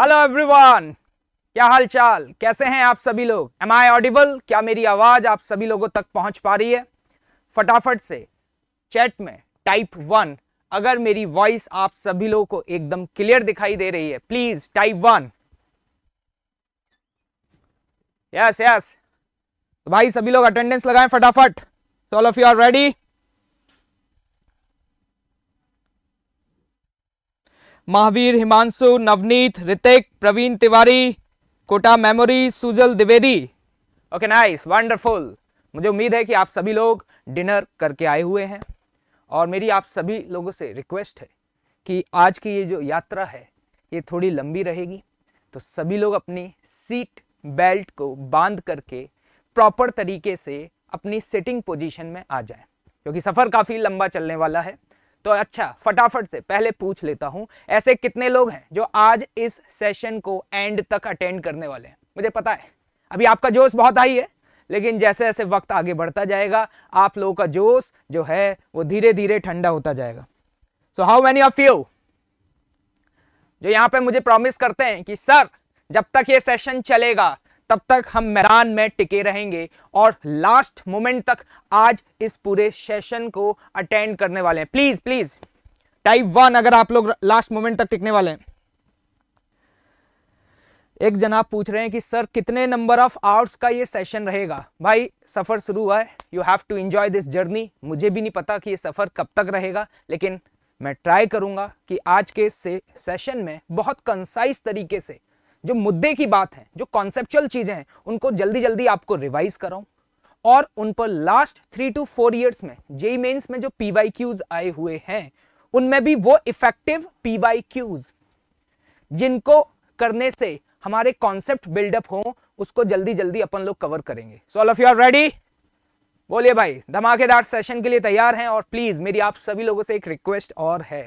Hello everyone क्या हाल चाल कैसे हैं आप सभी लोग एम आई ऑडिबल क्या मेरी आवाज आप सभी लोगों तक पहुंच पा रही है फटाफट से चैट में टाइप वन अगर मेरी वॉइस आप सभी लोगों को एकदम क्लियर दिखाई दे रही है please type one yes yes तो भाई सभी लोग अटेंडेंस लगाएं फटाफट so all of you are ready Mahavir Himanshu Navneet Ritik Praveen Tiwari Kota memory Sujal Dwivedi okay nice wonderful मुझे उम्मीद है कि आप सभी लोग डिनर करके आए हुए हैं और मेरी आप सभी लोगों से रिक्वेस्ट है कि आज की ये जो यात्रा है ये थोड़ी लंबी रहेगी तो सभी लोग अपनी सीट बेल्ट को बांध करके प्रॉपर तरीके से अपनी सिटिंग पोजीशन में आ जाएं क्योंकि सफ़र काफ़ी लंबा चलने वाला है तो अच्छा फटाफट से पहले पूछ लेता हूं ऐसे कितने लोग हैं जो आज इस सेशन को एंड तक अटेंड करने वाले हैं मुझे पता है अभी आपका जोश बहुत हाई है लेकिन जैसे जैसे वक्त आगे बढ़ता जाएगा आप लोगों का जोश जो है वो धीरे धीरे ठंडा होता जाएगा so how many of you जो यहां पे मुझे प्रॉमिस करते हैं कि सर जब तक ये सेशन चलेगा तब तक हम मैदान में टिके रहेंगे और लास्ट मोमेंट तक आज इस पूरे सेशन को अटेंड करने वाले हैं प्लीज प्लीज टाइप वन अगर आप लोग लास्ट मोमेंट तक टिकने वाले हैं एक जनाब पूछ रहे हैं कि सर कितने नंबर ऑफ आवर्स का ये सेशन रहेगा भाई सफ़र शुरू हुआ है you have to enjoy this journey मुझे भी नहीं पता कि ये सफ़र कब तक रहेगा लेकिन मैं ट्राई करूंगा कि आज के से सेशन में बहुत कंसाइज तरीके से जो मुद्दे की बात है जो कॉन्सेप्चुअल चीज़ें हैं उनको जल्दी जल्दी आपको रिवाइज कराऊँ और उन पर last three to four years में जेई मेन्स में जो पीवाई क्यूज आए हुए हैं उनमें भी वो इफेक्टिव पीवाई क्यूज जिनको करने से हमारे कॉन्सेप्ट बिल्डअप हो उसको जल्दी जल्दी अपन लोग कवर करेंगे so all of you are ready बोलिए भाई धमाकेदार सेशन के लिए तैयार हैं और प्लीज़ मेरी आप सभी लोगों से एक रिक्वेस्ट और है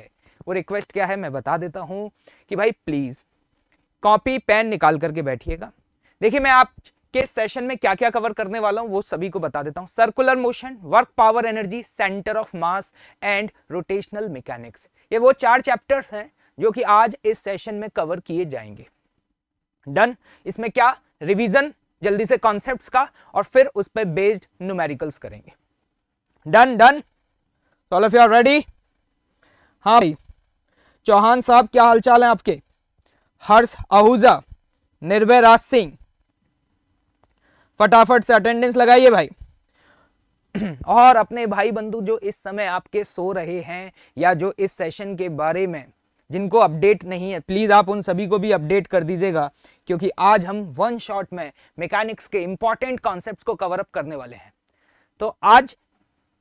वो रिक्वेस्ट क्या है मैं बता देता हूं कि भाई प्लीज़ कॉपी पेन निकाल करके बैठिएगा देखिए मैं आपके सेशन में क्या क्या कवर करने वाला हूँ वो सभी को बता देता हूँ circular motion work power energy centre of mass and rotational mechanics ये वो चार चैप्टर्स हैं जो कि आज इस सेशन में कवर किए जाएंगे डन इसमें क्या रिवीजन जल्दी से कॉन्सेप्ट्स का और फिर उस पर बेस्ड न्यूमेरिकल्स करेंगे done done all of you are ready हाँ भाई चौहान साहब क्या हालचाल है आपके हर्ष आहूजा निर्भय राज सिंह फटाफट से अटेंडेंस लगाइए भाई और अपने भाई बंधु जो इस समय आपके सो रहे हैं या जो इस सेशन के बारे में जिनको अपडेट नहीं है प्लीज़ आप उन सभी को भी अपडेट कर दीजिएगा क्योंकि आज हम वन शॉट में मैकेनिक्स के इंपॉर्टेंट कॉन्सेप्ट्स को कवर अप करने वाले हैं तो आज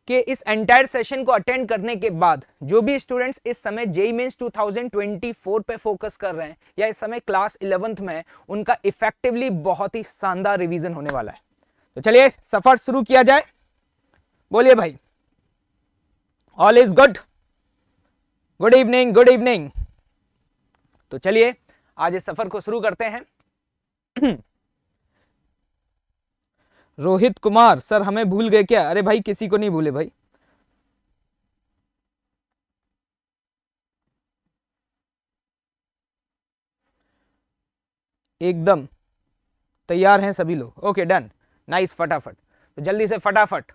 कि इस एंटायर सेशन को अटेंड करने के बाद जो भी स्टूडेंट्स इस समय जेई मेन्स 2024 पे फोकस कर रहे हैं या इस समय क्लास इलेवंथ में उनका इफेक्टिवली बहुत ही शानदार रिवीजन होने वाला है तो चलिए सफर शुरू किया जाए बोलिए भाई all is good good evening good evening तो चलिए आज इस सफर को शुरू करते हैं रोहित कुमार सर हमें भूल गए क्या अरे भाई किसी को नहीं भूले भाई एकदम तैयार हैं सभी लोग ओके डन नाइस फटाफट तो जल्दी से फटाफट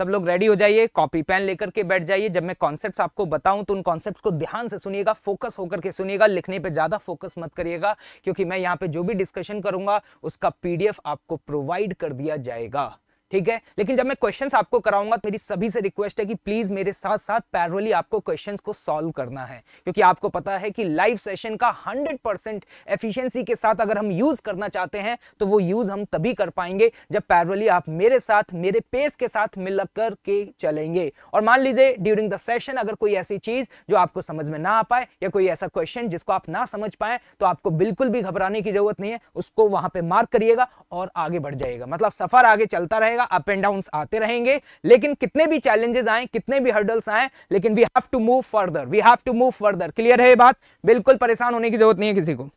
सब लोग रेडी हो जाइए कॉपी पेन लेकर के बैठ जाइए जब मैं कॉन्सेप्ट्स आपको बताऊं तो उन कॉन्सेप्ट्स को ध्यान से सुनिएगा फोकस होकर के सुनिएगा लिखने पे ज़्यादा फोकस मत करिएगा क्योंकि मैं यहाँ पे जो भी डिस्कशन करूंगा उसका पीडीएफ आपको प्रोवाइड कर दिया जाएगा ठीक है लेकिन जब मैं क्वेश्चन आपको कराऊंगा तो मेरी सभी से रिक्वेस्ट है कि प्लीज मेरे साथ साथ पैरली आपको क्वेश्चन को सॉल्व करना है क्योंकि आपको पता है कि लाइव सेशन का हंड्रेड परसेंट एफिशिएंसी के साथ अगर हम यूज करना चाहते हैं तो वो यूज हम तभी कर पाएंगे जब पैरवली आप मेरे साथ मेरे पेस के साथ मिलकर के चलेंगे और मान लीजिए ड्यूरिंग द सेशन अगर कोई ऐसी चीज जो आपको समझ में ना आ पाए या कोई ऐसा क्वेश्चन जिसको आप ना समझ पाए तो आपको बिल्कुल भी घबराने की जरूरत नहीं है उसको वहां पर मार्क करिएगा और आगे बढ़ जाएगा मतलब सफर आगे चलता रहेगा रहेगा अप एंड डाउन आते रहेंगे लेकिन कितने भी चैलेंजेस आए कितने भी हर्डल्स आए लेकिन we have to move further we have to move further clear है बात बिल्कुल परेशान होने की जरूरत नहीं है किसी को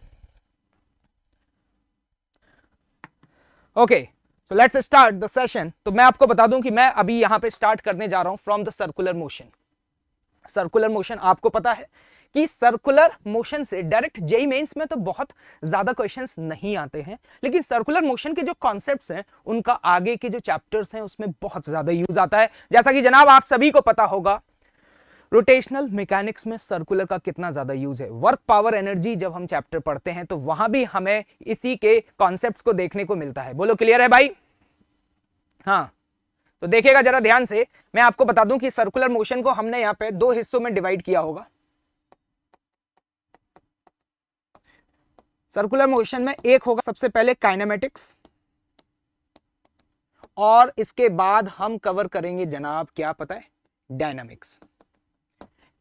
okay so let's start the session तो मैं आपको बता दूं कि मैं अभी यहां पे स्टार्ट करने जा रहा हूं from the circular motion circular motion आपको पता है कि सर्कुलर मोशन से डायरेक्ट जेई मेन्स में तो बहुत ज़्यादा क्वेश्चंस नहीं आते हैं लेकिन सर्कुलर मोशन के जो कॉन्सेप्ट हैं उनका आगे के जो चैप्टर्स हैं उसमें बहुत ज़्यादा यूज आता है जैसा कि जनाब आप सभी को पता होगा रोटेशनल मैकेनिक्स में सर्कुलर का कितना ज़्यादा यूज है वर्क पावर एनर्जी जब हम चैप्टर पढ़ते हैं तो वहां भी हमें इसी के कॉन्सेप्ट को देखने को मिलता है बोलो क्लियर है भाई हाँ तो देखिएगा जरा ध्यान से मैं आपको बता दूं कि सर्कुलर मोशन को हमने यहाँ पे दो हिस्सों में डिवाइड किया होगा सर्कुलर मोशन में एक होगा सबसे पहले काइनामेटिक्स और इसके बाद हम कवर करेंगे जनाब क्या पता है डायनामिक्स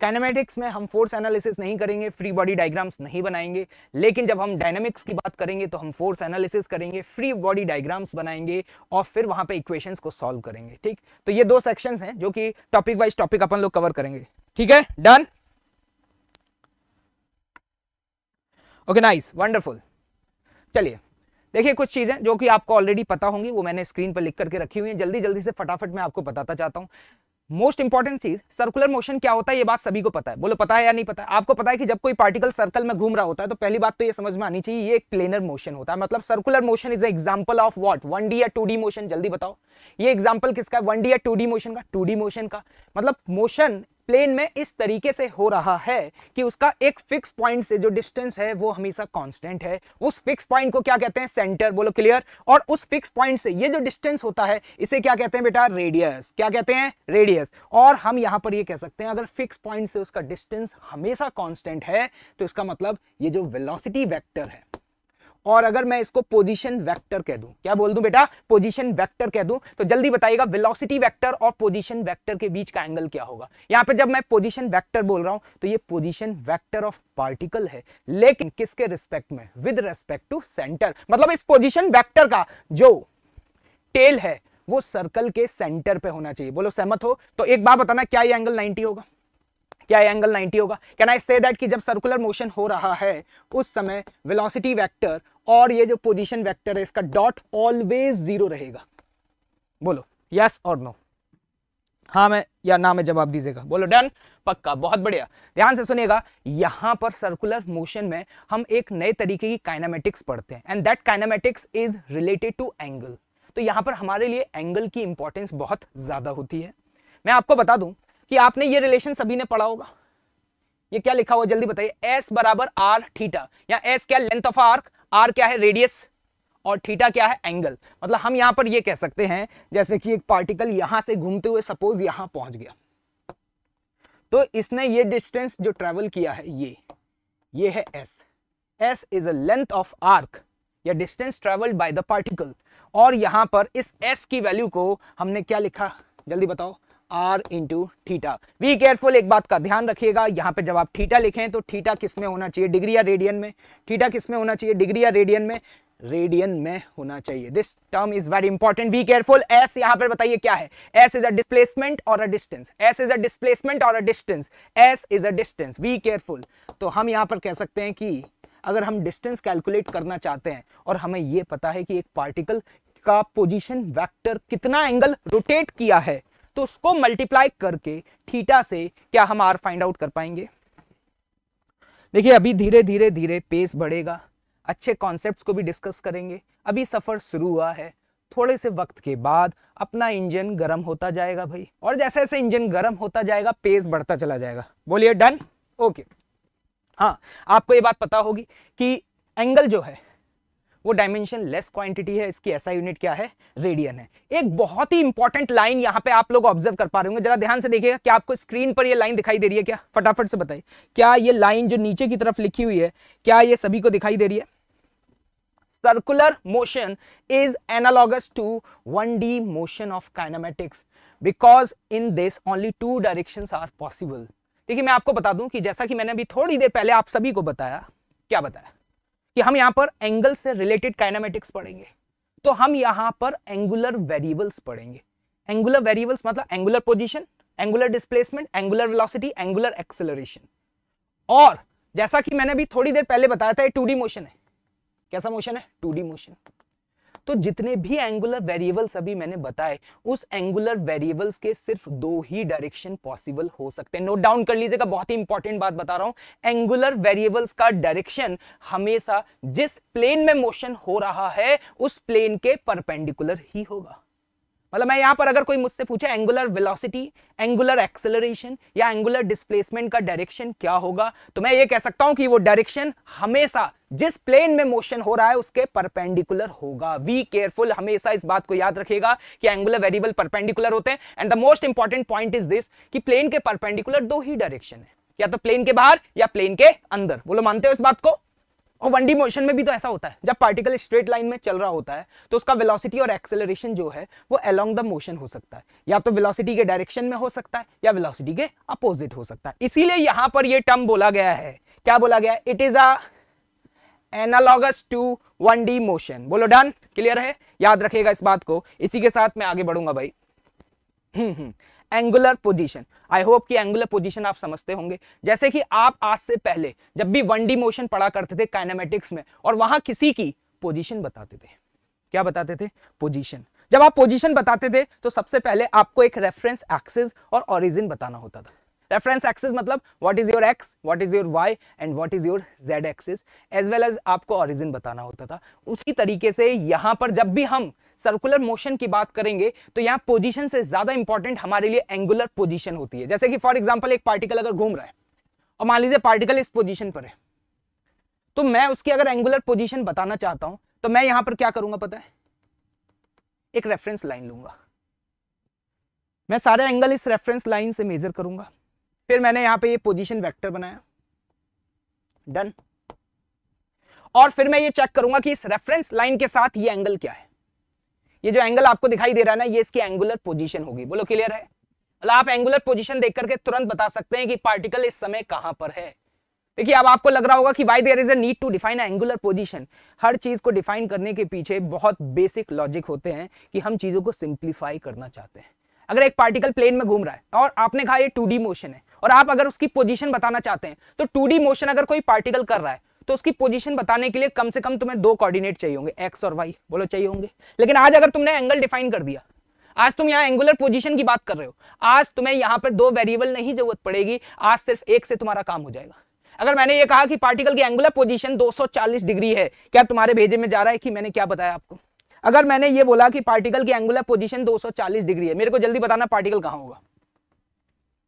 काइनामेटिक्स में हम फोर्स एनालिसिस नहीं करेंगे फ्री बॉडी डायग्राम्स नहीं बनाएंगे लेकिन जब हम डायनामिक्स की बात करेंगे तो हम फोर्स एनालिसिस करेंगे फ्री बॉडी डायग्राम्स बनाएंगे और फिर वहां पे इक्वेशंस को सॉल्व करेंगे ठीक तो ये दो सेक्शंस हैं जो कि टॉपिक वाइज टॉपिक अपन लोग कवर करेंगे ठीक है डन ओके नाइस वंडरफुल चलिए देखिए कुछ चीज़ें जो कि आपको ऑलरेडी पता होंगी वो मैंने स्क्रीन पर लिख करके रखी हुई है जल्दी जल्दी से फटाफट मैं आपको बताता चाहता हूँ मोस्ट इंपॉर्टेंट चीज सर्कुलर मोशन क्या होता है ये बात सभी को पता है बोलो पता है या नहीं पता है आपको पता है कि जब कोई पार्टिकल सर्कल में घूम रहा होता है तो पहली बात तो ये समझ में आनी चाहिए ये एक प्लेनर मोशन होता है मतलब circular motion is example of what one D या टू डी मोशन जल्दी बताओ ये एग्जाम्पल किसका वन डी या टू डी मोशन का टू डी मोशन का मतलब मोशन प्लेन में इस तरीके से हो रहा है कि उसका एक फिक्स पॉइंट से जो डिस्टेंस है वो हमेशा कांस्टेंट है उस फिक्स पॉइंट को क्या कहते हैं सेंटर बोलो क्लियर और उस फिक्स पॉइंट से ये जो डिस्टेंस होता है इसे क्या कहते हैं बेटा रेडियस क्या कहते हैं रेडियस और हम यहां पर ये कह सकते हैं अगर फिक्स पॉइंट से उसका डिस्टेंस हमेशा कॉन्स्टेंट है तो इसका मतलब ये जो वेलोसिटी वैक्टर है और अगर मैं इसको पोजीशन वेक्टर कह दूं क्या बोल दूं बेटा पोजीशन वेक्टर कह दूं तो जल्दी बताइएगा वेलोसिटी वेक्टर और पोजीशन वेक्टर के बीच का एंगल क्या होगा यहां पे जब मैं पोजीशन वेक्टर बोल रहा हूं तो ये पोजीशन वेक्टर ऑफ पार्टिकल है लेकिन किसके रिस्पेक्ट में विद रेस्पेक्ट टू सेंटर मतलब इस पोजिशन वैक्टर का जो टेल है वो सर्कल के सेंटर पे होना चाहिए बोलो सहमत हो तो एक बार बताना क्या ये एंगल नाइनटी होगा क्या एंगल 90 होगा कैन आई से दैट कि जब सर्कुलर मोशन हो रहा है उस समय वेलोसिटी वेक्टर और ये जो पोजीशन वेक्टर है इसका डॉट ऑलवेज जीरो रहेगा बोलो यस और नो हाँ मैं या ना में जवाब दीजिएगा बोलो डन पक्का बहुत बढ़िया ध्यान से सुनिएगा यहां पर सर्कुलर मोशन में हम एक नए तरीके की काइनामेटिक्स पढ़ते हैं and that kinematics is related to angle तो यहां पर हमारे लिए एंगल की इंपॉर्टेंस बहुत ज़्यादा होती है मैं आपको बता दूं कि आपने ये रिलेशन सभी ने पढ़ा होगा ये क्या लिखा हुआ जल्दी बताइए एस बराबर आर थीटा या एस क्या लेंथ ऑफ आर्क आर क्या है रेडियस और थीटा क्या है एंगल मतलब हम यहां पर यह कह सकते हैं जैसे कि एक पार्टिकल यहां से घूमते हुए सपोज यहां पहुंच गया तो इसने ये डिस्टेंस जो ट्रेवल किया है ये ये है S S is a length of arc या distance travelled by the particle और यहां पर इस एस की वैल्यू को हमने क्या लिखा जल्दी बताओ R into theta be careful एक बात का ध्यान रखिएगा यहाँ पे जब आप थीटा लिखें तो थीटा किस में होना चाहिए डिग्री या रेडियन में थीटा किस में होना चाहिए डिग्री या रेडियन में रेडियन में होना चाहिए this term is very important be careful S यहाँ पर बताइए क्या है एस इज अ डिस्प्लेसमेंट और a distance S is a displacement और a distance S is a distance be careful तो हम यहाँ पर कह सकते हैं कि अगर हम डिस्टेंस कैलकुलेट करना चाहते हैं और हमें ये पता है कि एक पार्टिकल का पोजीशन वेक्टर कितना एंगल रोटेट किया है तो उसको मल्टीप्लाई करके थीटा से क्या हम आर फाइंड आउट कर पाएंगे देखिए अभी धीरे धीरे धीरे पेस बढ़ेगा अच्छे कॉन्सेप्ट्स को भी डिस्कस करेंगे अभी सफ़र शुरू हुआ है थोड़े से वक्त के बाद अपना इंजन गर्म होता जाएगा भाई और जैसे जैसे इंजन गर्म होता जाएगा पेस बढ़ता चला जाएगा बोलिए डन ओके हाँ आपको ये बात पता होगी कि एंगल जो है वो डायमेंशन लेस क्वांटिटी है इसकी ऐसा यूनिट क्या है रेडियन है एक बहुत ही इंपॉर्टेंट लाइन यहाँ पे आप लोग ऑब्जर्व कर पा रहे होंगे जरा ध्यान से देखिएगा क्या आपको स्क्रीन पर ये लाइन दिखाई दे रही है क्या फटाफट से बताइए क्या ये लाइन जो नीचे की तरफ लिखी हुई है क्या ये सभी को दिखाई दे रही है motion is analogous to one D motion of kinematics because in this only two direction are possible देखिए मैं आपको बता दूं कि जैसा कि मैंने अभी थोड़ी देर पहले आप सभी को बताया क्या बताया कि हम यहाँ पर एंगल से रिलेटेड काइनामेटिक्स पढ़ेंगे तो हम यहाँ पर एंगुलर वेरिएबल्स पढ़ेंगे एंगुलर वेरिएबल्स मतलब angular position angular displacement angular velocity angular acceleration और जैसा कि मैंने अभी थोड़ी देर पहले बताया था टू डी मोशन है कैसा मोशन है टू डी मोशन तो जितने भी एंगुलर वेरिएबल्स अभी मैंने बताए उस एंगुलर वेरिएबल्स के सिर्फ दो ही डायरेक्शन पॉसिबल हो सकते हैं नोट डाउन कर लीजिएगा बहुत ही इंपॉर्टेंट बात बता रहा हूं एंगुलर वेरिएबल्स का डायरेक्शन हमेशा जिस प्लेन में मोशन हो रहा है उस प्लेन के परपेंडिकुलर ही होगा मतलब मैं यहाँ पर अगर कोई मुझसे पूछे एंगुलर वेलोसिटी एंगुलर एक्सेलरेशन या एंगुलर डिस्प्लेसमेंट का डायरेक्शन क्या होगा तो मैं ये कह सकता हूं कि वो डायरेक्शन हमेशा जिस प्लेन में मोशन हो रहा है उसके परपेंडिकुलर होगा वी केयरफुल हमेशा इस बात को याद रखेगा कि एंगुलर वेरिएबल परपेंडिकुलर होते हैं and the most important point is this कि प्लेन के परपेंडिकुलर दो ही डायरेक्शन है या तो प्लेन के बाहर या प्लेन के अंदर बोलो मानते हो इस बात को और वन डी मोशन में भी तो ऐसा होता है जब पार्टिकल स्ट्रेट लाइन में चल रहा होता है तो उसका वेलोसिटी और एक्सेलरेशन जो है वो अलोंग द मोशन हो सकता है या तो वेलोसिटी के डायरेक्शन में हो सकता है या वेलोसिटी के अपोजिट हो सकता है इसीलिए यहां पर ये टर्म बोला गया है क्या बोला गया it is analogous to one D motion बोलो डन क्लियर है याद रखेगा इस बात को इसी के साथ मैं आगे बढ़ूंगा भाई hmm hmm angular position I hope कि एंगुलर पोजीशन आप समझते होंगे जैसे कि आप आज से पहले जब भी वन डी मोशन पढ़ा करते थे काइनामेटिक्स में और वहां किसी की पोजीशन बताते थे क्या बताते थे पोजीशन जब आप पोजीशन बताते थे तो सबसे पहले आपको एक रेफरेंस एक्सिस और ऑरिजिन बताना होता था रेफरेंस एक्सिस मतलब what is your X what is your Y and what is your Z axis as well as आपको ऑरिजिन बताना होता था उसी तरीके से यहां पर जब भी हम सर्कुलर मोशन की बात करेंगे तो यहाँ पोजिशन से ज्यादा इंपॉर्टेंट हमारे लिए एंगुलर पोजिशन होती है जैसे कि फॉर एग्जाम्पल एक पार्टिकल अगर घूम रहा है और मान लीजिए पार्टिकल इस पोजिशन पर है तो मैं उसकी अगर एंगुलर पोजिशन बताना चाहता हूं तो मैं यहां पर क्या करूंगा पता है एक रेफरेंस लाइन लूंगा मैं सारे एंगल इस रेफरेंस लाइन से मेजर करूंगा फिर मैंने यहां पे ये पोजीशन वेक्टर बनाया डन और फिर मैं ये चेक करूंगा कि इस रेफरेंस लाइन के साथ ये एंगल क्या है ये जो एंगल आपको दिखाई दे रहा है ना ये इसकी एंगुलर पोजिशन होगी बोलो क्लियर है मतलब आप एंगुलर पोजिशन देख करके तुरंत बता सकते हैं कि पार्टिकल इस समय कहां पर है देखिए अब आपको लग रहा होगा कि why there is a need to define angular position हर चीज को डिफाइन करने के पीछे बहुत बेसिक लॉजिक होते हैं कि हम चीजों को सिंप्लीफाई करना चाहते हैं अगर एक पार्टिकल प्लेन में घूम रहा है और आपने कहा ये टू मोशन है और आप अगर उसकी पोजीशन बताना चाहते हैं तो टू मोशन अगर कोई पार्टिकल कर रहा है तो उसकी पोजीशन बताने के लिए कम से कम तुम्हें दो कोऑर्डिनेट चाहिए होंगे एक्स और वाई बोलो चाहिए होंगे लेकिन आज अगर तुमने एंगल डिफाइन कर दिया आज तुम यहाँ एंगुलर पोजीशन की बात कर रहे हो आज तुम्हें यहाँ पर दो वेरिएबल नहीं जरूरत पड़ेगी आज सिर्फ एक से तुम्हारा काम हो जाएगा अगर मैंने ये कहा कि पार्टिकल की एंगुलर पोजीशन चालीस डिग्री है क्या तुम्हारे भेजे में जा रहा है कि मैंने क्या बताया आपको अगर मैंने ये बोला कि पार्टिकल की एंगुलर पोजीशन चालीस डिग्री है मेरे को जल्दी बताना पार्टिकल कहाँ होगा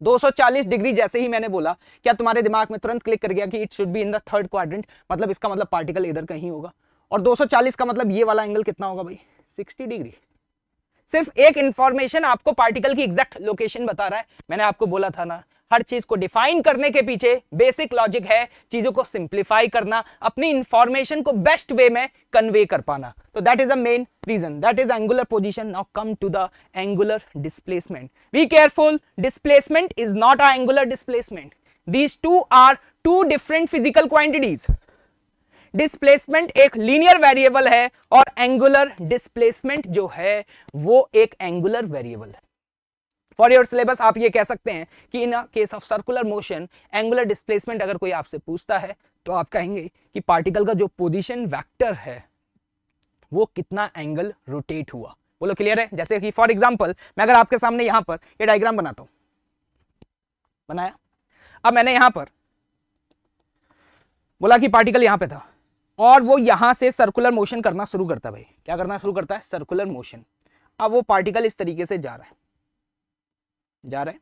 240 डिग्री जैसे ही मैंने बोला क्या तुम्हारे दिमाग में तुरंत क्लिक कर गया कि it should be in the third quadrant मतलब इसका मतलब पार्टिकल इधर कहीं होगा और 240 का मतलब ये वाला एंगल कितना होगा भाई 60 डिग्री सिर्फ एक इंफॉर्मेशन आपको पार्टिकल की एग्जैक्ट लोकेशन बता रहा है मैंने आपको बोला था ना हर चीज को डिफाइन करने के पीछे बेसिक लॉजिक है चीजों को सिंप्लीफाई करना अपनी इंफॉर्मेशन को बेस्ट वे में कन्वे कर पाना तो that is an main reason that is angular position now come to the angular displacement be careful displacement is not a angular displacement these two are two different physical quantities displacement एक linear variable है और angular displacement जो है वो एक angular variable है for your syllabus आप ये कह सकते हैं कि in case of circular motion angular displacement अगर कोई आपसे पूछता है तो आप कहेंगे कि पार्टिकल का जो पोजिशन वैक्टर है वो कितना एंगल रोटेट हुआ बोलो क्लियर है जैसे कि फॉर एग्जाम्पल मैं अगर आपके सामने यहां पर ये डायग्राम बनाता हूं बनाया अब मैंने यहां पर बोला कि पार्टिकल यहां पे था और वो यहां से सर्कुलर मोशन करना शुरू करता भाई क्या करना शुरू करता है सर्कुलर मोशन अब वो पार्टिकल इस तरीके से जा रहा है जा रहे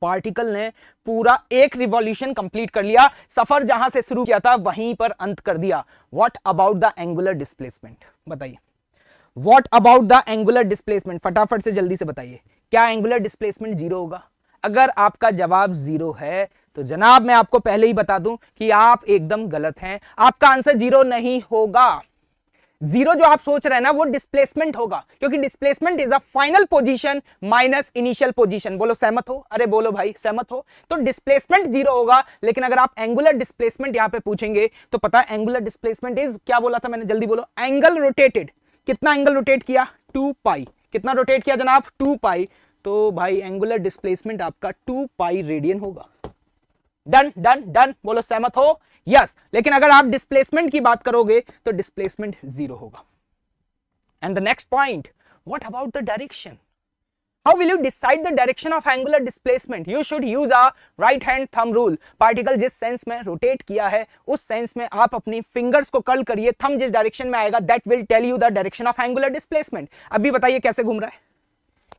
पार्टिकल ने पूरा एक रिवॉल्यूशन कंप्लीट कर लिया सफर जहां से शुरू किया था वहीं पर अंत कर दिया what about the angular displacement बताइए what about the angular displacement फटाफट से जल्दी से बताइए क्या एंगुलर डिस्प्लेसमेंट जीरो होगा अगर आपका जवाब जीरो है तो जनाब मैं आपको पहले ही बता दूं कि आप एकदम गलत हैं आपका आंसर जीरो नहीं होगा जीरो जो आप सोच रहे हैं ना वो डिस्प्लेसमेंट होगा क्योंकि displacement is a final position minus initial position बोलो सहमत हो अरे बोलो भाई सहमत हो तो डिस्प्लेसमेंट जीरो होगा लेकिन अगर आप एंगुलर डिस्प्लेसमेंट यहां पे पूछेंगे तो पता है एंगुलर डिस्प्लेसमेंट इज क्या बोला था मैंने जल्दी बोलो एंगल रोटेटेड कितना एंगल रोटेट किया टू पाई कितना रोटेट किया जनाब टू पाई तो भाई एंगुलर डिस्प्लेसमेंट आपका टू पाई रेडियन होगा डन डन डन बोलो सहमत हो यस लेकिन अगर आप डिस्प्लेसमेंट की बात करोगे तो डिस्प्लेसमेंट जीरो होगा and the next point what about the direction how will you decide the direction of angular displacement you should use a right hand thumb rule particle जिस सेंस में रोटेट किया है उस सेंस में आप अपनी fingers को कर्ल करिए थंब जिस डायरेक्शन में आएगा that will tell you the direction of angular displacement अभी बताइए कैसे घूम रहा है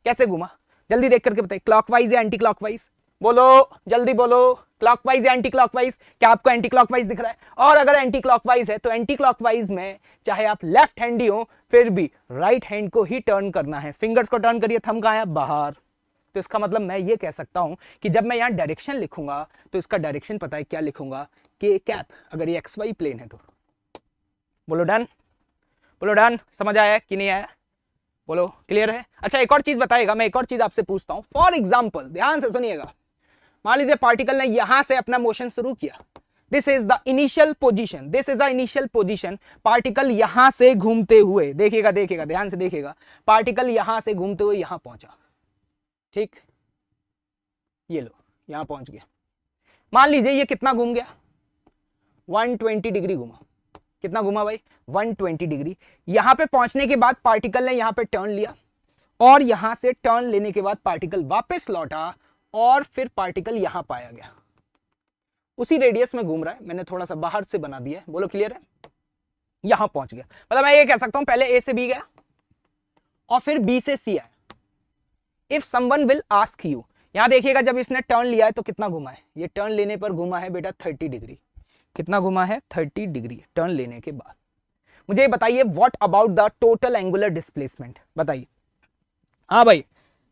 कैसे घूमा जल्दी देख करके बताइए क्लॉकवाइज या एंटी क्लॉकवाइज बोलो जल्दी बोलो क्लॉकवाइज या एंटी क्लॉकवाइज क्या आपको एंटी क्लॉकवाइज दिख रहा है और अगर एंटी क्लॉकवाइज है तो एंटी क्लॉकवाइज में चाहे आप लेफ्ट हैंडी हो फिर भी राइट right हैंड को ही टर्न करना है फिंगर्स को टर्न करिए थम कहाँ बाहर तो इसका मतलब मैं ये कह सकता हूं कि जब मैं यहाँ डायरेक्शन लिखूंगा तो इसका डायरेक्शन पता है क्या लिखूंगा के कैप अगर ये एक्स वाई प्लेन है तो बोलो डन बोलो डन समझ आया कि नहीं आया बोलो क्लियर है अच्छा एक और चीज बताएगा मैं एक और चीज आपसे पूछता हूं फॉर एग्जाम्पल ध्यान से सुनिएगा मान लीजिए पार्टिकल ने यहां से अपना मोशन शुरू किया this is the initial position this is the initial position particle यहां से घूमते हुए देखिएगा देखिएगा ध्यान से देखिएगा पार्टिकल यहां से घूमते हुए यहां पहुंचा ठीक ये लो यहां पहुंच गया मान लीजिए ये कितना घूम गया 120 डिग्री घुमा कितना घुमा भाई 120 डिग्री यहां पे पहुंचने के बाद पार्टिकल ने यहां पे टर्न लिया और यहां से टर्न लेने के बाद पार्टिकल वापस लौटा और फिर पार्टिकल यहां पाया गया उसी रेडियस में घूम रहा है मैंने थोड़ा सा बाहर से बना दिया है बोलो क्लियर है यहां पहुंच गया मतलब मैं ये कह सकता हूं पहले ए से बी गया और फिर बी से सी आया if someone will ask you यहां देखिएगा जब इसने टर्न लिया है तो कितना घुमा है ये टर्न लेने पर घुमा है बेटा थर्टी डिग्री कितना घुमा है थर्टी डिग्री टर्न लेने के बाद मुझे बताइए what about the total angular displacement बताइए हाँ भाई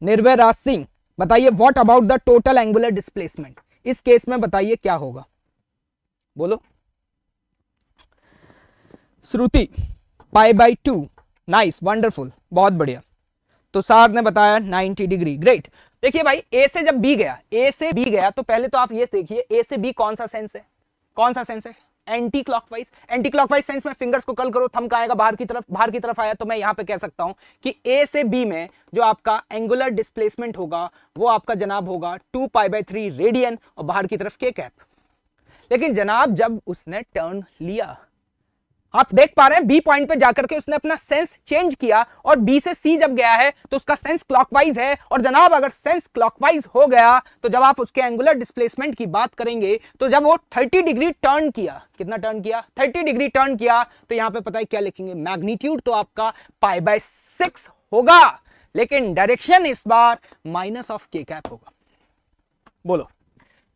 निर्भय राज सिंह बताइए what about the total angular displacement इस केस में बताइए क्या होगा बोलो Shruti pi by two nice wonderful बहुत बढ़िया तो सार ने बताया 90 डिग्री ग्रेट देखिए भाई ए से जब बी गया ए से बी गया तो पहले तो आप ये देखिए ए से बी कौन सा सेंस है कौन सा सेंस है anti clockwise anti clockwise sense में फिंगर्स को कल करो थम आएगा बाहर की तरफ बाहर की तरफ आया तो मैं यहां पे कह सकता हूं कि ए से बी में जो आपका एंगुलर डिस्प्लेसमेंट होगा वो आपका जनाब होगा two pi by three radian और बाहर की तरफ के कैप लेकिन जनाब जब उसने टर्न लिया आप देख पा रहे हैं बी पॉइंट पे जाकर के उसने अपना सेंस चेंज किया और बी से सी जब गया है तो उसका सेंस क्लॉकवाइज है और जनाब अगर सेंस क्लॉकवाइज हो गया तो जब आप उसके एंगुलर डिस्प्लेसमेंट की बात करेंगे तो जब वो 30 डिग्री टर्न किया कितना टर्न किया 30 डिग्री टर्न किया तो यहां पे पता है क्या लिखेंगे मैग्नीट्यूड तो आपका पाई बाय सिक्स होगा लेकिन डायरेक्शन इस बार माइनस ऑफ के कैप होगा बोलो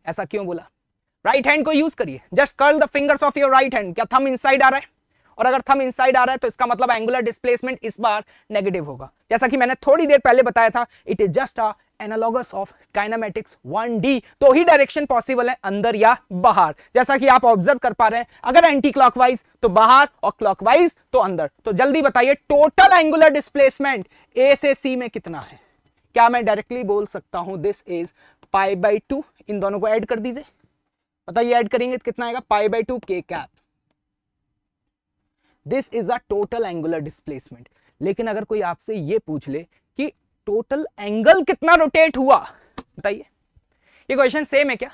ऐसा क्यों बोला राइट right हैंड को यूज करिए just curl the fingers of your right hand क्या थम इनसाइड आ रहा है और अगर थम इनसाइड आ रहा है तो इसका मतलब एंगुलर डिस्प्लेसमेंट इस बार नेगेटिव होगा जैसा कि मैंने थोड़ी देर पहले बताया था it is just a analogous of kinematics 1D तो ही डायरेक्शन पॉसिबल है अंदर या बाहर जैसा कि आप ऑब्जर्व कर पा रहे हैं अगर एंटी क्लॉकवाइज तो बाहर और क्लॉकवाइज तो अंदर तो जल्दी बताइए टोटल एंगुलर डिस्प्लेसमेंट ए से सी में कितना है क्या मैं डायरेक्टली बोल सकता हूं this is pi by two इन दोनों को ऐड कर दीजिए बताइए ऐड करेंगे तो कितना आएगा pi by two K cap this is the total angular displacement लेकिन अगर कोई आपसे ये पूछ ले कि टोटल एंगल कितना रोटेट हुआ बताइए ये क्वेश्चन सेम है क्या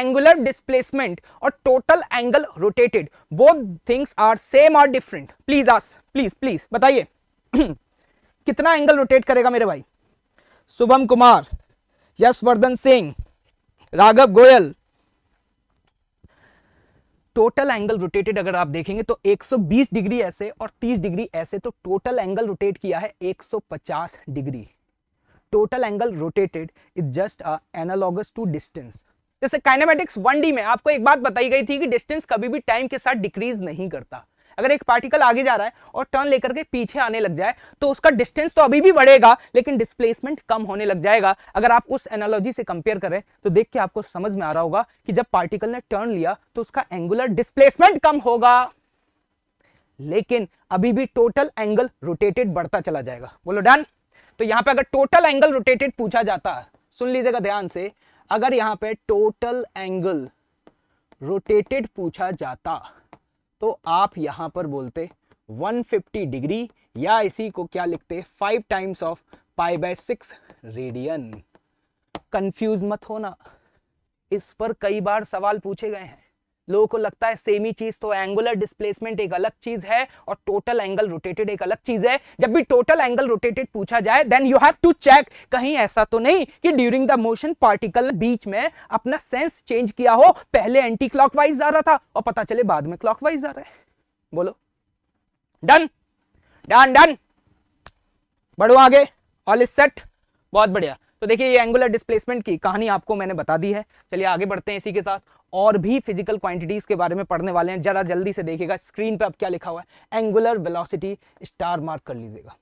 एंगुलर डिस्प्लेसमेंट और total angle rotated both things are same और different please ask please please बताइए कितना एंगल रोटेट करेगा मेरे भाई Shubham Kumar Yashvardhan Singh Raghav Goyal total angle rotated अगर आप देखेंगे तो 120 डिग्री ऐसे और 30 डिग्री ऐसे तो टोटल एंगल रोटेट किया है 150 degree total angle rotated is just analogous to distance जैसे काइनेमेटिक्स 1D में आपको एक बात बताई गई थी कि डिस्टेंस कभी भी टाइम के साथ डिक्रीज नहीं करता अगर एक पार्टिकल आगे जा रहा है और टर्न लेकर के पीछे आने लग जाए तो उसका डिस्टेंस तो अभी भी बढ़ेगा लेकिन डिस्प्लेसमेंट कम होने लग जाएगा अगर आप उस एनालॉजी से कंपेयर करें तो देख के आपको समझ में आ रहा होगा कि जब पार्टिकल ने टर्न लिया तो उसका एंगुलर डिस्प्लेसमेंट कम होगा लेकिन अभी भी टोटल एंगल रोटेटेड बढ़ता चला जाएगा बोलो डन तो यहां पे अगर टोटल एंगल रोटेटेड पूछा जाता है सुन लीजिएगा ध्यान से अगर यहां पे टोटल एंगल रोटेटेड पूछा जाता तो आप यहां पर बोलते 150 डिग्री या इसी को क्या लिखते five times of pi by six radian confuse मत होना इस पर कई बार सवाल पूछे गए हैं लोगों को लगता है सेम ही चीज तो एंगुलर डिस्प्लेसमेंट एक अलग चीज है और टोटल एंगल रोटेटेड एक अलग चीज है जब भी टोटल एंगल रोटेटेड पूछा जाए then you have to check कहीं ऐसा तो नहीं कि ड्यूरिंग द मोशन पार्टिकल बीच में अपना सेंस चेंज किया हो पहले एंटी क्लॉकवाइज आ रहा था और पता चले बाद में क्लॉकवाइज आ रहा है बोलो डन डन डन बढ़ो आगे ऑल इज सेट बहुत बढ़िया तो देखिए ये एंगुलर डिस्प्लेसमेंट की कहानी आपको मैंने बता दी है चलिए आगे बढ़ते हैं इसी के साथ और भी फिजिकल क्वांटिटीज के बारे में पढ़ने वाले हैं जरा जल्दी से देखिएगा स्क्रीन पर अब क्या लिखा हुआ है एंगुलर वेलोसिटी स्टार मार्क कर लीजिएगा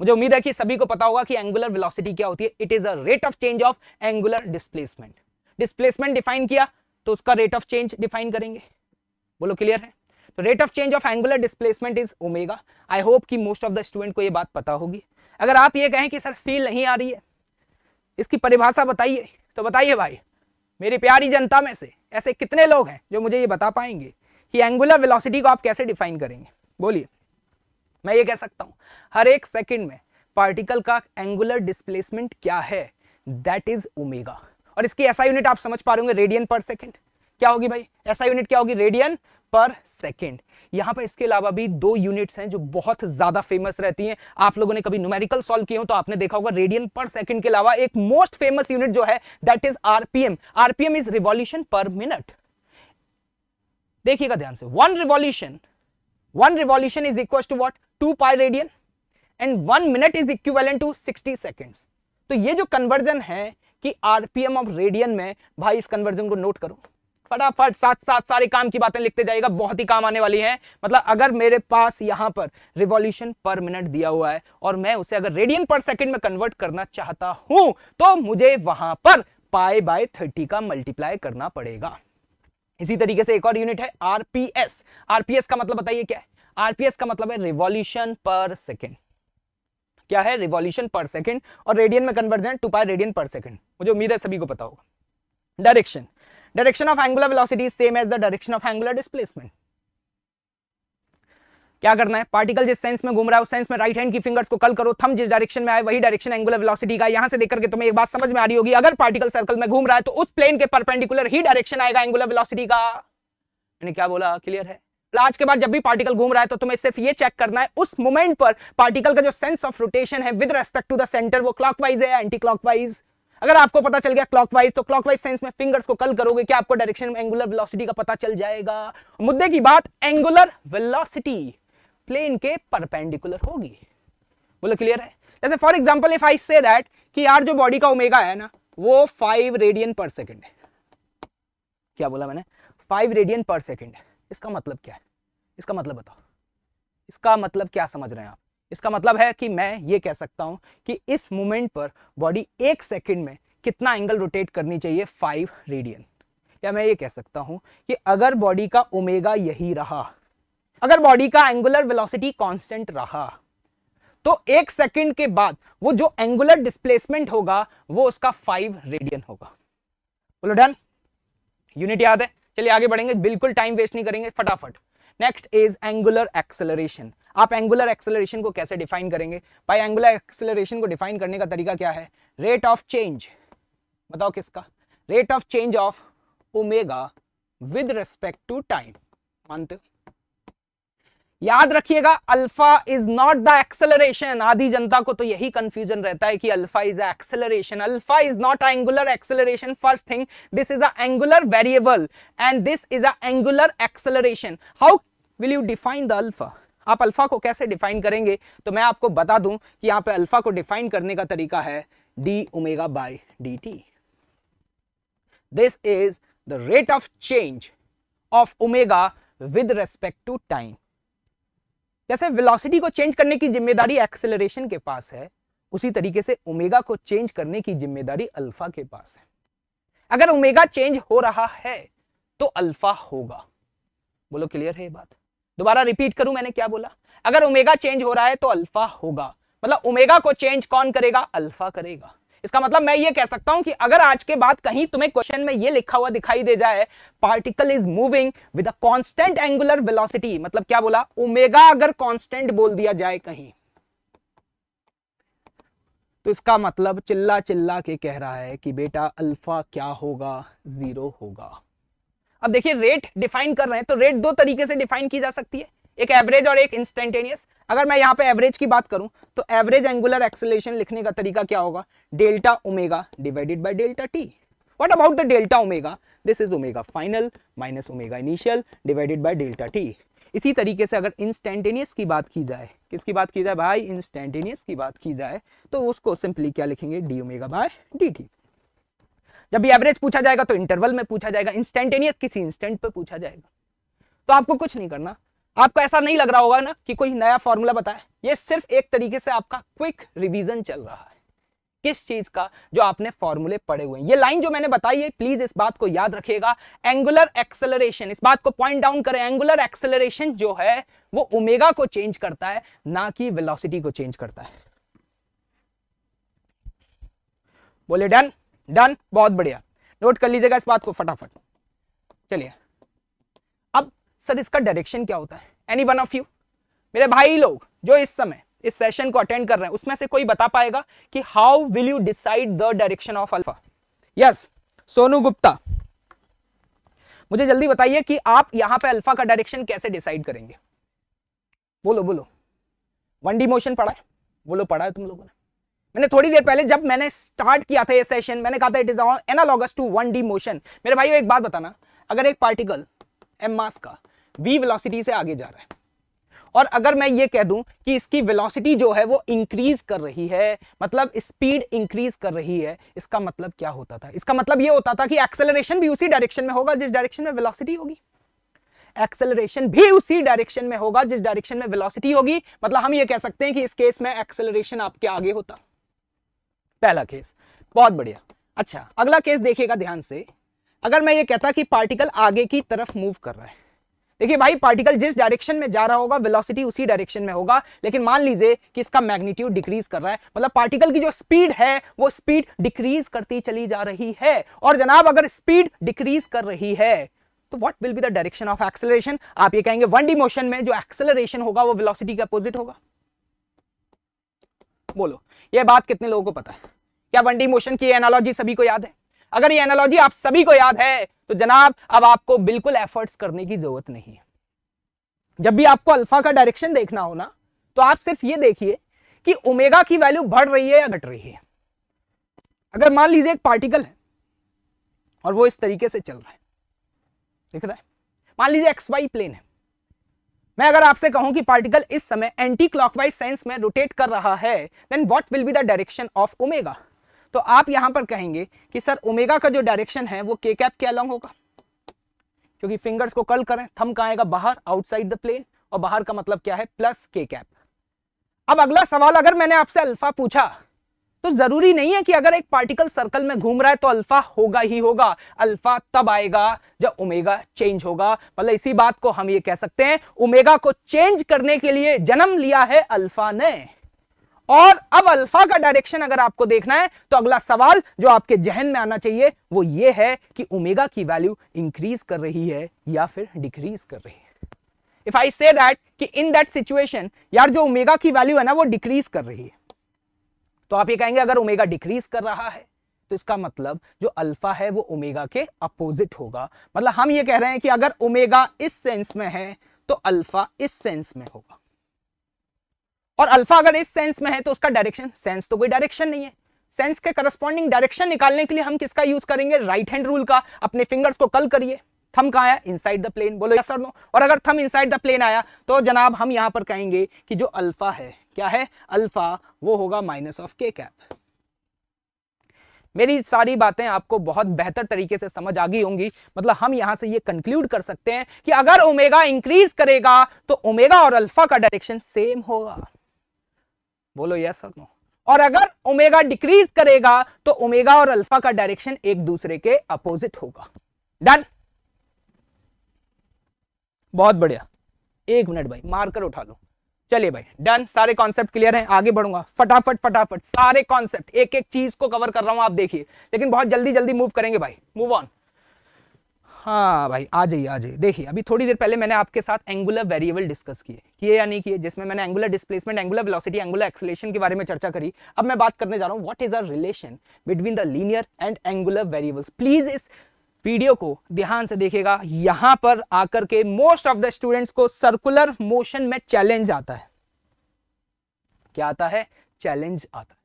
मुझे उम्मीद है कि सभी को पता होगा कि एंगुलर वेलोसिटी क्या होती है it is a rate of change of angular displacement displacement define किया तो उसका रेट ऑफ चेंज डिफाइन करेंगे बोलो क्लियर है तो rate of change of angular displacement is omega I hope कि मोस्ट ऑफ द स्टूडेंट को ये बात पता होगी अगर आप ये कहें कि सर फील नहीं आ रही है इसकी परिभाषा बताइए तो बताइए भाई मेरी प्यारी जनता में से ऐसे कितने लोग हैं जो मुझे ये बता पाएंगे कि एंगुलर वेलोसिटी को आप कैसे डिफाइन करेंगे बोलिए मैं ये कह सकता हूँ हर एक सेकंड में पार्टिकल का एंगुलर डिस्प्लेसमेंट क्या है दैट इज ओमेगा और इसकी ऐसा यूनिट आप समझ पा रहे होंगे रेडियन पर सेकेंड क्या होगी भाई ऐसा यूनिट क्या होगी रेडियन पर सेकेंड यहां पर इसके अलावा भी दो यूनिट्स हैं जो बहुत ज्यादा फेमस रहती हैं आप लोगों ने कभी न्यूमेरिकल सॉल्व किए हो तो आपने देखा होगा रेडियन पर सेकेंड के अलावा एक मोस्ट फेमस यूनिट जो है that is RPM RPM is revolution per minute देखिएगा ध्यान से one revolution one revolution is equal to what two pi radian and one minute is equal to sixty second तो ये जो कन्वर्जन है कि आरपीएम ऑफ रेडियन में भाई इस कन्वर्जन को नोट करो फटाफट साथ साथ सारे काम की बातें लिखते जाएगा बहुत ही काम आने वाली है मतलब अगर मेरे पास यहाँ पर रिवॉल्यूशन पर मिनट दिया हुआ है और मैं उसे अगर रेडियन पर सेकेंड में कन्वर्ट करना चाहता हूं तो मुझे वहां पर पाए बाय थर्टी का मल्टीप्लाई करना पड़ेगा इसी तरीके से एक और यूनिट है आरपीएस आरपीएस का मतलब बताइए क्या है आरपीएस का मतलब है रिवॉल्यूशन पर सेकेंड क्या है रिवॉल्यूशन पर सेकेंड और रेडियन में conversion two pi radian per second मुझे उम्मीद है सभी को पता होगा direction direction of angular velocity same as the direction of angular displacement क्या करना है पार्टिकल जिस सेंस में घूम रहा है उस सेंस में राइट हैंड की फिंगर्स को कल करो थम जिस डायरेक्शन में आए वही डायरेक्शन एंगुलर वेलोसिटी का यहां से देखकर के तुम्हें एक बात समझ में आ रही होगी अगर पार्टिकल सर्कल में घूम रहा है तो उस प्लेन के परपेंडिकुलर ही डायरेक्शन आएगा एंगुलर वेलोसिटी का मैंने क्या बोला क्लियर है आज के बाद जब भी पार्टिकल घूम रहा है तो तुम्हें सिर्फ ये चेक करना है उस मोमेंट पर पार्टिकल का जो सेंस ऑफ रोटेशन है with respect to the centre वो क्लॉकवाइज है एंटी क्लॉकवाइज अगर आपको पता चल गया क्लॉकवाइज तो क्लॉकवाइज सेंस में फिंगर्स को कल करोगे क्या आपको डायरेक्शन में एंगुलर वेलोसिटी का पता चल जाएगा मुद्दे की बात एंगुलर वेलोसिटी प्लेन के परपेंडिकुलर होगी बोलो क्लियर है जैसे for example if I say that कि यार जो बॉडी का ओमेगा है ना वो फाइव रेडियन पर सेकेंड है क्या बोला मैंने फाइव रेडियन पर सेकेंड है इसका मतलब क्या है इसका मतलब बताओ इसका मतलब क्या समझ रहे हैं आप इसका मतलब है कि मैं ये कह सकता हूँ कि इस मोमेंट पर बॉडी एक सेकेंड में कितना एंगल रोटेट करनी चाहिए फाइव रेडियन या मैं ये कह सकता हूँ कि अगर बॉडी का ओमेगा यही रहा अगर बॉडी का एंगुलर वेलोसिटी कांस्टेंट रहा तो एक सेकंड के बाद वो जो एंगुलर डिस्प्लेसमेंट होगा वो उसका फाइव रेडियन होगा बोलो डन यूनिट याद है चलिए आगे बढ़ेंगे बिल्कुल टाइम वेस्ट नहीं करेंगे फटाफट नेक्स्ट इज एंगुलर एक्सेलरेशन आप एंगुलर एक्सेलरेशन को कैसे डिफाइन करेंगे भाई एंगुलर एक्सेलरेशन को डिफाइन करने का तरीका क्या है रेट ऑफ चेंज बताओ किसका rate of change of omega with respect to time मानते हो याद रखिएगा alpha is not the acceleration आधी जनता को तो यही कंफ्यूजन रहता है कि alpha is acceleration alpha is not angular acceleration first thing this is a angular variable and this is a angular acceleration how will you define the alpha आप alpha को कैसे डिफाइन करेंगे तो मैं आपको बता दूं कि यहां पे अल्फा को डिफाइन करने का तरीका है d omega by d T this is the rate of change of omega with respect to time जैसे वेलोसिटी को चेंज करने की जिम्मेदारी एक्सेलरेशन के पास है उसी तरीके से ओमेगा को चेंज करने की जिम्मेदारी अल्फा के पास है अगर ओमेगा चेंज हो रहा है तो अल्फा होगा बोलो क्लियर है ये बात दोबारा रिपीट करूं मैंने क्या बोला अगर ओमेगा चेंज हो रहा है तो अल्फा होगा मतलब ओमेगा को चेंज कौन करेगा अल्फा करेगा इसका मतलब मैं ये कह सकता हूं कि अगर आज के बाद कहीं तुम्हें क्वेश्चन में ये लिखा हुआ दिखाई दे जाए particle is moving with a constant angular velocity मतलब क्या बोला ओमेगा अगर कांस्टेंट बोल दिया जाए कहीं तो इसका मतलब चिल्ला चिल्ला के कह रहा है कि बेटा अल्फा क्या होगा जीरो होगा अब देखिए रेट डिफाइन कर रहे हैं तो रेट दो तरीके से डिफाइन की जा सकती है एक एवरेज और एक इंस्टेंटेनियस अगर मैं यहाँ पे एवरेज की बात करूं तो एवरेज एंगुलर एक्सेलेशन लिखने का तरीका क्या होगा delta omega divided by delta t what about the delta omega this is omega final minus omega initial divided by delta t इसी तरीके से अगर इंस्टेंटेनियस की बात की जाए किसकी बात की जाए भाई इंस्टेंटेनियस की बात की जाए तो उसको सिंपली क्या लिखेंगे d omega by d t जब भी एवरेज पूछा जाएगा तो इंटरवल में पूछा जाएगा इंस्टेंटेनियस किसी इंस्टेंट पे पूछा जाएगा तो आपको कुछ नहीं करना आपको ऐसा नहीं लग रहा होगा ना कि कोई नया फॉर्मूला बताए ये सिर्फ एक तरीके से आपका क्विक रिवीजन चल रहा है किस चीज का जो आपने फॉर्मूले पढ़े हुए हैं ये लाइन जो मैंने बताई है प्लीज इस बात को याद रखिएगा एंगुलर एक्सेलरेशन इस बात को पॉइंट डाउन करें एंगुलर एक्सेलरेशन जो है वो ओमेगा को चेंज करता है ना कि वेलोसिटी को चेंज करता है बोले डन डन बहुत बढ़िया नोट कर लीजिएगा इस बात को फटाफट चलिए सर इसका डायरेक्शन क्या होता है एनी वन ऑफ यू मेरे भाई लोग जो इस समय इस सेशन को अटेंड कर रहे हैं उसमें से कोई बता पाएगा कि how will you decide the direction of alpha yes Sonu Gupta मुझे जल्दी बताइए कि आप यहां पे अल्फा का डायरेक्शन कैसे डिसाइड करेंगे बोलो बोलो वन डी मोशन पढ़ा है बोलो पढ़ा है तुम लोगों ने मैंने थोड़ी देर पहले जब मैंने स्टार्ट किया था ये सेशन मैंने कहा था it is analogous to one D motion मेरे भाई एक बात बताना अगर एक पार्टिकल एम मास का वी वेलोसिटी से आगे जा रहा है और अगर मैं ये कह दूं कि इसकी वेलोसिटी जो है वो इंक्रीज कर रही है मतलब स्पीड इंक्रीज कर रही है इसका मतलब क्या होता था इसका मतलब ये होता था कि एक्सेलरेशन भी उसी डायरेक्शन में होगा जिस डायरेक्शन में वेलोसिटी होगी एक्सेलरेशन भी उसी डायरेक्शन में होगा जिस डायरेक्शन में वेलोसिटी होगी मतलब हम ये कह सकते हैं कि इस केस में एक्सेलरेशन आपके आगे होता पहला केस बहुत बढ़िया अच्छा अगला केस देखिएगा ध्यान से अगर मैं ये कहता कि पार्टिकल आगे की तरफ मूव कर रहा है देखिए भाई पार्टिकल जिस डायरेक्शन में जा रहा होगा वेलोसिटी उसी डायरेक्शन में होगा लेकिन मान लीजिए कि इसका मैग्नीट्यूड डिक्रीज कर रहा है मतलब पार्टिकल की जो स्पीड है वो स्पीड डिक्रीज करती चली जा रही है और जनाब अगर स्पीड डिक्रीज कर रही है तो what will be the direction of acceleration आप ये कहेंगे वन डी मोशन में जो एक्सेलरेशन होगा वो वेलोसिटी के अपोजिट होगा बोलो ये बात कितने लोगों को पता है क्या वन डी मोशन की एनालॉजी सभी को याद है अगर ये एनालॉजी आप सभी को याद है तो जनाब अब आपको बिल्कुल एफर्ट्स करने की जरूरत नहीं है जब भी आपको अल्फा का डायरेक्शन देखना हो ना तो आप सिर्फ ये देखिए कि ओमेगा की वैल्यू बढ़ रही है या घट रही है अगर मान लीजिए एक पार्टिकल है और वो इस तरीके से चल रहा है दिख रहा है मान लीजिए एक्स वाई प्लेन है मैं अगर आपसे कहूं कि पार्टिकल इस समय एंटी क्लॉकवाइज सेंस में रोटेट कर रहा है then what will be the direction of omega तो आप यहां पर कहेंगे कि सर ओमेगा का जो डायरेक्शन है वो के कैप के अलॉन्ग होगा क्योंकि फिंगर्स को कल करें थम का आएगा बाहर आउटसाइड द प्लेन और बाहर का मतलब क्या है प्लस के कैप अब अगला सवाल अगर मैंने आपसे अल्फा पूछा तो जरूरी नहीं है कि अगर एक पार्टिकल सर्कल में घूम रहा है तो अल्फा होगा ही होगा अल्फा तब आएगा जब ओमेगा चेंज होगा मतलब इसी बात को हम ये कह सकते हैं ओमेगा को चेंज करने के लिए जन्म लिया है अल्फा ने और अब अल्फा का डायरेक्शन अगर आपको देखना है तो अगला सवाल जो आपके जहन में आना चाहिए वो ये है कि ओमेगा की वैल्यू इंक्रीज कर रही है या फिर डिक्रीज कर रही है इफ आई से दैट कि इन दैट सिचुएशन यार जो ओमेगा की वैल्यू है ना वो डिक्रीज कर रही है तो आप ये कहेंगे अगर ओमेगा डिक्रीज कर रहा है तो इसका मतलब जो अल्फा है वो ओमेगा के अपोजिट होगा मतलब हम ये कह रहे हैं कि अगर ओमेगा इस सेंस में है तो अल्फा इस सेंस में होगा और अल्फा अगर इस सेंस में है तो उसका डायरेक्शन सेंस तो कोई डायरेक्शन नहीं है सेंस के करस्पॉन्डिंग डायरेक्शन निकालने के लिए हम किसका यूज करेंगे राइट हैंड रूल का अपने फिंगर्स को कल करिए थम कहा आया इनसाइड द प्लेन बोलो सर नो और अगर थम इनसाइड द प्लेन आया तो जनाब हम यहां पर कहेंगे कि जो अल्फा है क्या है अल्फा वो होगा माइनस ऑफ के कैप मेरी सारी बातें आपको बहुत बेहतर तरीके से समझ आ गई होंगी मतलब हम यहां से ये कंक्लूड कर सकते हैं कि अगर ओमेगा इंक्रीज करेगा तो ओमेगा और अल्फा का डायरेक्शन सेम होगा बोलो यस और नो और अगर ओमेगा डिक्रीज करेगा तो ओमेगा और अल्फा का डायरेक्शन एक दूसरे के अपोजिट होगा डन बहुत बढ़िया एक मिनट भाई मार्कर उठा लो चलिए भाई डन सारे कॉन्सेप्ट क्लियर हैं आगे बढ़ूंगा फटाफट फटाफट सारे कॉन्सेप्ट एक एक चीज को कवर कर रहा हूं आप देखिए लेकिन बहुत जल्दी जल्दी मूव करेंगे भाई मूव ऑन हाँ भाई आ जाइए आ जाइए देखिए अभी थोड़ी देर पहले मैंने आपके साथ एंगुलर वेरिएबल डिस्कस किए किए या नहीं किए जिसमें मैंने angular displacement angular velocity angular acceleration के बारे में चर्चा करी अब मैं बात करने जा रहा हूँ what is our relation between the linear and angular variables please इस वीडियो को ध्यान से देखेगा यहाँ पर आकर के मोस्ट ऑफ द स्टूडेंट्स को सर्कुलर मोशन में चैलेंज आता है क्या आता है चैलेंज आता है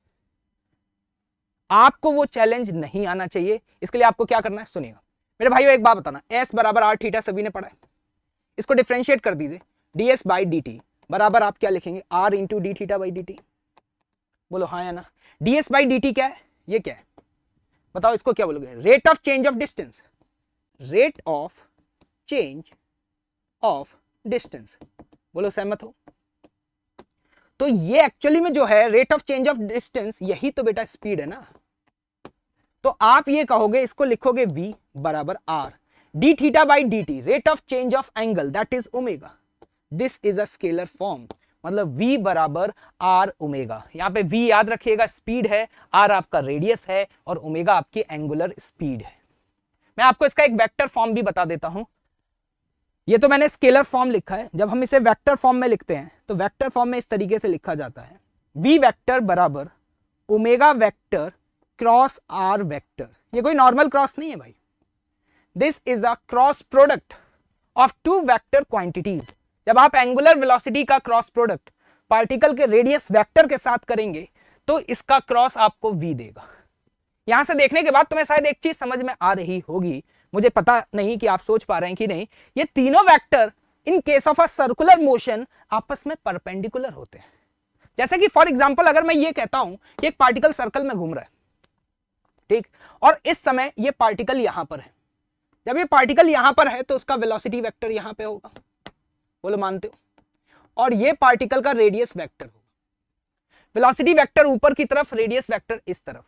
आपको वो चैलेंज नहीं आना चाहिए इसके लिए आपको क्या करना है सुनिएगा मेरे भाइयों एक बात बताना एस बराबर आर थीटा सभी ने पढ़ा है इसको डिफ्रेंशिएट कर दीजिए d S by D T बराबर आप क्या लिखेंगे r into d theta by D T बोलो हाँ या ना d S by D T क्या है ये क्या है बताओ इसको क्या बोलोगे rate of change of distance rate of change of distance बोलो सहमत हो तो ये एक्चुअली में जो है rate of change of distance यही तो बेटा स्पीड है ना तो आप ये कहोगे इसको लिखोगे v बराबर r d theta by D t rate of change of angle that is omega this is a scalar form मतलब v बराबर r ओमेगा यहाँ पे v याद रखिएगा स्पीड है r आपका रेडियस है और ओमेगा आपकी एंगुलर स्पीड है मैं आपको इसका एक वेक्टर फॉर्म भी बता देता हूं ये तो मैंने स्केलर फॉर्म लिखा है जब हम इसे वेक्टर फॉर्म में लिखते हैं तो वेक्टर फॉर्म में इस तरीके से लिखा जाता है v वेक्टर बराबर omega vector cross r vector ये कोई नॉर्मल क्रॉस नहीं है भाई this is a cross product of two vector quantities जब आप एंगुलर वेलोसिटी का क्रॉस प्रोडक्ट पार्टिकल के रेडियस वेक्टर के साथ करेंगे तो इसका क्रॉस आपको v देगा यहां से देखने के बाद तुम्हें शायद एक चीज समझ में आ रही होगी मुझे पता नहीं कि आप सोच पा रहे हैं कि नहीं ये तीनों vector in case of a circular motion आपस में परपेंडिकुलर होते हैं जैसे कि फॉर एग्जाम्पल अगर मैं ये कहता हूं कि एक पार्टिकल सर्कल में घूम रहा है ठीक और इस समय ये पार्टिकल यहां पर है जब ये पार्टिकल यहां पर है तो उसका वेलोसिटी वेक्टर यहां पे होगा बोलो मानते हो और ये पार्टिकल का रेडियस वेक्टर होगा वेलोसिटी वेक्टर ऊपर की तरफ रेडियस वेक्टर इस तरफ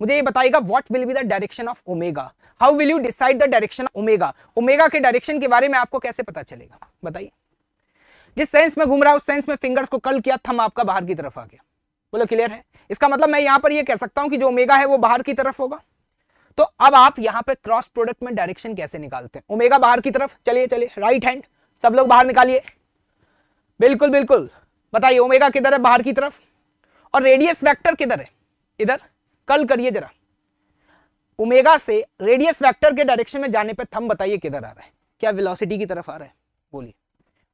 मुझे ये बताएगा what will be the direction of omega how will you decide the direction of omega omega के डायरेक्शन के बारे में आपको कैसे पता चलेगा बताइए जिस सेंस में घूम रहा है उस सेंस में फिंगर्स को कल किया थम आपका बाहर की तरफ आ गया बोलो क्लियर है इसका मतलब मैं यहां पर यह कह सकता हूं कि जो ओमेगा है वो बाहर की तरफ होगा तो अब आप यहां पर क्रॉस प्रोडक्ट में डायरेक्शन कैसे निकालते हैं ओमेगा बाहर की तरफ चलिए चलिए राइट हैंड सब लोग बाहर निकालिए बिल्कुल बिल्कुल बताइए ओमेगा किधर है बाहर की तरफ और रेडियस वेक्टर किधर है इधर कल करिए जरा ओमेगा से रेडियस वेक्टर के डायरेक्शन में जाने पर थम बताइए किधर आ रहा है क्या वेलोसिटी की तरफ आ रहा है बोलिए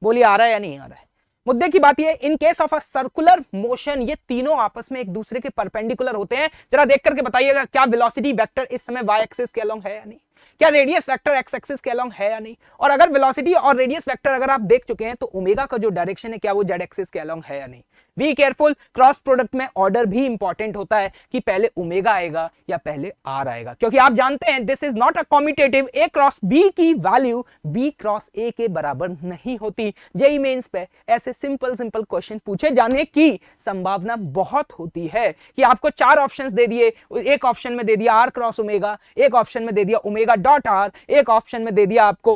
बोलिए आ रहा है या नहीं आ रहा है मुद्दे की बात यह in case of a circular motion ये तीनों आपस में एक दूसरे के परपेंडिकुलर होते हैं जरा देख करके बताइएगा क्या वेलोसिटी वेक्टर इस समय वाई एक्सिस के अलोंग है या नहीं क्या रेडियस वेक्टर एक्स एक्सिस के अलोंग है या नहीं और अगर वेलोसिटी और रेडियस वेक्टर अगर आप देख चुके हैं तो ओमेगा का जो डायरेक्शन है क्या वो जेड एक्सिस के अलोंग है या नहीं बी केयरफुल क्रॉस प्रोडक्ट में ऑर्डर भी इंपॉर्टेंट होता है कि पहले उमेगा आएगा या पहले आर आएगा क्योंकि आप जानते हैं this is not a commutative a cross b की वैल्यू बी क्रॉस ए के बराबर नहीं होती जेई मेन्स पे ऐसे सिंपल सिंपल क्वेश्चन पूछे जाने की संभावना बहुत होती है कि आपको चार ऑप्शन दे दिए एक ऑप्शन में दे दिया आर क्रॉस उमेगा एक ऑप्शन में दे दिया उमेगा डॉट आर एक ऑप्शन में दे दिया आपको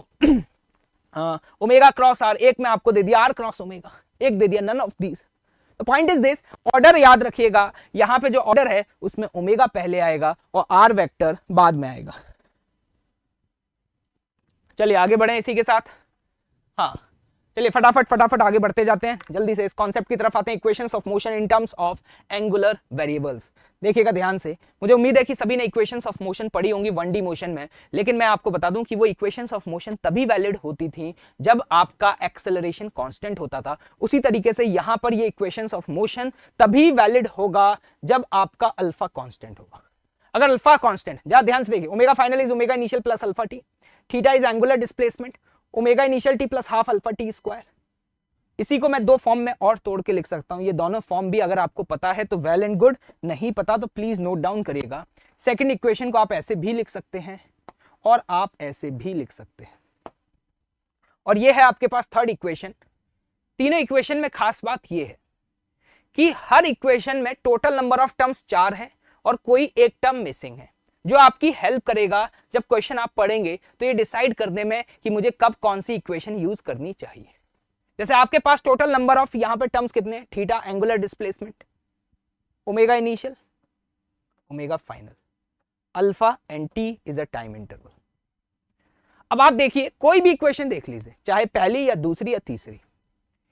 उमेगा क्रॉस आर एक में आपको दे दिया आर क्रॉस उमेगा एक दे दिया none of these point is this order याद रखिएगा यहां पे जो ऑर्डर है उसमें ओमेगा पहले आएगा और आर वेक्टर बाद में आएगा चलिए आगे बढ़े इसी के साथ हाँ चलिए फटाफट फटाफट आगे बढ़ते जाते हैं जल्दी से इस कॉन्सेप्ट की तरफ आते हैं equations of motion in terms of angular variables देखिएगा ध्यान से मुझे उम्मीद है कि सभी ने इक्वेशंस ऑफ मोशन पढ़ी होंगी वन डी मोशन में लेकिन मैं आपको बता दूं कि वो इक्वेशंस ऑफ मोशन तभी वैलिड होती थी जब आपका एक्सेलरेशन कॉन्स्टेंट होता था उसी तरीके से यहाँ पर ये इक्वेशन ऑफ मोशन तभी वैलिड होगा जब आपका अल्फा कॉन्स्टेंट होगा अगर अल्फा कॉन्स्टेंट ध्यान से देखिए omega final is omega initial plus alpha t theta is angular displacement omega initial t plus half alpha t square इसी को मैं दो फॉर्म में और तोड़ के लिख सकता हूं ये दोनों फॉर्म भी अगर आपको पता है तो वेल एंड गुड नहीं पता तो प्लीज नोट डाउन करिएगा सेकेंड इक्वेशन को आप ऐसे भी लिख सकते हैं और आप ऐसे भी लिख सकते हैं और ये है आपके पास थर्ड इक्वेशन तीनों इक्वेशन में खास बात यह है कि हर इक्वेशन में टोटल नंबर ऑफ टर्म्स चार हैं और कोई एक टर्म मिसिंग है जो आपकी हेल्प करेगा जब क्वेश्चन आप पढ़ेंगे तो ये डिसाइड करने में कि मुझे कब कौन सी इक्वेशन यूज करनी चाहिए जैसे आपके पास टोटल नंबर ऑफ यहां पे टर्म्स कितने theta angular displacement omega initial omega final alpha and t is a time interval अब आप देखिए कोई भी इक्वेशन देख लीजिए चाहे पहली या दूसरी या तीसरी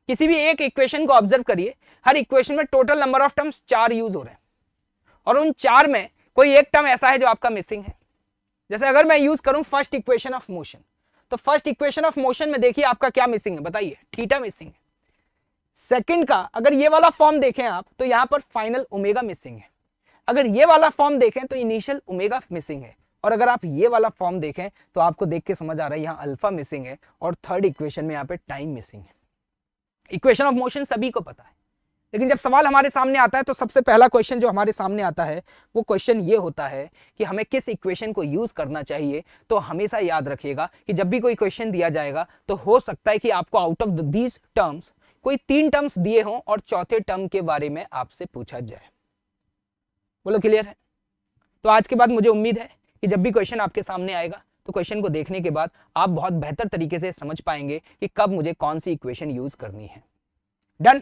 किसी भी एक इक्वेशन को ऑब्जर्व करिए हर इक्वेशन में टोटल नंबर ऑफ टर्म्स चार यूज हो रहे हैं और उन चार में कोई एक टर्म ऐसा है जो आपका मिसिंग है जैसे अगर मैं यूज करूं फर्स्ट इक्वेशन ऑफ मोशन तो फर्स्ट इक्वेशन ऑफ मोशन में देखिए आपका क्या मिसिंग है बताइए थीटा मिसिंग है सेकंड का अगर ये वाला फॉर्म देखें आप तो यहाँ पर फाइनल ओमेगा मिसिंग है अगर ये वाला फॉर्म देखें तो इनिशियल ओमेगा मिसिंग है और अगर आप ये वाला फॉर्म देखें तो आपको देख के समझ आ रहा है यहाँ अल्फा मिसिंग है और थर्ड इक्वेशन में यहाँ पे टाइम मिसिंग है इक्वेशन ऑफ मोशन सभी को पता है लेकिन जब सवाल हमारे सामने आता है तो सबसे पहला क्वेश्चन जो हमारे सामने आता है वो क्वेश्चन ये होता है कि हमें किस इक्वेशन को यूज़ करना चाहिए तो हमेशा याद रखिएगा कि जब भी कोई क्वेश्चन दिया जाएगा तो हो सकता है कि आपको आउट ऑफ दीज टर्म्स कोई तीन टर्म्स दिए हों और चौथे टर्म के बारे में आपसे पूछा जाए बोलो क्लियर है तो आज के बाद मुझे उम्मीद है कि जब भी क्वेश्चन आपके सामने आएगा तो क्वेश्चन को देखने के बाद आप बहुत बेहतर तरीके से समझ पाएंगे कि कब मुझे कौन सी इक्वेशन यूज करनी है डन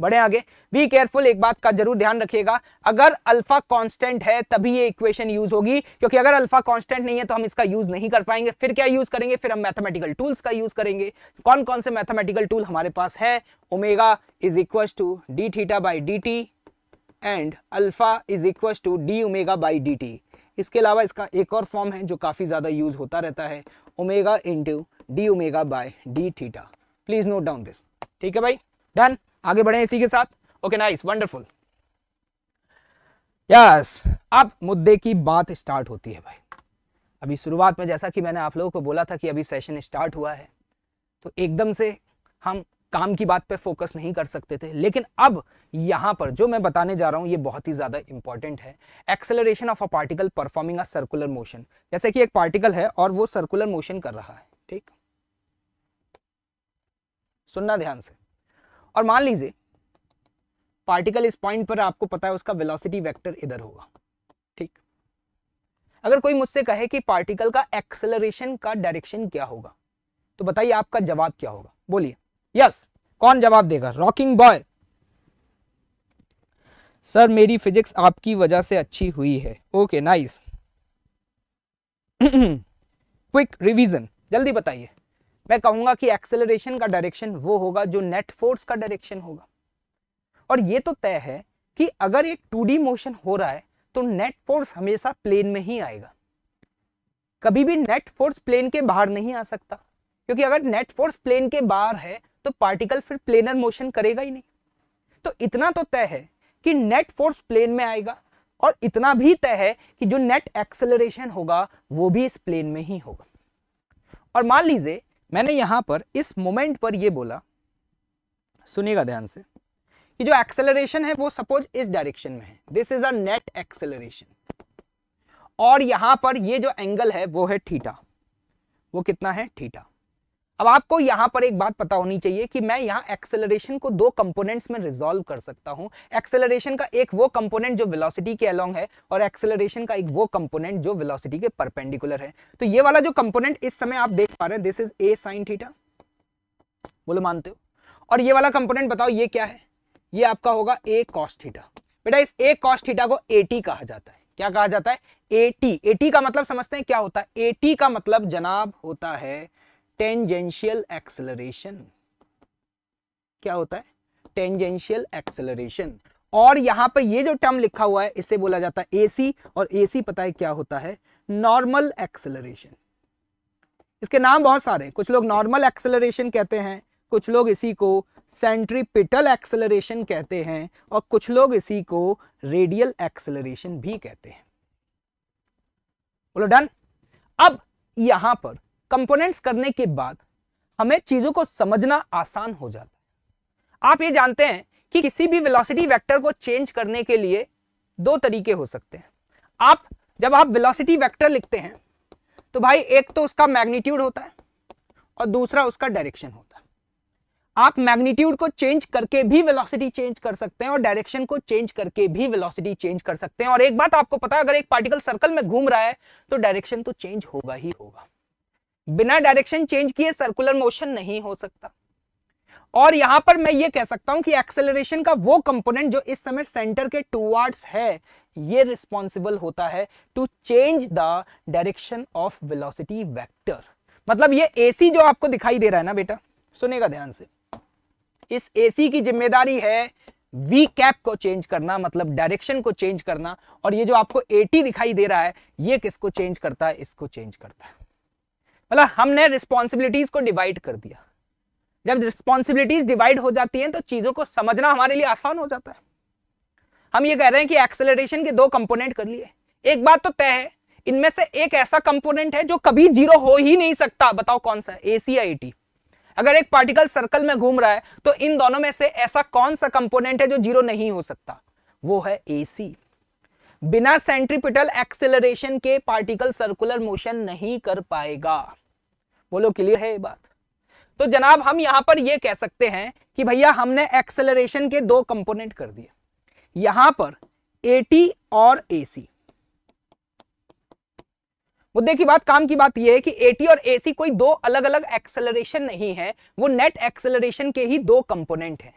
बढ़े आगे बी केयरफुल एक बात का जरूर ध्यान रखिएगा अगर अल्फा कांस्टेंट है तभी ये इक्वेशन यूज होगी क्योंकि अगर अल्फा कांस्टेंट नहीं है तो हम इसका यूज नहीं कर पाएंगे फिर क्या यूज करेंगे फिर हम मैथमेटिकल टूल्स का यूज करेंगे कौन कौन से मैथमेटिकल टूल हमारे पास है omega is equal to d theta by D t and alpha is equal to d omega by D t इसके अलावा इसका एक और फॉर्म है जो काफ़ी ज़्यादा यूज होता रहता है omega into d omega by d theta please note down this ठीक है भाई डन आगे बढ़े इसी के साथ ओके नाइस वंडरफुल यस अब मुद्दे की बात स्टार्ट होती है भाई अभी शुरुआत में जैसा कि मैंने आप लोगों को बोला था कि अभी सेशन स्टार्ट हुआ है तो एकदम से हम काम की बात पर फोकस नहीं कर सकते थे लेकिन अब यहां पर जो मैं बताने जा रहा हूं ये बहुत ही ज़्यादा इंपॉर्टेंट है acceleration of a particle performing a circular motion जैसे कि एक पार्टिकल है और वो सर्कुलर मोशन कर रहा है ठीक सुनना ध्यान से और मान लीजिए पार्टिकल इस पॉइंट पर आपको पता है उसका वेलोसिटी वेक्टर इधर होगा ठीक अगर कोई मुझसे कहे कि पार्टिकल का एक्सेलरेशन का डायरेक्शन क्या होगा तो बताइए आपका जवाब क्या होगा बोलिए यस कौन जवाब देगा रॉकिंग बॉय सर मेरी फिजिक्स आपकी वजह से अच्छी हुई है ओके नाइस क्विक रिवीजन जल्दी बताइए मैं कहूंगा कि एक्सेलरेशन का डायरेक्शन वो होगा जो नेट फोर्स का डायरेक्शन होगा और ये तो तय है कि अगर एक टू मोशन हो रहा है तो नेट फोर्स हमेशा प्लेन में ही आएगा कभी भी नेट फोर्स प्लेन के बाहर नहीं आ सकता क्योंकि अगर नेट फोर्स प्लेन के बाहर है तो पार्टिकल फिर प्लेनर मोशन करेगा ही नहीं तो इतना तो तय है कि नेट फोर्स प्लेन में आएगा और इतना भी तय है कि जो नेट एक्सेलरेशन होगा वो भी इस प्लेन में ही होगा और मान लीजिए मैंने यहाँ पर इस मोमेंट पर यह बोला सुनिएगा ध्यान से कि जो एक्सेलरेशन है वो सपोज इस डायरेक्शन में है दिस इज अट एक्सेलरेशन और यहाँ पर ये जो एंगल है वो है थीटा वो कितना है थीटा अब आपको यहां पर एक बात पता होनी चाहिए कि मैं यहां एक्सेलरेशन को दो कंपोनेंट्स में रिजोल्व कर सकता हूं एक्सेलरेशन का एक वो कंपोनेंट जो वेलोसिटी के अलोंग है और एक्सेलरेशन का एक वो कंपोनेंट जो वेलोसिटी के परपेंडिकुलर है तो ये वाला जो कंपोनेंट इस समय आप देख पा रहे हैं this is a sine theta बोलो मानते हो और ये वाला कंपोनेंट बताओ ये क्या है ये आपका होगा ए कॉस थीटा बेटा इस ए कॉस थीटा को एटी कहा जाता है क्या कहा जाता है एटी एटी का मतलब समझते हैं क्या होता है एटी का मतलब जनाब होता है टेंजेंशियल एक्सेलरेशन क्या होता है टेंजेंशियल एक्सेलरेशन और यहां पर ये जो टर्म लिखा हुआ है इसे बोला जाता है एसी और एसी पता है क्या होता है नॉर्मल एक्सेलरेशन इसके नाम बहुत सारे कुछ लोग नॉर्मल एक्सेलरेशन कहते हैं कुछ लोग इसी को सेंट्रीपिटल एक्सेलरेशन कहते हैं और कुछ लोग इसी को रेडियल एक्सेलरेशन भी कहते हैं बोलो डन अब यहां पर कंपोनेंट्स करने के बाद हमें चीजों को समझना आसान हो जाता है आप ये जानते हैं कि किसी भी वेलोसिटी वेक्टर को चेंज करने के लिए दो तरीके हो सकते हैं आप जब आप वेलोसिटी वेक्टर लिखते हैं तो भाई एक तो उसका मैग्नीट्यूड होता है और दूसरा उसका डायरेक्शन होता है आप मैग्नीट्यूड को चेंज करके भी वेलोसिटी चेंज कर सकते हैं और डायरेक्शन को चेंज करके भी वेलोसिटी चेंज कर सकते हैं और एक बात आपको पता है अगर एक पार्टिकल सर्कल में घूम रहा है तो डायरेक्शन तो चेंज होगा ही होगा बिना डायरेक्शन चेंज किए सर्कुलर मोशन नहीं हो सकता और यहां पर मैं ये कह सकता हूं कि एक्सेलरेशन का वो कंपोनेंट जो इस समय सेंटर के टूवर्ड्स है ये रिस्पॉन्सिबल होता है to change the direction of velocity vector मतलब ये एसी जो आपको दिखाई दे रहा है ना बेटा सुनेगा ध्यान से इस एसी की जिम्मेदारी है वी कैप को चेंज करना मतलब डायरेक्शन को चेंज करना और ये जो आपको एटी दिखाई दे रहा है ये किसको चेंज करता है इसको चेंज करता है मतलब हमने रिस्पॉन्सिबिलिटीज को डिवाइड कर दिया जब रिस्पॉन्सिबिलिटीज डिवाइड हो जाती हैं तो चीज़ों को समझना हमारे लिए आसान हो जाता है हम ये कह रहे हैं कि एक्सेलरेशन के दो कंपोनेंट कर लिए एक बात तो तय है इनमें से एक ऐसा कंपोनेंट है जो कभी जीरो हो ही नहीं सकता बताओ कौन सा ए सी आई टी अगर एक पार्टिकल सर्कल में घूम रहा है तो इन दोनों में से ऐसा कौन सा कंपोनेंट है जो जीरो नहीं हो सकता वो है ए सी बिना सेंट्रीपिटल एक्सेलरेशन के पार्टिकल सर्कुलर मोशन नहीं कर पाएगा बोलो क्लियर है ये बात तो जनाब हम यहां पर ये कह सकते हैं कि भैया हमने एक्सेलरेशन के दो कंपोनेंट कर दिए यहां पर एटी और एसी मुद्दे की बात काम की बात यह है कि एटी और एसी कोई दो अलग अलग एक्सेलरेशन नहीं है वो नेट एक्सेलरेशन के ही दो कंपोनेंट हैं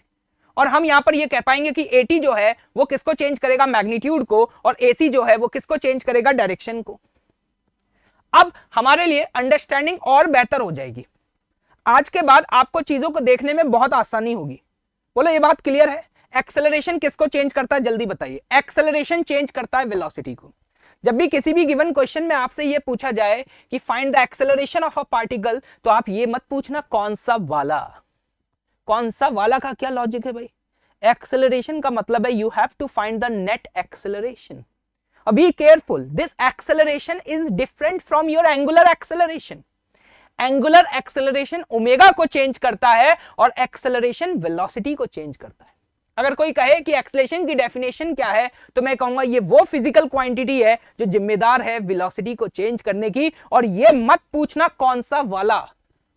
और हम यहां पर ये कह पाएंगे कि एटी जो है वो किसको चेंज करेगा मैग्नीट्यूड को और एसी जो है वो किसको चेंज करेगा डायरेक्शन को अब हमारे लिए अंडरस्टैंडिंग और बेहतर हो जाएगी आज के बाद आपको चीजों को देखने में बहुत आसानी होगी बोलो ये बात क्लियर है एक्सेलरेशन किसको चेंज करता है जल्दी बताइए एक्सेलरेशन चेंज करता है वेलोसिटी को जब भी किसी भी गिवन क्वेश्चन में आपसे ये पूछा जाए कि find the acceleration of a particle तो आप ये मत पूछना कौन सा वाला कौन सा वाला का क्या लॉजिक है भाई एक्सेलरेशन का मतलब है you have to find the net acceleration अब be careful this acceleration is different from your angular acceleration angular acceleration omega को चेंज करता है और एक्सेलरेशन वेलोसिटी को चेंज करता है अगर कोई कहे कि एक्सलेशन की डेफिनेशन क्या है तो मैं कहूंगा ये वो फिजिकल क्वांटिटी है जो जिम्मेदार है वेलोसिटी को चेंज करने की और ये मत पूछना कौन सा वाला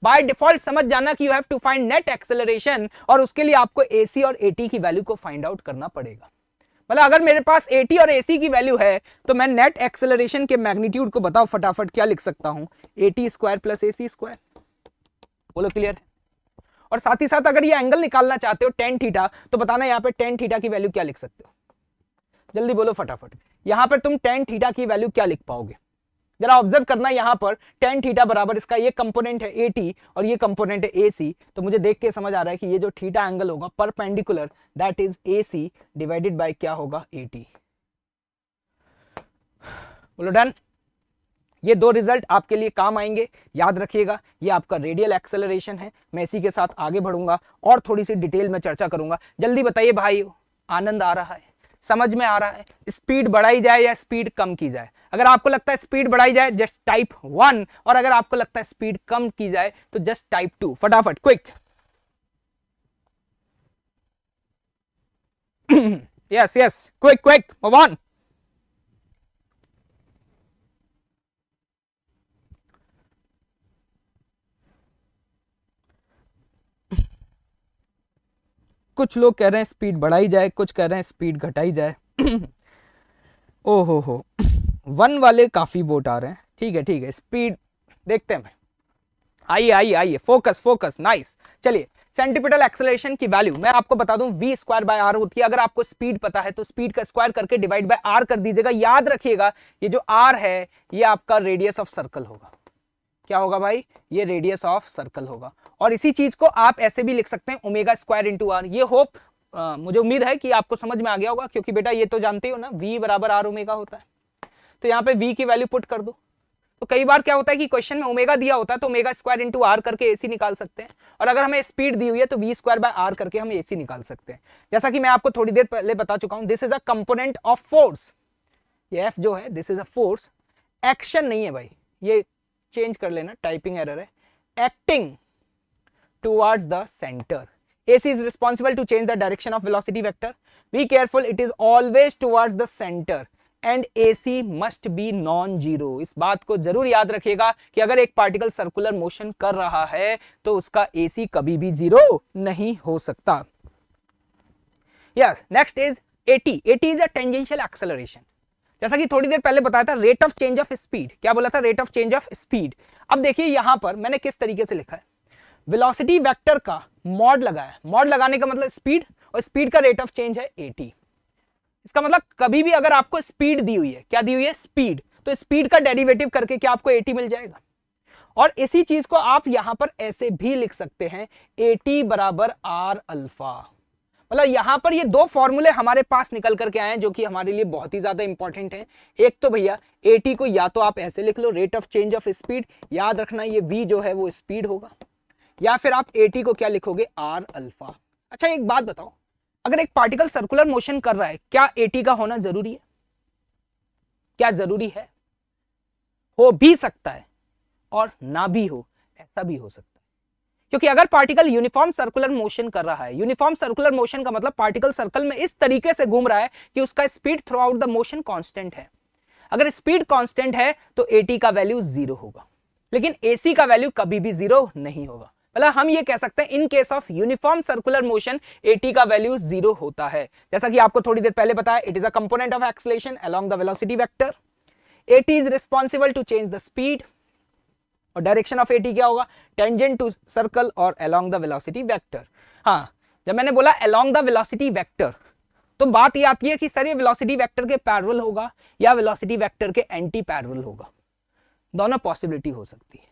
बाय डिफॉल्ट समझ जाना कि you have to find net acceleration और उसके लिए आपको एसी और एटी की वैल्यू को फाइंड आउट करना पड़ेगा मतलब अगर मेरे पास टी और सी की वैल्यू है तो मैं नेट एक्सेलरेशन के मैग्नीट्यूड को बताओ फटाफट क्या लिख सकता हूँ t square plus a C square बोलो क्लियर और साथ ही साथ अगर ये एंगल निकालना चाहते हो टेन थीटा तो बताना यहाँ पे टेन थीटा की वैल्यू क्या लिख सकते हो जल्दी बोलो फटाफट यहाँ पर तुम टेन थीटा की वैल्यू क्या लिख पाओगे जरा ऑब्जर्व करना यहाँ पर टेन थीटा बराबर इसका ये कंपोनेंट है ए और ये कंपोनेंट है ए सी तो मुझे देख के समझ आ रहा है कि ये जो थीटा एंगल होगा perpendicular that is a c divided by क्या होगा ए बोलो डन ये दो रिजल्ट आपके लिए काम आएंगे याद रखिएगा ये आपका रेडियल एक्सेलरेशन है मैं इसी के साथ आगे बढ़ूंगा और थोड़ी सी डिटेल में चर्चा करूंगा जल्दी बताइए भाई आनंद आ रहा है समझ में आ रहा है स्पीड बढ़ाई जाए या स्पीड कम की जाए अगर आपको लगता है स्पीड बढ़ाई जाए जस्ट टाइप वन और अगर आपको लगता है स्पीड कम की जाए तो जस्ट टाइप टू फटाफट quick yes yes quick quick one कुछ लोग कह रहे हैं स्पीड बढ़ाई जाए कुछ कह रहे हैं स्पीड घटाई जाए ओ हो हो वन वाले काफ़ी बोट आ रहे हैं ठीक है ठीक है स्पीड देखते हैं आइए आइए आइए फोकस फोकस नाइस चलिए सेंटीपिटल एक्सेलरेशन की वैल्यू मैं आपको बता दूं वी स्क्वायर बाय आर होती है अगर आपको स्पीड पता है तो स्पीड का स्क्वायर करके डिवाइड बाय आर कर दीजिएगा याद रखिएगा ये जो आर है ये आपका रेडियस ऑफ सर्कल होगा क्या होगा भाई ये रेडियस ऑफ सर्कल होगा और इसी चीज को आप ऐसे भी लिख सकते हैं ओमेगा स्क्वायर इंटू आर ये होप मुझे उम्मीद है कि आपको समझ में आ गया होगा क्योंकि बेटा ये तो जानते हो ना वी बराबर आर ओमेगा होता है तो यहाँ पे वी की वैल्यू पुट कर दो तो कई बार क्या होता है कि क्वेश्चन में ओमेगा दिया होता है तो ओमेगा स्क्वायर इंटू आर करके एसी निकाल सकते हैं और अगर हमें स्पीड दी हुई है तो वी स्क्वायर बाय आर करके हम एसी निकाल सकते हैं जैसा कि मैं आपको थोड़ी देर पहले बता चुका हूं this is a component of force ये एफ जो है this is a force action नहीं है भाई ये चेंज कर लेना टाइपिंग एरर है acting towards the center. AC is responsible to change the direction of velocity vector. Be careful, it is always towards the center. And a c must be non zero इस बात को जरूर याद रखेगा कि अगर एक पार्टिकल सर्कुलर मोशन कर रहा है तो उसका ए सी कभी भी जीरो नहीं हो सकता yes next is a t a t is a tangential acceleration जैसा कि थोड़ी देर पहले बताया था rate of change of speed क्या बोला था rate of change of speed अब देखिए यहां पर मैंने किस तरीके से लिखा है वेलोसिटी वेक्टर का मॉड लगाया मॉड लगाने का मतलब स्पीड और स्पीड का रेट ऑफ चेंज है एटी इसका मतलब कभी भी अगर आपको स्पीड दी हुई है क्या दी हुई है स्पीड तो स्पीड का डेरिवेटिव करके क्या आपको 80 मिल जाएगा और इसी चीज को आप यहां पर ऐसे भी लिख सकते हैं टी बराबर आर अल्फा मतलब यहां पर ये दो फॉर्मूले हमारे पास निकल करके आए हैं जो कि हमारे लिए बहुत ही ज्यादा इंपॉर्टेंट हैं एक तो भैया टी को या तो आप ऐसे लिख लो rate of change of speed याद रखना ये वी जो है वो स्पीड होगा या फिर आप ए को क्या लिखोगे आर अल्फा अच्छा एक बात बताओ अगर एक पार्टिकल सर्कुलर मोशन कर रहा है क्या ए का होना जरूरी है क्या जरूरी है हो भी सकता है और ना भी हो ऐसा भी हो सकता है क्योंकि अगर पार्टिकल यूनिफॉर्म सर्कुलर मोशन कर रहा है यूनिफॉर्म सर्कुलर मोशन का मतलब पार्टिकल सर्कल में इस तरीके से घूम रहा है कि उसका speed throughout the motion constant है अगर स्पीड कॉन्स्टेंट है तो टी का वैल्यू जीरो होगा लेकिन एसी का वैल्यू कभी भी जीरो नहीं होगा मतलब हम ये कह सकते हैं in case of uniform circular motion a t का वैल्यू जीरो होता है जैसा कि आपको थोड़ी देर पहले बताया it is a component of acceleration along the velocity vector at is responsible to change the speed और डायरेक्शन ऑफ एटी क्या होगा टेंजेंट टू सर्कल और अलॉन्ग द वेलोसिटी वेक्टर हाँ जब मैंने बोला अलॉन्ग द वेलोसिटी वेक्टर तो बात यह आती है कि सर ये वेलोसिटी वेक्टर के पैरल होगा या वेलोसिटी वेक्टर के एंटी पैरल होगा दोनों पॉसिबिलिटी हो सकती है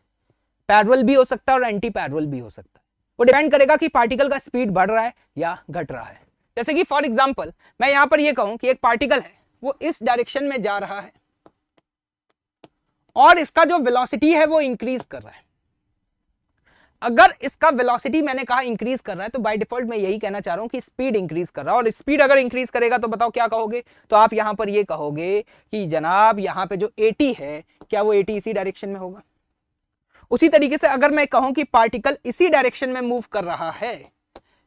पैरल भी हो सकता है और एंटी पैरल भी हो सकता है वो डिपेंड करेगा कि पार्टिकल का स्पीड बढ़ रहा है या घट रहा है जैसे कि फॉर एग्जाम्पल मैं यहां पर यह कहूं कि एक पार्टिकल है वो इस डायरेक्शन में जा रहा है और इसका जो वेलोसिटी है वो इंक्रीज कर रहा है अगर इसका वेलोसिटी मैंने कहा इंक्रीज कर रहा है तो बाय डिफॉल्ट मैं यही कहना चाह रहा हूं कि स्पीड इंक्रीज कर रहा है और स्पीड अगर इंक्रीज करेगा तो बताओ क्या कहोगे तो आप यहां पर ये कहोगे कि जनाब यहां पे जो 80 है क्या वो 80 इसी डायरेक्शन में होगा उसी तरीके से अगर मैं कहूं कि पार्टिकल इसी डायरेक्शन में मूव कर रहा है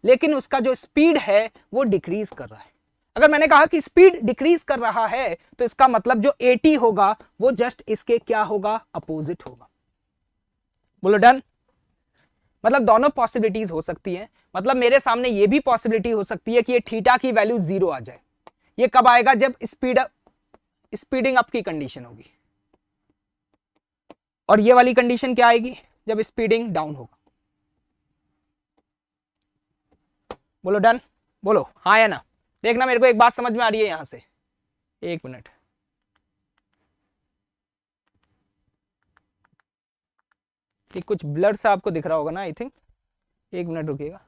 लेकिन उसका जो स्पीड है वो डिक्रीज कर रहा है अगर मैंने कहा कि स्पीड डिक्रीज कर रहा है तो इसका मतलब जो टी होगा वो जस्ट इसके क्या होगा अपोजिट होगा बोलो डन मतलब दोनों पॉसिबिलिटीज हो सकती हैं मतलब मेरे सामने ये भी पॉसिबिलिटी हो सकती है कि ये थीटा की वैल्यू जीरो आ जाए ये कब आएगा जब स्पीड स्पीडिंग अप की कंडीशन होगी और ये वाली कंडीशन क्या आएगी जब स्पीडिंग डाउन होगा बोलो डन बोलो हाँ या ना देखना मेरे को एक बात समझ में आ रही है यहां से एक मिनट ये कुछ ब्लड सा आपको दिख रहा होगा ना आई थिंक एक मिनट रुकिएगा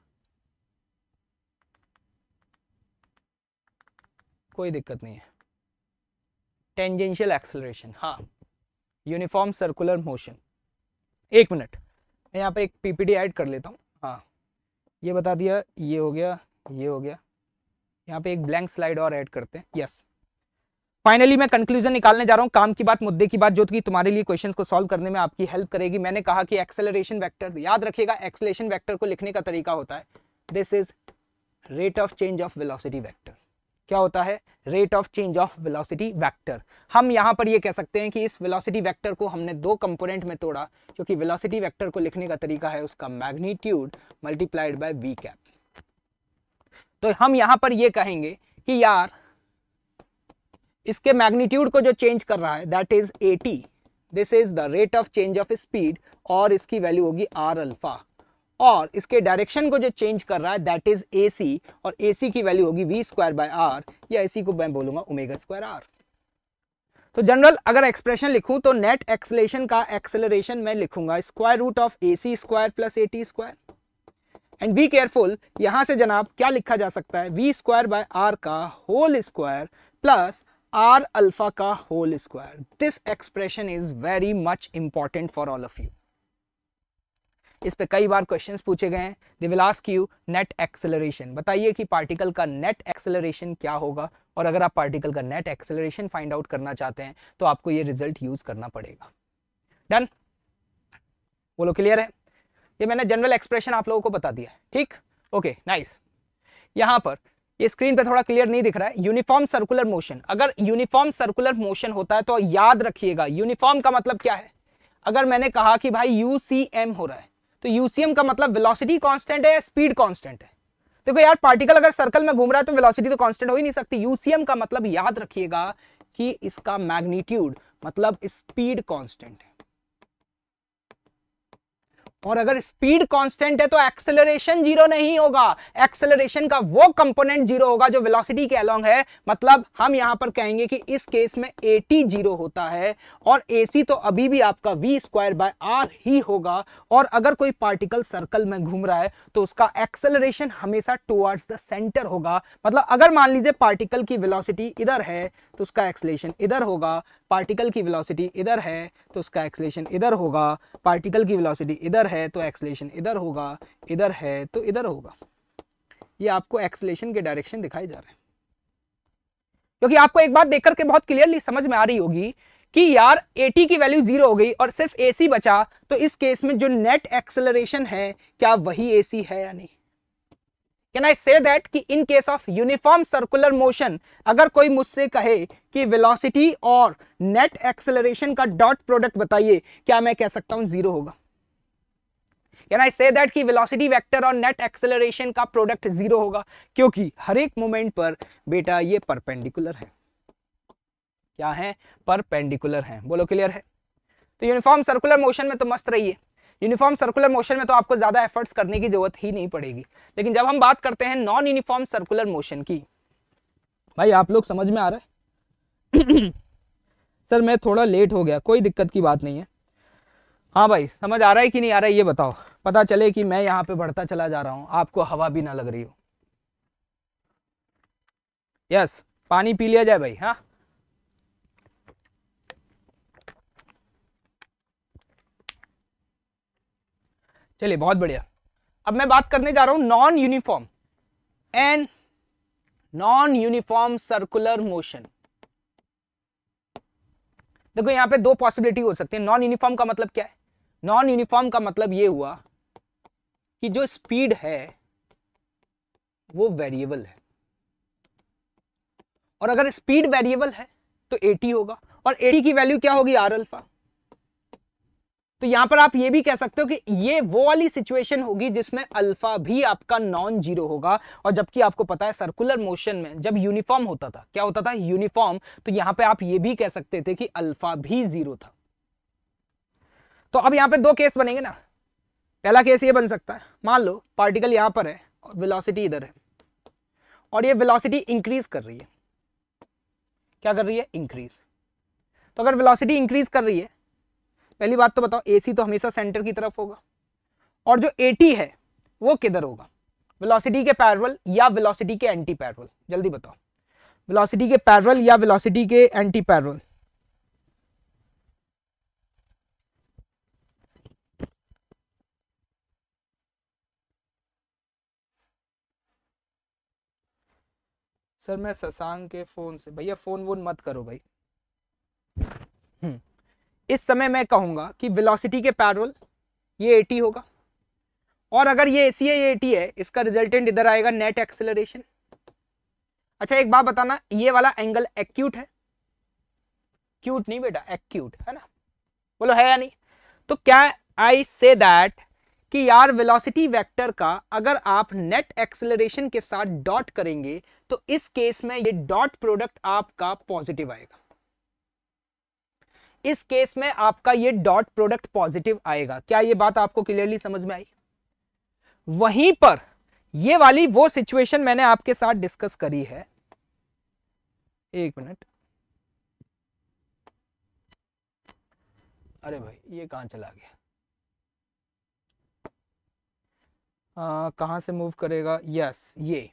कोई दिक्कत नहीं है टेंजेंशियल एक्सेलरेशन हाँ यूनिफॉर्म सर्कुलर मोशन एक मिनट मैं यहाँ पर एक पीपीडी ऐड कर लेता हूँ हाँ ये बता दिया ये हो गया ये हो गया यहाँ पे एक ब्लैंक स्लाइड और ऐड करते हैं यस फाइनली मैं कंक्लूजन निकालने जा रहा हूँ काम की बात मुद्दे की बात जो कि तुम्हारे लिए क्वेश्चंस को सॉल्व करने में आपकी हेल्प करेगी मैंने कहा कि एक्सेलरेशन वेक्टर याद रखेगा एक्सेलेशन वेक्टर को लिखने का तरीका होता है this is rate of change of velocity vector क्या होता है rate of change of velocity vector हम यहाँ पर ये कह सकते हैं कि इस वेलोसिटी वेक्टर को हमने दो कंपोनेंट में तोड़ा क्योंकि वेलोसिटी वेक्टर को लिखने का तरीका है उसका magnitude multiplied by v cap तो हम यहाँ पर ये कहेंगे कि यार इसके मैग्नीट्यूड को जो चेंज कर रहा है that is a t this is the rate of change of speed और इसकी वैल्यू होगी आर अल्फा और इसके डायरेक्शन को जो चेंज कर रहा है दैट इज ए सी और ए सी की वैल्यू होगी वी स्क्वायर बाय आर या ए सी को मैं बोलूंगा ओमेगा स्क्वायर आर तो जनरल अगर एक्सप्रेशन लिखूं तो नेट एक्सलेशन का एक्सेलरेशन मैं लिखूंगा square root of A C square plus A T square and be careful यहां से जनाब क्या लिखा जा सकता है वी स्क्वायर बाय आर का whole square plus R alpha का whole square this expression is very much important for all of you इस पर कई बार क्वेश्चन पूछे गए हैं दिविलास क्यू यू नेट एक्सेलरेशन बताइए कि पार्टिकल का नेट एक्सेलरेशन क्या होगा और अगर आप पार्टिकल का नेट एक्सेलरेशन फाइंड आउट करना चाहते हैं तो आपको ये रिजल्ट यूज करना पड़ेगा डन बोलो क्लियर है ये मैंने जनरल एक्सप्रेशन आप लोगों को बता दिया ठीक ओके नाइस यहाँ पर ये स्क्रीन पे थोड़ा क्लियर नहीं दिख रहा है यूनिफॉर्म सर्कुलर मोशन अगर यूनिफॉर्म सर्कुलर मोशन होता है तो याद रखिएगा यूनिफॉर्म का मतलब क्या है अगर मैंने कहा कि भाई यू सी एम हो रहा है तो यूसीएम का मतलब वेलोसिटी कांस्टेंट है या स्पीड कांस्टेंट है देखो यार पार्टिकल अगर सर्कल में घूम रहा है तो वेलोसिटी तो कांस्टेंट हो ही नहीं सकती यूसीएम का मतलब याद रखिएगा कि इसका मैग्नीट्यूड मतलब स्पीड कांस्टेंट है और अगर स्पीड कांस्टेंट है तो एक्सेलरेशन जीरो नहीं होगा एक्सेलरेशन का वो कंपोनेंट जीरो होगा जो वेलोसिटी के अलोंग है मतलब हम यहां पर कहेंगे कि इस केस में एटी जीरो होता है और एसी तो अभी भी आपका वी स्क्वायर बाय आर ही होगा और अगर कोई पार्टिकल सर्कल में घूम रहा है तो उसका एक्सेलरेशन हमेशा टुवर्ड्स द सेंटर होगा मतलब अगर मान लीजिए पार्टिकल की वेलोसिटी इधर है तो उसका एक्सलेशन इधर होगा पार्टिकल की वेलोसिटी इधर है तो उसका एक्सलेशन इधर होगा पार्टिकल की वेलोसिटी इधर है तो एक्सलेशन इधर होगा इधर है तो इधर होगा ये आपको एक्सलेशन के डायरेक्शन दिखाए जा रहे हैं क्योंकि आपको एक बात देख करके बहुत क्लियरली समझ में आ रही होगी कि यार टी की वैल्यू जीरो हो गई और सिर्फ सी बचा तो इस केस में जो नेट एक्सेलरेशन है क्या वही सी है या नहीं कैन आई से दैट कि in case of uniform circular motion अगर कोई मुझसे कहे कि वेलोसिटी और नेट एक्सेलरेशन का डॉट प्रोडक्ट बताइए क्या मैं कह सकता हूं जीरो होगा कैन आई से दैट कि वेलोसिटी वेक्टर और नेट एक्सेलरेशन का प्रोडक्ट जीरो होगा क्योंकि हर एक मोमेंट पर बेटा ये परपेंडिकुलर है क्या है परपेंडिकुलर है बोलो क्लियर है तो यूनिफॉर्म सर्कुलर मोशन में तो मस्त रहिए यूनिफॉर्म सर्कुलर मोशन में तो आपको ज़्यादा एफर्ट्स करने की जरूरत ही नहीं पड़ेगी लेकिन जब हम बात करते हैं नॉन यूनिफॉर्म सर्कुलर मोशन की भाई आप लोग समझ में आ रहा है सर मैं थोड़ा लेट हो गया कोई दिक्कत की बात नहीं है हाँ भाई समझ आ रहा है कि नहीं आ रहा है ये बताओ पता चले कि मैं यहाँ पे बढ़ता चला जा रहा हूँ आपको हवा भी ना लग रही हो यस पानी पी लिया जाए भाई हाँ चलिए बहुत बढ़िया अब मैं बात करने जा रहा हूं non uniform and non uniform circular motion देखो यहां पे दो पॉसिबिलिटी हो सकती है नॉन यूनिफॉर्म का मतलब क्या है नॉन यूनिफॉर्म का मतलब ये हुआ कि जो स्पीड है वो वेरिएबल है और अगर स्पीड वेरिएबल है तो 80 होगा और 80 की वैल्यू क्या होगी आर अल्फा तो यहां पर आप ये भी कह सकते हो कि ये वो वाली सिचुएशन होगी जिसमें अल्फा भी आपका नॉन जीरो होगा और जबकि आपको पता है सर्कुलर मोशन में जब यूनिफॉर्म होता था क्या होता था यूनिफॉर्म तो यहां पे आप ये भी कह सकते थे कि अल्फा भी जीरो था तो अब यहां पे दो केस बनेंगे ना पहला केस ये बन सकता है मान लो पार्टिकल यहां पर है और वेलोसिटी इधर है और ये वेलोसिटी इंक्रीज कर रही है क्या कर रही है इंक्रीज तो अगर वेलोसिटी इंक्रीज कर रही है पहली बात तो बताओ ए तो हमेशा सेंटर की तरफ होगा और जो ए है वो किधर होगा वेलोसिटी के पैरवल या वेलोसिटी के एंटी पैरवल जल्दी बताओ वेलोसिटी के पैरवल या वेलोसिटी के एंटी पैरवल सर मैं ससांग के फोन से भैया फोन वोन मत करो भाई हम्म। इस समय मैं कहूंगा कि वेलोसिटी के पैरोल ये 80 होगा और अगर ये ए है है इसका रिजल्टेंट इधर आएगा नेट एक्सेलरेशन अच्छा एक बात बताना ये वाला एंगल एक्यूट है क्यूट नहीं बेटा एक्यूट है ना बोलो है या नहीं तो क्या आई से दैट कि यार वेलोसिटी वेक्टर का अगर आप नेट एक्सेलरेशन के साथ डॉट करेंगे तो इस केस में ये डॉट प्रोडक्ट आपका पॉजिटिव आएगा इस केस में आपका ये डॉट प्रोडक्ट पॉजिटिव आएगा क्या ये बात आपको क्लियरली समझ में आई वहीं पर ये वाली वो सिचुएशन मैंने आपके साथ डिस्कस करी है एक मिनट अरे भाई ये कहां चला गया आ, कहां से मूव करेगा यस ये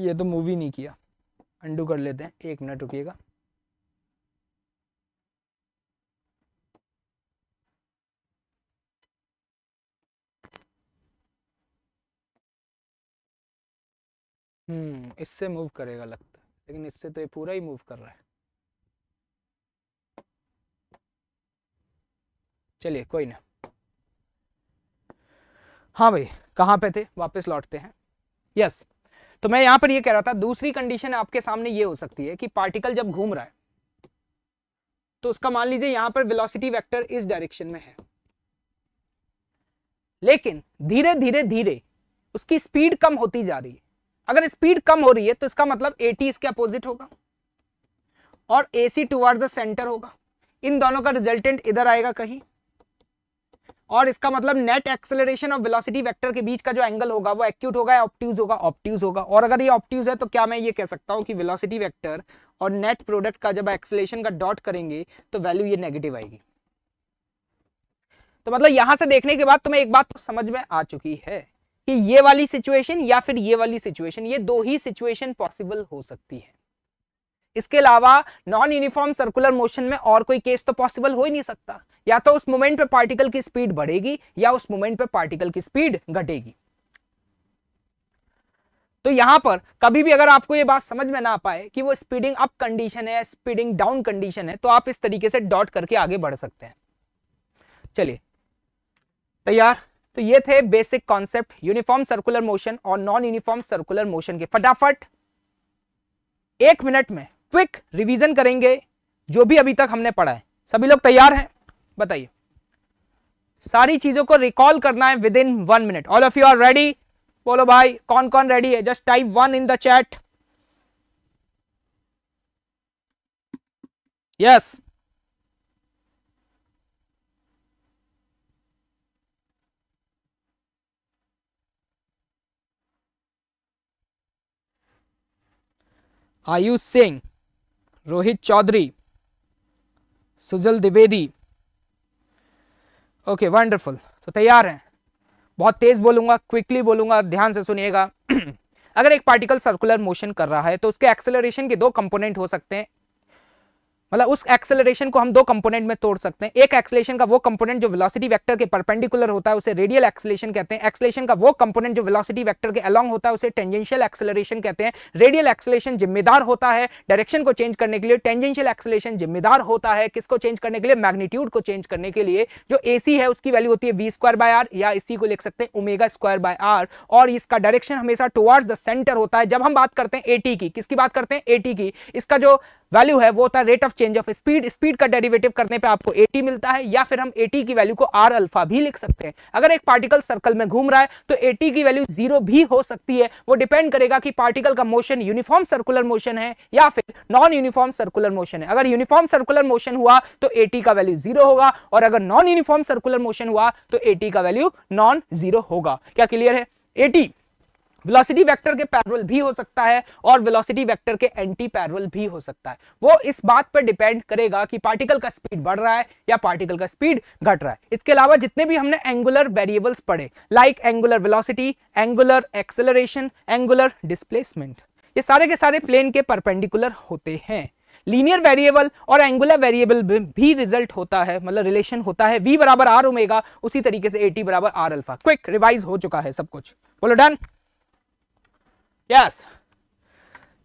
ये तो मूवी नहीं किया अंडू कर लेते हैं एक मिनट रुकिएगा हम्म इससे मूव करेगा लगता है लेकिन इससे तो ये पूरा ही मूव कर रहा है चलिए कोई ना हाँ भाई कहाँ पे थे वापस लौटते हैं यस तो मैं यहां पर ये कह रहा था दूसरी कंडीशन आपके सामने ये हो सकती है कि पार्टिकल जब घूम रहा है तो उसका मान लीजिए यहां पर वेलोसिटी वेक्टर इस डायरेक्शन में है लेकिन धीरे धीरे धीरे उसकी स्पीड कम होती जा रही है अगर स्पीड कम हो रही है तो इसका मतलब ए टी इसके अपोजिट होगा और ए सी टूवर्ड्स द सेंटर होगा इन दोनों का रिजल्टेंट इधर आएगा कहीं और इसका मतलब नेट एक्सेलरेशन और वेलोसिटी वेक्टर के बीच का जो एंगल होगा वो एक्यूट होगा या ऑप्ट्यूज होगा ऑप्ट्यूज होगा और अगर ये ऑप्ट्यूज है तो क्या मैं ये कह सकता हूँ कि वेलोसिटी वेक्टर और नेट प्रोडक्ट का जब एक्सेलेशन का डॉट करेंगे तो वैल्यू ये नेगेटिव आएगी तो मतलब यहां से देखने के बाद तुम्हें एक बात तो समझ में आ चुकी है कि ये वाली सिचुएशन या फिर ये वाली सिचुएशन ये दो ही सिचुएशन पॉसिबल हो सकती है इसके अलावा नॉन यूनिफॉर्म सर्कुलर मोशन में और कोई केस तो पॉसिबल हो ही नहीं सकता या तो उस मोमेंट पे पार्टिकल की स्पीड बढ़ेगी या उस मोमेंट पे पार्टिकल की स्पीड घटेगी तो यहां पर कभी भी अगर आपको ये बात समझ में ना पाए कि वो स्पीडिंग अप कंडीशन है स्पीडिंग डाउन कंडीशन है तो आप इस तरीके से डॉट करके आगे बढ़ सकते हैं चलिए तैयार तो ये थे basic concept uniform circular motion और नॉन यूनिफॉर्म सर्कुलर मोशन के फटाफट एक मिनट में क्विक रिवीजन करेंगे जो भी अभी तक हमने पढ़ा है सभी लोग तैयार हैं बताइए सारी चीजों को रिकॉल करना है within one minute all of you are ready बोलो भाई कौन कौन रेडी है just type one in the chat yes Ayush Singh Rohit Chaudhary Sujal Dwivedi okay wonderful तो तैयार हैं बहुत तेज बोलूंगा क्विकली बोलूंगा ध्यान से सुनिएगा अगर एक पार्टिकल सर्कुलर मोशन कर रहा है तो उसके एक्सेलरेशन के दो कंपोनेंट हो सकते हैं मतलब उस एक्सेलरेशन को हम दो कंपोनेंट में तोड़ सकते हैं एक एक्सलेशन का वो कंपोनेंट जो वेलोसिटी वेक्टर के परपेंडिकुलर होता है उसे रेडियल एक्सलेशन कहते हैं एक्सलेशन का वो कंपोनेंट जो वेलोसिटी वेक्टर के अलोंग होता है उसे टेंजेंशियल एक्सेलरेशन कहते हैं रेडियल एक्सलेशन जिम्मेदार होता है डायरेक्शन को चेंज करने के लिए टेंजेंशियल एक्सलेशन जिम्मेदार होता है किसको चेंज करने के लिए मैग्नीट्यूड को चेंज करने के लिए जो ए है उसकी वैल्यू होती है वी स्क्वायर बाय आर या इसी को लिख सकते हैं उमेगा स्क्वायर बाय आर और इसका डायरेक्शन हमेशा टुवर्ड्स द सेंटर होता है जब हम बात करते हैं टी की किसकी बात करते हैं टी की इसका जो वैल्यू है वो होता है rate of change of speed speed का डेरिवेटिव करने पे आपको टी मिलता है या फिर हम टी की वैल्यू को आर अल्फा भी लिख सकते हैं अगर एक पार्टिकल सर्कल में घूम रहा है तो टी की वैल्यू जीरो भी हो सकती है वो डिपेंड करेगा कि पार्टिकल का मोशन यूनिफॉर्म सर्कुलर मोशन है या फिर नॉन यूनिफॉर्म सर्कुलर मोशन है अगर यूनिफॉर्म सर्कुलर मोशन हुआ तो टी का वैल्यू जीरो होगा और अगर नॉन यूनिफॉर्म सर्कुलर मोशन हुआ तो टी का वैल्यू नॉन जीरो होगा क्या क्लियर है एटी वेलोसिटी वेक्टर के पैरल भी हो सकता है और वेलोसिटी वेक्टर के एंटी पैरल भी हो सकता है वो इस बात पर डिपेंड करेगा कि पार्टिकल का स्पीड बढ़ रहा है या पार्टिकल का स्पीड घट रहा है इसके अलावा जितने भी हमने एंगुलर वेरिएबल्स पढ़े like angular velocity angular acceleration angular displacement ये सारे के सारे प्लेन के परपेंडिकुलर होते हैं लीनियर वेरिएबल और एंगुलर वेरिएबल भी रिजल्ट होता है मतलब रिलेशन होता है वी बराबर आर उमेगा उसी तरीके से टी बराबर आर अल्फा क्विक रिवाइज हो चुका है सब कुछ बोलो डन यस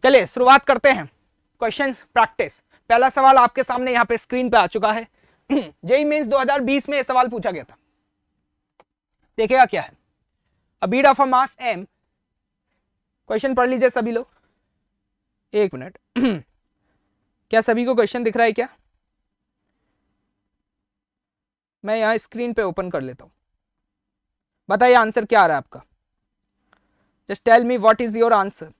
चलिए शुरुआत करते हैं क्वेश्चन प्रैक्टिस पहला सवाल आपके सामने यहाँ पे स्क्रीन पे आ चुका है जेई हजार 2020 में यह सवाल पूछा गया था देखेगा क्या है a bead of a mass m question पढ़ लीजिए सभी लोग एक मिनट क्या सभी को क्वेश्चन दिख रहा है क्या मैं यहाँ स्क्रीन पे ओपन कर लेता हूँ बताइए आंसर क्या आ रहा है आपका Just tell me what is your answer.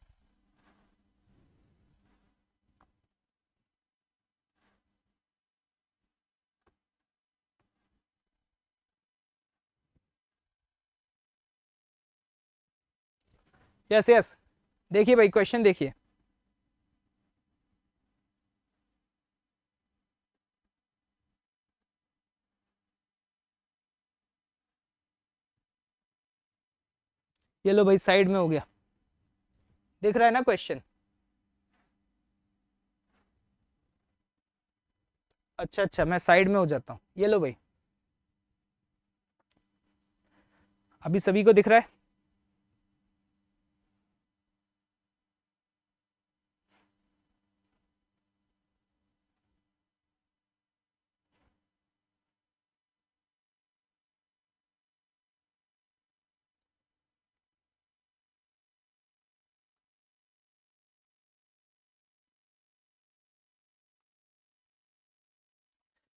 Yes yes, yes yes. देखिए भाई क्वेश्चन देखिए ये लो भाई साइड में हो गया दिख रहा है ना क्वेश्चन अच्छा अच्छा मैं साइड में हो जाता हूँ ये लो भाई अभी सभी को दिख रहा है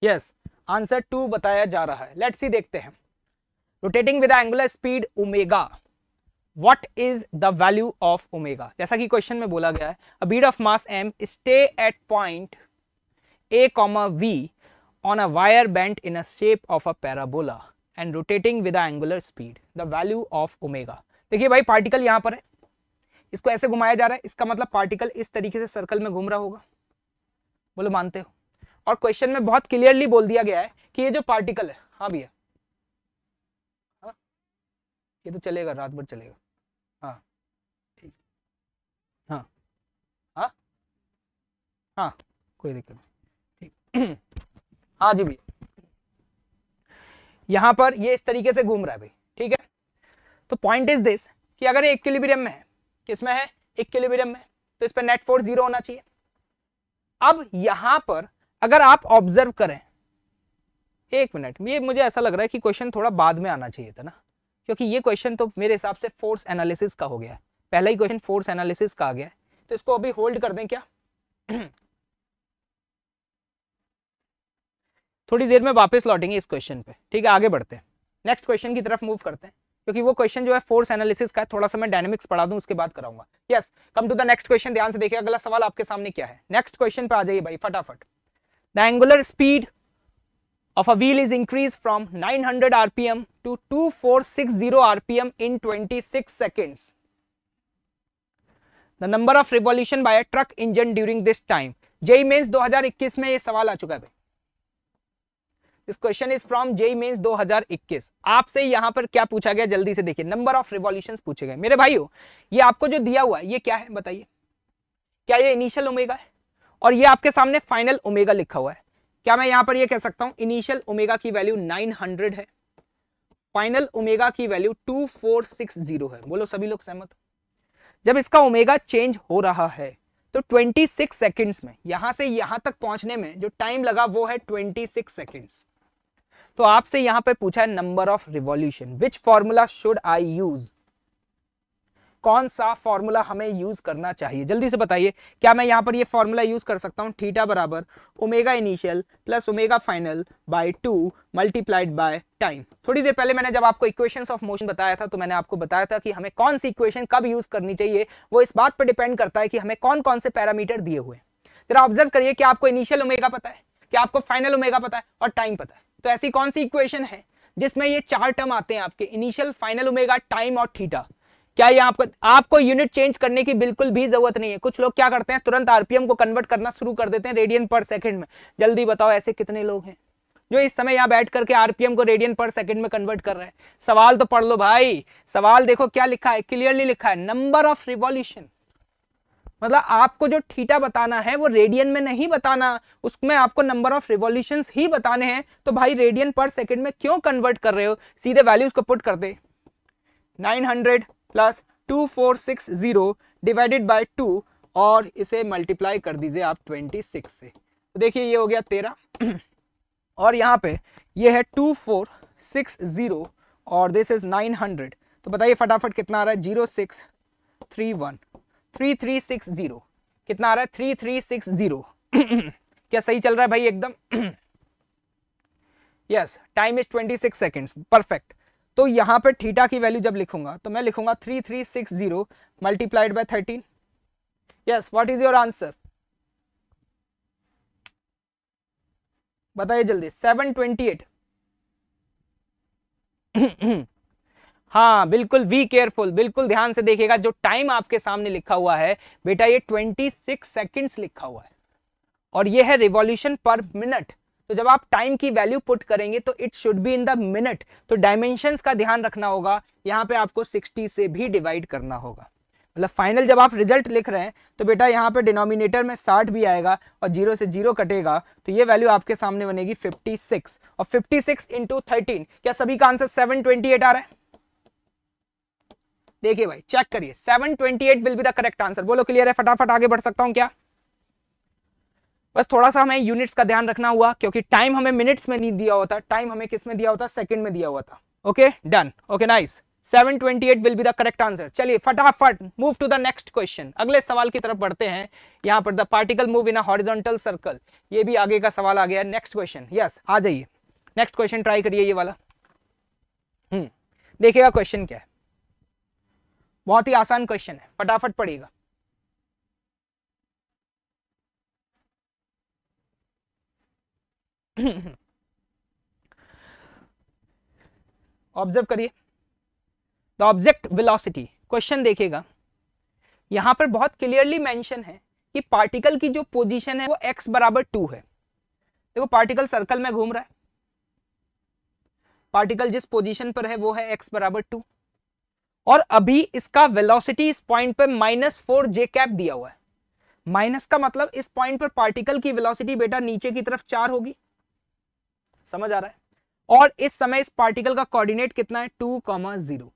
यस आंसर टू बताया जा रहा है लेट्स सी देखते हैं rotating with angular speed omega what is the value of omega जैसा कि क्वेश्चन में बोला गया है bead of mass m stay at point a comma v on a wire bent in a shape of a parabola and rotating with a angular speed the value of देखिए भाई particle यहां पर है इसको ऐसे घुमाया जा रहा है इसका मतलब पार्टिकल इस तरीके से सर्कल में घूम रहा होगा बोलो मानते हो और क्वेश्चन में बहुत क्लियरली बोल दिया गया है कि ये जो पार्टिकल है हाँ भैया हाँ ये तो चलेगा रात भर चलेगा हाँ ठीक हाँ हाँ हाँ कोई दिक्कत नहीं ठीक हाँ जी भैया यहाँ पर ये इस तरीके से घूम रहा है भाई ठीक है तो पॉइंट इज दिस कि अगर ये इक्विलिब्रियम में है किसमें है इक्विलिब्रियम में तो इस पर नेट फोर्स जीरो होना चाहिए अब यहां पर अगर आप ऑब्जर्व करें एक मिनट ये मुझे ऐसा लग रहा है कि क्वेश्चन थोड़ा बाद में आना चाहिए था ना क्योंकि ये क्वेश्चन तो मेरे हिसाब से फोर्स एनालिसिस का हो गया पहला ही क्वेश्चन फोर्स एनालिसिस का आ गया तो इसको अभी होल्ड कर दें क्या थोड़ी देर में वापस लौटेंगे इस क्वेश्चन पे ठीक है आगे बढ़ते हैं नेक्स्ट क्वेश्चन की तरफ मूव करते हैं क्योंकि वो क्वेश्चन जो है फोर्स एनालिसिस का है थोड़ा सा मैं डायनेमिक्स पढ़ा दूं उसके बाद कराऊंगा yes come to the next question ध्यान से देखिए अगला सवाल आपके सामने क्या है नेक्स्ट क्वेश्चन पे आ जाइए भाई फटाफट The angular speed of a wheel is increased from 900 rpm to 2460 rpm in 26 seconds. The number of revolution by a truck engine during this time. je mains 2021 mein ye sawal aa chuka hai bhai this question is from je mains 2021 aap se yahan par kya pucha gaya jaldi se dekhiye number of revolutions puche gaye mere bhaiyo ye aapko jo diya hua hai ye kya hai bataiye kya ye initial omega hai और ये आपके सामने final omega लिखा हुआ है क्या मैं यहां पर ये कह सकता हूं इनिशियल ओमेगा की वैल्यू 900 है फाइनल ओमेगा की वैल्यू 2460 है बोलो सभी लोग सहमत जब इसका ओमेगा चेंज हो रहा है तो 26 सेकेंड्स में यहां से यहां तक पहुंचने में जो टाइम लगा वो है 26 सेकेंड्स तो आपसे यहां पर पूछा है number of revolution which formula should I use कौन सा फॉर्मूला हमें यूज करना चाहिए जल्दी से बताइए क्या मैं यहाँ पर ये फॉर्मूला यूज कर सकता हूँ थीटा बराबर omega initial plus omega final by two multiplied by time थोड़ी देर पहले मैंने जब आपको इक्वेशंस ऑफ मोशन बताया था तो मैंने आपको बताया था कि हमें कौन सी इक्वेशन कब यूज करनी चाहिए वो इस बात पर डिपेंड करता है कि हमें कौन कौन से पैरामीटर दिए हुए जरा ऑब्जर्व करिए कि आपको इनिशियल ओमेगा पता है कि आपको फाइनल ओमेगा पता है और टाइम पता है तो ऐसी कौन सी इक्वेशन है जिसमें ये चार टर्म आते हैं आपके इनिशियल फाइनल ओमेगा टाइम और थीटा क्या ये आपको आपको यूनिट चेंज करने की बिल्कुल भी जरूरत नहीं है कुछ लोग क्या करते हैं तुरंत आरपीएम को कन्वर्ट करना शुरू कर देते हैं रेडियन पर सेकंड में जल्दी बताओ ऐसे कितने लोग हैं जो इस समय यहाँ बैठ करके आरपीएम को रेडियन पर सेकंड में कन्वर्ट कर रहे हैं सवाल तो पढ़ लो भाई सवाल देखो क्या लिखा है क्लियरली लिखा है नंबर ऑफ रिवॉल्यूशन मतलब आपको जो ठीटा बताना है वो रेडियन में नहीं बताना उसमें आपको नंबर ऑफ रिवॉल्यूशन ही बताने हैं तो भाई रेडियन पर सेकेंड में क्यों कन्वर्ट कर रहे हो सीधे वैल्यूज को पुट कर दे nine hundred plus two four six zero divided by two और इसे मल्टीप्लाई कर दीजिए आप ट्वेंटी सिक्स से तो देखिए ये हो गया तेरह और यहाँ पे ये है टू फोर सिक्स ज़ीरो और दिस इज़ नाइन हंड्रेड तो बताइए फटाफट कितना आ रहा है zero six three one three three six zero कितना आ रहा है थ्री थ्री सिक्स ज़ीरो क्या सही चल रहा है भाई एकदम yes time is twenty six seconds perfect तो यहां पर थीटा की वैल्यू जब लिखूंगा तो मैं लिखूंगा three three six zero multiplied by thirteen yes what is your answer बताइए जल्दी सेवन ट्वेंटी एट हाँ बिल्कुल वी केयरफुल बिल्कुल ध्यान से देखिएगा जो टाइम आपके सामने लिखा हुआ है बेटा ये ट्वेंटी सिक्स सेकेंड लिखा हुआ है और ये है रिवॉल्यूशन पर मिनट तो जब आप टाइम की वैल्यू पुट करेंगे तो it should be in the minute तो डायमेंशन का ध्यान रखना होगा यहाँ पे आपको 60 से भी डिवाइड करना होगा मतलब फाइनल जब आप रिजल्ट लिख रहे हैं तो बेटा यहाँ पे डिनोमिनेटर में 60 भी आएगा और जीरो से जीरो कटेगा तो ये वैल्यू आपके सामने बनेगी 56 और 56 सिक्स इंटू थर्टीन क्या सभी का आंसर एट आ रहा है देखिए भाई चेक करिए it will be the correct answer बोलो क्लियर है फटाफट आगे बढ़ सकता हूँ क्या बस थोड़ा सा हमें यूनिट्स का ध्यान रखना हुआ क्योंकि टाइम हमें मिनट्स में नहीं दिया होता टाइम हमें किस में दिया होता सेकंड में दिया हुआ था okay done okay nice 728 will be the correct answer चलिए फटाफट move to the next question अगले सवाल की तरफ बढ़ते हैं यहाँ पर the particle move in a circle ये भी आगे का सवाल आ गया नेक्स्ट क्वेश्चन यस आ जाइए नेक्स्ट क्वेश्चन ट्राई करिए ये वाला हम्म देखिएगा क्वेश्चन क्या है बहुत ही आसान क्वेश्चन है फटाफट पड़ेगा ऑब्जर्व करिए द ऑब्जेक्ट वेलोसिटी क्वेश्चन देखिएगा यहां पर बहुत क्लियरली मेंशन है कि पार्टिकल की जो पोजीशन है वो x बराबर टू है देखो पार्टिकल सर्कल में घूम रहा है पार्टिकल जिस पोजीशन पर है वो है x बराबर टू और अभी इसका वेलोसिटी इस पॉइंट पर माइनस फोर जे कैप दिया हुआ है माइनस का मतलब इस पॉइंट पर पार्टिकल की वेलोसिटी बेटा नीचे की तरफ चार होगी समझ आ रहा है और इस समय इस पार्टिकल का कोऑर्डिनेट कितना है two comma zero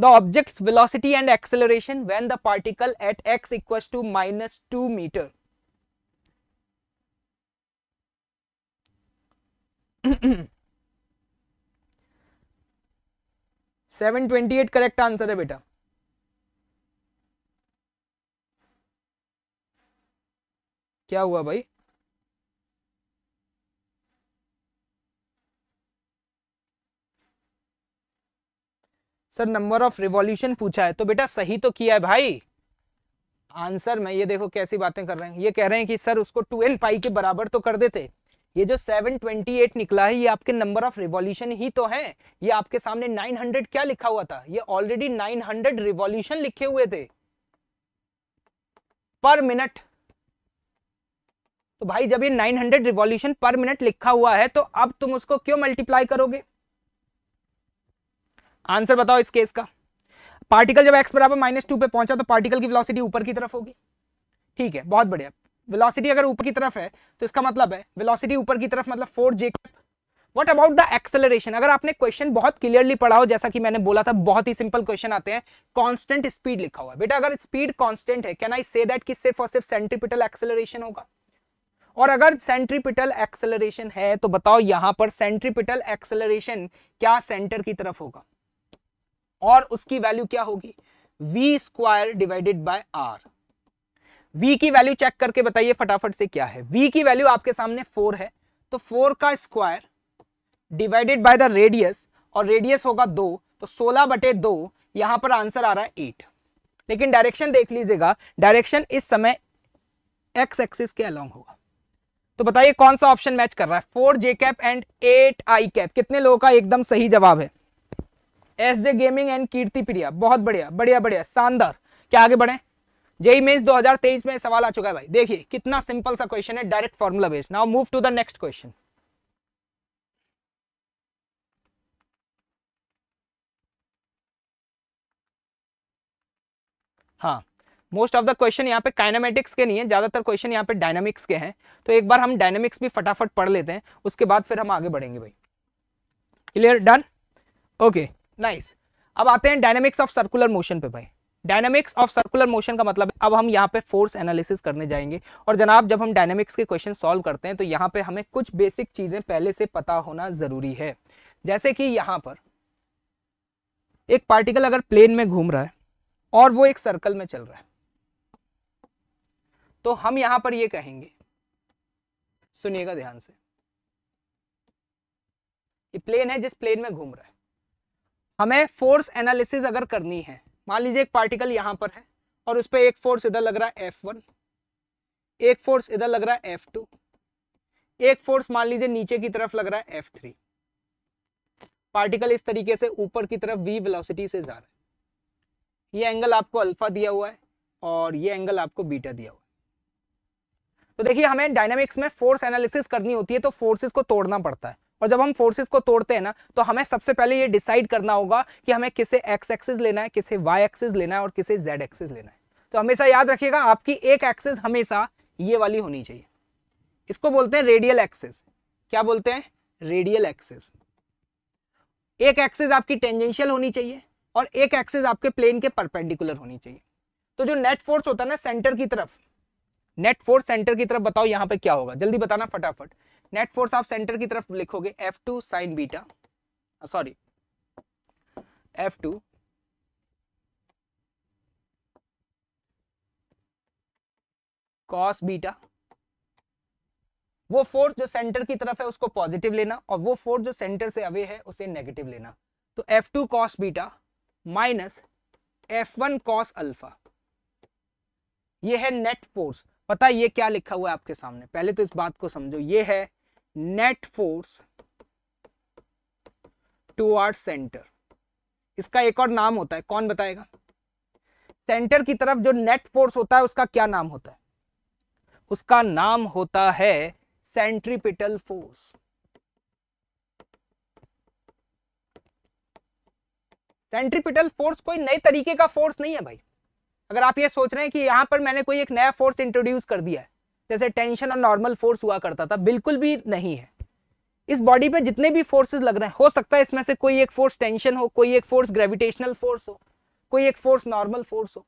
the object velocity and acceleration when the particle at x equal to minus two meter seven twenty eight correct answer है बेटा क्या हुआ भाई सर नंबर ऑफ रिवॉल्यूशन पूछा है तो बेटा सही तो किया है भाई आंसर में ये देखो कैसी बातें कर रहे हैं ये कह रहे हैं कि सर उसको टू पाई के बराबर तो कर देते ये जो 728 निकला है ये आपके नंबर ऑफ रिवॉल्यूशन ही तो है ये आपके सामने 900 क्या लिखा हुआ था ये ऑलरेडी 900 हंड्रेड रिवॉल्यूशन लिखे हुए थे पर मिनट तो भाई जब ये 900 हंड्रेड रिवॉल्यूशन पर मिनट लिखा हुआ है तो अब तुम उसको क्यों मल्टीप्लाई करोगे आंसर बताओ इस केस का पार्टिकल जब एक्स बराबर माइनस टू पर पहुंचा तो पार्टिकल की वेलोसिटी ऊपर की तरफ होगी ठीक है बहुत बढ़िया वेलोसिटी अगर ऊपर की तरफ है तो इसका मतलब है वेलोसिटी ऊपर की तरफ मतलब four j what about the acceleration अगर आपने क्वेश्चन बहुत क्लियरली पढ़ा हो जैसा कि मैंने बोला था बहुत ही सिंपल क्वेश्चन आते हैं कॉन्स्टेंट स्पीड लिखा हुआ है बेटा अगर स्पीड कॉन्स्टेंट है कैन आई से दैट कि सिर्फ और सिर्फ सेंट्रीपिटल एक्सेलरेशन होगा और अगर सेंट्रीपिटल एक्सेलरेशन है तो बताओ यहां पर सेंट्रीपिटल एक्सेलरेशन क्या सेंटर की तरफ होगा और उसकी वैल्यू क्या होगी v square divided by r v की वैल्यू चेक करके बताइए फटाफट से क्या है वी की वैल्यू आपके सामने फोर है तो फोर का square divided by the radius और रेडियस होगा दो तो सोलह बटे दो यहां पर आंसर आ रहा है एट लेकिन डायरेक्शन देख लीजिएगा डायरेक्शन इस समय एक्स एक्सिस के अलोंग होगा तो बताइए कौन सा ऑप्शन मैच कर रहा है four j cap and eight i cap कितने लोगों का एकदम सही जवाब है S J gaming and Kirti Priya बहुत बढ़िया बढ़िया बढ़िया शानदार क्या आगे बढ़े जेई मेन्स 2023 में सवाल आ चुका है भाई देखिए कितना सिंपल सा क्वेश्चन है direct formula based now move to the next question हाँ मोस्ट ऑफ द क्वेश्चन यहाँ पे काइनामेटिक्स के नहीं है ज़्यादातर क्वेश्चन यहाँ पे डायनामिक्स के हैं तो एक बार हम डायनामिक्स भी फटाफट पढ़ लेते हैं उसके बाद फिर हम आगे बढ़ेंगे भाई क्लियर डन ओके नाइस अब आते हैं डायनेमिक्स ऑफ सर्कुलर मोशन पे भाई डायनामिक्स ऑफ सर्कुलर मोशन का मतलब अब हम यहाँ पे फोर्स एनालिसिस करने जाएंगे और जनाब जब हम डायनेमिक्स के क्वेश्चन सॉल्व करते हैं तो यहाँ पे हमें कुछ बेसिक चीजें पहले से पता होना जरूरी है जैसे कि यहाँ पर एक पार्टिकल अगर प्लेन में घूम रहा है और वो एक सर्कल में चल रहा है तो हम यहाँ पर ये कहेंगे सुनिएगा ध्यान से ये प्लेन है जिस प्लेन में घूम रहा है हमें फोर्स एनालिसिस अगर करनी है मान लीजिए एक पार्टिकल यहाँ पर है और उस पर एक फोर्स इधर लग रहा है एफ वन एक फोर्स इधर लग रहा है एफ टू एक फोर्स मान लीजिए नीचे की तरफ लग रहा है एफ थ्री पार्टिकल इस तरीके से ऊपर की तरफ वी वेलोसिटी से जा रहा है ये एंगल आपको अल्फा दिया हुआ है और ये एंगल आपको बीटा दिया हुआ है तो देखिए हमें डायनामिक्स में फोर्स एनालिसिस करनी होती है तो फोर्सेस को तोड़ना पड़ता है और जब हम फोर्सेस को तोड़ते हैं ना तो हमें सबसे पहले ये डिसाइड करना होगा कि हमें किसे एक्स एक्सिस लेना है किसे वाई एक्सिस लेना है और किसे जेड एक्सिस लेना है तो हमेशा याद रखिएगा आपकी एक एक्सिस हमेशा ये वाली होनी चाहिए इसको बोलते हैं रेडियल एक्सिस क्या बोलते हैं रेडियल एक्सिस एक एक्सिस आपकी टेंजेंशियल होनी चाहिए और एक एक्सिस आपके प्लेन के परपेंडिकुलर होनी चाहिए तो जो नेट फोर्स होता है ना सेंटर की तरफ नेट फोर्स सेंटर की तरफ बताओ यहाँ पे क्या होगा जल्दी बताना फटाफट नेट फोर्स आप सेंटर की तरफ लिखोगे f two sine beta sorry f two cos beta वो फोर्स जो सेंटर की तरफ है उसको पॉजिटिव लेना और वो फोर्स जो सेंटर से अवे है उसे नेगेटिव लेना तो f two cos beta minus f one cos alpha ये है नेट फोर्स पता है ये क्या लिखा हुआ है आपके सामने पहले तो इस बात को समझो ये है नेट फोर्स टूवर्ड सेंटर इसका एक और नाम होता है कौन बताएगा सेंटर की तरफ जो नेट फोर्स होता है उसका क्या नाम होता है उसका नाम होता है सेंट्रीपिटल फोर्स सेंट्रीपिटल फोर्स कोई नए तरीके का फोर्स नहीं है भाई अगर आप ये सोच रहे हैं कि यहां पर मैंने कोई एक नया फोर्स इंट्रोड्यूस कर दिया है जैसे टेंशन और नॉर्मल फोर्स हुआ करता था बिल्कुल भी नहीं है इस बॉडी पे जितने भी फोर्सेस लग रहे हैं हो सकता है इसमें से कोई एक फोर्स टेंशन हो कोई एक फोर्स ग्रेविटेशनल फोर्स हो कोई एक फोर्स नॉर्मल फोर्स हो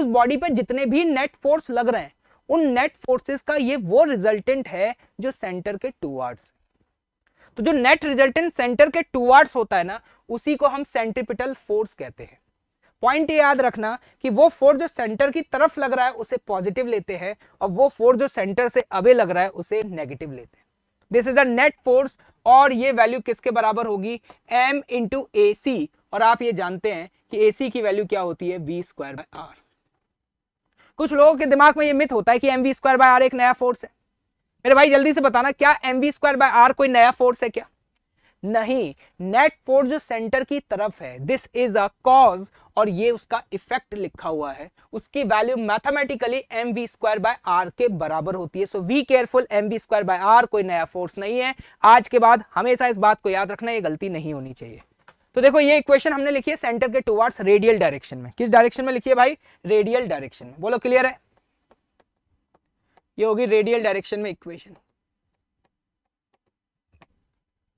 उस बॉडी पे जितने भी नेट फोर्स लग रहे हैं उन नेट फोर्सेस का ये वो रिजल्टेंट है जो सेंटर के टूवर्ड्स तो जो नेट रिजल्टेंट सेंटर के टूवर्ड्स होता है ना उसी को हम सेंट्रिपिटल फोर्स कहते हैं पॉइंट याद रखना कि वो फोर्स जो सेंटर की तरफ लग रहा है उसे पॉजिटिव लेते हैं और वो फोर्स जो सेंटर से अवे लग रहा है उसे नेगेटिव लेते हैं this is a net force और ये वैल्यू किसके बराबर होगी एम इंटू ए सी और आप ये जानते हैं कि ए सी की वैल्यू क्या होती है वी स्क्वायर बाय आर कुछ लोगों के दिमाग में ये मिथ होता है कि M we square by r एक नया फोर्स है मेरे भाई जल्दी से बताना क्या m we square by r कोई नया फोर्स है क्या नहीं नेट फोर्स जो सेंटर की तरफ है दिस इज अ कॉज और ये उसका इफेक्ट लिखा हुआ है उसकी value mathematically m we square by are के बराबर होती है so be careful m we square by r कोई नया फोर्स नहीं है आज के बाद हमेशा इस बात को याद रखना यह गलती नहीं होनी चाहिए तो देखो ये इक्वेशन हमने लिखी है सेंटर के टुवर्ड्स रेडियल डायरेक्शन में किस डायरेक्शन में लिखी है भाई रेडियल डायरेक्शन में बोलो क्लियर है ये होगी रेडियल डायरेक्शन में इक्वेशन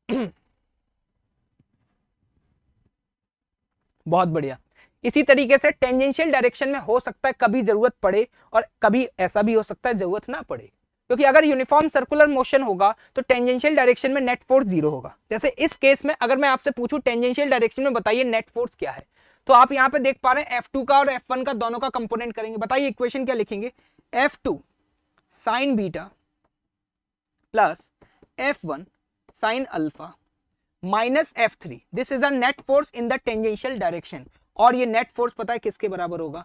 बहुत बढ़िया इसी तरीके से टेंजेंशियल डायरेक्शन में हो सकता है कभी जरूरत पड़े और कभी ऐसा भी हो सकता है जरूरत ना पड़े क्योंकि अगर यूनिफॉर्म सर्कुलर मोशन होगा तो टेंजेंशियल डायरेक्शन में नेट फोर्स जीरो होगा जैसे इस केस में अगर मैं आपसे पूछूं टेंजेंशियल डायरेक्शन में बताइए नेट फोर्स क्या है तो आप यहाँ पे देख पा रहे हैं एफ का और एफ का दोनों का कंपोनेंट करेंगे बताइए इक्वेशन क्या लिखेंगे f two beta plus f one sine alpha minus f three this is at force in the tangential direction और ये नेट फोर्स पता है किसके बराबर होगा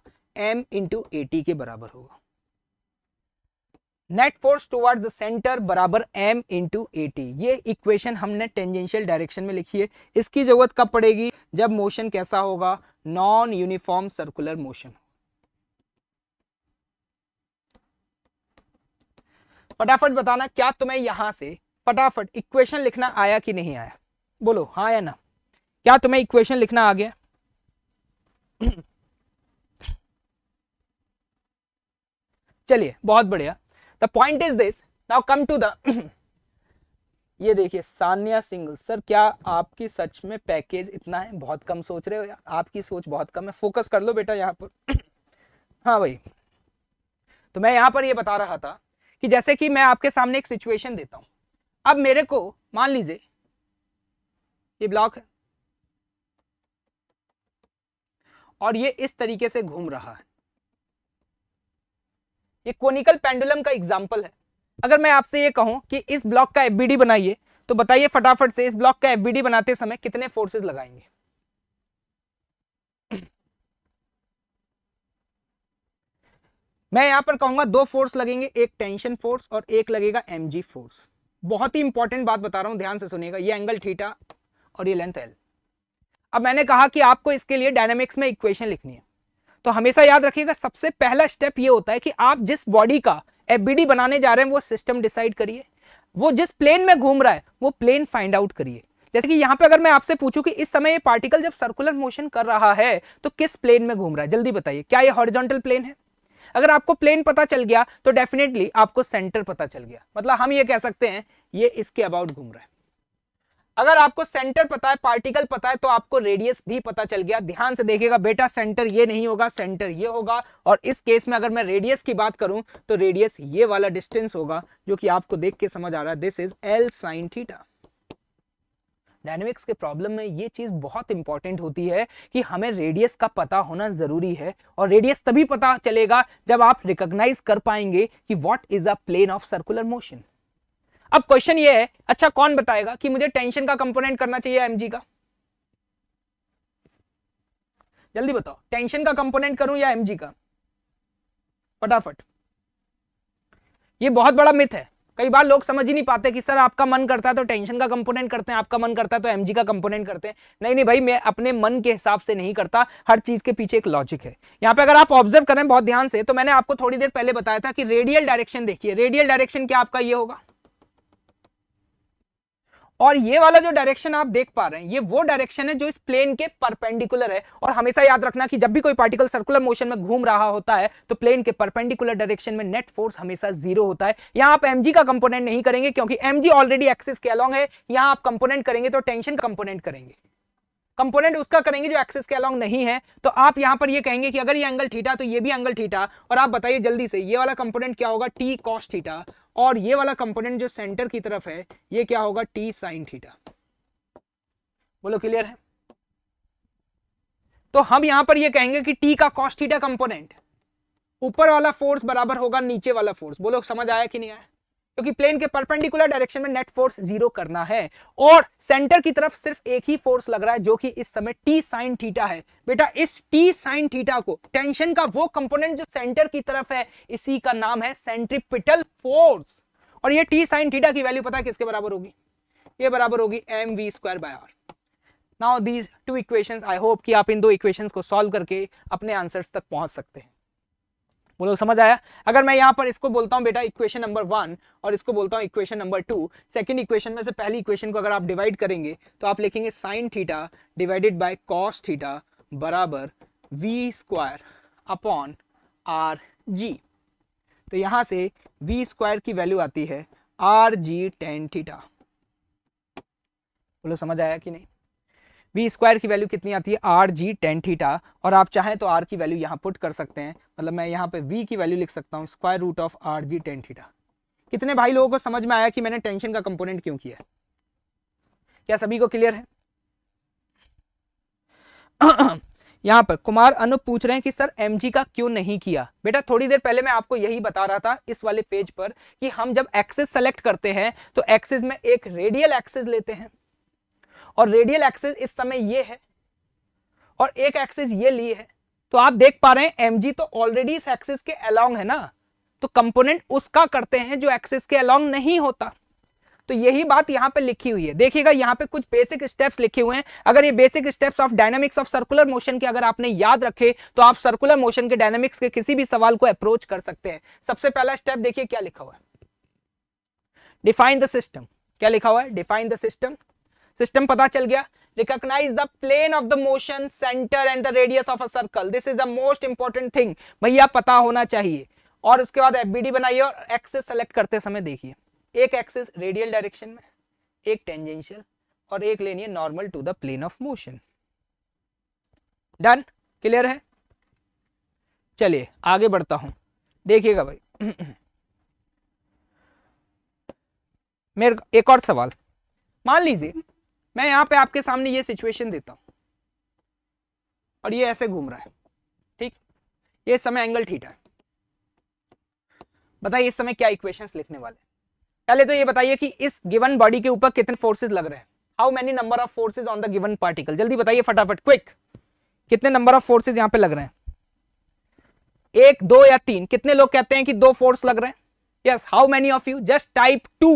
एम इंटू टी के बराबर होगा net force towards the center बराबर एम इंटू टी ये इक्वेशन हमने टेंजेंशियल डायरेक्शन में लिखी है इसकी जरूरत कब पड़ेगी जब मोशन कैसा होगा नॉन यूनिफॉर्म सर्कुलर मोशन फटाफट बताना क्या तुम्हें यहां से फटाफट इक्वेशन लिखना आया कि नहीं आया बोलो हाँ या ना क्या तुम्हें इक्वेशन लिखना आ गया चलिए बहुत बढ़िया the point is this now come to the ये देखिए सानिया सिंगल सर क्या आपकी सच में पैकेज इतना है बहुत कम सोच रहे हो यार आपकी सोच बहुत कम है फोकस कर लो बेटा यहाँ पर हाँ भाई तो मैं यहाँ पर ये बता रहा था कि जैसे कि मैं आपके सामने एक सिचुएशन देता हूँ अब मेरे को मान लीजिए ये ब्लॉक है और ये इस तरीके से घूम रहा है ये कोनिकल पेंडुलम का एग्जाम्पल है अगर मैं आपसे ये कहूं कि इस ब्लॉक का एफबीडी बनाइए तो बताइए फटाफट से इस ब्लॉक का एफबीडी बनाते समय कितने फोर्सेज लगाएंगे मैं यहां पर कहूंगा दो फोर्स लगेंगे एक टेंशन फोर्स और एक लगेगा एम फोर्स बहुत ही इंपॉर्टेंट बात बता रहा हूं ध्यान से सुनेगा ये एंगल थीटा और ये लेंथ एल अब मैंने कहा कि आपको इसके लिए डायनामिक्स में इक्वेशन लिखनी है तो हमेशा याद रखिएगा सबसे पहला स्टेप ये होता है कि आप जिस बॉडी का एफबीडी बनाने जा रहे हैं वो सिस्टम डिसाइड करिए वो जिस प्लेन में घूम रहा है वो प्लेन फाइंड आउट करिए जैसे कि यहां पे अगर मैं आपसे पूछूं कि इस समय ये पार्टिकल जब सर्कुलर मोशन कर रहा है तो किस प्लेन में घूम रहा है जल्दी बताइए क्या ये हॉरिजॉन्टल प्लेन है अगर आपको प्लेन पता चल गया तो डेफिनेटली आपको सेंटर पता चल गया मतलब हम ये कह सकते हैं ये इसके अबाउट घूम रहा है अगर आपको सेंटर पता है पार्टिकल पता है तो आपको रेडियस भी पता चल गया ध्यान से देखिएगा बेटा सेंटर ये नहीं होगा सेंटर ये होगा और इस केस में अगर मैं रेडियस की बात करूं तो रेडियस ये वाला डिस्टेंस होगा जो कि आपको देख के समझ आ रहा है this is l sine theta dynamics के प्रॉब्लम में ये चीज़ बहुत इंपॉर्टेंट होती है कि हमें रेडियस का पता होना ज़रूरी है और रेडियस तभी पता चलेगा जब आप रिकोगनाइज कर पाएंगे कि what is a plane of circular motion अब क्वेश्चन ये है अच्छा कौन बताएगा कि मुझे टेंशन का कंपोनेंट करना चाहिए एमजी का जल्दी बताओ टेंशन का कंपोनेंट करूं या एमजी का फटाफट ये बहुत बड़ा मिथ है कई बार लोग समझ ही नहीं पाते कि सर आपका मन करता है तो टेंशन का कंपोनेंट करते हैं आपका मन करता है तो एमजी का कंपोनेंट करते हैं नहीं नहीं भाई मैं अपने मन के हिसाब से नहीं करता हर चीज के पीछे एक लॉजिक है यहाँ पे अगर आप ऑब्जर्व करें बहुत ध्यान से तो मैंने आपको थोड़ी देर पहले बताया था कि रेडियल डायरेक्शन देखिए रेडियल डायरेक्शन क्या आपका ये होगा और ये वाला जो डायरेक्शन आप देख पा रहे हैं ये वो डायरेक्शन है जो इस प्लेन के परपेंडिकुलर है और हमेशा याद रखना कि जब भी कोई पार्टिकल सर्कुलर मोशन में घूम रहा होता है तो प्लेन के परपेंडिकुलर डायरेक्शन में नेट फोर्स हमेशा जीरो होता है यहां आप एमजी का कंपोनेंट नहीं करेंगे क्योंकि एमजी ऑलरेडी एक्सिस के अलॉन्ग है यहां आप कंपोनेंट करेंगे तो टेंशन कंपोनेंट करेंगे कंपोनेंट उसका करेंगे जो एक्सिस के अलॉन्ग नहीं है तो आप यहाँ पर ये कहेंगे कि अगर ये एंगल थीटा तो ये भी एंगल थीटा और आप बताइए जल्दी से ये वाला कंपोनेंट क्या होगा टी कॉस्ट थीटा और ये वाला कंपोनेंट जो सेंटर की तरफ है ये क्या होगा टी साइन थीटा बोलो क्लियर है तो हम यहां पर ये कहेंगे कि टी का कॉस्ट थीटा कंपोनेंट ऊपर वाला फोर्स बराबर होगा नीचे वाला फोर्स बोलो समझ आया कि नहीं आया क्योंकि प्लेन के परपेंडिकुलर डायरेक्शन में नेट फोर्स जीरो करना है और सेंटर की तरफ सिर्फ एक ही फोर्स लग रहा है जो कि इस समय टी साइन थीटा है बेटा इस टी साइन थीटा को टेंशन का वो कंपोनेंट जो सेंटर की तरफ है इसी का नाम है सेंट्रिपिटल फोर्स और ये टी साइन थीटा की वैल्यू पता है किसके बराबर होगी ये बराबर होगी m we square by r now these two equations I hope कि आप इन दो इक्वेशंस को सॉल्व करके अपने आंसर्स तक पहुंच सकते हैं बोलो समझ आया अगर मैं यहाँ पर इसको बोलता हूँ बेटा इक्वेशन नंबर वन और इसको बोलता हूँ equation number two second equation में से पहली इक्वेशन को अगर आप डिवाइड करेंगे तो आप लिखेंगे sine theta divided by cos theta बराबर v square upon are g तो यहाँ से वी स्क्वायर की वैल्यू आती है आर जी टेन थीटा बोलो समझ आया कि नहीं बी स्क्वायर की वैल्यू कितनी आती है आर जी टेन थीटा और आप चाहें तो आर की वैल्यू यहाँ पुट कर सकते हैं मतलब मैं यहाँ पे वी की वैल्यू लिख सकता हूँ square root of are g tan theta कितने भाई लोगों को समझ में आया कि मैंने टेंशन का कंपोनेंट क्यों किया क्या सभी को क्लियर है यहाँ पर कुमार अनुप पूछ रहे हैं कि सर एम का क्यों नहीं किया बेटा थोड़ी देर पहले मैं आपको यही बता रहा था इस वाले पेज पर कि हम जब एक्सेस सेलेक्ट करते हैं तो एक्सेस में एक रेडियल एक्सेस लेते हैं और रेडियल एक्सेस इस समय ये है और एक एक्सेस ये ली है तो आप देख पा रहे हैं एम तो ऑलरेडी इस एक्सेस के अलोंग है ना तो कंपोनेंट उसका करते हैं जो एक्सेस के अलोंग नहीं होता तो यही बात यहां पे लिखी हुई है देखिएगा यहां पे कुछ बेसिक स्टेप्स लिखे हुए हैं अगर ये basic steps of dynamics of circular motion के अगर आपने याद रखे तो आप सर्कुलर मोशन के डायनामिक्स के किसी भी सवाल को अप्रोच कर सकते हैं सबसे पहला स्टेप देखिए क्या लिखा हुआ है डिफाइन द सिस्टम क्या लिखा हुआ है डिफाइन द सिस्टम सिस्टम पता चल गया recognise the plane of the motion centre and the radius of a circle this is the most important thing भैया पता होना चाहिए और उसके बाद एफ बनाइए और एक्सेस सेलेक्ट करते समय देखिए एक एक्सेस रेडियल डायरेक्शन में एक टेंजेंशियल और एक लेनी है normal to the plane of motion done clear है चलिए आगे बढ़ता हूं देखिएगा भाई मेरे एक और सवाल मान लीजिए मैं यहां पे आपके सामने ये सिचुएशन देता हूं और ये ऐसे घूम रहा है ठीक ये समय एंगल थीटा है बताइए इस समय क्या इक्वेशंस लिखने वाले पहले तो ये बताइए कि इस गिवन बॉडी के ऊपर कितने फोर्सेज लग रहे हैं how many number of forces on the given particle जल्दी बताइए फटाफट क्विक कितने नंबर ऑफ फोर्सेज यहाँ पे लग रहे हैं एक दो या तीन कितने लोग कहते हैं कि दो फोर्स लग रहे हैं yes how many of you just type two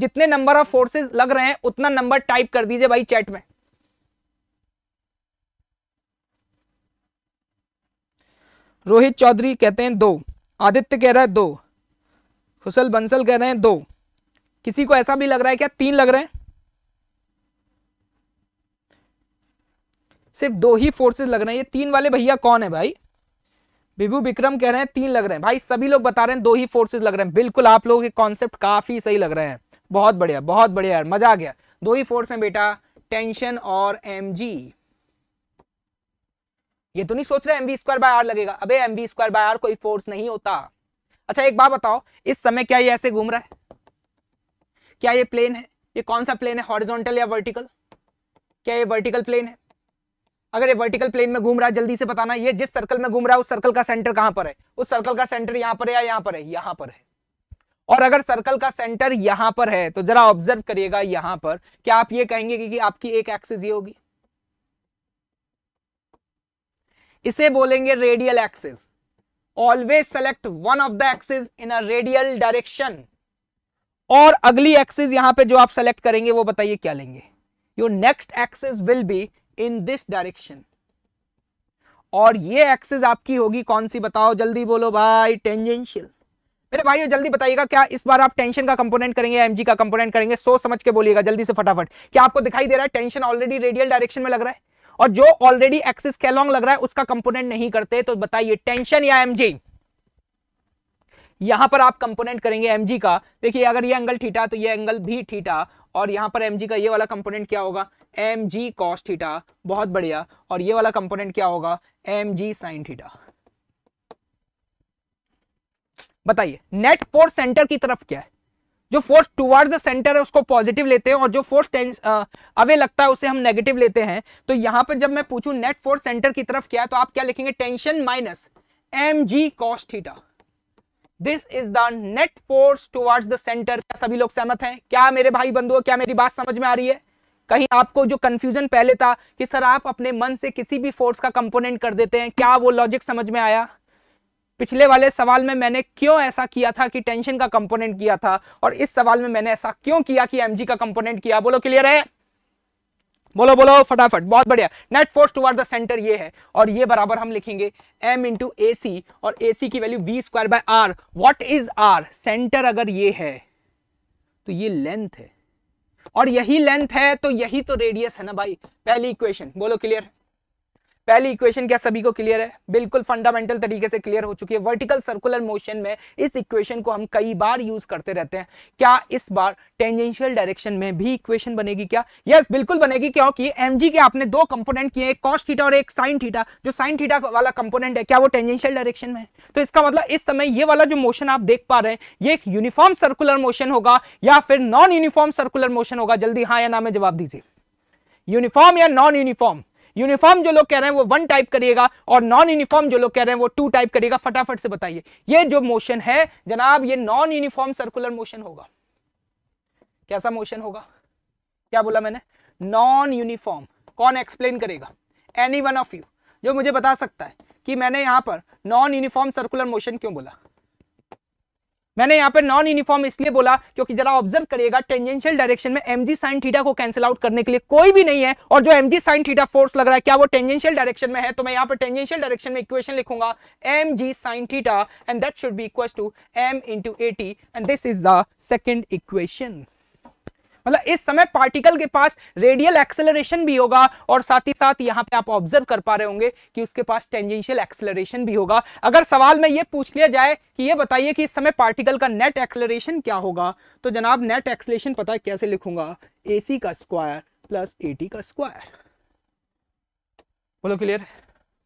जितने नंबर ऑफ फोर्सेस लग रहे हैं उतना नंबर टाइप कर दीजिए भाई चैट में रोहित चौधरी कहते हैं दो आदित्य कह रहा है दो हुसल बंसल कह रहे हैं दो किसी को ऐसा भी लग रहा है क्या तीन लग रहे हैं सिर्फ दो ही फोर्सेस लग रहे हैं ये तीन वाले भैया कौन है भाई विभू विक्रम कह रहे हैं तीन लग रहे हैं भाई सभी लोग बता रहे हैं दो ही फोर्सेस लग रहे हैं बिल्कुल आप लोगों के कॉन्सेप्ट काफी सही लग रहे हैं बहुत बढ़िया बहुत बढ़िया यार मजा आ गया दो ही फोर्स हैं बेटा टेंशन और एम ये तो नहीं सोच रहे एमवी स्क्वायर बाय आर लगेगा अबे एमवी स्क्वायर बाय आर कोई फोर्स नहीं होता अच्छा एक बात बताओ इस समय क्या ये ऐसे घूम रहा है क्या ये प्लेन है ये कौन सा प्लेन है हॉरिजॉन्टल या वर्टिकल क्या ये वर्टिकल प्लेन है अगर ये वर्टिकल प्लेन में घूम रहा है जल्दी से बताना ये जिस सर्कल में घूम रहा है उस सर्कल का सेंटर कहां पर है उस सर्कल का सेंटर यहां पर है या यहां पर है यहां पर है और अगर सर्कल का सेंटर यहां पर है तो जरा ऑब्जर्व करिएगा यहां पर क्या आप ये कहेंगे कि, कि आपकी एक एक्सिस ये होगी इसे बोलेंगे radial axis always select one of the axis in a radial direction और अगली एक्सिस यहां पे जो आप सेलेक्ट करेंगे वो बताइए क्या लेंगे your next axis will be in this direction और ये एक्सिस आपकी होगी कौन सी बताओ जल्दी बोलो भाई टेंजेंशियल मेरे भाइयों जल्दी बताइएगा क्या इस बार आप टेंशन का कंपोनेंट करेंगे एमजी का कंपोनेंट करेंगे सोच समझ के बोलिएगा जल्दी से फटाफट क्या आपको दिखाई दे रहा है टेंशन ऑलरेडी रेडियल डायरेक्शन में लग रहा है और जो ऑलरेडी एक्सिस कैलॉन्ग लग रहा है उसका कंपोनेंट नहीं करते तो बताइए टेंशन या एमजी यहां पर आप कंपोनेंट करेंगे एमजी का देखिए अगर ये एंगल ठीठा तो ये एंगल भी ठीठा और यहां पर एमजी का ये वाला कंपोनेंट क्या होगा एम जी कॉस बहुत बढ़िया और ये वाला कंपोनेंट क्या होगा एम जी साइन ठीठा बताइए नेट फोर्स सेंटर की तरफ क्या है जो फोर्स टुवर्ड्स द सेंटर है उसको पॉजिटिव लेते हैं और जो फोर्स टेंस अवे लगता है उसे हम नेगेटिव लेते हैं तो यहां पर जब मैं पूछूं नेट फोर्स सेंटर की तरफ क्या है तो आप क्या लिखेंगे tension minus M g cos theta this is the net force towards the centre क्या सभी लोग सहमत हैं क्या मेरे भाई बंधुओं क्या मेरी बात समझ में आ रही है कहीं आपको जो कंफ्यूजन पहले था कि सर आप अपने मन से किसी भी फोर्स का कंपोनेंट कर देते हैं क्या वो लॉजिक समझ में आया पिछले वाले सवाल में मैंने क्यों ऐसा किया था कि टेंशन का कंपोनेंट किया था और इस सवाल में मैंने ऐसा क्यों किया कि एमजी का कंपोनेंट किया बोलो क्लियर है बोलो बोलो फटाफट बहुत बढ़िया net force to the centre ये है और ये बराबर हम लिखेंगे m इंटू ए सी और ए सी की value v square by r what is r centre अगर ये है तो ये लेंथ है और यही लेंथ है तो यही तो रेडियस है ना भाई पहली इक्वेशन बोलो क्लियर पहली इक्वेशन क्या सभी को क्लियर है बिल्कुल फंडामेंटल तरीके से क्लियर हो चुकी है वर्टिकल सर्कुलर मोशन में इस इक्वेशन को हम कई बार यूज करते रहते हैं क्या इस बार टेंजेंशियल डायरेक्शन में भी इक्वेशन बनेगी क्या यस yes, बिल्कुल बनेगी क्योंकि एम के आपने दो कंपोनेंट किए एक कॉस्ट थीटा और एक साइन थीटा जो साइन थीटा वाला कंपोनेंट है क्या वो टेंजेंशियल डायरेक्शन में है तो इसका मतलब इस समय ये वाला जो मोशन आप देख पा रहे हैं ये एक यूनिफॉर्म सर्कुलर मोशन होगा या फिर नॉन यूनिफॉर्म सर्कुलर मोशन होगा जल्दी हाँ या ना में जवाब दीजिए यूनिफॉर्म या नॉन यूनिफॉर्म यूनिफॉर्म जो लोग कह रहे हैं वो वन टाइप करिएगा और नॉन यूनिफॉर्म जो लोग कह रहे हैं वो टू टाइप करिएगा फटाफट से बताइए ये जो मोशन है जनाब ये नॉन यूनिफॉर्म सर्कुलर मोशन होगा कैसा मोशन होगा क्या बोला मैंने नॉन यूनिफॉर्म कौन एक्सप्लेन करेगा एनी वन ऑफ यू जो मुझे बता सकता है कि मैंने यहां पर नॉन यूनिफॉर्म सर्कुलर मोशन क्यों बोला मैंने यहाँ पर नॉन यूनिफॉर्म इसलिए बोला क्योंकि जरा ऑब्जर्व करिएगा टेंजेंशियल डायरेक्शन में एम जी साइन थीटा को कैंसिल आउट करने के लिए कोई भी नहीं है और जो एम जी साइन थीटा फोर्स लग रहा है क्या वो टेंजेंशियल डायरेक्शन में है तो मैं यहाँ पर टेंजेंशियल डायरेक्शन में इक्वेशन लिखूंगा m ji sine theta and that should be equal to m into a t and this is the second equation मतलब इस समय पार्टिकल के पास रेडियल एक्सेलरेशन भी होगा और साथ ही साथ यहाँ पे आप ऑब्जर्व कर पा रहे होंगे कि उसके पास टेंजेंशियल एक्सेलरेशन भी होगा अगर सवाल में ये पूछ लिया जाए कि ये बताइए कि इस समय पार्टिकल का नेट एक्सेलरेशन क्या होगा तो जनाब नेट एक्सेलरेशन पता है कैसे लिखूंगा ए का स्क्वायर प्लस ए का स्क्वायर बोलो क्लियर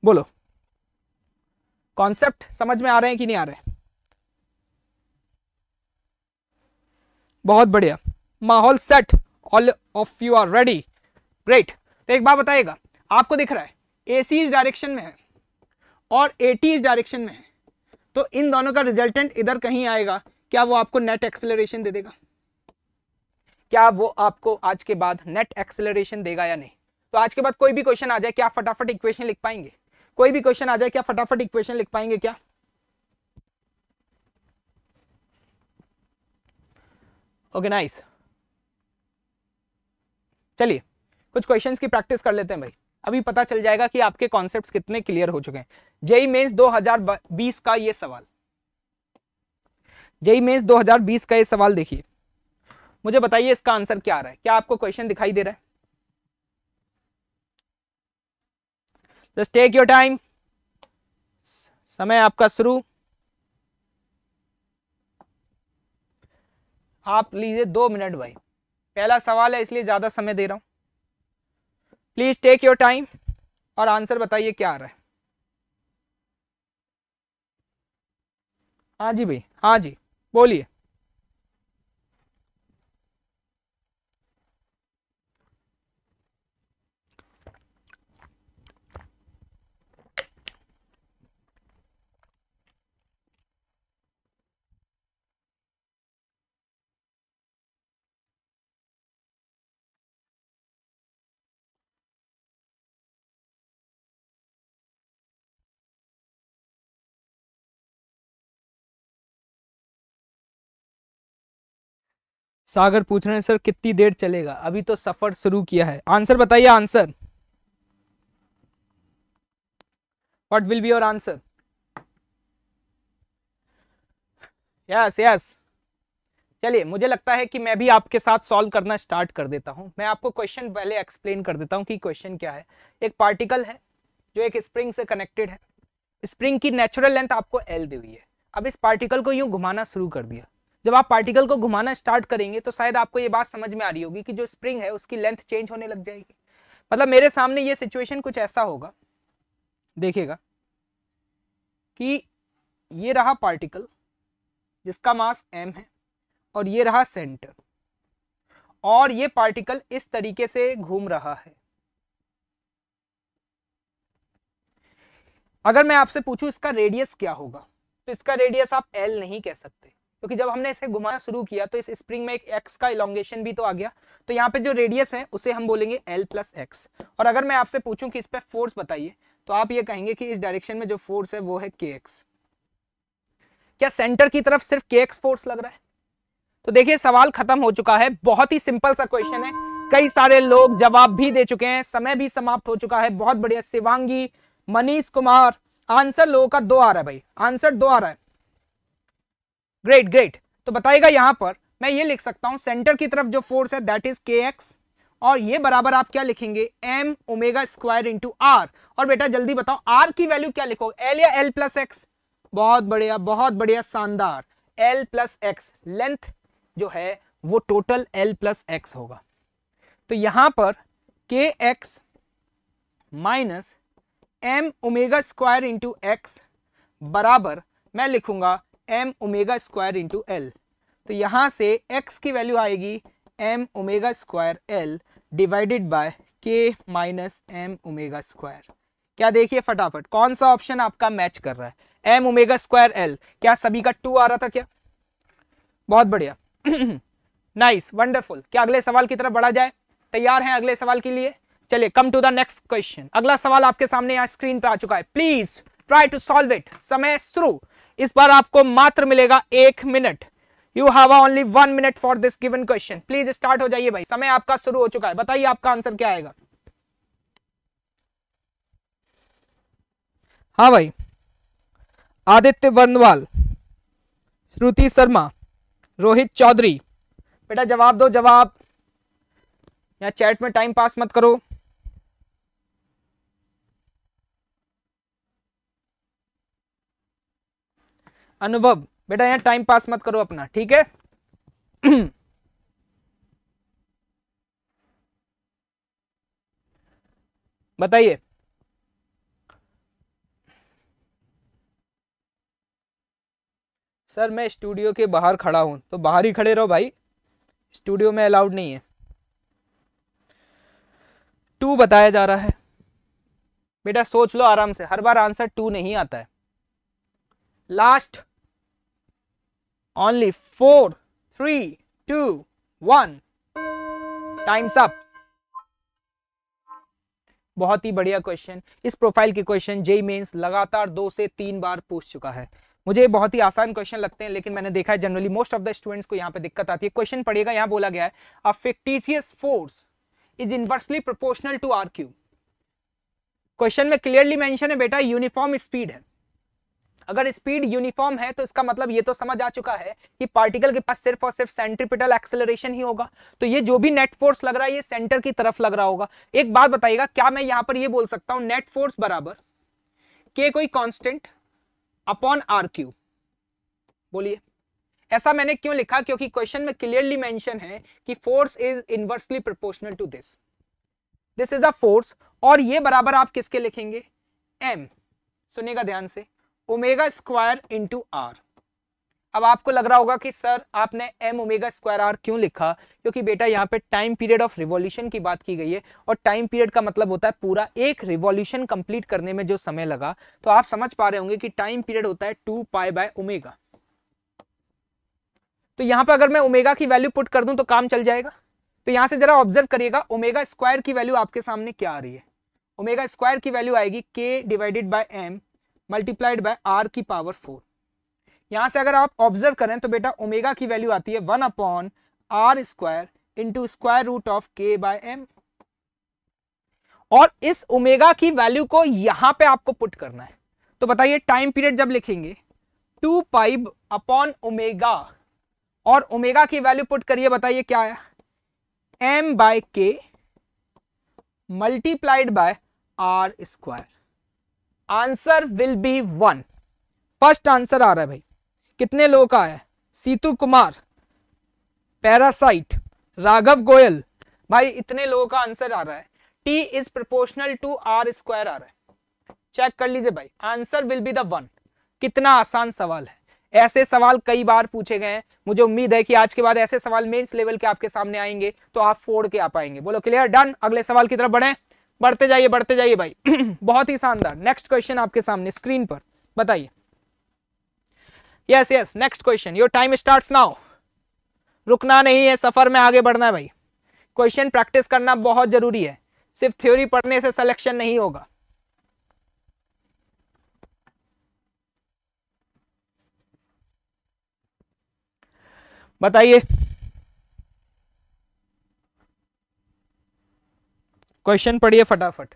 बोलो कॉन्सेप्ट समझ में आ रहे हैं कि नहीं आ रहे बहुत बढ़िया माहौल set all of you are ready great तो एक बार बताइएगा आपको दिख रहा है ए सी इस डायरेक्शन में है और ए टी इस डायरेक्शन में है तो इन दोनों का रिजल्टेंट इधर कहीं आएगा क्या वो आपको नेट एक्सेलरेशन दे देगा क्या वो आपको आज के बाद नेट एक्सेलरेशन देगा या नहीं तो आज के बाद कोई भी क्वेश्चन आ जाए क्या फटाफट इक्वेशन लिख पाएंगे कोई भी क्वेश्चन आ जाए क्या फटाफट इक्वेशन लिख पाएंगे क्या ओके नाइस चलिए कुछ क्वेश्चंस की प्रैक्टिस कर लेते हैं भाई अभी पता चल जाएगा कि आपके कॉन्सेप्ट कितने क्लियर हो चुके हैं जेई मेन्स e e दो का ये सवाल जेई मेन्स e दो का ये सवाल देखिए मुझे बताइए इसका आंसर क्या आ रहा है क्या आपको क्वेश्चन दिखाई दे रहा है जस्ट टेक योर टाइम समय आपका शुरू आप लीजिए दो मिनट भाई पहला सवाल है इसलिए ज़्यादा समय दे रहा हूँ प्लीज़ टेक योर टाइम और आंसर बताइए क्या आ रहा है हाँ जी भाई हाँ जी बोलिए सागर पूछ रहे हैं सर कितनी देर चलेगा अभी तो सफर शुरू किया है आंसर बताइए answer what will be your answer yes yes चलिए मुझे लगता है कि मैं भी आपके साथ सॉल्व करना स्टार्ट कर देता हूं मैं आपको क्वेश्चन पहले एक्सप्लेन कर देता हूं कि क्वेश्चन क्या है एक पार्टिकल है जो एक स्प्रिंग से कनेक्टेड है स्प्रिंग की नेचुरल लेंथ आपको एल दी हुई है अब इस पार्टिकल को यूं घुमाना शुरू कर दिया जब आप पार्टिकल को घुमाना स्टार्ट करेंगे तो शायद आपको ये बात समझ में आ रही होगी कि जो स्प्रिंग है उसकी लेंथ चेंज होने लग जाएगी मतलब मेरे सामने ये सिचुएशन कुछ ऐसा होगा देखिएगा कि ये रहा पार्टिकल जिसका मास एम है और ये रहा सेंटर और ये पार्टिकल इस तरीके से घूम रहा है अगर मैं आपसे पूछूं इसका रेडियस क्या होगा तो इसका रेडियस आप एल नहीं कह सकते क्योंकि जब हमने इसे घुमाना शुरू किया तो इस स्प्रिंग में एक एक्स का इलोंगेशन भी तो आ गया तो यहाँ पे जो रेडियस है उसे हम बोलेंगे एल प्लस एक्स और अगर मैं आपसे पूछूं कि इस पर फोर्स बताइए तो आप ये कहेंगे कि इस डायरेक्शन में जो फोर्स है वो है के एक्स क्या सेंटर की तरफ सिर्फ के एक्स फोर्स लग रहा है तो देखिए सवाल खत्म हो चुका है बहुत ही सिंपल सा क्वेश्चन है कई सारे लोग जवाब भी दे चुके हैं समय भी समाप्त हो चुका है बहुत बढ़िया शिवांगी मनीष कुमार आंसर लोगों का दो आ रहा है भाई आंसर दो आ रहा है ग्रेट ग्रेट तो बताइएगा यहां पर मैं ये लिख सकता हूं सेंटर की तरफ जो फोर्स है दैट इज के एक्स और ये बराबर आप क्या लिखेंगे m omega square into r और बेटा जल्दी बताओ आर की वैल्यू क्या लिखोगे एल या एल प्लस एक्स बहुत बढ़िया बहुत बढ़िया शानदार एल प्लस एक्स लेंथ जो है वो टोटल एल प्लस एक्स होगा तो यहां पर k x minus m omega square into x बराबर मैं लिखूंगा m omega square into l तो यहाँ से एक्स की वैल्यू आएगी m omega square l divided by k minus m omega square क्या देखिए फटाफट कौन सा ऑप्शन आपका मैच कर रहा है एम ओमेगा स्क्वायर एल क्या सभी का टू आ रहा था क्या बहुत बढ़िया नाइस वंडरफुल क्या अगले सवाल की तरफ बढ़ा जाए तैयार हैं अगले सवाल के लिए चलिए come to the next question अगला सवाल आपके सामने यहाँ स्क्रीन पे आ चुका है please try to solve it समय शुरू इस बार आपको मात्र मिलेगा एक minute you have only one minute for this given question please start हो जाइए भाई समय आपका शुरू हो चुका है बताइए आपका आंसर क्या आएगा हाँ भाई आदित्य वर्णवाल श्रुति शर्मा रोहित चौधरी बेटा जवाब दो जवाब या चैट में टाइम पास मत करो अनुभव बेटा यहां टाइम पास मत करो अपना ठीक है बताइए सर मैं स्टूडियो के बाहर खड़ा हूं तो बाहर ही खड़े रहो भाई स्टूडियो में अलाउड नहीं है टू बताया जा रहा है बेटा सोच लो आराम से हर बार आंसर टू नहीं आता है last only four three two one Time's up. बहुत ही बढ़िया क्वेश्चन इस प्रोफाइल के क्वेश्चन जेई मेन्स लगातार दो से तीन बार पूछ चुका है मुझे बहुत ही आसान क्वेश्चन लगते हैं लेकिन मैंने देखा है generally most of the students को यहाँ पे दिक्कत आती है क्वेश्चन पढ़िएगा यहाँ बोला गया है a fictitious force is inversely proportional to r cube question में क्लियरली मेंशन है बेटा यूनिफॉर्म स्पीड है अगर स्पीड यूनिफॉर्म है तो इसका मतलब ये तो समझ आ चुका है कि पार्टिकल के पास सिर्फ और सिर्फ सेंट्रिपिटल एक्सेलरेशन ही होगा तो ये जो भी नेट फोर्स लग रहा है ये सेंटर की तरफ लग रहा होगा एक बात बताइएगा क्या मैं यहां पर ये बोल सकता हूं नेट फोर्स बराबर के कोई कॉन्स्टेंट अपॉन आर क्यू बोलिए ऐसा मैंने क्यों लिखा क्योंकि क्वेश्चन में क्लियरली मेंशन है कि force is inversely proportional to this this is a force और ये बराबर आप किसके लिखेंगे एम सुनिएगा ध्यान से ओमेगा स्क्वायर इंटू आर अब आपको लग रहा होगा कि सर आपने एम ओमेगा स्क्वायर आर क्यों लिखा क्योंकि बेटा यहाँ पे टाइम पीरियड ऑफ रिवॉल्यूशन की बात की गई है और टाइम पीरियड का मतलब होता है पूरा एक रिवॉल्यूशन कंप्लीट करने में जो समय लगा तो आप समझ पा रहे होंगे कि टाइम पीरियड होता है टू पाई बाय ओमेगा तो यहां पर अगर मैं ओमेगा की वैल्यू पुट कर दूं तो काम चल जाएगा तो यहां से जरा ऑब्जर्व करिएगा ओमेगा स्क्वायर की वैल्यू आपके सामने क्या आ रही है ओमेगा स्क्वायर की वैल्यू आएगी k divided by m multiplied by r की पावर फोर यहां से अगर आप ऑब्जर्व करें तो बेटा ओमेगा की वैल्यू आती है one upon r square into square root of k by m और इस ओमेगा की वैल्यू को यहां पे आपको पुट करना है तो बताइए टाइम पीरियड जब लिखेंगे टू पाइब अपॉन ओमेगा और ओमेगा की वैल्यू पुट करिए बताइए क्या है m by k multiplied by r square answer will be one first answer आ रहा है भाई कितने लोग का है सीतु कुमार पैरासाइट राघव गोयल भाई इतने लोगों का आंसर आ रहा है T is proportional to r square आ रहा है चेक कर लीजिए भाई answer will be the one कितना आसान सवाल है ऐसे सवाल कई बार पूछे गए हैं मुझे उम्मीद है कि आज के बाद ऐसे सवाल मेंस लेवल के आपके सामने आएंगे तो आप फोड़ के आ पाएंगे बोलो क्लियर डन अगले सवाल की तरफ बढ़े बढ़ते जाइए बढ़ते जाइए भाई बहुत ही शानदार नेक्स्ट क्वेश्चन आपके सामने स्क्रीन पर बताइए yes yes next question your time start now रुकना नहीं है सफर में आगे बढ़ना है भाई क्वेश्चन प्रैक्टिस करना बहुत जरूरी है सिर्फ थ्योरी पढ़ने से सिलेक्शन नहीं होगा बताइए क्वेश्चन पढ़िए फटाफट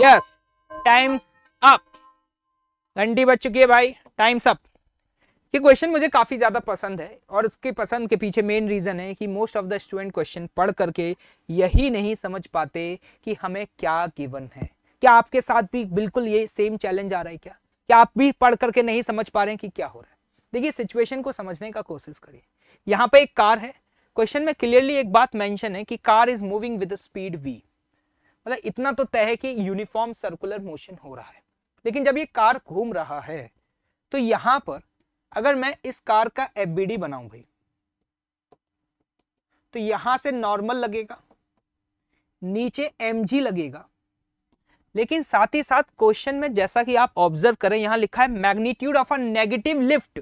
यस टाइम अप घंटी बच चुकी है भाई टाइम्स अप ये क्वेश्चन मुझे काफ़ी ज़्यादा पसंद है और उसके पसंद के पीछे मेन रीज़न है कि most of the student question पढ़ करके यही नहीं समझ पाते कि हमें क्या गिवन है क्या आपके साथ भी बिल्कुल ये सेम चैलेंज आ रहा है क्या क्या आप भी पढ़ करके नहीं समझ पा रहे हैं कि क्या हो रहा है देखिए सिचुएशन को समझने का कोशिश करिए यहाँ पे एक कार है क्वेश्चन में क्लियरली एक बात मेंशन है कि car is moving with speed v मतलब इतना तो तय है कि यूनिफॉर्म सर्कुलर मोशन हो रहा है लेकिन जब ये कार घूम रहा है तो यहां पर अगर मैं इस कार का एफ बी डी बनाऊं भाई तो यहां से नॉर्मल लगेगा नीचे एम जी लगेगा लेकिन साथ ही साथ क्वेश्चन में जैसा कि आप ऑब्जर्व करें यहां लिखा है magnitude of a negative lift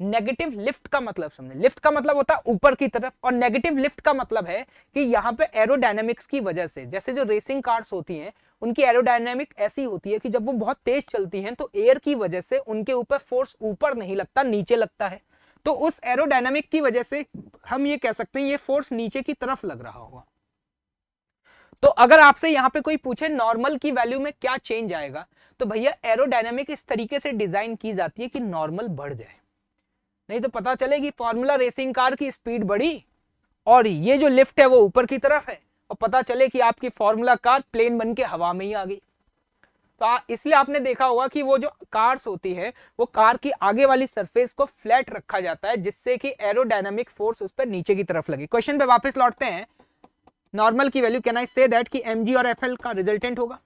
negative lift का मतलब समझे लिफ्ट का मतलब होता है ऊपर की तरफ और नेगेटिव लिफ्ट का मतलब है कि यहाँ पे एरोडायनेमिक्स की वजह से जैसे जो रेसिंग कार्स होती हैं उनकी एरोडायनेमिक ऐसी होती है कि जब वो बहुत तेज चलती हैं तो एयर की वजह से उनके ऊपर फोर्स ऊपर नहीं लगता नीचे लगता है तो उस एरोडायनेमिक की वजह से हम ये कह सकते हैं ये फोर्स नीचे की तरफ लग रहा होगा तो अगर आपसे यहाँ पे कोई पूछे नॉर्मल की वैल्यू में क्या चेंज आएगा तो भैया एरोडायनेमिक इस तरीके से डिजाइन की जाती है कि नॉर्मल बढ़ जाए नहीं तो पता चलेगी फॉर्मूला रेसिंग कार की स्पीड बढ़ी और ये जो लिफ्ट है वो ऊपर की तरफ है और पता चले कि आपकी फॉर्मूला कार प्लेन बन के हवा में ही आ गई तो इसलिए आपने देखा होगा कि वो जो कार्स होती है वो कार की आगे वाली सरफेस को फ्लैट रखा जाता है जिससे कि एरोडायनामिक फोर्स उस पर नीचे की तरफ लगे क्वेश्चन पे वापस लौटते हैं नॉर्मल की value can I say that कि एम और एफ का रिजल्टेंट होगा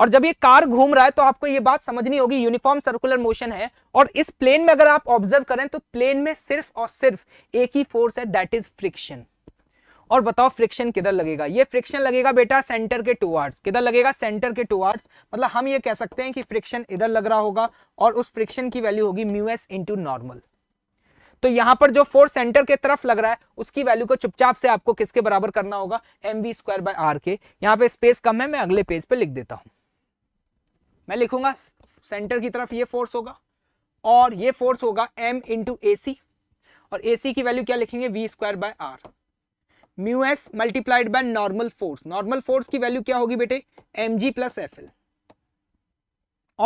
और जब ये कार घूम रहा है तो आपको ये बात समझनी होगी यूनिफॉर्म सर्कुलर मोशन है और इस प्लेन में अगर आप ऑब्जर्व करें तो प्लेन में सिर्फ और सिर्फ एक ही फोर्स है दैट इज फ्रिक्शन और बताओ फ्रिक्शन किधर लगेगा ये फ्रिक्शन लगेगा बेटा सेंटर के टूवर्ड्स किधर लगेगा सेंटर के टूवर्ड्स मतलब हम ये कह सकते हैं कि फ्रिक्शन इधर लग रहा होगा और उस फ्रिक्शन की वैल्यू होगी म्यू एस इंटू नॉर्मल तो यहां पर जो फोर्स सेंटर के तरफ लग रहा है उसकी वैल्यू को चुपचाप से आपको किसके बराबर करना होगा m we square by are के यहाँ पे स्पेस कम है मैं अगले पेज पे लिख देता हूँ मैं लिखूंगा सेंटर की तरफ ये फोर्स होगा और ये फोर्स होगा एम इंटू ए सी और ए सी की वैल्यू क्या लिखेंगे v square by r mu S multiplied by normal force normal force की वैल्यू क्या होगी बेटे एम जी प्लस एफ एल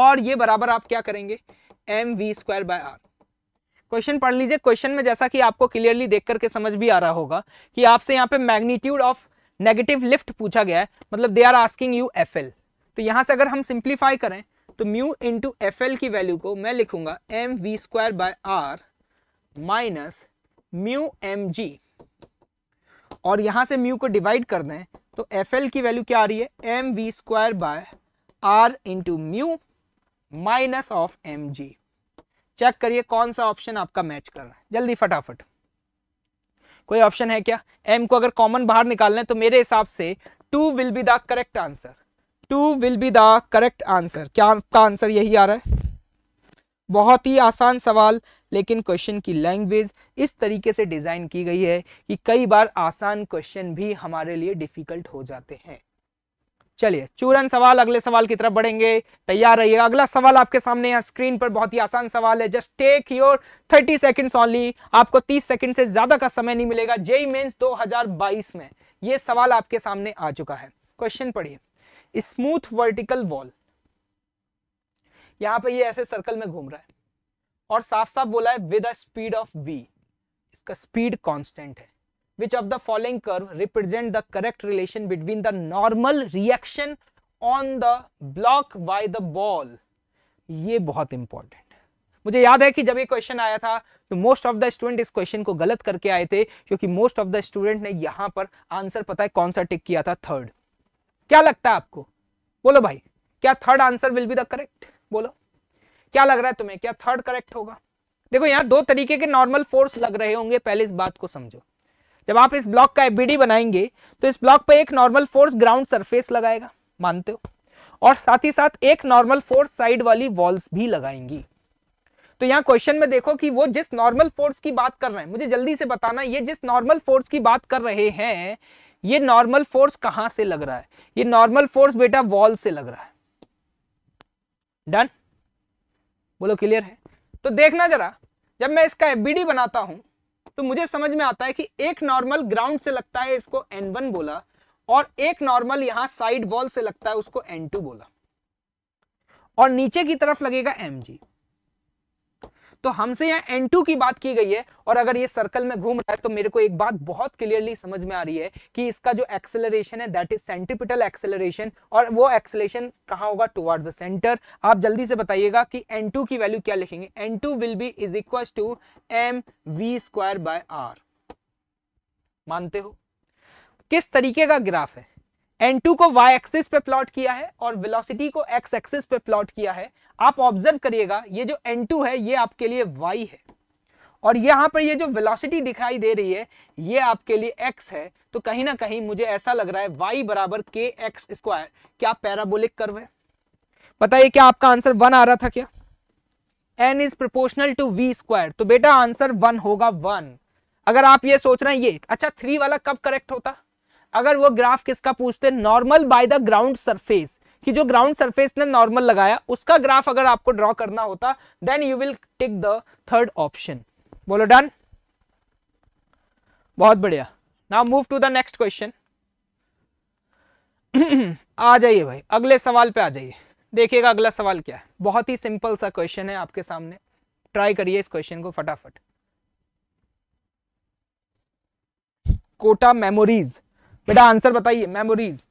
और ये बराबर आप क्या करेंगे M we square by r question पढ़ लीजिए क्वेश्चन में जैसा कि आपको क्लियरली देख करके समझ भी आ रहा होगा कि आपसे यहाँ पे मैग्नीट्यूड ऑफ नेगेटिव लिफ्ट पूछा गया है मतलब they are asking you f l तो यहां से अगर हम सिंप्लीफाई करें तो म्यू इंटू एफ एल की वैल्यू को मैं लिखूंगा M we square by r minus mu m जी और यहां से म्यू को डिवाइड कर दें तो एफ एल की वैल्यू क्या आ रही है m we square by are into mu minus of m g check करिए कौन सा ऑप्शन आपका मैच कर रहा है जल्दी फटाफट कोई ऑप्शन है क्या एम को अगर कॉमन बाहर निकालना है तो मेरे हिसाब से two will be the correct answer two will be the correct answer क्या आपका आंसर यही आ रहा है बहुत ही आसान सवाल लेकिन क्वेश्चन की लैंग्वेज इस तरीके से डिज़ाइन की गई है कि कई बार आसान क्वेश्चन भी हमारे लिए डिफ़िकल्ट हो जाते हैं चलिए चूरन सवाल अगले सवाल की तरफ बढ़ेंगे तैयार रहिएगा अगला सवाल आपके सामने यहाँ स्क्रीन पर बहुत ही आसान सवाल है just take your 30 seconds only आपको 30 सेकंड से ज्यादा का समय नहीं मिलेगा जेई मेन्स बाईस में ये सवाल आपके सामने आ चुका है क्वेश्चन पढ़िए स्मूथ वर्टिकल वॉल यहां पे ये ऐसे सर्कल में घूम रहा है और साफ साफ बोला है with a speed of v इसका स्पीड कांस्टेंट है which of the following curve represent the correct relation between the normal reaction on the block by the ball ये बहुत इंपॉर्टेंट मुझे याद है कि जब ये क्वेश्चन आया था तो मोस्ट ऑफ द स्टूडेंट इस क्वेश्चन को गलत करके आए थे क्योंकि मोस्ट ऑफ द स्टूडेंट ने यहां पर आंसर पता है कौन सा टिक किया था थर्ड क्या लगता है आपको बोलो भाई क्या third answer will be the correct बोलो क्या लग रहा है तुम्हें क्या थर्ड करेक्ट होगा देखो यहाँ दो तरीके के नॉर्मल फोर्स लग रहे होंगे पहले इस बात को समझो जब आप इस ब्लॉक का एफबीडी बनाएंगे तो इस ब्लॉक पर एक नॉर्मल फोर्स ग्राउंड सरफेस लगाएगा मानते हो और साथ ही साथ एक नॉर्मल फोर्स साइड वाली वॉल्स भी लगाएंगी तो यहाँ क्वेश्चन में देखो कि वो जिस नॉर्मल फोर्स की बात कर रहे हैं मुझे जल्दी से बताना ये जिस नॉर्मल फोर्स की बात कर रहे हैं ये नॉर्मल फोर्स कहां से लग रहा है ये नॉर्मल फोर्स बेटा वॉल से लग रहा है डन बोलो क्लियर है तो देखना जरा जब मैं इसका एफबीडी बनाता हूं तो मुझे समझ में आता है कि एक नॉर्मल ग्राउंड से लगता है इसको एन वन बोला और एक नॉर्मल यहां साइड वॉल से लगता है उसको एन टू बोला और नीचे की तरफ लगेगा एम जी तो हमसे यहाँ एन टू की बात की गई है और अगर ये सर्कल में घूम रहा है तो मेरे को एक बात बहुत क्लियरली समझ में आ रही है कि इसका जो एक्सेलरेशन है दैट इज सेंटिपिटल एक्सेलरेशन और वो एक्सेलेशन कहाँ होगा टुवर्ड्स द सेंटर आप जल्दी से बताइएगा कि एन टू की वैल्यू क्या लिखेंगे n two will be is equal to M we square by r मानते हो किस तरीके का ग्राफ है एन टू को वाई एक्सिस पे प्लॉट किया है और वेलोसिटी को एक्स एक्सिस पे प्लॉट किया है आप ऑब्जर्व करिएगा ये जो टू है ये आपके लिए वाई है और यहाँ पर ये जो वेलोसिटी दिखाई दे रही है ये आपके लिए एक्स है तो कहीं ना कहीं मुझे ऐसा लग रहा है वाई बराबर के एक्स स्क्वायर क्या पैराबोलिक कर्व है बताइए क्या आपका आंसर वन आ रहा था क्या n is proportional to v square तो बेटा आंसर वन होगा वन अगर आप ये सोच रहे हैं ये अच्छा थ्री वाला कब करेक्ट होता है अगर वो ग्राफ किसका पूछते हैं normal by the ground surface कि जो ग्राउंड सरफेस ने नॉर्मल लगाया उसका ग्राफ अगर आपको ड्रॉ करना होता then you will tick the third option बोलो डन बहुत बढ़िया now move to the next question आ जाइए भाई अगले सवाल पे आ जाइए देखिएगा अगला सवाल क्या है बहुत ही सिंपल सा क्वेश्चन है आपके सामने ट्राई करिए इस क्वेश्चन को फटाफट कोटा मेमोरीज बेटा आंसर बताइए मेमोरीज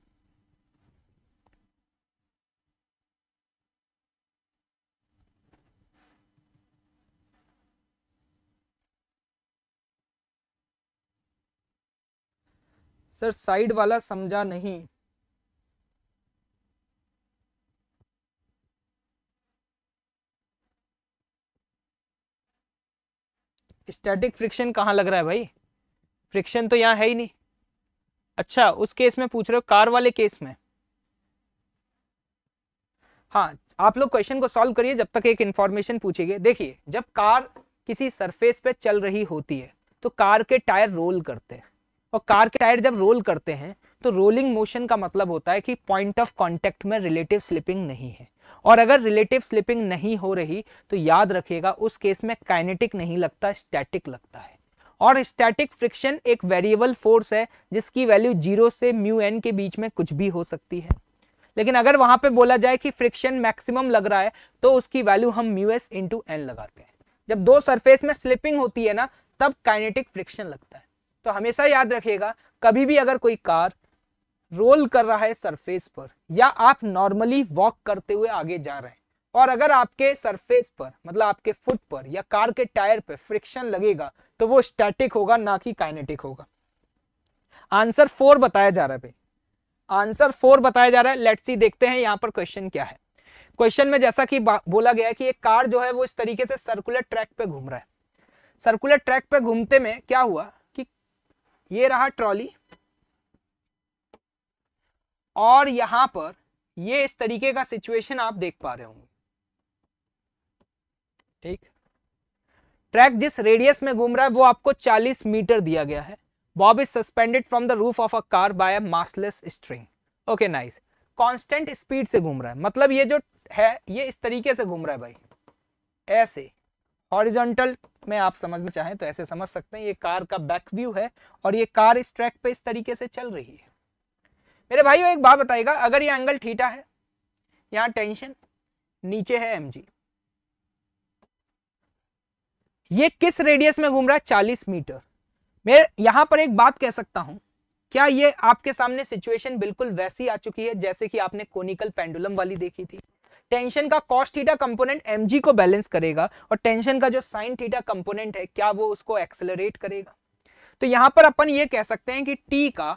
सर साइड वाला समझा नहीं स्टैटिक फ्रिक्शन कहाँ लग रहा है भाई फ्रिक्शन तो यहां है ही नहीं अच्छा उस केस में पूछ रहे हो कार वाले केस में हाँ आप लोग क्वेश्चन को सॉल्व करिए जब तक एक इंफॉर्मेशन पूछेगी देखिए जब कार किसी सरफेस पे चल रही होती है तो कार के टायर रोल करते हैं और कार के टायर जब रोल करते हैं तो रोलिंग मोशन का मतलब होता है कि पॉइंट ऑफ कॉन्टेक्ट में रिलेटिव स्लिपिंग नहीं है और अगर रिलेटिव स्लिपिंग नहीं हो रही तो याद रखिएगा उस केस में काइनेटिक नहीं लगता स्टैटिक लगता है और स्टैटिक फ्रिक्शन एक वेरिएबल फोर्स है जिसकी वैल्यू जीरो से म्यू एन के बीच में कुछ भी हो सकती है लेकिन अगर वहां पे बोला जाए कि फ्रिक्शन मैक्सिमम लग रहा है तो उसकी वैल्यू हम म्यू एस इंटू एन लगाते हैं जब दो सरफेस में स्लिपिंग होती है ना तब काइनेटिक फ्रिक्शन लगता है तो हमेशा याद रखिएगा कभी भी अगर कोई कार रोल कर रहा है सरफेस पर या आप नॉर्मली वॉक करते हुए आगे जा रहे हैं और अगर आपके सरफेस पर मतलब आपके फुट पर या कार के टायर पर फ्रिक्शन लगेगा तो वो स्टैटिक होगा ना कि काइनेटिक होगा आंसर फोर बताया जा रहा है भाई आंसर फोर बताया जा रहा है लेट्स सी देखते हैं यहाँ पर क्वेश्चन क्या है क्वेश्चन में जैसा कि बोला गया है कि एक कार जो है वो इस तरीके से सर्कुलर ट्रैक पे घूम रहा है सर्कुलर ट्रैक पे घूमते में क्या हुआ कि ये रहा ट्रॉली और यहां पर ये इस तरीके का सिचुएशन आप देख पा रहे होंगे ठीक ट्रैक जिस रेडियस में घूम रहा है वो आपको 40 मीटर दिया गया है bob is suspended from the roof of a car by a massless string okay nice constant speed से घूम रहा है मतलब ये जो है ये इस तरीके से घूम रहा है भाई ऐसे हॉरिजॉन्टल में आप समझना चाहें तो ऐसे समझ सकते हैं ये कार का बैक व्यू है और ये कार इस ट्रैक पे इस तरीके से चल रही है मेरे भाई एक बात बताएगा अगर ये एंगल ठीठा है यहाँ टेंशन नीचे है एम जी ये किस रेडियस में घूम रहा है चालीस मीटर मैं यहां पर एक बात कह सकता हूं क्या ये आपके सामने सिचुएशन बिल्कुल वैसी आ चुकी है जैसे कि आपने कोनिकल पेंडुलम वाली देखी थी टेंशन का कॉस्ट थीटा कंपोनेंट एमजी को बैलेंस करेगा और टेंशन का जो साइन थीटा कंपोनेंट है क्या वो उसको एक्सेलरेट करेगा तो यहां पर अपन ये कह सकते हैं कि टी का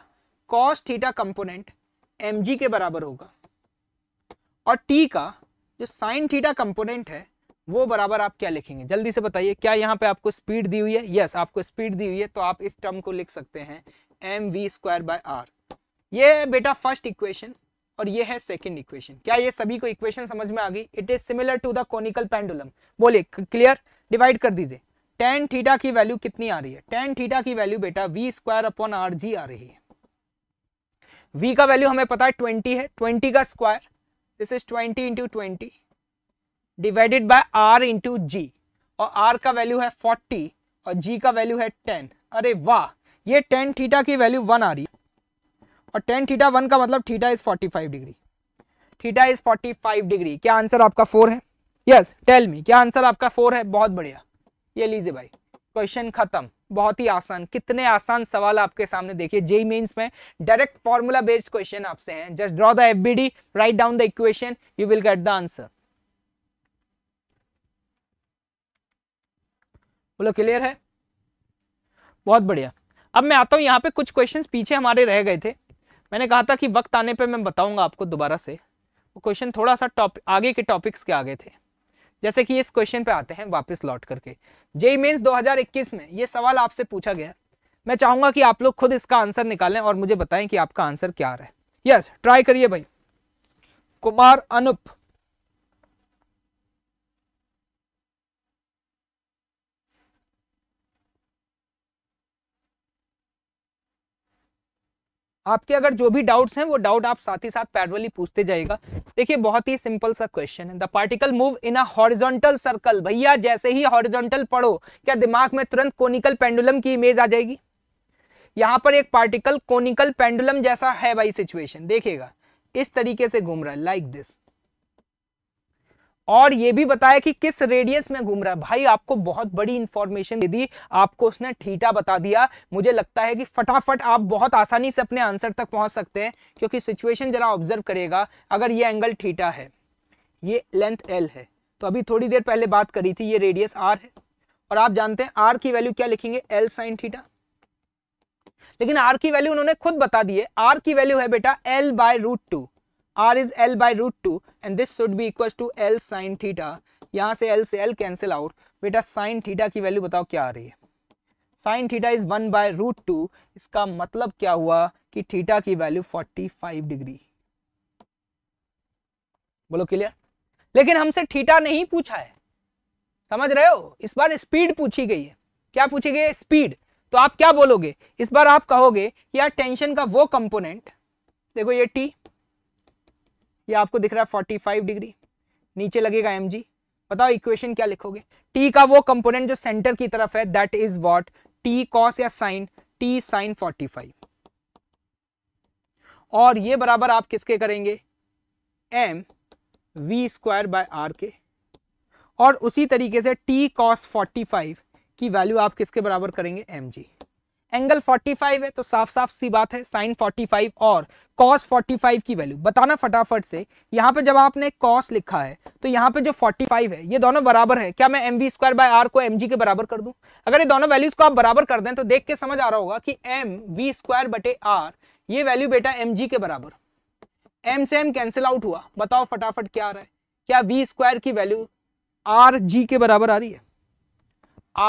कॉस्ट थीटा कंपोनेंट एमजी के बराबर होगा और टी का जो साइन थीटा कंपोनेंट है वो बराबर आप क्या लिखेंगे जल्दी से बताइए क्या यहाँ पे आपको स्पीड दी हुई है यस आपको स्पीड दी हुई है तो आप इस टर्म को लिख सकते हैं M we square by R ये है बेटा फर्स्ट इक्वेशन और ये है सेकंड इक्वेशन क्या ये सभी को इक्वेशन समझ में आ गई it is similar to the conical pendulum बोलिए क्लियर डिवाइड कर दीजिए टेन थीटा की वैल्यू कितनी आ रही है टेन थीटा की वैल्यू बेटा V square upon are G आ रही है वी का वैल्यू हमें पता है ट्वेंटी है ट्वेंटी का square this is twenty into twenty divided by are into G और आर का वैल्यू है फोर्टी और जी का वैल्यू है टेन अरे वाह ये टेन थीटा की वैल्यू वन आ रही है और टेन थीटा वन का मतलब theta is forty five degree theta is forty five degree क्या आंसर आपका फोर है यस टेल मी क्या आंसर आपका फोर है बहुत बढ़िया ये लीजिए भाई क्वेश्चन खत्म बहुत ही आसान कितने आसान सवाल आपके सामने देखिए जे मेंस में डायरेक्ट फॉर्मूला बेस्ड क्वेश्चन आपसे हैं just draw the FBD write down the equation you will get the answer बोलो क्लियर है बहुत बढ़िया अब मैं आता हूँ यहाँ पे कुछ क्वेश्चंस पीछे हमारे रह गए थे मैंने कहा था कि वक्त आने पे मैं बताऊंगा आपको दोबारा से वो क्वेश्चन थोड़ा सा टॉप आगे के टॉपिक्स के आगे थे जैसे कि इस क्वेश्चन पे आते हैं वापस लौट करके जेई मेन्स 2021 में ये सवाल आपसे पूछा गया मैं चाहूंगा कि आप लोग खुद इसका आंसर निकालें और मुझे बताएं कि आपका आंसर क्या रहा है यस ट्राई करिए भाई कुमार अनुप आपके अगर जो भी डाउट्स हैं वो डाउट आप साथ ही साथ पैरवली पूछते जाएगा देखिए बहुत ही सिंपल सा क्वेश्चन है the particle move in a horizontal circle भैया जैसे ही हॉरिजॉन्टल पढ़ो क्या दिमाग में तुरंत कोनिकल पेंडुलम की इमेज आ जाएगी यहाँ पर एक पार्टिकल कोनिकल पेंडुलम जैसा है भाई सिचुएशन देखिएगा इस तरीके से घूम रहा है लाइक दिस और ये भी बताया कि किस रेडियस में घूम रहा है भाई आपको बहुत बड़ी इंफॉर्मेशन दे दी आपको उसने ठीटा बता दिया मुझे लगता है कि फटाफट आप बहुत आसानी से अपने आंसर तक पहुंच सकते हैं क्योंकि सिचुएशन जरा ऑब्जर्व करेगा अगर ये एंगल ठीटा है ये लेंथ एल है तो अभी थोड़ी देर पहले बात करी थी ये रेडियस आर है और आप जानते हैं आर की वैल्यू क्या लिखेंगे एल साइन थीटा लेकिन आर की वैल्यू उन्होंने खुद बता दी है आर की वैल्यू है बेटा L by root two r is l by root two and this should be equal to l sine theta यहाँ से l से l कैंसिल आउट बेटा साइन थीटा की वैल्यू बताओ क्या आ रही है sine theta is one by root two इसका मतलब क्या हुआ कि थीटा की वैल्यू फोर्टी फाइव डिग्री बोलो क्लियर लेकिन हमसे थीटा नहीं पूछा है समझ रहे हो इस बार स्पीड पूछी गई है क्या पूछी गई है स्पीड तो आप क्या बोलोगे इस बार आप कहोगे कि यार टेंशन का वो कंपोनेंट देखो ये टी ये आपको दिख रहा है फोर्टी फाइव डिग्री नीचे लगेगा एम जी बताओ इक्वेशन क्या लिखोगे टी का वो कंपोनेंट जो सेंटर की तरफ है that is what T cos या sine T sine forty five और ये बराबर आप किसके करेंगे M we square by are के और उसी तरीके से टी कॉस 45 की वैल्यू आप किसके बराबर करेंगे एम जी एंगल 45 है तो साफ साफ सी बात है साइन 45 और कॉस 45 की वैल्यू बताना फटाफट से यहाँ पे जब आपने कॉस लिखा है तो यहाँ पे जो 45 है ये दोनों बराबर है क्या मैं M we square by R को एम जी के बराबर कर दूं अगर ये दोनों वैल्यूज को आप बराबर कर दें तो देख के समझ आ रहा होगा कि एम वी स्क्वायर बटे आर ये वैल्यू बेटा एम जी के बराबर एम से एम कैंसिल आउट हुआ बताओ फटाफट क्या आ रहा है क्या वी स्क्वायर की वैल्यू आर जी के बराबर आ रही है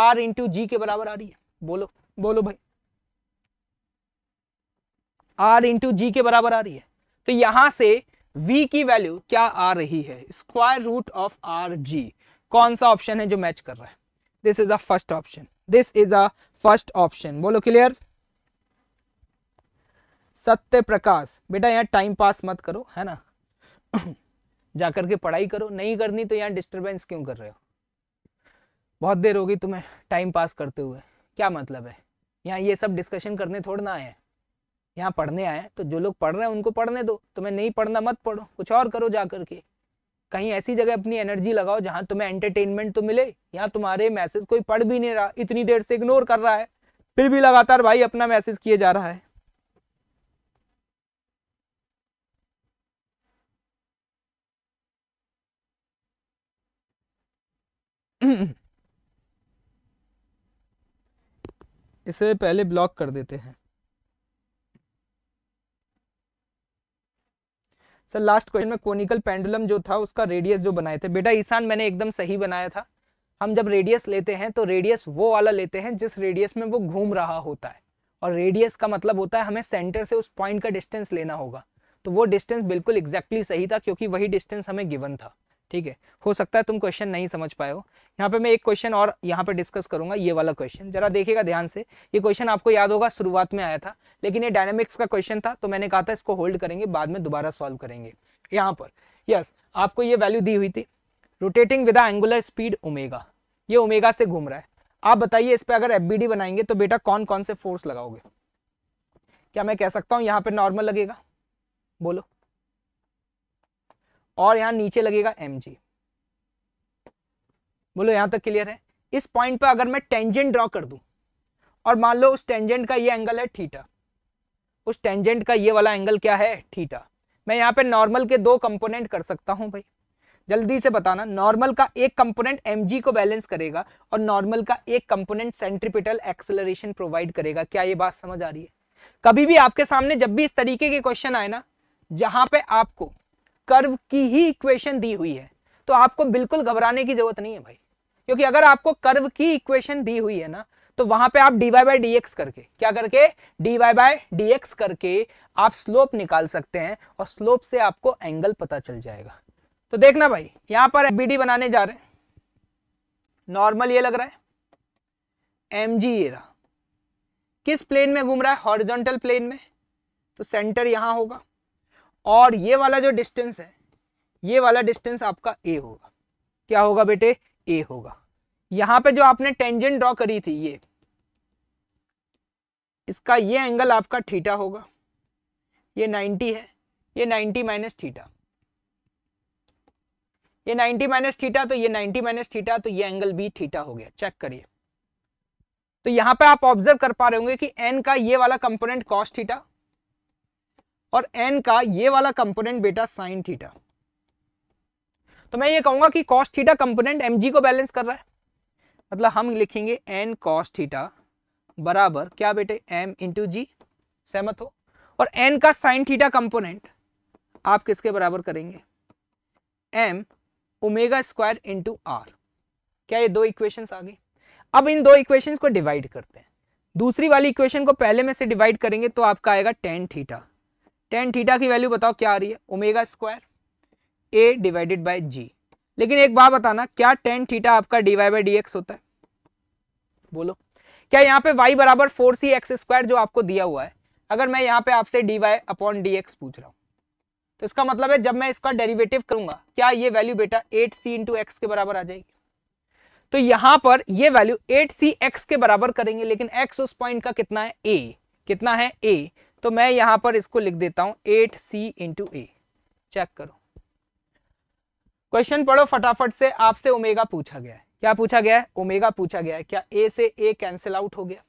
आर इंटू जी के बराबर आ रही है बोलो बोलो भाई आर इंटू जी के बराबर आ रही है तो यहां से v की वैल्यू क्या आ रही है square root of are G कौन सा ऑप्शन है जो मैच कर रहा है this is the first option this is a first option बोलो क्लियर सत्य प्रकाश बेटा यहाँ टाइम पास मत करो है ना जाकर के पढ़ाई करो नहीं करनी तो यहाँ डिस्टरबेंस क्यों कर रहे हो बहुत देर होगी तुम्हें टाइम पास करते हुए क्या मतलब है यहाँ ये सब डिस्कशन करने थोड़ा ना आए यहाँ पढ़ने आए तो जो लोग पढ़ रहे हैं उनको पढ़ने दो तुम्हें नहीं पढ़ना मत पढ़ो कुछ और करो जा करके कहीं ऐसी जगह अपनी एनर्जी लगाओ जहाँ तुम्हें एंटरटेनमेंट तो मिले यहाँ तुम्हारे मैसेज कोई पढ़ भी नहीं रहा इतनी देर से इग्नोर कर रहा है फिर भी लगातार भाई अपना मैसेज किए जा रहा है इसे पहले ब्लॉक कर देते हैं सर लास्ट क्वेश्चन में कोनिकल पेंडुलम जो था उसका रेडियस जो बनाए थे बेटा ईशान मैंने एकदम सही बनाया था हम जब रेडियस लेते हैं तो रेडियस वो वाला लेते हैं जिस रेडियस में वो घूम रहा होता है और रेडियस का मतलब होता है हमें सेंटर से उस पॉइंट का डिस्टेंस लेना होगा तो वो डिस्टेंस बिल्कुल एग्जैक्टली exactly सही था क्योंकि वही डिस्टेंस हमें गिवन था ठीक है हो सकता है तुम क्वेश्चन नहीं समझ पाए हो यहाँ पे मैं एक क्वेश्चन और यहाँ पे डिस्कस करूंगा ये वाला क्वेश्चन जरा देखिएगा ध्यान से ये क्वेश्चन आपको याद होगा शुरुआत में आया था लेकिन ये डायनेमिक्स का क्वेश्चन था तो मैंने कहा था इसको होल्ड करेंगे बाद में दोबारा सॉल्व करेंगे यहाँ पर यस आपको ये वैल्यू दी हुई थी rotating with angular speed omega ये ओमेगा से घूम रहा है आप बताइए इस पर अगर एफ बनाएंगे तो बेटा कौन कौन से फोर्स लगाओगे क्या मैं कह सकता हूँ यहाँ पर नॉर्मल लगेगा बोलो और यहां नीचे लगेगा एम जी बोलो यहां तक क्लियर है इस पॉइंट पर अगर मैं टेंजेंट ड्रॉ कर दू और मान लो उस टेंजेंट का ये एंगल है थीटा उस टेंजेंट का ये वाला एंगल क्या है थीटा मैं यहाँ पे नॉर्मल के दो कंपोनेंट कर सकता हूँ भाई जल्दी से बताना नॉर्मल का एक कंपोनेंट एम को बैलेंस करेगा और नॉर्मल का एक कंपोनेंट सेंट्रिपिटल एक्सेलरेशन प्रोवाइड करेगा क्या ये बात समझ आ रही है कभी भी आपके सामने जब भी इस तरीके के क्वेश्चन आए ना जहां पे आपको कर्व की ही इक्वेशन दी हुई है तो आपको बिल्कुल घबराने की जरूरत नहीं है भाई क्योंकि अगर आपको कर्व की इक्वेशन दी हुई है ना तो वहां पे आप डीवाई बाई डी करके क्या करके वाई बाई डी करके आप स्लोप निकाल सकते हैं और स्लोप से आपको एंगल पता चल जाएगा तो देखना भाई यहां पर बी बनाने जा रहे हैं नॉर्मल ये लग रहा है एम जी ये रहा किस प्लेन में घूम रहा है हॉरिजॉन्टल प्लेन में तो सेंटर यहां होगा और ये वाला जो डिस्टेंस है ये वाला डिस्टेंस आपका ए होगा क्या होगा बेटे ए होगा यहां पे जो आपने टेंजेंट ड्रॉ करी थी ये इसका ये एंगल आपका थीटा होगा ये 90 है ये 90 माइनस थीटा ये 90 माइनस थीटा तो ये 90 माइनस थीटा तो ये एंगल भी थीटा हो गया चेक करिए तो यहां पे आप ऑब्जर्व कर पा रहे होंगे कि एन का ये वाला कंपोनेंट कॉस्ट थीटा और एन का ये वाला कंपोनेंट बेटा साइन थीटा तो मैं ये कहूंगा कि कॉस्ट थीटा कंपोनेंट एम को बैलेंस कर रहा है मतलब हम लिखेंगे एन कॉस्ट थीटा बराबर क्या बेटे एम इंटू जी सहमत हो और एन का साइन थीटा कंपोनेंट आप किसके बराबर करेंगे M omega square into R क्या ये दो इक्वेशंस आ गई अब इन दो इक्वेशंस को डिवाइड करते हैं दूसरी वाली इक्वेशन को पहले में से डिवाइड करेंगे तो आपका आएगा टेन थीटा टेन थीटा की वैल्यू बताओ क्या आ रही है omega square A divided by G लेकिन एक बात बताना क्या टेन थीटा आपका D Y by D X होता है बोलो क्या यहाँ पे वाई बराबर फोर सी एक्स स्क्वायर जो आपको दिया हुआ है अगर मैं यहाँ पे आपसे D Y upon D X पूछ रहा हूँ तो इसका मतलब है जब मैं इसका डेरिवेटिव करूंगा क्या ये वैल्यू बेटा एट सी इंटू एक्स के बराबर आ जाएगी तो यहां पर ये वैल्यू एट सी एक्स के बराबर करेंगे लेकिन एक्स उस पॉइंट का कितना है ए कितना है ए तो मैं यहां पर इसको लिख देता हूं eight C into A check करो क्वेश्चन पढ़ो फटाफट से आपसे ओमेगा पूछा गया है क्या पूछा गया है ओमेगा पूछा गया है क्या ए से ए कैंसिल आउट हो गया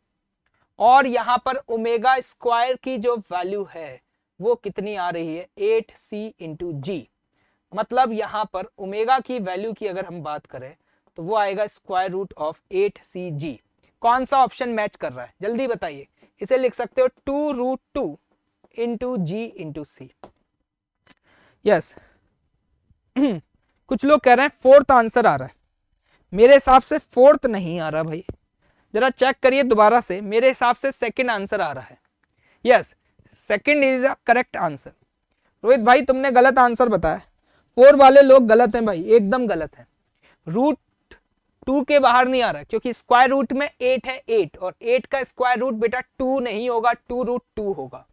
और यहां पर ओमेगा स्क्वायर की जो वैल्यू है वो कितनी आ रही है एट सी इंटू जी मतलब यहां पर ओमेगा की वैल्यू की अगर हम बात करें तो वो आएगा square root of eight C G कौन सा ऑप्शन मैच कर रहा है जल्दी बताइए इसे लिख सकते हो two root two into G into C yes कुछ लोग कह रहे हैं फोर्थ आंसर आ रहा है मेरे हिसाब से फोर्थ नहीं आ रहा भाई जरा चेक करिए दोबारा से मेरे हिसाब से सेकंड आंसर आ रहा है yes second is a correct answer Rohit भाई तुमने गलत आंसर बताया फोर वाले लोग गलत हैं भाई एकदम गलत है रूट टू के बाहर नहीं आ रहा क्योंकि स्क्वायर रूट में एट है एट और एट का स्क्वायर रूट बेटा टू नहीं होगा टू रूट टू होगा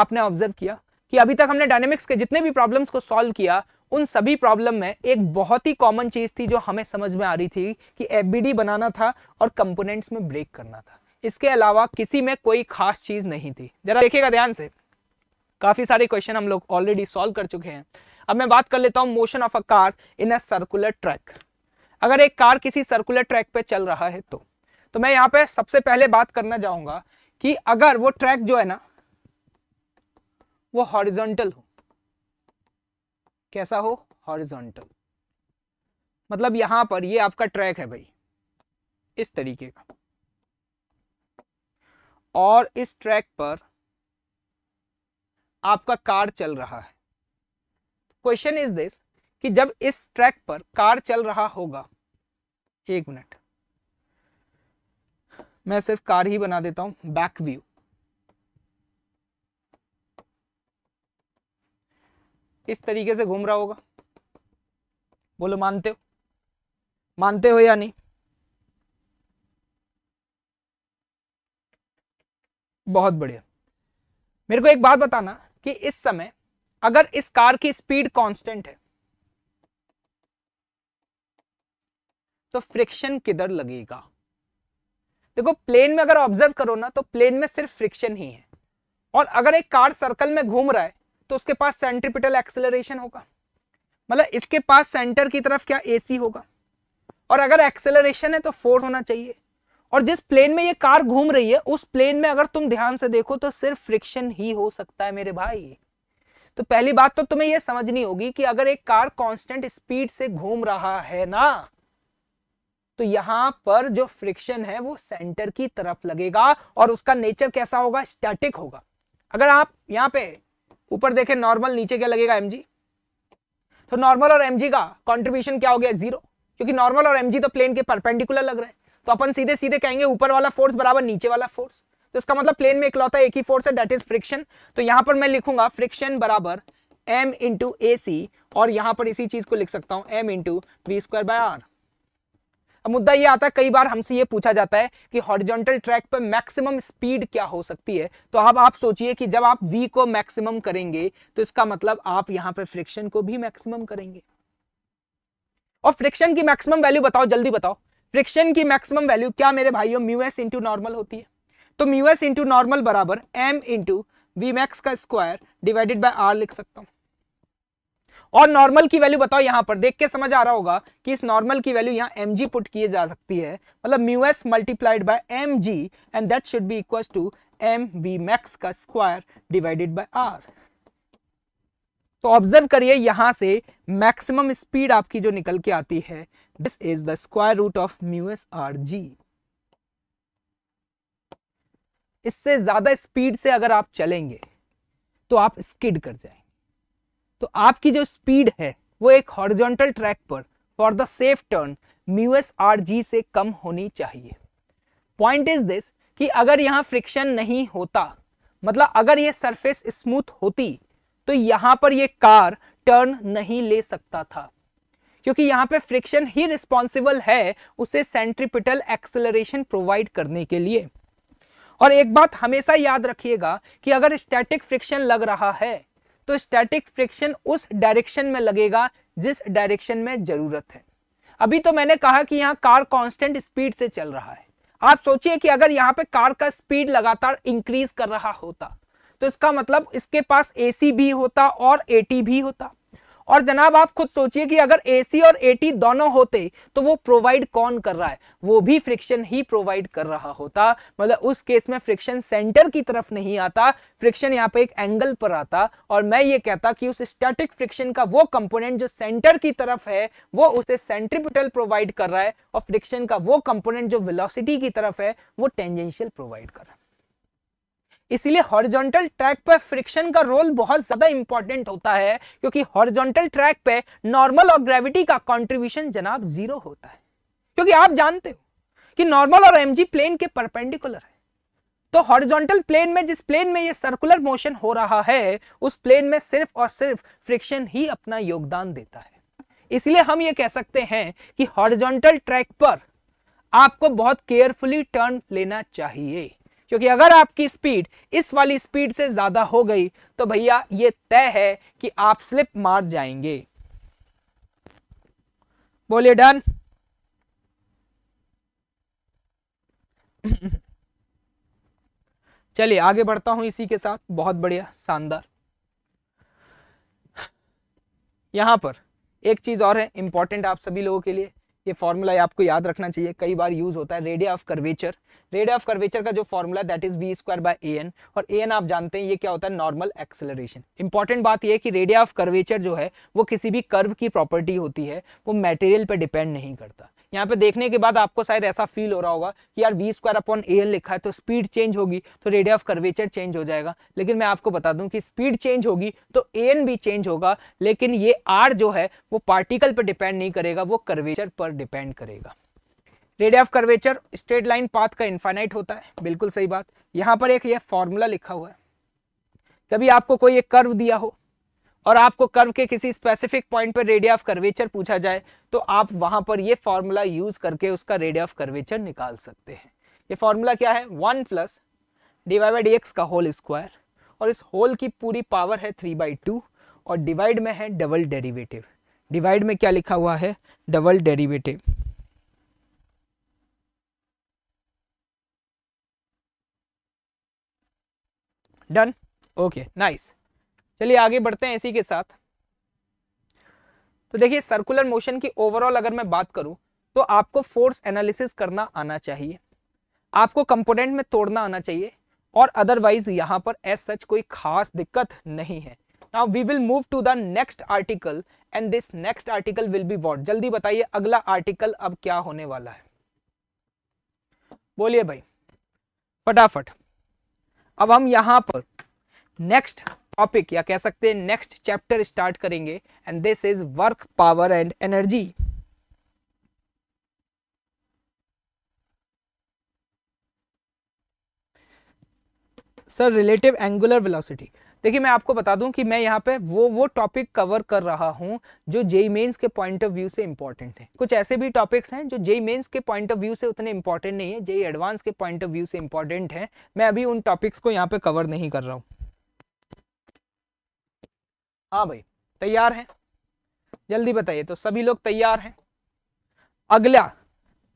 आपने ऑब्जर्व किया कि अभी तक हमने डायनेमिक्स के जितने भी प्रॉब्लम्स को सॉल्व किया उन सभी प्रॉब्लम में एक बहुत ही कॉमन चीज थी जो हमें समझ में आ रही थी कि एफ बनाना था और कंपोनेंट्स में ब्रेक करना था इसके अलावा किसी में कोई खास चीज नहीं थी जरा देखिएगा ध्यान से काफी सारे क्वेश्चन हम लोग ऑलरेडी सॉल्व कर चुके हैं अब मैं बात कर लेता हूं motion of a car in a circular track अगर एक कार किसी सर्कुलर ट्रैक पे चल रहा है तो तो मैं यहां पे सबसे पहले बात करना चाहूंगा कि अगर वो ट्रैक जो है ना वो हॉरिजॉन्टल हो कैसा हो हॉरिजॉन्टल मतलब यहां पर ये आपका ट्रैक है भाई इस तरीके का और इस ट्रैक पर आपका कार चल रहा है क्वेश्चन इज दिस कि जब इस ट्रैक पर कार चल रहा होगा एक मिनट मैं सिर्फ कार ही बना देता हूं बैक व्यू इस तरीके से घूम रहा होगा बोलो मानते हो मानते हो या नहीं बहुत बढ़िया मेरे को एक बात बताना कि इस समय अगर इस कार की स्पीड कांस्टेंट है तो फ्रिक्शन किधर लगेगा देखो प्लेन में अगर ऑब्जर्व करो ना तो प्लेन में सिर्फ फ्रिक्शन ही है और अगर एक कार सर्कल में घूम रहा है तो उसके पास सेंट्रिपिटल एक्सेलरेशन होगा मतलब इसके पास सेंटर की तरफ क्या एसी होगा और अगर एक्सेलरेशन है तो फोर्स होना चाहिए और जिस प्लेन में ये कार घूम रही है उस प्लेन में अगर तुम ध्यान से देखो तो सिर्फ फ्रिक्शन ही हो सकता है मेरे भाई तो पहली बात तो तुम्हें यह समझनी होगी कि अगर एक कार कांस्टेंट स्पीड से घूम रहा है ना तो यहां पर जो फ्रिक्शन है वो सेंटर की तरफ लगेगा और उसका नेचर कैसा होगा स्टैटिक होगा अगर आप यहां पे ऊपर देखें नॉर्मल नीचे क्या लगेगा एम तो नॉर्मल और एम का कॉन्ट्रीब्यूशन क्या हो गया जीरो क्योंकि नॉर्मल और एम तो प्लेन के परपेंडिकुलर लग रहे हैं तो अपन सीधे सीधे कहेंगे ऊपर वाला फोर्स बराबर नीचे वाला फोर्स तो इसका मतलब प्लेन में इकलौता एक ही फोर्स है डेट इज फ्रिक्शन तो यहां पर मैं लिखूंगा फ्रिक्शन बराबर एम इंटू ए सी और यहां पर इसी चीज को लिख सकता हूं M into we square by R अब मुद्दा ये आता है कई बार हमसे ये पूछा जाता है कि हॉरिजॉन्टल ट्रैक पर मैक्सिमम स्पीड क्या हो सकती है तो अब आप सोचिए कि जब आप वी को मैक्सिमम करेंगे तो इसका मतलब आप यहां पर फ्रिक्शन को भी मैक्सिमम करेंगे और फ्रिक्शन की मैक्सिमम वैल्यू बताओ जल्दी बताओ फ्रिक्शन की मैक्सिमम वैल्यू क्या मेरे भाइयों म्यू एस इंटू नॉर्मल होती है तो म्यू एस इंटू नॉर्मल बराबर एम इंटू वी मैक्स का स्क्वायर डिवाइडेड बाय आर लिख सकता हूं और नॉर्मल की वैल्यू बताओ यहां पर देख के समझ आ रहा होगा कि इस नॉर्मल की वैल्यू यहां एम पुट किए जा सकती है मतलब mu S multiplied by M G and that should be equal to M V max का स्क्वायर डिवाइडेड बाय आर तो ऑब्जर्व करिए यहां से मैक्सिमम स्पीड आपकी जो निकल के आती है this is the square root of mu S R G इससे ज्यादा स्पीड से अगर आप चलेंगे तो आप स्किड कर जाए तो आपकी जो स्पीड है वो एक हॉरिजॉन्टल ट्रैक पर for the safe turn mu S R G से कम होनी चाहिए पॉइंट इज दिस कि अगर यहाँ फ्रिक्शन नहीं होता मतलब अगर ये सरफेस स्मूथ होती तो यहाँ पर ये कार टर्न नहीं ले सकता था क्योंकि यहाँ पे फ्रिक्शन ही रिस्पॉन्सिबल है उसे सेंट्रिपिटल एक्सेलरेशन प्रोवाइड करने के लिए और एक बात हमेशा याद रखिएगा कि अगर स्टैटिक फ्रिक्शन लग रहा है तो स्टैटिक फ्रिक्शन उस डायरेक्शन में लगेगा जिस डायरेक्शन में जरूरत है अभी तो मैंने कहा कि यहाँ कार कांस्टेंट स्पीड से चल रहा है आप सोचिए कि अगर यहाँ पे कार का स्पीड लगातार इंक्रीज कर रहा होता तो इसका मतलब इसके पास एसी भी होता और एटी भी होता और जनाब आप खुद सोचिए कि अगर एसी और एटी दोनों होते तो वो प्रोवाइड कौन कर रहा है वो भी फ्रिक्शन ही प्रोवाइड कर रहा होता मतलब उस केस में फ्रिक्शन सेंटर की तरफ नहीं आता फ्रिक्शन यहाँ पे एक एंगल पर आता और मैं ये कहता कि उस स्टैटिक फ्रिक्शन का वो कंपोनेंट जो सेंटर की तरफ है वो उसे सेंट्रीपिटल प्रोवाइड कर रहा है और फ्रिक्शन का वो कंपोनेंट जो विलोसिटी की तरफ है वो टेंजेंशियल प्रोवाइड कर रहा है इसीलिए हॉरिजॉन्टल ट्रैक पर फ्रिक्शन का रोल बहुत ज्यादा इंपॉर्टेंट होता है क्योंकि हॉरिजॉन्टल ट्रैक पे नॉर्मल और ग्रेविटी का कंट्रीब्यूशन जनाब जीरो होता है क्योंकि आप जानते हो कि नॉर्मल और एमजी प्लेन के परपेंडिकुलर है तो हॉरिजॉन्टल प्लेन में जिस प्लेन में ये सर्कुलर मोशन हो रहा है उस प्लेन में सिर्फ और सिर्फ फ्रिक्शन ही अपना योगदान देता है इसलिए हम ये कह सकते हैं कि हॉरिजॉन्टल ट्रैक पर आपको बहुत केयरफुली टर्न लेना चाहिए क्योंकि अगर आपकी स्पीड इस वाली स्पीड से ज़्यादा हो गई तो भैया ये तय है कि आप स्लिप मार जाएंगे बोलिए डन चलिए आगे बढ़ता हूं इसी के साथ बहुत बढ़िया शानदार यहां पर एक चीज और है इंपॉर्टेंट आप सभी लोगों के लिए ये फॉर्मूला आपको याद रखना चाहिए कई बार यूज होता है radii of curvature radii of curvature का जो formula that is V square by A N और ए एन आप जानते हैं ये क्या होता है नॉर्मल एक्सेलरेशन इंपॉर्टेंट बात यह कि रेडिया ऑफ कर्वेचर जो है वो किसी भी कर्व की प्रॉपर्टी होती है वो मटेरियल पर डिपेंड नहीं करता यहाँ पे देखने के बाद आपको शायद ऐसा फील हो रहा होगा कि यार वी स्क्वायर अपॉन ए लिखा है तो स्पीड चेंज होगी तो रेडिया ऑफ कर्वेचर चेंज हो जाएगा लेकिन मैं आपको बता दूं कि स्पीड चेंज होगी तो ए भी चेंज होगा लेकिन ये आर जो है वो पार्टिकल पर डिपेंड नहीं करेगा वो कर्वेचर पर डिपेंड करेगा radii of curvature straight line path का इन्फाइनाइट होता है बिल्कुल सही बात यहाँ पर एक यह फॉर्मूला लिखा हुआ है कभी आपको कोई एक कर्व दिया हो और आपको कर्व के किसी स्पेसिफिक पॉइंट पर रेडिया ऑफ कर्वेचर पूछा जाए तो आप वहां पर ये फॉर्मूला यूज करके उसका रेडिया ऑफ कर्वेचर निकाल सकते हैं ये फॉर्मूला क्या है one plus divide by D X का होल स्क्वायर और इस होल की पूरी पावर है थ्री बाई टू और डिवाइड में है डबल डेरिवेटिव डिवाइड में क्या लिखा हुआ है double derivative done okay nice चलिए आगे बढ़ते हैं इसी के साथ तो देखिए सर्कुलर मोशन की ओवरऑल अगर मैं बात करूं तो आपको फोर्स एनालिसिस करना आना चाहिए आपको कंपोनेंट में तोड़ना आना चाहिए और अदरवाइज यहां पर एज सच कोई खास दिक्कत नहीं है now we will move to the next article and this next article will be what जल्दी बताइए अगला आर्टिकल अब क्या होने वाला है बोलिए भाई फटाफट अब हम यहां पर नेक्स्ट टॉपिक या कह सकते हैं नेक्स्ट चैप्टर स्टार्ट करेंगे and this is work power and energy sir relative angular velocity देखिए मैं आपको बता दूं कि मैं यहाँ पे वो वो टॉपिक कवर कर रहा हूँ जो जेई मेन्स के पॉइंट ऑफ व्यू से इंपॉर्टेंट है कुछ ऐसे भी टॉपिक्स हैं जो जेई मेन्स के पॉइंट ऑफ व्यू से उतने इंपॉर्टेंट नहीं है जेई एडवांस के पॉइंट ऑफ व्यू से इंपॉर्टेंट है मैं अभी उन टॉपिक्स को यहाँ पे कवर नहीं कर रहा हूँ हाँ भाई तैयार हैं जल्दी बताइए तो सभी लोग तैयार हैं अगला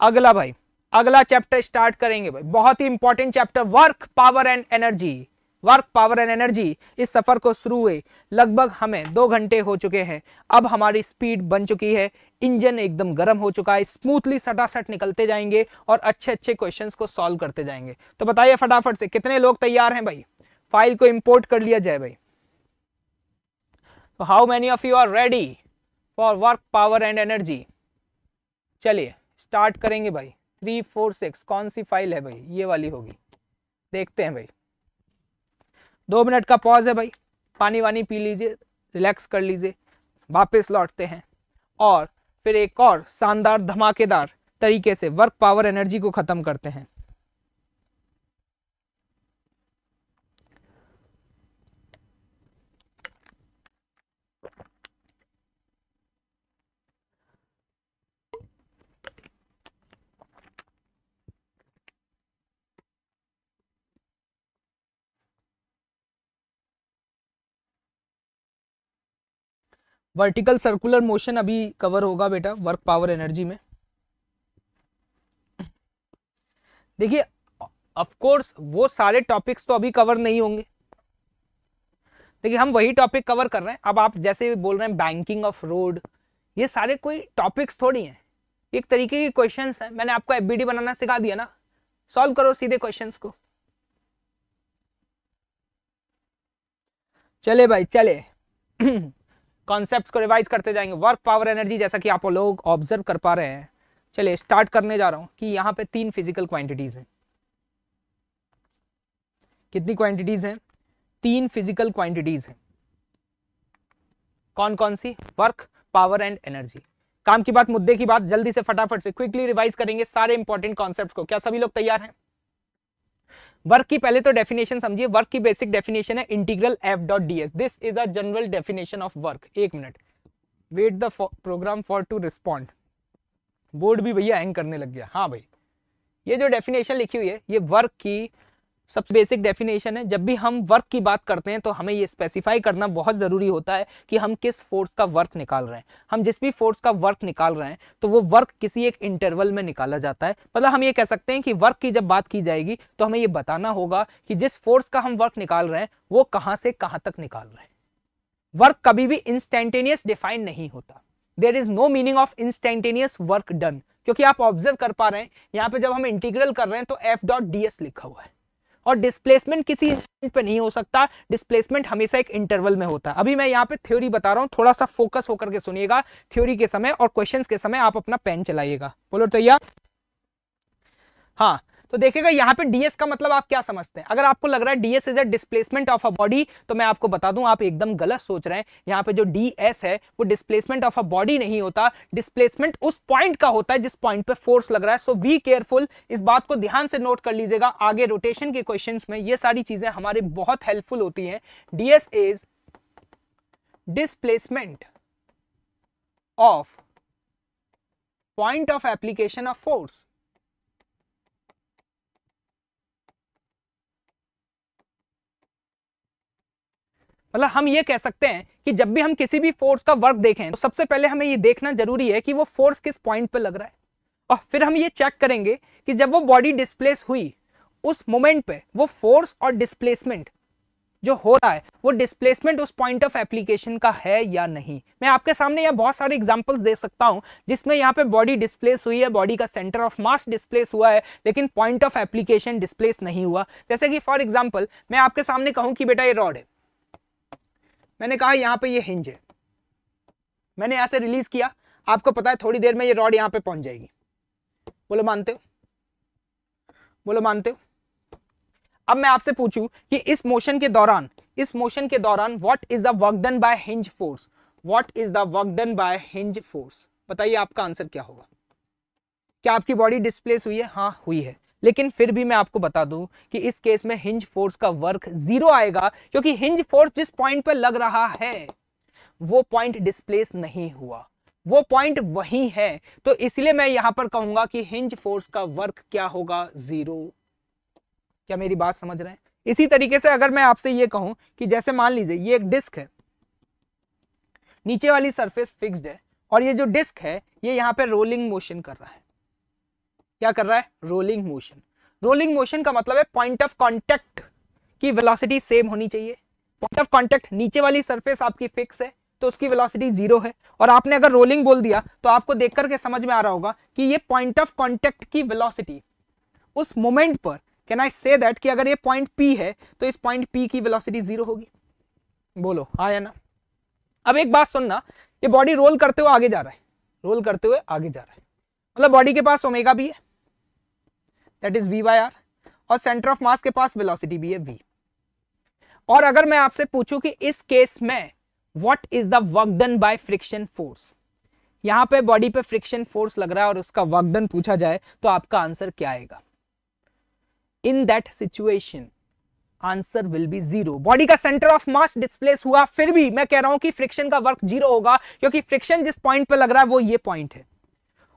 अगला भाई अगला चैप्टर स्टार्ट करेंगे भाई बहुत ही important chapter work power and energy work power and energy इस सफर को शुरू हुए लगभग हमें दो घंटे हो चुके हैं अब हमारी स्पीड बन चुकी है इंजन एकदम गर्म हो चुका है स्मूथली सटासट निकलते जाएंगे और अच्छे अच्छे क्वेश्चन को सॉल्व करते जाएंगे तो बताइए फटाफट से कितने लोग तैयार हैं भाई फाइल को इम्पोर्ट कर लिया जाए भाई तो how many of you are ready for work power and energy चलिए स्टार्ट करेंगे भाई थ्री फोर सिक्स कौन सी फाइल है भाई ये वाली होगी देखते हैं भाई दो मिनट का पॉज है भाई पानी वानी पी लीजिए रिलैक्स कर लीजिए वापस लौटते हैं और फिर एक और शानदार धमाकेदार तरीके से वर्क पावर एनर्जी को ख़त्म करते हैं वर्टिकल सर्कुलर मोशन अभी कवर होगा बेटा वर्क पावर एनर्जी में देखिए ऑफ कोर्स वो सारे टॉपिक्स तो अभी कवर नहीं होंगे देखिए हम वही टॉपिक कवर कर रहे हैं अब आप जैसे बोल रहे हैं बैंकिंग ऑफ रोड ये सारे कोई टॉपिक्स थोड़ी हैं एक तरीके के क्वेश्चन हैं मैंने आपको एफ बनाना सिखा दिया ना सॉल्व करो सीधे क्वेश्चन को चले भाई चले कॉन्सेप्ट को रिवाइज करते जाएंगे वर्क पावर एनर्जी जैसा कि आप लोग ऑब्जर्व कर पा रहे हैं चलिए स्टार्ट करने जा रहा हूं कि यहाँ पे तीन फिजिकल क्वांटिटीज हैं कितनी क्वांटिटीज हैं तीन फिजिकल क्वांटिटीज हैं कौन कौन सी वर्क पावर एंड एनर्जी काम की बात मुद्दे की बात जल्दी से फटाफट से क्विकली रिवाइज करेंगे सारे इंपॉर्टेंट कॉन्सेप्ट को क्या सभी लोग तैयार हैं वर्क की पहले तो डेफिनेशन समझिए वर्क की बेसिक डेफिनेशन है integral F dot D S this is a general definition of work एक minute wait the program for to respond board भी भैया हैंग करने लग गया हाँ भाई ये जो डेफिनेशन लिखी हुई है ये वर्क की सबसे बेसिक डेफिनेशन है जब भी हम वर्क की बात करते हैं तो हमें ये स्पेसिफाई करना बहुत ज़रूरी होता है कि हम किस फोर्स का वर्क निकाल रहे हैं हम जिस भी फोर्स का वर्क निकाल रहे हैं तो वो वर्क किसी एक इंटरवल में निकाला जाता है मतलब हम ये कह सकते हैं कि वर्क की जब बात की जाएगी तो हमें ये बताना होगा कि जिस फोर्स का हम वर्क निकाल रहे हैं वो कहाँ से कहाँ तक निकाल रहे हैं वर्क कभी भी इंस्टेंटेनियस डिफाइन नहीं होता there is no meaning of instantaneous work done क्योंकि आप ऑब्जर्व कर पा रहे हैं यहाँ पे जब हम इंटीग्रल कर रहे हैं तो एफ डॉट डी लिखा हुआ है और डिस्प्लेसमेंट किसी इंस्टेंट पे नहीं हो सकता डिस्प्लेसमेंट हमेशा एक इंटरवल में होता है अभी मैं यहाँ पे थ्योरी बता रहा हूँ थोड़ा सा फोकस होकर के सुनिएगा थ्योरी के समय और क्वेश्चन के समय आप अपना पेन चलाइएगा बोलो तैयार हाँ तो देखिएगा यहाँ पे डीएस का मतलब आप क्या समझते हैं अगर आपको लग रहा है DS is a displacement of a body तो मैं आपको बता दूं आप एकदम गलत सोच रहे हैं यहाँ पे जो डीएस है वो डिस्प्लेसमेंट ऑफ अ बॉडी नहीं होता डिस्प्लेसमेंट उस पॉइंट का होता है जिस पॉइंट पे फोर्स लग रहा है सो वी केयरफुल इस बात को ध्यान से नोट कर लीजिएगा आगे रोटेशन के क्वेश्चन में ये सारी चीजें हमारे बहुत हेल्पफुल होती है DS is displacement of point of application of force मतलब हम ये कह सकते हैं कि जब भी हम किसी भी फोर्स का वर्क देखें तो सबसे पहले हमें ये देखना जरूरी है कि वो फोर्स किस पॉइंट पर लग रहा है और फिर हम ये चेक करेंगे कि जब वो बॉडी डिस्प्लेस हुई उस मोमेंट पे वो फोर्स और डिस्प्लेसमेंट जो हो रहा है वो डिस्प्लेसमेंट उस पॉइंट ऑफ एप्लीकेशन का है या नहीं मैं आपके सामने यहाँ बहुत सारे एग्जाम्पल्स दे सकता हूँ जिसमें यहाँ पे बॉडी डिस्प्लेस हुई है बॉडी का सेंटर ऑफ मास डिस्प्लेस हुआ है लेकिन पॉइंट ऑफ एप्लीकेशन डिस्प्लेस नहीं हुआ जैसे कि फॉर एग्जाम्पल मैं आपके सामने कहूँ कि बेटा ये रॉड है मैंने कहा यहाँ पे ये हिंज है मैंने यहाँ से रिलीज किया आपको पता है थोड़ी देर में ये रॉड यहाँ पे पहुंच जाएगी बोलो मानते हो बोलो मानते हो अब मैं आपसे पूछूं कि इस मोशन के दौरान इस मोशन के दौरान what is the work done by hinge force what is the work done by hinge force बताइए आपका आंसर क्या होगा क्या आपकी बॉडी डिस्प्लेस हुई है हाँ हुई है लेकिन फिर भी मैं आपको बता दूं कि इस केस में हिंज फोर्स का वर्क जीरो आएगा क्योंकि हिंज फोर्स जिस पॉइंट पर लग रहा है वो पॉइंट डिस्प्लेस नहीं हुआ वो पॉइंट वही है तो इसलिए मैं यहां पर कहूंगा कि हिंज फोर्स का वर्क क्या होगा जीरो क्या मेरी बात समझ रहे हैं इसी तरीके से अगर मैं आपसे ये कहूं कि जैसे मान लीजिए ये एक डिस्क है नीचे वाली सरफेस फिक्स्ड है और ये जो डिस्क है ये यहां पे रोलिंग मोशन कर रहा है क्या कर रहा है रोलिंग मोशन रोलिंग मोशन का मतलब है पॉइंट ऑफ कॉन्टेक्ट की वेलासिटी सेम होनी चाहिए पॉइंट ऑफ कॉन्टेक्ट नीचे वाली सरफेस आपकी फिक्स है तो उसकी वेलोसिटी जीरो है और आपने अगर रोलिंग बोल दिया तो आपको देख करके समझ में आ रहा होगा कि ये पॉइंट ऑफ कॉन्टेक्ट की वेलोसिटी उस मोमेंट पर कैन आई से दैट कि अगर ये पॉइंट पी है तो इस पॉइंट पी की वेलोसिटी जीरो होगी बोलो हा या ना अब एक बात सुनना ये बॉडी रोल करते हुए आगे जा रहा है रोल करते हुए आगे जा रहा है मतलब बॉडी के पास ओमेगा भी है that is V by R और सेंटर ऑफ मास के पास वेलोसिटी भी है वी और अगर मैं आपसे पूछूं कि इस केस में what is the work done by friction force यहां पे बॉडी पे फ्रिक्शन फोर्स लग रहा है और उसका वर्क डन पूछा जाए तो आपका आंसर क्या आएगा in that situation answer will be zero body का सेंटर ऑफ मास डिस्प्लेस हुआ फिर भी मैं कह रहा हूं कि फ्रिक्शन का वर्क जीरो होगा क्योंकि फ्रिक्शन जिस पॉइंट पे लग रहा है वो ये पॉइंट है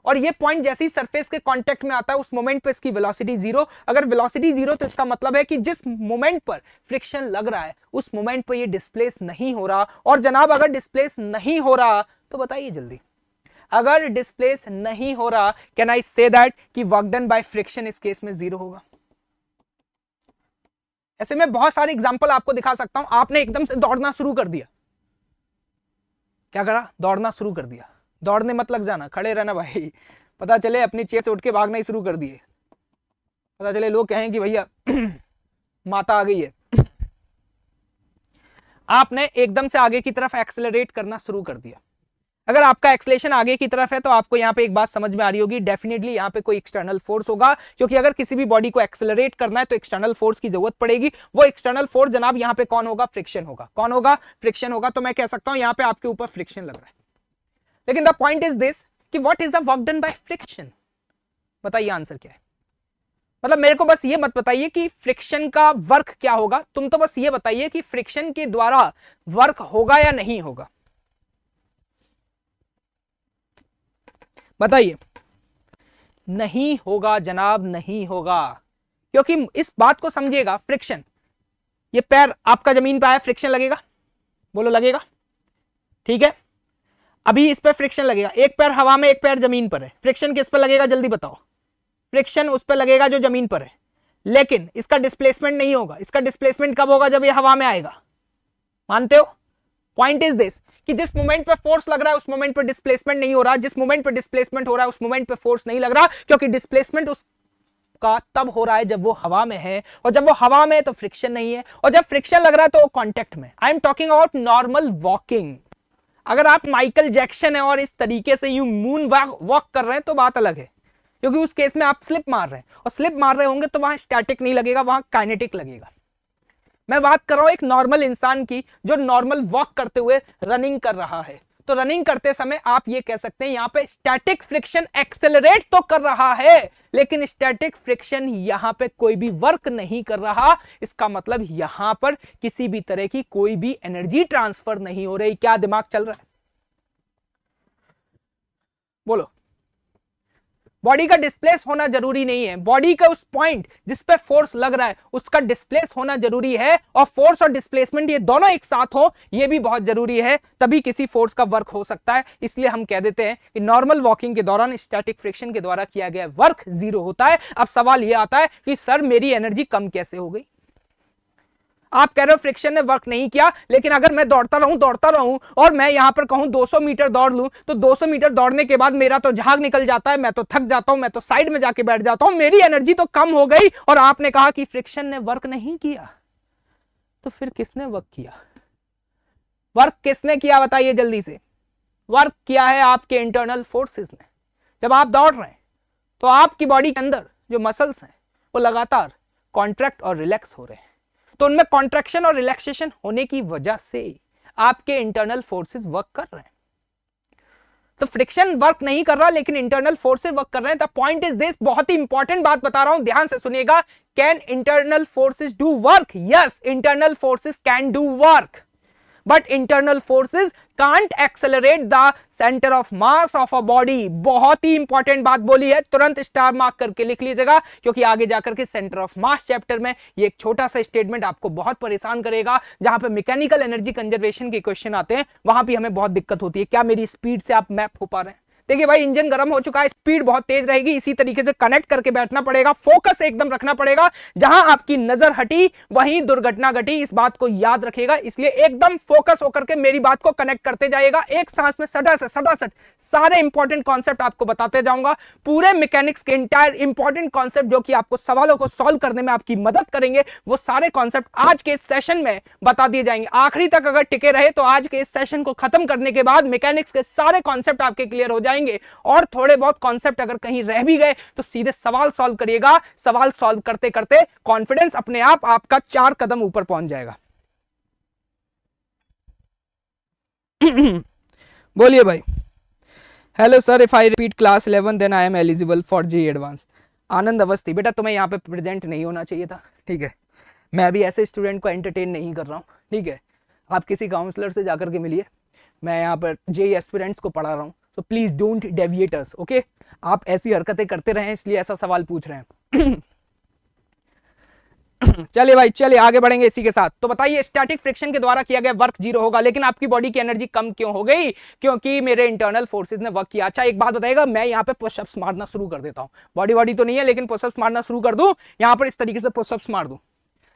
और ये पॉइंट जैसे ही सरफेस के कॉन्टेक्ट में आता है उस मोमेंट पर इसकी वेलोसिटी जीरो अगर वेलोसिटी जीरो तो इसका मतलब है कि जिस मोमेंट पर फ्रिक्शन लग रहा है उस मोमेंट पर यह डिस्प्लेस नहीं हो रहा और जनाब अगर डिस्प्लेस नहीं हो रहा तो बताइए जल्दी अगर डिस्प्लेस नहीं हो रहा कैन आई से दैट कि वर्क डन बाय फ्रिक्शन इस केस में जीरो होगा ऐसे में बहुत सारे एग्जाम्पल आपको दिखा सकता हूं आपने एकदम से दौड़ना शुरू कर दिया क्या करा दौड़ना शुरू कर दिया दौड़ने मत लग जाना खड़े रहना भाई पता चले अपनी चेयर से उठ के भागना ही शुरू कर दिए पता चले लोग कहें कि भैया माता आ गई है आपने एकदम से आगे की तरफ एक्सेलरेट करना शुरू कर दिया अगर आपका एक्सलेशन आगे की तरफ है तो आपको यहाँ पे एक बात समझ में आ रही होगी डेफिनेटली यहाँ पे कोई एक्सटर्नल फोर्स होगा क्योंकि अगर किसी भी बॉडी को एक्सेलरेट करना है तो एक्सटर्नल फोर्स की जरूरत पड़ेगी वो एक्सटर्नल फोर्स जनाब यहाँ पे कौन होगा फ्रिक्शन होगा कौन होगा फ्रिक्शन होगा तो मैं कह सकता हूँ यहाँ पे आपके ऊपर फ्रिक्शन लग रहा है लेकिन द पॉइंट इज दिस कि what is the work done by friction बताइए आंसर क्या है मतलब मेरे को बस ये मत बताइए कि फ्रिक्शन का वर्क क्या होगा तुम तो बस ये बताइए कि फ्रिक्शन के द्वारा वर्क होगा या नहीं होगा बताइए नहीं होगा जनाब नहीं होगा क्योंकि इस बात को समझिएगा फ्रिक्शन ये पैर आपका जमीन पर आया फ्रिक्शन लगेगा बोलो लगेगा ठीक है अभी इस पर फ्रिक्शन लगेगा एक पैर हवा में एक पैर जमीन पर है फ्रिक्शन किस पर लगेगा जल्दी बताओ फ्रिक्शन उस पर लगेगा जो जमीन पर है लेकिन इसका डिस्प्लेसमेंट नहीं होगा इसका डिस्प्लेसमेंट कब होगा जब यह हवा में आएगा मानते हो पॉइंट इज दिस कि जिस मोमेंट पे फोर्स लग रहा है उस मोमेंट पे डिस्प्लेसमेंट नहीं हो रहा जिस मोमेंट पे डिस्प्लेसमेंट हो रहा है उस मोमेंट पे फोर्स नहीं लग रहा क्योंकि डिस्प्लेसमेंट उस का तब हो रहा है जब वो हवा में है और जब वो हवा में है तो फ्रिक्शन नहीं है और जब फ्रिक्शन लग रहा है तो कॉन्टेक्ट में I am talking about normal walking अगर आप माइकल जैक्सन है और इस तरीके से यू मून वॉक कर रहे हैं तो बात अलग है क्योंकि उस केस में आप स्लिप मार रहे हैं और स्लिप मार रहे होंगे तो वहां स्टैटिक नहीं लगेगा वहां काइनेटिक लगेगा मैं बात कर रहा हूं एक नॉर्मल इंसान की जो नॉर्मल वॉक करते हुए रनिंग कर रहा है तो रनिंग करते समय आप ये कह सकते हैं यहाँ पे स्टैटिक फ्रिक्शन एक्सेलरेट तो कर रहा है लेकिन स्टैटिक फ्रिक्शन यहाँ पे कोई भी वर्क नहीं कर रहा इसका मतलब यहाँ पर किसी भी तरह की कोई भी एनर्जी ट्रांसफर नहीं हो रही क्या दिमाग चल रहा है बोलो बॉडी का डिस्प्लेस होना जरूरी नहीं है बॉडी का उस पॉइंट जिस पे फोर्स लग रहा है उसका डिस्प्लेस होना जरूरी है और फोर्स और डिस्प्लेसमेंट ये दोनों एक साथ हो ये भी बहुत जरूरी है तभी किसी फोर्स का वर्क हो सकता है इसलिए हम कह देते हैं कि नॉर्मल वॉकिंग के दौरान स्टैटिक फ्रिक्शन के द्वारा किया गया वर्क जीरो होता है अब सवाल यह आता है कि सर मेरी एनर्जी कम कैसे हो गई आप कह रहे हो फ्रिक्शन ने वर्क नहीं किया लेकिन अगर मैं दौड़ता रहूं दौड़ता रहूं और मैं यहां पर कहूं 200 मीटर दौड़ लूं तो 200 मीटर दौड़ने के बाद मेरा तो झाग निकल जाता है मैं तो थक जाता हूं मैं तो साइड में जाके बैठ जाता हूं मेरी एनर्जी तो कम हो गई और आपने कहा कि फ्रिक्शन ने वर्क नहीं किया तो फिर किसने वर्क किया वर्क किसने किया बताइए जल्दी से वर्क किया है आपके इंटरनल फोर्सेज ने जब आप दौड़ रहे हैं तो आपकी बॉडी के अंदर जो मसल्स हैं वो लगातार कॉन्ट्रैक्ट और रिलैक्स हो रहे हैं तो उनमें कॉन्ट्रेक्शन और रिलैक्सेशन होने की वजह से आपके इंटरनल फोर्सेज वर्क कर रहे हैं तो फ्रिक्शन वर्क नहीं कर रहा लेकिन इंटरनल फोर्सेज वर्क कर रहे हैं द पॉइंट इज दिस बहुत ही इंपॉर्टेंट बात बता रहा हूं ध्यान से सुनिएगा can internal forces do work yes internal forces can do work but internal forces can't accelerate the centre of mass of a body बहुत ही इंपॉर्टेंट बात बोली है तुरंत स्टार मार्क करके लिख लीजिएगा क्योंकि आगे जाकर के सेंटर ऑफ मास चैप्टर में ये एक छोटा सा स्टेटमेंट आपको बहुत परेशान करेगा जहां पे मैकेनिकल एनर्जी कंजर्वेशन के क्वेश्चन आते हैं वहां भी हमें बहुत दिक्कत होती है क्या मेरी स्पीड से आप मैप हो पा रहे हैं देखिए भाई इंजन गर्म हो चुका है स्पीड बहुत तेज रहेगी इसी तरीके से कनेक्ट करके बैठना पड़ेगा फोकस एकदम रखना पड़ेगा जहां आपकी नजर हटी वहीं दुर्घटना घटी इस बात को याद रखेगा इसलिए एकदम फोकस होकर के मेरी बात को कनेक्ट करते जाएगा एक सांस में सटा सटासट सारे इंपॉर्टेंट कॉन्सेप्ट आपको बताते जाऊंगा पूरे मैकेनिक्स के इंटायर इंपॉर्टेंट कॉन्सेप्ट जो कि आपको सवालों को सॉल्व करने में आपकी मदद करेंगे वो सारे कॉन्सेप्ट आज के सेशन में बता दिए जाएंगे आखिरी तक अगर टिके रहे तो आज के इस सेशन को खत्म करने के बाद मैकेनिक्स के सारे कॉन्सेप्ट आपके क्लियर हो जाएंगे पाएंगे और थोड़े बहुत कॉन्सेप्ट अगर कहीं रह भी गए तो सीधे सवाल सॉल्व करिएगा सवाल सॉल्व करते करते कॉन्फिडेंस अपने आप आपका चार कदम ऊपर पहुंच जाएगा बोलिए भाई hello sir if I repeat class eleven then I am eligible for JEE advance Anand Awasthi बेटा तुम्हें यहाँ पे प्रेजेंट नहीं होना चाहिए था ठीक है मैं अभी ऐसे स्टूडेंट को एंटरटेन नहीं कर रहा हूँ ठीक है आप किसी काउंसलर से जाकर के मिलिए मैं यहाँ पर जे एस्पिरेंट्स e को पढ़ा रहा हूँ तो please don't deviate us okay आप ऐसी हरकतें करते रहे इसलिए ऐसा सवाल पूछ रहे हैं चलिए भाई चलिए आगे बढ़ेंगे इसी के साथ तो बताइए स्टैटिक फ्रिक्शन के द्वारा किया गया वर्क जीरो होगा लेकिन आपकी बॉडी की एनर्जी कम क्यों हो गई क्योंकि मेरे इंटरनल फोर्सेज ने वर्क किया अच्छा एक बात बताएगा मैं यहाँ पे पुशअप्स मारना शुरू कर देता हूँ बॉडी बॉडी तो नहीं है लेकिन पुशअप्स मारना शुरू कर दू यहाँ पर इस तरीके से पुशअप्स मार दू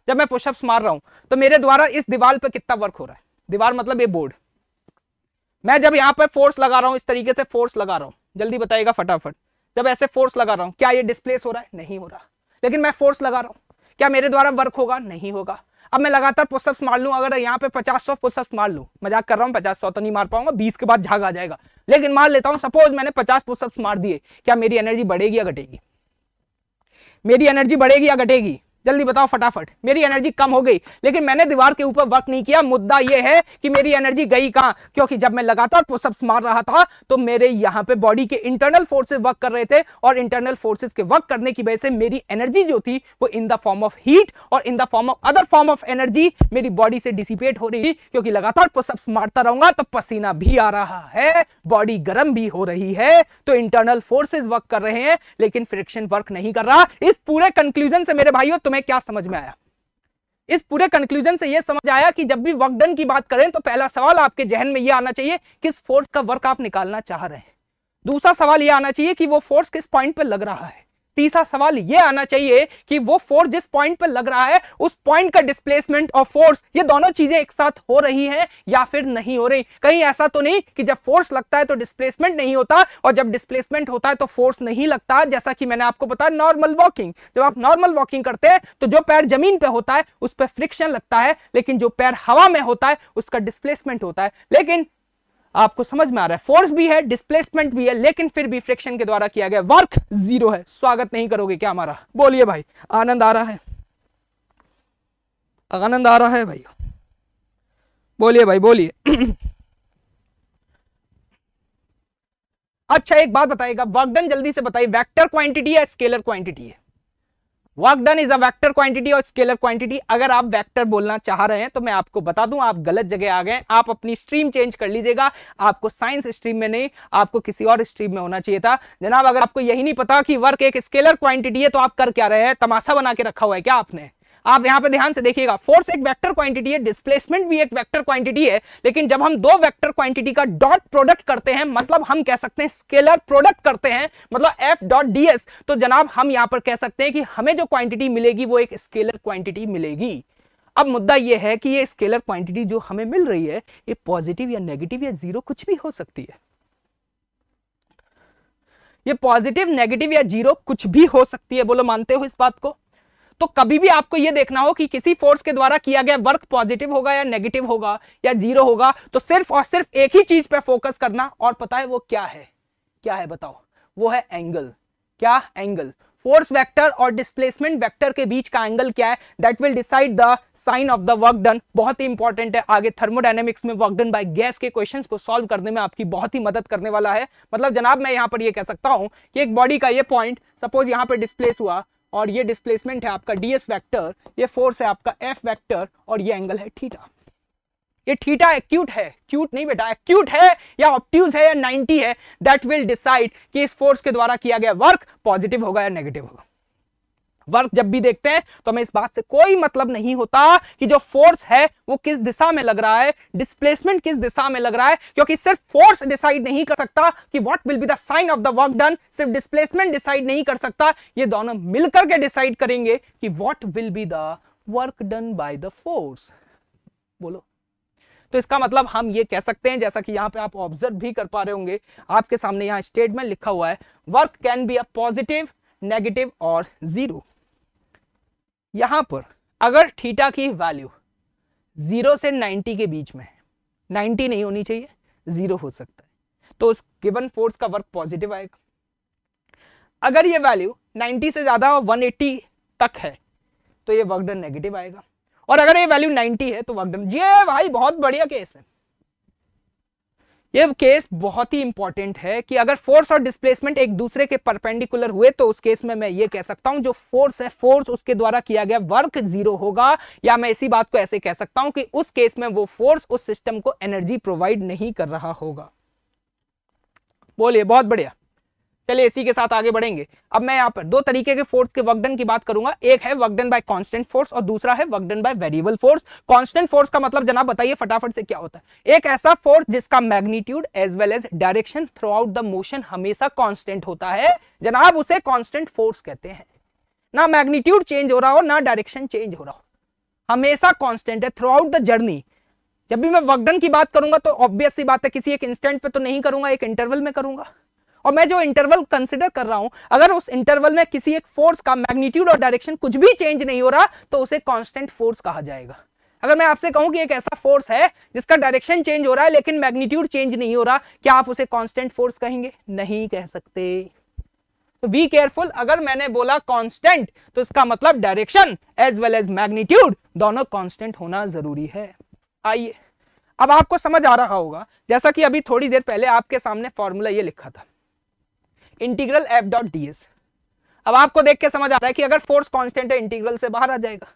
जब मैं पुशअप्स मार रहा हूं तो मेरे द्वारा इस दीवार पर कितना वर्क हो रहा है दीवार मतलब ये बोर्ड मैं जब यहाँ पर फोर्स लगा रहा हूँ इस तरीके से फोर्स लगा रहा हूँ जल्दी बताइएगा फटाफट जब ऐसे फोर्स लगा रहा हूँ क्या ये डिस्प्लेस हो रहा है नहीं हो रहा लेकिन मैं फोर्स लगा रहा हूँ क्या मेरे द्वारा वर्क होगा नहीं होगा अब मैं लगातार पुस्तक मार लूँ अगर यहाँ पे पचास सौ पुस्तक मार लूँ मजाक कर रहा हूँ पचास सौ तो नहीं मार पाऊंगा बीस के बाद झाग आ जाएगा लेकिन मार लेता हूँ सपोज मैंने पचास पुस्तक मार दिए क्या मेरी एनर्जी बढ़ेगी या घटेगी मेरी एनर्जी बढ़ेगी या घटेगी जल्दी बताओ फटाफट मेरी एनर्जी कम हो गई लेकिन मैंने दीवार के ऊपर वर्क नहीं किया मुद्दा यह है कि मेरी एनर्जी गई कहां क्योंकि जब मैं लगातार पुशअप्स मार रहा था तो मेरे यहां पे बॉडी के इंटरनल फोर्सेस वर्क कर रहे थे और इंटरनल फोर्सेस के वर्क करने की वजह से मेरी एनर्जी जो थी वो in the form of heat और in the form of other form of energy मेरी बॉडी से डिसिपेट हो रही क्योंकि लगातार पुशअप्स मारता रहूंगा तो पसीना भी आ रहा है बॉडी गर्म भी हो रही है तो इंटरनल फोर्सेज वर्क कर रहे हैं लेकिन फ्रिक्शन वर्क नहीं कर रहा इस पूरे कंक्लूजन से मेरे भाइयों तुम्हें क्या समझ में आया इस पूरे कंक्लूजन से यह समझ आया कि जब भी वर्क डन की बात करें तो पहला सवाल आपके जहन में यह आना चाहिए किस फोर्स का वर्क आप निकालना चाह रहे हैं दूसरा सवाल यह आना चाहिए कि वो फोर्स किस पॉइंट पर लग रहा है तीसरा सवाल ये आना चाहिए कि वो फोर्स जिस पॉइंट पर लग रहा है उस पॉइंट का डिस्प्लेसमेंट और फोर्स ये दोनों चीजें एक साथ हो रही हैं या फिर नहीं हो रही कहीं ऐसा तो नहीं कि जब फोर्स लगता है तो डिस्प्लेसमेंट नहीं होता और जब डिस्प्लेसमेंट होता है तो फोर्स नहीं लगता जैसा कि मैंने आपको बताया नॉर्मल वॉकिंग जब आप नॉर्मल वॉकिंग करते हैं तो जो पैर जमीन पर होता है उस पर फ्रिक्शन लगता है लेकिन जो पैर हवा में होता है उसका डिस्प्लेसमेंट होता है लेकिन आपको समझ में आ रहा है फोर्स भी है डिस्प्लेसमेंट भी है लेकिन फिर भी फ्रिक्शन के द्वारा किया गया वर्क जीरो है स्वागत नहीं करोगे क्या हमारा बोलिए भाई आनंद आ रहा है आनंद आ रहा है भाई बोलिए भाई बोलिए अच्छा एक बात बताइएगा वर्कडन जल्दी से बताइए वेक्टर क्वांटिटी है स्केलर क्वांटिटी है work done is a vector quantity और स्केलर क्वांटिटी अगर आप वेक्टर बोलना चाह रहे हैं तो मैं आपको बता दूं आप गलत जगह आ गए आप अपनी स्ट्रीम चेंज कर लीजिएगा आपको साइंस स्ट्रीम में नहीं आपको किसी और स्ट्रीम में होना चाहिए था जनाब अगर आपको यही नहीं पता कि वर्क एक स्केलर क्वांटिटी है तो आप कर क्या रहे हैं तमाशा बना के रखा हुआ है क्या आपने आप यहां पे ध्यान से देखिएगा फोर्स एक वेक्टर क्वांटिटी है डिस्प्लेसमेंट भी एक वेक्टर क्वांटिटी है लेकिन जब हम दो वेक्टर क्वांटिटी का डॉट प्रोडक्ट करते हैं मतलब हम कह सकते हैं स्केलर प्रोडक्ट करते हैं मतलब एफ डॉट डी एस तो जनाब हम यहां पर कह सकते हैं कि हमें जो क्वांटिटी मिलेगी वो एक स्केलर क्वांटिटी मिलेगी अब मुद्दा यह है कि ये स्केलर क्वांटिटी जो हमें मिल रही है ये पॉजिटिव या नेगेटिव या जीरो कुछ भी हो सकती है ये पॉजिटिव नेगेटिव या जीरो कुछ भी हो सकती है बोलो मानते हो इस बात को तो कभी भी आपको यह देखना हो कि किसी फोर्स के द्वारा किया गया वर्क पॉजिटिव होगा या नेगेटिव होगा या जीरो होगा तो सिर्फ और सिर्फ एक ही चीज पर फोकस करना और पता है वो क्या है क्या है बताओ वो है एंगल क्या एंगल फोर्स वेक्टर और डिस्प्लेसमेंट वेक्टर के बीच का एंगल क्या है that will decide the sign of the work done बहुत ही इंपॉर्टेंट है आगे थर्मोडाइनेमिक्स में वर्क डन बाय गैस के क्वेश्चंस को सॉल्व करने में आपकी बहुत ही मदद करने वाला है मतलब जनाब मैं यहां पर ये कह सकता हूं कि एक बॉडी का ये पॉइंट सपोज यहां पर डिस्प्लेस हुआ और ये डिस्प्लेसमेंट है आपका डी एस वैक्टर ये फोर्स है आपका एफ वैक्टर और ये एंगल है थीटा ये थीटा एक्यूट है क्यूट नहीं बेटा एक्यूट है या ऑप्टिव है या 90 है दैट विल डिसाइड कि इस फोर्स के द्वारा किया गया वर्क पॉजिटिव होगा या नेगेटिव होगा वर्क जब भी देखते हैं तो हमें इस बात से कोई मतलब नहीं होता कि जो फोर्स है वो किस दिशा में लग रहा है डिस्प्लेसमेंट किस दिशा में लग रहा है क्योंकि सिर्फ फोर्स डिसाइड नहीं कर सकता कि what will be the sign of the work done सिर्फ डिस्प्लेसमेंट डिसाइड नहीं कर सकता ये दोनों मिलकर के डिसाइड करेंगे कि what will be the work done by the force बोलो तो इसका मतलब हम ये कह सकते हैं जैसा कि यहाँ पे आप ऑब्जर्व भी कर पा रहे होंगे आपके सामने यहाँ स्टेटमेंट लिखा हुआ है work can be a positive negative और जीरो यहाँ पर अगर थीटा की वैल्यू ज़ीरो से नाइन्टी के बीच में है नाइन्टी नहीं होनी चाहिए ज़ीरो हो सकता है तो उस गिवन फोर्स का वर्क पॉजिटिव आएगा अगर ये वैल्यू 90 से ज़्यादा और 180 तक है तो ये वर्कडन नेगेटिव आएगा और अगर ये वैल्यू 90 है तो वर्कडन ये भाई बहुत बढ़िया केस है यह केस बहुत ही इंपॉर्टेंट है कि अगर फोर्स और डिस्प्लेसमेंट एक दूसरे के परपेंडिकुलर हुए तो उस केस में मैं ये कह सकता हूं जो फोर्स है फोर्स उसके द्वारा किया गया वर्क जीरो होगा या मैं इसी बात को ऐसे कह सकता हूं कि उस केस में वो फोर्स उस सिस्टम को एनर्जी प्रोवाइड नहीं कर रहा होगा बोलिए बहुत बढ़िया चलिए इसी के साथ आगे बढ़ेंगे अब मैं यहाँ पर दो तरीके के फोर्स के वर्कडन की बात करूंगा एक है वर्कडन बाय कांस्टेंट फोर्स और दूसरा है work done by variable force constant force का मतलब जनाब बताइए फटाफट से क्या होता है एक ऐसा फोर्स जिसका magnitude as well as direction throughout the motion हमेशा कॉन्स्टेंट होता है जनाब उसे कॉन्स्टेंट फोर्स कहते हैं ना मैग्नीट्यूड चेंज हो रहा हो ना डायरेक्शन चेंज हो रहा हो हमेशा कॉन्स्टेंट है थ्रू आउट द जर्नी जब भी मैं वर्कडन की बात करूंगा तो ऑब्वियसली बात है किसी एक इंस्टेंट पे तो नहीं करूंगा एक इंटरवल में करूंगा और मैं जो इंटरवल कंसिडर कर रहा हूं अगर उस इंटरवल में किसी एक फोर्स का मैग्नीट्यूड और डायरेक्शन कुछ भी चेंज नहीं हो रहा तो उसे कॉन्स्टेंट फोर्स कहा जाएगा अगर मैं आपसे कहूं कि एक ऐसा फोर्स है जिसका डायरेक्शन चेंज हो रहा है लेकिन मैग्नीट्यूड चेंज नहीं हो रहा क्या आप उसे कांस्टेंट फोर्स कहेंगे नहीं कह सकते तो वी केयरफुल अगर मैंने बोला कांस्टेंट तो इसका मतलब direction as well as magnitude दोनों कांस्टेंट होना जरूरी है आइए अब आपको समझ आ रहा होगा जैसा कि अभी थोड़ी देर पहले आपके सामने फॉर्मूला ये लिखा था integral F dot D S अब आपको देख के समझ आता है कि अगर फोर्स कांस्टेंट है इंटीग्रल से बाहर आ जाएगा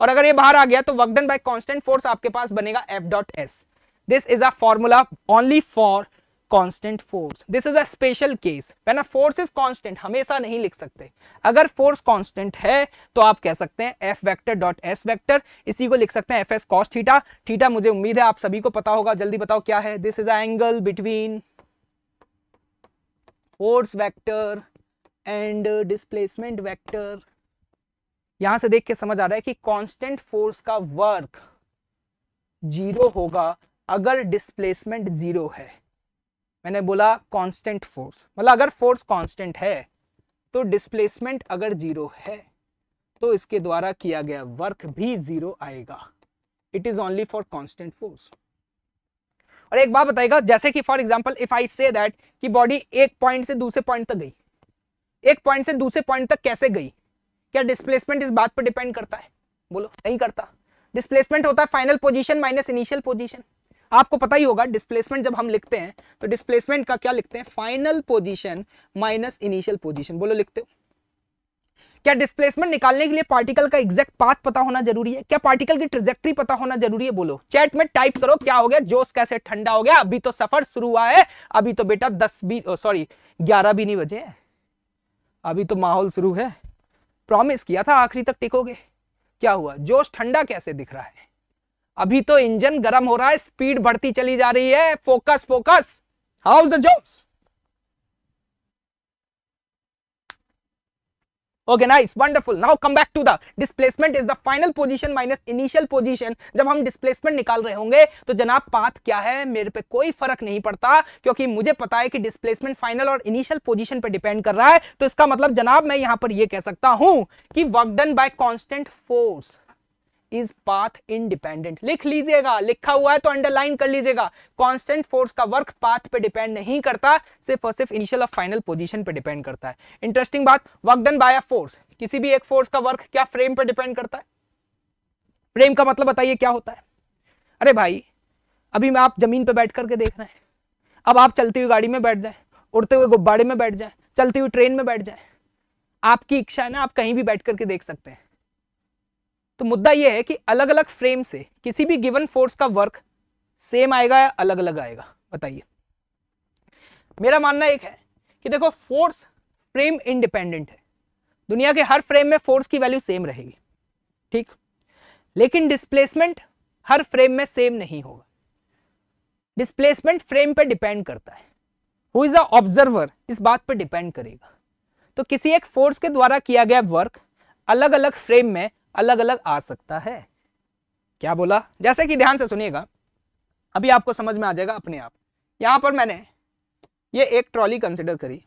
और अगर ये बाहर आ गया तो वर्कडन बाय कांस्टेंट फोर्स आपके पास बनेगा F dot S this is a formula only for constant force this is a special case when a force is constant हमेशा नहीं लिख सकते अगर फोर्स कांस्टेंट है तो आप कह सकते हैं F vector dot S vector इसी को लिख सकते हैं F S cos theta theta मुझे उम्मीद है आप सभी को पता होगा जल्दी बताओ क्या है this is a angle between force vector and displacement vector यहां से देख के समझ आ रहा है कि कांस्टेंट फोर्स का वर्क जीरो होगा अगर डिस्प्लेसमेंट जीरो है मैंने बोला कांस्टेंट फोर्स मतलब अगर फोर्स कांस्टेंट है तो डिस्प्लेसमेंट अगर जीरो है तो इसके द्वारा किया गया वर्क भी जीरो आएगा it is only for constant force और एक बात बताएगा जैसे कि for example if I say that कि बॉडी एक पॉइंट से दूसरे पॉइंट तक गई एक पॉइंट से दूसरे पॉइंट तक कैसे गई क्या डिस्प्लेसमेंट इस बात पर डिपेंड करता है बोलो नहीं करता डिस्प्लेसमेंट होता है final position minus initial position आपको पता ही होगा डिस्प्लेसमेंट जब हम लिखते हैं तो डिस्प्लेसमेंट का क्या लिखते हैं final position minus initial position बोलो लिखते हो क्या डिस्प्लेसमेंट निकालने के लिए पार्टिकल का एग्जैक्ट पाथ पता होना जरूरी है क्या पार्टिकल की ट्रिजेक्ट्री पता होना जरूरी है बोलो चैट में टाइप करो क्या हो गया जोश कैसे ठंडा हो गया अभी तो सफर शुरू हुआ है अभी तो बेटा दस भी सॉरी ग्यारह भी नहीं बजे अभी तो माहौल शुरू है प्रॉमिस किया था आखिरी तक टिकोगे क्या हुआ जोश ठंडा कैसे दिख रहा है अभी तो इंजन गर्म हो रहा है स्पीड बढ़ती चली जा रही है फोकस फोकस हाउ द जोश okay nice wonderful now come back to the displacement is the final position minus initial position जब हम डिस्प्लेसमेंट निकाल रहे होंगे तो जनाब पाथ क्या है मेरे पे कोई फर्क नहीं पड़ता क्योंकि मुझे पता है कि डिस्प्लेसमेंट फाइनल और इनिशियल पोजीशन पर डिपेंड कर रहा है तो इसका मतलब जनाब मैं यहां पर यह कह सकता हूं कि work done by constant force is path independent लिख लीजिएगा लिखा हुआ है तो अंडरलाइन कर लीजिएगा कांस्टेंट फोर्स का वर्क पाथ पे डिपेंड नहीं करता सिर्फ और सिर्फ इनिशियल और फाइनल पोजीशन पे डिपेंड करता है इंटरेस्टिंग बात work done by a force किसी भी एक फोर्स का वर्क क्या फ्रेम पर डिपेंड करता है फ्रेम का मतलब बताइए क्या होता है अरे भाई अभी मैं आप जमीन पर बैठ करके देख रहे हैं अब आप चलती हुई गाड़ी में बैठ जाए उड़ते हुए गुब्बारे में बैठ जाए चलती हुई ट्रेन में बैठ जाए आपकी इच्छा है ना आप कहीं भी बैठ करके देख सकते हैं तो मुद्दा यह है कि अलग अलग फ्रेम से किसी भी गिवन फोर्स का वर्क सेम आएगा या अलग अलग आएगा बताइए मेरा मानना एक है कि देखो फोर्स फ्रेम इंडिपेंडेंट है दुनिया के हर फ्रेम में फोर्स की वैल्यू सेम रहेगी ठीक लेकिन डिस्प्लेसमेंट हर फ्रेम में सेम नहीं होगा डिस्प्लेसमेंट फ्रेम पर डिपेंड करता है हु इज़ अ ऑब्जर्वर इस बात पर डिपेंड करेगा तो किसी एक फोर्स के द्वारा किया गया वर्क अलग अलग फ्रेम में अलग अलग आ सकता है क्या बोला जैसे कि ध्यान से सुनिएगा अभी आपको समझ में आ जाएगा अपने आप यहां पर मैंने ये एक ट्रॉली कंसिडर करी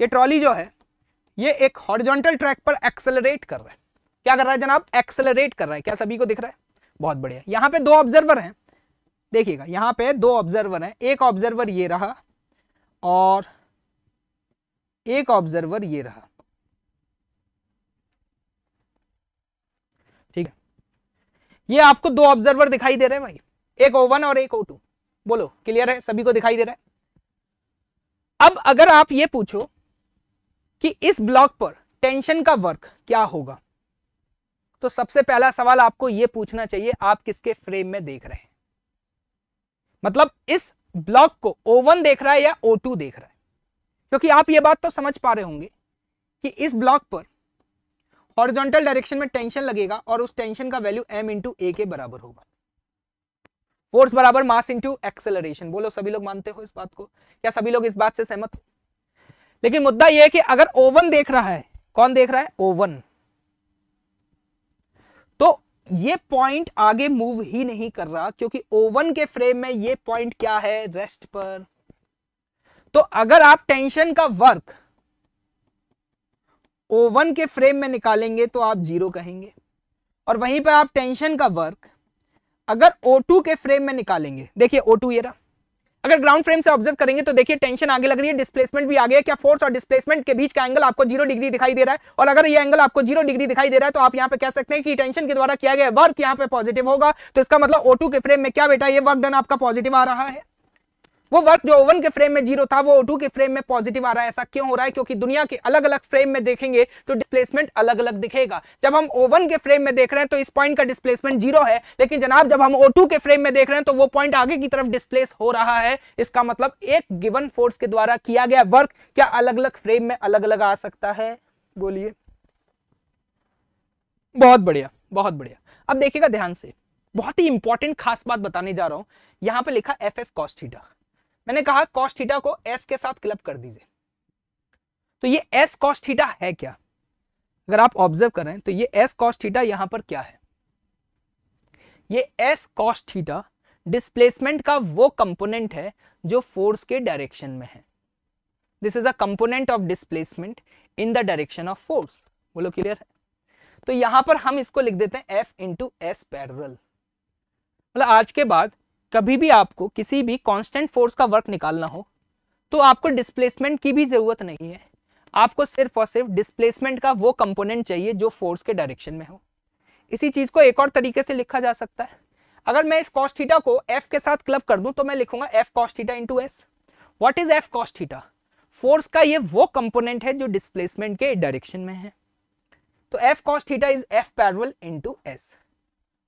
ये ट्रॉली जो है ये एक हॉरिजॉन्टल ट्रैक पर एक्सेलरेट कर रहा है क्या कर रहा है जनाब एक्सेलरेट कर रहा है क्या सभी को दिख रहा है बहुत बढ़िया यहां पे दो ऑब्जर्वर हैं देखिएगा यहां पे दो ऑब्जर्वर हैं एक ऑब्जर्वर ये रहा और एक ऑब्जर्वर ये रहा ठीक है ये आपको दो ऑब्जर्वर दिखाई दे रहे हैं भाई एक ओ वन और एक ओ टू बोलो क्लियर है सभी को दिखाई दे रहा है अब अगर आप ये पूछो कि इस ब्लॉक पर टेंशन का वर्क क्या होगा तो सबसे पहला सवाल आपको यह पूछना चाहिए आप किसके फ्रेम में देख रहे हैं मतलब इस ब्लॉक को ओवन देख रहा है या टू देख रहा है क्योंकि आप ये बात तो समझ पा रहे होंगे कि इस ब्लॉक पर हॉरिजॉन्टल डायरेक्शन में टेंशन लगेगा और उस टेंशन का वैल्यू एम इंटू ए के बराबर होगा फोर्स बराबर मास इंटू एक्सेलरेशन बोलो सभी लोग मानते हो इस बात को क्या सभी लोग इस बात से सहमत हो लेकिन मुद्दा यह है कि अगर ओवन देख रहा है कौन देख रहा है ओवन तो ये पॉइंट आगे मूव ही नहीं कर रहा क्योंकि ओवन के फ्रेम में ये पॉइंट क्या है रेस्ट पर तो अगर आप टेंशन का वर्क वन के फ्रेम में निकालेंगे तो आप जीरो कहेंगे और वहीं पर आप टेंशन का वर्क अगर टू के फ्रेम में निकालेंगे देखिए टू ये रहा अगर ग्राउंड फ्रेम से ऑब्जर्व करेंगे तो देखिए टेंशन आगे लग रही है डिस्प्लेसमेंट भी आगे है क्या फोर्स और डिस्प्लेसमेंट के बीच का एंगल आपको जीरो डिग्री दिखाई दे रहा है और अगर ये एंगल आपको जीरो डिग्री दिखाई दे रहा है तो आप यहाँ पे कह सकते हैं कि टेंशन के द्वारा किया गया वर्क यहाँ पे पॉजिटिव होगा तो इसका मतलब O2 के फ्रेम में क्या बेटा ये वर्क डन आपका पॉजिटिव आ रहा है वो वर्क जो ओवन के फ्रेम में जीरो था वो ओटू के फ्रेम में पॉजिटिव आ रहा है ऐसा क्यों हो रहा है क्योंकि दुनिया के अलग अलग फ्रेम में देखेंगे तो डिस्प्लेसमेंट अलग अलग दिखेगा जब हम ओवन के फ्रेम में देख रहे हैं तो इस पॉइंट का डिस्प्लेसमेंट जीरो है लेकिन जनाब जब हम ओ के फ्रेम में देख रहे हैं तो वो पॉइंट आगे की तरफ डिस्प्लेस हो रहा है इसका मतलब एक गिवन फोर्स के द्वारा किया गया वर्क क्या अलग अलग फ्रेम में अलग अलग आ सकता है बोलिए बहुत बढ़िया बहुत बढ़िया अब देखिएगा ध्यान से बहुत ही इंपॉर्टेंट खास बात बताने जा रहा हूं यहां पे लिखा एफ एस कॉस्टिटा मैंने कहा कॉस्ट थीटा को एस के साथ क्लब कर दीजिए तो ये एस कॉस्टिटा थीटा है क्या अगर आप ऑब्जर्व करें तो ये एस कॉस्ट थीटा यहां पर क्या है ये एस कॉस्ट थीटा डिस्प्लेसमेंट का वो कंपोनेंट है जो फोर्स के डायरेक्शन में है this is a component of displacement in the direction of force बोलो क्लियर है तो यहां पर हम इसको लिख देते हैं एफ इंटू एस पैरल मतलब आज के बाद कभी भी आपको किसी भी कांस्टेंट फोर्स का वर्क निकालना हो तो आपको डिस्प्लेसमेंट की भी ज़रूरत नहीं है आपको सिर्फ और सिर्फ डिस्प्लेसमेंट का वो कंपोनेंट चाहिए जो फोर्स के डायरेक्शन में हो इसी चीज़ को एक और तरीके से लिखा जा सकता है अगर मैं इस कॉस्टिटा को एफ के साथ क्लब कर दूं तो मैं लिखूंगा F cos theta into S what is F cos theta force का ये वो कंपोनेंट है जो डिस्प्लेसमेंट के डायरेक्शन में है तो F cos theta is F parallel into S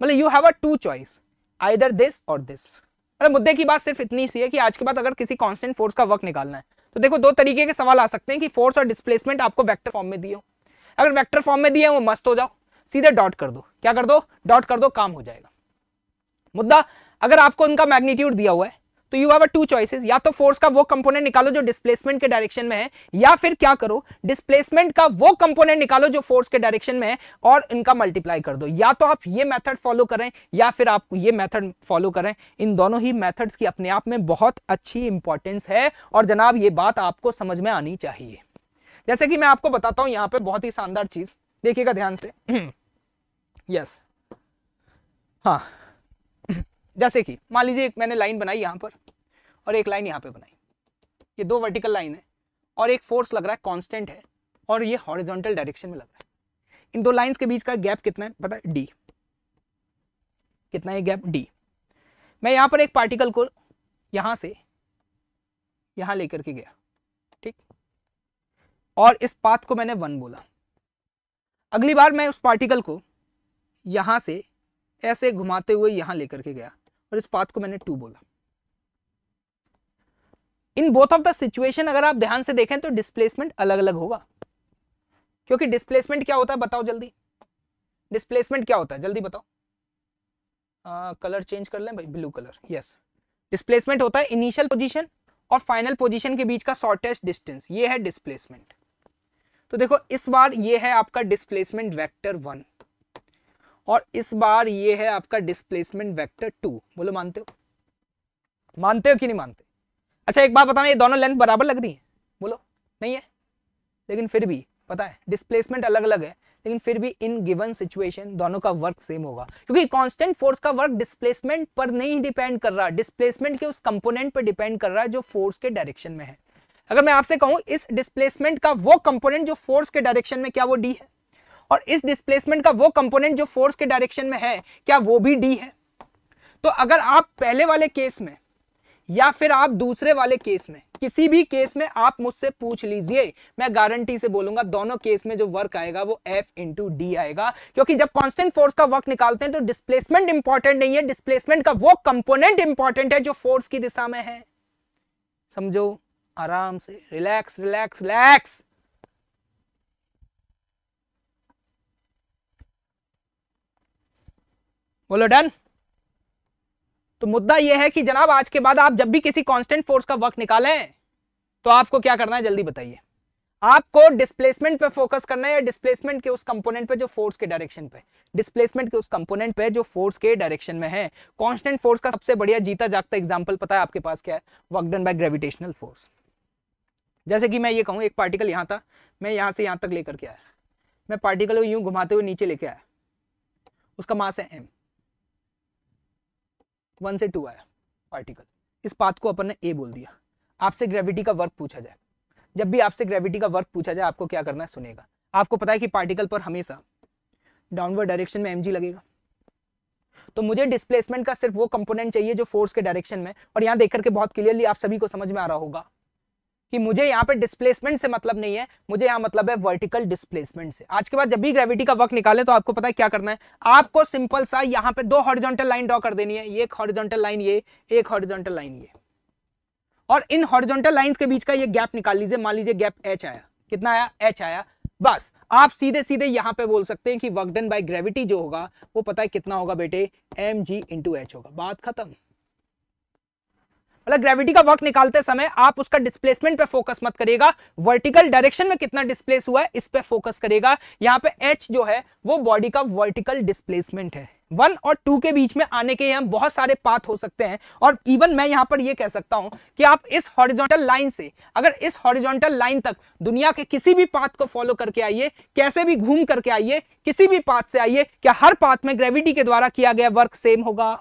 मतलब you have a two choice either this or this मतलब मुद्दे की बात सिर्फ इतनी सी है कि आज के बाद अगर किसी कॉन्स्टेंट फोर्स का वर्क निकालना है तो देखो दो तरीके के सवाल आ सकते हैं कि फोर्स और डिस्प्लेसमेंट आपको वैक्टर फॉर्म में दिए हो अगर वैक्टर फॉर्म में दिए वो मस्त हो जाओ सीधे डॉट कर दो क्या कर दो डॉट कर दो काम हो जाएगा मुद्दा अगर आपको उनका मैग्नीट्यूड दिया हुआ है तो you have a two choices या तो फोर्स का वो कंपोनेंट निकालो जो डिस्प्लेसमेंट के डायरेक्शन में है या फिर क्या करो डिस्प्लेसमेंट का वो कंपोनेंट निकालो जो फोर्स के डायरेक्शन में है और इनका मल्टीप्लाई कर दो या तो आप ये मेथड फॉलो करें या फिर आप ये मेथड फॉलो करें इन दोनों ही मेथड्स की अपने आप में बहुत अच्छी इंपॉर्टेंस है और जनाब ये बात आपको समझ में आनी चाहिए जैसे कि मैं आपको बताता हूं यहां पर बहुत ही शानदार चीज देखिएगा ध्यान से यस हाँ जैसे कि मान लीजिए एक मैंने लाइन बनाई यहाँ पर और एक लाइन यहाँ पे बनाई ये दो वर्टिकल लाइन है और एक फोर्स लग रहा है कांस्टेंट है और ये हॉरिजॉन्टल डायरेक्शन में लग रहा है इन दो लाइंस के बीच का गैप कितना है पता है डी कितना है गैप डी मैं यहाँ पर एक पार्टिकल को यहाँ से यहाँ लेकर के गया ठीक और इस पाथ को मैंने वन बोला अगली बार मैं उस पार्टिकल को यहाँ से ऐसे घुमाते हुए यहाँ लेकर के गया और इस पाथ को मैंने टू बोला in both of the situation अगर आप ध्यान से देखें तो डिस्प्लेसमेंट अलग अलग होगा क्योंकि डिस्प्लेसमेंट क्या होता है बताओ जल्दी डिस्प्लेसमेंट क्या होता है जल्दी बताओ आ, कलर चेंज कर लें भाई ब्लू कलर यस डिस्प्लेसमेंट होता है इनिशियल पोजीशन और फाइनल पोजीशन के बीच का शॉर्टेस्ट डिस्टेंस ये है डिस्प्लेसमेंट तो देखो इस बार ये है आपका डिस्प्लेसमेंट वेक्टर वन और इस बार ये है आपका डिस्प्लेसमेंट वेक्टर टू बोलो मानते हो मानते हो कि नहीं मानते अच्छा एक बात बताना ये दोनों लेंथ बराबर लग रही है बोलो नहीं है लेकिन फिर भी पता है डिस्प्लेसमेंट अलग अलग है लेकिन फिर भी इन गिवन सिचुएशन दोनों का वर्क सेम होगा क्योंकि कांस्टेंट फोर्स का वर्क डिस्प्लेसमेंट पर नहीं डिपेंड कर रहा डिस्प्लेसमेंट के उस कंपोनेंट पर डिपेंड कर रहा है जो फोर्स के डायरेक्शन में है अगर मैं आपसे कहूं इस डिस्प्लेसमेंट का वो कंपोनेंट जो फोर्स के डायरेक्शन में क्या वो डी है और इस डिस्प्लेसमेंट का वो कंपोनेंट जो फोर्स के डायरेक्शन में है क्या वो भी डी है तो अगर आप पहले वाले केस में या फिर आप दूसरे वाले केस में किसी भी केस में आप मुझसे पूछ लीजिए मैं गारंटी से बोलूंगा दोनों केस में जो वर्क आएगा वो एफ इंटू डी आएगा क्योंकि जब कांस्टेंट फोर्स का वर्क निकालते हैं तो डिस्प्लेसमेंट इंपॉर्टेंट नहीं है डिस्प्लेसमेंट का वो कंपोनेंट इंपॉर्टेंट है जो फोर्स की दिशा में है समझो आराम से रिलैक्स रिलैक्स रिलैक्स बोलो डन तो मुद्दा यह है कि जनाब आज के बाद आप जब भी किसी कांस्टेंट फोर्स का वर्क निकालें तो आपको क्या करना है जल्दी बताइए आपको डिस्प्लेसमेंट पे फोकस करना है या डिस्प्लेसमेंट के उस कंपोनेंट पे जो फोर्स के डायरेक्शन पे डिस्प्लेसमेंट के उस कंपोनेंट पे जो फोर्स के डायरेक्शन में है कांस्टेंट फोर्स का सबसे बढ़िया जीता जागता एग्जांपल पता है आपके पास क्या है work done by gravitational force जैसे कि मैं ये कहूँ एक पार्टिकल यहाँ था मैं यहाँ से यहाँ तक लेकर के आया मैं पार्टिकल को यूँ घुमाते हुए नीचे लेके आया उसका मास है एम वन से टू आया पार्टिकल इस पाथ को अपन ने ए बोल दिया आपसे ग्रेविटी का वर्क पूछा जाए जब भी आपसे ग्रेविटी का वर्क पूछा जाए आपको क्या करना है सुनेगा आपको पता है कि पार्टिकल पर हमेशा डाउनवर्ड डायरेक्शन में एम लगेगा तो मुझे डिस्प्लेसमेंट का सिर्फ वो कंपोनेंट चाहिए जो फोर्स के डायरेक्शन में और यहाँ देख करके बहुत क्लियरली आप सभी को समझ में आ रहा होगा कि मुझे यहाँ पे डिस्प्लेसमेंट से मतलब नहीं है मुझे यहाँ मतलब है वर्टिकल डिस्प्लेसमेंट से आज के बाद जब भी ग्रेविटी का वर्क निकाले तो आपको पता है क्या करना है आपको सिंपल सा यहाँ पे दो हॉरिजॉन्टल लाइन ड्रॉ कर देनी है एक हॉरिजॉन्टल लाइन ये एक हॉरिजॉन्टल लाइन ये और इन हॉरिजॉन्टल लाइन के बीच का ये गैप निकाल लीजिए मान लीजिए गैप एच आया कितना आया एच आया बस आप सीधे सीधे यहाँ पे बोल सकते हैं कि वर्कडन बाय ग्रेविटी जो होगा वो पता है कितना होगा बेटे एम जी इंटू एच होगा बात खत्म मतलब ग्रेविटी का वर्क निकालते समय आप उसका डिस्प्लेसमेंट पे फोकस मत करेगा वर्टिकल डायरेक्शन में कितना डिस्प्लेस हुआ है इस पे फोकस करेगा यहाँ पे एच जो है वो बॉडी का वर्टिकल डिस्प्लेसमेंट है वन और टू के बीच में आने के यहाँ बहुत सारे पाथ हो सकते हैं और इवन मैं यहाँ पर यह कह सकता हूं कि आप इस हॉरिजॉन्टल लाइन से अगर इस हॉरिजॉन्टल लाइन तक दुनिया के किसी भी पाथ को फॉलो करके आइए कैसे भी घूम करके आइए किसी भी पाथ से आइए क्या हर पाथ में ग्रेविटी के द्वारा किया गया वर्क सेम होगा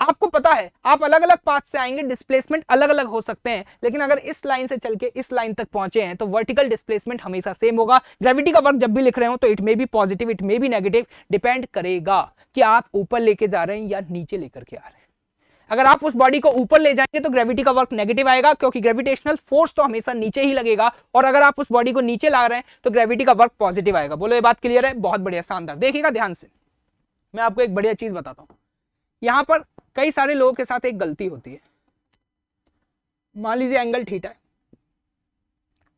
आपको पता है आप अलग अलग पाथ से आएंगे डिस्प्लेसमेंट अलग अलग हो सकते हैं लेकिन अगर इस लाइन से चल के इस लाइन तक पहुंचे हैं तो वर्टिकल डिस्प्लेसमेंट हमेशा सेम होगा ग्रेविटी का वर्क जब भी लिख रहे हो तो it may be positive it may be negative depend करेगा कि आप ऊपर लेके जा रहे हैं या नीचे लेकर के आ रहे हैं अगर आप उस बॉडी को ऊपर ले जाएंगे तो ग्रेविटी का वर्क नेगेटिव आएगा क्योंकि ग्रेविटेशनल फोर्स तो हमेशा नीचे ही लगेगा और अगर आप उस बॉडी को नीचे ला रहे हैं तो ग्रेविटी का वर्क पॉजिटिव आएगा बोलो ये बात क्लियर है बहुत बढ़िया शानदार देखिएगा ध्यान से मैं आपको एक बढ़िया चीज बताता हूँ यहां पर कई सारे लोगों के साथ एक गलती होती है मान लीजिए एंगल ठीटा है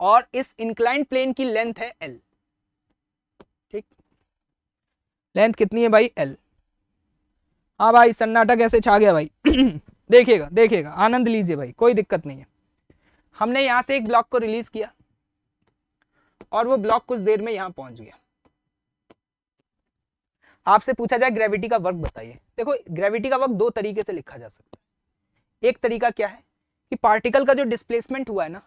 और इस इंक्लाइन प्लेन की लेंथ है एल ठीक लेंथ कितनी है भाई एल हाँ भाई सन्नाटा कैसे छा गया भाई देखिएगा देखिएगा आनंद लीजिए भाई कोई दिक्कत नहीं है हमने यहां से एक ब्लॉक को रिलीज किया और वो ब्लॉक कुछ देर में यहां पहुंच गया आपसे पूछा जाए ग्रेविटी का वर्क बताइए देखो ग्रेविटी का वर्क दो तरीके से लिखा जा सकता है एक तरीका क्या है कि पार्टिकल का जो डिस्प्लेसमेंट हुआ है ना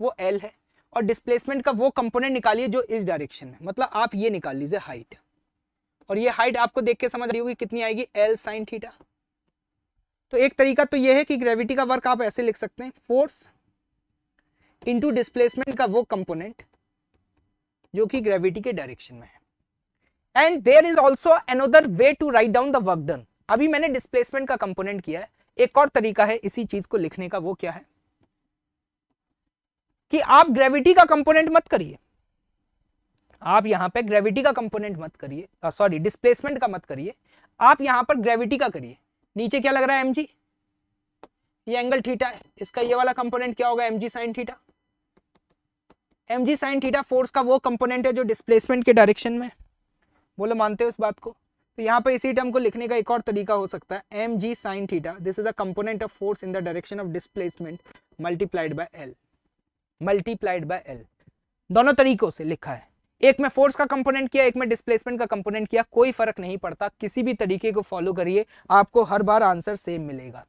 वो एल है और डिस्प्लेसमेंट का वो कंपोनेंट निकालिए जो इस डायरेक्शन में मतलब आप ये निकाल लीजिए हाइट और ये हाइट आपको देख के समझ रही होगी कितनी आएगी एल साइन थीटा तो एक तरीका तो ये है कि ग्रेविटी का वर्क आप ऐसे लिख सकते हैं फोर्स इंटू डिस्प्लेसमेंट का वो कंपोनेंट जो कि ग्रेविटी के डायरेक्शन में है and there is also another way to write down the work done अभी मैंने डिस्प्लेसमेंट का कंपोनेंट किया है एक और तरीका है इसी चीज को लिखने का वो क्या है कि आप ग्रेविटी का कंपोनेंट मत करिए आप यहां पे ग्रेविटी का कंपोनेंट मत करिए सॉरी डिस्प्लेसमेंट का मत करिए आप यहां पर ग्रेविटी का करिए नीचे क्या लग रहा है एम जी ये एंगल थीटा है इसका ये वाला कंपोनेंट क्या होगा एम जी साइन थीटा एम जी साइन थीटा फोर्स का वो कंपोनेंट है जो डिस्प्लेसमेंट के डायरेक्शन में है बोलो मानते हो इस बात को तो यहाँ पर इसी टर्म को लिखने का एक और तरीका हो सकता है M ji sine theta this is a component of force in the direction of displacement multiplied by L multiplied by L दोनों तरीकों से लिखा है एक में फोर्स का कंपोनेंट किया एक में डिस्प्लेसमेंट का कंपोनेंट किया कोई फर्क नहीं पड़ता किसी भी तरीके को फॉलो करिए आपको हर बार आंसर सेम मिलेगा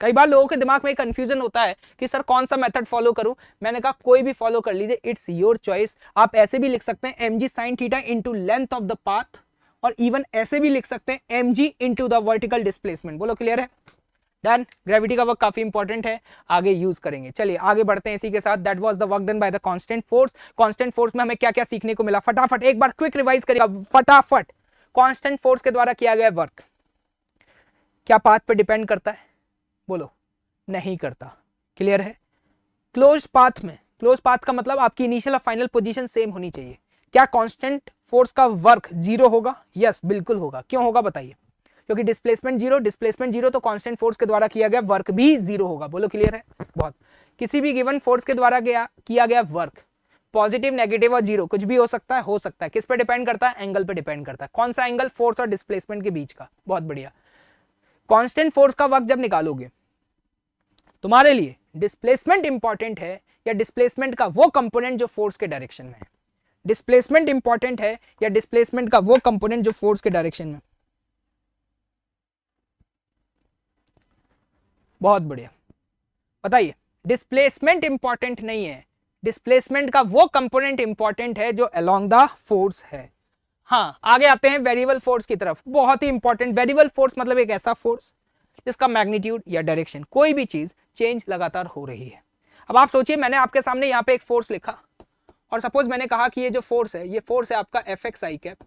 कई बार लोगों के दिमाग में कंफ्यूजन होता है कि सर कौन सा मेथड फॉलो करूं मैंने कहा कोई भी फॉलो कर लीजिए इट्स योर चॉइस आप ऐसे भी लिख सकते हैं M ji sine theta into length of the path और इवन ऐसे भी लिख सकते हैं M G into the vertical displacement बोलो क्लियर है डन ग्रेविटी का वर्क काफी इंपॉर्टेंट है आगे यूज करेंगे चलिए आगे बढ़ते हैं इसी के साथ that was the work done by the constant force constant force में हमें क्या क्या सीखने को मिला फटाफट एक बार क्विक रिवाइज करिए फटाफट कॉन्स्टेंट फोर्स के द्वारा किया गया वर्क क्या पाथ पर डिपेंड करता है बोलो नहीं करता क्लियर है क्लोज पाथ में क्लोज पाथ का मतलब आपकी इनिशियल और फाइनल पोजीशन सेम होनी चाहिए क्या कांस्टेंट फोर्स का वर्क जीरो होगा यस बिल्कुल होगा क्यों होगा बताइए क्योंकि डिस्प्लेसमेंट जीरो डिस्प्लेसमेंट जीरो तो कांस्टेंट फोर्स के द्वारा किया गया वर्क भी जीरो होगा बोलो क्लियर है बहुत किसी भी गिवन फोर्स के द्वारा गया किया गया वर्क पॉजिटिव नेगेटिव और जीरो कुछ भी हो सकता है हो सकता है किस पर डिपेंड करता है एंगल पर डिपेंड करता है कौन सा एंगल फोर्स और डिस्प्लेसमेंट के बीच का बहुत बढ़िया कांस्टेंट फोर्स का वर्क जब निकालोगे तुम्हारे लिए डिस्प्लेसमेंट इंपॉर्टेंट है या डिस्प्लेसमेंट का वो कंपोनेंट जो फोर्स के डायरेक्शन में है डिस्प्लेसमेंट इंपॉर्टेंट है या डिस्प्लेसमेंट का वो कंपोनेंट जो फोर्स के डायरेक्शन में बहुत बढ़िया बताइए डिस्प्लेसमेंट इंपॉर्टेंट नहीं है डिस्प्लेसमेंट का वो कंपोनेंट इंपॉर्टेंट है जो अलोंग द फोर्स है हाँ आगे आते हैं वेरिएबल फोर्स की तरफ बहुत ही इंपॉर्टेंट वेरिएबल फोर्स मतलब एक ऐसा फोर्स जिसका मैग्नीट्यूड या डायरेक्शन कोई भी चीज चेंज लगातार हो रही है अब आप सोचिए मैंने आपके सामने यहाँ पे एक फोर्स लिखा और सपोज मैंने कहा कि ये जो फोर्स है ये फोर्स है आपका एफ एक्स आई कैप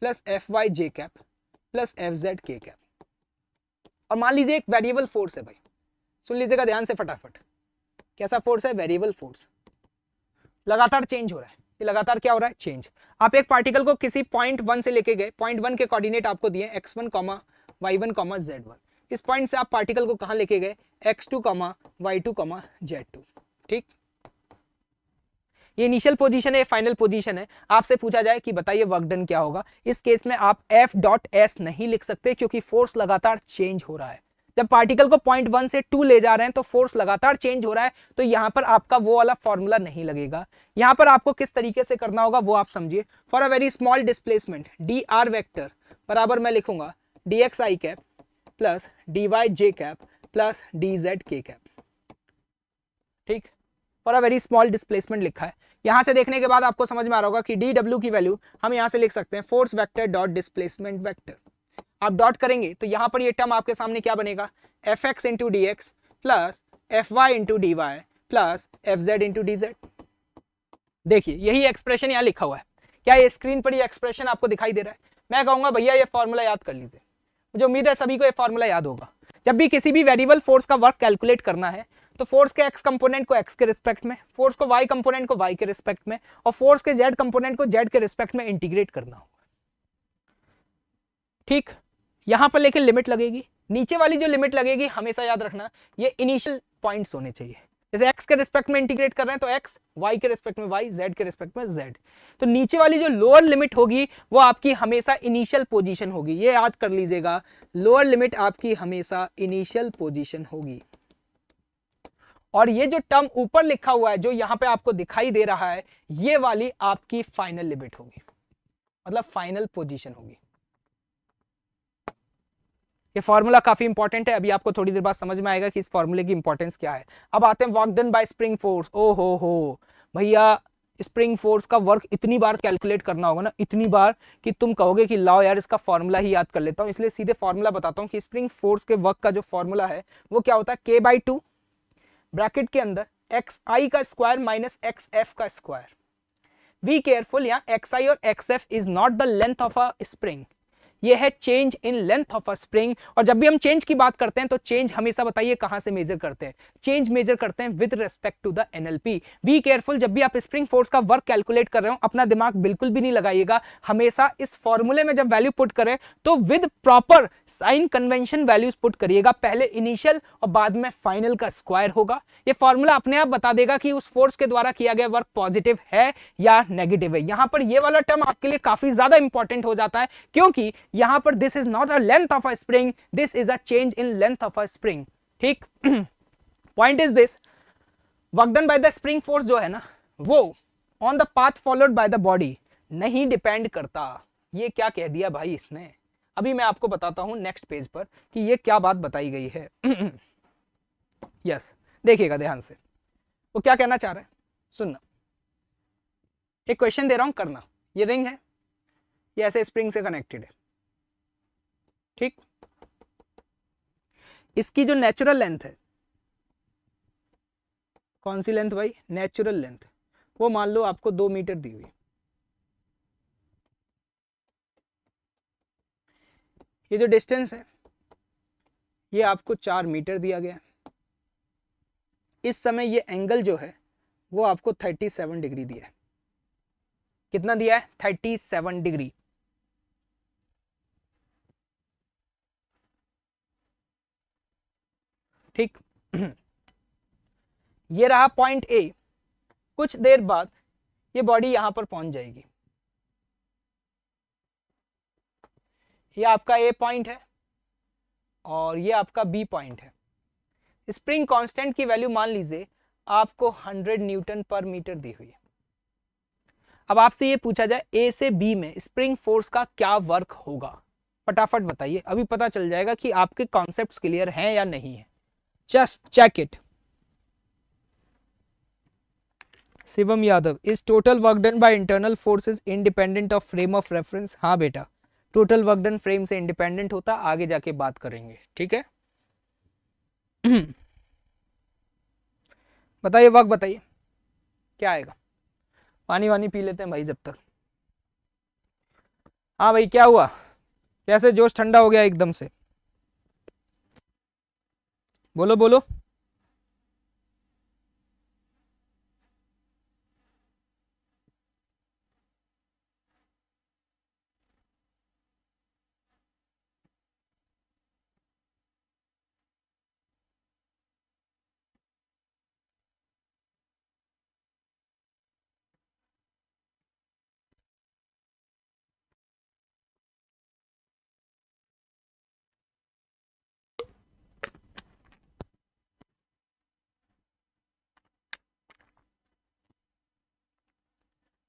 प्लस एफ वाई जे कैप प्लस एफ जेड के कैप और मान लीजिए एक वेरिएबल फोर्स है भाई सुन लीजिएगा ध्यान से फटाफट कैसा फोर्स है वेरिएबल फोर्स लगातार चेंज हो रहा है ये लगातार क्या हो रहा है चेंज आप एक पार्टिकल को किसी पॉइंट वन से लेके गए पॉइंट वन के कोऑर्डिनेट आपको दिए X one comma Y one comma Z one इस पॉइंट से आप पार्टिकल को कहा लेके गए X two comma Y two comma Z two ठीक ये इनिशियल पोजीशन है फाइनल पोजीशन है आपसे पूछा जाए कि बताइए वर्क डन क्या होगा इस केस में आप एफ डॉट एस नहीं लिख सकते क्योंकि फोर्स लगातार चेंज हो रहा है जब पार्टिकल को पॉइंट वन से टू ले जा रहे हैं तो फोर्स लगातार चेंज हो रहा है तो यहाँ पर आपका वो वाला फॉर्मूला नहीं लगेगा यहां पर आपको किस तरीके से करना होगा वो आप समझिए for a very small displacement D R vector बराबर मैं लिखूंगा डी एक्स आई कैप प्लस डी वाई जे कैप प्लस डी जेड के कैप ठीक for a very small displacement लिखा है यहां से देखने के बाद आपको समझ में आ रहा होगा कि डी डब्ल्यू की वैल्यू हम यहां से लिख सकते हैं force vector dot displacement vector आप डॉट करेंगे तो यहां पर ये टर्म आपके सामने क्या बनेगा F X into D X plus F Y into D Y plus F Z into D Z देखिए यही एक्सप्रेशन यहाँ लिखा हुआ है क्या ये स्क्रीन पर ये एक्सप्रेशन आपको दिखाई दे रहा है मैं कहूंगा भैया ये फॉर्मूला याद कर लीजिए मुझे उम्मीद है सभी को ये फॉर्मूला याद होगा जब भी किसी भी वेरिएबल फोर्स का वर्क कैलकुलेट करना है तो फोर्स के एक्स कंपोनेंट को एक्स के रिस्पेक्ट में फोर्स को वाई कंपोनेंट को वाई के रिस्पेक्ट में और फोर्स के जेड कंपोनेंट को जेड के रिस्पेक्ट में इंटीग्रेट करना होगा ठीक यहां पर लेकिन लिमिट लगेगी नीचे वाली जो लिमिट लगेगी हमेशा याद रखना ये इनिशियल पॉइंट्स होने चाहिए जैसे एक्स के रिस्पेक्ट में इंटीग्रेट कर रहे हैं तो एक्स वाई के रिस्पेक्ट में वाई जेड के रिस्पेक्ट में जेड तो नीचे वाली जो लोअर लिमिट होगी वो आपकी हमेशा इनिशियल पोजिशन होगी ये याद कर लीजिएगा लोअर लिमिट आपकी हमेशा इनिशियल पोजिशन होगी और ये जो टर्म ऊपर लिखा हुआ है जो यहां पे आपको दिखाई दे रहा है ये वाली आपकी फाइनल लिमिट होगी मतलब फाइनल पोजीशन होगी ये फॉर्मूला काफी इंपॉर्टेंट है अभी आपको थोड़ी देर बाद समझ में आएगा कि इस फॉर्मूले की इंपॉर्टेंस क्या है अब आते हैं work done by spring force ओ हो हो भैया स्प्रिंग फोर्स का वर्क इतनी बार कैलकुलेट करना होगा ना इतनी बार कि तुम कहोगे कि लाओ यार इसका फॉर्मूला ही याद कर लेता हूँ इसलिए सीधे फॉर्मूला बताता हूँ कि स्प्रिंग फोर्स के वर्क का जो फॉर्मूला है वो क्या होता है के बाई टू ब्रैकेट के अंदर एक्स आई का स्क्वायर माइनस एक्स एफ का स्क्वायर बी केयरफुल यहाँ एक्स आई और X F is not the length of a spring ये है change in length of a spring और जब भी हम चेंज की बात करते हैं तो चेंज हमेशा बताइए कहां से मेजर करते हैं चेंज मेजर करते हैं with respect to the NLP be careful जब भी आप स्प्रिंग फोर्स का वर्क कैलकुलेट कर रहे हो अपना दिमाग बिल्कुल भी नहीं लगाइएगा हमेशा इस फॉर्मूले में जब वैल्यू पुट करें तो with proper sign convention values put करिएगा पहले इनिशियल और बाद में फाइनल का स्क्वायर होगा यह फॉर्मूला अपने आप बता देगा कि उस फोर्स के द्वारा किया गया वर्क पॉजिटिव है या नेगेटिव है यहां पर यह वाला टर्म आपके लिए काफी ज्यादा इंपॉर्टेंट हो जाता है क्योंकि यहां पर this is not a length of a spring this is a change in length of a spring ठीक point is this work done by the spring force जो है ना वो on the path followed by the body नहीं depend करता ये क्या कह दिया भाई इसने अभी मैं आपको बताता हूं नेक्स्ट पेज पर कि ये क्या बात बताई गई है यस देखिएगा ध्यान से वो क्या कहना चाह रहे हैं सुनना एक क्वेश्चन दे रहा हूं करना ये रिंग है ये ऐसे स्प्रिंग से कनेक्टेड है ठीक इसकी जो नेचुरल लेंथ है कौन सी लेंथ भाई नेचुरल लेंथ वो मान लो आपको दो मीटर दी हुई ये जो डिस्टेंस है ये आपको चार मीटर दिया गया इस समय ये एंगल जो है वो आपको थर्टी सेवन डिग्री दिया है कितना दिया है थर्टी सेवन डिग्री ठीक ये रहा पॉइंट ए कुछ देर बाद ये बॉडी यहां पर पहुंच जाएगी ये आपका ए पॉइंट है और ये आपका बी पॉइंट है स्प्रिंग कांस्टेंट की वैल्यू मान लीजिए आपको 100 न्यूटन पर मीटर दी हुई है अब आपसे ये पूछा जाए ए से बी में स्प्रिंग फोर्स का क्या वर्क होगा फटाफट बताइए अभी पता चल जाएगा कि आपके कॉन्सेप्ट क्लियर हैं या नहीं है just check it Shivam Yadav is total work done by internal forces independent of frame of reference हाँ बेटा टोटल वर्क डन फ्रेम से इंडिपेंडेंट होता आगे जाके बात करेंगे ठीक है बताइए वक्त बताइए क्या आएगा पानी वानी पी लेते हैं भाई जब तक हाँ भाई क्या हुआ कैसे जोश ठंडा हो गया एकदम से बोलो बोलो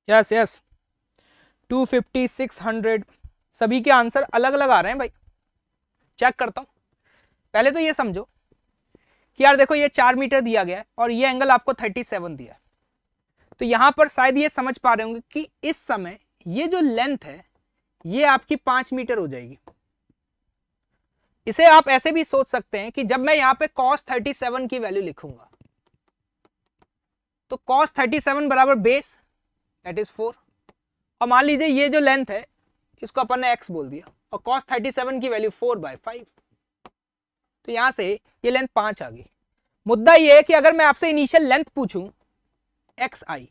yes yes two fifty six hundred सभी के आंसर अलग अलग आ रहे हैं भाई चेक करता हूँ पहले तो ये समझो कि यार देखो ये चार मीटर दिया गया है और ये एंगल आपको थर्टी सेवन दिया है तो यहाँ पर शायद ये समझ पा रहे होंगे कि इस समय ये जो लेंथ है ये आपकी पाँच मीटर हो जाएगी इसे आप ऐसे भी सोच सकते हैं कि जब मैं यहाँ पे थर्टी सेवन की वैल्यू लिखूंगा तो थर्टी सेवन बराबर बेस दैट इज फोर और मान लीजिए ये जो लेंथ है इसको अपन ने एक्स बोल दिया और कॉस थर्टी सेवन की वैल्यू फोर बाय फाइव तो यहाँ से ये लेंथ पाँच आ गई मुद्दा ये है कि अगर मैं आपसे इनिशियल लेंथ पूछूं एक्स आई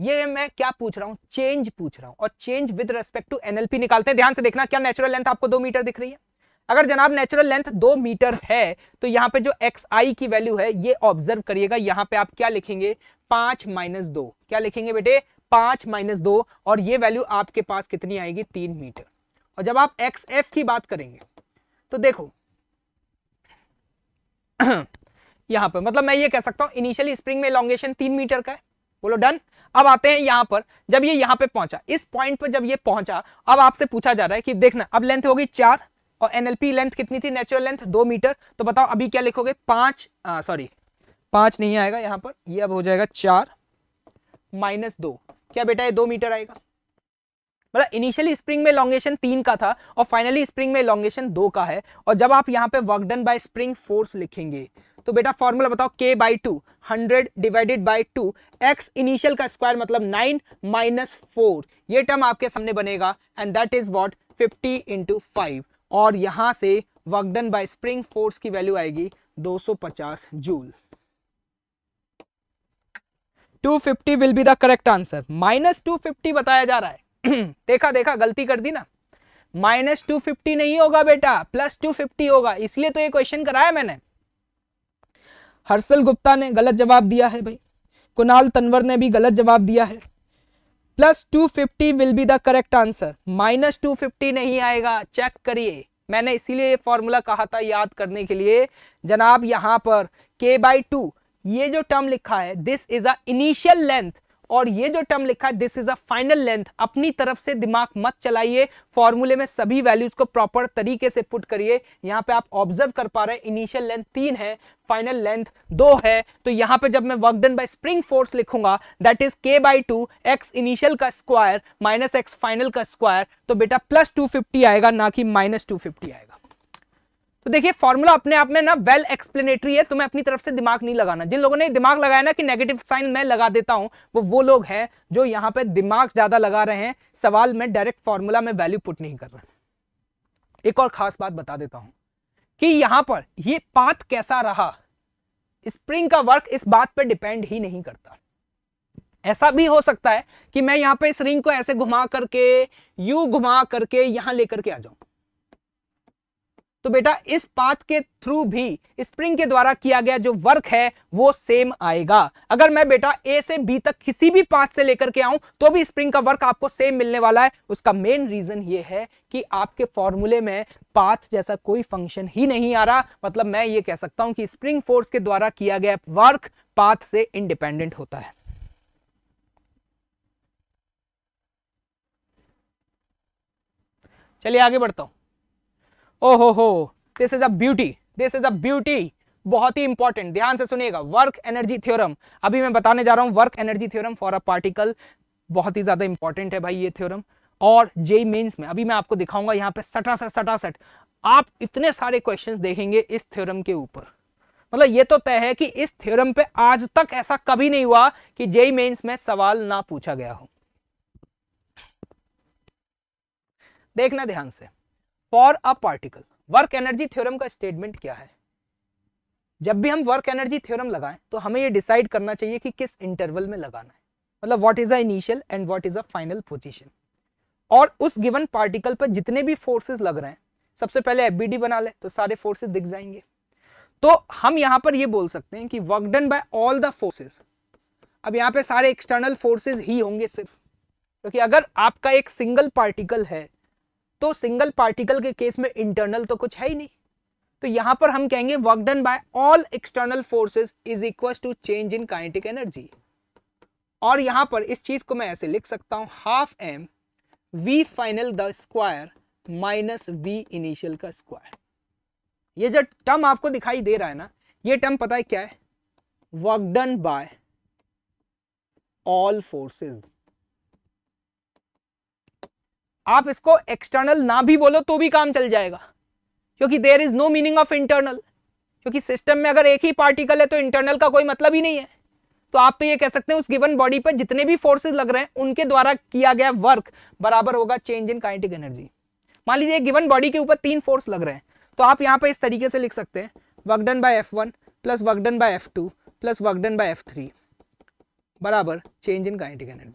ये मैं क्या पूछ रहा हूँ चेंज पूछ रहा हूँ और change with respect to NLP निकालते हैं ध्यान से देखना क्या नेचुरल लेंथ आपको दो मीटर दिख रही है अगर जनाब नेचुरल लेंथ दो मीटर है तो यहाँ पे जो एक्स आई की वैल्यू है ये ऑब्जर्व करिएगा यहाँ पे आप क्या लिखेंगे पांच माइनस दो क्या लिखेंगे बेटे पांच माइनस दो और ये वैल्यू आपके पास कितनी आएगी तीन मीटर और जब आप एक्स एफ की बात करेंगे तो देखो यहां पर मतलब मैं ये कह सकता हूं इनिशियली स्प्रिंग में लॉन्गेशन तीन मीटर का है बोलो डन अब आते हैं यहां पर जब ये यहां पे पहुंचा इस पॉइंट पर जब ये पहुंचा अब आपसे पूछा जा रहा है कि देखना अब लेंथ होगी चार और एनएलपी लेंथ कितनी थी नेचुरल लेंथ दो मीटर तो बताओ अभी क्या लिखोगे पांच सॉरी पांच नहीं आएगा यहाँ पर ये अब हो जाएगा चार माइनस दो क्या बेटा ये दो मीटर आएगा मतलब इनिशियली स्प्रिंग में लॉन्गेशन तीन का था और फाइनली स्प्रिंग में लॉन्गेशन दो का है और जब आप यहाँ पे वर्कडन बाय स्प्रिंग फोर्स लिखेंगे तो बेटा फॉर्मूला बताओ k by two hundred divided by two x initial का स्क्वायर मतलब नाइन माइनस फोर ये टर्म आपके सामने बनेगा and that is what fifty into five और यहां से वर्कडन बाय स्प्रिंग फोर्स की वैल्यू आएगी 250 joule 250 will be the correct answer minus two बताया जा रहा है देखा देखा गलती कर दी ना माइनस टू नहीं होगा बेटा प्लस टू होगा इसलिए तो ये क्वेश्चन कराया मैंने हर्षल गुप्ता ने गलत जवाब दिया है भाई कुणाल तनवर ने भी गलत जवाब दिया है plus two fifty will be the correct answer minus two fifty नहीं आएगा चेक करिए मैंने इसीलिए ये फॉर्मूला कहा था याद करने के लिए जनाब यहां पर के बाई टू ये जो टर्म लिखा है this is a initial length और ये जो टर्म लिखा है this is a final length अपनी तरफ से दिमाग मत चलाइए फॉर्मूले में सभी वैल्यूज को प्रॉपर तरीके से पुट करिए यहाँ पे आप ऑब्जर्व कर पा रहे हैं इनिशियल लेंथ तीन है फाइनल लेंथ दो है तो यहाँ पे जब मैं work done by spring force लिखूंगा that is K by two x initial का स्क्वायर माइनस एक्स फाइनल का स्क्वायर तो बेटा प्लस टू फिफ्टी आएगा ना कि माइनस टू फिफ्टी आएगा तो देखिए फॉर्मूला अपने आप में ना वेल एक्सप्लेनेटरी है तुम्हें अपनी तरफ से दिमाग नहीं लगाना जिन लोगों ने दिमाग लगाया ना कि नेगेटिव साइन मैं लगा देता हूं वो वो लोग हैं जो यहाँ पे दिमाग ज्यादा लगा रहे हैं सवाल में डायरेक्ट फॉर्मूला में वैल्यू पुट नहीं कर रहा एक और खास बात बता देता हूं कि यहां पर ये पाथ कैसा रहा स्प्रिंग का वर्क इस बात पर डिपेंड ही नहीं करता ऐसा भी हो सकता है कि मैं यहाँ पे इस रिंग को ऐसे घुमा करके यू घुमा करके यहां लेकर के आ जाऊं तो बेटा इस पाथ के थ्रू भी स्प्रिंग के द्वारा किया गया जो वर्क है वो सेम आएगा अगर मैं बेटा ए से बी तक किसी भी पाथ से लेकर के आऊं तो भी स्प्रिंग का वर्क आपको सेम मिलने वाला है उसका मेन रीजन ये है कि आपके फॉर्मूले में पाथ जैसा कोई फंक्शन ही नहीं आ रहा मतलब मैं ये कह सकता हूं कि स्प्रिंग फोर्स के द्वारा किया गया वर्क पाथ से इंडिपेंडेंट होता है चलिए आगे बढ़ता हूं ओहो हो this is a beauty this is a beauty बहुत ही इंपॉर्टेंट ध्यान से सुनिएगा वर्क एनर्जी थ्योरम अभी मैं बताने जा रहा हूँ work energy theorem for a particle बहुत ही ज्यादा इंपॉर्टेंट है भाई ये थ्योरम और जे मेन्स में अभी मैं आपको दिखाऊंगा यहाँ पे सटासट सटासट आप इतने सारे क्वेश्चन देखेंगे इस थ्योरम के ऊपर मतलब ये तो तय है कि इस थ्योरम पे आज तक ऐसा कभी नहीं हुआ कि जेई मेंस में सवाल ना पूछा गया हो देखना ध्यान से for a particle work energy theorem का स्टेटमेंट क्या है जब भी हम वर्क एनर्जी थ्योरम लगाएं तो हमें ये डिसाइड करना चाहिए कि किस इंटरवल में लगाना है मतलब what is a initial and what is a final position और उस गिवन पार्टिकल पर जितने भी फोर्सेस लग रहे हैं सबसे पहले एफबीडी बना ले तो सारे फोर्सेस दिख जाएंगे तो हम यहां पर यह बोल सकते हैं कि work done by all the forces अब यहां पर सारे एक्सटर्नल फोर्सेज ही होंगे सिर्फ क्योंकि तो अगर आपका एक सिंगल पार्टिकल है तो सिंगल पार्टिकल के केस में इंटरनल तो कुछ है ही नहीं तो यहां पर हम कहेंगे work done by all external forces is equal to change in kinetic energy और यहां पर इस चीज को मैं ऐसे लिख सकता हूं half M V final the square minus V initial का स्क्वायर ये जो टर्म आपको दिखाई दे रहा है ना ये टर्म पता है क्या है work done by all forces आप इसको एक्सटर्नल ना भी बोलो तो भी काम चल जाएगा क्योंकि there is no meaning of internal क्योंकि सिस्टम में अगर एक ही पार्टिकल है तो इंटरनल का कोई मतलब ही नहीं है तो आप तो ये कह सकते हैं उस गिवन बॉडी पर जितने भी फोर्सेस लग रहे हैं उनके द्वारा किया गया वर्क बराबर होगा चेंज इन काइनेटिक एनर्जी मान लीजिए गिवन बॉडी के ऊपर तीन फोर्स लग रहे हैं तो आप यहाँ पर इस तरीके से लिख सकते हैं work done by F one plus work done by F two plus work done by F three बराबर चेंज इन काइनेटिक एनर्जी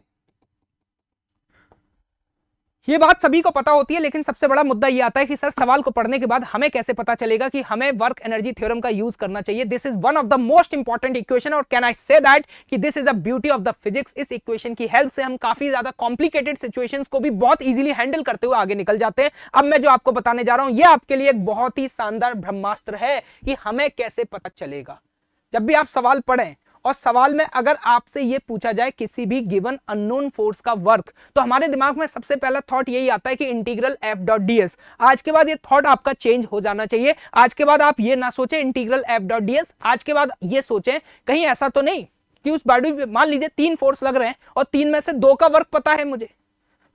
ये बात सभी को पता होती है लेकिन सबसे बड़ा मुद्दा ये आता है कि सर सवाल को पढ़ने के बाद हमें कैसे पता चलेगा कि हमें वर्क एनर्जी थ्योरम का यूज करना चाहिए this is one of the most important equation और कैन आई से दैट कि this is the beauty of the physics इस इक्वेशन की हेल्प से हम काफी ज्यादा कॉम्प्लिकेटेड सिचुएशन को भी बहुत ईजिली हैंडल करते हुए आगे निकल जाते हैं अब मैं जो आपको बताने जा रहा हूं यह आपके लिए एक बहुत ही शानदार ब्रह्मास्त्र है कि हमें कैसे पता चलेगा जब भी आप सवाल पढ़ें और सवाल में अगर आपसे ये पूछा जाए किसी भी गिवन अननोन फोर्स का वर्क तो हमारे दिमाग में सबसे पहला थॉट यही आता है कि integral F dot D S आज के बाद ये थॉट आपका चेंज हो जाना चाहिए आज के बाद आप ये ना सोचें integral F dot D S आज के बाद ये सोचें कहीं ऐसा तो नहीं कि उस बॉडी मान लीजिए तीन फोर्स लग रहे हैं और तीन में से दो का वर्क पता है मुझे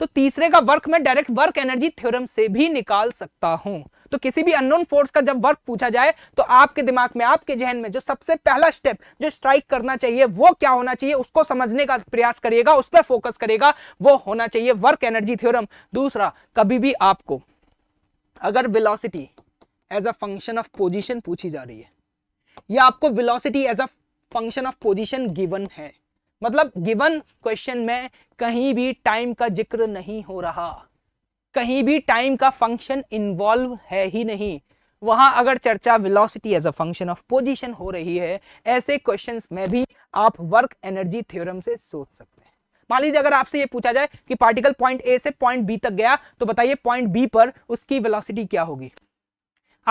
तो तीसरे का वर्क मैं डायरेक्ट वर्क एनर्जी थ्योरम से भी निकाल सकता हूं तो किसी भी अननोन फोर्स का जब वर्क पूछा जाए तो आपके दिमाग में आपके जहन में जो सबसे पहला स्टेप जो स्ट्राइक करना चाहिए वो क्या होना चाहिए उसको समझने का प्रयास करिएगा उस पर फोकस करेगा वो होना चाहिए वर्क एनर्जी थ्योरम दूसरा कभी भी आपको अगर velocity as a function of position पूछी जा रही है या आपको velocity as a function of position given है मतलब गिवन क्वेश्चन में कहीं भी टाइम का जिक्र नहीं हो रहा कहीं भी टाइम का फंक्शन इन्वॉल्व है ही नहीं वहां अगर चर्चा velocity as a function of position हो रही है ऐसे क्वेश्चंस में भी आप वर्क एनर्जी थ्योरम से सोच सकते हैं मान लीजिए अगर आपसे ये पूछा जाए कि पार्टिकल पॉइंट ए से पॉइंट बी तक गया तो बताइए पॉइंट बी पर उसकी वेलोसिटी क्या होगी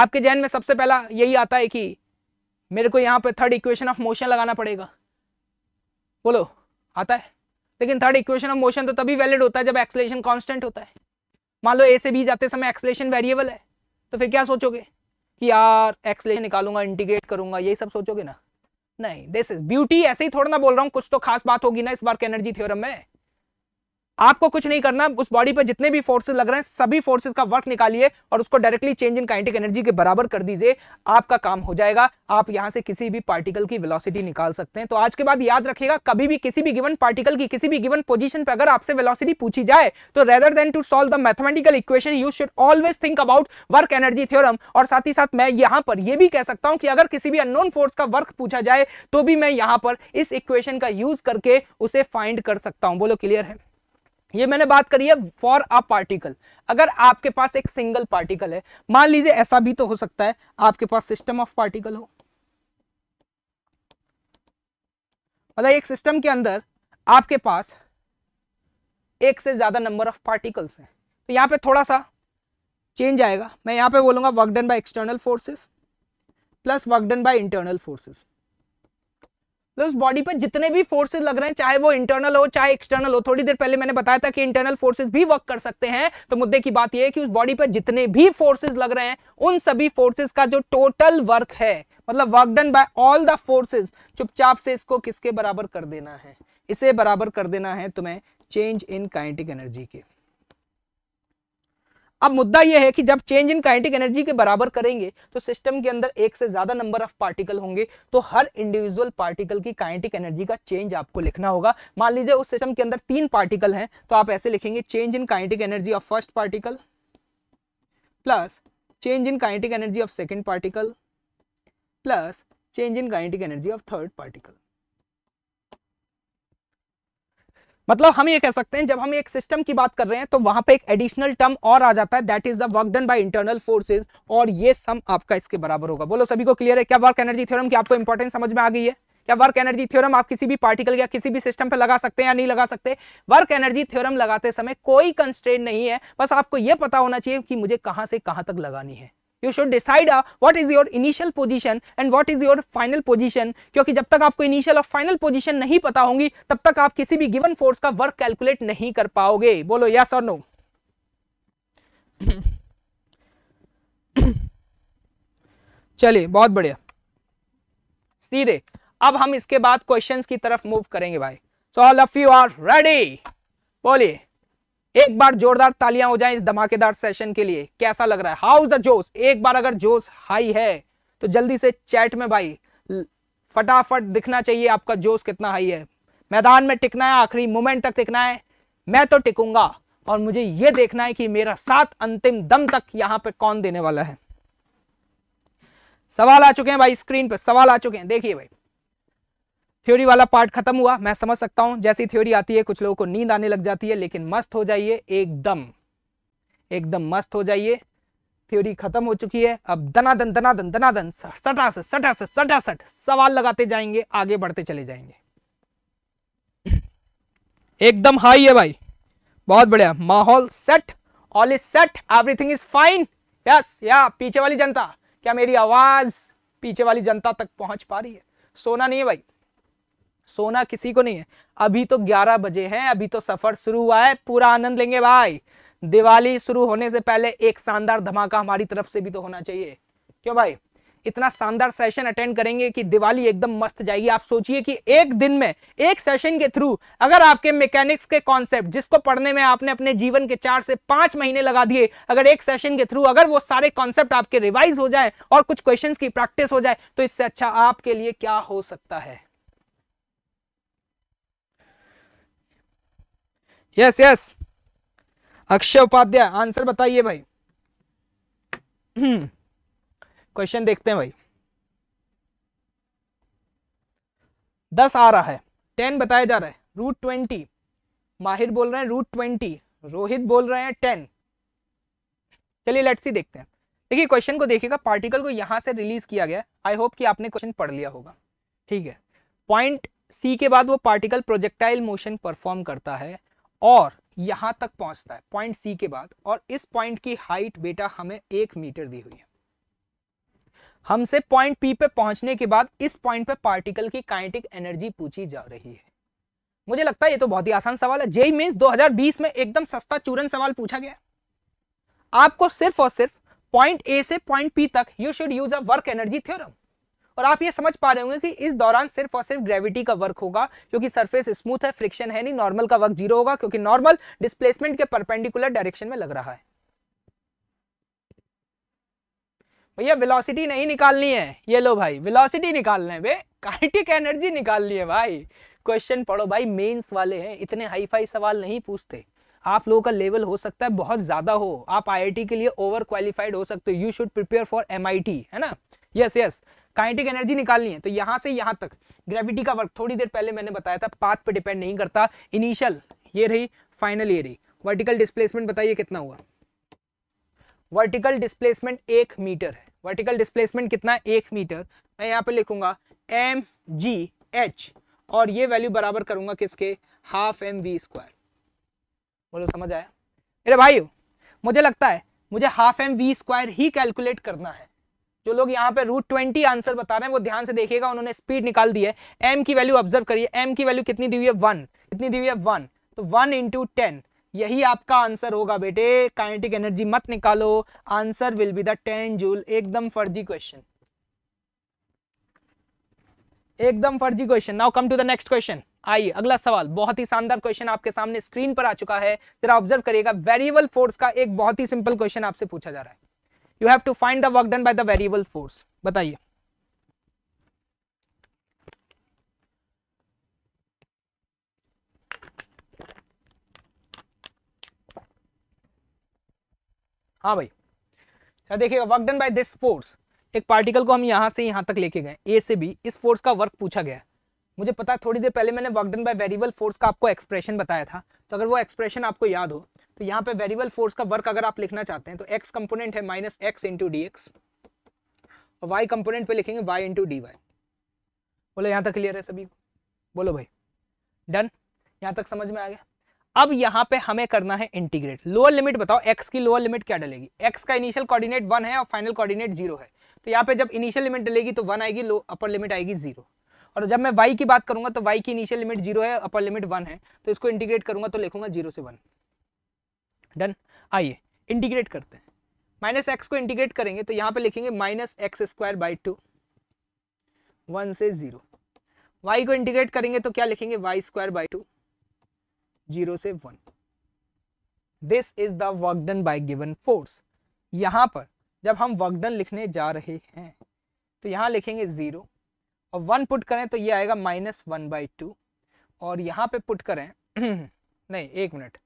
आपके जहन में सबसे पहला यही आता है कि मेरे को यहाँ पर थर्ड इक्वेशन ऑफ मोशन लगाना पड़ेगा बोलो आता है लेकिन थर्ड इक्वेशन ऑफ मोशन तो तभी वैलिड होता है जब एक्सलेशन कॉन्स्टेंट होता है मान लो ए से बी जाते समय एक्सलेशन वेरिएबल है तो फिर क्या सोचोगे कि यार एक्सलेशन निकालूंगा इंटीग्रेट करूंगा यही सब सोचोगे ना नहीं दिस इज ब्यूटी ऐसे ही थोड़ा ना बोल रहा हूँ कुछ तो खास बात होगी ना इस बार के एनर्जी थ्योरम में आपको कुछ नहीं करना उस बॉडी पर जितने भी फोर्सेस लग रहे हैं सभी फोर्सेस का वर्क निकालिए और उसको directly change in kinetic energy के बराबर कर दीजिए आपका काम हो जाएगा आप यहां से किसी भी पार्टिकल की वेलोसिटी निकाल सकते हैं तो आज के बाद याद रखिएगा कभी भी किसी भी गिवन पार्टिकल की किसी भी गिवन पोजिशन पर अगर आपसे वेलॉसिटी पूछी जाए तो rather than to solve the mathematical equation you should always think about work energy theorem और साथ ही साथ मैं यहां पर यह भी कह सकता हूं कि अगर किसी भी अननोन फोर्स का वर्क पूछा जाए तो भी मैं यहां पर इस इक्वेशन का यूज करके उसे फाइंड कर सकता हूं बोलो क्लियर है ये मैंने बात करी है फॉर अ पार्टिकल अगर आपके पास एक सिंगल पार्टिकल है मान लीजिए ऐसा भी तो हो सकता है आपके पास सिस्टम ऑफ पार्टिकल हो मतलब एक सिस्टम के अंदर आपके पास एक से ज्यादा नंबर ऑफ पार्टिकल्स हैं तो यहां पे थोड़ा सा चेंज आएगा मैं यहां पे बोलूंगा work done by external forces plus work done by internal forces तो उस बॉडी पर जितने भी फोर्सेस लग रहे हैं चाहे वो इंटरनल हो चाहे एक्सटर्नल हो थोड़ी देर पहले मैंने बताया था कि इंटरनल फोर्सेस भी वर्क कर सकते हैं तो मुद्दे की बात यह है कि उस बॉडी पर जितने भी फोर्सेस लग रहे हैं उन सभी फोर्सेस का जो टोटल वर्क है मतलब work done by all the forces चुपचाप से इसको किसके बराबर कर देना है इसे बराबर कर देना है तुम्हें चेंज इन काइनेटिक एनर्जी के अब मुद्दा यह है कि जब चेंज इन काइनेटिक एनर्जी के बराबर करेंगे तो सिस्टम के अंदर एक से ज्यादा नंबर ऑफ पार्टिकल होंगे तो हर इंडिविजुअल पार्टिकल की काइनेटिक एनर्जी का चेंज आपको लिखना होगा मान लीजिए उस सिस्टम के अंदर तीन पार्टिकल हैं तो आप ऐसे लिखेंगे change in kinetic energy of first particle plus change in kinetic energy of second particle plus change in kinetic energy of third particle मतलब हम ये कह सकते हैं जब हम एक सिस्टम की बात कर रहे हैं तो वहां पे एक एडिशनल टर्म और आ जाता है that is the work done by internal forces और ये सम आपका इसके बराबर होगा बोलो सभी को क्लियर है क्या वर्क एनर्जी थ्योरम की आपको इंपॉर्टेंस समझ में आ गई है क्या वर्क एनर्जी थ्योरम आप किसी भी पार्टिकल या किसी भी सिस्टम पे लगा सकते हैं या नहीं लगा सकते वर्क एनर्जी थ्योरम लगाते समय कोई कंस्ट्रेन नहीं है बस आपको यह पता होना चाहिए कि मुझे कहां से कहां तक लगानी है you should decide what is your initial position and what is your final position क्योंकि जब तक आपको इनिशियल और फाइनल पोजीशन नहीं पता होंगी तब तक आप किसी भी गिवन फोर्स का वर्क कैलकुलेट नहीं कर पाओगे बोलो यस और नो चलिए बहुत बढ़िया सीधे अब हम इसके बाद क्वेश्चंस की तरफ मूव करेंगे भाई so all of you are ready बोलिए एक बार जोरदार तालियां हो जाए इस धमाकेदार सेशन के लिए कैसा लग रहा है हाउ द जोश एक बार अगर जोश हाई है तो जल्दी से चैट में भाई फटाफट दिखना चाहिए आपका जोश कितना हाई है मैदान में टिकना है आखिरी मोमेंट तक टिकना है मैं तो टिकूंगा और मुझे यह देखना है कि मेरा साथ अंतिम दम तक यहां पर कौन देने वाला है सवाल आ चुके हैं भाई स्क्रीन पर सवाल आ चुके हैं देखिए भाई थ्योरी वाला पार्ट खत्म हुआ मैं समझ सकता हूं जैसी थ्योरी आती है कुछ लोगों को नींद आने लग जाती है लेकिन मस्त हो जाइए एकदम एकदम मस्त हो जाइए थ्योरी खत्म हो चुकी है अब दनादन दनादन दनादन सटासट सटासट सटासट सवाल लगाते जाएंगे आगे बढ़ते चले जाएंगे एकदम हाई है भाई बहुत बढ़िया माहौल set all is set everything is fine yes या पीछे वाली जनता क्या मेरी आवाज पीछे वाली जनता तक पहुंच पा रही है सोना नहीं है भाई सोना किसी को नहीं है अभी तो 11 बजे हैं अभी तो सफर शुरू हुआ है पूरा आनंद लेंगे भाई दिवाली शुरू होने से पहले एक शानदार धमाका हमारी तरफ से भी तो होना चाहिए क्यों भाई इतना शानदार सेशन अटेंड करेंगे कि दिवाली एकदम मस्त जाएगी आप सोचिए कि एक दिन में एक सेशन के थ्रू अगर आपके मैकेनिक्स के कॉन्सेप्ट जिसको पढ़ने में आपने अपने जीवन के चार से पांच महीने लगा दिए अगर एक सेशन के थ्रू अगर वो सारे कॉन्सेप्ट आपके रिवाइज हो जाए और कुछ क्वेश्चन की प्रैक्टिस हो जाए तो इससे अच्छा आपके लिए क्या हो सकता है yes yes Akshay Upadhyay answer बताइए भाई क्वेश्चन देखते हैं भाई दस आ रहा है टेन बताया जा रहा है रूट ट्वेंटी माहिर बोल रहे हैं रूट ट्वेंटी रोहित बोल रहे हैं टेन चलिए लेट्स सी देखते हैं देखिए क्वेश्चन को देखिएगा पार्टिकल को यहां से रिलीज किया गया आई होप कि आपने क्वेश्चन पढ़ लिया होगा ठीक है पॉइंट सी के बाद वो पार्टिकल प्रोजेक्टाइल मोशन परफॉर्म करता है और यहां तक पहुंचता है पॉइंट सी के बाद और इस पॉइंट की हाइट बेटा हमें एक मीटर दी हुई है हमसे पॉइंट पी पे पहुंचने के बाद इस पॉइंट पे पार्टिकल की काइनेटिक एनर्जी पूछी जा रही है मुझे लगता है ये तो बहुत ही आसान सवाल है जेई मीन्स 2020 में एकदम सस्ता चूरन सवाल पूछा गया आपको सिर्फ और सिर्फ पॉइंट ए से पॉइंट पी तक you should use a work energy theorem और आप ये समझ पा रहे होंगे कि इस दौरान सिर्फ और सिर्फ ग्रेविटी का वर्क होगा क्योंकि सरफेस स्मूथ है फ्रिक्शन है नहीं नॉर्मल का वर्क जीरो होगा क्योंकि नॉर्मल डिस्प्लेसमेंट के परपेंडिकुलर डायरेक्शन में लग रहा है भैया वेलोसिटी नहीं निकालनी है ये लो भाई वेलोसिटी निकालना है बे काइनेटिक एनर्जी निकालनी है भाई क्वेश्चन पढ़ो भाई मेंस वाले हैं इतने हाई फाई सवाल नहीं पूछते आप लोगों का लेवल हो सकता है बहुत ज़्यादा हो आप आईआईटी के लिए ओवर क्वालिफाइड हो सकते हो you should prepare for MIT है ना यस यस काइनेटिक एनर्जी निकालनी है तो यहां से यहां तक ग्रेविटी का वर्क थोड़ी देर पहले मैंने बताया था पाथ पे डिपेंड नहीं करता इनिशियल ये रही फाइनल ये रही वर्टिकल डिस्प्लेसमेंट बताइए कितना हुआ वर्टिकल डिस्प्लेसमेंट एक मीटर है वर्टिकल डिस्प्लेसमेंट कितना एक मीटर मैं यहाँ पे लिखूंगा एम जी एच और ये वैल्यू बराबर करूंगा किसके हाफ एम वी स्क्वायर बोलो समझ आया अरे भाई मुझे लगता है मुझे हाफ एम वी स्क्वायर ही कैलकुलेट करना है जो लोग यहाँ पे रूट ट्वेंटी आंसर बता रहे हैं वो ध्यान से देखिएगा उन्होंने स्पीड निकाल दी है एम की वैल्यू ऑब्जर्व करिए एम की वैल्यू कितनी दी हुई है वन कितनी दी हुई है वन तो वन इंटू टेन यही आपका आंसर होगा बेटे काइनेटिक एनर्जी मत निकालो answer will be the ten joule एकदम फर्जी क्वेश्चन एकदम फर्जी question now come to the next question आइए अगला सवाल बहुत ही शानदार क्वेश्चन आपके सामने स्क्रीन पर आ चुका है जरा ऑब्जर्व करिएगा वेरिएबल फोर्स का एक बहुत ही सिंपल क्वेश्चन आपसे पूछा जा रहा है you have to find the work done by the variable force बताइए हाँ भाई क्या अच्छा, देखिएगा work done by this force एक पार्टिकल को हम यहां से यहां तक लेके गए ए से बी इस फोर्स का वर्क पूछा गया मुझे पता है थोड़ी देर पहले मैंने work done by variable force का आपको एक्सप्रेशन बताया था तो अगर वो एक्सप्रेशन आपको याद हो तो यहाँ पे वेरिएबल फोर्स का वर्क अगर आप लिखना चाहते हैं तो एक्स कंपोनेंट है minus X into D X और वाई कंपोनेंट पे लिखेंगे वाई इंटू डी वाई बोलो यहाँ तक क्लियर है सभी को बोलो भाई डन यहाँ तक समझ में आ गया अब यहाँ पे हमें करना है इंटीग्रेट लोअर लिमिट बताओ एक्स की लोअर लिमिट क्या डलेगी एक्स का इनिशियल कॉर्डिनेट वन है और फाइनल कॉर्डिनेट जीरो है तो यहाँ पे जब इनिशियल लिमिट डलेगी तो वन आएगी लो अपर लिमिट आएगी जीरो और जब मैं वाई की बात करूंगा तो वाई की इनिशियल लिमिट जीरो है अपर लिमिट वन है तो इसको इंटीग्रेट करूंगा तो लिखूंगा जीरो से वन डन आइए इंटीग्रेट करते हैं माइनस एक्स को इंटीग्रेट करेंगे तो यहां पे लिखेंगे minus X square by two one से जीरो वाई को इंटीग्रेट करेंगे तो क्या लिखेंगे Y square by two zero से one this is the work done by given force यहां पर जब हम वर्क डन लिखने जा रहे हैं तो यहां लिखेंगे ज़ीरो और वन पुट करें तो ये आएगा माइनस वन बाई टू और यहाँ पे पुट करें नहीं एक मिनट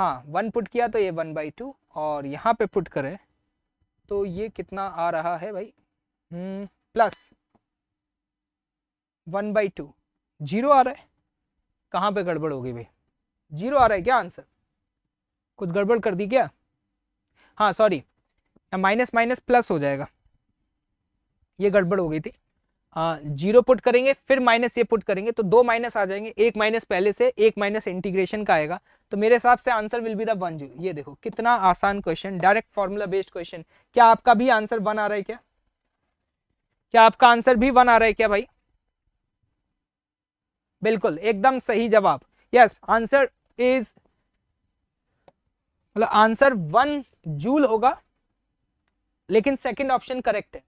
हाँ वन पुट किया तो ये वन बाई टू और यहाँ पे पुट करें तो ये कितना आ रहा है भाई plus one by two zero आ रहा है कहाँ पे गड़बड़ होगी भाई जीरो आ रहा है क्या आंसर कुछ गड़बड़ कर दी क्या हाँ सॉरी माइनस माइनस प्लस हो जाएगा ये गड़बड़ हो गई थी जीरो पुट करेंगे फिर माइनस ये पुट करेंगे तो दो माइनस आ जाएंगे एक माइनस पहले से एक माइनस इंटीग्रेशन का आएगा तो मेरे हिसाब से answer will be the one zero ये देखो कितना आसान question direct formula based question क्या आपका भी आंसर वन आ रहा है क्या क्या आपका आंसर भी वन आ रहा है क्या भाई बिल्कुल एकदम सही जवाब यस आंसर इज मतलब आंसर वन जूल होगा लेकिन सेकंड ऑप्शन करेक्ट है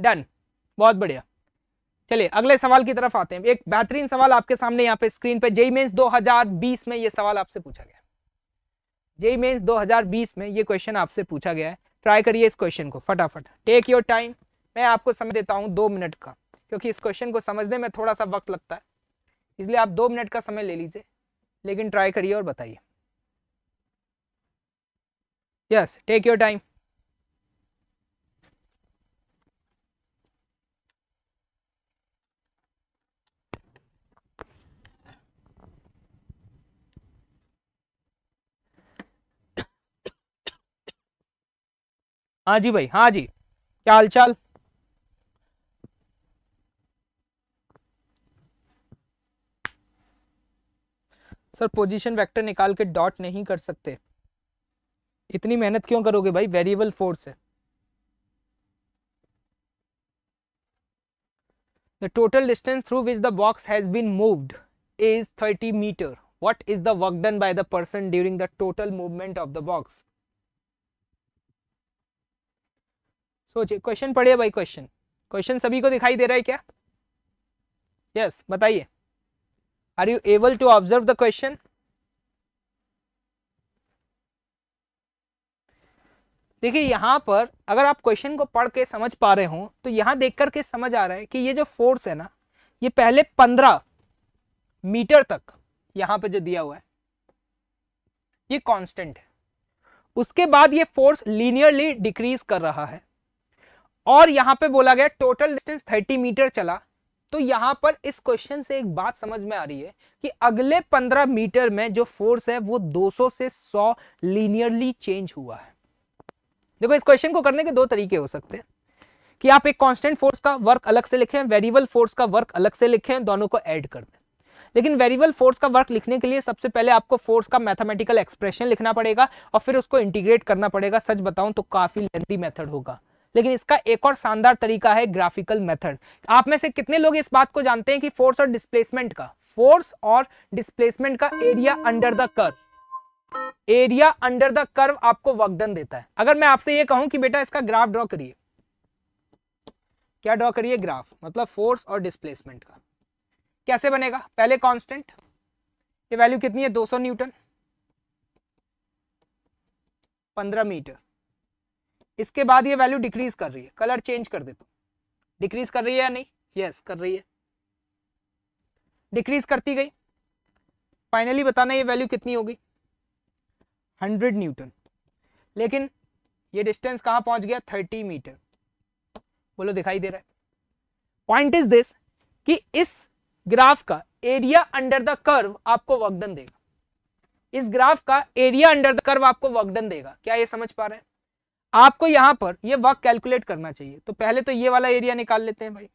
डन बहुत बढ़िया चलिए अगले सवाल की तरफ आते हैं एक बेहतरीन सवाल आपके सामने यहाँ पे स्क्रीन पे जेई मेन्स 2020 में ये सवाल आपसे पूछा गया जेई मेन्स 2020 में ये क्वेश्चन आपसे पूछा गया है ट्राई करिए इस क्वेश्चन को फटाफट टेक योर टाइम मैं आपको समय देता हूँ दो मिनट का क्योंकि इस क्वेश्चन को समझने में थोड़ा सा वक्त लगता है इसलिए आप दो मिनट का समय ले लीजिए लेकिन ट्राई करिए और बताइए यस टेक योर टाइम हाँ जी भाई हाँ जी क्या हाल चाल सर पोजीशन वेक्टर निकाल के डॉट नहीं कर सकते इतनी मेहनत क्यों करोगे भाई वेरिएबल फोर्स है the total distance through which the box has been moved is thirty metre what is the work done by the person during the total movement of the box सोचिए क्वेश्चन पढ़िए भाई question question सभी को दिखाई दे रहा है क्या yes yes, बताइए are you able to observe the question देखिए यहां पर अगर आप क्वेश्चन को पढ़ के समझ पा रहे हो तो यहां देख करके समझ आ रहा है कि ये जो फोर्स है ना ये पहले पंद्रह मीटर तक यहां पर जो दिया हुआ है ये कांस्टेंट है उसके बाद ये फोर्स लीनियरली डिक्रीज कर रहा है और यहां पे बोला गया टोटल डिस्टेंस 30 मीटर चला तो यहां पर इस क्वेश्चन से एक बात समझ में आ रही है कि अगले 15 मीटर में जो फोर्स है वो 200 से 100 लीनियरली चेंज हुआ है देखो इस क्वेश्चन को करने के दो तरीके हो सकते हैं कि आप एक कांस्टेंट फोर्स का वर्क अलग से लिखें वेरिएबल फोर्स का वर्क अलग से लिखें दोनों को ऐड कर दें लेकिन वेरिएबल फोर्स का वर्क लिखने के लिए सबसे पहले आपको फोर्स का मैथमेटिकल एक्सप्रेशन लिखना पड़ेगा और फिर उसको इंटीग्रेट करना पड़ेगा सच बताऊं तो काफी लेंथी मेथड होगा लेकिन इसका एक और शानदार तरीका है ग्राफिकल मेथड आप में से कितने लोग इस बात को जानते हैं कि फोर्स और डिस्प्लेसमेंट का फोर्स और डिस्प्लेसमेंट का area under the curve area under the curve आपको वर्कडन देता है अगर मैं आपसे यह कहूं कि बेटा इसका ग्राफ ड्रॉ करिए क्या ड्रॉ करिए ग्राफ मतलब फोर्स और डिस्प्लेसमेंट का कैसे बनेगा पहले कांस्टेंट ये वैल्यू कितनी है 200 न्यूटन 15 मीटर इसके बाद ये वैल्यू डिक्रीज कर रही है कलर चेंज कर देता हूँ डिक्रीज कर रही है या नहीं यस yes, कर रही है डिक्रीज करती गई फाइनली बताना ये वैल्यू कितनी होगी हंड्रेड न्यूटन लेकिन ये डिस्टेंस कहाँ पहुंच गया थर्टी मीटर बोलो दिखाई दे रहा है पॉइंट इज दिस कि इस ग्राफ का एरिया अंडर द कर्व आपको वर्कडन देगा इस ग्राफ का एरिया अंडर द कर्व आपको वर्कडन देगा क्या ये समझ पा रहे हैं आपको यहां पर ये वर्क कैलकुलेट करना चाहिए तो पहले तो ये वाला एरिया निकाल लेते हैं भाई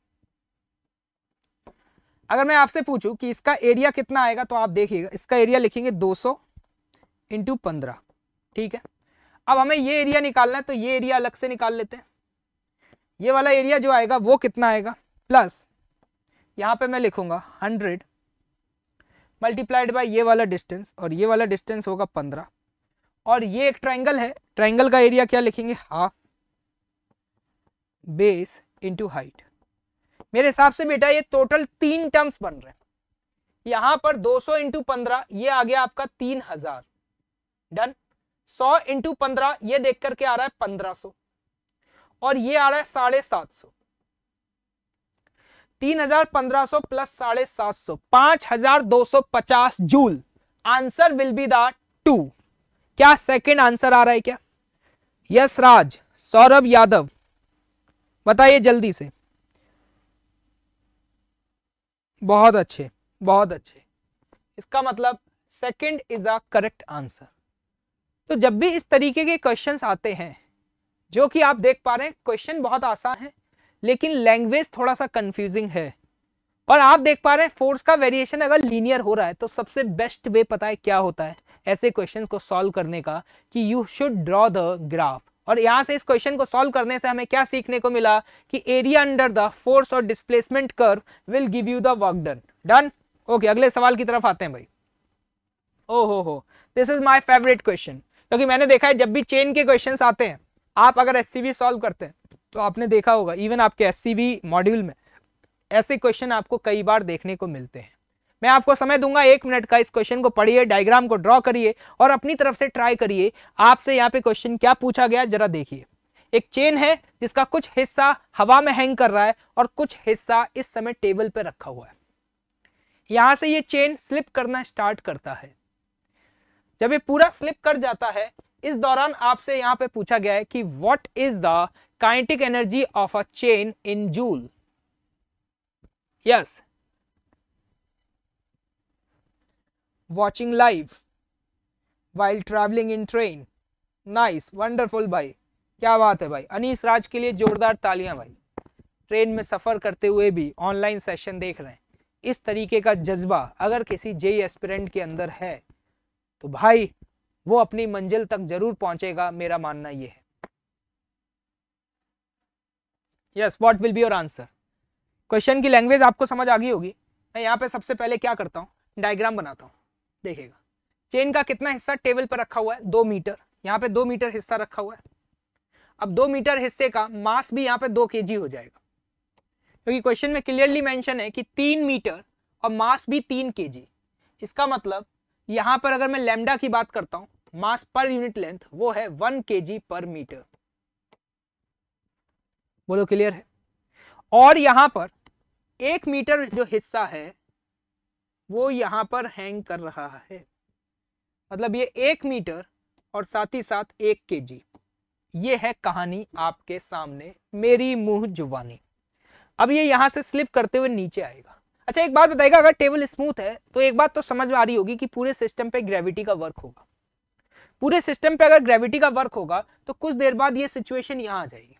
अगर मैं आपसे पूछूं कि इसका एरिया कितना आएगा तो आप देखिएगा इसका एरिया लिखेंगे 200 सौ इंटू पंद्रह ठीक है अब हमें ये एरिया निकालना है तो ये एरिया अलग से निकाल लेते हैं ये वाला एरिया जो आएगा वो कितना आएगा प्लस यहाँ पर मैं लिखूंगा हंड्रेड मल्टीप्लाइड बाई ये वाला डिस्टेंस और ये वाला डिस्टेंस होगा पंद्रह और ये एक ट्राइंगल है ट्राइंगल का एरिया क्या लिखेंगे हाफ बेस इंटू हाइट मेरे हिसाब से बेटा ये टोटल तीन टर्म्स बन रहे हैं यहां पर 200 सौ इंटू पंद्रह ये आ गया आपका तीन हजार डन सौ इंटू पंद्रह ये देख करके आ रहा है पंद्रह सो और ये आ रहा है साढ़े सात सौ तीन हजार पंद्रह सो प्लस साढ़े सात सौ पांच हजार दो सौ पचास joule answer will be the two क्या सेकंड आंसर आ रहा है क्या यस राज सौरभ यादव बताइए जल्दी से बहुत अच्छे बहुत अच्छे इसका मतलब second is a correct answer तो जब भी इस तरीके के क्वेश्चंस आते हैं जो कि आप देख पा रहे हैं क्वेश्चन बहुत आसान है लेकिन लैंग्वेज थोड़ा सा कंफ्यूजिंग है और आप देख पा रहे हैं फोर्स का वेरिएशन अगर लीनियर हो रहा है तो सबसे बेस्ट वे पता है क्या होता है ऐसे क्वेश्चन को सॉल्व करने का कि you should draw the graph और यहाँ से इस क्वेश्चन को सॉल्व करने से हमें क्या सीखने को मिला कि एरिया अंडर द फोर्स और displacement curve will give you the work done done okay अगले सवाल की तरफ आते हैं भाई ओ हो हो this is my favourite question क्योंकि मैंने देखा है जब भी चेन के क्वेश्चन आते हैं आप अगर एस सॉल्व करते हैं तो आपने देखा होगा इवन आपके एस मॉड्यूल में ऐसे क्वेश्चन आपको कई बार देखने को मिलते हैं मैं आपको समय दूंगा एक मिनट का इस क्वेश्चन को पढ़िए डायग्राम को ड्रॉ करिए और अपनी तरफ से ट्राई करिए आपसे यहाँ पे क्वेश्चन क्या पूछा गया जरा देखिए एक चेन है जिसका कुछ हिस्सा हवा में हैंग कर रहा है और कुछ हिस्सा इस समय टेबल पर रखा हुआ है यहां से ये चेन स्लिप करना स्टार्ट करता है जब ये पूरा स्लिप कर जाता है इस दौरान आपसे यहाँ पे पूछा गया है कि what is the kinetic energy of a chain in joule yes watching live while traveling in train nice wonderful भाई क्या बात है भाई अनीस राज के लिए जोरदार तालियां भाई ट्रेन में सफ़र करते हुए भी ऑनलाइन सेशन देख रहे हैं इस तरीके का जज्बा अगर किसी जेई एस्पिरेंट के अंदर है तो भाई वो अपनी मंजिल तक जरूर पहुंचेगा मेरा मानना ये है yes what will be your answer question की लैंग्वेज आपको समझ आ गई होगी मैं यहाँ पे सबसे पहले क्या करता हूँ डायग्राम बनाता हूँ देखेगा चेन का कितना हिस्सा टेबल पर रखा हुआ है दो मीटर यहाँ पे दो मीटर हिस्सा रखा हुआ है अब दो मीटर हिस्से का मास भी यहाँ पे दो के हो जाएगा क्योंकि क्वेश्चन में क्लियरली मैंशन है कि तीन मीटर और मास भी तीन के इसका मतलब यहाँ पर अगर मैं लेमडा की बात करता हूँ मास पर यूनिट लेंथ वो है वन के पर मीटर बोलो क्लियर है और यहां पर एक मीटर जो हिस्सा है वो यहाँ पर हैंग कर रहा है मतलब ये एक मीटर और साथ ही साथ एक के जी ये है कहानी आपके सामने मेरी मुंह जुबानी अब ये यहाँ से स्लिप करते हुए नीचे आएगा अच्छा एक बात बताएगा अगर टेबल स्मूथ है तो एक बात तो समझ में आ रही होगी कि पूरे सिस्टम पे ग्रेविटी का वर्क होगा पूरे सिस्टम पे अगर ग्रेविटी का वर्क होगा तो कुछ देर बाद ये सिचुएशन यहाँ आ जाएगी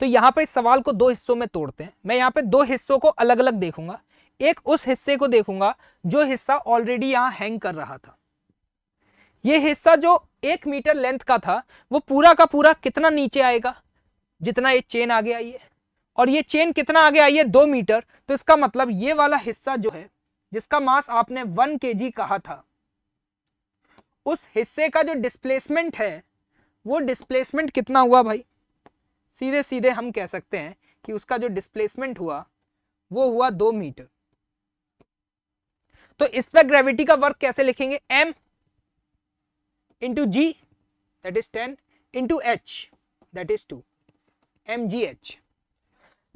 तो यहाँ पर इस सवाल को दो हिस्सों में तोड़ते हैं मैं यहाँ पे दो हिस्सों को अलग अलग देखूंगा एक उस हिस्से को देखूंगा जो हिस्सा ऑलरेडी यहां हैंग कर रहा था ये हिस्सा जो एक मीटर लेंथ का था वो पूरा का पूरा कितना नीचे आएगा जितना ये चेन आगे आई है और ये चेन कितना आगे आई है दो मीटर तो इसका मतलब ये वाला हिस्सा जो है जिसका मास आपने वन के कहा था उस हिस्से का जो डिस्प्लेसमेंट है वो डिस्प्लेसमेंट कितना हुआ भाई सीधे सीधे हम कह सकते हैं कि उसका जो डिस्प्लेसमेंट हुआ वो हुआ दो मीटर तो इस पर ग्रेविटी का वर्क कैसे लिखेंगे M into G that is ten into H that is two M ji H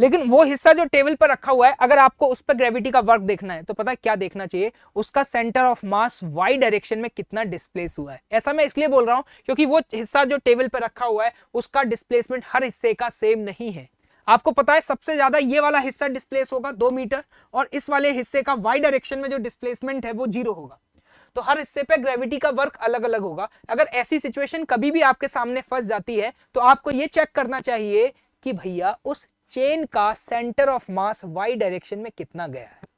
लेकिन वो हिस्सा जो टेबल पर रखा हुआ है अगर आपको उस पर ग्रेविटी का वर्क देखना है तो पता है क्या देखना चाहिए उसका centre of mass Y direction में कितना डिस्प्लेस हुआ है ऐसा मैं इसलिए बोल रहा हूं क्योंकि वो हिस्सा जो टेबल पर रखा हुआ है उसका डिस्प्लेसमेंट हर हिस्से का सेम नहीं है आपको पता है सबसे ज्यादा ये वाला हिस्सा डिस्प्लेस होगा दो मीटर और इस वाले हिस्से का वाई डायरेक्शन में जो डिस्प्लेसमेंट है वो जीरो होगा तो हर हिस्से पे ग्रेविटी का वर्क अलग अलग होगा अगर ऐसी सिचुएशन कभी भी आपके सामने फंस जाती है तो आपको ये चेक करना चाहिए कि भैया उस चेन का centre of mass Y direction में कितना गया है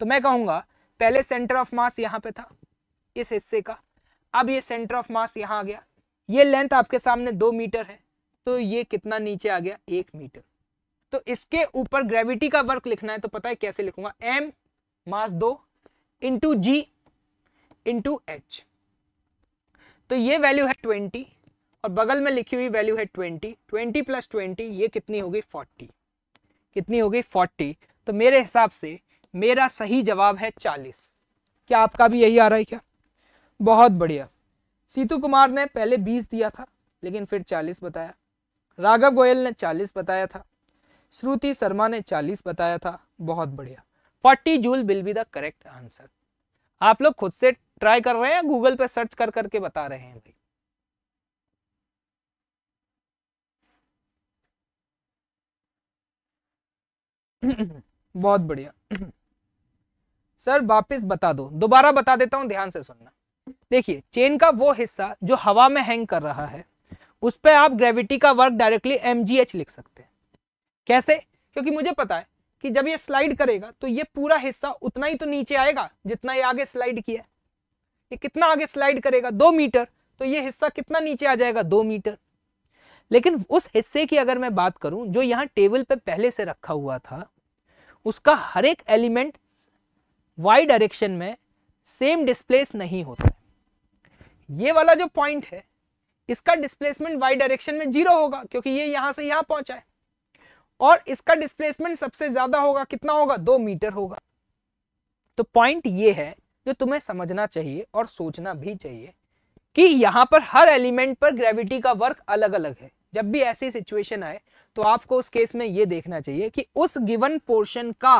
तो मैं कहूंगा पहले सेंटर ऑफ मास यहां पे था इस हिस्से का अब ये सेंटर ऑफ मास यहां आ गया ये लेंथ आपके सामने दो मीटर है तो ये कितना नीचे आ गया एक मीटर तो इसके ऊपर ग्रेविटी का वर्क लिखना है तो पता है कैसे लिखूंगा एम मास दो इंटू जी इंटू एच तो ये वैल्यू है ट्वेंटी और बगल में लिखी हुई वैल्यू है ट्वेंटी ट्वेंटी प्लस ट्वेंटी ये कितनी हो गई फोर्टी कितनी हो गई फोर्टी तो मेरे हिसाब से मेरा सही जवाब है चालीस क्या आपका भी यही आ रहा है क्या बहुत बढ़िया सीतू कुमार ने पहले बीस दिया था लेकिन फिर चालीस बताया राघव गोयल ने चालीस बताया था श्रुति शर्मा ने 40 बताया था बहुत बढ़िया 40 joule will be the correct answer आप लोग खुद से ट्राई कर रहे हैं गूगल पे सर्च कर करके बता रहे हैं भाई बहुत बढ़िया सर वापस बता दो दोबारा बता देता हूं ध्यान से सुनना देखिए चेन का वो हिस्सा जो हवा में हैंग कर रहा है उस पर आप ग्रेविटी का वर्क डायरेक्टली एम लिख सकते हैं कैसे क्योंकि मुझे पता है कि जब ये स्लाइड करेगा तो ये पूरा हिस्सा उतना ही तो नीचे आएगा जितना ये आगे स्लाइड किया है ये कितना आगे स्लाइड करेगा दो मीटर तो ये हिस्सा कितना नीचे आ जाएगा दो मीटर लेकिन उस हिस्से की अगर मैं बात करूं जो यहाँ टेबल पे पहले से रखा हुआ था उसका हर एक एलिमेंट वाई डायरेक्शन में सेम डिस्प्लेस नहीं होता है ये वाला जो पॉइंट है इसका डिस्प्लेसमेंट वाई डायरेक्शन में जीरो होगा क्योंकि ये यहाँ से यहाँ पहुंचा है और इसका डिस्प्लेसमेंट सबसे ज्यादा होगा कितना होगा दो मीटर होगा तो पॉइंट ये है जो तुम्हें समझना चाहिए और सोचना भी चाहिए कि यहां पर हर एलिमेंट पर ग्रेविटी का वर्क अलग अलग है जब भी ऐसी सिचुएशन आए तो आपको उस केस में यह देखना चाहिए कि उस गिवन पोर्शन का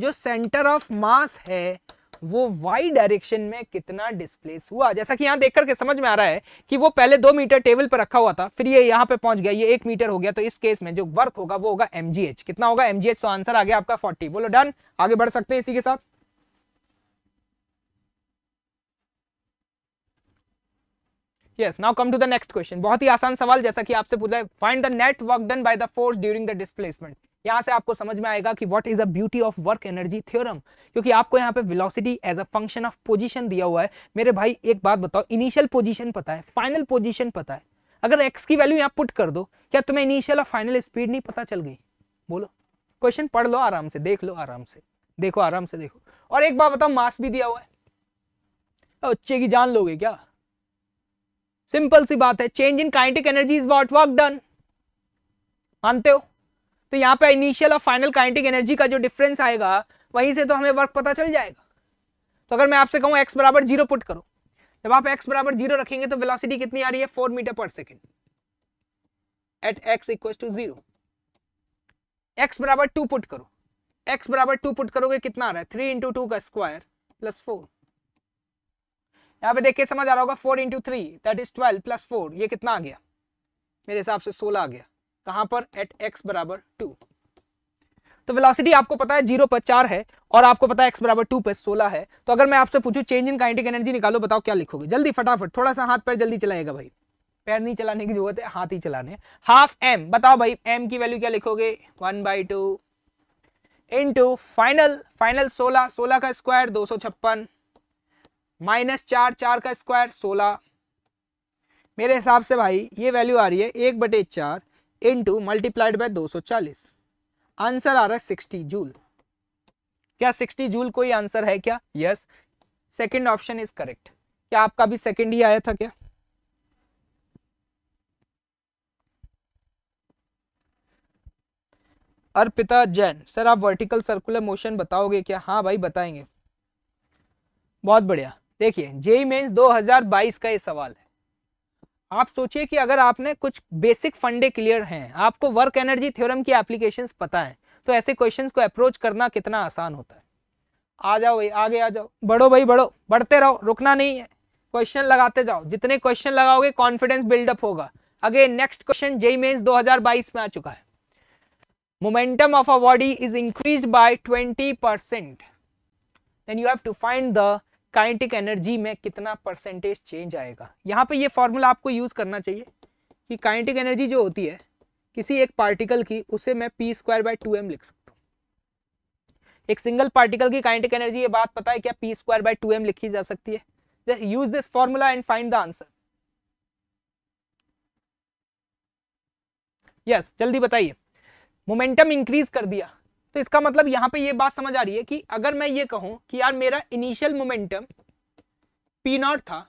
जो सेंटर ऑफ मास है वो वाई डायरेक्शन में कितना डिस्प्लेस हुआ जैसा कि यहाँ देख करके समझ में आ रहा है कि वो पहले दो मीटर टेबल पर रखा हुआ था फिर ये यहाँ पे पहुंच गया ये एक मीटर हो गया तो इस केस में जो वर्क होगा वो होगा एम कितना होगा एम तो आंसर आ गया आपका फोर्टी बोलो डन आगे बढ़ सकते हैं इसी के साथ yes now come to the next question बहुत ही आसान सवाल जैसा कि आपसे पूछा है find the net work done by the force during the displacement यहाँ से आपको समझ में आएगा कि what is a beauty of work energy theorem क्योंकि आपको यहाँ पे velocity as a function of position दिया हुआ है मेरे भाई एक बात बताओ इनिशियल पोजीशन पता है फाइनल पोजीशन पता है अगर एक्स की वैल्यू यहाँ पुट कर दो क्या तुम्हें इनिशियल और फाइनल स्पीड नहीं पता चल गई बोलो क्वेश्चन पढ़ लो आराम से देख लो आराम से देखो आराम से देखो और एक बात बताओ मास भी दिया हुआ है बच्चे की जान लोगे क्या सिंपल सी बात है change in kinetic energy is what work done मानते हो तो यहाँ पे इनिशियल और फाइनल काइनेटिक एनर्जी का जो डिफरेंस आएगा वहीं से तो हमें वर्क पता चल जाएगा तो अगर मैं आपसे कहूँ एक्स बराबर जीरो पुट करो जब आप एक्स बराबर जीरो रखेंगे तो वेलोसिटी कितनी आ रही है फोर मीटर पर second at X equal to zero X बराबर टू पुट करो एक्स बराबर टू पुट करोगे कितना आ रहा है थ्री इंटू टू का स्क्वायर प्लस फोर यहाँ पे देख के समझ आ रहा होगा four into three that is twelve plus four ये कितना आ गया मेरे हिसाब से सोलह आ गया कहां पर एट एक्स बराबर टू तो वेलोसिटी आपको पता है जीरो पर चार है और आपको पता है एक्स बराबर टू पर सोलह है तो अगर मैं आपसे पूछूं चेंज इन काइनेटिक एनर्जी निकालो बताओ क्या लिखोगे जल्दी फटाफट थोड़ा सा हाथ पैर जल्दी चलाएगा भाई पैर नहीं चलाने की जरूरत है हाथ ही चलाने हाफ एम बताओ भाई एम की वैल्यू क्या लिखोगे one by two in two final final सोलह सोलह का स्क्वायर दो सौ छप्पन माइनस चार चार का स्क्वायर सोलह मेरे हिसाब से भाई ये वैल्यू आ रही है एक बटे चार इंटू मल्टीप्लाइड बाय चालीस आंसर आ रहा है सिक्सटी जूल क्या सिक्सटी जूल कोई आंसर है क्या yes second option is correct क्या आपका भी सेकेंड ही आया था क्या अर्पिता जैन सर आप वर्टिकल सर्कुलर मोशन बताओगे क्या हाँ भाई बताएंगे बहुत बढ़िया देखिए जेई मेंस 2022 का ये सवाल है आप सोचिए कि अगर आपने कुछ बेसिक फंडे क्लियर हैं आपको वर्क एनर्जी थ्योरम की एप्लीकेशन पता है तो ऐसे क्वेश्चन को अप्रोच करना कितना आसान होता है आ जाओ भाई आगे आ जाओ बढ़ो भाई बढ़ो बढ़ते रहो रुकना नहीं है क्वेश्चन लगाते जाओ जितने क्वेश्चन लगाओगे कॉन्फिडेंस बिल्डअप होगा अगे नेक्स्ट क्वेश्चन जेई मेन्स दो में आ चुका है momentum of a body is increase by 20 percent then you have to find the kinetic energy में कितना परसेंटेज चेंज आएगा यहाँ पे ये फॉर्मूला आपको यूज़ करना चाहिए कि काइनेटिक एनर्जी जो होती है किसी एक पार्टिकल की उसे मैं P square by two M लिख सकता हूँ एक सिंगल पार्टिकल की काइनेटिक एनर्जी ये बात पता है क्या P square by two M लिखी जा सकती है use this formula and find the answer yes जल्दी बताइए मोमेंटम इंक्रीज कर दिया तो इसका मतलब यहां पे ये बात समझ आ रही है कि अगर मैं ये कहूं कि यार मेरा इनिशियल मोमेंटम पी नॉट था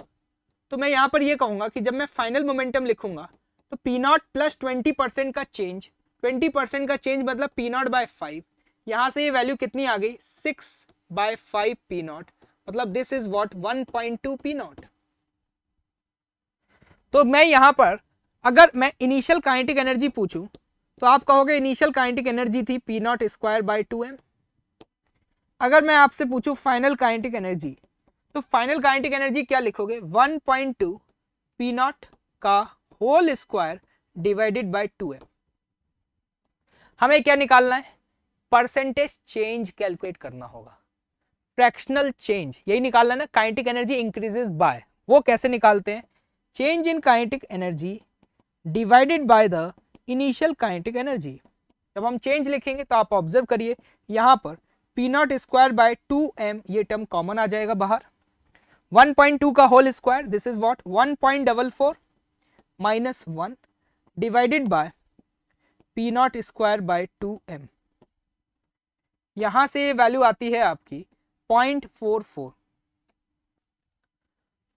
तो मैं यहां पर ये कहूंगा कि जब मैं फाइनल मोमेंटम लिखूंगा तो P naught plus twenty percent का चेंज ट्वेंटी परसेंट का चेंज मतलब पी नॉट बाय फाइव यहां से ये वैल्यू कितनी आ गई six by five P naught मतलब this is what one point two P naught तो मैं यहां पर अगर मैं इनिशियल काइनेटिक एनर्जी पूछूं तो आप कहोगे इनिशियल काइंटिक एनर्जी थी P naught square by two M अगर मैं आपसे पूछूं फाइनल काइंटिक एनर्जी तो फाइनल काइंटिक एनर्जी क्या लिखोगे 1.2 पॉइंट टू पी नॉट का whole square divided two M हमें क्या निकालना है परसेंटेज चेंज कैलकुलेट करना होगा फ्रैक्शनल चेंज यही निकालना ना काइंटिक एनर्जी इंक्रीजेस बाय वो कैसे निकालते हैं change in kinetic energy divided by the initial kinetic energy जब हम चेंज लिखेंगे तो आप ऑब्जर्व करिए यहाँ पर P naught square by two M ये टर्म कॉमन आ जाएगा बाहर 1.2 का whole square this is what 1.44 point double four minus one divided by P naught square by two M यहां से वैल्यू आती है आपकी 0.44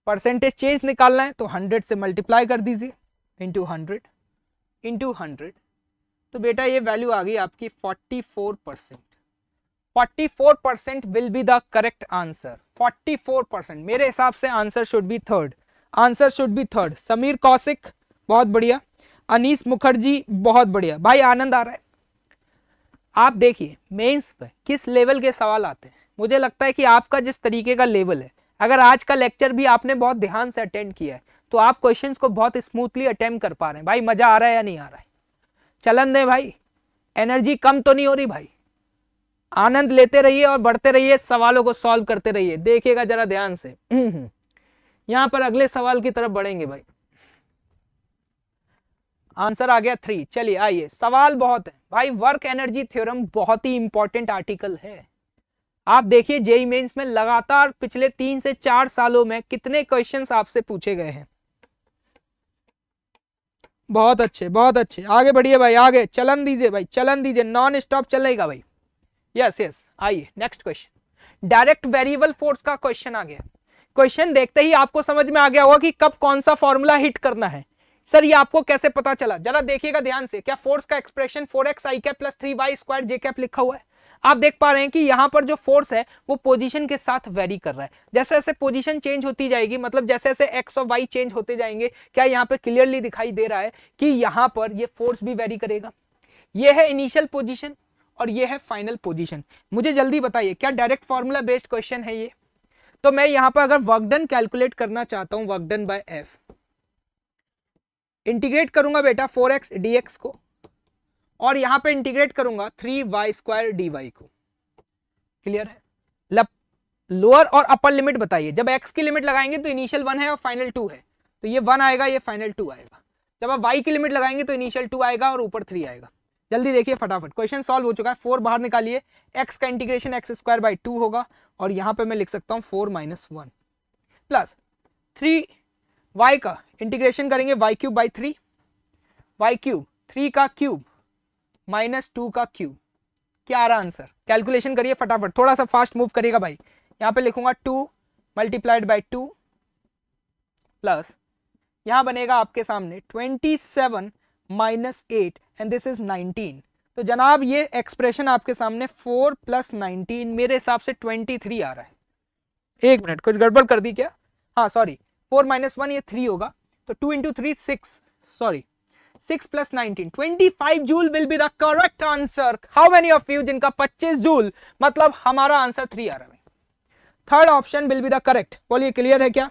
परसेंटेज चेंज निकालना है तो 100 से मल्टीप्लाई कर दीजिए इनटू 100 इंटू हंड्रेड तो बेटा ये वैल्यू आ गई आपकी forty four percent forty four percent will be the correct answer forty four percent मेरे हिसाब से answer should be third answer should be third Sameer Kaushik बहुत बढ़िया अनीस मुखर्जी बहुत बढ़िया भाई आनंद आ रहा है आप देखिए मेंस पर किस लेवल के सवाल आते हैं मुझे लगता है कि आपका जिस तरीके का लेवल है अगर आज का लेक्चर भी आपने बहुत ध्यान से अटेंड किया है तो आप क्वेश्चन को बहुत स्मूथली अटेम्प कर पा रहे हैं भाई मजा आ रहा है या नहीं आ रहा है चलन दे भाई एनर्जी कम तो नहीं हो रही भाई आनंद लेते रहिए और बढ़ते रहिए सवालों को सॉल्व करते रहिए देखिएगा जरा ध्यान से हम्म, हम्म। यहां पर अगले सवाल की तरफ बढ़ेंगे भाई आंसर आ गया थ्री चलिए आइए सवाल बहुत है भाई वर्क एनर्जी थ्योरम बहुत ही इंपॉर्टेंट आर्टिकल है आप देखिए जेई मेंस e में लगातार पिछले तीन से चार सालों में कितने क्वेश्चंस आपसे पूछे गए हैं बहुत अच्छे बहुत अच्छे आगे बढ़िए भाई आगे चलन दीजिए भाई चलन दीजिए नॉन स्टॉप चलेगा भाई यस यस आइए next question direct variable force का क्वेश्चन आ गया क्वेश्चन देखते ही आपको समझ में आ गया होगा कि कब कौन सा फॉर्मूला हिट करना है सर ये आपको कैसे पता चला जरा देखिएगा ध्यान से क्या फोर्स का एक्सप्रेशन फोर एक्स आई cap plus three Y square J cap लिखा हुआ है आप देख पा रहे हैं कि यहाँ पर जो फोर्स है वो पोजीशन के साथ वेरी कर रहा है जैसे जैसे पोजीशन चेंज होती जाएगी मतलब जैसे जैसे एक्स और वाई चेंज होते जाएंगे क्या यहाँ पर क्लियरली दिखाई दे रहा है कि यहाँ पर ये फोर्स भी वेरी करेगा ये है इनिशियल पोजिशन और ये है फाइनल पोजिशन मुझे जल्दी बताइए क्या डायरेक्ट फॉर्मूला बेस्ड क्वेश्चन है ये तो मैं यहाँ पर अगर वर्कडन कैलकुलेट करना चाहता हूँ वर्कडन बाय एफ इंटीग्रेट करूंगा बेटा फोर एक्स को और यहां पे इंटीग्रेट करूंगा three Y square D Y को क्लियर है मतलब लोअर और अपर लिमिट बताइए जब एक्स की लिमिट लगाएंगे तो इनिशियल वन है और फाइनल टू है तो ये वन आएगा ये फाइनल टू आएगा जब आप वाई की लिमिट लगाएंगे तो इनिशियल टू आएगा और ऊपर थ्री आएगा जल्दी देखिए फटाफट क्वेश्चन सॉल्व हो चुका है फोर बाहर निकालिए एक्स का integration X square by two होगा और यहां पे मैं लिख सकता हूं four minus one plus three Y का इंटीग्रेशन करेंगे Y cube by three Y cube three का क्यूब माइनस टू का क्यू क्या आ रहा आंसर कैलकुलेशन करिए फटाफट थोड़ा सा फास्ट मूव करिएगा भाई यहाँ पे लिखूंगा two multiplied by two plus यहाँ बनेगा आपके सामने twenty seven minus eight and this is nineteen तो जनाब ये एक्सप्रेशन आपके सामने फोर प्लस नाइनटीन मेरे हिसाब से ट्वेंटी थ्री आ रहा है एक मिनट कुछ गड़बड़ कर दी क्या हाँ सॉरी फोर माइनस वन ये थ्री होगा तो two into three six sorry six plus nineteen twenty five joule will be the correct answer how many of you जिनका पच्चीस जूल मतलब हमारा आंसर थ्री आ रहा है third option will be the correct बोलिए क्लियर है क्या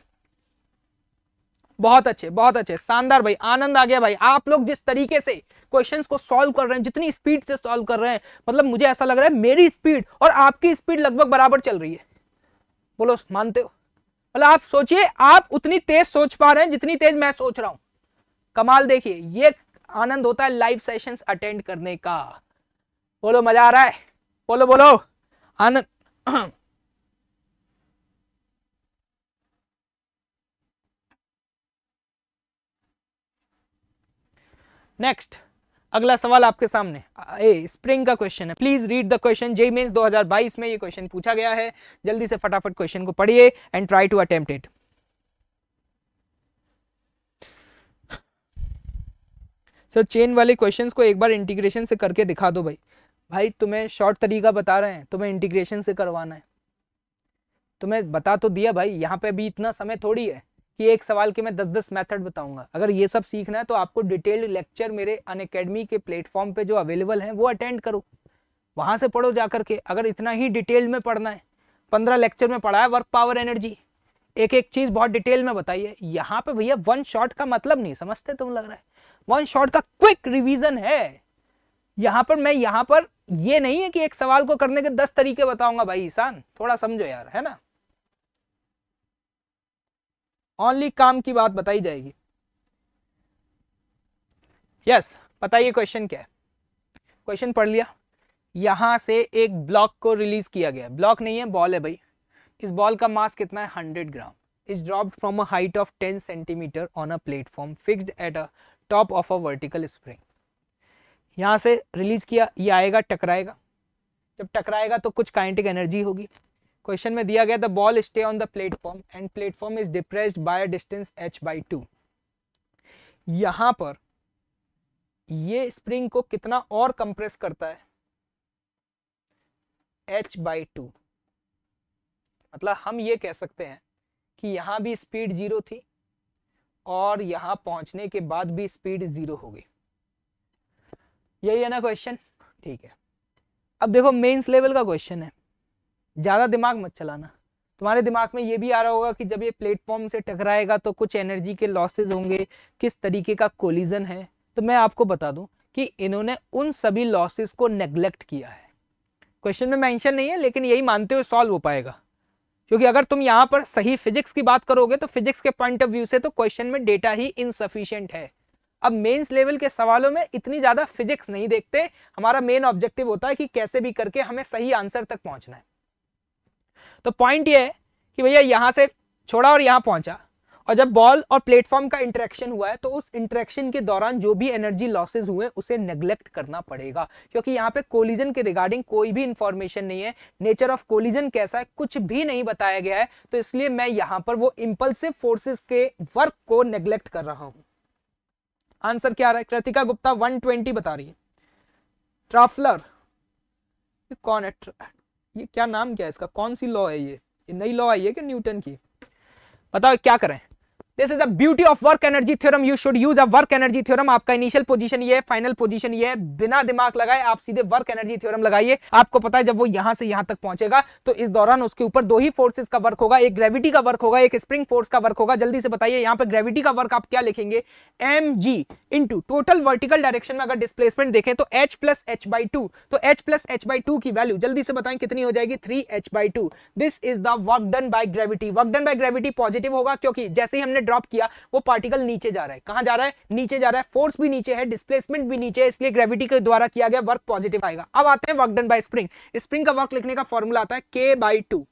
बहुत अच्छे बहुत अच्छे शानदार भाई आनंद आ गया भाई आप लोग जिस तरीके से क्वेश्चंस को सॉल्व कर रहे हैं जितनी स्पीड से सॉल्व कर रहे हैं मतलब मुझे ऐसा लग रहा है मेरी स्पीड और आपकी स्पीड लगभग बराबर चल रही है बोलो मानते हो मतलब आप सोचिए आप उतनी तेज सोच पा रहे हैं जितनी तेज मैं सोच रहा हूं कमाल देखिए ये आनंद होता है लाइव सेशंस अटेंड करने का बोलो मजा आ रहा है बोलो बोलो आनंद नेक्स्ट अगला सवाल आपके सामने ए स्प्रिंग का क्वेश्चन है please read the question JEE Mains 2022 में ये क्वेश्चन पूछा गया है जल्दी से फटाफट क्वेश्चन को पढ़िए and try to attempt it sir chain वाले क्वेश्चंस को एक बार इंटीग्रेशन से करके दिखा दो भाई भाई तुम्हें शॉर्ट तरीका बता रहे हैं तुम्हें इंटीग्रेशन से करवाना है तुम्हें बता तो दिया भाई यहाँ पे भी इतना समय थोड़ी है कि एक सवाल के मैं दस दस मेथड बताऊंगा अगर ये सब सीखना है तो आपको डिटेल्ड लेक्चर मेरे अन अकेडमी के प्लेटफॉर्म पे जो अवेलेबल है वो अटेंड करो वहाँ से पढ़ो जा करके अगर इतना ही डिटेल में पढ़ना है पंद्रह लेक्चर में पढ़ा है वर्क पावर एनर्जी एक एक चीज़ बहुत डिटेल में बताइए यहाँ पे भैया वन शॉट का मतलब नहीं समझते तुम लग रहा है वन शॉट का क्विक रिवीजन है यहां पर मैं यहां पर ये नहीं है कि एक सवाल को करने के दस तरीके बताऊंगा भाई ईशान थोड़ा समझो यार है ना ओनली काम की बात बताई जाएगी यस yes, बताइए क्वेश्चन क्या है क्वेश्चन पढ़ लिया यहां से एक ब्लॉक को रिलीज किया गया ब्लॉक नहीं है बॉल है भाई इस बॉल का मास कितना है hundred gram is drop from a height of ten centimetre on a platform fixed at a top of a vertical spring यहाँ से रिलीज किया ये आएगा टकराएगा जब टकराएगा तो कुछ काइनेटिक एनर्जी होगी क्वेश्चन में दिया गया the ball stay on the platform and platform is depress by distance h by two यहाँ पर ये स्प्रिंग को कितना और कंप्रेस करता है एच बाई टू मतलब हम ये कह सकते हैं कि यहाँ भी स्पीड जीरो थी और यहां पहुंचने के बाद भी स्पीड ज़ीरो होगी यही है ना क्वेश्चन ठीक है अब देखो मेंस लेवल का क्वेश्चन है ज़्यादा दिमाग मत चलाना तुम्हारे दिमाग में ये भी आ रहा होगा कि जब ये प्लेटफॉर्म से टकराएगा तो कुछ एनर्जी के लॉसेज होंगे किस तरीके का कोलिजन है तो मैं आपको बता दूं कि इन्होंने उन सभी लॉसेस को नेग्लेक्ट किया है क्वेश्चन में मेंशन नहीं है लेकिन यही मानते हुए सॉल्व हो पाएगा क्योंकि अगर तुम यहां पर सही फिजिक्स की बात करोगे तो फिजिक्स के पॉइंट ऑफ व्यू से तो क्वेश्चन में डेटा ही इनसफिशियंट है अब मेंस लेवल के सवालों में इतनी ज़्यादा फिजिक्स नहीं देखते हमारा मेन ऑब्जेक्टिव होता है कि कैसे भी करके हमें सही आंसर तक पहुंचना है तो पॉइंट ये है कि भैया यहां से छोड़ा और यहां पहुंचा और जब बॉल और प्लेटफॉर्म का इंटरेक्शन हुआ है तो उस इंटरेक्शन के दौरान जो भी एनर्जी लॉसेज हुए उसे नेग्लेक्ट करना पड़ेगा क्योंकि यहाँ पे कोलिजन के रिगार्डिंग कोई भी इंफॉर्मेशन नहीं है नेचर ऑफ कोलिजन कैसा है कुछ भी नहीं बताया गया है तो इसलिए मैं यहाँ पर वो इम्पल्सिव फोर्सेज के वर्क को नेग्लेक्ट कर रहा हूँ आंसर क्या आ रहा है कृतिका गुप्ता ट्वेंटी बता रही है ट्राफलर ये कौन है ये क्या नाम क्या है इसका कौन सी लॉ है ये, नई लॉ आई है कि न्यूटन की बताओ क्या करें this is a beauty of work energy theorem you should use a work energy theorem आपका इनिशियल पोजीशन ये है फाइनल पोजीशन ये है बिना दिमाग लगाए आप सीधे वर्क एनर्जी थ्योरम लगाइए आपको पता है जब वो यहां से यहां तक पहुंचेगा तो इस दौरान उसके ऊपर दो ही फोर्सेस का वर्क होगा एक ग्रेविटी का वर्क होगा एक स्प्रिंग फोर्स का वर्क होगा जल्दी से बताइए यहां पर ग्रेविटी का वर्क आप क्या लिखेंगे m g two total vertical direction में अगर डिस्प्लेसमेंट देखें तो h plus h by two तो h plus h by two की वैल्यू जल्दी से बताएं कितनी हो जाएगी three h by two this is the work done by gravity work done by gravity positive होगा क्योंकि जैसे ही हमने ड्रॉप किया वो पार्टिकल नीचे जा रहा है कहां जा रहा है नीचे जा रहा है फोर्स भी नीचे है डिस्प्लेसमेंट भी नीचे है इसलिए ग्रेविटी के द्वारा किया गया वर्क पॉजिटिव आएगा अब आते हैं work done by spring spring का वर्क लिखने का फॉर्मूला आता है k by two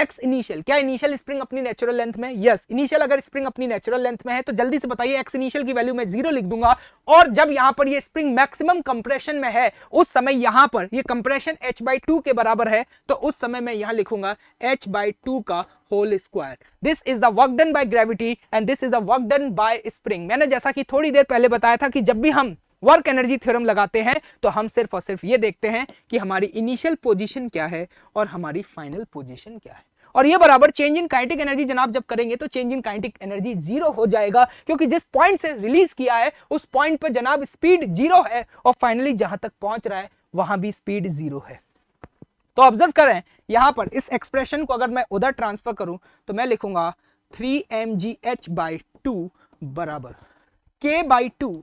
x initial क्या इनिशियल स्प्रिंग अपनी नेचुरल लेंथ में यस yes, इनिशियल अगर स्प्रिंग अपनी नेचुरल लेंथ में है तो जल्दी से बताइए एक्स इनिशियल की वैल्यू मैं जीरो लिख दूंगा और जब यहां पर ये स्प्रिंग मैक्सिमम कंप्रेशन में है उस समय यहां पर ये कंप्रेशन एच बाई टू के बराबर है तो उस समय मैं यहां लिखूंगा एच बाई टू का whole square this is the work done by gravity and this is the work done by spring मैंने जैसा कि थोड़ी देर पहले बताया था कि जब भी हम वर्क एनर्जी थ्योरम लगाते हैं तो हम सिर्फ और सिर्फ ये देखते हैं कि हमारी इनिशियल पोजीशन क्या है और हमारी फाइनल पोजीशन क्या है और ये बराबर चेंज इन काइंटिक एनर्जी जनाब जब करेंगे तो change in kinetic energy zero हो जाएगा क्योंकि जिस पॉइंट से रिलीज किया है उस पॉइंट पर जनाब स्पीड जीरो है और फाइनली जहां तक पहुंच रहा है वहां भी स्पीड जीरो है तो ऑब्जर्व करें यहां पर इस एक्सप्रेशन को अगर मैं उधर ट्रांसफर करूं तो मैं लिखूंगा three m ji h by two बराबर के बाई टू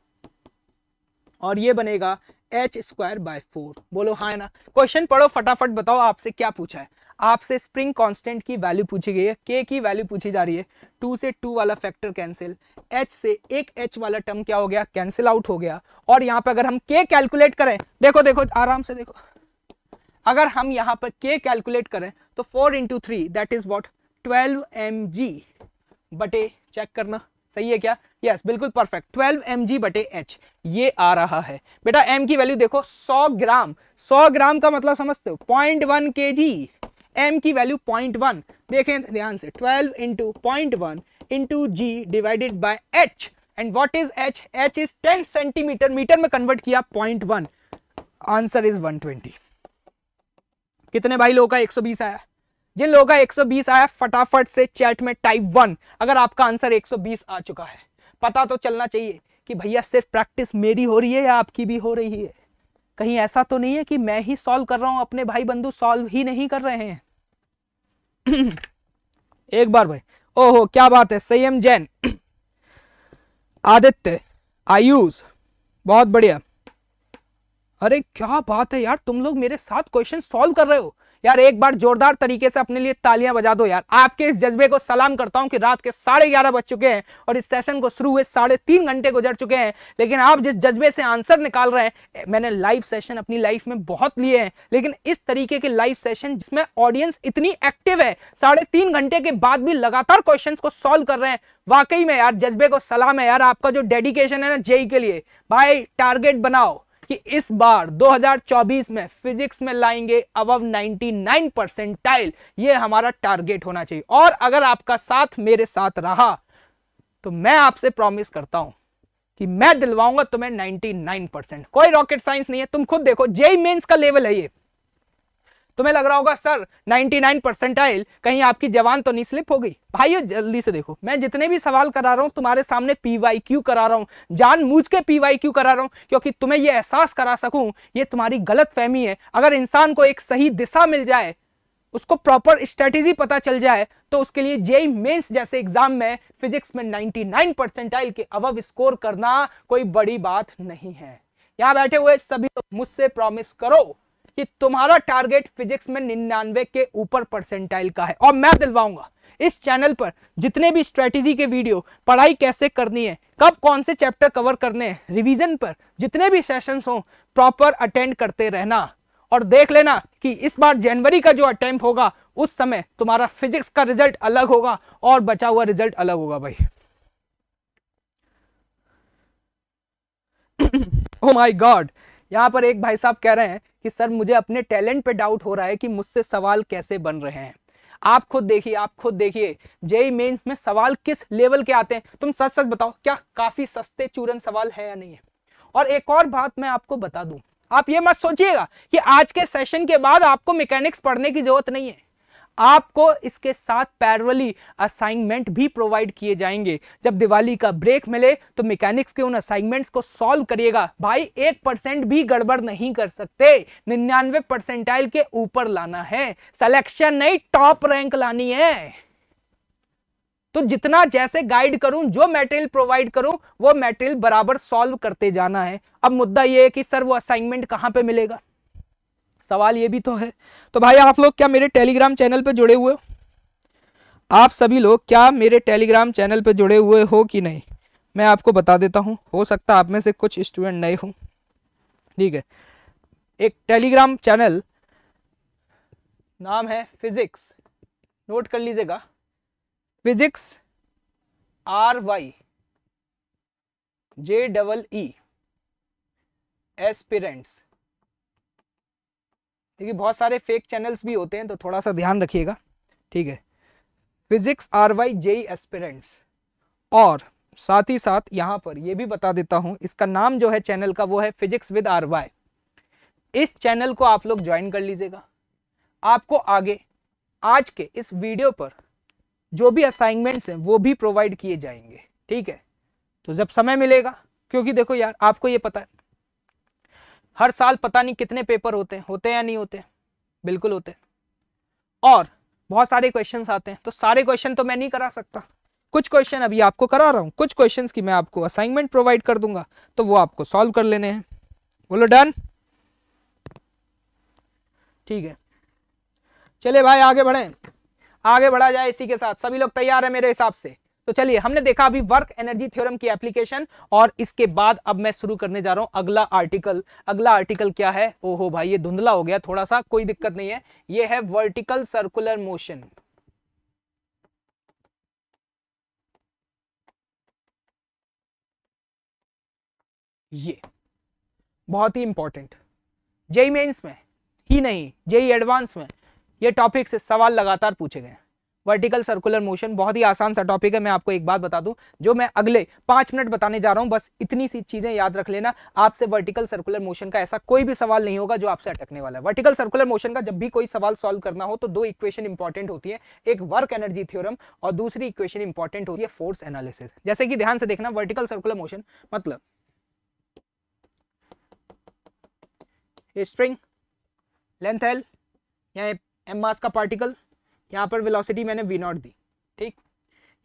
और ये बनेगा एच स्क्वायर बाय फोर बोलो हाँ ना क्वेश्चन पढ़ो फटाफट बताओ आपसे क्या पूछा है आपसे स्प्रिंग कांस्टेंट की वैल्यू पूछी गई है के की वैल्यू पूछी जा रही है टू से टू वाला फैक्टर कैंसिल एच से एक एच वाला टर्म क्या हो गया कैंसिल आउट हो गया और यहाँ पर अगर हम के कैलकुलेट करें देखो देखो आराम से देखो अगर हम यहाँ पर के कैलकुलेट करें तो four into three that is what twelve m g बटे चेक करना सही है क्या यस yes, बिल्कुल परफेक्ट ट्वेल्व एम जी बटे एच ये आ रहा है बेटा एम की वैल्यू देखो सौ ग्राम सौ ग्राम का मतलब समझते हो point one k g m की वैल्यू पॉइंट वन देखें ध्यान से twelve into point one into g divided by h and what is h h is ten centimetre metre में कन्वर्ट किया पॉइंट वन आंसर इज 120 कितने भाई लोगों का 120 आया जिन लोगों का 120 आया फटाफट से चैट में टाइप वन अगर आपका आंसर 120 आ चुका है पता तो चलना चाहिए कि भैया सिर्फ प्रैक्टिस मेरी हो रही है या आपकी भी हो रही है कहीं ऐसा तो नहीं है कि मैं ही सॉल्व कर रहा हूं अपने भाई बंधु सॉल्व ही नहीं कर रहे हैं एक बार भाई ओहो क्या बात है संयम जैन आदित्य आयुष बहुत बढ़िया अरे क्या बात है यार तुम लोग मेरे साथ क्वेश्चन सॉल्व कर रहे हो यार एक बार जोरदार तरीके से अपने लिए तालियां बजा दो यार आपके इस जज्बे को सलाम करता हूं कि रात के साढ़े ग्यारह बज चुके हैं और इस सेशन को शुरू हुए साढ़े तीन घंटे गुजर चुके हैं लेकिन आप जिस जज्बे से आंसर निकाल रहे हैं मैंने लाइव सेशन अपनी लाइफ में बहुत लिए हैं लेकिन इस तरीके के लाइव सेशन जिसमें ऑडियंस इतनी एक्टिव है साढ़े तीन घंटे के बाद भी लगातार क्वेश्चन को सोल्व कर रहे हैं वाकई में यार जज्बे को सलाम है यार आपका जो डेडिकेशन है ना जेई के लिए भाई टारगेट बनाओ कि इस बार 2024 में फिजिक्स में लाएंगे अब 99 परसेंटाइल ये हमारा टारगेट होना चाहिए और अगर आपका साथ मेरे साथ रहा तो मैं आपसे प्रॉमिस करता हूं कि मैं दिलवाऊंगा तुम्हें 99 परसेंट कोई रॉकेट साइंस नहीं है तुम खुद देखो जेई मेंस का लेवल है ये तुम्हें तो लग रहा होगा सर 99 परसेंटाइल कहीं आपकी जवान तो नहीं स्लिप हो गई भाइयों जल्दी से देखो मैं जितने भी सवाल करा रहा हूं तुम्हारे सामने क्यू करा रहा जान जानबूझ के क्यू करा रहा हूं क्योंकि तुम्हें यह एहसास करा सकूं ये तुम्हारी गलत फहमी है अगर इंसान को एक सही दिशा मिल जाए उसको प्रॉपर स्ट्रेटेजी पता चल जाए तो उसके लिए जेई मेंस e e जैसे एग्जाम में फिजिक्स में 99 परसेंटाइल के अव स्कोर करना कोई बड़ी बात नहीं है यहां बैठे हुए सभी तो मुझसे प्रॉमिस करो कि तुम्हारा टारगेट फिजिक्स में निन्यानवे के ऊपर परसेंटाइल का है और मैं दिलवाऊंगा इस चैनल पर जितने भी स्ट्रेटेजी के वीडियो पढ़ाई कैसे करनी है कब कौन से चैप्टर कवर करने हैं रिवीजन पर जितने भी सेशंस हो प्रॉपर अटेंड करते रहना और देख लेना कि इस बार जनवरी का जो अटेम्प्ट होगा उस समय तुम्हारा फिजिक्स का रिजल्ट अलग होगा और बचा हुआ रिजल्ट अलग होगा भाई ओ माई गॉड यहाँ पर एक भाई साहब कह रहे हैं कि सर मुझे अपने टैलेंट पे डाउट हो रहा है कि मुझसे सवाल कैसे बन रहे हैं आप खुद देखिए आप खुद देखिए जेई मेंस में सवाल किस लेवल के आते हैं तुम सच सच बताओ क्या काफी सस्ते चूरन सवाल है या नहीं है और एक और बात मैं आपको बता दूं आप ये मत सोचिएगा कि आज के सेशन के बाद आपको मैकेनिक्स पढ़ने की जरूरत नहीं है आपको इसके साथ पैरवली असाइनमेंट भी प्रोवाइड किए जाएंगे जब दिवाली का ब्रेक मिले तो मैकेनिक्स के उन असाइनमेंट्स को सॉल्व करिएगा भाई एक परसेंट भी गड़बड़ नहीं कर सकते निन्यानवे परसेंटाइल के ऊपर लाना है सिलेक्शन नहीं टॉप रैंक लानी है तो जितना जैसे गाइड करूं जो मेटेरियल प्रोवाइड करूं वो मेटेरियल बराबर सॉल्व करते जाना है अब मुद्दा ये है कि सर वो असाइनमेंट कहां पे मिलेगा सवाल ये भी तो है तो भाई आप लोग क्या मेरे टेलीग्राम चैनल पर जुड़े हुए आप सभी लोग क्या मेरे टेलीग्राम चैनल पर जुड़े हुए हो कि नहीं मैं आपको बता देता हूँ हो सकता आप में से कुछ स्टूडेंट नए हों ठीक है एक टेलीग्राम चैनल नाम है फिजिक्स नोट कर लीजिएगा physics R Y J double E aspirants क्योंकि बहुत सारे फेक चैनल्स भी होते हैं तो थोड़ा सा ध्यान रखिएगा ठीक है physics R Y JEE aspirants और साथ ही साथ यहाँ पर ये भी बता देता हूँ इसका नाम जो है चैनल का वो है फिजिक्स विद आर वाई इस चैनल को आप लोग ज्वाइन कर लीजिएगा आपको आगे आज के इस वीडियो पर जो भी असाइनमेंट्स हैं वो भी प्रोवाइड किए जाएंगे ठीक है तो जब समय मिलेगा क्योंकि देखो यार आपको ये पता है हर साल पता नहीं कितने पेपर होते हैं होते हैं या नहीं होते बिल्कुल होते और बहुत सारे क्वेश्चन आते हैं तो सारे क्वेश्चन तो मैं नहीं करा सकता कुछ क्वेश्चन अभी आपको करा रहा हूँ कुछ क्वेश्चन की मैं आपको असाइनमेंट प्रोवाइड कर दूंगा तो वो आपको सॉल्व कर लेने हैं बोलो डन ठीक है चले भाई आगे बढ़े आगे बढ़ा जाए इसी के साथ सभी लोग तैयार है मेरे हिसाब से तो चलिए हमने देखा अभी वर्क एनर्जी थ्योरम की एप्लीकेशन और इसके बाद अब मैं शुरू करने जा रहा हूं अगला आर्टिकल अगला आर्टिकल क्या है ओहो भाई ये धुंधला हो गया थोड़ा सा कोई दिक्कत नहीं है ये है वर्टिकल सर्कुलर मोशन ये बहुत ही इंपॉर्टेंट जेई मेंस में ही नहीं जेई एडवांस में ये टॉपिक से सवाल लगातार पूछे गए हैं वर्टिकल सर्कुलर मोशन बहुत ही आसान सा टॉपिक है मैं आपको एक बात बता दूं जो मैं अगले पांच मिनट बताने जा रहा हूं बस इतनी सी चीज़ें याद रख लेना आपसे वर्टिकल सर्कुलर मोशन का ऐसा कोई भी सवाल नहीं होगा जो आपसे अटकने वाला है वर्टिकल सर्कुलर मोशन का जब भी कोई सवाल सॉल्व करना हो तो दो इक्वेशन इंपॉर्टेंट होती है एक वर्क एनर्जी थियोरम और दूसरी इक्वेशन इंपॉर्टेंट होती है फोर्स एनालिसिस जैसे कि ध्यान से देखना वर्टिकल सर्कुलर मोशन मतलब स्ट्रिंग लेंथ एल या एम मास का पार्टिकल यहाँ पर वेलोसिटी मैंने वी नॉट दी ठीक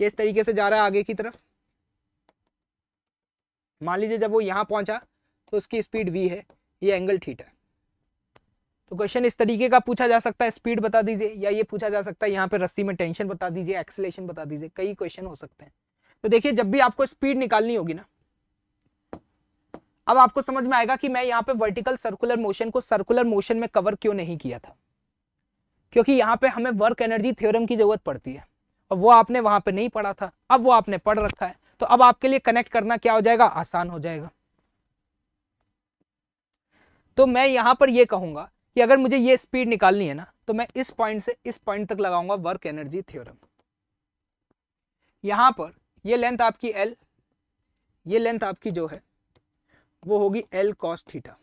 ये इस तरीके से जा रहा है आगे की तरफ मान लीजिए जब वो यहाँ पहुंचा तो उसकी स्पीड वी है ये एंगल ठीक है तो क्वेश्चन इस तरीके का पूछा जा सकता है स्पीड बता दीजिए या ये पूछा जा सकता है यहाँ पे रस्सी में टेंशन बता दीजिए एक्सलेशन बता दीजिए कई क्वेश्चन हो सकते हैं तो देखिए जब भी आपको स्पीड निकालनी होगी ना अब आपको समझ में आएगा कि मैं यहाँ पे वर्टिकल सर्कुलर मोशन को सर्कुलर मोशन में कवर क्यों नहीं किया था क्योंकि यहाँ पे हमें वर्क एनर्जी थ्योरम की जरूरत पड़ती है और वो आपने वहां पे नहीं पढ़ा था अब वो आपने पढ़ रखा है तो अब आपके लिए कनेक्ट करना क्या हो जाएगा आसान हो जाएगा तो मैं यहां पर ये कहूँगा कि अगर मुझे ये स्पीड निकालनी है ना तो मैं इस पॉइंट से इस पॉइंट तक लगाऊंगा वर्क एनर्जी थ्योरम यहां पर ये लेंथ आपकी एल ये लेंथ आपकी जो है वो होगी एल कॉस थीटा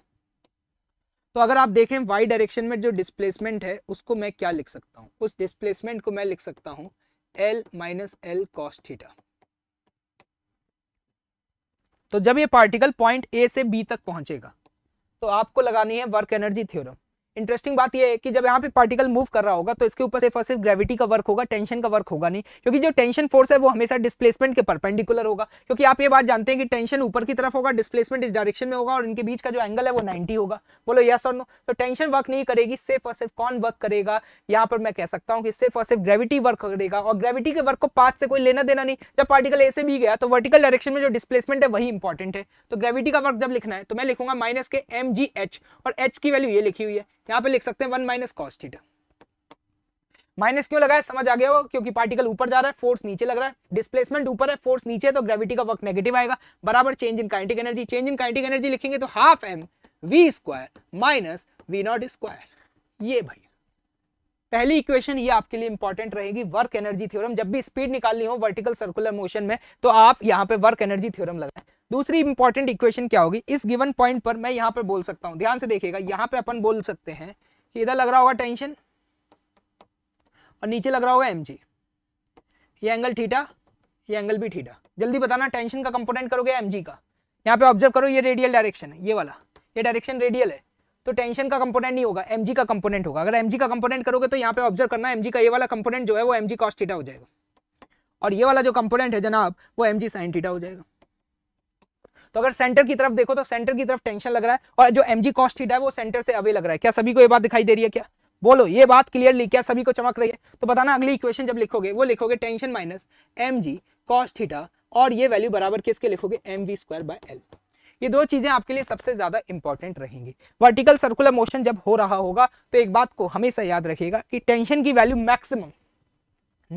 तो अगर आप देखें वाई डायरेक्शन में जो डिस्प्लेसमेंट है उसको मैं क्या लिख सकता हूँ उस डिस्प्लेसमेंट को मैं लिख सकता हूँ l minus l cos theta तो जब ये पार्टिकल पॉइंट ए से बी तक पहुंचेगा तो आपको लगानी है वर्क एनर्जी थ्योरम इंटरेस्टिंग बात यह है कि जब यहाँ पे पार्टिकल मूव कर रहा होगा तो इसके ऊपर सिर्फ और सिर्फ ग्रेविटी का वर्क होगा टेंशन का वर्क होगा नहीं क्योंकि जो टेंशन फोर्स है वो हमेशा डिस्प्लेसमेंट के परपेंडिकुलर होगा क्योंकि आप ये बात जानते हैं कि टेंशन ऊपर की तरफ होगा डिस्प्लेसमेंट इस डायरेक्शन में होगा और इनके बीच का जो एंगल है वो नाइन्टी होगा बोलो यस और नो तो टेंशन वर्क नहीं करेगी सिर्फ और सिर्फ कौन वर्क करेगा यहाँ पर मैं कह सकता हूँ कि सिर्फ और सिर्फ ग्रेविटी वर्क करेगा और ग्रेविटी के वर्क को पाथ से कोई लेना देना नहीं जब पार्टिकल ऐसे भी गया तो वर्टिकल डायरेक्शन में जो डिस्प्लेसमेंट है वही इंपॉर्टेंट है तो ग्रेविटी का वर्क जब लिखना है तो मैं लिखूंगा माइनस के एम और एच की वैल्यू ये लिखी हुई है यहां पे लिख सकते हैं one minus cos theta minus क्यों लगा है समझ आ गया हो क्योंकि पार्टिकल ऊपर जा रहा है फोर्स नीचे लग रहा है डिस्प्लेसमेंट ऊपर है फोर्स नीचे है तो ग्रेविटी का वर्क नेगेटिव आएगा बराबर change in kinetic energy change in kinetic energy लिखेंगे तो half M we square minus v naught square ये भाई पहली इक्वेशन ये आपके लिए इंपॉर्टेंट रहेगी वर्क एनर्जी थ्योरम जब भी स्पीड निकालनी हो वर्टिकल सर्कुलर मोशन में तो आप यहाँ पे वर्क एनर्जी थ्योरम लगाए दूसरी इंपॉर्टेंट इक्वेशन क्या होगी इस गिवन पॉइंट पर मैं यहां पर बोल सकता हूं ध्यान से देखिएगा यहां पर अपन बोल सकते हैं कि इधर लग रहा होगा टेंशन और नीचे लग रहा होगा एम ये एंगल थीटा ये एंगल भी थीटा जल्दी बताना टेंशन का कंपोनेंट करोगे एम का यहाँ पे ऑब्जर्व करो ये रेडियल डायरेक्शन है ये वाला ये डायरेक्शन रेडियल है तो टेंशन का कंपोनेंट नहीं होगा एम का कंपोनेंट होगा अगर एम का कंपोनेंट करोगे तो यहाँ पे ऑब्जर्व करना एम का ये वाला कंपोनेंट जो है वो एम जी थीटा हो जाएगा और ये वाला जो कंपोनेंट है जनाब वो एम जी साइन थीटा हो जाएगा तो अगर सेंटर की तरफ देखो तो सेंटर की तरफ टेंशन लग रहा है और जो एम जी कॉस्ट है वो सेंटर से अवे लग रहा है क्या सभी को ये बात दिखाई दे रही है क्या बोलो ये बात क्लियरली क्या सभी को चमक रही है तो बताना अगली इक्वेशन जब लिखोगे वो लिखोगे tension minus M g cos theta और ये वैल्यू बराबर किसके लिखोगे m we square by l ये दो चीजें आपके लिए सबसे ज्यादा इंपॉर्टेंट रहेंगी वर्टिकल सर्कुलर मोशन जब हो रहा होगा तो एक बात को हमेशा याद रखिएगा कि टेंशन की वैल्यू मैक्सिमम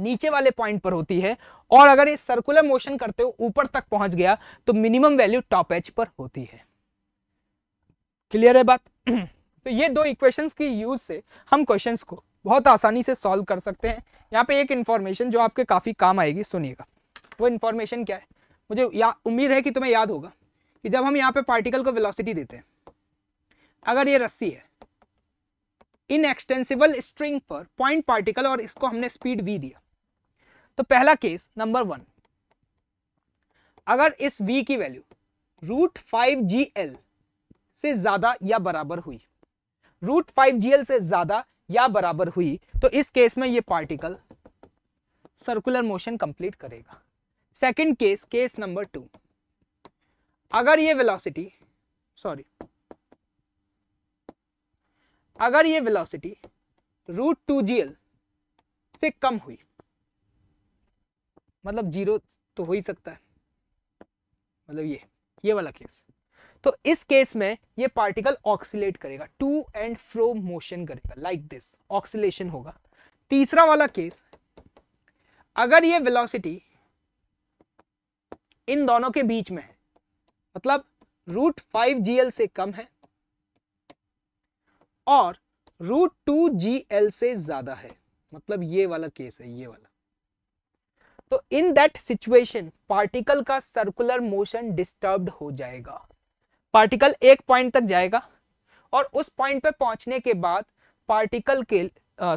नीचे वाले पॉइंट पर होती है और अगर ये सर्कुलर मोशन करते हुए ऊपर तक पहुंच गया तो मिनिमम वैल्यू टॉप एच पर होती है क्लियर है बात तो ये दो इक्वेशंस की यूज से हम क्वेश्चंस को बहुत आसानी से सॉल्व कर सकते हैं यहाँ पे एक इंफॉर्मेशन जो आपके काफ़ी काम आएगी सुनिएगा वो इंफॉर्मेशन क्या है मुझे या उम्मीद है कि तुम्हें याद होगा कि जब हम यहाँ पे पार्टिकल को वेलोसिटी देते हैं अगर ये रस्सी है इन एक्सटेंसिबल स्ट्रिंग पर पॉइंट पार्टिकल और इसको हमने स्पीड वी दिया तो पहला केस नंबर वन अगर इस v की value root five g l से ज्यादा या बराबर हुई रूट फाइव जी एल से ज्यादा या बराबर हुई तो इस केस में ये पार्टिकल सर्कुलर मोशन कंप्लीट करेगा second case case number two अगर ये वेलोसिटी सॉरी अगर ये velocity root two g l से कम हुई मतलब जीरो तो हो ही सकता है मतलब ये ये वाला केस तो इस केस में ये पार्टिकल ऑक्सीलेट करेगा टू एंड फ्रो मोशन करेगा लाइक दिस ऑक्सीलेशन होगा तीसरा वाला केस अगर ये वेलोसिटी इन दोनों के बीच में है मतलब रूट फाइव जी एल से कम है और रूट टू जी एल से ज्यादा है मतलब ये वाला केस है ये वाला तो इन दैट सिचुएशन पार्टिकल का सर्कुलर मोशन डिस्टर्ब हो जाएगा पार्टिकल एक पॉइंट तक जाएगा और उस पॉइंट पे पहुंचने के बाद पार्टिकल के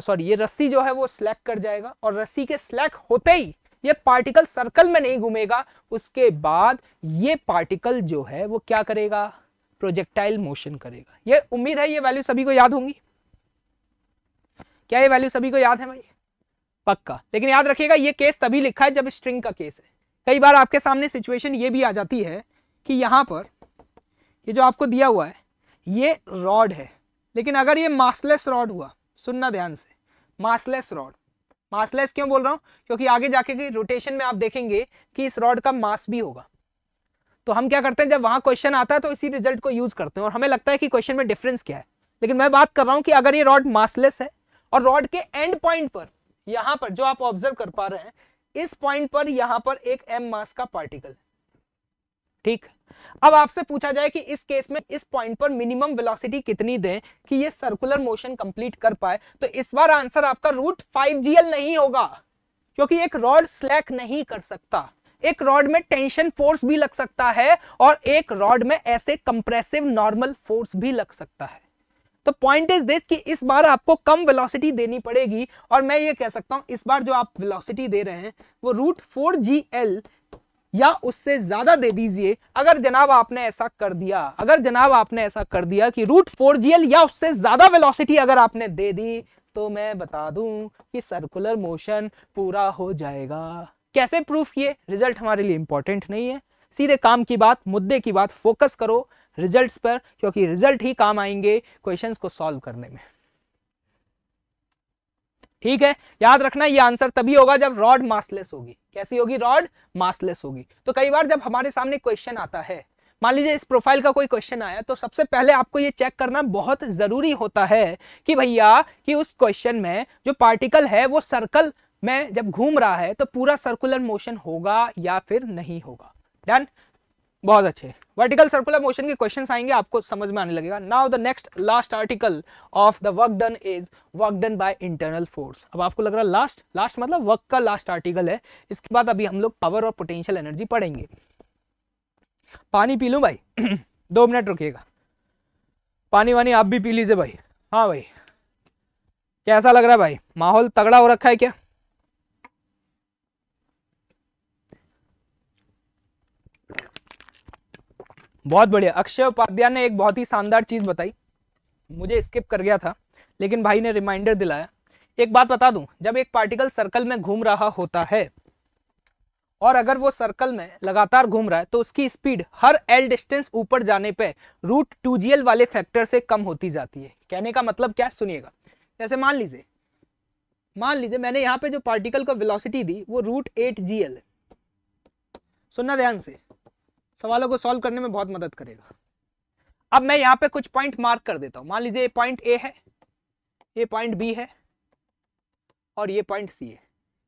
सॉरी ये रस्सी जो है वो स्लैक कर जाएगा और रस्सी के स्लैक होते ही ये पार्टिकल सर्कल में नहीं घूमेगा उसके बाद ये पार्टिकल जो है वो क्या करेगा प्रोजेक्टाइल मोशन करेगा ये उम्मीद है ये वैल्यू सभी को याद होंगी क्या ये वैल्यू सभी को याद है भाई पक्का लेकिन याद रखिएगा ये केस तभी लिखा है जब स्ट्रिंग का केस है कई बार आपके सामने सिचुएशन ये भी आ जाती है कि यहाँ पर ये जो आपको दिया हुआ है ये रॉड है लेकिन अगर ये मासलेस रॉड हुआ सुनना ध्यान से मासलेस रॉड मासलेस क्यों बोल रहा हूँ क्योंकि आगे जाके कि रोटेशन में आप देखेंगे कि इस रॉड का मास भी होगा तो हम क्या करते हैं जब वहाँ क्वेश्चन आता है तो इसी रिजल्ट को यूज करते हैं और हमें लगता है कि क्वेश्चन में डिफरेंस क्या है लेकिन मैं बात कर रहा हूँ कि अगर ये रॉड मासलेस है और रॉड के एंड पॉइंट पर यहां पर जो आप ऑब्जर्व कर पा रहे हैं इस पॉइंट पर यहां पर एक एम मास का पार्टिकल ठीक अब आपसे पूछा जाए कि इस केस में इस पॉइंट पर मिनिमम वेलोसिटी कितनी दें कि ये सर्कुलर मोशन कंप्लीट कर पाए तो इस बार आंसर आपका रूट फाइव जीएल नहीं होगा क्योंकि एक रॉड स्लैक नहीं कर सकता एक रॉड में टेंशन फोर्स भी लग सकता है और एक रॉड में ऐसे कंप्रेसिव नॉर्मल फोर्स भी लग सकता है तो पॉइंट इज दिस कि इस बार आपको कम वेलोसिटी देनी पड़ेगी और मैं ये कह सकता हूं इस बार जो आप वेलोसिटी दे रहे हैं वो रूट फोर जी एल या उससे ज्यादा दे दीजिए अगर जनाब आपने ऐसा कर दिया अगर जनाब आपने ऐसा कर दिया कि रूट फोर जी एल या उससे ज्यादा वेलोसिटी अगर आपने दे दी तो मैं बता दू कि सर्कुलर मोशन पूरा हो जाएगा कैसे प्रूफ किए रिजल्ट हमारे लिए इंपॉर्टेंट नहीं है सीधे काम की बात मुद्दे की बात फोकस करो रिजल्ट्स पर क्योंकि रिजल्ट ही काम आएंगे क्वेश्चंस को सॉल्व करने में ठीक है याद रखना ये आंसर तभी होगा जब रॉड मासलेस होगी कैसी होगी रॉड मासलेस होगी तो कई बार जब हमारे सामने क्वेश्चन आता है मान लीजिए इस प्रोफाइल का कोई क्वेश्चन आया तो सबसे पहले आपको ये चेक करना बहुत ज़रूरी होता है कि भैया कि उस क्वेश्चन में जो पार्टिकल है वो सर्कल में जब घूम रहा है तो पूरा सर्कुलर मोशन होगा या फिर नहीं होगा डन बहुत अच्छे वर्टिकल सर्कुलर मोशन के क्वेश्चन आएंगे आपको समझ में आने लगेगा now the next last article of the work done is work done by internal force अब आपको लग रहा है लास्ट लास्ट मतलब वर्क का लास्ट आर्टिकल है इसके बाद अभी हम लोग पावर और पोटेंशियल एनर्जी पढ़ेंगे पानी पी लू भाई दो मिनट रुकिएगा पानी वानी आप भी पी लीजिए भाई हाँ भाई कैसा लग रहा है भाई माहौल तगड़ा हो रखा है क्या बहुत बढ़िया अक्षय उपाध्याय ने एक बहुत ही शानदार चीज़ बताई मुझे स्किप कर गया था लेकिन भाई ने रिमाइंडर दिलाया एक बात बता दूं जब एक पार्टिकल सर्कल में घूम रहा होता है और अगर वो सर्कल में लगातार घूम रहा है तो उसकी स्पीड हर एल डिस्टेंस ऊपर जाने पे रूट टू वाले फैक्टर से कम होती जाती है कहने का मतलब क्या सुनिएगा जैसे मान लीजिए मान लीजिए मैंने यहाँ पे जो पार्टिकल का वेलोसिटी दी वो रूट एट जी एल सुनना ध्यान से सवालों को सॉल्व करने में बहुत मदद करेगा अब मैं यहाँ पे कुछ पॉइंट मार्क कर देता हूँ मान लीजिए पॉइंट ए है ये पॉइंट बी है और ये पॉइंट सी है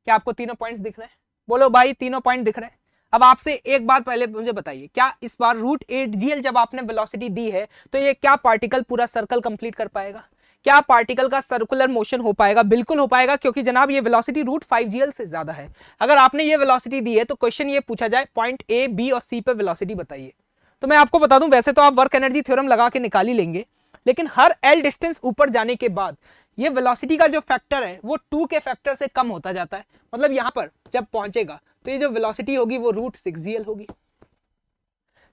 क्या आपको तीनों पॉइंट दिख रहे हैं बोलो भाई तीनों पॉइंट दिख रहे हैं अब आपसे एक बात पहले मुझे बताइए क्या इस बार रूट एट जी जब आपने वेलोसिटी दी है तो ये क्या पार्टिकल पूरा सर्कल कंप्लीट कर पाएगा क्या पार्टिकल का सर्कुलर मोशन हो पाएगा बिल्कुल हो पाएगा क्योंकि जनाब ये वेलोसिटी रूट फाइव से ज़्यादा है अगर आपने ये वेलोसिटी दी है तो क्वेश्चन ये पूछा जाए पॉइंट ए बी और सी पर वेलोसिटी बताइए तो मैं आपको बता दूं वैसे तो आप वर्क एनर्जी थ्योरम लगा के निकाल ही लेंगे लेकिन हर एल डिस्टेंस ऊपर जाने के बाद ये वेलोसिटी का जो फैक्टर है वो टू के फैक्टर से कम होता जाता है मतलब यहां पर जब पहुंचेगा तो ये जो वेलोसिटी होगी वो रूट सिक्स होगी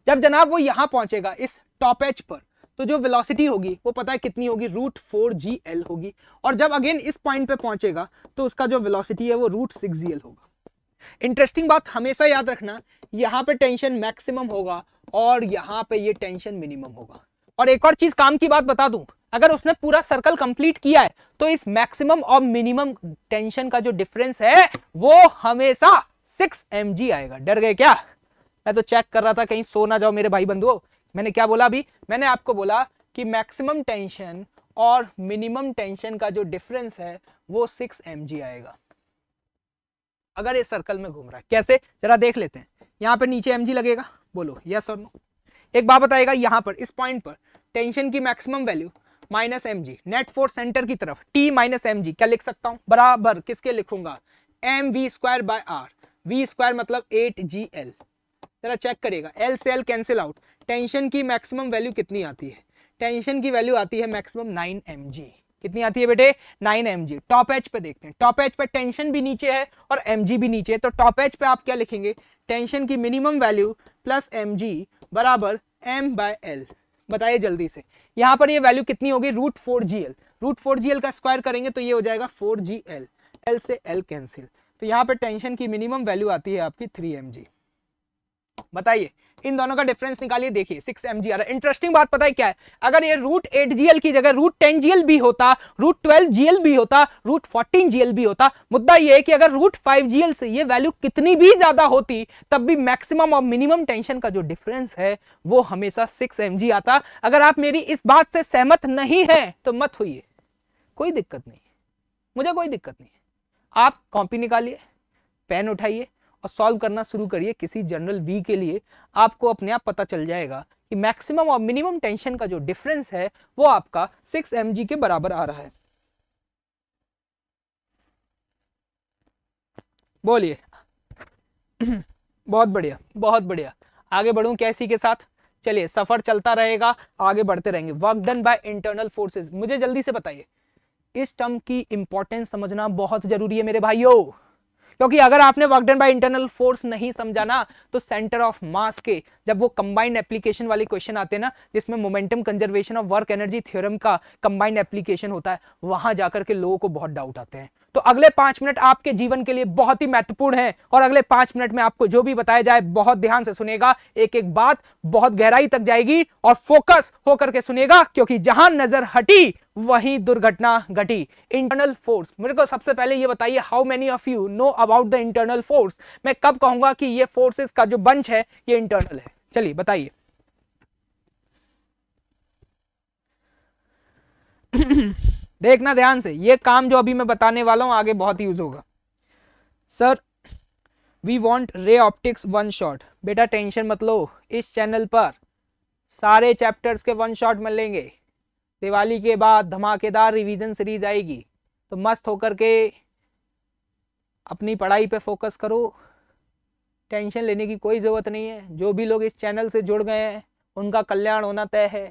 जब जनाब वो यहां पहुंचेगा इस टॉप एच पर तो जो वेलोसिटी होगी वो पता है कितनी होगी रूट फोर जी एल होगी और जब अगेन इस पॉइंट पे पहुंचेगा तो उसका जो वेलोसिटी है वो रूट सिक्स जी एल होगा इंटरेस्टिंग बात हमेशा याद रखना यहाँ पे टेंशन मैक्सिमम होगा और यहाँ पे ये टेंशन मिनिमम होगा और एक और चीज काम की बात बता दू अगर उसने पूरा सर्कल कंप्लीट किया है तो इस मैक्सिमम और मिनिमम टेंशन का जो डिफरेंस है वो हमेशा सिक्स एम आएगा डर गए क्या मैं तो चेक कर रहा था कहीं सो ना जाओ मेरे भाई बंधुओं मैंने क्या बोला अभी मैंने आपको बोला कि मैक्सिमम टेंशन और मिनिमम टेंशन का जो डिफरेंस है वो सिक्स एम आएगा अगर ये सर्कल में घूम रहा है कैसे जरा देख लेते हैं यहाँ पर नीचे एम लगेगा बोलो यस और नो एक बात बताएगा यहाँ पर इस पॉइंट पर टेंशन की maximum value minus M g net force centre की तरफ टी माइनस एम जी क्या लिख सकता हूँ बराबर किसके लिखूंगा M we square by r v square मतलब एट जी एल जरा चेक करेगा एल से एल कैंसिल आउट टेंशन की मैक्सिमम वैल्यू कितनी आती है टेंशन की वैल्यू आती है मैक्सिमम नाइन एम कितनी आती है बेटे नाइन एम टॉप एच पे देखते हैं टॉप एच पे टेंशन भी नीचे है और एम भी नीचे है तो टॉप एच पे आप क्या लिखेंगे टेंशन की मिनिमम वैल्यू प्लस एम बराबर एम बाय एल बताइए जल्दी से यहाँ पर ये वैल्यू कितनी होगी root four g l root four g l का स्क्वायर करेंगे तो ये हो जाएगा फोर जी एल एल से एल कैंसिल तो यहाँ पर टेंशन की मिनिमम वैल्यू आती है आपकी थ्री एम जी बताइए इन दोनों का डिफरेंस निकालिए देखिए सिक्स एम जी आ इंटरेस्टिंग बात पता है क्या है अगर ये रूट एट जी की जगह रूट टेन जी भी होता रूट ट्वेल्व जी भी होता रूट फोर्टीन जी भी होता मुद्दा ये है कि अगर रूट फाइव जी से ये वैल्यू कितनी भी ज्यादा होती तब भी मैक्सिमम और मिनिमम टेंशन का जो डिफरेंस है वो हमेशा सिक्स एम जी आता अगर आप मेरी इस बात से सहमत नहीं है तो मत होइए कोई दिक्कत नहीं मुझे कोई दिक्कत नहीं आप कॉपी निकालिए पेन उठाइए और सॉल्व करना शुरू करिए किसी जनरल वी के लिए आपको अपने आप पता चल जाएगा कि मैक्सिमम और मिनिमम टेंशन का जो डिफरेंस है वो आपका सिक्स एम के बराबर आ रहा है बोलिए बहुत बढ़िया बहुत बढ़िया आगे बढ़ूं कैसी के साथ चलिए सफर चलता रहेगा आगे बढ़ते रहेंगे work done by internal forces मुझे जल्दी से बताइए इस टर्म की इंपॉर्टेंस समझना बहुत जरूरी है मेरे भाइयों क्योंकि अगर आपने work done by internal force नहीं समझा ना तो सेंटर ऑफ मास के जब वो कंबाइंड एप्लीकेशन वाले क्वेश्चन आते हैं ना जिसमें momentum conservation of work energy theorem का कंबाइंड एप्लीकेशन होता है वहां जाकर के लोगों को बहुत डाउट आते हैं तो अगले पांच मिनट आपके जीवन के लिए बहुत ही महत्वपूर्ण है और अगले पांच मिनट में आपको जो भी बताया जाए बहुत ध्यान से सुनेगा एक एक बात बहुत गहराई तक जाएगी और फोकस होकर के सुनेगा क्योंकि जहां नजर हटी वही दुर्घटना घटी इंटरनल फोर्स मेरे को सबसे पहले ये बताइए how many of you know about the internal force मैं कब कहूंगा कि ये फोर्सेस का जो बंच है ये इंटरनल है चलिए बताइए देखना ध्यान से ये काम जो अभी मैं बताने वाला हूं आगे बहुत यूज होगा sir we want ray optics one shot बेटा टेंशन मत लो इस चैनल पर सारे चैप्टर्स के वन शॉट मिलेंगे दिवाली के बाद धमाकेदार रिवीजन सीरीज आएगी तो मस्त होकर के अपनी पढ़ाई पे फोकस करो टेंशन लेने की कोई ज़रूरत नहीं है जो भी लोग इस चैनल से जुड़ गए हैं उनका कल्याण होना तय है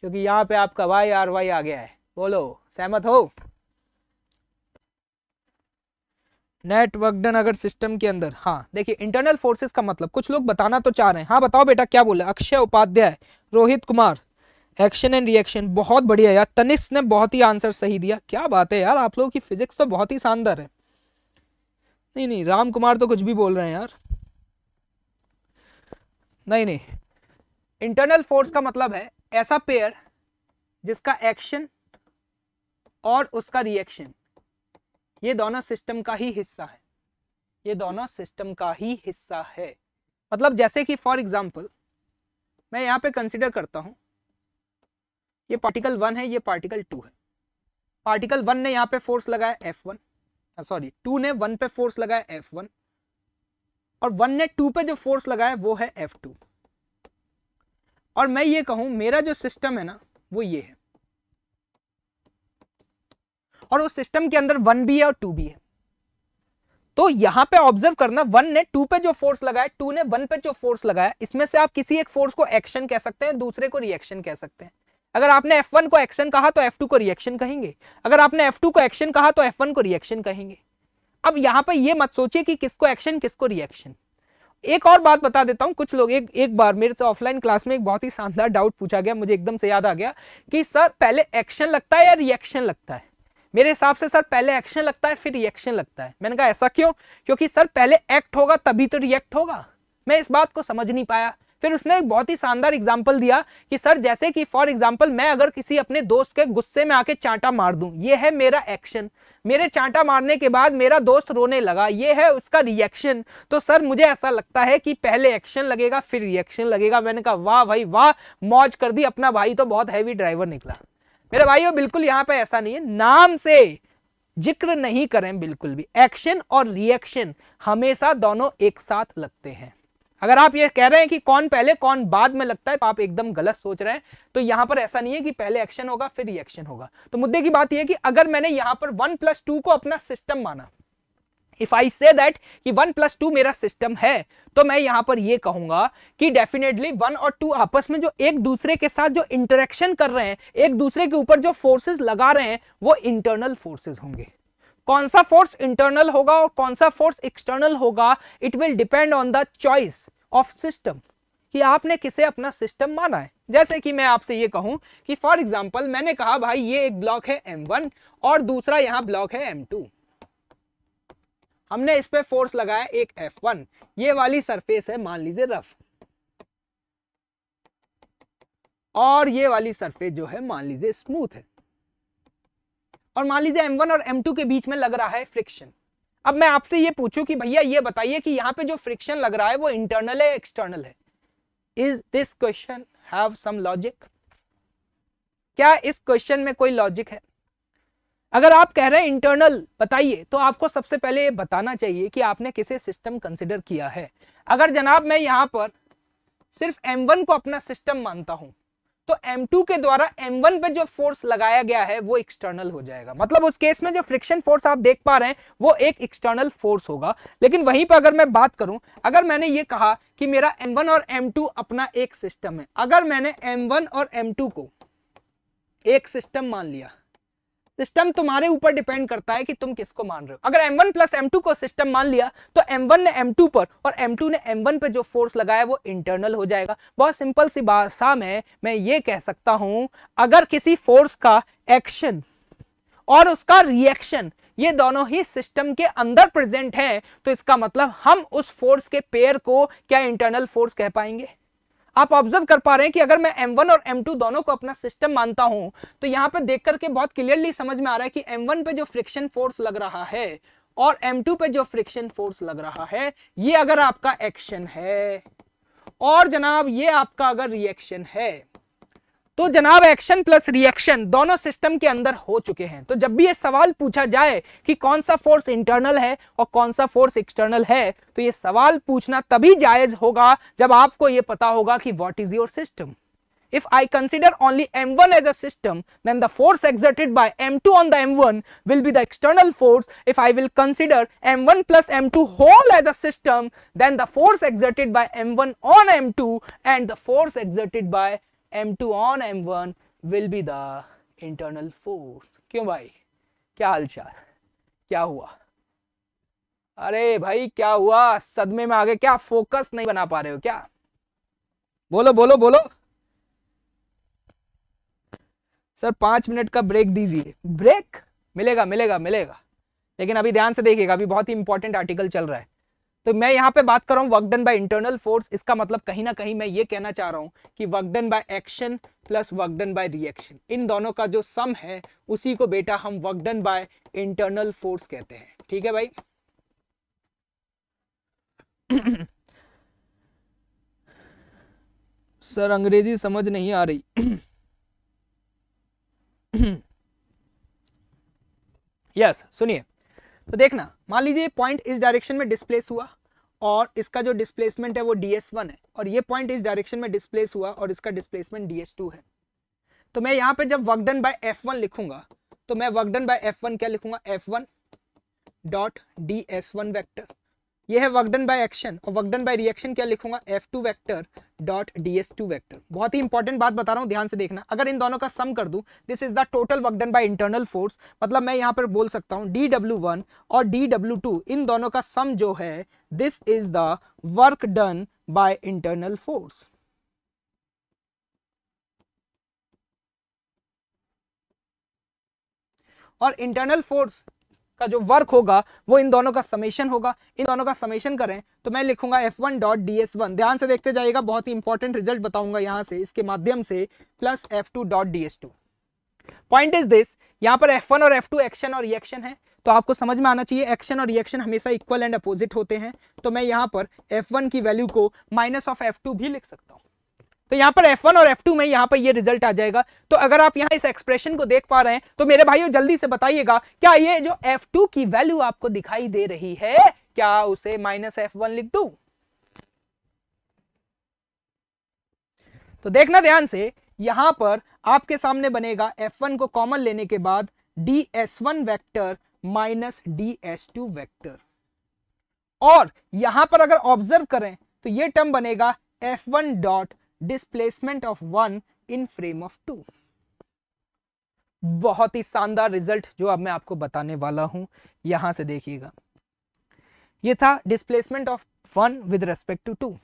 क्योंकि यहाँ पे आपका वाई आर वाई आ गया है बोलो सहमत हो नेटवर्कडन अगर सिस्टम के अंदर हाँ देखिए इंटरनल फोर्सेस का मतलब कुछ लोग बताना तो चाह रहे हैं हाँ बताओ बेटा क्या बोले Akshay Upadhyay Rohit Kumar action and reaction बहुत बढ़िया यार तनिस ने बहुत ही आंसर सही दिया क्या बात है यार आप लोगों की फिजिक्स तो बहुत ही शानदार है नहीं नहीं राम कुमार तो कुछ भी बोल रहे हैं यार नहीं नहीं इंटरनल फोर्स का मतलब है ऐसा पेयर जिसका एक्शन और उसका रिएक्शन ये दोनों सिस्टम का ही हिस्सा है ये दोनों सिस्टम का ही हिस्सा है मतलब जैसे कि फॉर एग्जाम्पल मैं यहाँ पे कंसिडर करता हूँ ये पार्टिकल वन है ये पार्टिकल टू है पार्टिकल वन ने यहाँ पे फोर्स लगाया एफ वन सॉरी टू ने वन पे फोर्स लगाया एफ वन और वन ने टू पे जो फोर्स लगाया वो है एफ टू और मैं ये कहूं मेरा जो सिस्टम है ना वो ये है और उस सिस्टम के अंदर वन भी है और टू भी है तो यहां पे ऑब्जर्व करना वन ने टू पे जो फोर्स लगाया टू ने वन पे जो फोर्स लगाया इसमें से आप किसी एक फोर्स को एक्शन कह सकते हैं दूसरे को रिएक्शन कह सकते हैं अगर आपने F1 को एक्शन कहा तो F2 को रिएक्शन कहेंगे अगर आपने F2 को एक्शन कहा तो F1 को रिएक्शन कहेंगे अब यहाँ पर ये मत सोचिए कि किसको एक्शन किसको रिएक्शन एक और बात बता देता हूँ कुछ लोग एक एक बार मेरे से ऑफलाइन क्लास में एक बहुत ही शानदार डाउट पूछा गया मुझे एकदम से याद आ गया कि सर पहले एक्शन लगता है या रिएक्शन लगता है मेरे हिसाब से सर पहले एक्शन लगता है फिर रिएक्शन लगता है मैंने कहा ऐसा क्यों क्योंकि सर पहले एक्ट होगा तभी तो रिएक्ट होगा मैं इस बात को समझ नहीं पाया फिर उसने एक बहुत ही शानदार एग्जाम्पल दिया कि सर जैसे कि फॉर एग्जाम्पल मैं अगर किसी अपने दोस्त के गुस्से में आके चांटा मार दूं ये है मेरा एक्शन मेरे चांटा मारने के बाद मेरा दोस्त रोने लगा ये है उसका रिएक्शन तो सर मुझे ऐसा लगता है कि पहले एक्शन लगेगा फिर रिएक्शन लगेगा मैंने कहा वाह भाई वाह मौज कर दी अपना भाई तो बहुत हैवी ड्राइवर निकला मेरे भाई बिल्कुल यहाँ पे ऐसा नहीं है नाम से जिक्र नहीं करें बिल्कुल भी एक्शन और रिएक्शन हमेशा दोनों एक साथ लगते हैं अगर आप ये कह रहे हैं कि कौन पहले कौन बाद में लगता है तो आप एकदम गलत सोच रहे हैं तो यहां पर ऐसा नहीं है कि पहले एक्शन होगा फिर रिएक्शन होगा तो मुद्दे की बात यह है कि अगर मैंने यहां पर वन प्लस टू को अपना सिस्टम माना इफ आई से दैट कि वन प्लस टू मेरा सिस्टम है तो मैं यहां पर यह कहूंगा कि डेफिनेटली वन और टू आपस में जो एक दूसरे के साथ जो इंटरेक्शन कर रहे हैं एक दूसरे के ऊपर जो फोर्सेस लगा रहे हैं वो इंटरनल फोर्सेस होंगे कौन सा फोर्स इंटरनल होगा और कौन सा फोर्स एक्सटर्नल होगा it will depend on the choice of system कि आपने किसे अपना सिस्टम माना है जैसे कि मैं आपसे ये कहूं कि फॉर एग्जांपल मैंने कहा भाई ये एक ब्लॉक है M1 और दूसरा यहाँ ब्लॉक है M2 हमने इस पे फोर्स लगाया एक F1 ये वाली सरफेस है मान लीजिए रफ और ये वाली सरफेस जो है मान लीजिए स्मूथ है और मान लीजिए M1 और M2 के बीच में लग रहा है फ्रिक्शन अब मैं आपसे ये पूछूं कि भैया ये बताइए कि यहाँ पे जो फ्रिक्शन लग रहा है वो इंटरनल है एक्सटर्नल है is this question have some logic क्या इस क्वेश्चन में कोई लॉजिक है अगर आप कह रहे हैं इंटरनल बताइए तो आपको सबसे पहले ये बताना चाहिए कि आपने किसे सिस्टम कंसिडर किया है अगर जनाब मैं यहाँ पर सिर्फ M1 को अपना सिस्टम मानता हूं तो M2 के द्वारा M1 पे जो फोर्स लगाया गया है वो एक्सटर्नल हो जाएगा मतलब उस केस में जो फ्रिक्शन फोर्स आप देख पा रहे हैं वो एक एक्सटर्नल फोर्स होगा लेकिन वहीं पर अगर मैं बात करूं अगर मैंने ये कहा कि मेरा M1 और M2 अपना एक सिस्टम है अगर मैंने M1 और M2 को एक सिस्टम मान लिया सिस्टम तुम्हारे ऊपर डिपेंड करता है कि तुम किसको मान रहे हो अगर m one plus M two को सिस्टम मान लिया तो एम वन ने एम टू पर और एम टू ने एम वन पर जो फोर्स लगाया वो इंटरनल हो जाएगा बहुत सिंपल सी भाषा में मैं ये कह सकता हूं अगर किसी फोर्स का एक्शन और उसका रिएक्शन ये दोनों ही सिस्टम के अंदर प्रेजेंट है तो इसका मतलब हम उस फोर्स के पेयर को क्या इंटरनल फोर्स कह पाएंगे आप ऑब्जर्व कर पा रहे हैं कि अगर मैं M1 और M2 दोनों को अपना सिस्टम मानता हूं तो यहां पर देख करके बहुत क्लियरली समझ में आ रहा है कि M1 पे जो फ्रिक्शन फोर्स लग रहा है और M2 पे जो फ्रिक्शन फोर्स लग रहा है ये अगर आपका एक्शन है और जनाब ये आपका अगर रिएक्शन है तो जनाब एक्शन प्लस रिएक्शन दोनों सिस्टम के अंदर हो चुके हैं तो जब भी ये सवाल पूछा जाए कि कौन सा फोर्स इंटरनल है और कौन सा फोर्स एक्सटर्नल है तो ये सवाल पूछना तभी जायज होगा जब आपको ये पता होगा कि what is your system if I consider only m one as a system then the force exerted by m two on the m one will be the external force if I will consider m one plus M two whole as a system then the force exerted by m one on m two and the force exerted by m2 on m1 will be the internal force क्यों भाई क्या हालचाल क्या हुआ अरे भाई क्या हुआ सदमे में आगे क्या फोकस नहीं बना पा रहे हो क्या बोलो बोलो बोलो सर पांच मिनट का ब्रेक दीजिए ब्रेक मिलेगा मिलेगा मिलेगा लेकिन अभी ध्यान से देखिएगा अभी बहुत ही इंपॉर्टेंट आर्टिकल चल रहा है तो मैं यहां पे बात कर रहा हूँ work done by internal force इसका मतलब कहीं ना कहीं मैं ये कहना चाह रहा हूं कि work done by action plus work done by reaction इन दोनों का जो सम है उसी को बेटा हम work done by internal force कहते हैं ठीक है भाई सर अंग्रेजी समझ नहीं आ रही यस yes, सुनिए तो देखना मान लीजिए पॉइंट इस डायरेक्शन में डिस्प्लेस हुआ और इसका जो डिस्प्लेसमेंट है वो डी एस वन है और ये पॉइंट इस डायरेक्शन में डिस्प्लेस हुआ और इसका डिस्प्लेसमेंट डी एस टू है तो मैं यहाँ पे जब वर्कडन बाय एफ वन लिखूंगा तो मैं वर्कडन बाय एफ वन क्या लिखूंगा F one dot D S one vector ये है वर्कडन बाय एक्शन और वर्कडन बाय रिएक्शन क्या लिखूंगा F two vector dot D S two vector बहुत ही इंपॉर्टेंट बात बता रहा हूँ ध्यान से देखना अगर इन दोनों का सम कर दूं this is the total work done by internal force मतलब मैं यहाँ पर बोल सकता हूँ डी डब्ल्यू वन और डी डब्ल्यू टू इन दोनों का सम जो है this is the work done by internal force और इंटरनल फोर्स का जो वर्क होगा वो इन दोनों का समेशन होगा इन दोनों का समेशन करें तो मैं लिखूंगा F one dot D S one ध्यान से देखते जाइएगा बहुत ही इंपॉर्टेंट रिजल्ट बताऊंगा यहां से इसके माध्यम से plus F two dot D S two point is this यहाँ पर एफ वन और एफ टू एक्शन और रिएक्शन है तो आपको समझ में आना चाहिए एक्शन और रिएक्शन हमेशा इक्वल एंड अपोजिट होते हैं तो मैं यहाँ पर एफ वन की वैल्यू को माइनस ऑफ एफ टू भी लिख सकता हूँ तो यहाँ पर F1 और F2 में यहाँ पर ये रिजल्ट आ जाएगा तो अगर आप यहाँ इस एक्सप्रेशन को देख पा रहे हैं तो मेरे भाइयों जल्दी से बताइएगा क्या ये जो F2 की वैल्यू आपको दिखाई दे रही है क्या उसे माइनस एफ लिख दू तो देखना ध्यान से यहां पर आपके सामने बनेगा F1 को कॉमन लेने के बाद D S one vector minus D S two vector और यहां पर अगर ऑब्जर्व करें तो ये टर्म बनेगा one dot displacement of one in frame of two बहुत ही शानदार रिजल्ट जो अब मैं आपको बताने वाला हूं यहां से देखिएगा ये था displacement of one with respect to two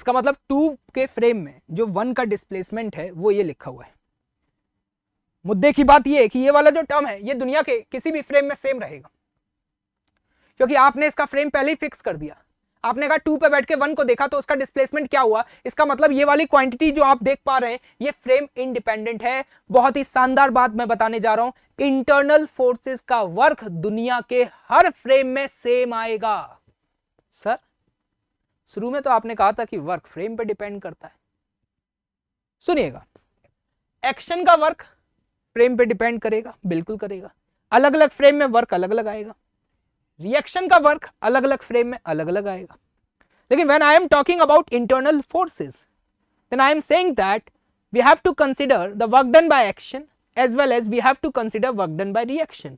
इसका मतलब टू के फ्रेम में जो वन का डिस्प्लेसमेंट है वो ये लिखा हुआ है मुद्दे की बात यह है कि ये वाला जो टर्म है ये दुनिया के किसी भी फ्रेम में सेम रहेगा क्योंकि आपने इसका फ्रेम पहले ही फिक्स कर दिया आपने कहा टू पे बैठ के वन को देखा तो उसका डिस्प्लेसमेंट क्या हुआ इसका मतलब ये वाली क्वांटिटी जो आप देख पा रहे हैं ये फ्रेम इंडिपेंडेंट है बहुत ही शानदार बात मैं बताने जा रहा हूं इंटरनल फोर्सेस का वर्क दुनिया के हर फ्रेम में सेम आएगा सर शुरू में तो आपने कहा था कि वर्क फ्रेम पे डिपेंड करता है सुनिएगा एक्शन का वर्क फ्रेम पे डिपेंड करेगा बिल्कुल करेगा अलग अलग फ्रेम में वर्क अलग अलग आएगा रिएक्शन का वर्क अलग अलग फ्रेम में अलग अलग आएगा लेकिन when I am talking about internal forces then I am saying that we have to consider the work done by action as well as we have to consider work done by reaction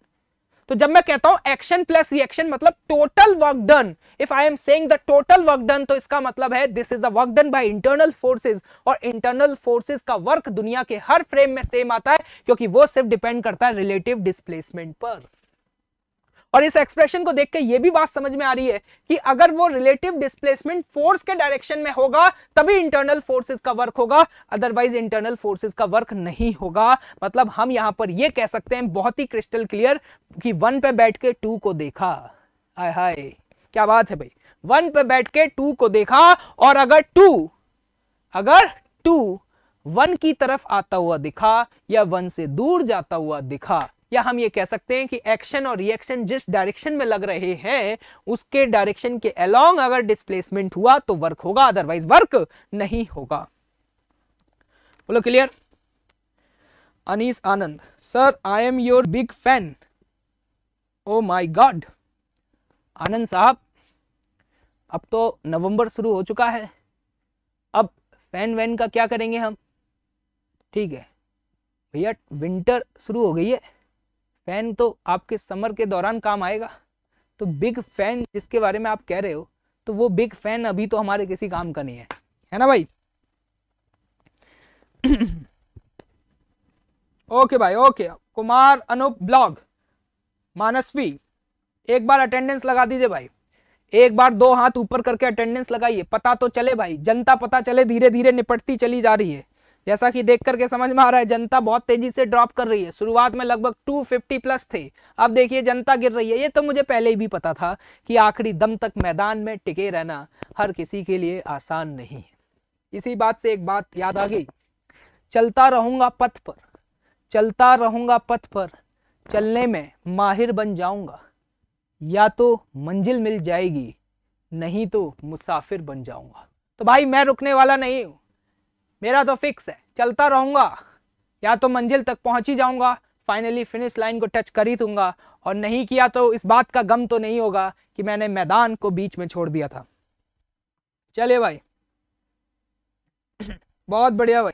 तो जब मैं कहता हूं action plus reaction मतलब total work done if I am saying the total work done तो इसका मतलब है this is the work done by internal forces और इंटरनल फोर्सेस का वर्क दुनिया के हर फ्रेम में सेम आता है क्योंकि वो सिर्फ डिपेंड करता है रिलेटिव डिस्प्लेसमेंट पर और इस एक्सप्रेशन को देख के ये भी बात समझ में आ रही है कि अगर वो रिलेटिव डिस्प्लेसमेंट फोर्स के डायरेक्शन में होगा तभी इंटरनल फोर्सेस का वर्क होगा अदरवाइज इंटरनल फोर्सेस का वर्क नहीं होगा मतलब हम यहां पर ये कह सकते हैं बहुत ही क्रिस्टल क्लियर कि वन पे बैठ के टू को देखा आय हाय क्या बात है भाई वन पे बैठ के टू को देखा और अगर टू अगर टू वन की तरफ आता हुआ दिखा या वन से दूर जाता हुआ दिखा या हम ये कह सकते हैं कि एक्शन और रिएक्शन जिस डायरेक्शन में लग रहे हैं उसके डायरेक्शन के अलोंग अगर डिस्प्लेसमेंट हुआ तो वर्क होगा अदरवाइज वर्क नहीं होगा बोलो clear Anees Anand sir I am your big fan oh my god Anand साहब अब तो नवंबर शुरू हो चुका है अब फैन वैन का क्या करेंगे हम ठीक है भैया विंटर शुरू हो गई है फैन तो आपके समर के दौरान काम आएगा तो बिग फैन जिसके बारे में आप कह रहे हो तो वो बिग फैन अभी तो हमारे किसी काम का नहीं है है ना भाई ओके भाई ओके कुमार अनूप ब्लॉग मानसवी एक बार अटेंडेंस लगा दीजिए भाई एक बार दो हाथ ऊपर करके अटेंडेंस लगाइए पता तो चले भाई जनता पता चले धीरे धीरे निपटती चली जा रही है जैसा कि देख करके समझ में आ रहा है जनता बहुत तेजी से ड्रॉप कर रही है शुरुआत में लगभग 250 प्लस थे अब देखिए जनता गिर रही है ये तो मुझे पहले ही भी पता था कि आखिरी दम तक मैदान में टिके रहना हर किसी के लिए आसान नहीं है इसी बात से एक बात याद आ गई चलता रहूंगा पथ पर चलता रहूंगा पथ पर चलने में माहिर बन जाऊंगा या तो मंजिल मिल जाएगी नहीं तो मुसाफिर बन जाऊंगा तो भाई मैं रुकने वाला नहीं हूं मेरा तो फिक्स है चलता रहूँगा या तो मंजिल तक पहुँच ही जाऊँगा फाइनली फिनिश लाइन को टच कर ही दूंगा और नहीं किया तो इस बात का गम तो नहीं होगा कि मैंने मैदान को बीच में छोड़ दिया था चलिए भाई बहुत बढ़िया भाई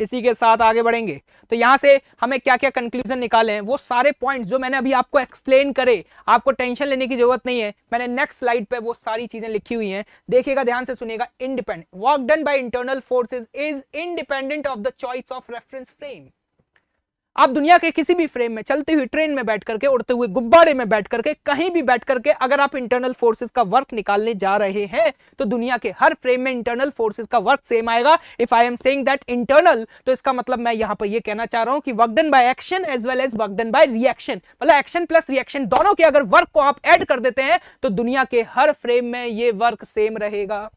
इसी के साथ आगे बढ़ेंगे तो यहाँ से हमें क्या क्या कंक्लूजन निकाले हैं वो सारे पॉइंट्स जो मैंने अभी आपको एक्सप्लेन करे आपको टेंशन लेने की जरूरत नहीं है मैंने नेक्स्ट स्लाइड पे वो सारी चीजें लिखी हुई हैं देखिएगा ध्यान से सुनिएगा independent work done by internal forces is independent of the choice of reference frame आप दुनिया के किसी भी फ्रेम में चलती हुई ट्रेन में बैठ करके उड़ते हुए गुब्बारे में बैठ करके कहीं भी बैठ करके अगर आप इंटरनल फोर्सेस का वर्क निकालने जा रहे हैं तो दुनिया के हर फ्रेम में इंटरनल फोर्सेस का वर्क सेम आएगा if I am saying that internal तो इसका मतलब मैं यहां पर यह कहना चाह रहा हूं कि work done by action as well as work done by reaction मतलब एक्शन प्लस रिएक्शन दोनों के अगर वर्क को आप एड कर देते हैं तो दुनिया के हर फ्रेम में ये वर्क सेम रहेगा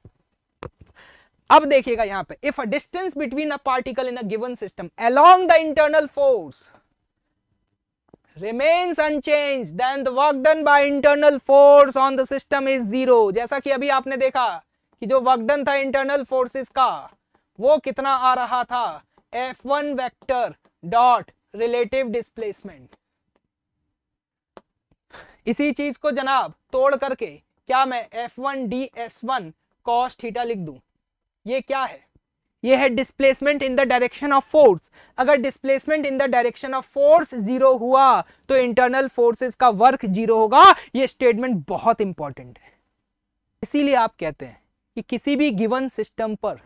अब देखिएगा यहां पे if a distance between a particle in a given system along the internal force remains unchanged then the work done by internal force on the system is zero जैसा कि अभी आपने देखा कि जो वर्क डन था इंटरनल फोर्सेस का वो कितना आ रहा था F1 vector dot relative displacement इसी चीज को जनाब तोड़ करके क्या मैं F1 ds1 cos थीटा लिख दूं ये क्या है ये है displacement in the direction of force अगर displacement in the direction of force zero हुआ तो इंटरनल फोर्सेस का वर्क जीरो होगा ये स्टेटमेंट बहुत इंपॉर्टेंट है इसीलिए आप कहते हैं कि किसी भी गिवन सिस्टम पर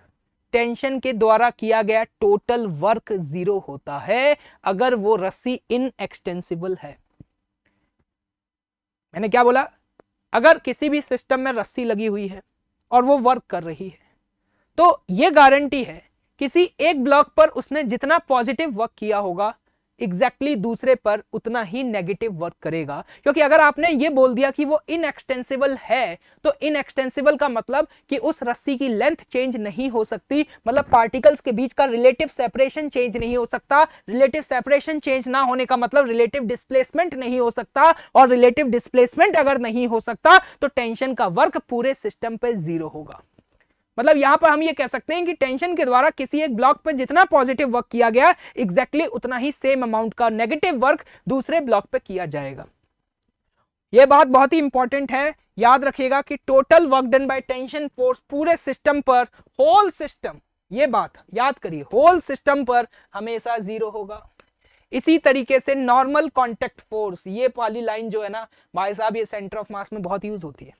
टेंशन के द्वारा किया गया टोटल वर्क जीरो होता है अगर वो रस्सी इनएक्सटेंसिबल है मैंने क्या बोला अगर किसी भी सिस्टम में रस्सी लगी हुई है और वो वर्क कर रही है तो ये गारंटी है किसी एक ब्लॉक पर उसने जितना पॉजिटिव वर्क किया होगा एग्जैक्टली exactly दूसरे पर उतना ही नेगेटिव वर्क करेगा क्योंकि अगर आपने ये बोल दिया कि वो इनएक्सटेंसिबल है तो इनएक्सटेंसिबल का मतलब कि उस रस्सी की लेंथ चेंज नहीं हो सकती मतलब पार्टिकल्स के बीच का रिलेटिव सेपरेशन चेंज नहीं हो सकता रिलेटिव सेपरेशन चेंज ना होने का मतलब रिलेटिव डिस्प्लेसमेंट नहीं हो सकता और रिलेटिव डिस्प्लेसमेंट अगर नहीं हो सकता तो टेंशन का वर्क पूरे सिस्टम पर जीरो होगा मतलब यहां पर हम ये कह सकते हैं कि टेंशन के द्वारा किसी एक ब्लॉक पर जितना पॉजिटिव वर्क किया गया एग्जैक्टली exactly उतना ही सेम अमाउंट का नेगेटिव वर्क दूसरे ब्लॉक पर किया जाएगा यह बात बहुत ही इंपॉर्टेंट है याद रखिएगा कि total work done by tension force पूरे सिस्टम पर होल सिस्टम ये बात याद करिए होल सिस्टम पर हमेशा जीरो होगा इसी तरीके से नॉर्मल कॉन्टेक्ट फोर्स ये पाली लाइन जो है ना भाई साहब ये सेंटर ऑफ मास में बहुत यूज होती है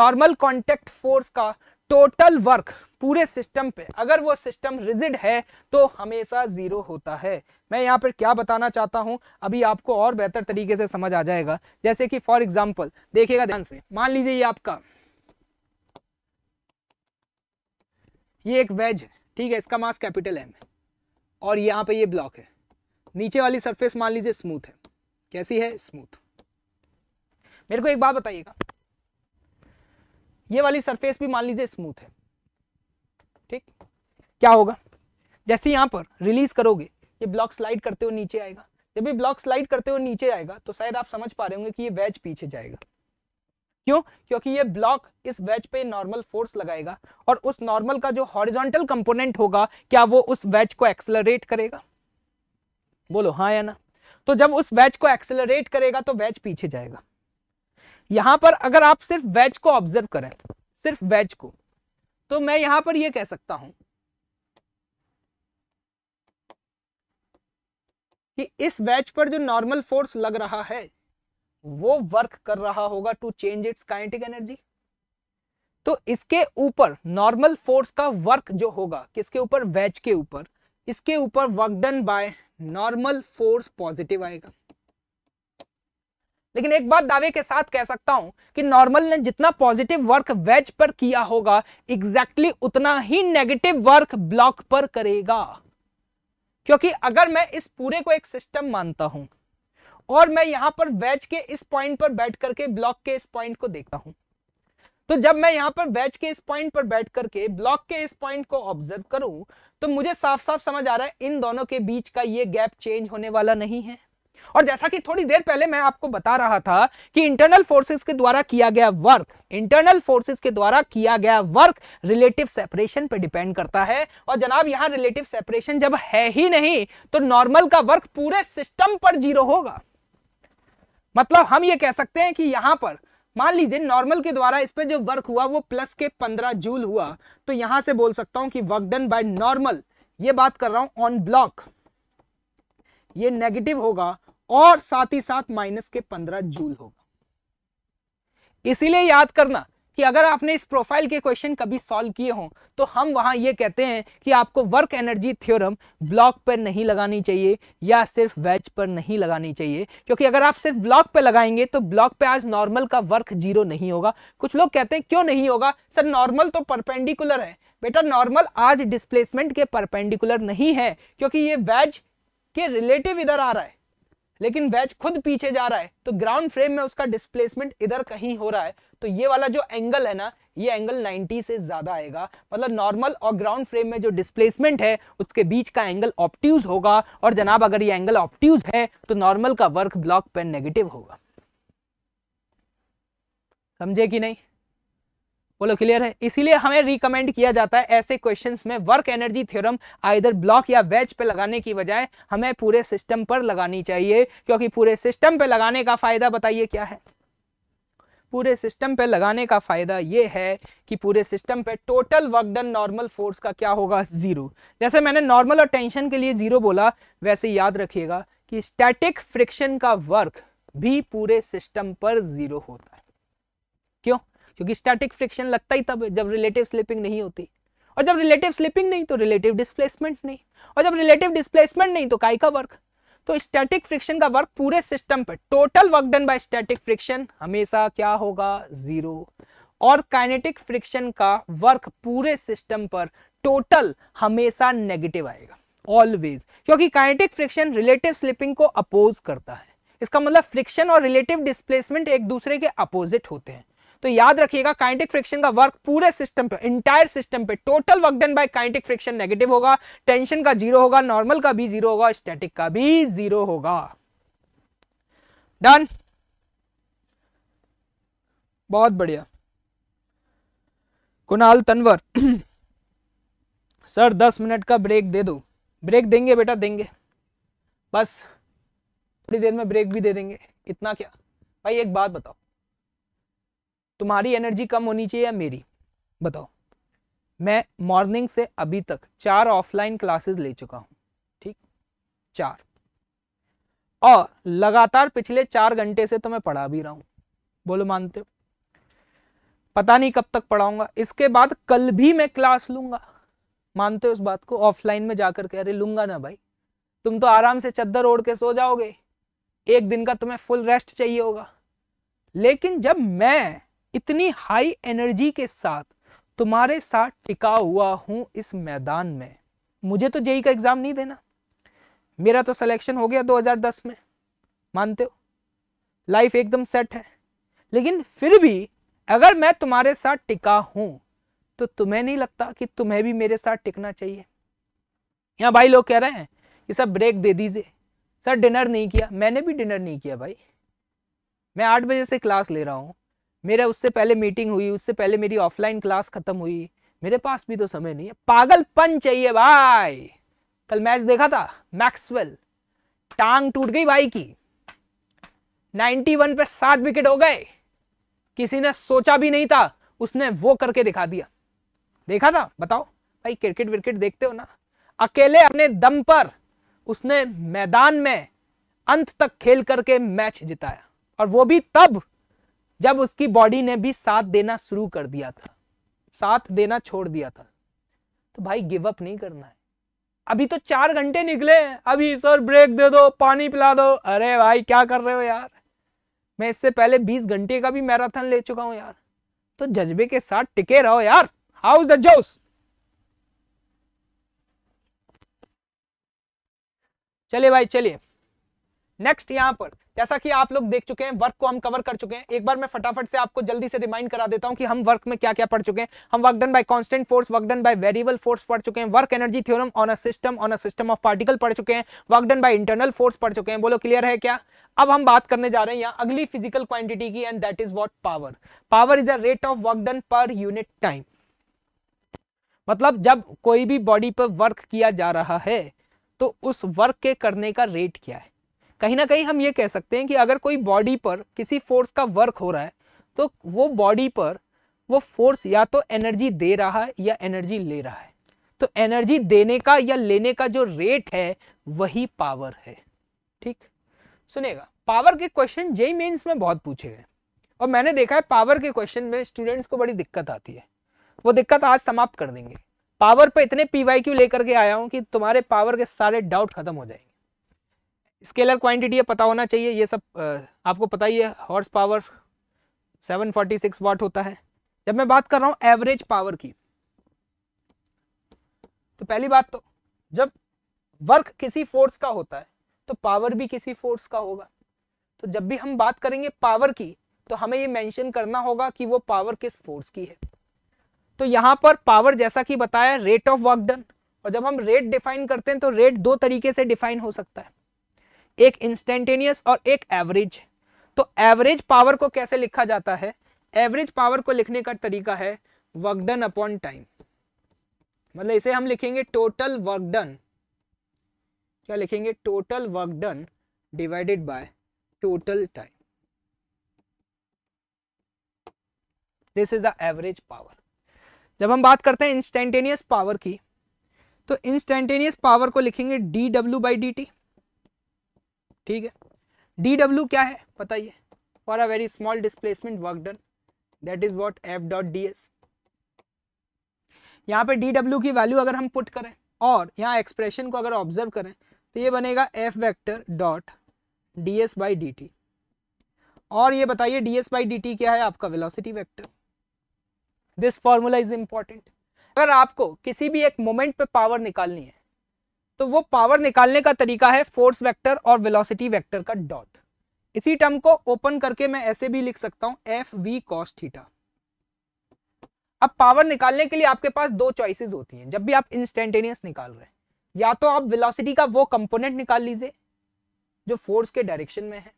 नॉर्मल कॉन्टेक्ट फोर्स का टोटल वर्क पूरे सिस्टम पे अगर वो सिस्टम रिजिड है तो हमेशा ज़ीरो होता है मैं यहाँ पर क्या बताना चाहता हूँ अभी आपको और बेहतर तरीके से समझ आ जाएगा जैसे कि फॉर एग्जाम्पल देखिएगा ध्यान से मान लीजिए ये आपका ये एक वेज है ठीक है इसका मास कैपिटल एम है और यहाँ पे ये ब्लॉक है नीचे वाली सरफेस मान लीजिए स्मूथ है कैसी है स्मूथ मेरे को एक बात बताइएगा ये वाली सरफेस भी मान लीजिए स्मूथ है ठीक क्या होगा जैसे यहां पर रिलीज करोगे ये ब्लॉक स्लाइड करते हुए नीचे आएगा जब ये ब्लॉक स्लाइड करते हुए नीचे आएगा तो शायद आप समझ पा रहे होंगे कि ये वेज पीछे जाएगा क्यों क्योंकि ये ब्लॉक इस वेज पे नॉर्मल फोर्स लगाएगा और उस नॉर्मल का जो हॉरिजॉन्टल कंपोनेंट होगा क्या वो उस वेज को एक्सेलरेट करेगा बोलो हाँ या ना तो जब उस वेज को एक्सेलरेट करेगा तो वेज पीछे जाएगा यहां पर अगर आप सिर्फ वेज को ऑब्जर्व करें सिर्फ वेज को तो मैं यहां पर यह कह सकता हूं कि इस वेज पर जो नॉर्मल फोर्स लग रहा है वो वर्क कर रहा होगा to change its kinetic energy तो इसके ऊपर नॉर्मल फोर्स का वर्क जो होगा किसके ऊपर वेज के ऊपर इसके ऊपर work done by normal force positive आएगा लेकिन एक बात दावे के साथ कह सकता हूं कि नॉर्मल ने जितना पॉजिटिव वर्क वेज पर किया होगा एग्जैक्टली exactly उतना ही नेगेटिव वर्क ब्लॉक पर करेगा क्योंकि अगर मैं इस पूरे को एक सिस्टम मानता हूं और मैं यहां पर वेज के इस पॉइंट पर बैठ करके ब्लॉक के इस पॉइंट को देखता हूं तो जब मैं यहां पर वेज के इस पॉइंट पर बैठ करके ब्लॉक के इस पॉइंट को ऑब्जर्व करूं तो मुझे साफ साफ समझ आ रहा है इन दोनों के बीच का ये गैप चेंज होने वाला नहीं है और जैसा कि थोड़ी देर पहले मैं आपको बता रहा था कि इंटरनल फोर्सेस के द्वारा किया गया वर्क इंटरनल फोर्सेस के द्वारा किया गया वर्क रिलेटिव सेपरेशन पे डिपेंड करता है और जनाब यहां रिलेटिव सेपरेशन जब है ही नहीं तो नॉर्मल का वर्क पूरे सिस्टम पर जीरो होगा मतलब हम ये कह सकते हैं कि यहां पर मान लीजिए नॉर्मल के द्वारा इस पर जो वर्क हुआ वो प्लस के पंद्रह जूल हुआ तो यहां से बोल सकता हूं कि वर्क डन बाय नॉर्मल ये बात कर रहा हूं ऑन ब्लॉक ये नेगेटिव होगा और साथ ही साथ माइनस के पंद्रह जूल होगा इसीलिए याद करना कि अगर आपने इस प्रोफाइल के क्वेश्चन कभी सॉल्व किए हों तो हम वहां ये कहते हैं कि आपको वर्क एनर्जी थ्योरम ब्लॉक पर नहीं लगानी चाहिए या सिर्फ वेज पर नहीं लगानी चाहिए क्योंकि अगर आप सिर्फ ब्लॉक पर लगाएंगे तो ब्लॉक पे आज नॉर्मल का वर्क जीरो नहीं होगा कुछ लोग कहते हैं क्यों नहीं होगा सर नॉर्मल तो परपेंडिकुलर है बेटा नॉर्मल आज डिस्प्लेसमेंट के परपेंडिकुलर नहीं है क्योंकि ये वेज के रिलेटिव इधर आ रहा है लेकिन वेज खुद पीछे जा रहा है तो ग्राउंड फ्रेम में उसका डिस्प्लेसमेंट इधर कहीं हो रहा है तो ये वाला जो एंगल है ना ये एंगल 90 से ज्यादा आएगा मतलब नॉर्मल और ग्राउंड फ्रेम में जो डिस्प्लेसमेंट है उसके बीच का एंगल ऑप्टिव होगा और जनाब अगर ये एंगल ऑप्टिव है तो नॉर्मल का वर्क ब्लॉक पेन नेगेटिव होगा समझे कि नहीं बोलो क्लियर है इसीलिए हमें रिकमेंड किया जाता है ऐसे क्वेश्चन में work energy theorem either block या वेज पे लगाने की बजाय हमें पूरे सिस्टम पर लगानी चाहिए क्योंकि पूरे सिस्टम पे लगाने का फायदा बताइए क्या है पूरे सिस्टम पे लगाने का फायदा यह है कि पूरे सिस्टम पे total work done normal force का क्या होगा जीरो जैसे मैंने नॉर्मल और टेंशन के लिए जीरो बोला वैसे याद रखिएगा कि स्टैटिक फ्रिक्शन का वर्क भी पूरे सिस्टम पर जीरो होता है क्योंकि स्टैटिक फ्रिक्शन लगता ही तब जब रिलेटिव स्लिपिंग नहीं होती और जब रिलेटिव स्लिपिंग नहीं तो रिलेटिव डिस्प्लेसमेंट नहीं और जब रिलेटिव डिस्प्लेसमेंट नहीं तो काई का वर्क तो स्टैटिक फ्रिक्शन का वर्क पूरे सिस्टम पर total work done by static friction हमेशा क्या होगा जीरो और काइनेटिक फ्रिक्शन का वर्क पूरे सिस्टम पर टोटल हमेशा नेगेटिव आएगा ऑलवेज क्योंकि काइनेटिक फ्रिक्शन रिलेटिव स्लिपिंग को अपोज करता है इसका मतलब फ्रिक्शन और रिलेटिव डिस्प्लेसमेंट एक दूसरे के अपोजिट होते हैं तो याद रखिएगा काइनेटिक फ्रिक्शन का वर्क पूरे सिस्टम पे इंटायर सिस्टम पे total work done by kinetic friction negative होगा टेंशन का जीरो होगा नॉर्मल का भी जीरो होगा स्टैटिक का भी जीरो होगा डन बहुत बढ़िया कुणाल तनवर सर दस मिनट का ब्रेक दे दो ब्रेक देंगे बेटा देंगे बस थोड़ी देर में ब्रेक भी दे देंगे इतना क्या भाई एक बात बताओ तुम्हारी एनर्जी कम होनी चाहिए या मेरी बताओ मैं मॉर्निंग से अभी तक चार ऑफलाइन क्लासेस ले चुका हूं ठीक चार और लगातार पिछले चार घंटे से तो मैं पढ़ा भी रहा हूं बोलो मानते हो पता नहीं कब तक पढ़ाऊंगा इसके बाद कल भी मैं क्लास लूंगा मानते हो उस बात को ऑफलाइन में जाकर के अरे लूंगा ना भाई तुम तो आराम से चद्दर ओढ़ के सो जाओगे एक दिन का तुम्हें फुल रेस्ट चाहिए होगा लेकिन जब मैं इतनी हाई एनर्जी के साथ तुम्हारे साथ टिका हुआ हूं इस मैदान में मुझे तो जेई का एग्ज़ाम नहीं देना मेरा तो सिलेक्शन हो गया 2010 में मानते हो लाइफ एकदम सेट है लेकिन फिर भी अगर मैं तुम्हारे साथ टिका हूं तो तुम्हें नहीं लगता कि तुम्हें भी मेरे साथ टिकना चाहिए यहाँ भाई लोग कह रहे हैं कि सर ब्रेक दे दीजिए सर डिनर नहीं किया मैंने भी डिनर नहीं किया भाई मैं आठ बजे से क्लास ले रहा हूँ मेरा उससे पहले मीटिंग हुई उससे पहले मेरी ऑफलाइन क्लास खत्म हुई मेरे पास भी तो समय नहीं है पागलपन चाहिए भाई कल मैच देखा था मैक्सवेल टांग टूट गई भाई की 91 पे सात विकेट हो गए किसी ने सोचा भी नहीं था उसने वो करके दिखा दिया देखा था बताओ भाई क्रिकेट विकेट देखते हो ना अकेले अपने दम पर उसने मैदान में अंत तक खेल करके मैच जिताया और वो भी तब जब उसकी बॉडी ने भी साथ देना शुरू कर दिया था साथ देना छोड़ दिया था तो भाई गिव अप नहीं करना है अभी तो चार घंटे निकले अभी सर ब्रेक दे दो पानी पिला दो अरे भाई क्या कर रहे हो यार मैं इससे पहले बीस घंटे का भी मैराथन ले चुका हूं यार तो जज्बे के साथ टिके रहो यार हाउस द जोस चलिए भाई चलिए नेक्स्ट यहाँ पर जैसा कि आप लोग देख चुके हैं वर्क को हम कवर कर चुके हैं एक बार मैं फटाफट से आपको जल्दी से रिमाइंड करा देता हूं कि हम वर्क में क्या क्या पढ़ चुके हैं हम work done by constant force work done by variable force पढ़ चुके हैं work energy theorem on a system on a system of particle पढ़ चुके हैं work done by internal force पढ़ चुके हैं बोलो क्लियर है क्या अब हम बात करने जा रहे हैं यहाँ अगली फिजिकल क्वांटिटी की and that is what power power is a rate of work done per unit time मतलब जब कोई भी बॉडी पर वर्क किया जा रहा है तो उस वर्क के करने का रेट क्या है कहीं ना कहीं हम ये कह सकते हैं कि अगर कोई बॉडी पर किसी फोर्स का वर्क हो रहा है तो वो बॉडी पर वो फोर्स या तो एनर्जी दे रहा है या एनर्जी ले रहा है तो एनर्जी देने का या लेने का जो रेट है वही पावर है ठीक सुनेगा पावर के क्वेश्चन जेई मेन्स में बहुत पूछे गए और मैंने देखा है पावर के क्वेश्चन में स्टूडेंट्स को बड़ी दिक्कत आती है वो दिक्कत आज समाप्त कर देंगे पावर पे इतने क्यू लेकर के आया हूं कि तुम्हारे पावर के सारे डाउट खत्म हो जाएंगे स्केलर क्वांटिटी पता होना चाहिए ये सब आपको पता ही है हॉर्स पावर 746 वाट होता है जब मैं बात कर रहा हूँ एवरेज पावर की तो पहली बात तो जब वर्क किसी फोर्स का होता है तो पावर भी किसी फोर्स का होगा तो जब भी हम बात करेंगे पावर की तो हमें ये मेंशन करना होगा कि वो पावर किस फोर्स की है तो यहाँ पर पावर जैसा कि बताया रेट ऑफ वर्क डन और जब हम रेट डिफाइन करते हैं तो रेट दो तरीके से डिफाइन हो सकता है एक इंस्टेंटेनियस और एक एवरेज तो एवरेज पावर को कैसे लिखा जाता है एवरेज पावर को लिखने का तरीका है वर्कडन अपॉन टाइम मतलब इसे हम लिखेंगे टोटल वर्कडन क्या लिखेंगे total work done divided by total time this is average power जब हम बात करते हैं इंस्टेंटेनियस पावर की तो इंस्टेंटेनियस पावर को लिखेंगे D W by D T ठीक है डी डब्ल्यू क्या है पता ही है for a very small displacement work done that is what F dot D S यहाँ पर डी डब्ल्यू की वैल्यू अगर हम पुट करें और यहाँ एक्सप्रेशन को अगर ऑब्जर्व करें तो ये बनेगा F vector dot D S by D T और ये बताइए D S by D T क्या है आपका velocity vector this formula is important अगर आपको किसी भी एक मोमेंट पे पावर निकालनी है तो वो पावर निकालने का तरीका है फोर्स वेक्टर और वेलोसिटी वेक्टर का डॉट इसी टर्म को ओपन करके मैं ऐसे भी लिख सकता हूं एफ वी कॉस थीटा अब पावर निकालने के लिए आपके पास दो चॉइसेस होती हैं जब भी आप इंस्टेंटेनियस निकाल रहे हैं या तो आप वेलोसिटी का वो कंपोनेंट निकाल लीजिए जो फोर्स के डायरेक्शन में है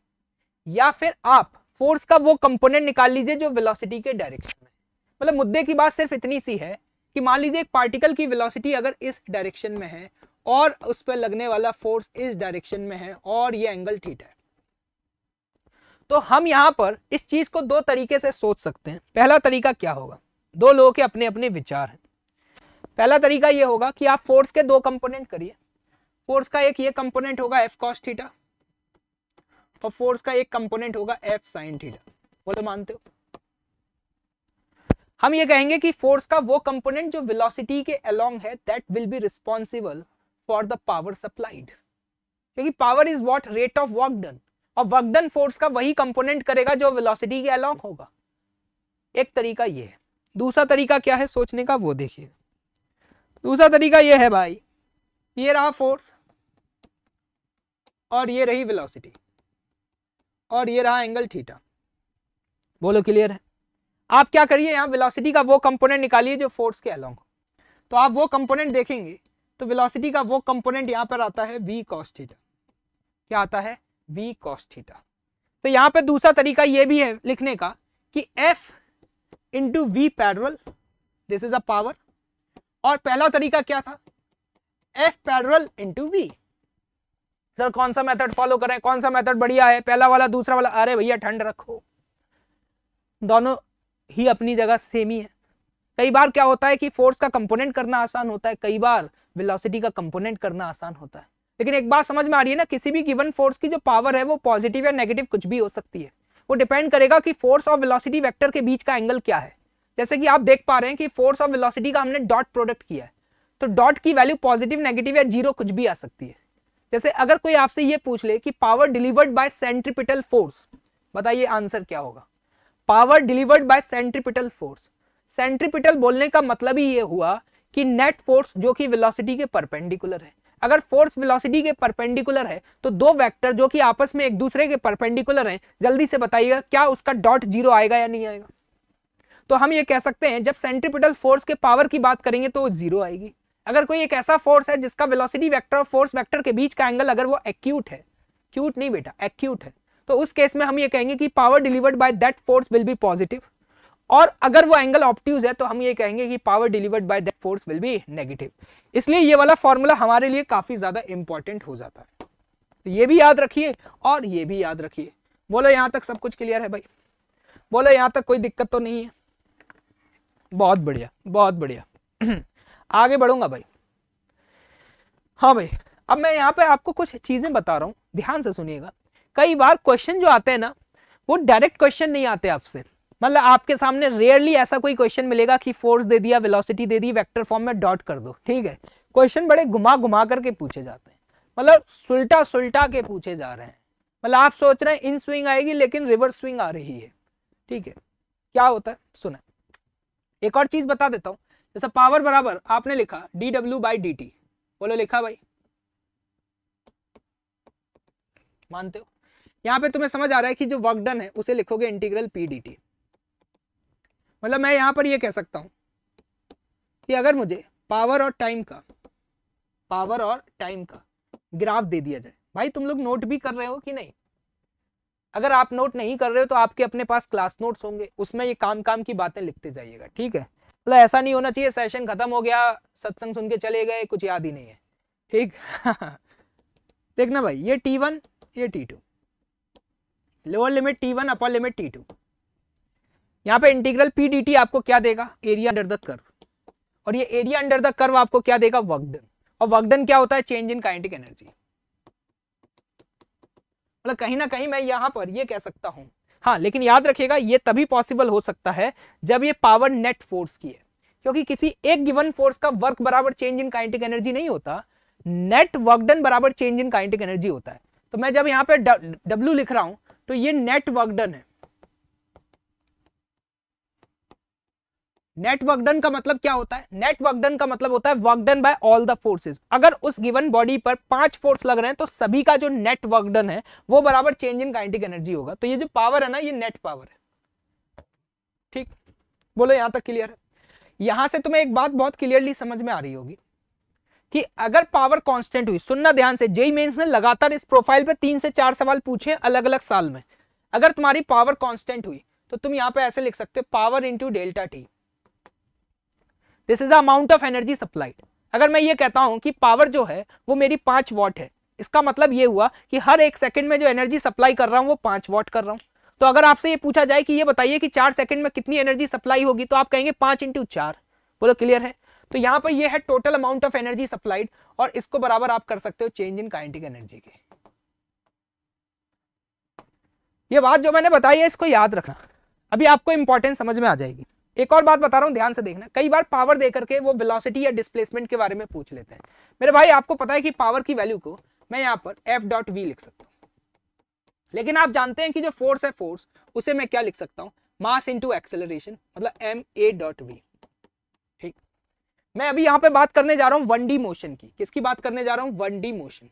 या फिर आप फोर्स का वो कंपोनेंट निकाल लीजिए जो वेलोसिटी के डायरेक्शन में मतलब मुद्दे की बात सिर्फ इतनी सी है कि मान लीजिए एक पार्टिकल की वेलोसिटी अगर इस डायरेक्शन में है और उस पर लगने वाला फोर्स इस डायरेक्शन में है और ये एंगल ठीक है तो हम यहां पर इस चीज को दो तरीके से सोच सकते हैं पहला तरीका क्या होगा दो लोगों के अपने अपने विचार हैं पहला तरीका ये होगा कि आप फोर्स के दो कंपोनेंट करिए फोर्स का एक ये कंपोनेंट होगा एफ कॉस थीटा और फोर्स का एक कंपोनेंट होगा एफ साइन थीटा बोलो मानते हो हम ये कहेंगे कि फोर्स का वो कंपोनेंट जो वेलोसिटी के अलोंग है that will be responsible for the power supplied क्योंकि power is what rate of work done और वर्क डन फोर्स का वही कंपोनेंट करेगा जो वेलोसिटी के अलॉन्ग होगा एक तरीका ये है दूसरा तरीका क्या है सोचने का वो देखिए दूसरा तरीका ये है भाई ये रहा फोर्स और ये रही वेलोसिटी और ये रहा एंगल थीटा बोलो क्लियर है आप क्या करिए यहां वेलोसिटी का वो कंपोनेंट निकालिए जो फोर्स के अलॉन्ग तो आप वो कंपोनेंट देखेंगे तो वेलोसिटी का वो कंपोनेंट यहां पर आता है वी कॉस्टिटा क्या आता है वी कॉस्टिटा तो यहां पर दूसरा तरीका यह भी है लिखने का कि F into V parallel this is a power और पहला तरीका क्या था F parallel into V sir कौन सा मेथड फॉलो करें कौन सा मेथड बढ़िया है पहला वाला दूसरा वाला अरे भैया ठंड रखो दोनों ही अपनी जगह सेम ही है कई बार क्या होता है कि फोर्स का कंपोनेंट करना आसान होता है कई बार वेलोसिटी का कंपोनेंट करना आसान होता है लेकिन एक बात समझ में आ रही है ना किसी भी गिवन फोर्स की जो पावर है वो पॉजिटिव या नेगेटिव कुछ भी हो सकती है वो डिपेंड करेगा कि फोर्स और वेलोसिटी वेक्टर के बीच का एंगल क्या है जैसे कि आप देख पा रहे हैं कि फोर्स और वेलोसिटी का हमने डॉट प्रोडक्ट किया है तो डॉट की वैल्यू पॉजिटिव नेगेटिव या जीरो कुछ भी आ सकती है जैसे अगर कोई आपसे ये पूछ ले कि power delivered by centripetal force बताइए आंसर क्या होगा power delivered by centripetal force centripetal बोलने का मतलब ही ये हुआ कि नेट फोर्स जो कि वेलोसिटी के परपेंडिकुलर है अगर फोर्स वेलोसिटी के परपेंडिकुलर है तो दो वेक्टर जो कि आपस में एक दूसरे के परपेंडिकुलर हैं जल्दी से बताइएगा क्या उसका डॉट जीरो आएगा या नहीं आएगा तो हम ये कह सकते हैं जब सेंट्रीपिटल फोर्स के पावर की बात करेंगे तो जीरो आएगी अगर कोई एक ऐसा फोर्स है जिसका वेलोसिटी वेक्टर और फोर्स वेक्टर के बीच का एंगल अगर वो एक्यूट है क्यूट नहीं बेटा एक्यूट है तो उस केस में हम ये कहेंगे कि power delivered by that force will be positive और अगर वो एंगल ऑप्टिव है तो हम ये कहेंगे कि power delivered by that force will be negative इसलिए ये वाला फॉर्मूला हमारे लिए काफ़ी ज़्यादा इंपॉर्टेंट हो जाता है तो ये भी याद रखिए और ये भी याद रखिए बोलो यहाँ तक सब कुछ क्लियर है भाई बोलो यहाँ तक कोई दिक्कत तो नहीं है बहुत बढ़िया बहुत बढ़िया आगे बढ़ूंगा भाई हाँ भाई अब मैं यहाँ पे आपको कुछ चीज़ें बता रहा हूँ ध्यान से सुनिएगा कई बार क्वेश्चन जो आते हैं ना वो डायरेक्ट क्वेश्चन नहीं आते आपसे मतलब आपके सामने रेयरली ऐसा कोई क्वेश्चन मिलेगा कि फोर्स दे दिया वेलोसिटी दे दी वेक्टर फॉर्म में डॉट कर दो ठीक है क्वेश्चन बड़े घुमा घुमा करके पूछे जाते हैं मतलब सुलटा सुलटा के पूछे जा रहे हैं मतलब आप सोच रहे हैं इन स्विंग आएगी लेकिन रिवर्स स्विंग आ रही है ठीक है क्या होता है सुना एक और चीज बता देता हूँ जैसा पावर बराबर आपने लिखा D W by D T बोलो लिखा भाई मानते हो यहाँ पे तुम्हें समझ आ रहा है कि जो वर्क डन है उसे लिखोगे इंटीग्रल पी डी टी मतलब मैं यहाँ पर यह कह सकता हूँ कि अगर मुझे पावर और टाइम का पावर और टाइम का ग्राफ दे दिया जाए भाई तुम लोग नोट भी कर रहे हो कि नहीं अगर आप नोट नहीं कर रहे हो तो आपके अपने पास क्लास नोट्स होंगे उसमें ये काम काम की बातें लिखते जाइएगा ठीक है मतलब ऐसा नहीं होना चाहिए सेशन खत्म हो गया सत्संग सुन के चले गए कुछ याद ही नहीं है ठीक देखना भाई ये टी वन ये T two lower limit T one upper limit T two यहाँ पे इंटीग्रल पी डी टी आपको क्या देगा एरिया अंडर द कर्व और ये एरिया अंडर द कर्व आपको क्या देगा वर्कडन और वर्कडन क्या होता है चेंज इन काइनेटिक एनर्जी मतलब कहीं ना कहीं मैं यहां पर ये कह सकता हूं हाँ लेकिन याद रखिएगा ये तभी पॉसिबल हो सकता है जब ये पावर नेट फोर्स की है क्योंकि किसी एक गिवन फोर्स का वर्क बराबर चेंज इन काइनेटिक एनर्जी नहीं होता नेट वर्कडन बराबर चेंज इन काइनेटिक एनर्जी होता है तो मैं जब यहाँ पे डब्ल्यू लिख रहा हूं तो ये नेट वर्कडन है नेट वर्कडन का मतलब क्या होता है नेट वर्कडन का मतलब होता है work done by all the forces अगर उस गिवन बॉडी पर पांच फोर्स लग रहे हैं तो सभी का जो नेट वर्कडन है वो बराबर चेंज इन काइनेटिक एनर्जी होगा तो ये जो पावर है ना ये नेट पावर है ठीक बोलो यहां तक क्लियर है यहां से तुम्हें एक बात बहुत क्लियरली समझ में आ रही होगी कि अगर पावर कॉन्स्टेंट हुई सुनना ध्यान से जेई मेन्स ने लगातार इस प्रोफाइल पर तीन से चार सवाल पूछे अलग अलग साल में अगर तुम्हारी पावर कॉन्स्टेंट हुई तो तुम यहां पर ऐसे लिख सकते हो power into delta T this is the amount of energy supplied अगर मैं ये कहता हूं कि पावर जो है वो मेरी पांच वॉट है इसका मतलब ये हुआ कि हर एक सेकंड में जो एनर्जी सप्लाई कर रहा हूं वो पांच वॉट कर रहा हूं तो अगर आपसे ये पूछा जाए कि ये बताइए कि चार सेकंड में कितनी एनर्जी सप्लाई होगी तो आप कहेंगे पांच इंटू चार बोलो क्लियर है तो यहां पर ये है total amount of energy supplied और इसको बराबर आप कर सकते हो चेंज इन काइंटिक एनर्जी के ये बात जो मैंने बताई है इसको याद रखना अभी आपको इंपॉर्टेंस समझ में आ जाएगी एक और बात बता रहा हूं ध्यान से देखना कई बार पावर देकर के वो वेलोसिटी या डिस्प्लेसमेंट के बारे में पूछ लेते हैं मेरे भाई आपको पता है कि पावर की वैल्यू को मैं यहाँ पर एफ डॉट वी लिख सकता हूँ लेकिन आप जानते हैं कि जो फोर्स है फोर्स उसे मैं क्या लिख सकता हूँ मास इंटू एक्सेलरेशन मतलब एम ए डॉट वी ठीक मैं अभी यहाँ पे बात करने जा रहा हूँ वन डी मोशन की किसकी बात करने जा रहा हूँ one D motion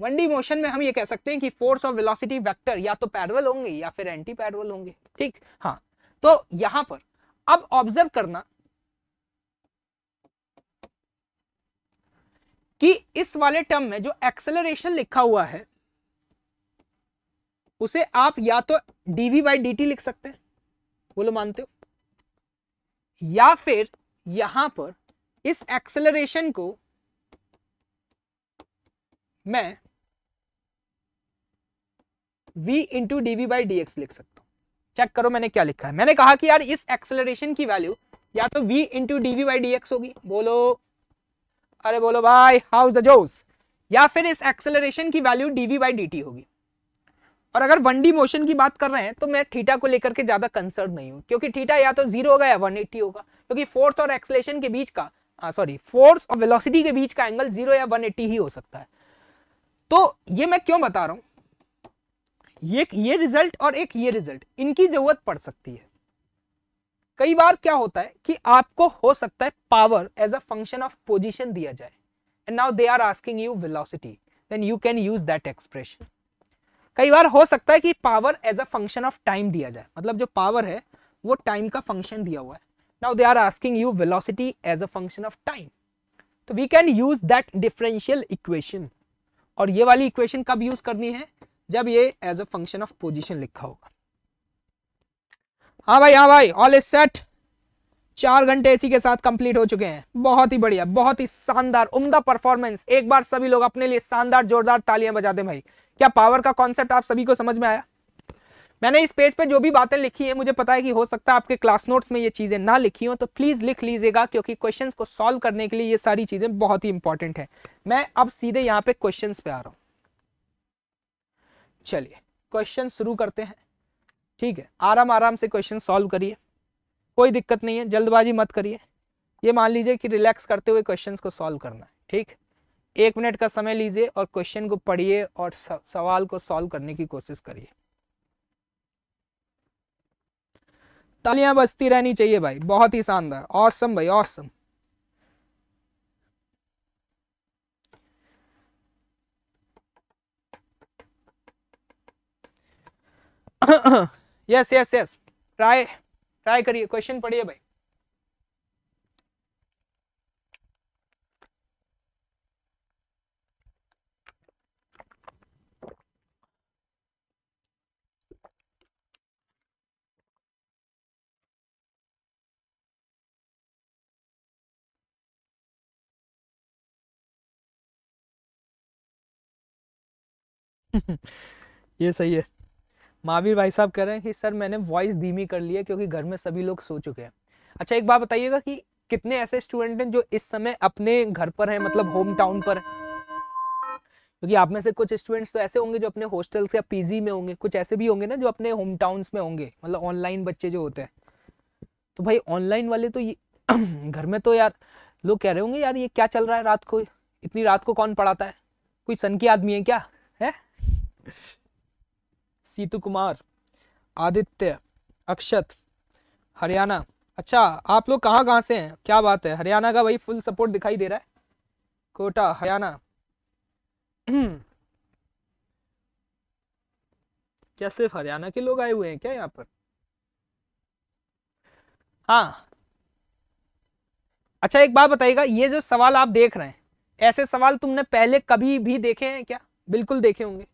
one D motion में हम ये कह सकते हैं कि फोर्स और वेलोसिटी वेक्टर या तो पैरल होंगे या फिर एंटी पैरल होंगे ठीक हाँ तो यहां पर अब ऑब्जर्व करना कि इस वाले टर्म में जो एक्सेलरेशन लिखा हुआ है उसे आप या तो dv बाई डी लिख सकते हैं बोलो मानते हो या फिर यहां पर इस एक्सेलरेशन को मैं v into D V by D लिख सकता चेक करो मैंने क्या लिखा है मैंने कहा कि यार इस एक्सेलरेशन की वैल्यू या तो v into D we by D X होगी बोलो अरे बोलो भाई हाउ इज द जोस या फिर इस एक्सेलरेशन की value D we by D T होगी और अगर वन डी मोशन की बात कर रहे हैं तो मैं थीटा को लेकर के ज्यादा कंसर्न नहीं हूँ क्योंकि थीटा या तो जीरो होगा या वन एट्टी होगा क्योंकि फोर्स और एक्सलेशन के बीच का सॉरी फोर्स और वेलोसिटी के बीच का एंगल जीरो या वन एट्टी ही हो सकता है तो ये मैं क्यों बता रहा हूं ये ये रिजल्ट और एक ये रिजल्ट इनकी जरूरत पड़ सकती है कई बार क्या होता है कि आपको हो सकता है power as a function of position दिया जाए and now they are asking you velocity then you can use that expression कई बार हो सकता है कि power as a function of time दिया जाए मतलब जो पावर है वो टाइम का फंक्शन दिया हुआ है now they are asking you velocity as a function of time तो we can use that differential equation और ये वाली इक्वेशन कब यूज करनी है जब ये as a function of position लिखा होगा हाँ भाई हाँ भाई ऑल इज सेट चार घंटे इसी के साथ कंप्लीट हो चुके हैं बहुत ही बढ़िया बहुत ही शानदार उम्दा परफॉर्मेंस एक बार सभी लोग अपने लिए शानदार जोरदार तालियां बजा दें भाई क्या पावर का कॉन्सेप्ट आप सभी को समझ में आया मैंने इस पेज पे जो भी बातें लिखी है मुझे पता है कि हो सकता है आपके क्लास नोट्स में ये चीज़ें ना लिखी हो तो प्लीज़ लिख लीजिएगा क्योंकि क्वेश्चन को सॉल्व करने के लिए ये सारी चीज़ें बहुत ही इंपॉर्टेंट है मैं अब सीधे यहाँ पे क्वेश्चन पे आ रहा हूँ चलिए क्वेश्चन शुरू करते हैं ठीक है आराम आराम से क्वेश्चन सॉल्व करिए कोई दिक्कत नहीं है जल्दबाजी मत करिए ये मान लीजिए कि रिलैक्स करते हुए क्वेश्चन को सॉल्व करना है ठीक एक मिनट का समय लीजिए और क्वेश्चन को पढ़िए और सवाल को सॉल्व करने की कोशिश करिए तालियां बजती रहनी चाहिए भाई बहुत ही शानदार औसम भाई awesome yes yes yes try try करिए क्वेश्चन पढ़िए भाई ये सही है महावीर भाई साहब कह रहे हैं कि सर मैंने वॉइस धीमी कर लिया क्योंकि घर में सभी लोग सो चुके हैं अच्छा एक बात बताइएगा कि कितने ऐसे स्टूडेंट हैं जो इस समय अपने घर पर हैं मतलब होम टाउन पर क्योंकि आप में से कुछ स्टूडेंट्स तो ऐसे होंगे जो अपने हॉस्टल्स या पीजी में होंगे कुछ ऐसे भी होंगे ना जो अपने होम टाउन्स में होंगे मतलब ऑनलाइन बच्चे जो होते हैं तो भाई ऑनलाइन वाले तो ये घर में तो यार लोग कह रहे होंगे यार ये क्या चल रहा है रात को इतनी रात को कौन पढ़ाता है कोई सन की आदमी है क्या है सीतू कुमार आदित्य अक्षत हरियाणा अच्छा आप लोग कहाँ कहाँ से हैं क्या बात है हरियाणा का वही फुल सपोर्ट दिखाई दे रहा है कोटा हरियाणा क्या सिर्फ हरियाणा के लोग आए हुए हैं क्या यहाँ पर हाँ अच्छा एक बात बताइएगा ये जो सवाल आप देख रहे हैं ऐसे सवाल तुमने पहले कभी भी देखे हैं क्या बिल्कुल देखे होंगे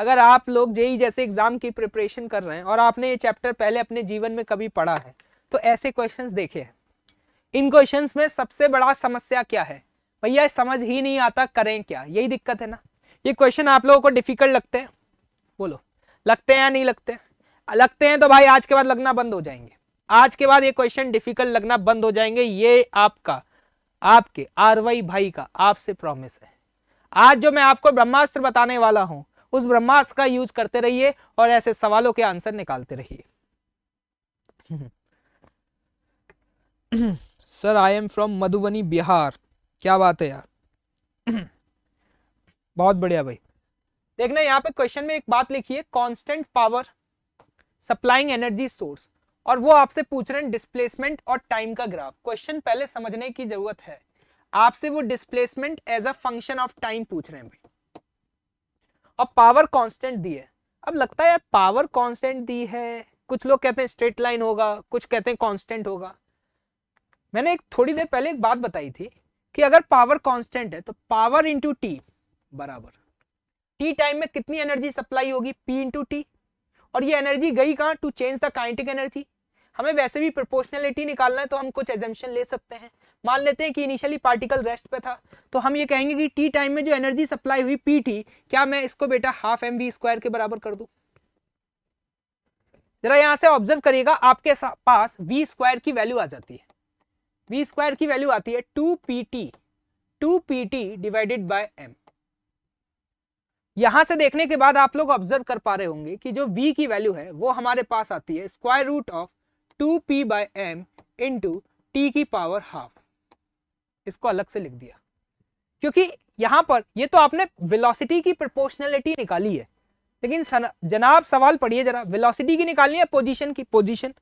अगर आप लोग जेई जैसे एग्जाम की प्रिपरेशन कर रहे हैं और आपने ये चैप्टर पहले अपने जीवन में कभी पढ़ा है तो ऐसे क्वेश्चन देखे हैं इन क्वेश्चन में सबसे बड़ा समस्या क्या है भैया समझ ही नहीं आता करें क्या यही दिक्कत है ना ये क्वेश्चन आप लोगों को डिफिकल्ट लगते हैं बोलो लगते हैं या नहीं लगते लगते हैं तो भाई आज के बाद लगना बंद हो जाएंगे आज के बाद ये क्वेश्चन डिफिकल्ट लगना बंद हो जाएंगे ये आपका आपके आरवाई भाई का आपसे प्रॉमिस है आज जो मैं आपको ब्रह्मास्त्र बताने वाला हूं उस ब्रह्मास्त्र का यूज करते रहिए और ऐसे सवालों के आंसर निकालते रहिए sir I am from Madhubani Bihar क्या बात है यार बहुत बढ़िया भाई देखना यहाँ पे क्वेश्चन में एक बात लिखी है constant power supplying energy source और वो आपसे पूछ रहे हैं डिस्प्लेसमेंट और टाइम का ग्राफ क्वेश्चन पहले समझने की जरूरत है आपसे वो displacement as a function of time पूछ रहे हैं भाई और पावर कांस्टेंट दी है अब लगता है यार पावर कांस्टेंट दी है कुछ लोग कहते हैं स्ट्रेट लाइन होगा कुछ कहते हैं कांस्टेंट होगा मैंने एक थोड़ी देर पहले एक बात बताई थी कि अगर पावर कांस्टेंट है तो पावर इंटू टी बराबर टी टाइम में कितनी एनर्जी सप्लाई होगी पी इंटू टी और ये एनर्जी गई कहाँ to change the kinetic energy हमें वैसे भी प्रोपोर्शनलिटी निकालना है तो हम कुछ एग्जाम्पन ले सकते हैं मान लेते हैं कि इनिशियली पार्टिकल रेस्ट पे था तो हम ये कहेंगे कि टी टाइम में जो एनर्जी सप्लाई हुई पी टी क्या मैं इसको बेटा हाफ एम वी स्क्वायर के बराबर कर दूं जरा यहां से ऑब्जर्व करिएगा आपके पास वी स्क्वायर की वैल्यू आ जाती है वी स्क्वायर की वैल्यू आती है two P T two P T divided by M यहां से देखने के बाद आप लोग ऑब्जर्व कर पा रहे होंगे कि जो वी की वैल्यू है वो हमारे पास आती है square root of two P by M into T की पावर हाफ इसको अलग से लिख दिया क्योंकि यहां पर ये तो आपने वेलोसिटी की प्रोपोर्शनलिटी निकाली है लेकिन जनाब सवाल पढ़िए जरा वेलोसिटी की निकालनी है पोजीशन की पोजीशन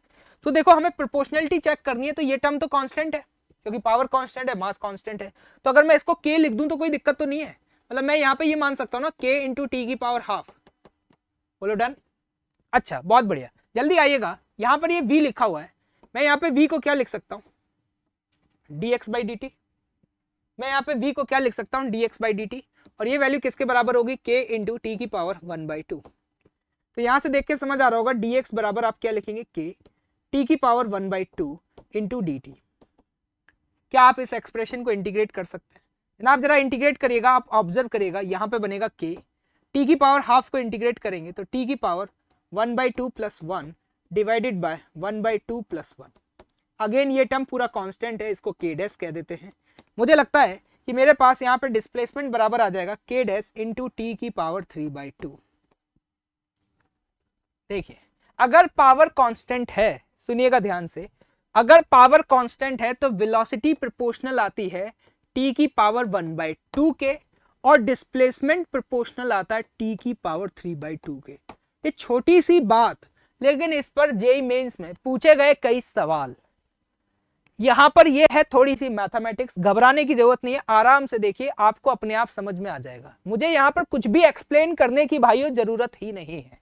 तो देखो हमें प्रोपोर्शनलिटी चेक करनी है तो ये टर्म तो कांस्टेंट है क्योंकि पावर कांस्टेंट है मास कांस्टेंट है तो अगर मैं इसको के लिख दूं तो कोई दिक्कत तो नहीं है मतलब मैं यहाँ पे ये मान सकता हूँ ना के इंटू टी की पावर हाफ बोलो डन अच्छा बहुत बढ़िया जल्दी आइएगा यहाँ पर ये वी लिखा हुआ है मैं यहाँ पे वी को क्या लिख सकता हूँ D X by D T मैं यहाँ पे v को क्या लिख सकता हूँ dx बाई डी और ये वैल्यू किसके बराबर होगी k इंटू टी की पावर वन बाई टू तो यहाँ से देख के समझ आ रहा होगा dx बराबर आप क्या लिखेंगे k t की power one by two into D क्या आप इस एक्सप्रेशन को इंटीग्रेट कर सकते हैं ना आप जरा इंटीग्रेट करिएगा आप ऑब्जर्व करिएगा यहाँ पे बनेगा k t की पावर हाफ को इंटीग्रेट करेंगे तो t की power one by two plus one divided by one by two plus one again ये टर्म पूरा कांस्टेंट है इसको के डेस कह देते हैं मुझे लगता है कि मेरे पास यहाँ पे डिस्प्लेसमेंट बराबर आ जाएगा के डैश इंटू टी की पावर थ्री बाई टू देखिए अगर पावर कांस्टेंट है सुनिएगा ध्यान से अगर पावर कांस्टेंट है तो वेलोसिटी प्रोपोर्शनल आती है टी की पावर वन बाई टू के और डिस्प्लेसमेंट प्रोपोर्शनल आता है टी की पावर थ्री बाई टू के ये छोटी सी बात लेकिन इस पर जेई मेन्स में पूछे गए कई सवाल यहां पर यह है थोड़ी सी मैथमेटिक्स घबराने की जरूरत नहीं है आराम से देखिए आपको अपने आप समझ में आ जाएगा मुझे यहाँ पर कुछ भी एक्सप्लेन करने की भाइयों जरूरत ही नहीं है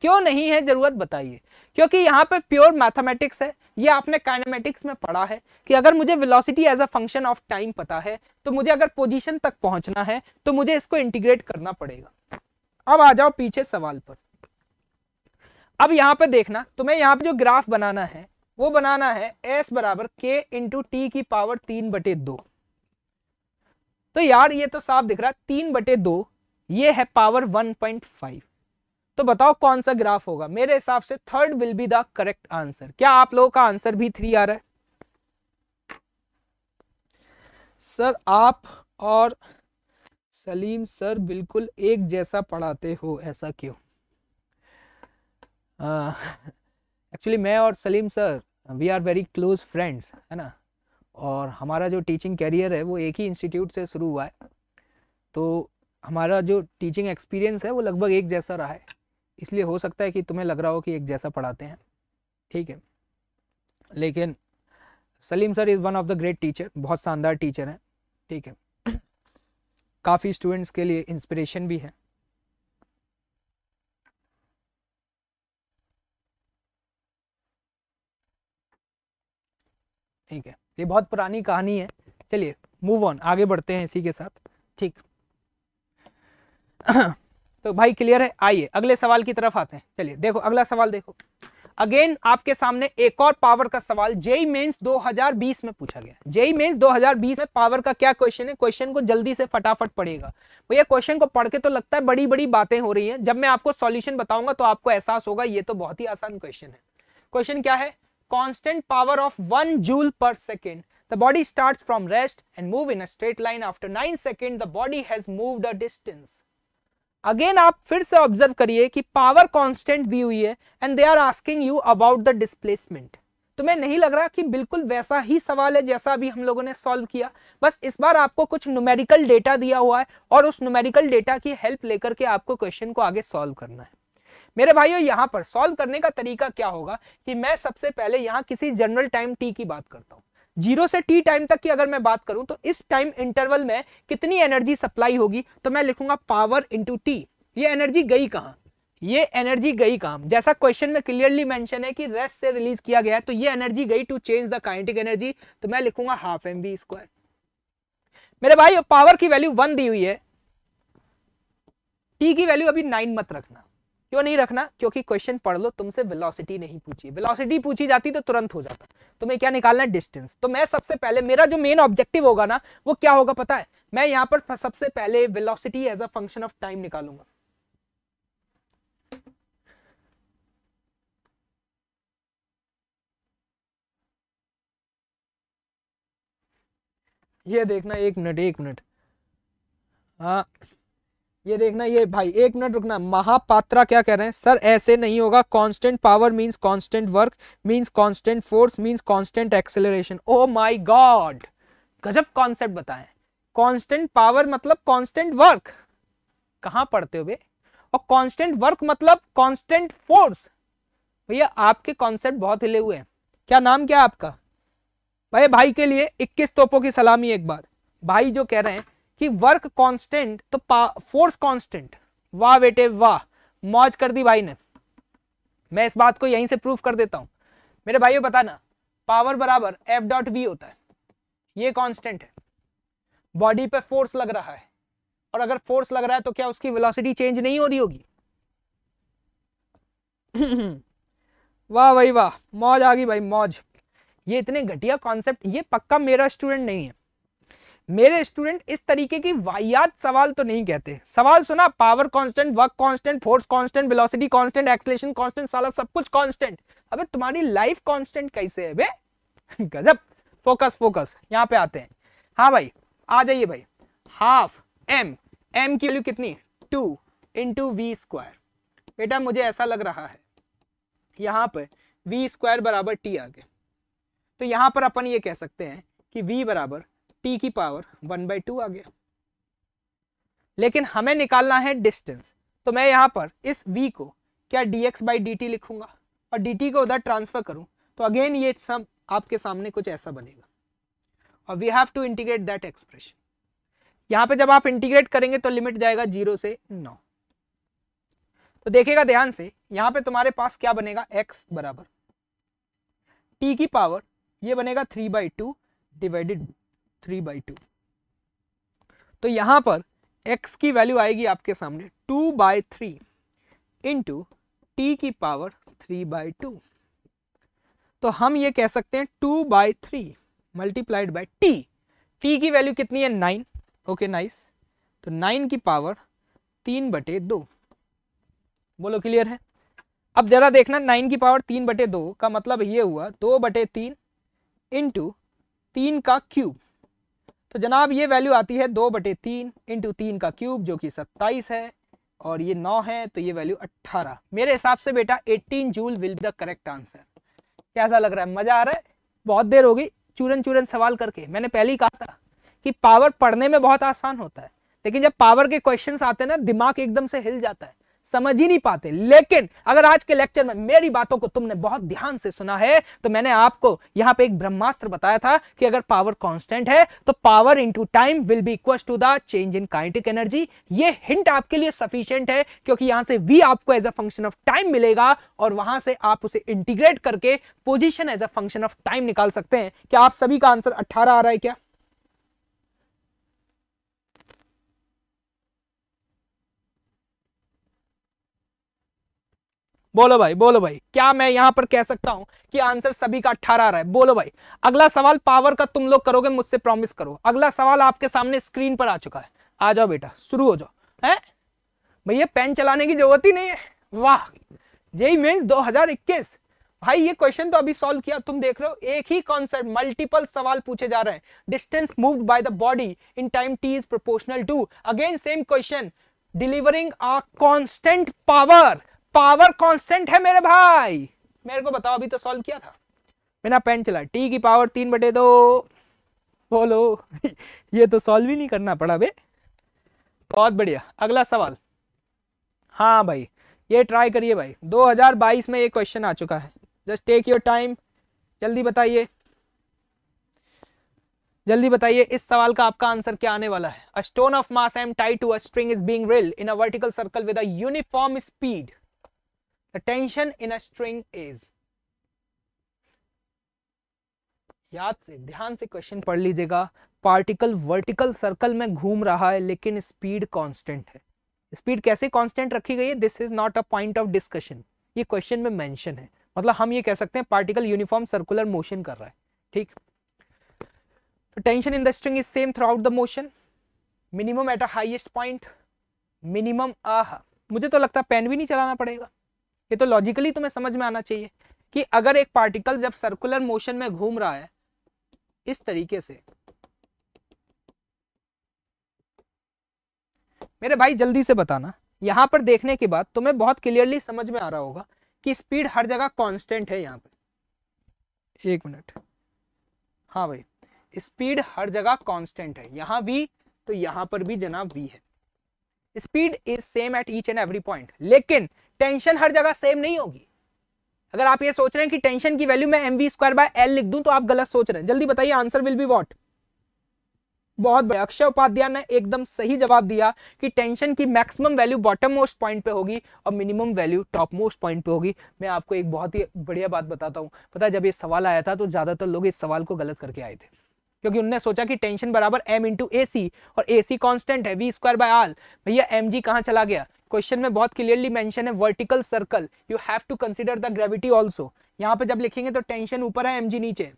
क्यों नहीं है जरूरत बताइए क्योंकि यहाँ पर प्योर मैथमेटिक्स है ये आपने काइनेमेटिक्स में पढ़ा है कि अगर मुझे velocity as a function of time पता है तो मुझे अगर पोजीशन तक पहुंचना है तो मुझे इसको इंटीग्रेट करना पड़ेगा अब आ जाओ पीछे सवाल पर अब यहाँ पर देखना तुम्हें यहाँ पर जो ग्राफ बनाना है वो बनाना है एस बराबर के इंटू टी की पावर तीन बटे दो तो यार ये तो साफ दिख रहा है तीन बटे दो ये है पावर वन पॉइंट फाइव तो बताओ कौन सा ग्राफ होगा मेरे हिसाब से third will be the correct answer क्या आप लोगों का आंसर भी थ्री आ रहा है सर आप और सलीम सर बिल्कुल एक जैसा पढ़ाते हो ऐसा क्यों आ, एक्चुअली मैं और Salim sir we are very close friends है ना और हमारा जो टीचिंग कैरियर है वो एक ही इंस्टीट्यूट से शुरू हुआ है तो हमारा जो टीचिंग एक्सपीरियंस है वो लगभग एक जैसा रहा है इसलिए हो सकता है कि तुम्हें लग रहा हो कि एक जैसा पढ़ाते हैं ठीक है लेकिन Salim sir is one of the great teacher बहुत शानदार टीचर हैं ठीक है काफ़ी स्टूडेंट्स के लिए इंस्पिरेशन भी है ठीक है ये बहुत पुरानी कहानी है चलिए मूव ऑन आगे बढ़ते हैं इसी के साथ ठीक तो भाई क्लियर है आइए अगले सवाल की तरफ आते हैं चलिए देखो अगला सवाल देखो अगेन आपके सामने एक और पावर का सवाल जेई मेंस 2020 में पूछा गया जेई मेंस 2020 में पावर का क्या क्वेश्चन है क्वेश्चन को जल्दी से फटाफट पड़ेगा भैया क्वेश्चन को पढ़ के तो लगता है बड़ी बड़ी बातें हो रही हैं जब मैं आपको सॉल्यूशन बताऊंगा तो आपको एहसास होगा ये तो बहुत ही आसान क्वेश्चन है क्वेश्चन क्या है constant power of 1 joule per second. The body starts from rest and move in a straight line. After 9 seconds, the body has moved a distance. Again आप फिर से ऑब्जर्व करिए कि पावर कांस्टेंट दी हुई है and they are asking you about the displacement तुम्हें नहीं लग रहा कि बिल्कुल वैसा ही सवाल है जैसा अभी हम लोगों ने सॉल्व किया बस इस बार आपको कुछ न्यूमेरिकल डेटा दिया हुआ है और उस न्यूमेरिकल डेटा की हेल्प लेकर के आपको क्वेश्चन को आगे सॉल्व करना है मेरे भाइयों यहाँ पर सॉल्व करने का तरीका क्या होगा कि मैं सबसे पहले यहाँ किसी जनरल टाइम टी की बात करता हूँ जीरो से टी टाइम तक की अगर मैं बात करूं तो इस टाइम इंटरवल में कितनी एनर्जी सप्लाई होगी तो मैं लिखूंगा पावर इंटू टी ये एनर्जी गई कहाँ ये एनर्जी गई काम जैसा क्वेश्चन में क्लियरली मेंशन है कि रेस्ट से रिलीज किया गया है तो ये एनर्जी गई to change the kinetic energy तो मैं लिखूंगा हाफ एम बी स्क्वायर मेरे भाई पावर की वैल्यू वन दी हुई है टी की वैल्यू अभी नाइन मत रखना क्यों नहीं रखना क्योंकि क्वेश्चन पढ़ लो तुमसे वेलोसिटी नहीं पूछी वेलोसिटी पूछी जाती तो तुरंत हो जाता तुम्हें क्या निकालना डिस्टेंस तो मैं सबसे पहले मेरा जो मेन ऑब्जेक्टिव होगा ना वो क्या होगा पता है मैं यहाँ पर सबसे पहले velocity as a function of time निकालूंगा ये देखना एक मिनट एक मिनट हाँ ये देखना ये भाई एक मिनट रुकना महापात्रा क्या कह रहे हैं सर ऐसे नहीं होगा constant power means constant work means constant force means constant acceleration oh my god गजब कॉन्सेप्ट बताएं कांस्टेंट पावर मतलब कांस्टेंट वर्क कहां पढ़ते हो बे और कांस्टेंट वर्क मतलब कांस्टेंट फोर्स भैया आपके कॉन्सेप्ट बहुत हिले हुए हैं क्या नाम क्या आपका भाई भाई के लिए इक्कीस तोपों की सलामी एक बार भाई जो कह रहे हैं कि वर्क कांस्टेंट तो फोर्स कांस्टेंट वाह बेटे वाह मौज कर दी भाई ने मैं इस बात को यहीं से प्रूफ कर देता हूं मेरे भाइयों बताना पावर बराबर एफ डॉट वी होता है ये कांस्टेंट है बॉडी पे फोर्स लग रहा है और अगर फोर्स लग रहा है तो क्या उसकी वेलोसिटी चेंज नहीं हो रही होगी वाह भाई वाह मौज आ गई भाई मौज ये इतने घटिया कॉन्सेप्ट ये पक्का मेरा स्टूडेंट नहीं है मेरे स्टूडेंट इस तरीके की वाहियात सवाल तो नहीं कहते सवाल सुना power constant work constant force constant velocity constant acceleration constant साला सब कुछ कांस्टेंट अबे तुम्हारी लाइफ कांस्टेंट कैसे है बे गजब फोकस फोकस यहां पे आते हैं हाँ भाई आ जाइए भाई हाफ एम एम की वैल्यू कितनी टू इंटू वी स्क्वायर बेटा मुझे ऐसा लग रहा है यहां पर वी स्क्वायर बराबर टी आगे तो यहां पर अपन ये कह सकते हैं कि वी बराबर टी की पावर वन बाई टू आ गया लेकिन हमें निकालना है डिस्टेंस तो मैं यहां पर इस v को क्या D X by D T लिखूंगा और डी टी को उधर ट्रांसफर करूं तो अगेन ये सब आपके सामने कुछ ऐसा बनेगा और we have to integrate that expression यहां पे जब आप इंटीग्रेट करेंगे तो लिमिट जाएगा जीरो से नौ तो देखेगा ध्यान से यहां पे तुम्हारे पास क्या बनेगा x बराबर t की पावर ये बनेगा three by two divided three by two तो यहां पर x की वैल्यू आएगी आपके सामने two by three into T की पावर थ्री बाय टू तो हम ये कह सकते हैं two by three multiplied by T T की वैल्यू कितनी है नाइन ओके नाइस तो नाइन की पावर तीन बटे दो बोलो क्लियर है अब जरा देखना नाइन की पावर तीन बटे दो का मतलब ये हुआ दो बटे तीन इंटू तीन का क्यूब तो जनाब ये वैल्यू आती है दो बटे तीन इंटू तीन का क्यूब जो कि सत्ताईस है और ये नौ है तो ये वैल्यू अट्ठारह मेरे हिसाब से बेटा eighteen joule will be the correct answer कैसा लग रहा है मजा आ रहा है बहुत देर होगी चूरन चूरन सवाल करके मैंने पहले ही कहा था कि पावर पढ़ने में बहुत आसान होता है लेकिन जब पावर के क्वेश्चन आते हैं ना दिमाग एकदम से हिल जाता है समझ ही नहीं पाते लेकिन अगर आज के लेक्चर में मेरी बातों को तुमने बहुत ध्यान से सुना है तो मैंने आपको यहां पे एक ब्रह्मास्त्र बताया था कि अगर पावर कांस्टेंट है तो power into time will be equal to the change in kinetic energy ये हिंट आपके लिए सफिशियंट है क्योंकि यहां से वी आपको as a function of time मिलेगा और वहां से आप उसे इंटीग्रेट करके position as a function of time निकाल सकते हैं क्या आप सभी का आंसर अट्ठारह आ रहा है क्या बोलो भाई बोलो भाई क्या मैं यहां पर कह सकता हूं कि आंसर सभी का अट्ठारह आ रहा है बोलो भाई अगला सवाल पावर का तुम लोग करोगे मुझसे प्रॉमिस करो अगला सवाल आपके सामने स्क्रीन पर आ चुका है आ जाओ बेटा शुरू हो जाओ है भैया पेन चलाने की जरूरत ही नहीं है वाह जेई मीन्स 2021 भाई ये क्वेश्चन तो अभी सॉल्व किया तुम देख रहे हो एक ही कॉन्सेप्ट मल्टीपल सवाल पूछे जा रहे हैं distance move by the body in time T is proportional to again same question delivering a constant power power constant है मेरे भाई मेरे को बताओ अभी तो सॉल्व किया था बिना पेन चला टी की पावर तीन बटे दो बोलो ये तो सॉल्व ही नहीं करना पड़ा बे बहुत बढ़िया अगला सवाल हाँ भाई ये ट्राई करिए भाई 2022 में ये क्वेश्चन आ चुका है जस्ट टेक योर टाइम जल्दी बताइए जल्दी बताइए इस सवाल का आपका आंसर क्या आने वाला है a stone of mass M tied to a string is being whirled in a vertical circle with a uniform speed the tension in a string is याद से ध्यान से क्वेश्चन पढ़ लीजिएगा पार्टिकल वर्टिकल सर्कल में घूम रहा है लेकिन स्पीड कांस्टेंट है स्पीड कैसे कांस्टेंट रखी गई है this is not a point of discussion ये क्वेश्चन में मेंशन है मतलब हम ये कह सकते हैं पार्टिकल यूनिफॉर्म सर्कुलर मोशन कर रहा है ठीक तो tension in the string is same throughout the motion minimum at a highest point minimum आ मुझे तो लगता है पेन भी नहीं चलाना पड़ेगा ये तो लॉजिकली तुम्हें समझ में आना चाहिए कि अगर एक पार्टिकल जब सर्कुलर मोशन में घूम रहा है इस तरीके से मेरे भाई जल्दी से बताना यहां पर देखने के बाद तुम्हें बहुत क्लियरली समझ में आ रहा होगा कि स्पीड हर जगह कांस्टेंट है यहां पर एक मिनट हाँ भाई स्पीड हर जगह कांस्टेंट है यहां भी तो यहां पर भी जनाब वी है speed is same at each and every point लेकिन टेंशन हर जगह सेम नहीं होगी अगर आप ये सोच रहे हैं कि टेंशन की वैल्यू मैं M we square by L लिख दूं तो आप गलत सोच रहे हैं जल्दी बताइए आंसर विल बी वॉट बहुत बड़े अक्षय उपाध्याय ने एकदम सही जवाब दिया कि टेंशन की maximum value bottom most point पे होगी और minimum value top most point पे होगी मैं आपको एक बहुत ही बढ़िया बात बताता हूँ पता है जब ये सवाल आया था तो ज़्यादातर लोग इस सवाल को गलत करके आए थे क्योंकि उनने सोचा कि टेंशन बराबर एम इंटू ए सी और ए सी कॉन्स्टेंट है वी स्क्वायर बाय आल भैया एम जी कहाँ चला गया क्वेश्चन में बहुत क्लियरली मेंशन है vertical circle you have to consider the gravity also यहाँ पे जब लिखेंगे तो टेंशन ऊपर है एम नीचे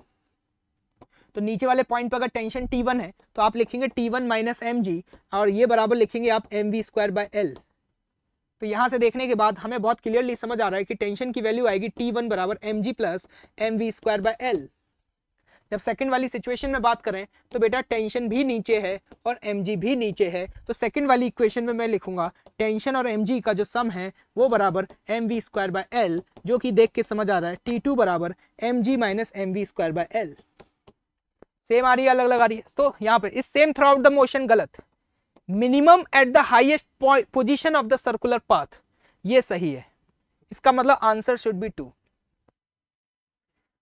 तो नीचे वाले पॉइंट पर अगर टेंशन टी वन है तो आप लिखेंगे T one minus M G और ये बराबर लिखेंगे आप M we square by L तो यहाँ से देखने के बाद हमें बहुत क्लियरली समझ आ रहा है कि टेंशन की वैल्यू आएगी टी वन बराबर M ji plus M we square by L जब सेकंड वाली सिचुएशन में बात करें तो बेटा टेंशन भी नीचे है और एम भी नीचे है तो सेकंड वाली इक्वेशन में मैं लिखूंगा टेंशन और एम का जो सम है वो बराबर M we square by L जो कि देख के समझ आ रहा है टी टू बराबर M G minus M we square by L same आ रही है अलग अलग आ रही है तो यहाँ पे इस same throughout the motion गलत minimum at the highest position of the circular path ये सही है इसका मतलब answer should be two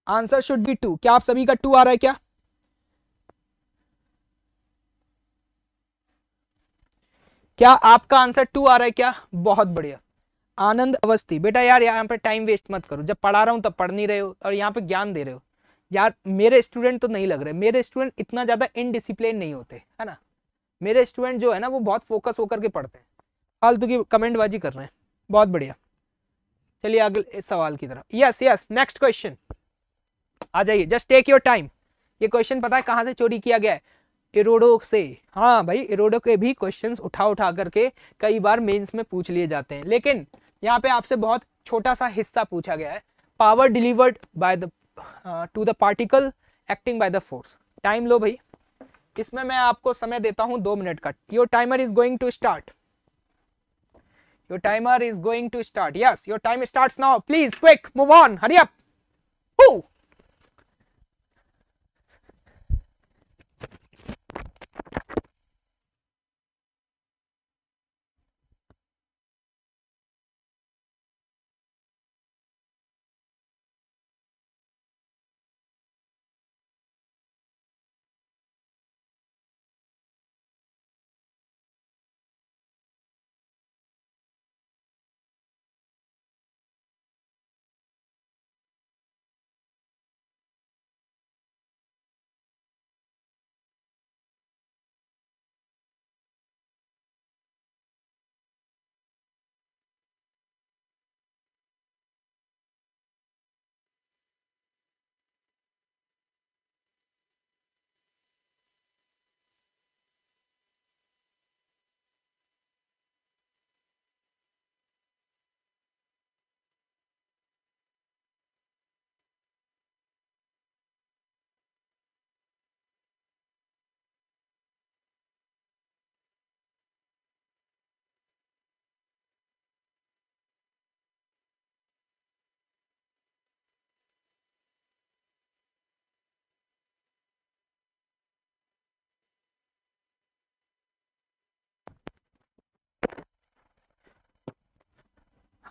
answer should be two क्या आप सभी का टू आ रहा है क्या क्या आपका आंसर टू आ रहा है क्या बहुत बढ़िया आनंद अवस्थी बेटा यार यहाँ पे टाइम वेस्ट मत करो जब पढ़ा रहा हूँ तब पढ़ नहीं रहे हो और यहाँ पे ज्ञान दे रहे हो यार मेरे स्टूडेंट तो नहीं लग रहे मेरे स्टूडेंट इतना ज़्यादा इनडिसिप्लिन नहीं होते है ना मेरे स्टूडेंट जो है ना वो बहुत फोकस होकर के पढ़ते हैं फालतू की कमेंटबाजी कर रहे हैं बहुत बढ़िया चलिए अगले सवाल की तरफ यस यस नेक्स्ट क्वेश्चन आ जाइए जस्ट टेक योर टाइम ये क्वेश्चन पता है कहाँ से चोरी किया गया है इरोडो से हाँ भाई इरोडो के भी क्वेश्चंस उठा उठा करके कई बार मेंस में पूछ लिए जाते हैं लेकिन यहाँ पे आपसे बहुत छोटा सा हिस्सा पूछा गया है power delivered by the to the particle acting by the force time लो भाई इसमें मैं आपको समय देता हूँ दो मिनट का your timer is going to start your timer is going to start yes your time start now please quick move on hurry up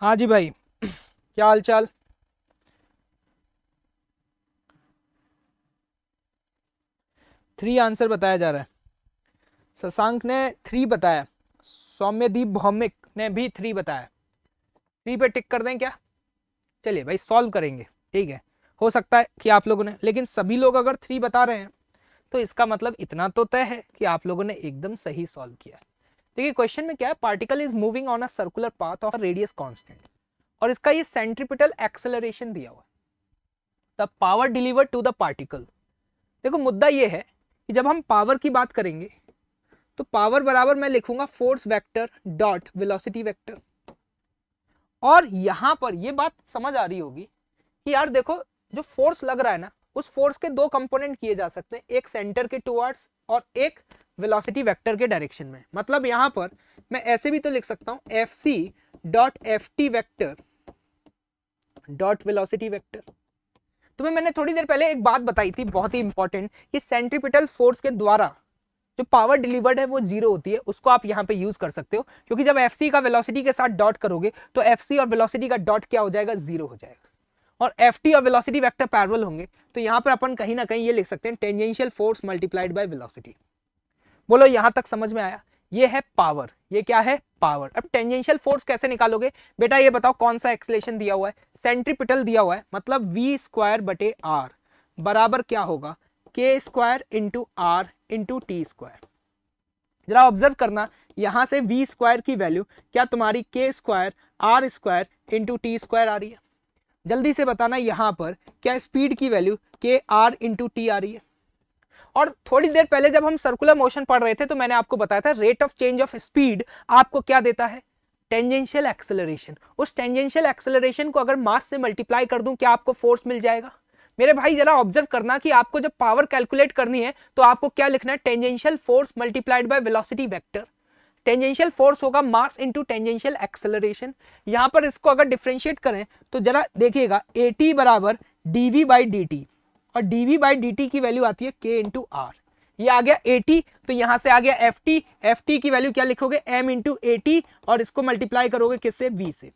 हाँ जी भाई क्या हाल चाल थ्री आंसर बताया जा रहा है शशांक ने थ्री बताया सौम्यदीप भौमिक ने भी थ्री बताया थ्री पे टिक कर दें क्या चलिए भाई सॉल्व करेंगे ठीक है हो सकता है कि आप लोगों ने लेकिन सभी लोग अगर थ्री बता रहे हैं तो इसका मतलब इतना तो तय है कि आप लोगों ने एकदम सही सॉल्व किया है देखिए क्वेश्चन में क्या है particle is moving on a circular path of radius constant और इसका ये सेंट्रिपिटल एक्सेलरेशन दिया हुआ the power deliver to the particle देखो मुद्दा ये है कि जब हम पावर की बात करेंगे तो पावर बराबर मैं लिखूंगा force vector dot velocity vector और यहां पर ये बात समझ आ रही होगी कि यार देखो जो फोर्स लग रहा है ना उस फोर्स के दो कंपोनेंट किए जा सकते हैं एक सेंटर के टुवर्ड्स और एक वेलोसिटी वेक्टर के डायरेक्शन में मतलब यहां पर मैं ऐसे भी तो लिख सकता हूं F C dot F T vector dot velocity vector तुम्हें मैंने थोड़ी देर पहले एक बात बताई थी बहुत ही इंपॉर्टेंट कि सेंट्रीपिटल फोर्स के द्वारा जो पावर डिलीवर्ड है वो जीरो होती है उसको आप यहाँ पे यूज कर सकते हो क्योंकि जब एफ का वेलोसिटी के साथ डॉट करोगे तो एफ और वेलोसिटी का डॉट क्या हो जाएगा जीरो हो जाएगा और एफ और वेलोसिटी वेक्टर पैरल होंगे तो यहाँ पर अपन कहीं ना कहीं ये लिख सकते हैं tangential force multiplied by velocity बोलो यहां तक समझ में आया ये है पावर ये क्या है पावर अब टेंजेंशियल फोर्स कैसे निकालोगे बेटा ये बताओ कौन सा एक्सलेशन दिया हुआ है सेंट्रीपिटल दिया हुआ है मतलब वी स्क्वायर बटे आर बराबर क्या होगा K square into R into T square जरा ऑब्जर्व करना यहां से वी स्क्वायर की वैल्यू क्या तुम्हारी K square are square into T square आ रही है जल्दी से बताना यहां पर क्या स्पीड की वैल्यू के आर इंटू टी आ रही है और थोड़ी देर पहले जब हम सर्कुलर मोशन पढ़ रहे थे तो मैंने आपको बताया था rate of change of speed आपको क्या देता है टेंजेंशियल एक्सेलरेशन उस टेंजेंशियल एक्सेलरेशन को अगर मास से मल्टीप्लाई कर दूं क्या आपको फोर्स मिल जाएगा मेरे भाई जरा ऑब्जर्व करना कि आपको जब पावर कैलकुलेट करनी है तो आपको क्या लिखना है tangential force multiplied by velocity vector tangential force होगा मास इनटू टेंजेंशियल एक्सेलरेशन यहां पर इसको अगर डिफ्रेंशिएट करें तो जरा देखिएगा ए टी बराबर D we by D T और dv बाई डी की वैल्यू आती है k इंटू आर ये आ गया 80 तो यहां से आ गया एफ टी एफ टी की वैल्यू क्या लिखोगे m इंटू एटी और इसको मल्टीप्लाई करोगे किससे v से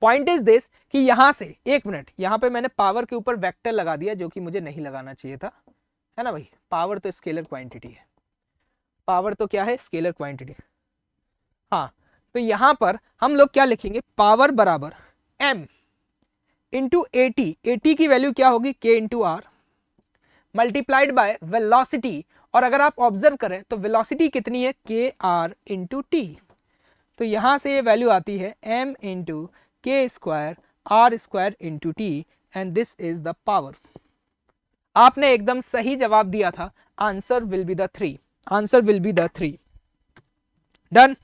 पॉइंट इज दिस कि यहां से एक मिनट यहां पे मैंने पावर के ऊपर वेक्टर लगा दिया जो कि मुझे नहीं लगाना चाहिए था है ना भाई पावर तो स्केलर क्वांटिटी है पावर तो क्या है स्केलर क्वांटिटी हाँ तो यहां पर हम लोग क्या लिखेंगे पावर बराबर एम इंटू एटी एटी की वैल्यू क्या होगी K into R multiplied by velocity और अगर आप ऑब्जर्व करें तो वेलोसिटी कितनी है के आर इंटू टी तो यहाँ से ये वैल्यू आती है m into k square are square into t and this is the power आपने एकदम सही जवाब दिया था answer will be the three answer will be the three done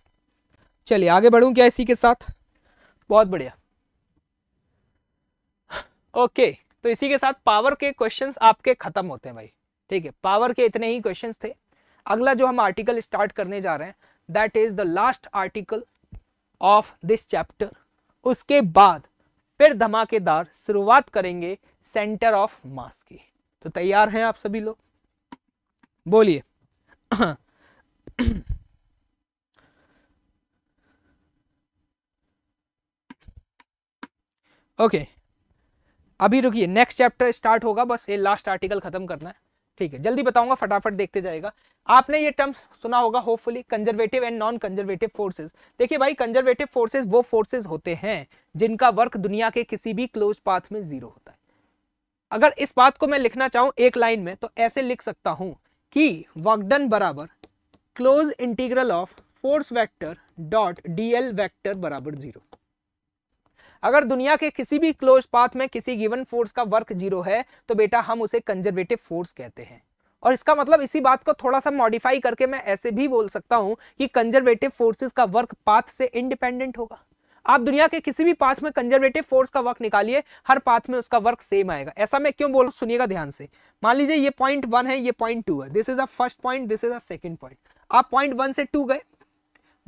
चलिए आगे बढ़ूं क्या इसी के साथ बहुत बढ़िया ओके तो इसी के साथ पावर के क्वेश्चन आपके खत्म होते हैं भाई ठीक है पावर के इतने ही क्वेश्चन थे अगला जो हम आर्टिकल स्टार्ट करने जा रहे हैं that is the last article of this chapter उसके बाद फिर धमाकेदार शुरुआत करेंगे सेंटर ऑफ मास की तो तैयार हैं आप सभी लोग बोलिए ओके okay. अभी रुकिए नेक्स्ट चैप्टर स्टार्ट होगा बस ये लास्ट आर्टिकल खत्म करना है ठीक है जल्दी बताऊंगा फटाफट देखते जाएगा आपने ये टर्म्स सुना होगा hopefully conservative and non conservative forces देखिए भाई कंजर्वेटिव फोर्सेस वो फोर्सेस होते हैं जिनका वर्क दुनिया के किसी भी क्लोज पाथ में जीरो होता है अगर इस बात को मैं लिखना चाहूँ एक लाइन में तो ऐसे लिख सकता हूँ कि वर्कडन बराबर close integral of force vector dot l vector बराबर जीरो अगर दुनिया के किसी भी क्लोज पाथ में किसी गिवन फोर्स का वर्क जीरो है तो बेटा हम उसे कंजर्वेटिव फोर्स कहते हैं और इसका मतलब इसी बात को थोड़ा सा मॉडिफाई करके मैं ऐसे भी बोल सकता हूं कि कंजर्वेटिव फोर्सेस का वर्क पाथ से इंडिपेंडेंट होगा आप दुनिया के किसी भी पाथ में कंजर्वेटिव फोर्स का वर्क निकालिए हर पाथ में उसका वर्क सेम आएगा ऐसा मैं क्यों बोलूँ सुनिएगा ध्यान से मान लीजिए ये पॉइंट वन है ये पॉइंट टू है this is a first point this is a second point आप पॉइंट वन से टू गए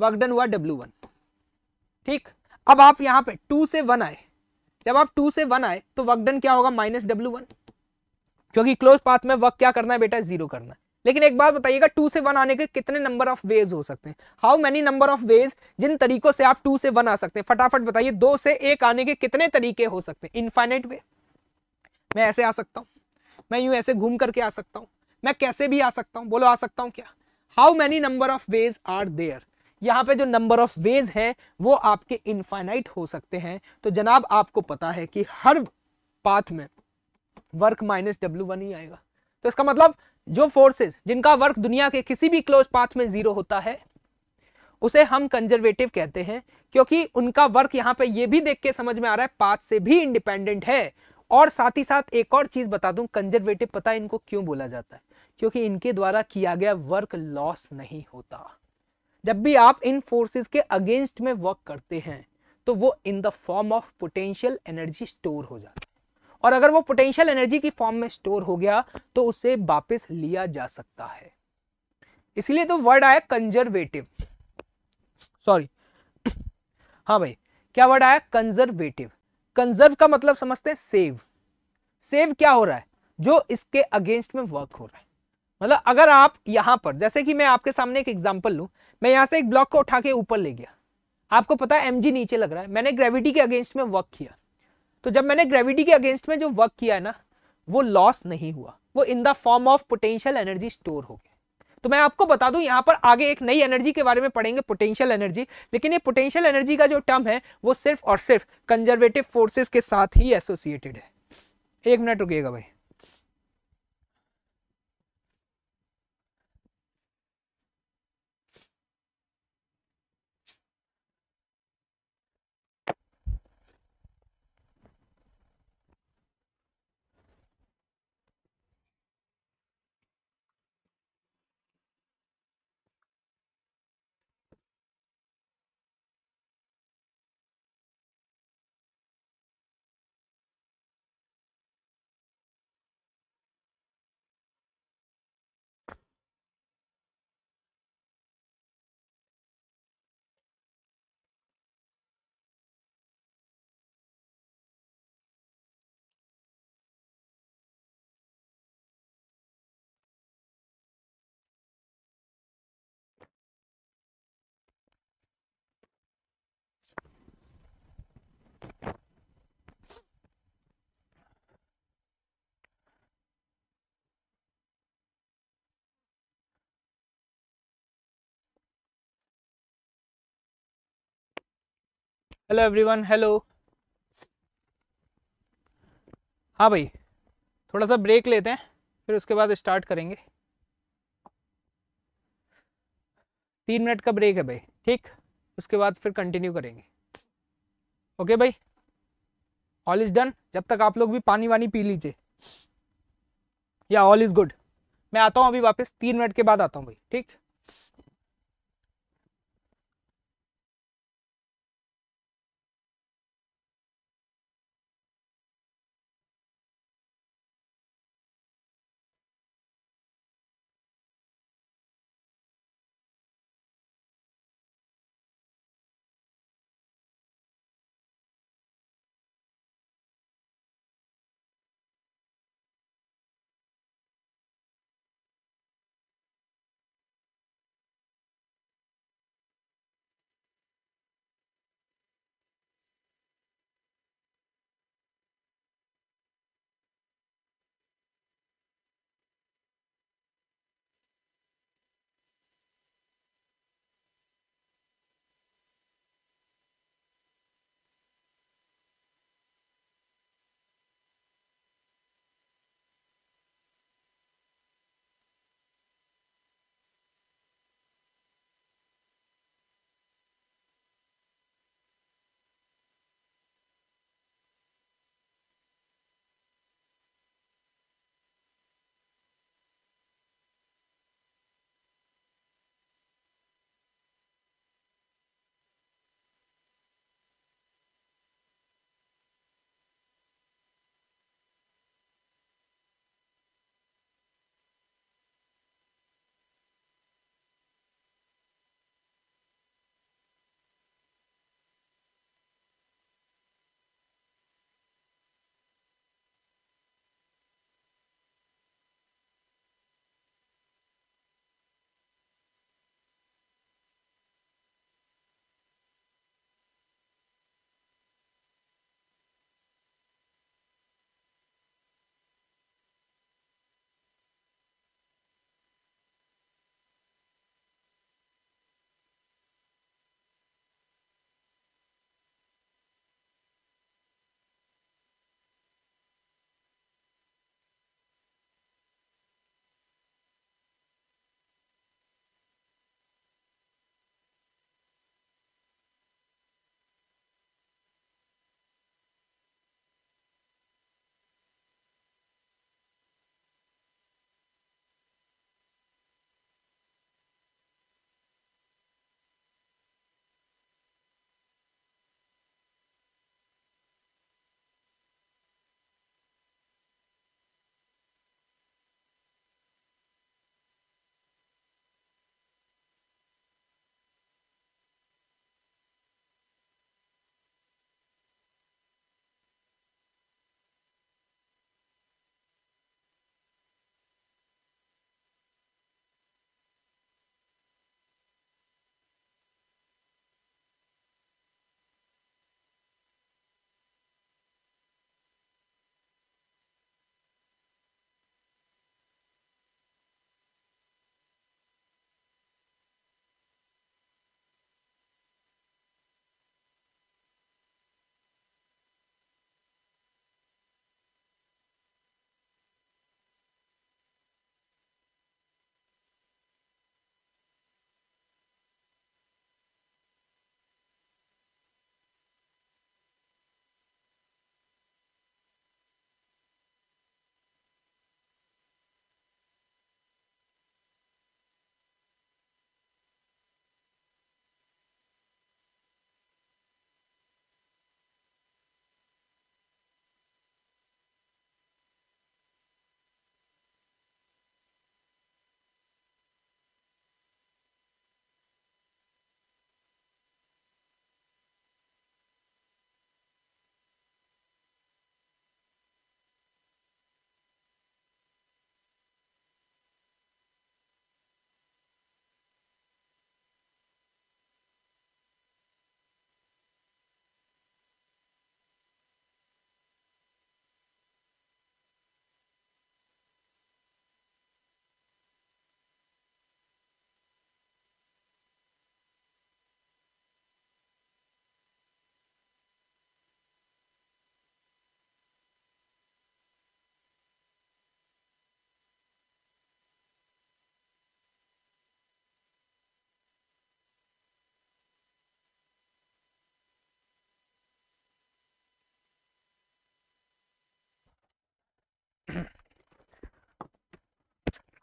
वर्क डन हुआ डब्ल्यू वन ठीक अब आप यहां पे टू से वन आए जब आप टू से वन आए तो वर्क डन क्या होगा माइनस डब्ल्यू वन क्योंकि क्लोज पाथ में वर्क क्या करना है बेटा जीरो करना है लेकिन एक बात बताइएगा टू से वन आने के कितने नंबर ऑफ वेज हो सकते हैं how many number of ways जिन तरीकों से आप टू से वन आ सकते हैं फटाफट बताइए दो से एक आने के कितने तरीके हो सकते हैं इनफाइनाइट वे मैं ऐसे आ सकता हूँ मैं यूं ऐसे घूम करके आ सकता हूँ मैं कैसे भी आ सकता हूँ बोलो आ सकता हूँ क्या how many number of ways are there यहाँ पे जो नंबर ऑफ वेज हैं वो आपके इनफाइनाइट हो सकते हैं तो जनाब आपको पता है कि हर पाथ में वर्क माइनस डब्ल्यू वन ही आएगा तो इसका मतलब जो फोर्सेस जिनका वर्क दुनिया के किसी भी क्लोज पाथ में जीरो होता है उसे हम कंजर्वेटिव कहते हैं क्योंकि उनका वर्क यहाँ पे ये भी देख के समझ में आ रहा है पाथ से भी इंडिपेंडेंट है और साथ ही साथ एक और चीज बता दूं कंजर्वेटिव पता है इनको क्यों बोला जाता है क्योंकि इनके द्वारा किया गया वर्क लॉस नहीं होता जब भी आप इन फोर्सेस के अगेंस्ट में वर्क करते हैं तो वो in the form of potential energy store हो जाता है और अगर वो पोटेंशियल एनर्जी की फॉर्म में स्टोर हो गया तो उसे वापस लिया जा सकता है इसलिए तो वर्ड आया कंजर्वेटिव सॉरी हाँ भाई क्या वर्ड आया कंजर्वेटिव कंजर्व का मतलब समझते हैं सेव सेव क्या हो रहा है जो इसके अगेंस्ट में वर्क हो रहा है मतलब अगर आप यहाँ पर जैसे कि मैं आपके सामने एक एग्जाम्पल लूँ मैं यहाँ से एक ब्लॉक को उठा के ऊपर ले गया आपको पता है एम नीचे लग रहा है मैंने ग्रेविटी के अगेंस्ट में वर्क किया तो जब मैंने ग्रेविटी के अगेंस्ट में जो वर्क किया है ना वो लॉस नहीं हुआ वो in the form of potential energy store हो गया तो मैं आपको बता दूं यहाँ पर आगे एक नई एनर्जी के बारे में पढ़ेंगे पोटेंशियल एनर्जी लेकिन ये पोटेंशियल एनर्जी का जो टर्म है वो सिर्फ और सिर्फ कंजर्वेटिव फोर्सेस के साथ ही एसोसिएटेड है एक मिनट रुकिएगा भाई हेलो एवरीवन हेलो हाँ भाई थोड़ा सा ब्रेक लेते हैं फिर उसके बाद स्टार्ट करेंगे तीन मिनट का ब्रेक है भाई ठीक उसके बाद फिर कंटिन्यू करेंगे ओके भाई ऑल इज डन जब तक आप लोग भी पानी वानी पी लीजिए या ऑल इज गुड मैं आता हूँ अभी वापस तीन मिनट के बाद आता हूँ भाई ठीक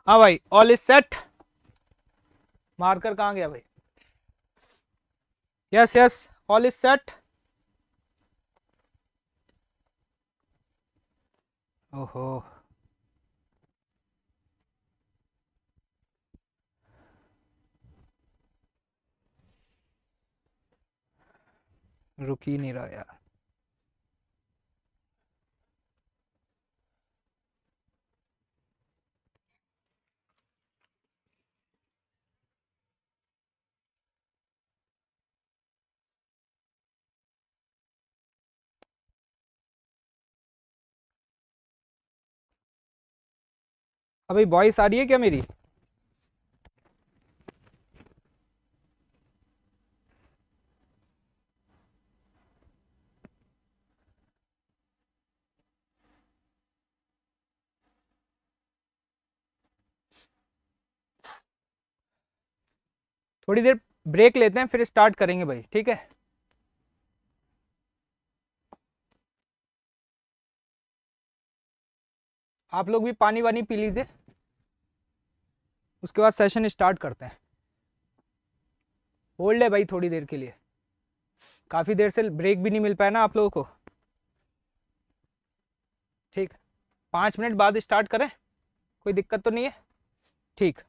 हाँ भाई ऑल इज सेट मार्कर कहाँ गया भाई yes yes all is set ओहो रुकी नहीं रहा यार अभी वॉइस आ रही है क्या मेरी थोड़ी देर ब्रेक लेते हैं फिर स्टार्ट करेंगे भाई ठीक है आप लोग भी पानी वानी पी लीजिए उसके बाद सेशन स्टार्ट करते हैं होल्ड है भाई थोड़ी देर के लिए काफ़ी देर से ब्रेक भी नहीं मिल पाया ना आप लोगों को ठीक पाँच मिनट बाद स्टार्ट करें कोई दिक्कत तो नहीं है ठीक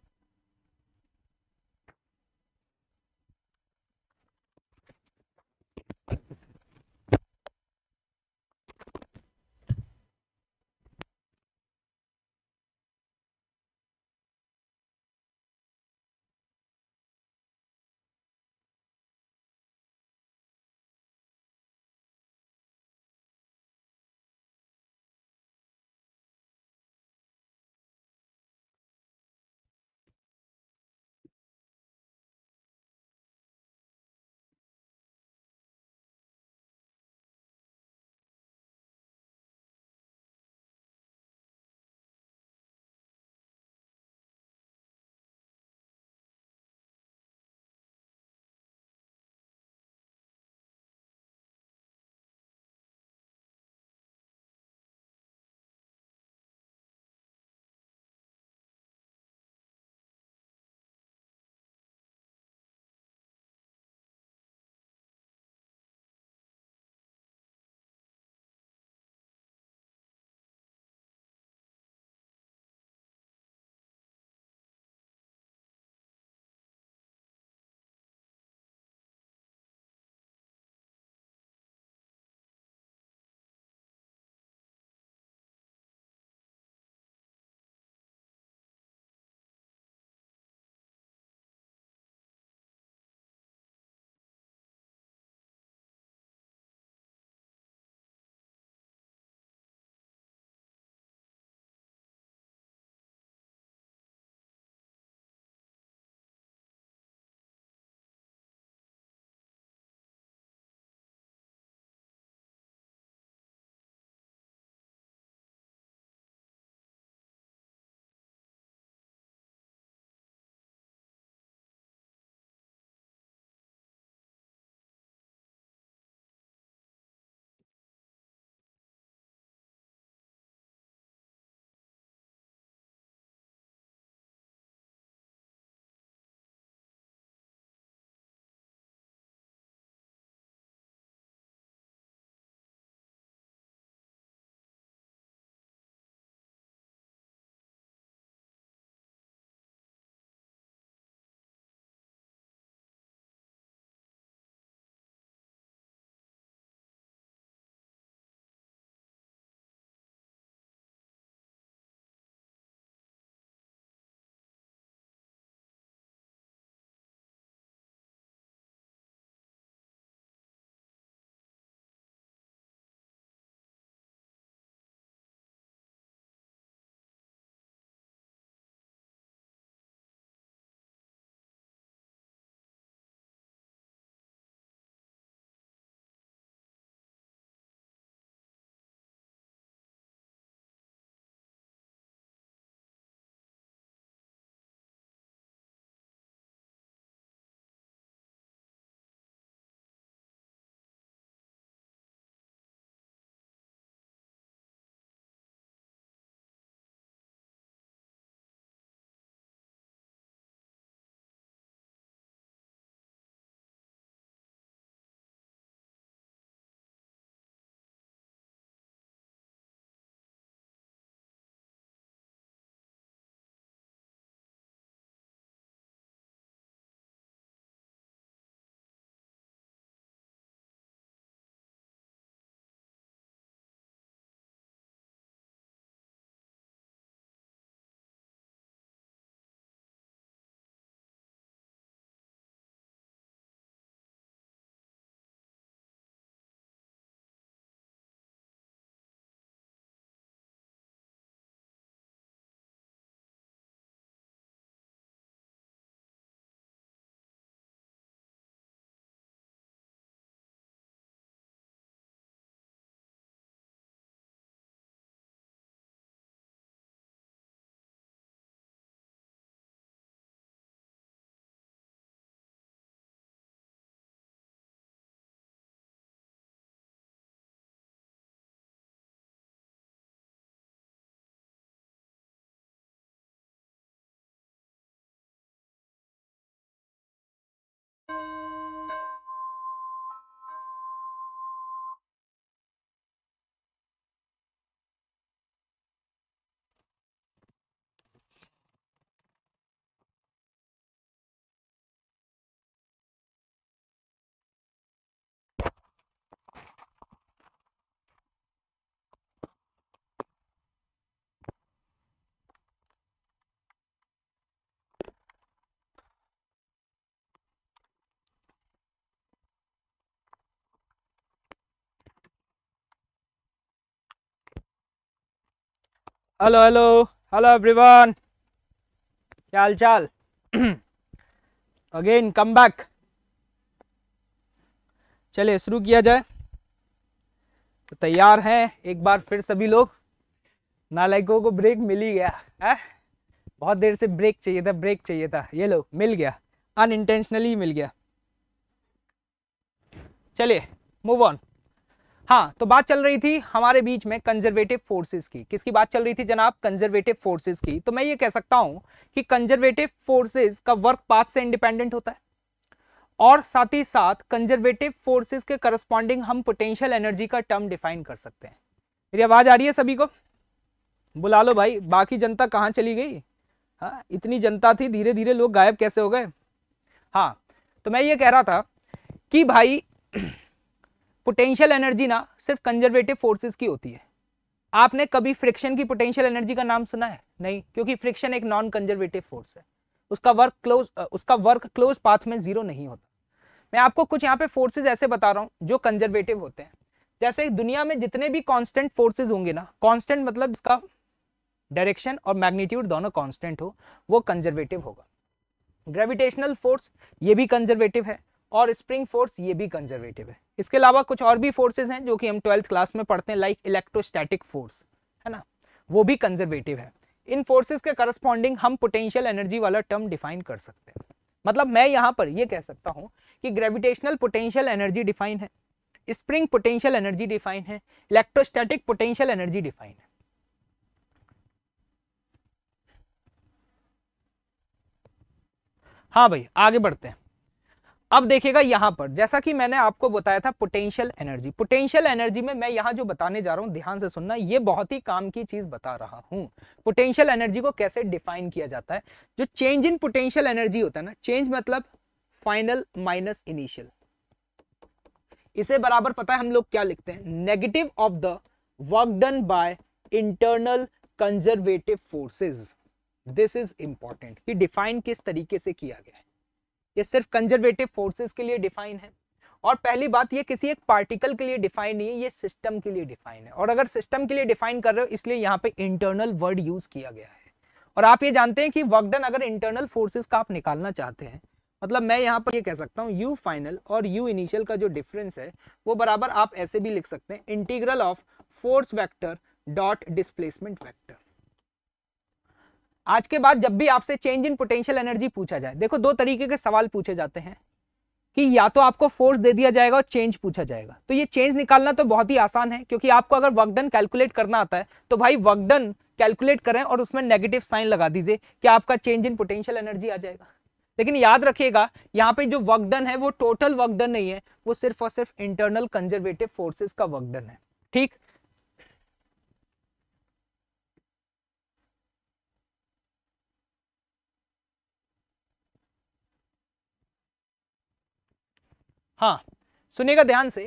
हेलो हेलो हेलो एवरीवन क्या हाल चाल अगेन कम बैक चलिए शुरू किया जाए तो तैयार हैं एक बार फिर सभी लोग नालायकों को ब्रेक मिल ही गया है बहुत देर से ब्रेक चाहिए था ब्रेक चाहिए था ये लो मिल गया अनइंटेंशनली मिल गया चलिए मूव ऑन हाँ तो बात चल रही थी हमारे बीच में कंजर्वेटिव फोर्सेस की किसकी बात चल रही थी जनाब कंजर्वेटिव फोर्सेस की तो मैं ये कह सकता हूं कि कंजर्वेटिव फोर्सेस का वर्क पाथ से इंडिपेंडेंट होता है और साथ ही साथ कंजर्वेटिव फोर्सेस के करस्पॉन्डिंग हम पोटेंशियल एनर्जी का टर्म डिफाइन कर सकते हैं मेरी आवाज आ रही है सभी को बुला लो भाई बाकी जनता कहाँ चली गई हाँ इतनी जनता थी धीरे धीरे लोग गायब कैसे हो गए हाँ तो मैं ये कह रहा था कि भाई पोटेंशियल एनर्जी ना सिर्फ कंजर्वेटिव फोर्सेस की होती है आपने कभी फ्रिक्शन की पोटेंशियल एनर्जी का नाम सुना है नहीं क्योंकि फ्रिक्शन एक नॉन कंजर्वेटिव फोर्स है उसका वर्क क्लोज उसका वर्क क्लोज पाथ में जीरो नहीं होता मैं आपको कुछ यहाँ पे फोर्सेज ऐसे बता रहा हूँ जो कंजर्वेटिव होते हैं जैसे दुनिया में जितने भी कॉन्स्टेंट फोर्सेज होंगे ना कॉन्स्टेंट मतलब इसका डायरेक्शन और मैग्नीट्यूड दोनों कॉन्स्टेंट हो वो कंजर्वेटिव होगा ग्रेविटेशनल फोर्स ये भी कंजर्वेटिव है और स्प्रिंग फोर्स ये भी कंजर्वेटिव है इसके अलावा कुछ और भी फोर्सेज हैं जो कि हम ट्वेल्थ क्लास में पढ़ते हैं लाइक इलेक्ट्रोस्टैटिक फोर्स है ना वो भी कंजर्वेटिव है इन फोर्सेज के करस्पॉन्डिंग हम पोटेंशियल एनर्जी वाला टर्म डिफाइन कर सकते हैं मतलब मैं यहाँ पर ये कह सकता हूँ कि ग्रेविटेशनल पोटेंशियल एनर्जी डिफाइन है स्प्रिंग पोटेंशियल एनर्जी डिफाइन है इलेक्ट्रोस्टैटिक पोटेंशियल एनर्जी डिफाइन है हाँ भाई आगे बढ़ते हैं अब देखेगा यहां पर जैसा कि मैंने आपको बताया था पोटेंशियल एनर्जी पोटेंशियल एनर्जी में मैं यहां जो बताने जा रहा हूं ध्यान से सुनना ये बहुत ही काम की चीज बता रहा हूं पोटेंशियल एनर्जी को कैसे डिफाइन किया जाता है जो चेंज इन पोटेंशियल एनर्जी होता है ना चेंज मतलब फाइनल माइनस इनिशियल इसे बराबर पता है हम लोग क्या लिखते हैं negative of the work done by internal conservative forces this is important कि डिफाइन किस तरीके से किया गया है ये सिर्फ कंजर्वेटिव फोर्सेस के लिए डिफाइन है और पहली बात ये किसी एक पार्टिकल के लिए डिफाइन नहीं है ये सिस्टम के लिए डिफाइन है और अगर सिस्टम के लिए डिफाइन कर रहे हो इसलिए यहाँ पे इंटरनल वर्ड यूज किया गया है और आप ये जानते हैं कि वर्कडन अगर इंटरनल फोर्सेज का आप निकालना चाहते हैं मतलब मैं यहाँ पर ये कह सकता हूँ यू फाइनल और यू इनिशियल का जो डिफरेंस है वो बराबर आप ऐसे भी लिख सकते हैं integral of force vector dot displacement vector आज के बाद जब भी आपसे चेंज इन पोटेंशियल एनर्जी पूछा जाए देखो दो तरीके के सवाल पूछे जाते हैं कि या तो आपको फोर्स दे दिया जाएगा और चेंज पूछा जाएगा तो ये चेंज निकालना तो बहुत ही आसान है क्योंकि आपको अगर वर्कडन कैलकुलेट करना आता है तो भाई वर्कडन कैलकुलेट करें और उसमें नेगेटिव साइन लगा दीजिए कि आपका चेंज इन पोटेंशियल एनर्जी आ जाएगा लेकिन याद रखिएगा यहाँ पे जो वर्कडन है वो टोटल वर्कडन नहीं है वो सिर्फ और सिर्फ इंटरनल कंजर्वेटिव फोर्सेस का वर्कडन है ठीक हाँ सुनेगा ध्यान से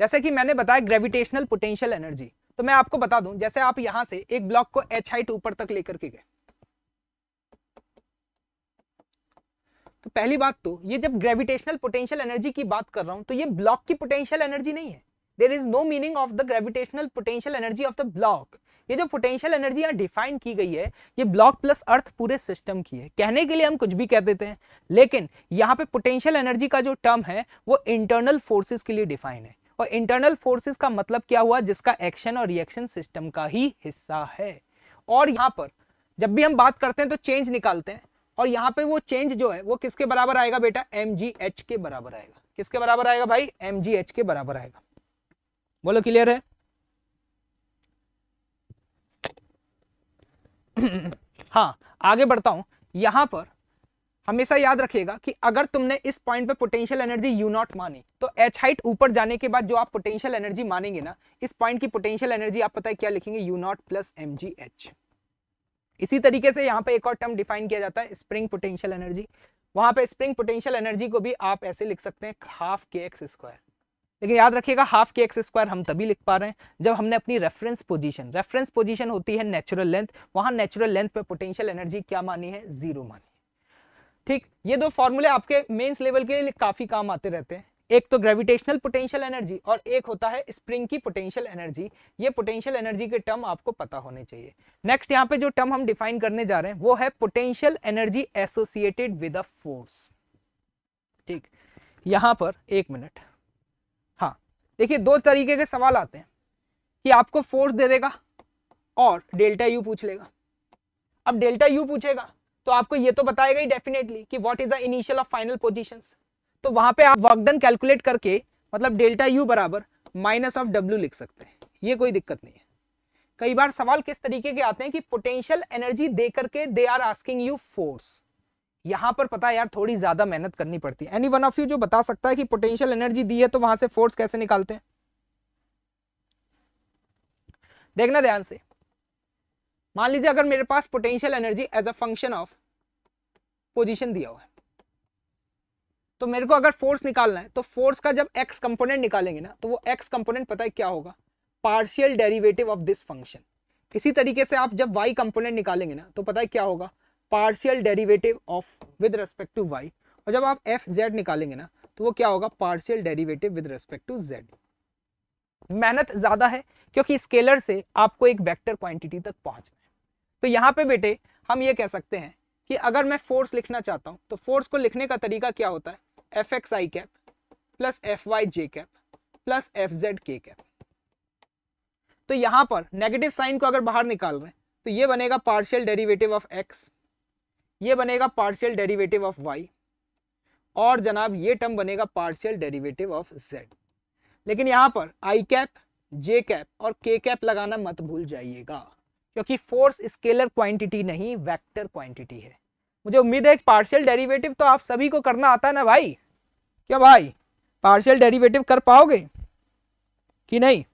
जैसे कि मैंने बताया ग्रेविटेशनल पोटेंशियल एनर्जी तो मैं आपको बता दूं जैसे आप यहां से एक ब्लॉक को एच हाइट ऊपर तक लेकर के गए तो पहली बात तो ये जब ग्रेविटेशनल पोटेंशियल एनर्जी की बात कर रहा हूं तो ये ब्लॉक की पोटेंशियल एनर्जी नहीं है there is no meaning of the gravitational potential energy of the block ये जो पोटेंशियल एनर्जी यहाँ डिफाइन की गई है ये ब्लॉक प्लस अर्थ पूरे सिस्टम की है कहने के लिए हम कुछ भी कह देते हैं लेकिन यहाँ पे पोटेंशियल एनर्जी का जो टर्म है वो इंटरनल फोर्सेस के लिए डिफाइन है और इंटरनल फोर्सेज का मतलब क्या हुआ जिसका एक्शन और रिएक्शन सिस्टम का ही हिस्सा है और यहाँ पर जब भी हम बात करते हैं तो चेंज निकालते हैं और यहाँ पे वो चेंज जो है वो किसके बराबर आएगा बेटा एम के बराबर आएगा किसके बराबर आएगा भाई एम के बराबर आएगा बोलो क्लियर है हाँ आगे बढ़ता हूं यहां पर हमेशा याद रखिएगा कि अगर तुमने इस पॉइंट पे पोटेंशियल एनर्जी यू नॉट मानी तो एच हाइट ऊपर जाने के बाद जो आप पोटेंशियल एनर्जी मानेंगे ना इस पॉइंट की पोटेंशियल एनर्जी आप पता है क्या लिखेंगे यू नॉट प्लस एम जी एच इसी तरीके से यहाँ पे एक और टर्म डिफाइन किया जाता है स्प्रिंग पोटेंशियल एनर्जी वहां पर स्प्रिंग पोटेंशियल एनर्जी को भी आप ऐसे लिख सकते हैं हाफ के एक्स स्क्वायर लेकिन याद रखिएगा हाफ के एक्स स्क्वायर हम तभी लिख पा रहे हैं जब हमने अपनी रेफरेंस पोजीशन रेफरेंस पोजीशन होती है नेचुरल लेंथ वहां नेचुरल लेंथ पर पोटेंशियल एनर्जी क्या मानी है जीरो मानी ठीक ये दो फॉर्मूले आपके मेंस लेवल के लिए काफी काम आते रहते हैं एक तो ग्रेविटेशनल पोटेंशियल एनर्जी और एक होता है स्प्रिंग की पोटेंशियल एनर्जी ये पोटेंशियल एनर्जी के टर्म आपको पता होने चाहिए नेक्स्ट यहाँ पे जो टर्म हम डिफाइन करने जा रहे हैं वो है potential energy associated with a force ठीक यहां पर एक मिनट देखिए दो तरीके के सवाल आते हैं कि आपको फोर्स दे देगा और डेल्टा यू पूछ लेगा अब डेल्टा यू पूछेगा तो आपको ये तो बताएगा ही डेफिनेटली कि what is the initial of final positions तो वहां पे आप वर्कडन कैलकुलेट करके मतलब डेल्टा यू बराबर माइनस ऑफ डब्ल्यू लिख सकते हैं ये कोई दिक्कत नहीं है कई बार सवाल किस तरीके के आते हैं कि पोटेंशियल एनर्जी दे करके they are asking you force यहां पर पता है यार थोड़ी ज्यादा मेहनत करनी पड़ती है एनी वन ऑफ यू जो बता सकता है कि पोटेंशियल एनर्जी दी है तो वहां से फोर्स कैसे निकालते हैं देखना ध्यान से मान लीजिए अगर मेरे पास potential energy as a function of position दिया हुआ है तो मेरे को अगर फोर्स निकालना है तो फोर्स का जब एक्स कंपोनेंट निकालेंगे ना तो वो एक्स कंपोनेंट पता है क्या होगा partial derivative of this function इसी तरीके से आप जब वाई कंपोनेंट निकालेंगे ना तो पता है क्या होगा partial derivative of with respect to y और जब आप एफ जेड निकालेंगे ना तो वो क्या होगा partial derivative with respect to z मेहनत ज्यादा है क्योंकि स्केलर से आपको एक वेक्टर क्वांटिटी तक पहुंचना है तो यहाँ पे बेटे हम ये कह सकते हैं कि अगर मैं फोर्स लिखना चाहता हूँ तो फोर्स को लिखने का तरीका क्या होता है एफ एक्स आई कैप प्लस एफ वाई जे कैप प्लस एफ जेड के कैप तो यहाँ पर नेगेटिव साइन को अगर बाहर निकाल रहे हैं तो ये बनेगा पार्शियल डेरिवेटिव ऑफ एक्स ये बनेगा पार्शियल डेरिवेटिव ऑफ वाई और जनाब ये टर्म बनेगा पार्शियल डेरिवेटिव ऑफ जेड लेकिन यहाँ पर आई कैप जे कैप और के कैप लगाना मत भूल जाइएगा क्योंकि फोर्स स्केलर क्वांटिटी नहीं वेक्टर क्वांटिटी है मुझे उम्मीद है पार्शियल डेरिवेटिव तो आप सभी को करना आता है ना भाई क्या भाई पार्शियल डेरिवेटिव कर पाओगे कि नहीं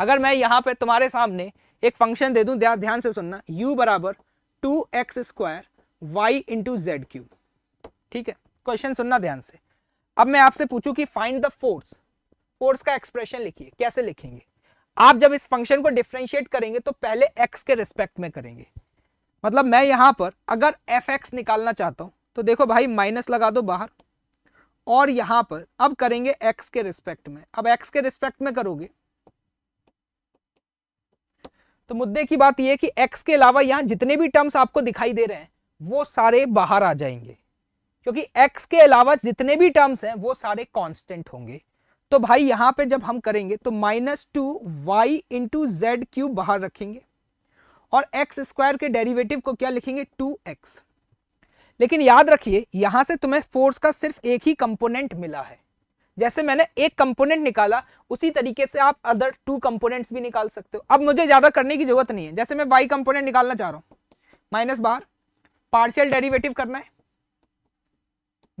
अगर मैं यहाँ पे तुम्हारे सामने एक फंक्शन दे दूं ध्यान से सुनना u बराबर two x square y into z cube ठीक है क्वेश्चन सुनना ध्यान से अब मैं आपसे पूछूं कि फाइंड द फोर्स फोर्स का एक्सप्रेशन लिखिए कैसे लिखेंगे आप जब इस फंक्शन को डिफ्रेंशिएट करेंगे तो पहले एक्स के रिस्पेक्ट में करेंगे मतलब मैं यहां पर अगर एफ एक्स निकालना चाहता हूं तो देखो भाई माइनस लगा दो बाहर और यहां पर अब करेंगे एक्स के रिस्पेक्ट में अब एक्स के रिस्पेक्ट में करोगे तो मुद्दे की बात यह कि एक्स के अलावा यहां जितने भी टर्म्स आपको दिखाई दे रहे हैं वो सारे बाहर आ जाएंगे क्योंकि x के अलावा जितने भी टर्म्स हैं वो सारे कांस्टेंट होंगे तो भाई यहाँ पे जब हम करेंगे तो minus two y into z cube बाहर रखेंगे और एक्स स्क्वायर के डेरिवेटिव को क्या लिखेंगे टू एक्स लेकिन याद रखिए यहाँ से तुम्हें फोर्स का सिर्फ एक ही कंपोनेंट मिला है जैसे मैंने एक कंपोनेंट निकाला उसी तरीके से आप अदर टू कंपोनेंट्स भी निकाल सकते हो अब मुझे ज़्यादा करने की जरूरत नहीं है जैसे मैं वाई कंपोनेंट निकालना चाह रहा हूँ माइनस बार पार्शियल डेरिवेटिव करना है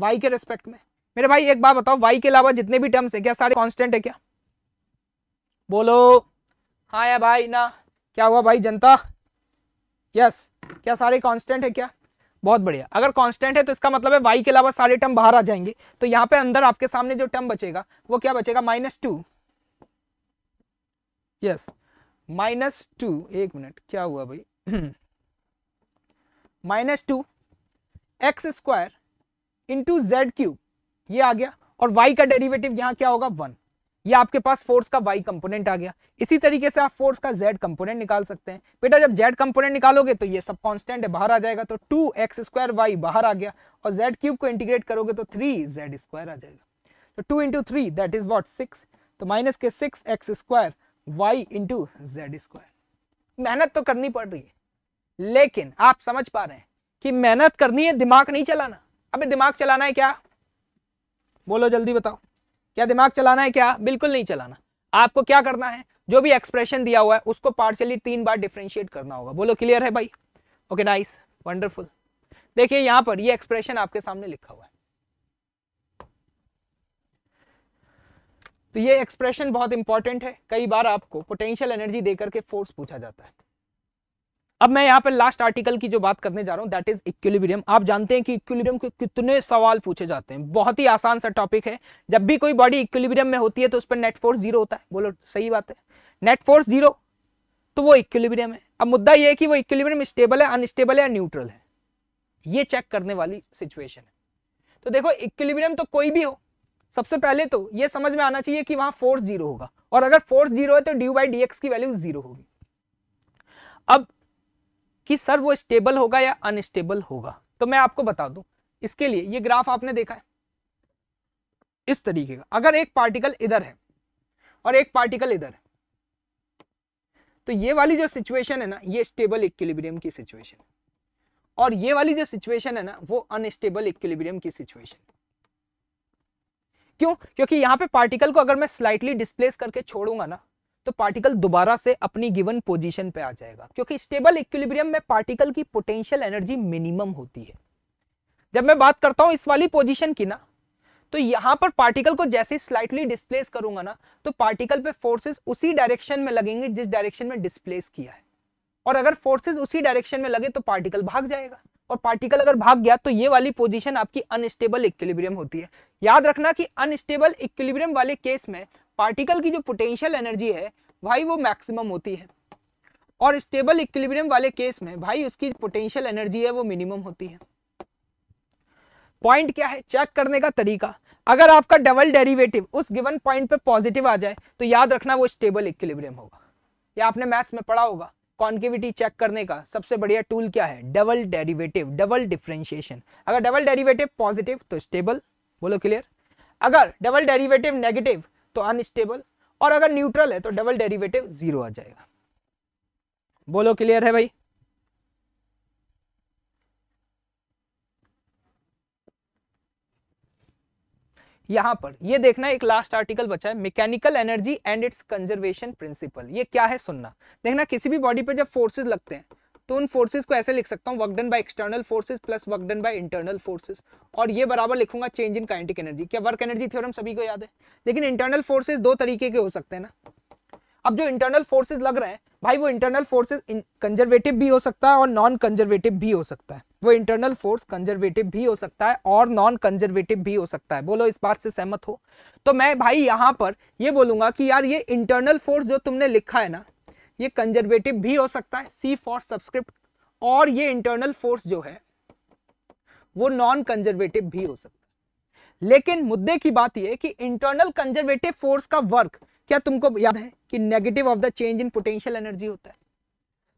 वाई के रेस्पेक्ट में मेरे भाई एक बात बताओ वाई के अलावा जितने भी टर्म्स है क्या सारे कॉन्स्टेंट है क्या बोलो हाँ या भाई ना क्या हुआ भाई जनता यस yes. क्या सारे कांस्टेंट है क्या बहुत बढ़िया अगर कांस्टेंट है तो इसका मतलब है वाई के अलावा सारे टर्म बाहर आ जाएंगे तो यहाँ पे अंदर आपके सामने जो टर्म बचेगा वो क्या बचेगा minus two yes minus two एक मिनट क्या हुआ भाई minus two x square into z cube ये आ गया और वाई का डेरिवेटिव यहाँ क्या होगा वन ये आपके पास फोर्स का वाई कंपोनेंट आ गया इसी तरीके से आप फोर्स का जेड कंपोनेंट निकाल सकते हैं बेटा जब जेड कंपोनेंट निकालोगे तो ये सब कांस्टेंट है बाहर आ जाएगा तो टू एक्स स्क्वायर वाई बाहर आ गया और जेड क्यूब को इंटीग्रेट करोगे तो थ्री जेड स्क्वायर आ जाएगा तो two into three that is what six तो minus k six x square y into z square मेहनत तो करनी पड़ रही है लेकिन आप समझ पा रहे हैं कि मेहनत करनी है दिमाग नहीं चलाना अबे दिमाग चलाना है क्या बोलो जल्दी बताओ क्या दिमाग चलाना है क्या बिल्कुल नहीं चलाना आपको क्या करना है जो भी एक्सप्रेशन दिया हुआ है उसको पार्शियली तीन बार डिफ्रेंशिएट करना होगा बोलो क्लियर है भाई ओके नाइस वंडरफुल देखिए यहां पर ये एक्सप्रेशन आपके सामने लिखा हुआ है तो ये एक्सप्रेशन बहुत इंपॉर्टेंट है कई बार आपको पोटेंशियल एनर्जी देकर के फोर्स पूछा जाता है अब मैं यहाँ पर लास्ट आर्टिकल की जो बात करने जा रहा हूँ दैट इज इक्विलिब्रियम आप जानते हैं कि इक्विलिब्रियम के कितने सवाल पूछे जाते हैं बहुत ही आसान सा टॉपिक है जब भी कोई बॉडी इक्विलिब्रियम में होती है तो उस पर नेट फोर्स जीरो होता है बोलो सही बात है नेट फोर्स जीरो तो वो इक्विलिब्रियम है अब मुद्दा यह है कि वो इक्विलिब्रियम स्टेबल है अनस्टेबल है या न्यूट्रल है ये चेक करने वाली सिचुएशन है तो देखो इक्विलिब्रियम तो कोई भी हो सबसे पहले तो ये समझ में आना चाहिए कि वहां फोर्स जीरो होगा और अगर फोर्स जीरो है तो डी बाई डी की वैल्यू जीरो होगी अब कि सर वो स्टेबल होगा या अनस्टेबल होगा तो मैं आपको बता दूं इसके लिए ये ग्राफ आपने देखा है इस तरीके का अगर एक पार्टिकल इधर है और एक पार्टिकल इधर है तो ये वाली जो सिचुएशन है ना ये स्टेबल इक्विलिब्रियम की सिचुएशन और ये वाली जो सिचुएशन है ना वो अनस्टेबल इक्विलिब्रियम की सिचुएशन क्यों क्योंकि यहां पे पार्टिकल को अगर मैं स्लाइटली डिस्प्लेस करके छोड़ूंगा ना तो पार्टिकल दोबारा से अपनी गिवन पोजीशन पे आ जाएगा क्योंकि स्टेबल इक्विलिब्रियम में पार्टिकल की पोटेंशियल एनर्जी मिनिमम होती है जब मैं बात करता हूं इस वाली पोजीशन की ना तो यहां पर पार्टिकल को जैसे स्लाइटली डिस्प्लेस करूंगा ना तो पार्टिकल पे फोर्सेस उसी डायरेक्शन में लगेंगे जिस डायरेक्शन में डिस्प्लेस किया है और अगर फोर्सेज उसी डायरेक्शन में लगे तो पार्टिकल भाग जाएगा और पार्टिकल अगर भाग गया तो ये वाली पोजीशन आपकी अनस्टेबल इक्विलिब्रियम होती है याद रखना कि अनस्टेबल इक्विलिब्रियम वाले केस में पार्टिकल की जो पोटेंशियल एनर्जी है भाई वो मैक्सिमम होती है और स्टेबल इक्विलिब्रियम वाले केस में भाई उसकी पोटेंशियल एनर्जी है वो मिनिमम होती है पॉइंट क्या है चेक करने का तरीका अगर आपका डबल डेरिवेटिव उस गिवन पॉइंट पे पॉजिटिव आ जाए तो याद रखना वो स्टेबल इक्विलिब्रियम होगा या आपने मैथ्स में पढ़ा होगा कॉन्केविटी चेक करने का सबसे बढ़िया टूल क्या है डबल डेरिवेटिव डबल डिफ्रेंशिएशन अगर डबल डेरिवेटिव पॉजिटिव तो स्टेबल बोलो क्लियर अगर डबल डेरिवेटिव नेगेटिव तो अनस्टेबल और अगर न्यूट्रल है तो डबल डेरिवेटिव जीरो आ जाएगा बोलो क्लियर है भाई यहां पर ये देखना एक लास्ट आर्टिकल बचा है mechanical energy and its conservation principle ये क्या है सुनना देखना किसी भी बॉडी पे जब फोर्सेस लगते हैं तो उन फोर्सेस को ऐसे लिख सकता हूँ work done by external forces plus work done by internal forces और ये बराबर लिखूंगा चेंज इन काइनेटिक एनर्जी क्या वर्क एनर्जी थ्योरम सभी को याद है लेकिन इंटरनल फोर्सेज दो तरीके के हो सकते हैं ना अब जो इंटरनल फोर्सेज लग रहे हैं भाई वो इंटरनल फोर्सेज कंजर्वेटिव भी हो सकता है और नॉन कंजर्वेटिव भी हो सकता है वो इंटरनल फोर्स कंजर्वेटिव भी हो सकता है और नॉन कंजर्वेटिव भी हो सकता है बोलो इस बात से सहमत हो तो मैं भाई यहाँ पर ये बोलूंगा कि यार ये इंटरनल फोर्स जो तुमने लिखा है ना ये कंजर्वेटिव भी हो सकता है सी फॉर सब्सक्रिप्ट और ये इंटरनल फोर्स जो है वो नॉन कंजर्वेटिव भी हो सकता है लेकिन मुद्दे की बात यह कि इंटरनल कंजर्वेटिव फोर्स का वर्क क्या तुमको याद है कि negative of the change in potential energy होता है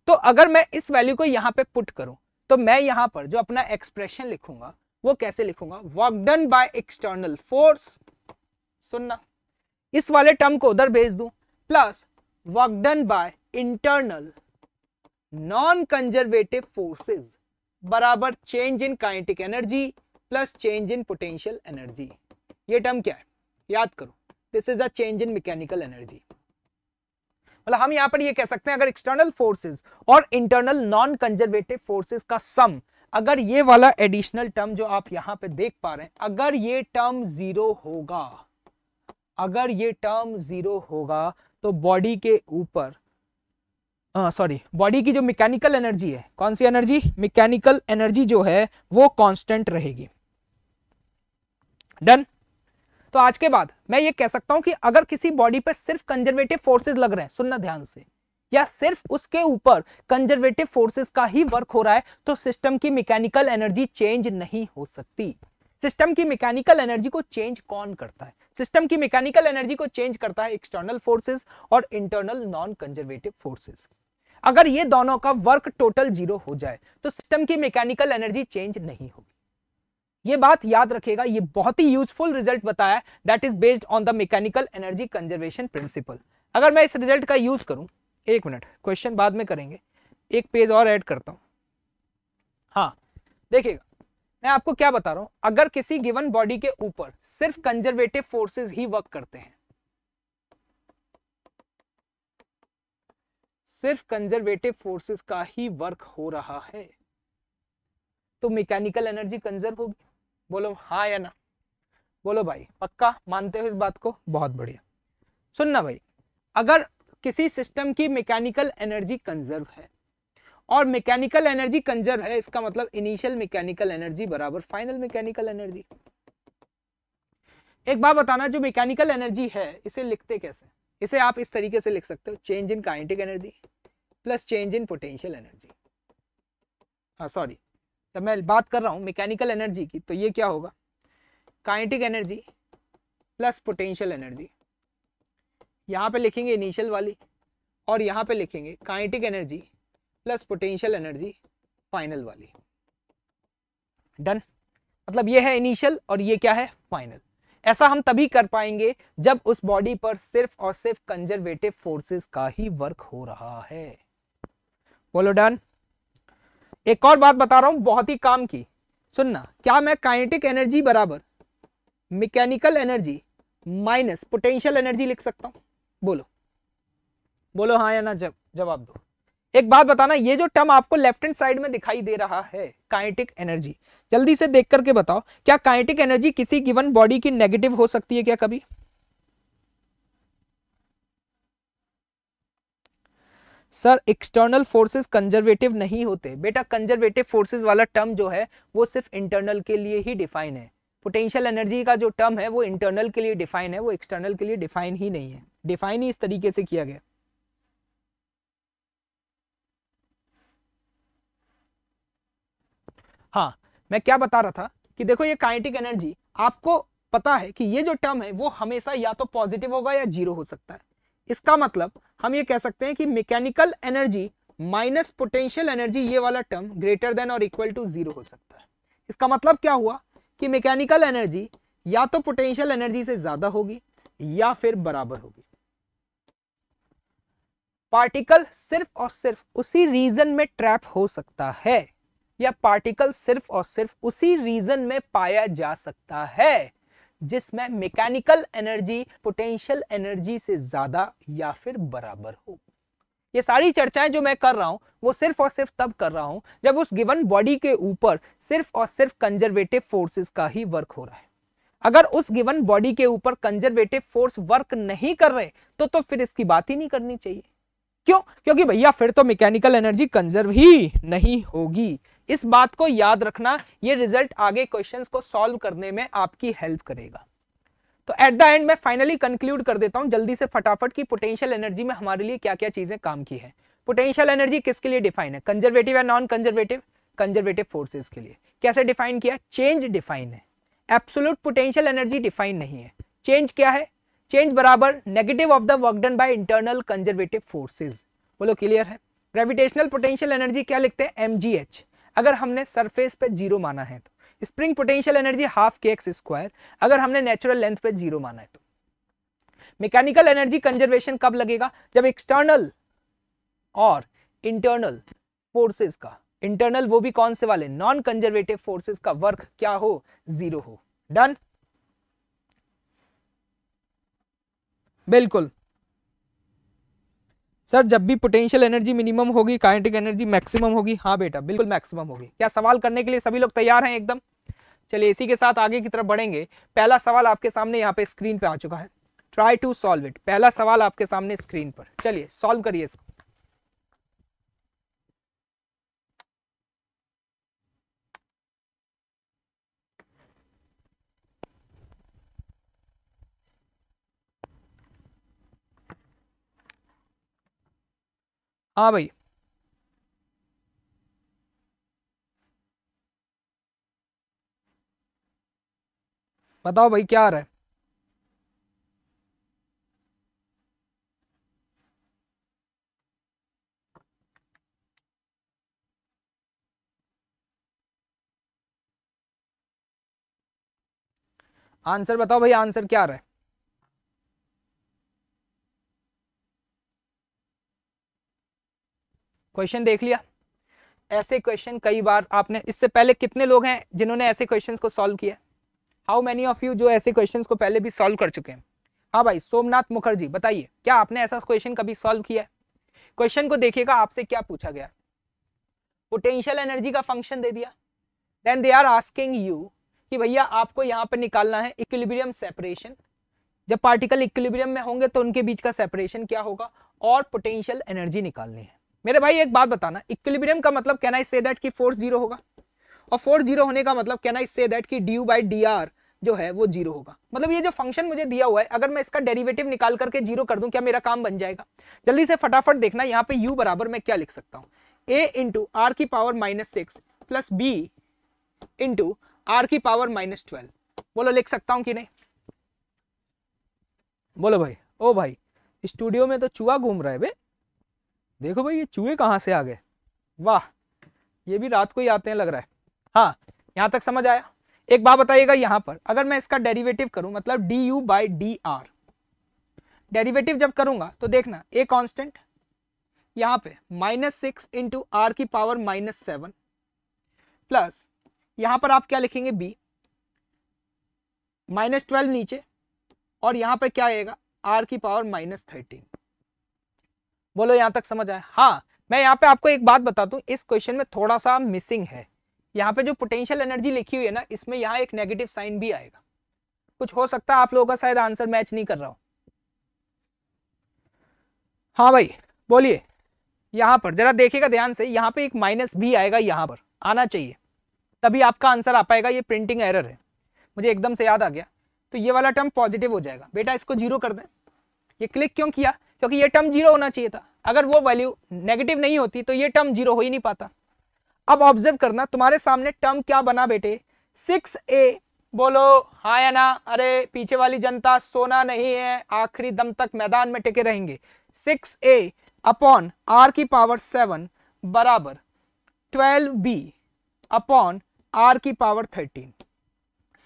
तो अगर मैं इस वैल्यू को यहां पे पुट करूं तो मैं यहां पर जो अपना एक्सप्रेशन लिखूंगा वो कैसे लिखूंगा work done by external force सुनना इस वाले टर्म को उधर भेज दूं plus work done by internal non conservative forces बराबर change in kinetic energy plus change in potential energy ये टर्म क्या है याद करो this is a change in mechanical energy मतलब हम यहां पर ये कह सकते हैं अगर एक्सटर्नल फोर्सेस और इंटरनल नॉन कंजर्वेटिव फोर्सेस का सम अगर ये वाला एडिशनल टर्म जो आप यहां पे देख पा रहे हैं अगर ये टर्म जीरो होगा अगर ये टर्म जीरो होगा तो बॉडी के ऊपर सॉरी बॉडी की जो मैकेनिकल एनर्जी है कौन सी एनर्जी मैकेनिकल एनर्जी जो है वो कांस्टेंट रहेगी डन तो आज के बाद मैं ये कह सकता हूं कि अगर किसी बॉडी पे सिर्फ कंजर्वेटिव फोर्सेस लग रहे हैं सुनना ध्यान से या सिर्फ उसके ऊपर कंजर्वेटिव फोर्सेस का ही वर्क हो रहा है तो सिस्टम की मैकेनिकल एनर्जी चेंज नहीं हो सकती सिस्टम की मैकेनिकल एनर्जी को चेंज कौन करता है सिस्टम की मैकेनिकल एनर्जी को चेंज करता है एक्सटर्नल फोर्सेस और इंटरनल नॉन कंजर्वेटिव फोर्सेस अगर ये दोनों का वर्क टोटल जीरो हो जाए तो सिस्टम की मैकेनिकल एनर्जी चेंज नहीं होगी ये बात याद रखेगा ये बहुत ही यूजफुल रिजल्ट बताया that is based on the mechanical energy conservation principle अगर मैं इस रिजल्ट का यूज करूं एक मिनट क्वेश्चन बाद में करेंगे एक पेज और ऐड करता हूं हाँ देखिएगा मैं आपको क्या बता रहा हूं अगर किसी गिवन बॉडी के ऊपर सिर्फ कंजर्वेटिव फोर्सेज ही वर्क करते हैं सिर्फ कंजर्वेटिव फोर्सेस का ही वर्क हो रहा है तो मैकेनिकल एनर्जी कंजर्व होगी बोलो हाँ या ना बोलो भाई पक्का मानते हो इस बात को बहुत बढ़िया सुनना भाई अगर किसी सिस्टम की मैकेनिकल एनर्जी कंजर्व है और मैकेनिकल एनर्जी कंजर्व है इसका मतलब इनिशियल मैकेनिकल एनर्जी बराबर फाइनल मैकेनिकल एनर्जी एक बात बताना जो मैकेनिकल एनर्जी है इसे लिखते कैसे इसे आप इस तरीके से लिख सकते हो change in kinetic energy plus change in potential energy हाँ सॉरी जब मैं बात कर रहा हूँ मैकेनिकल एनर्जी की तो ये क्या होगा kinetic energy plus potential energy यहाँ पे लिखेंगे इनिशियल वाली और यहाँ पे लिखेंगे kinetic energy plus potential energy final वाली डन मतलब ये है इनिशियल और ये क्या है फाइनल ऐसा हम तभी कर पाएंगे जब उस बॉडी पर सिर्फ और सिर्फ कंजर्वेटिव फोर्सेस का ही वर्क हो रहा है बोलो डन एक और बात बता रहा हूं बहुत ही काम की सुनना क्या मैं काइनेटिक एनर्जी बराबर mechanical energy minus potential energy लिख सकता हूं बोलो बोलो हाँ या ना जब जवाब दो एक बात बताना ये जो टर्म आपको लेफ्ट हैंड साइड में दिखाई दे रहा है काइनेटिक एनर्जी जल्दी से देख करके बताओ क्या काइनेटिक एनर्जी किसी गिवन बॉडी की नेगेटिव हो सकती है क्या कभी सर एक्सटर्नल फोर्सेस कंजर्वेटिव नहीं होते बेटा कंजर्वेटिव फोर्सेस वाला टर्म जो है वो सिर्फ इंटरनल के लिए ही डिफाइन है पोटेंशियल एनर्जी का जो टर्म है वो इंटरनल के लिए डिफाइन है वो एक्सटर्नल के लिए डिफाइन ही नहीं है डिफाइन ही इस तरीके से किया गया हाँ मैं क्या बता रहा था कि देखो ये काइनेटिक एनर्जी आपको पता है कि ये जो टर्म है वो हमेशा या तो पॉजिटिव होगा या जीरो हो सकता है इसका मतलब हम ये कह सकते हैं कि mechanical energy minus potential energy ये वाला टर्म ग्रेटर देन और इक्वल टू जीरो हो सकता है इसका मतलब क्या हुआ कि मैकेनिकल एनर्जी या तो पोटेंशियल एनर्जी से ज्यादा होगी या फिर बराबर होगी पार्टिकल सिर्फ और सिर्फ उसी रीजन में ट्रैप हो सकता है या पार्टिकल सिर्फ और सिर्फ उसी रीजन में पाया जा सकता है जिसमें मैकेनिकल एनर्जी पोटेंशियल एनर्जी से ज्यादा या फिर बराबर हो ये सारी चर्चाएं जो मैं कर रहा हूं वो सिर्फ और सिर्फ तब कर रहा हूं जब उस गिवन बॉडी के ऊपर सिर्फ और सिर्फ कंजर्वेटिव फोर्सेस का ही वर्क हो रहा है अगर उस गिवन बॉडी के ऊपर कंजर्वेटिव फोर्स वर्क नहीं कर रहे तो तो फिर इसकी बात ही नहीं करनी चाहिए क्यों क्योंकि भैया फिर तो मैकेनिकल एनर्जी कंजर्व ही नहीं होगी इस बात को याद रखना ये रिजल्ट आगे क्वेश्चंस को सॉल्व करने में आपकी हेल्प करेगा तो एट द एंड मैं फाइनली कंक्लूड कर देता हूं जल्दी से फटाफट की पोटेंशियल एनर्जी में हमारे लिए क्या क्या चीजें काम की है पोटेंशियल एनर्जी किसके लिए डिफाइन है कंजर्वेटिव या नॉन कंजर्वेटिव कंजर्वेटिव फोर्सेज के लिए कैसे डिफाइन किया चेंज डिफाइन है एब्सोलूट पोटेंशियल एनर्जी डिफाइन नहीं है चेंज क्या है चेंज बराबर negative of the work done by internal conservative forces बोलो क्लियर है ग्रेविटेशनल पोटेंशियल एनर्जी क्या लिखते हैं एम अगर हमने सरफेस पे जीरो माना है तो स्प्रिंग पोटेंशियल एनर्जी हाफ के एक्स स्क्वायर अगर हमने नेचुरल लेंथ पे जीरो माना है तो मैकेनिकल एनर्जी कंजर्वेशन कब लगेगा जब एक्सटर्नल और इंटरनल फोर्सेस का इंटरनल वो भी कौन से वाले नॉन कंजर्वेटिव फोर्सेस का वर्क क्या हो जीरो हो डन बिल्कुल सर जब भी पोटेंशियल एनर्जी मिनिमम होगी काइनेटिक एनर्जी मैक्सिमम होगी हाँ बेटा बिल्कुल मैक्सिमम होगी क्या सवाल करने के लिए सभी लोग तैयार हैं एकदम चलिए इसी के साथ आगे की तरफ बढ़ेंगे पहला सवाल आपके सामने यहाँ पे स्क्रीन पे आ चुका है ट्राई टू सॉल्व इट पहला सवाल आपके सामने स्क्रीन पर चलिए सॉल्व करिए इसको हाँ भाई बताओ भाई क्या आ रहा है आंसर बताओ भाई आंसर क्या आ रहा है क्वेश्चन देख लिया ऐसे क्वेश्चन कई बार आपने इससे पहले कितने लोग हैं जिन्होंने ऐसे क्वेश्चन को सॉल्व किया हाउ मैनी ऑफ यू जो ऐसे क्वेश्चन को पहले भी सॉल्व कर चुके हैं हाँ भाई सोमनाथ मुखर्जी बताइए क्या आपने ऐसा क्वेश्चन कभी सॉल्व किया है क्वेश्चन को देखिएगा आपसे क्या पूछा गया पोटेंशियल एनर्जी का फंक्शन दे दिया then they are asking you कि भैया आपको यहाँ पर निकालना है इक्विलिब्रियम सेपरेशन जब पार्टिकल इक्विलिब्रियम में होंगे तो उनके बीच का सेपरेशन क्या होगा और पोटेंशियल एनर्जी निकालनी है मेरे भाई एक बात बताना इक्विलिब्रियम का मतलब कैन आई से दैट कि फोर्स जीरो होगा और फोर्स जीरो होने का मतलब कैन आई से दैट कि d u by d r जो है वो जीरो होगा मतलब ये जो फंक्शन मुझे दिया हुआ है अगर मैं इसका डेरिवेटिव निकाल करके जीरो कर दूं क्या मेरा काम बन जाएगा जल्दी से फटाफट देखना यहाँ पे यू बराबर मैं क्या लिख सकता हूँ ए इंटू आर की power minus six plus B into r की पावर माइनस ट्वेल्व बोलो लिख सकता हूँ कि नहीं बोलो भाई ओ भाई स्टूडियो में तो चूहा घूम रहा है भाई देखो भाई ये चूहे कहाँ से आ गए वाह ये भी रात को ही आते हैं लग रहा है हाँ यहाँ तक समझ आया एक बात बताइएगा यहाँ पर अगर मैं इसका डेरिवेटिव करूँ मतलब d u by d r derivative जब करूँगा तो देखना ए कॉन्स्टेंट यहाँ पे माइनस सिक्स इंटू आर की पावर माइनस सेवन प्लस यहाँ पर आप क्या लिखेंगे बी माइनस ट्वेल्व नीचे और यहाँ पर क्या आएगा आर की पावर माइनस थर्टीन बोलो यहाँ तक समझ आए हाँ मैं यहाँ पे आपको एक बात बता दू इस क्वेश्चन में थोड़ा सा मिसिंग है यहाँ पे जो पोटेंशियल एनर्जी लिखी हुई है ना इसमें यहाँ एक नेगेटिव साइन भी आएगा कुछ हो सकता है आप लोगों का शायद आंसर मैच नहीं कर रहा हो हाँ भाई बोलिए यहाँ पर जरा देखिएगा ध्यान से यहाँ पे एक माइनस भी आएगा यहाँ पर आना चाहिए तभी आपका आंसर आ पाएगा ये प्रिंटिंग एरर है मुझे एकदम से याद आ गया तो ये वाला टर्म पॉजिटिव हो जाएगा बेटा इसको जीरो कर दें ये क्लिक क्यों किया क्योंकि ये टर्म जीरो होना चाहिए था अगर वो वैल्यू नेगेटिव नहीं होती तो ये टर्म जीरो हो ही नहीं पाता अब ऑब्जर्व करना तुम्हारे सामने टर्म क्या बना बेटे सिक्स ए बोलो हाँ या ना अरे पीछे वाली जनता सोना नहीं है आखिरी दम तक मैदान में टिके रहेंगे सिक्स ए अपॉन आर की पावर सेवन बराबर ट्वेल्व बी अपॉन आर की पावर थर्टीन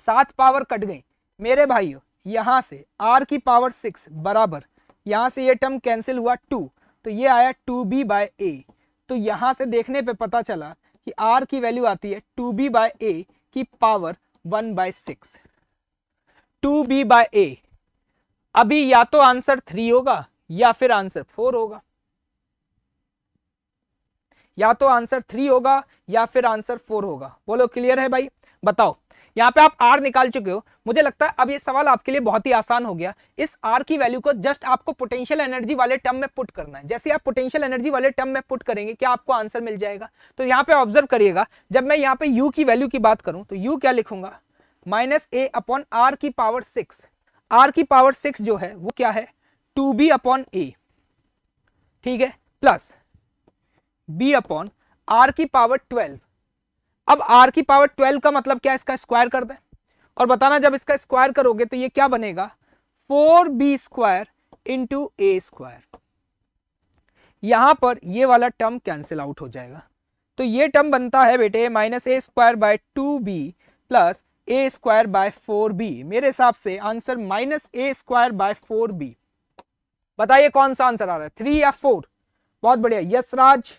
सात पावर कट गई मेरे भाइयों यहां से आर की पावर सिक्स बराबर यहाँ से ये टर्म कैंसिल हुआ टू तो ये आया टू बी बाय ए तो यहाँ से देखने पे पता चला कि आर की वैल्यू आती है टू बी बाय ए की power one by six two b by a अभी या तो आंसर थ्री होगा या फिर आंसर फोर होगा या तो आंसर थ्री होगा या फिर आंसर फोर होगा बोलो क्लियर है भाई बताओ यहाँ पे आप आर निकाल चुके हो मुझे लगता है अब ये सवाल आपके लिए बहुत ही आसान हो गया इस आर की वैल्यू को जस्ट आपको पोटेंशियल एनर्जी वाले टर्म में पुट करना है जैसे आप पोटेंशियल एनर्जी वाले टर्म में पुट करेंगे क्या आपको आंसर मिल जाएगा तो यहाँ पे ऑब्जर्व करिएगा जब मैं यहाँ पे यू की वैल्यू की बात करूँ तो यू क्या लिखूंगा माइनस ए अपॉन आर की पावर सिक्स आर की पावर सिक्स जो है वो क्या है टू बी अपॉन ए ठीक है प्लस बी अपॉन आर की पावर ट्वेल्व अब आर की पावर ट्वेल्व का मतलब क्या इसका स्क्वायर कर दें और बताना जब इसका स्क्वायर करोगे तो ये क्या बनेगा four b square into a square यहां पर ये वाला टर्म कैंसिल आउट हो जाएगा तो ये टर्म बनता है बेटे minus a square by two b plus a square by four b मेरे हिसाब से answer minus a square by four b बताइए कौन सा आंसर आ रहा है थ्री या फोर बहुत बढ़िया यशराज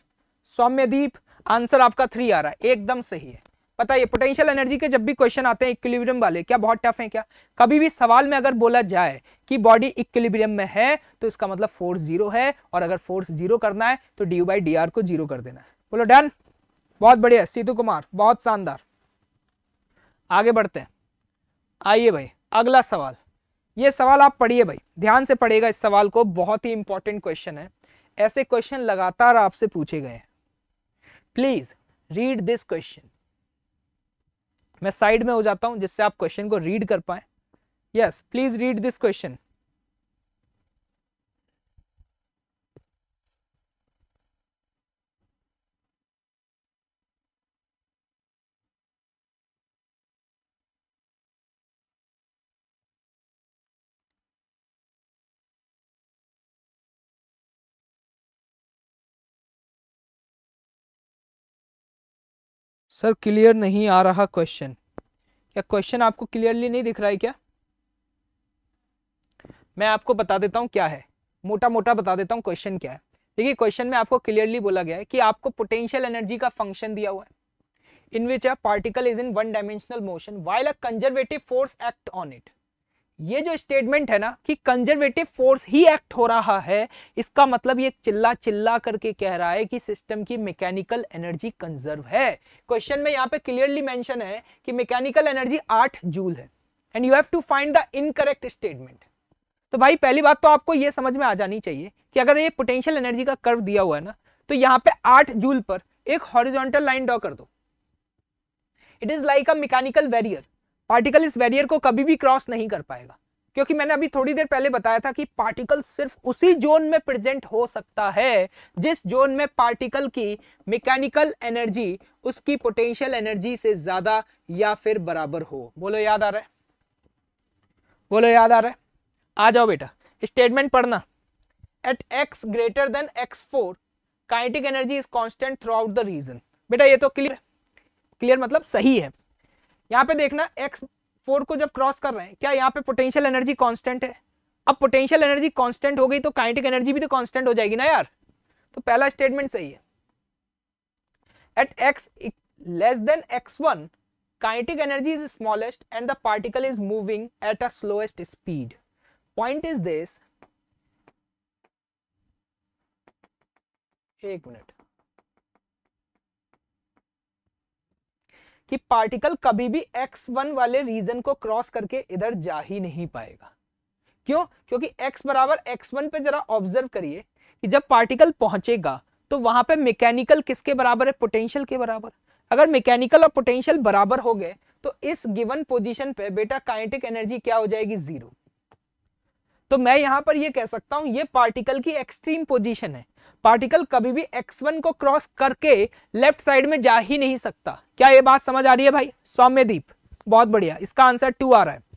सौम्यदीप आंसर आपका थ्री आ रहा है एकदम सही है पता है पोटेंशियल एनर्जी के जब भी क्वेश्चन आते हैं इक्विलिब्रियम वाले क्या बहुत टफ है क्या कभी भी सवाल में अगर बोला जाए कि बॉडी इक्विलिब्रियम में है तो इसका मतलब फोर्स जीरो है और अगर फोर्स जीरो करना है तो d u by d r को जीरो कर देना है बोलो डन बहुत बढ़िया सीधु कुमार बहुत शानदार आगे बढ़ते हैं आइए भाई अगला सवाल ये सवाल आप पढ़िए भाई ध्यान से पढ़ेगा इस सवाल को बहुत ही इंपॉर्टेंट क्वेश्चन है ऐसे क्वेश्चन लगातार आपसे पूछे गए हैं प्लीज रीड दिस क्वेश्चन मैं साइड में हो जाता हूं जिससे आप क्वेश्चन को रीड कर पाए yes please read this question sir clear नहीं आ रहा क्वेश्चन क्या क्वेश्चन आपको क्लियरली नहीं दिख रहा है क्या मैं आपको बता देता हूँ क्या है मोटा मोटा बता देता हूँ क्वेश्चन क्या है देखिए क्वेश्चन में आपको क्लियरली बोला गया है कि आपको पोटेंशियल एनर्जी का फंक्शन दिया हुआ है in which a particle is in one dimensional motion while a conservative force act on it ये जो स्टेटमेंट है ना कि कंजर्वेटिव फोर्स ही एक्ट हो रहा है इसका मतलब ये चिल्ला चिल्ला करके कह रहा है कि सिस्टम की मैकेनिकल एनर्जी कंजर्व है क्वेश्चन में यहाँ पे क्लियरली मेंशन है कि मैकेनिकल एनर्जी आठ जूल है and you have to find the incorrect statement तो भाई पहली बात तो आपको ये समझ में आ जानी चाहिए कि अगर ये पोटेंशियल एनर्जी का कर्व दिया हुआ है ना तो यहाँ पे आठ जूल पर एक हॉरिजोंटल लाइन ड्रॉ कर दो it is like a mechanical barrier particle इस बैरियर को कभी भी क्रॉस नहीं कर पाएगा क्योंकि मैंने अभी थोड़ी देर पहले बताया था कि पार्टिकल सिर्फ उसी जोन में प्रेजेंट हो सकता है जिस जोन में पार्टिकल की मैकेनिकल एनर्जी उसकी पोटेंशियल एनर्जी से ज्यादा या फिर बराबर हो बोलो याद आ रहा है बोलो याद आ रहा है आ जाओ बेटा स्टेटमेंट पढ़ना at x greater than x four kinetic energy is constant throughout the region बेटा ये तो क्लियर क्लियर मतलब सही है यहाँ पे देखना एक्स फोर को जब क्रॉस कर रहे हैं क्या यहाँ पे पोटेंशियल एनर्जी कांस्टेंट है अब पोटेंशियल एनर्जी कांस्टेंट हो गई तो काइनेटिक एनर्जी भी तो कांस्टेंट हो जाएगी ना यार तो पहला स्टेटमेंट सही है at x less than x one energy is smallest and the particle is moving at a slowest speed point is this एक मिनट कि पार्टिकल कभी भी x1 वाले रीजन को क्रॉस करके इधर जा ही नहीं पाएगा क्यों क्योंकि x बराबर x1 पे जरा ऑब्जर्व करिए कि जब पार्टिकल पहुंचेगा तो वहां पे मैकेनिकल किसके बराबर है पोटेंशियल के बराबर अगर मैकेनिकल और पोटेंशियल बराबर हो गए तो इस गिवन पोजीशन पे बेटा काइनेटिक एनर्जी क्या हो जाएगी जीरो तो मैं यहां पर ये कह सकता हूं ये पार्टिकल की एक्सट्रीम पोजीशन है पार्टिकल कभी भी x1 को क्रॉस करके लेफ्ट साइड में जा ही नहीं सकता क्या ये बात समझ आ रही है भाई सौम्यदीप बहुत बढ़िया इसका आंसर टू आ रहा है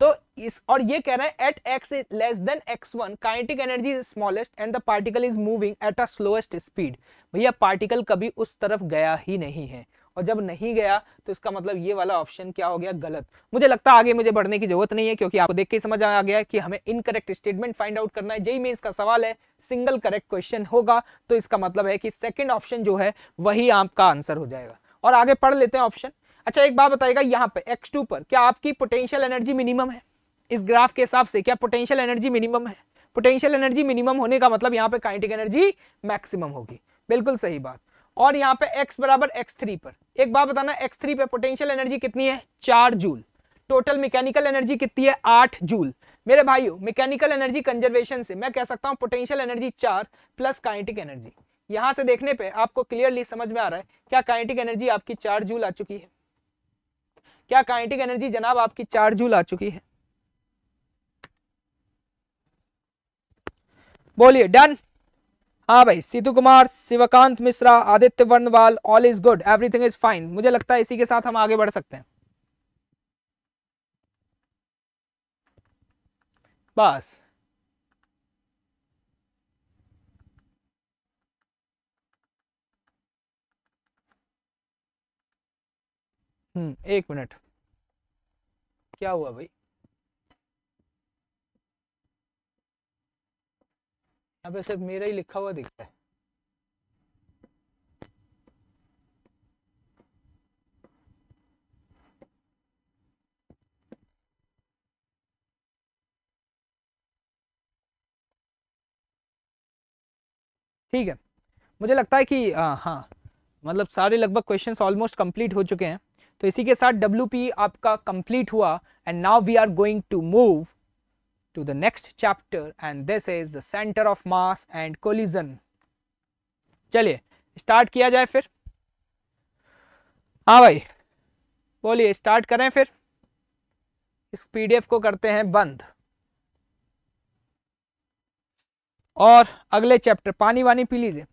तो इस और ये कह रहा है at x is less than x one kinetic energy is smallest and the particle is moving at a slowest speed भैया पार्टिकल कभी उस तरफ गया ही नहीं है और जब नहीं गया तो इसका मतलब ये वाला ऑप्शन क्या हो गया गलत मुझे लगता है आगे मुझे बढ़ने की जरूरत नहीं है क्योंकि आपको देख के समझ आ गया कि हमें इनकरेक्ट स्टेटमेंट फाइंड आउट करना है जय में इसका सवाल है सिंगल करेक्ट क्वेश्चन होगा तो इसका मतलब है कि सेकेंड ऑप्शन जो है वही आपका आंसर हो जाएगा और आगे पढ़ लेते हैं ऑप्शन अच्छा एक बात बताएगा यहाँ पे टू पर क्या आपकी पोटेंशियल एनर्जी मिनिमम है इस ग्राफ के हिसाब से क्या पोटेंशियल एनर्जी मिनिमम है पोटेंशियल एनर्जी मिनिमम होने का मतलब यहाँ पे काइनेटिक एनर्जी मैक्सिमम होगी बिल्कुल सही बात और यहाँ पे x बराबर एक्स थ्री पर एक बार बताना x3 पे पोटेंशियल एनर्जी कितनी है चार जूल टोटल मैकेनिकल एनर्जी कितनी है आठ जूल मेरे भाइयों मैकेनिकल एनर्जी कंजर्वेशन से मैं कह सकता हूँ पोटेंशियल एनर्जी चार प्लस काइनेटिक एनर्जी यहाँ से देखने पे आपको क्लियरली समझ में आ रहा है क्या काइनेटिक एनर्जी आपकी चार जूल आ चुकी है क्या काइनेटिक एनर्जी जनाब आपकी चार जूल आ चुकी है बोलिए डन हाँ भाई Sidhu Kumar Shivkant Mishra Aditya Varnwal all is good everything is fine मुझे लगता है इसी के साथ हम आगे बढ़ सकते हैं बस हम्म एक मिनट क्या हुआ भाई यहाँ पे सिर्फ मेरा ही लिखा हुआ दिखता है ठीक है मुझे लगता है कि आ, हाँ मतलब सारे लगभग क्वेश्चन ऑलमोस्ट कंप्लीट हो चुके हैं तो इसी के साथ डब्ल्यू आपका कंप्लीट हुआ and now we are going to move to the next chapter and this is the center of mass and collision चलिए स्टार्ट किया जाए फिर हाँ भाई बोलिए स्टार्ट करें फिर इस पीडीएफ को करते हैं बंद और अगले चैप्टर पानी वानी पी लीजिए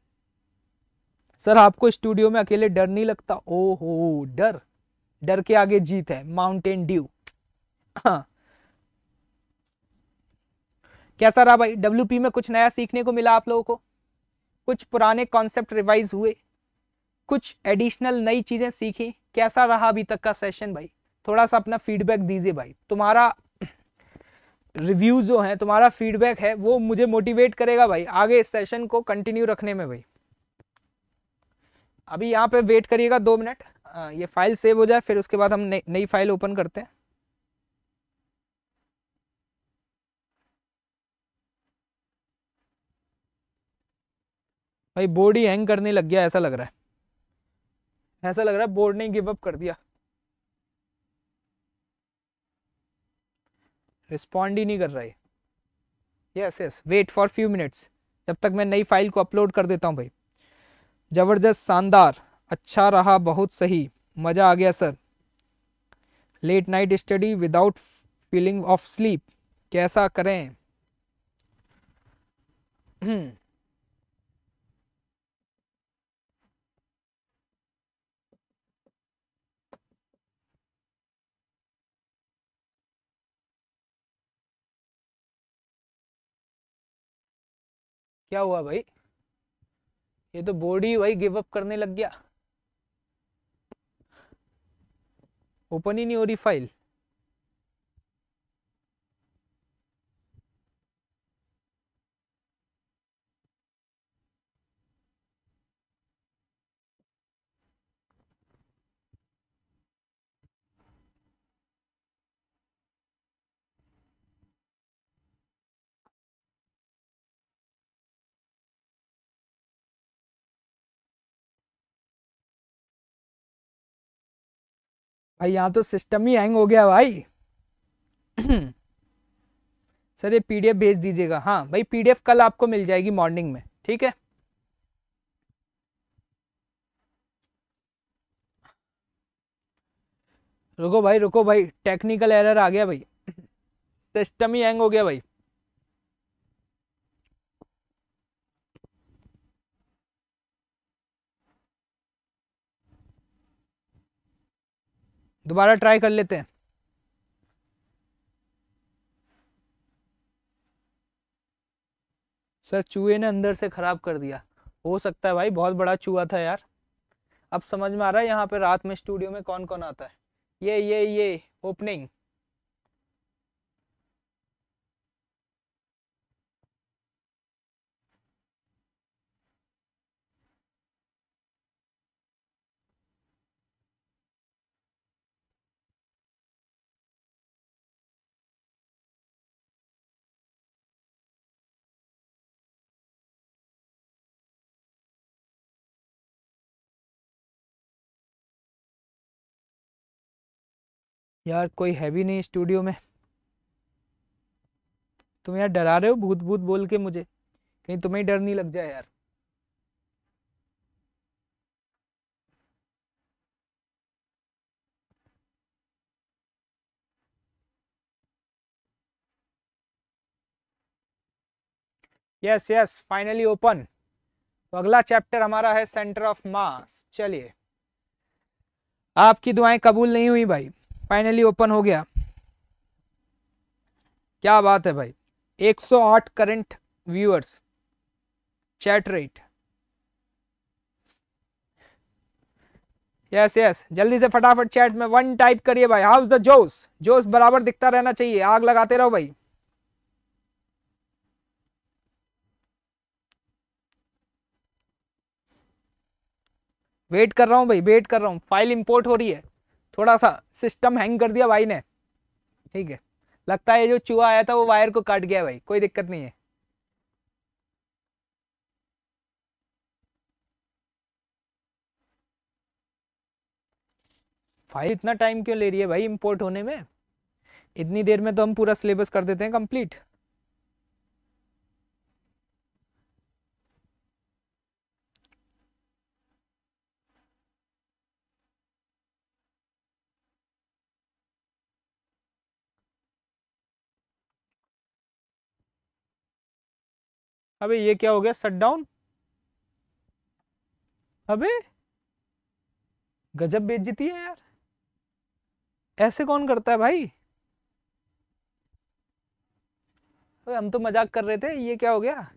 सर आपको स्टूडियो में अकेले डर नहीं लगता ओहो डर डर के आगे जीत है माउंटेन ड्यू हाँ कैसा रहा भाई डब्ल्यू में कुछ नया सीखने को मिला आप लोगों को कुछ पुराने कॉन्सेप्ट रिवाइज हुए कुछ एडिशनल नई चीज़ें सीखी कैसा रहा अभी तक का सेशन भाई थोड़ा सा अपना फीडबैक दीजिए भाई तुम्हारा रिव्यू जो है तुम्हारा फीडबैक है वो मुझे मोटिवेट करेगा भाई आगे इस सेशन को कंटिन्यू रखने में भाई अभी यहाँ पे वेट करिएगा दो मिनट ये फाइल सेव हो जाए फिर उसके बाद हम नई फाइल ओपन करते हैं भाई बोर्ड ही हैंग करने लग गया ऐसा लग रहा है ऐसा लग रहा है बोर्ड ने गिव अप कर दिया रिस्पॉन्ड ही नहीं कर रहा है yes yes wait for few minutes जब तक मैं नई फाइल को अपलोड कर देता हूँ भाई ज़बरदस्त शानदार अच्छा रहा बहुत सही मज़ा आ गया sir late night study without feeling of sleep कैसा करें हम्म। क्या हुआ भाई ये तो बॉडी भाई गिव अप करने लग गया ओपन ही नहीं हो रही फाइल भाई यहाँ तो सिस्टम ही हैंग हो गया भाई सर ये पीडीएफ भेज दीजिएगा हाँ भाई पीडीएफ कल आपको मिल जाएगी मॉर्निंग में ठीक है रुको भाई रुको भाई टेक्निकल एरर आ गया भाई सिस्टम ही हैंग हो गया भाई दोबारा ट्राई कर लेते हैं सर चूहे ने अंदर से ख़राब कर दिया हो सकता है भाई बहुत बड़ा चूहा था यार अब समझ में आ रहा है यहाँ पे रात में स्टूडियो में कौन कौन आता है ये ये ये ओपनिंग यार कोई है भी नहीं स्टूडियो में तुम यार डरा रहे हो भूत भूत बोल के मुझे कहीं तुम्हें डर नहीं लग जाए यार यस यस फाइनली ओपन तो अगला चैप्टर हमारा है सेंटर ऑफ मास चलिए आपकी दुआएं कबूल नहीं हुई भाई फाइनली ओपन हो गया क्या बात है भाई 108 current viewers chat rate yes yes जल्दी से फटाफट चैट में वन टाइप करिए भाई हाउस द जोश जोश बराबर दिखता रहना चाहिए आग लगाते रहो भाई वेट कर रहा हूं भाई वेट कर रहा हूँ फाइल इंपोर्ट हो रही है थोड़ा सा सिस्टम हैंग कर दिया भाई ने ठीक है लगता है जो चूहा आया था वो वायर को काट गया भाई कोई दिक्कत नहीं है फाइल इतना टाइम क्यों ले रही है भाई इंपोर्ट होने में इतनी देर में तो हम पूरा सिलेबस कर देते हैं कंप्लीट अबे ये क्या हो गया शट डाउन अबे गजब बेइज्जती है यार ऐसे कौन करता है भाई अबे हम तो मजाक कर रहे थे ये क्या हो गया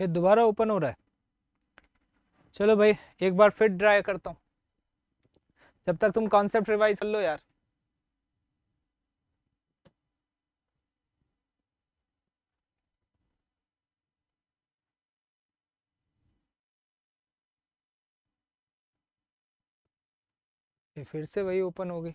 ये दोबारा ओपन हो रहा है चलो भाई एक बार फिर ड्राई करता हूँ जब तक तुम कॉन्सेप्ट रिवाइज कर लो यार ये फिर से वही ओपन हो गई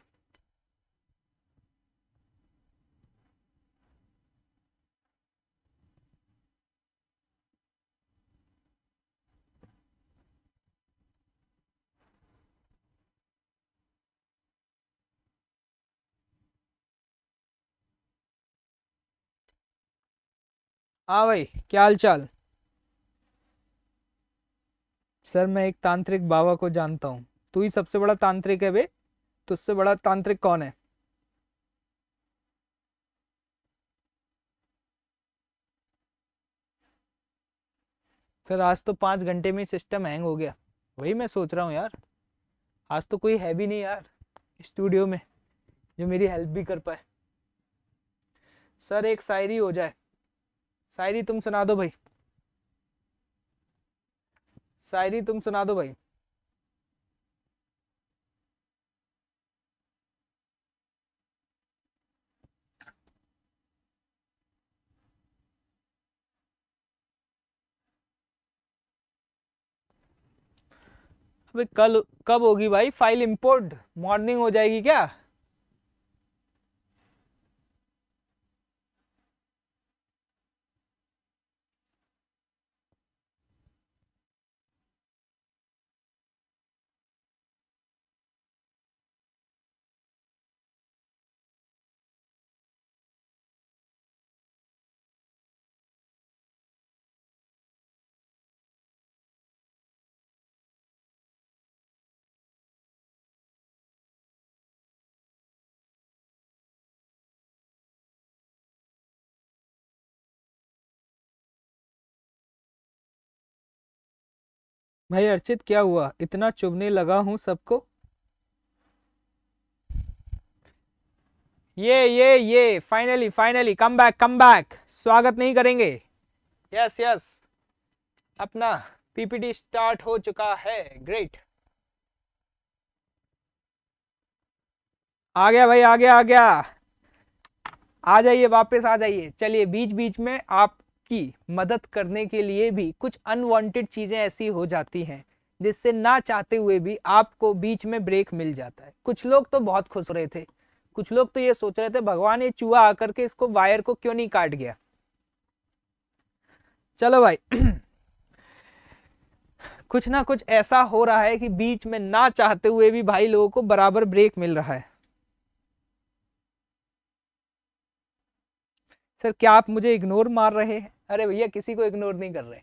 हाँ भाई क्या हाल चाल सर मैं एक तांत्रिक बाबा को जानता हूँ तू ही सबसे बड़ा तांत्रिक है बे तुझसे बड़ा तांत्रिक कौन है सर आज तो पाँच घंटे में सिस्टम हैंग हो गया वही मैं सोच रहा हूँ यार आज तो कोई है भी नहीं यार स्टूडियो में जो मेरी हेल्प भी कर पाए सर एक शायरी हो जाए शायरी तुम सुना दो भाई शायरी तुम सुना दो भाई अबे कल कब होगी भाई फाइल इंपोर्ट मॉर्निंग हो जाएगी क्या भाई अर्चित क्या हुआ इतना चुभने लगा हूं सबको ये ये ये finally finally come back come back स्वागत नहीं करेंगे यस यस अपना पीपीटी स्टार्ट हो चुका है ग्रेट आ गया भाई आ गया आ गया आ जाइए वापस आ जाइए चलिए बीच बीच में आप की मदद करने के लिए भी कुछ अनवांटेड चीज़ें ऐसी हो जाती हैं जिससे ना चाहते हुए भी आपको बीच में ब्रेक मिल जाता है कुछ लोग तो बहुत खुश रहे थे कुछ लोग तो ये सोच रहे थे भगवान ये चूहा आकर के इसको वायर को क्यों नहीं काट गया चलो भाई कुछ ना कुछ ऐसा हो रहा है कि बीच में ना चाहते हुए भी भाई लोगों को बराबर ब्रेक मिल रहा है सर क्या आप मुझे इग्नोर मार रहे हैं अरे भैया किसी को इग्नोर नहीं कर रहे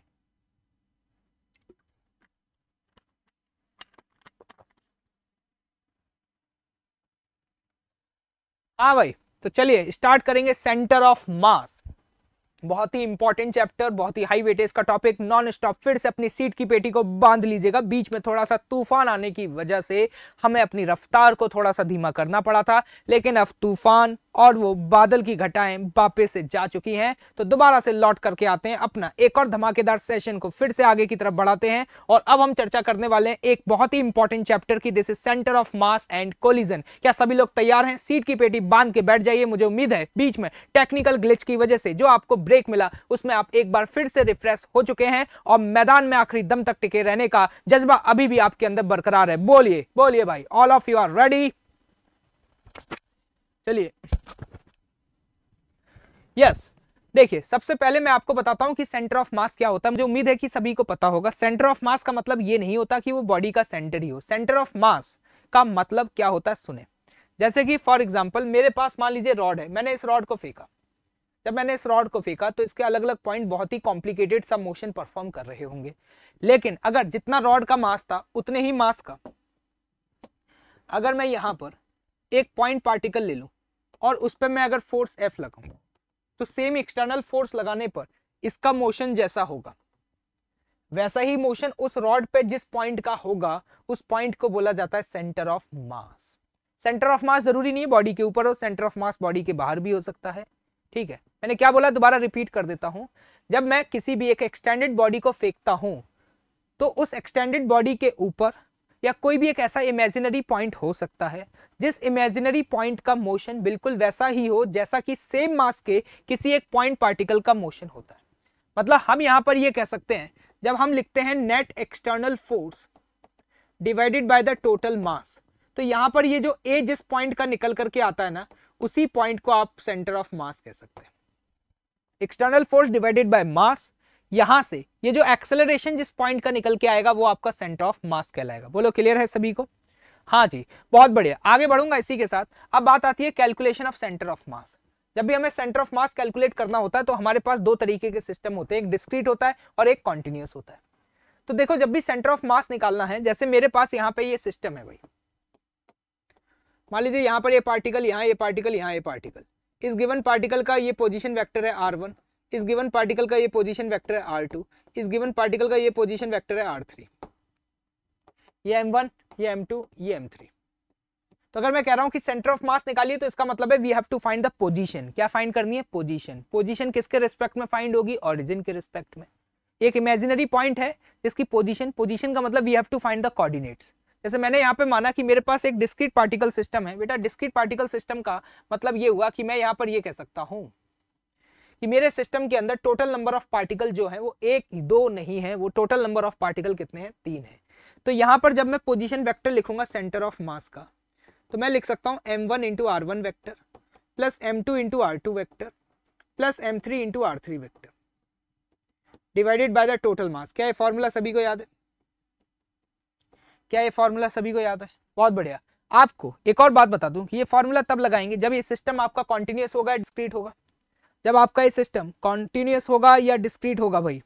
हाँ भाई तो चलिए स्टार्ट करेंगे सेंटर ऑफ मास बहुत ही इंपॉर्टेंट चैप्टर बहुत ही हाई वेटेज का टॉपिक नॉन स्टॉप फिर से अपनी सीट की पेटी को बांध लीजिएगा बीच में थोड़ा सा तूफान आने की वजह से हमें अपनी रफ्तार को थोड़ा सा धीमा करना पड़ा था लेकिन अब तूफान और वो बादल की घटाएं बापे से जा चुकी हैं तो दोबारा से लौट करके आते हैं अपना एक और धमाकेदार सेशन को फिर से आगे की तरफ बढ़ाते हैं और अब हम चर्चा करने वाले हैं एक बहुत ही इंपॉर्टेंट चैप्टर की जैसे centre of mass and collision क्या सभी लोग तैयार हैं सीट की पेटी बांध के बैठ जाइए मुझे उम्मीद है बीच में टेक्निकल ग्लिच की वजह से जो आपको ब्रेक मिला उसमें आप एक बार फिर से रिफ्रेश हो चुके हैं और मैदान में आखिरी दम तक टिके रहने का जज्बा अभी भी आपके अंदर बरकरार है बोलिए बोलिए भाई all of you are ready चलिए यस देखिए सबसे पहले मैं आपको बताता हूं कि सेंटर ऑफ मास क्या होता है मुझे उम्मीद है कि सभी को पता होगा सेंटर ऑफ मास का मतलब ये नहीं होता कि वो बॉडी का सेंटर ही हो सेंटर ऑफ मास का मतलब क्या होता है सुने जैसे कि फॉर एग्जांपल मेरे पास मान लीजिए रॉड है मैंने इस रॉड को फेंका जब मैंने इस रॉड को फेंका तो इसके अलग अलग पॉइंट बहुत ही कॉम्प्लिकेटेड सब मोशन परफॉर्म कर रहे होंगे लेकिन अगर जितना रॉड का मास था उतने ही मास का अगर मैं यहां पर एक पॉइंट पार्टिकल ले लूँ और उस पर मैं अगर फोर्स एफ लगाऊँ तो सेम एक्सटर्नल फोर्स लगाने पर इसका मोशन जैसा होगा वैसा ही मोशन उस रॉड पे जिस पॉइंट का होगा उस पॉइंट को बोला जाता है centre of mass centre of mass जरूरी नहीं है बॉडी के ऊपर हो सेंटर ऑफ मास बॉडी के बाहर भी हो सकता है ठीक है मैंने क्या बोला दोबारा रिपीट कर देता हूं जब मैं किसी भी एक एक्सटेंडेड बॉडी को फेंकता हूं तो उस एक्सटेंडेड बॉडी के ऊपर या कोई भी एक ऐसा इमेजिनरी पॉइंट हो सकता है जिस इमेजिनरी पॉइंट का मोशन बिल्कुल वैसा ही हो जैसा कि सेम मास के किसी एक पॉइंट पार्टिकल का मोशन होता है मतलब हम यहाँ पर यह कह सकते हैं जब हम लिखते हैं net external force divided by the total mass तो यहां पर ये जो ए जिस पॉइंट का निकल करके आता है ना उसी पॉइंट को आप सेंटर ऑफ मास कह सकते हैं external force divided by mass यहां से ये जो एक्सेलरेशन जिस पॉइंट का निकल के आएगा वो आपका सेंटर ऑफ मास कहलाएगा बोलो क्लियर है सभी को हाँ जी बहुत बढ़िया आगे बढ़ूंगा इसी के साथ अब बात आती है calculation of centre of mass जब भी हमें सेंटर ऑफ मास कैलकुलेट करना होता है तो हमारे पास दो तरीके के सिस्टम होते हैं एक डिस्क्रीट होता है और एक कॉन्टिन्यूस होता है तो देखो जब भी सेंटर ऑफ मास निकालना है जैसे मेरे पास यहाँ पे ये सिस्टम है भाई मान लीजिए यहाँ पर ये पार्टिकल यहाँ ये पार्टिकल यहाँ ये पार्टिकल इस गिवन पार्टिकल का ये पोजिशन वैक्टर है आर इस गिवन पार्टिकल का ये पोजीशन वेक्टर है आर टू इस गिवन पार्टिकल का ये पोजीशन वेक्टर है आर थ्री ये एम वन ये एम टू ये एम थ्री तो अगर मैं कह रहा हूं कि सेंटर ऑफ मास निकालिए तो इसका मतलब है we have to find the position क्या फाइंड करनी है पोजीशन पोजीशन किसके रिस्पेक्ट में फाइंड होगी ऑरिजिन के रिस्पेक्ट में एक इमेजिनरी पॉइंट है जिसकी पोजीशन पोजीशन का मतलब we have to find the coordinates जैसे मैंने यहाँ पे माना कि मेरे पास एक डिस्क्रीट पार्टिकल सिस्टम है बेटा डिस्क्रीट पार्टिकल सिस्टम का मतलब ये हुआ कि मैं यहाँ पर ये कह सकता हूँ कि मेरे सिस्टम के अंदर टोटल नंबर ऑफ पार्टिकल जो है वो एक दो नहीं है वो टोटल नंबर ऑफ पार्टिकल कितने हैं तीन है तो यहां पर जब मैं पोजिशन वैक्टर लिखूंगा सेंटर ऑफ मास का तो मैं लिख सकता हूं M one into r one vector plus M two into r two vector plus M three into r three vector divided by the total mass क्या ये फॉर्मूला सभी को याद है क्या ये फॉर्मूला सभी को याद है बहुत बढ़िया आपको एक और बात बता दूं कि ये फॉर्मूला तब लगाएंगे जब ये सिस्टम आपका कॉन्टिन्यूस होगा डिस्क्रीट होगा जब आपका ये सिस्टम कॉन्टिन्यूस होगा या डिस्क्रीट होगा भाई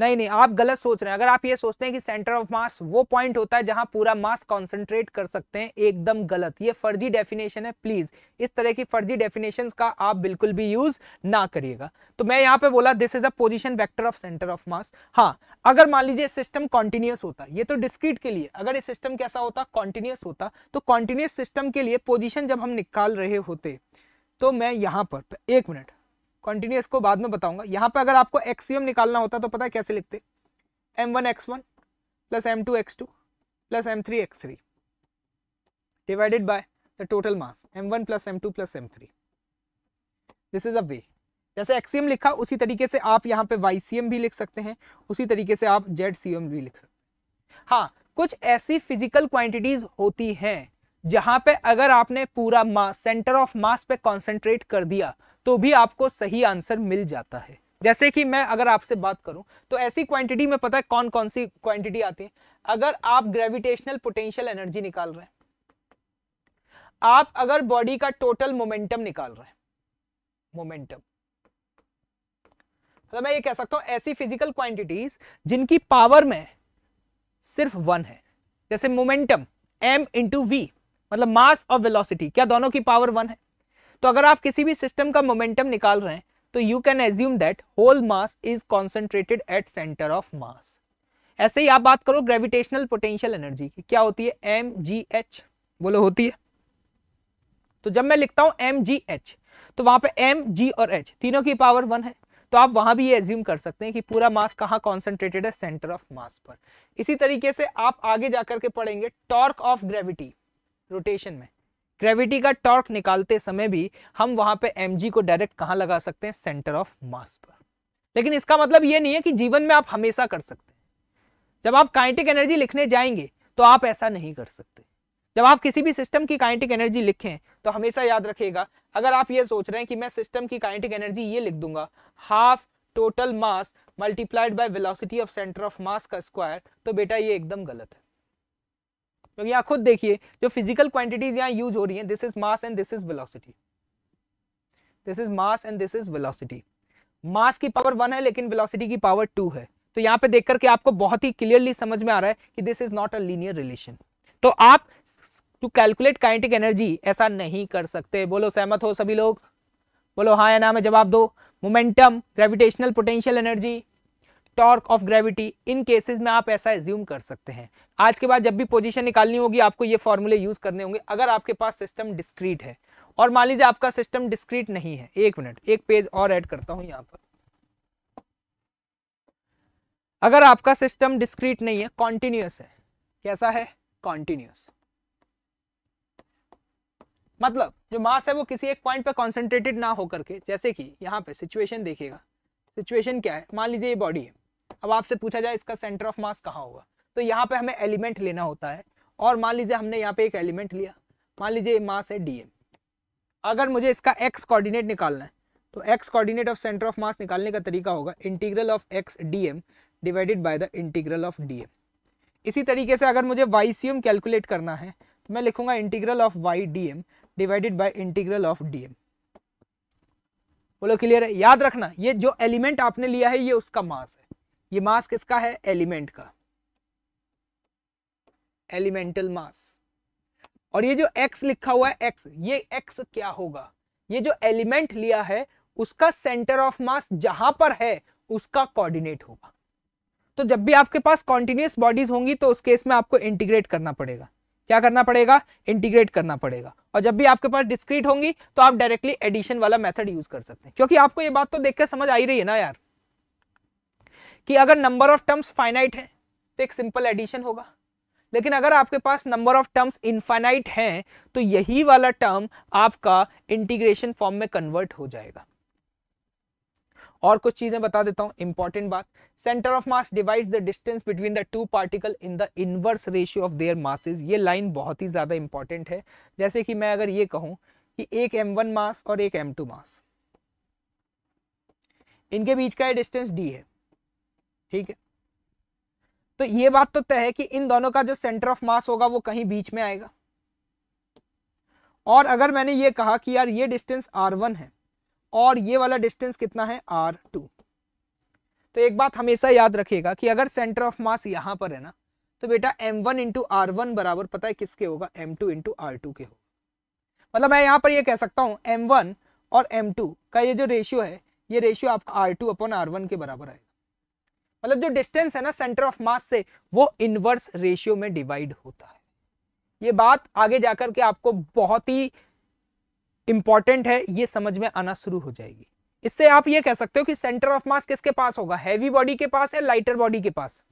नहीं नहीं आप गलत सोच रहे हैं अगर आप ये सोचते हैं कि सेंटर ऑफ मास वो पॉइंट होता है जहां पूरा मास कंसंट्रेट कर सकते हैं एकदम गलत ये फर्जी डेफिनेशन है प्लीज इस तरह की फर्जी डेफिनेशन का आप बिल्कुल भी यूज ना करिएगा तो मैं यहाँ पे बोला this is a position vector of centre of mass हाँ अगर मान लीजिए सिस्टम कॉन्टिन्यूस होता ये तो डिस्क्रीट के लिए अगर ये सिस्टम कैसा होता कॉन्टिन्यूस होता तो कॉन्टिन्यूस सिस्टम के लिए पोजिशन जब हम निकाल रहे होते तो मैं यहाँ पर एक मिनट कंटिन्यूस को बाद में बताऊंगा यहाँ पे अगर आपको एक्सीएम निकालना होता तो पता है कैसे लिखते m one x one plus M two x two plus M three x three divided by the total mass M one plus M two plus M three this is a way जैसे x cm लिखा उसी तरीके से आप यहाँ पे Y भी लिख सकते हैं उसी तरीके से आप जेड भी लिख सकते हैं हाँ कुछ ऐसी फिजिकल क्वांटिटीज होती हैं जहां पे अगर आपने पूरा मास सेंटर ऑफ मास पे कंसंट्रेट कर दिया तो भी आपको सही आंसर मिल जाता है जैसे कि मैं अगर आपसे बात करूं तो ऐसी क्वांटिटी में पता है कौन कौन सी क्वांटिटी आती है अगर आप ग्रेविटेशनल पोटेंशियल एनर्जी निकाल रहे हैं आप अगर बॉडी का टोटल मोमेंटम निकाल रहे हैं मोमेंटम तो मैं ये कह सकता हूं ऐसी फिजिकल क्वांटिटीज जिनकी पावर में सिर्फ वन है जैसे मोमेंटम एम इंटू वी मतलब मास और वेलोसिटी क्या दोनों की पावर वन है तो अगर आप किसी भी सिस्टम का मोमेंटम निकाल रहे हैं तो you can assume that whole mass is concentrated at centre of mass ऐसे ही आप बात करो ग्रेविटेशनल पोटेंशियल एनर्जी की क्या होती है एम जी एच बोलो होती है तो जब मैं लिखता हूं एम जी एच तो वहां पे एम जी और एच तीनों की पावर वन है तो आप वहां भी ये एज्यूम कर सकते हैं कि पूरा मास कहां कॉन्सेंट्रेटेड है सेंटर ऑफ मास पर इसी तरीके से आप आगे जाकर के पढ़ेंगे टॉर्क ऑफ ग्रेविटी रोटेशन में ग्रेविटी का टॉर्क निकालते समय भी हम वहां पे एम को डायरेक्ट कहाँ लगा सकते हैं सेंटर ऑफ मास पर लेकिन इसका मतलब ये नहीं है कि जीवन में आप हमेशा कर सकते हैं जब आप काइंटिक एनर्जी लिखने जाएंगे तो आप ऐसा नहीं कर सकते जब आप किसी भी सिस्टम की काइंटिक एनर्जी लिखें तो हमेशा याद रखेगा अगर आप ये सोच रहे हैं कि मैं सिस्टम की काइंटिक एनर्जी ये लिख दूंगा half total mass multiplied by velocity of centre of mass का स्क्वायर तो बेटा ये एकदम गलत है क्योंकि यहाँ खुद देखिए जो फिजिकल क्वांटिटीज यहाँ यूज हो रही हैं this is mass and this is velocity this is mass and this is velocity mass की पावर वन है लेकिन वेलोसिटी की पावर टू है तो यहाँ पे देख करके आपको बहुत ही क्लियरली समझ में आ रहा है कि this is not a linear relation तो आप टू कैलकुलेट काइनेटिक एनर्जी ऐसा नहीं कर सकते बोलो सहमत हो सभी लोग बोलो हाँ या ना में जवाब दो momentum gravitational potential energy torque of gravity इन केसेस में आप ऐसा एज्यूम कर सकते हैं आज के बाद जब भी पोजीशन निकालनी होगी आपको ये फॉर्मूले यूज करने होंगे अगर आपके पास सिस्टम डिस्क्रीट है और मान लीजिए आपका सिस्टम डिस्क्रीट नहीं है एक मिनट एक पेज और ऐड करता हूं यहाँ पर अगर आपका सिस्टम डिस्क्रीट नहीं है कॉन्टिन्यूस है कैसा है कॉन्टिन्यूस मतलब जो मास है वो किसी एक पॉइंट पे कॉन्सेंट्रेटेड ना होकर के जैसे कि यहाँ पे सिचुएशन देखिएगा सिचुएशन क्या है मान लीजिए ये बॉडी है अब आपसे पूछा जाए इसका सेंटर ऑफ मास कहाँ होगा तो यहाँ पे हमें एलिमेंट लेना होता है और मान लीजिए हमने यहाँ पे एक एलिमेंट लिया मान लीजिए मास है डी अगर मुझे इसका एक्स कोऑर्डिनेट निकालना है तो x coordinate of centre of mass निकालने का तरीका होगा integral of x d divided by the integral of d इसी तरीके से अगर मुझे वाई सी कैलकुलेट करना है तो मैं लिखूंगा integral of y d divided by integral of d बोलो क्लियर है याद रखना ये जो एलिमेंट आपने लिया है ये उसका मास है ये मास किसका है एलिमेंट का एलिमेंटल मास और ये जो एक्स लिखा हुआ है एक्स ये एक्स क्या होगा ये जो एलिमेंट लिया है उसका सेंटर ऑफ मास जहां पर है उसका कोऑर्डिनेट होगा तो जब भी आपके पास कॉन्टिन्यूस बॉडीज होंगी तो उस केस में आपको इंटीग्रेट करना पड़ेगा क्या करना पड़ेगा इंटीग्रेट करना पड़ेगा और जब भी आपके पास डिस्क्रीट होंगी तो आप डायरेक्टली एडिशन वाला मेथड यूज कर सकते हैं क्योंकि आपको ये बात तो देख के समझ आई रही है ना यार कि अगर नंबर ऑफ टर्म्स फाइनाइट है तो एक सिंपल एडिशन होगा लेकिन अगर आपके पास नंबर ऑफ टर्म्स इनफाइनाइट हैं तो यही वाला टर्म आपका इंटीग्रेशन फॉर्म में कन्वर्ट हो जाएगा और कुछ चीजें बता देता हूं इंपॉर्टेंट बात centre of mass divides the distance between the two particle in the inverse ratio of their masses ये लाइन बहुत ही ज्यादा इंपॉर्टेंट है जैसे कि मैं अगर ये कहूं कि एक एम वन मास और एक एम टू मास इनके बीच का डिस्टेंस डी है ठीक है तो ये बात तो तय है कि इन दोनों का जो सेंटर ऑफ मास होगा वो कहीं बीच में आएगा और अगर मैंने ये कहा कि यार ये डिस्टेंस आर वन है और ये वाला डिस्टेंस कितना है आर टू तो एक बात हमेशा याद रखिएगा कि अगर सेंटर ऑफ मास यहां पर है ना तो बेटा m one into r one बराबर पता है किसके होगा m two into r two के होगा मतलब मैं यहां पर ये यह कह सकता हूं एम वन और एम टू का ये जो रेशियो है ये रेशियो आपका R two upon R one के बराबर आएगा मतलब जो डिस्टेंस है ना सेंटर ऑफ मास से वो इनवर्स रेशियो में डिवाइड होता है ये बात आगे जाकर के आपको बहुत ही इंपॉर्टेंट है ये समझ में आना शुरू हो जाएगी इससे आप ये कह सकते हो कि सेंटर ऑफ मास किसके पास होगा हैवी बॉडी के पास या लाइटर बॉडी के पास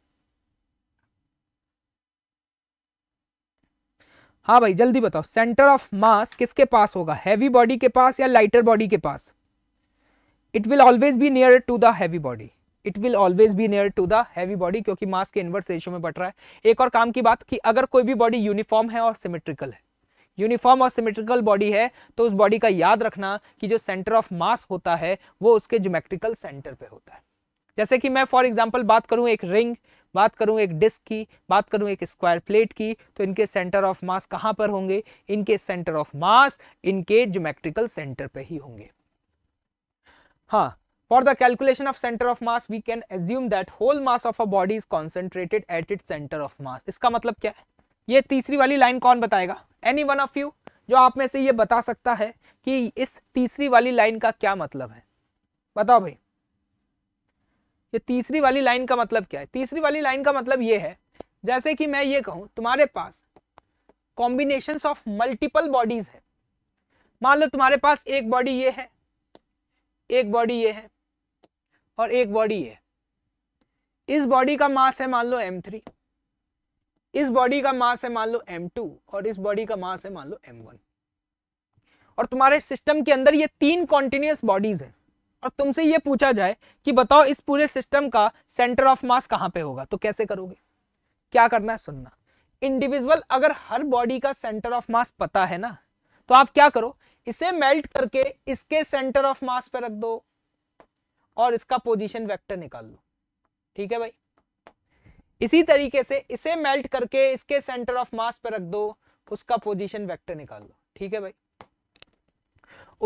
हाँ भाई जल्दी बताओ सेंटर ऑफ मास किसके पास होगा हैवी बॉडी के पास या लाइटर बॉडी के पास it will always be near to the heavy body it will always be near to the heavy body क्योंकि मास के इन्वर्स रेशियो में बट रहा है एक और काम की बात कि अगर कोई भी बॉडी यूनिफॉर्म है और सिमेट्रिकल है यूनिफॉर्म और सिमेट्रिकल बॉडी है तो उस बॉडी का याद रखना कि जो सेंटर ऑफ मास होता है वो उसके ज्योमेट्रिकल सेंटर पे होता है जैसे कि मैं फॉर एग्जाम्पल बात करूं एक रिंग बात करूं एक डिस्क की बात करूँ एक स्क्वायर प्लेट की तो इनके सेंटर ऑफ मास कहां पर होंगे इनके सेंटर ऑफ मास इनके ज्योमेट्रिकल सेंटर पे ही होंगे हाँ For the calculation of center of mass, we can assume that whole mass of a body is concentrated at its center of mass. इसका मतलब क्या है ये तीसरी वाली लाइन कौन बताएगा एनी वन ऑफ यू जो आप में से ये बता सकता है कि इस तीसरी वाली लाइन का क्या मतलब है बताओ भाई ये तीसरी वाली लाइन का मतलब क्या है तीसरी वाली लाइन का मतलब ये है जैसे कि मैं ये कहूँ तुम्हारे पास कॉम्बिनेशन ऑफ मल्टीपल बॉडीज है मान लो तुम्हारे पास एक बॉडी ये है एक बॉडी ये है और एक बॉडी है इस बॉडी का मास है मान लो एम थ्री इस बॉडी का मास है मान लो एम टू और इस बॉडी का मास है मान लो एम वन और तुम्हारे सिस्टम के अंदर ये तीन कॉन्टिन्यूस बॉडीज हैं और तुमसे ये पूछा जाए कि बताओ इस पूरे सिस्टम का सेंटर ऑफ मास कहां पे होगा तो कैसे करोगे क्या करना है सुनना इंडिविजुअल अगर हर बॉडी का सेंटर ऑफ मास पता है ना तो आप क्या करो इसे मेल्ट करके इसके सेंटर ऑफ मास पे रख दो और इसका पोजीशन वेक्टर निकाल लो ठीक है भाई इसी तरीके से इसे मेल्ट करके इसके सेंटर ऑफ मास पर रख दो उसका पोजीशन वेक्टर निकाल लो ठीक है भाई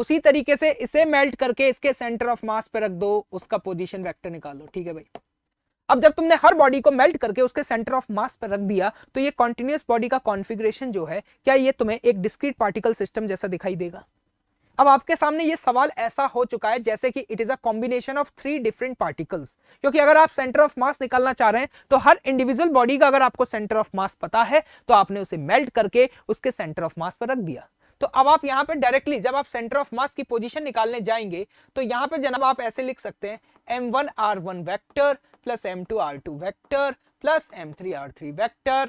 उसी तरीके से इसे मेल्ट करके इसके सेंटर ऑफ मास पर रख दो उसका पोजीशन वेक्टर निकाल लो ठीक है भाई अब जब तुमने हर बॉडी को मेल्ट करके उसके सेंटर ऑफ मास पर रख दिया तो ये कॉन्टिन्यूस बॉडी का कॉन्फिग्रेशन जो है क्या ये तुम्हें एक डिस्क्रीट पार्टिकल सिस्टम जैसा दिखाई देगा अब आपके सामने ये सवाल ऐसा हो चुका है जैसे कि it is a combination of three different particles क्योंकि अगर आप सेंटर ऑफ मास निकालना चाह रहे हैं तो हर इंडिविजुअल बॉडी का अगर आपको सेंटर ऑफ मास पता है तो आपने उसे मेल्ट करके उसके सेंटर ऑफ मास पर रख दिया तो अब आप यहाँ पे डायरेक्टली जब आप सेंटर ऑफ मास की पोजिशन निकालने जाएंगे तो यहाँ पे जनाब आप ऐसे लिख सकते हैं M one R one vector plus M two are two vector plus M three R three vector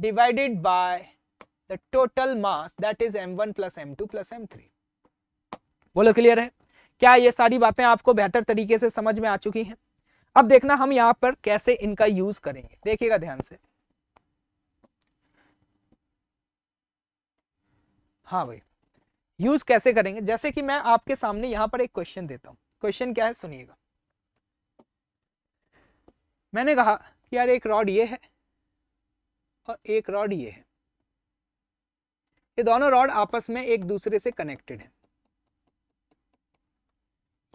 divided by the total mass that is M one plus M two plus M three बोलो clear है क्या ये सारी बातें आपको बेहतर तरीके से समझ में आ चुकी हैं अब देखना हम यहाँ पर कैसे इनका यूज करेंगे देखिएगा ध्यान से हाँ भाई यूज कैसे करेंगे जैसे कि मैं आपके सामने यहाँ पर एक क्वेश्चन देता हूँ क्वेश्चन क्या है सुनिएगा मैंने कहा कि यार एक रॉड ये है और एक रॉड ये है ये दोनों रॉड आपस में एक दूसरे से कनेक्टेड है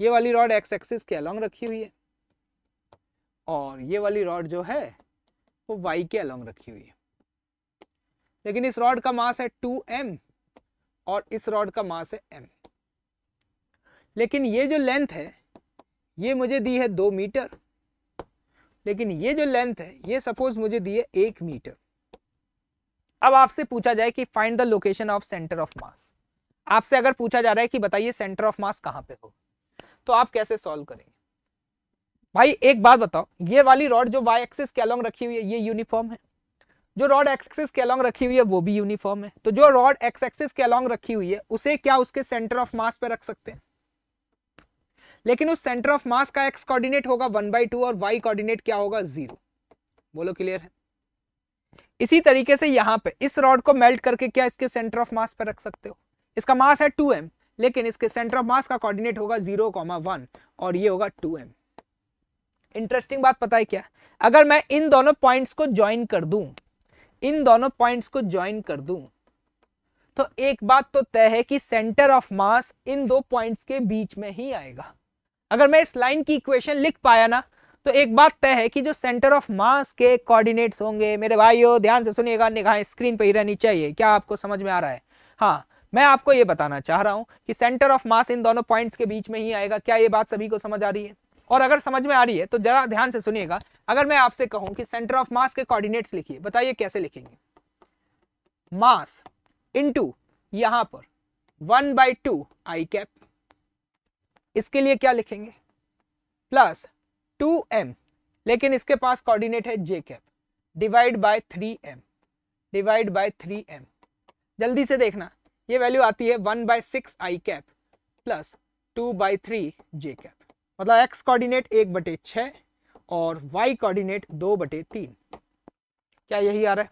ये वाली रॉड एक्स एक्सिस के अलोंग रखी हुई है और ये वाली रॉड जो है वो वाई के अलोंग रखी हुई है लेकिन इस रॉड का मास है टू एम और इस रॉड का मास है एम लेकिन ये जो लेंथ है ये मुझे दी है दो मीटर लेकिन ये जो लेंथ है ये सपोज मुझे दी है एक मीटर अब आपसे पूछा जाए कि find the location of centre of mass आपसे अगर पूछा जा रहा है कि बताइए सेंटर ऑफ मास कहां पे हो तो आप कैसे सॉल्व करेंगे भाई एक बात बताओ ये वाली रॉड जो वाई एक्सिस के अलॉन्ग रखी हुई है ये यूनिफॉर्म है जो रॉड एक्सिस के अलॉन्ग रखी हुई है वो भी यूनिफॉर्म है तो जो रॉड एक्स एक्सिस के अलॉन्ग रखी हुई है उसे क्या उसके सेंटर ऑफ मास पे रख सकते हैं लेकिन उस सेंटर ऑफ मास का एक्स कोऑर्डिनेट होगा वन बाई टू और वाई कोऑर्डिनेट क्या होगा जीरो बोलो क्लियर है इसी तरीके से यहाँ पे इस रॉड को मेल्ट करके क्या इसके सेंटर ऑफ मास पर रख सकते हो इसका मास है टू एम लेकिन इसके सेंटर ऑफ मास का कोऑर्डिनेट होगा जीरो कॉमा वन और ये होगा टू एम इंटरेस्टिंग बात पता है क्या अगर मैं इन दोनों पॉइंट्स को ज्वाइन कर दूं इन दोनों पॉइंट्स को ज्वाइन कर दूं तो एक बात तो तय है कि सेंटर ऑफ मास इन दो पॉइंट्स के बीच में ही आएगा अगर मैं इस लाइन की इक्वेशन लिख पाया ना तो एक बात तय है कि जो सेंटर ऑफ मास के कोऑर्डिनेट्स होंगे मेरे भाइयों ध्यान से सुनिएगा निगाहें स्क्रीन पर ही रहनी चाहिए क्या आपको समझ में आ रहा है हाँ मैं आपको ये बताना चाह रहा हूँ कि सेंटर ऑफ मास इन दोनों पॉइंट्स के बीच में ही आएगा क्या ये बात सभी को समझ आ रही है और अगर समझ में आ रही है तो जरा ध्यान से सुनिएगा अगर मैं आपसे कहूं कि सेंटर ऑफ मास के कोऑर्डिनेट्स लिखिए बताइए कैसे लिखेंगे मास इनटू यहां पर one by two I cap इसके लिए क्या लिखेंगे प्लस टू एम लेकिन इसके पास कोऑर्डिनेट है J cap divide by three M divide by three M जल्दी से देखना ये वैल्यू आती है one by six I cap plus two by three J cap मतलब एक्स कोऑर्डिनेट एक बटे छ और वाई कोऑर्डिनेट दो बटे तीन क्या यही आ रहा है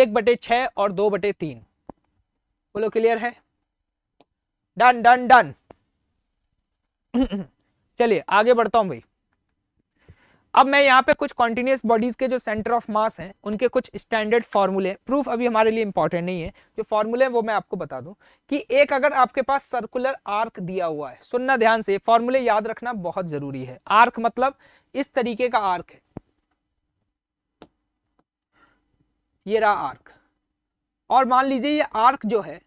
एक बटे छ और दो बटे तीन बोलो क्लियर है डन डन डन चलिए आगे बढ़ता हूं भाई अब मैं यहाँ पे कुछ कॉन्टिन्यूस बॉडीज के जो सेंटर ऑफ मास हैं उनके कुछ स्टैंडर्ड फॉर्मूले प्रूफ अभी हमारे लिए इंपॉर्टेंट नहीं है जो फॉर्मूले हैं वो मैं आपको बता दूं कि एक अगर आपके पास सर्कुलर आर्क दिया हुआ है सुनना ध्यान से फॉर्मूले याद रखना बहुत जरूरी है आर्क मतलब इस तरीके का आर्क है ये रहा आर्क और मान लीजिए ये आर्क जो है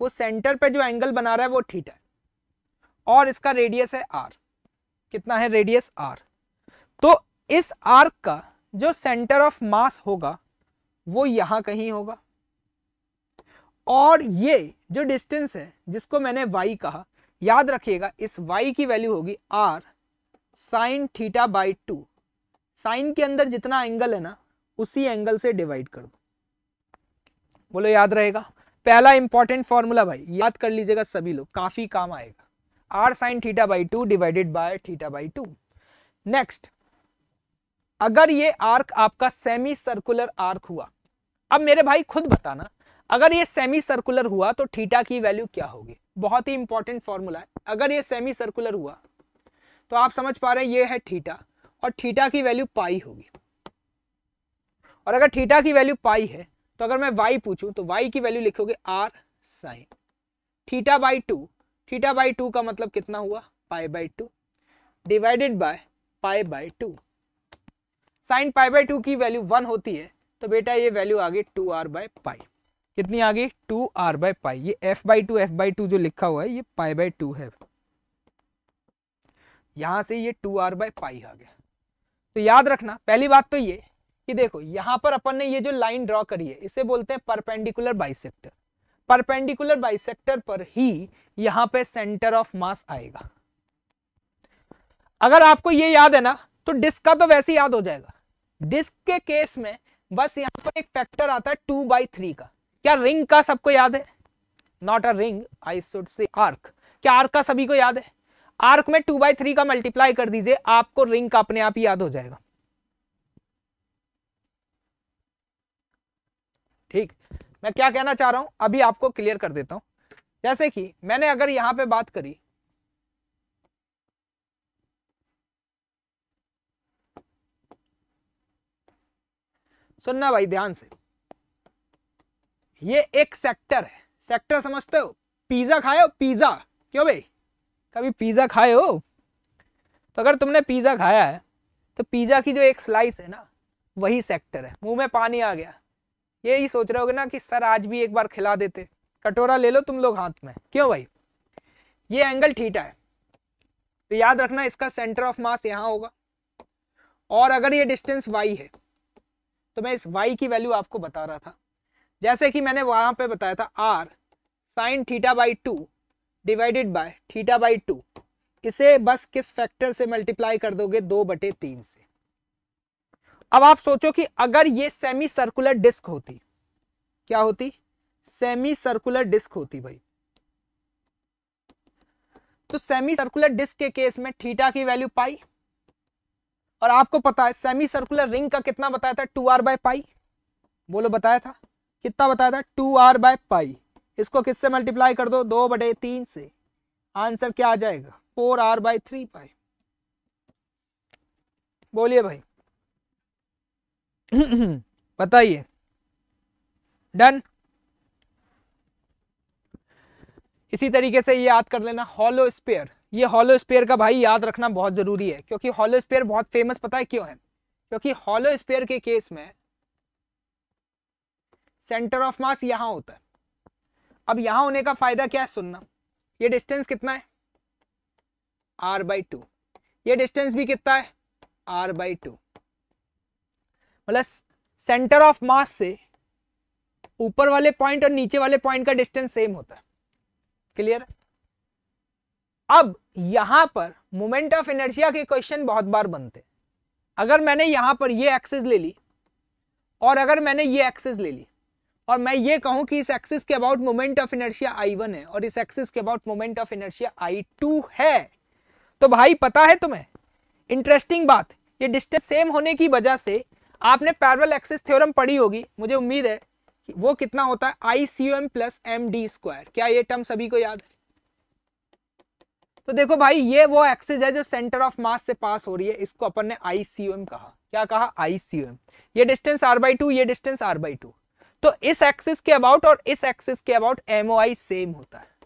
वो सेंटर पे जो एंगल बना रहा है वो ठीटा है और इसका रेडियस है आर कितना है रेडियस आर तो इस आर्क का जो सेंटर ऑफ मास होगा वो यहां कहीं होगा और ये जो डिस्टेंस है जिसको मैंने वाई कहा याद रखिएगा इस वाई की वैल्यू होगी R sine theta by two sine के अंदर जितना एंगल है ना उसी एंगल से डिवाइड कर दो बोलो याद रहेगा पहला इंपॉर्टेंट फॉर्मूला भाई याद कर लीजिएगा सभी लोग काफी काम आएगा R sine theta by two divided by theta by two next अगर ये आर्क आपका सेमी सर्कुलर आर्क हुआ अब मेरे भाई खुद बताना अगर ये सेमी सर्कुलर हुआ तो थीटा की वैल्यू क्या होगी बहुत ही इंपॉर्टेंट फॉर्मूला है अगर ये सेमी सर्कुलर हुआ तो आप समझ पा रहे हैं ये है थीटा और थीटा की वैल्यू पाई होगी और अगर थीटा की वैल्यू पाई है तो अगर मैं वाई पूछूं तो वाई की वैल्यू लिखोगे R sine theta by two theta by two का मतलब कितना हुआ pi by two divided by pi by two sine pi by two की वैल्यू वन होती है तो बेटा ये वैल्यू आ गई टू आर बाय पाई कितनी आ गई टू आर बाय पाई ये F by two F by two जो लिखा हुआ है ये पाई बाई टू है यहां से ये टू आर बाय पाई आ गया तो याद रखना पहली बात तो ये कि देखो यहां पर अपन ने ये जो लाइन ड्रॉ करी है इसे बोलते हैं परपेंडिकुलर बाइसेक्टर परपेंडिकुलर बाइसेक्टर पर ही यहां पे सेंटर ऑफ मास आएगा अगर आपको ये याद है ना तो डिस्क का तो वैसे याद हो जाएगा डिस्क के केस में बस यहां पर एक फैक्टर आता है टू बाई थ्री का क्या रिंग का सबको याद है not a ring I should say arc क्या आर्क का सभी को याद है आर्क में टू बाई थ्री का मल्टीप्लाई कर दीजिए आपको रिंग का अपने आप ही याद हो जाएगा ठीक मैं क्या कहना चाह रहा हूं अभी आपको क्लियर कर देता हूं जैसे कि मैंने अगर यहाँ पे बात करी सुनना भाई ध्यान से ये एक सेक्टर है सेक्टर समझते हो पिज्जा खाए हो पिज्जा क्यों भाई कभी पिज्जा खाए हो तो अगर तुमने पिज्जा खाया है तो पिज्जा की जो एक स्लाइस है ना वही सेक्टर है मुंह में पानी आ गया ये ही सोच रहे हो ना कि सर आज भी एक बार खिला देते कटोरा ले लो तुम लोग हाथ में क्यों भाई ये एंगल ठीठा है तो याद रखना इसका सेंटर ऑफ मास यहाँ होगा और अगर ये डिस्टेंस वाई है तो मैं इस वाई की वैल्यू आपको बता रहा था जैसे कि मैंने वहां पे बताया था R sine theta by two divided by theta by two इसे बस किस फैक्टर से मल्टीप्लाई कर दोगे दो बटे तीन से अब आप सोचो कि अगर ये सेमी सर्कुलर डिस्क होती क्या होती सेमी सर्कुलर डिस्क होती भाई तो सेमी सर्कुलर डिस्क के केस में थीटा की वैल्यू पाई और आपको पता है सेमी सर्कुलर रिंग का कितना बताया था टू आर बाय पाई बोलो बताया था कितना बताया था टू आर बाय पाई इसको किससे मल्टीप्लाई कर दो दो बटे तीन से आंसर क्या आ जाएगा four R by three pi बोलिए भाई बताइए डन इसी तरीके से ये याद कर लेना हॉलो स्पेयर ये हॉलो स्पेयर का भाई याद रखना बहुत जरूरी है क्योंकि हॉलो स्पेयर बहुत फेमस पता है क्यों है क्योंकि हॉलो स्पेयर के केस में सेंटर ऑफ मास यहां होता है अब यहां होने का फायदा क्या है सुनना ये डिस्टेंस कितना है आर बाई टू ये डिस्टेंस भी कितना है आर बाई टू मतलब सेंटर ऑफ मास से ऊपर वाले पॉइंट और नीचे वाले पॉइंट का डिस्टेंस सेम होता है क्लियर अब यहां पर मोमेंट ऑफ इनर्जिया के क्वेश्चन बहुत बार बनते हैं अगर मैंने यहां पर ये एक्सेस ले ली और अगर मैंने ये एक्सेस ले ली और मैं ये कहूं कि इस एक्सेस के about moment of inertia I one है और इस एक्सेस के about moment of inertia I two है तो भाई पता है तुम्हें इंटरेस्टिंग बात ये डिस्टेंस सेम होने की वजह से आपने पैरल एक्सिस थ्योरम पढ़ी होगी मुझे उम्मीद है कि वो कितना होता है I C M plus M D square क्या ये टर्म सभी को याद है तो देखो भाई ये वो एक्सिस है जो सेंटर ऑफ मास से पास हो रही है इसको अपन ने आई सी एम कहा क्या कहा आई सी एम ये डिस्टेंस आर बाई टू ये डिस्टेंस आर बाई टू तो इस एक्सिस के अबाउट और इस एक्सिस के अबाउट एमओ सेम होता है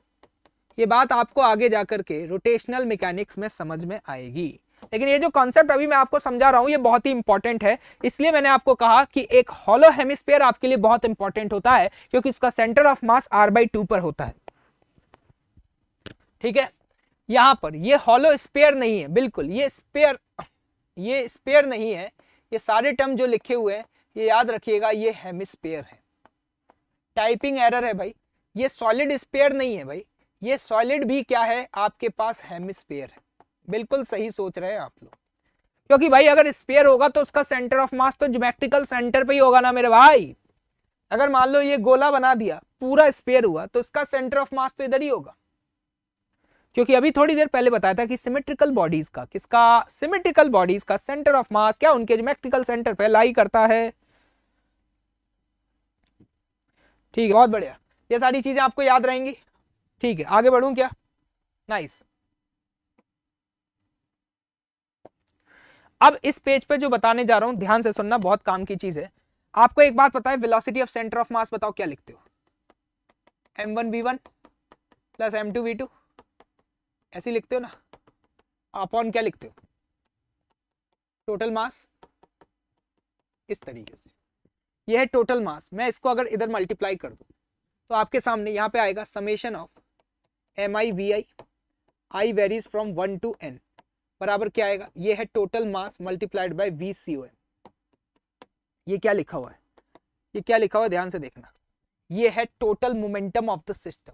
ये बात आपको आगे जाकर के रोटेशनल मैकेनिक्स में समझ में आएगी लेकिन ये जो कॉन्सेप्ट अभी मैं आपको समझा रहा हूँ ये बहुत ही इंपॉर्टेंट है इसलिए मैंने आपको कहा कि एक हॉलो हेमिस्फेयर आपके लिए बहुत इंपॉर्टेंट होता है क्योंकि उसका centre of mass R by two पर होता है ठीक है यहां पर ये हॉलो स्पेयर नहीं है बिल्कुल ये स्पेयर ये स्पेयर नहीं है ये सारे टर्म जो लिखे हुए हैं ये याद रखिएगा ये हेमिस्पेयर है टाइपिंग एरर है भाई ये सॉलिड स्पेयर नहीं है भाई ये सॉलिड भी क्या है आपके पास हेमिस्पेयर है बिल्कुल सही सोच रहे हैं आप लोग क्योंकि भाई अगर स्पेयर होगा तो उसका सेंटर ऑफ मास तो जोमेट्रिकल सेंटर पे ही होगा ना मेरे भाई अगर मान लो ये गोला बना दिया पूरा स्पेयर हुआ तो उसका सेंटर ऑफ मास तो इधर ही होगा क्योंकि अभी थोड़ी देर पहले बताया था कि सिमेट्रिकल बॉडीज का किसका सिमेट्रिकल बॉडीज का सेंटर ऑफ मास क्या उनके जोमेट्रिकल सेंटर पे लाई करता है ठीक है बहुत बढ़िया ये सारी चीजें आपको याद रहेंगी ठीक है आगे बढ़ू क्या नाइस nice. अब इस पेज पे जो बताने जा रहा हूं ध्यान से सुनना बहुत काम की चीज है आपको एक बात पता है velocity of centre of mass बताओ क्या लिखते हो M one V one plus M two V two ऐसे लिखते हो ना अपॉन क्या लिखते हो टोटल मास इस तरीके से यह है टोटल मास मैं इसको अगर इधर मल्टीप्लाई कर दू तो आपके सामने यहाँ पे आएगा summation of M I V I I varies from one to N बराबर क्या आएगा ये है total mass multiplied by we C O M ये क्या लिखा हुआ है ये क्या लिखा हुआ है ध्यान से देखना ये है total momentum of the system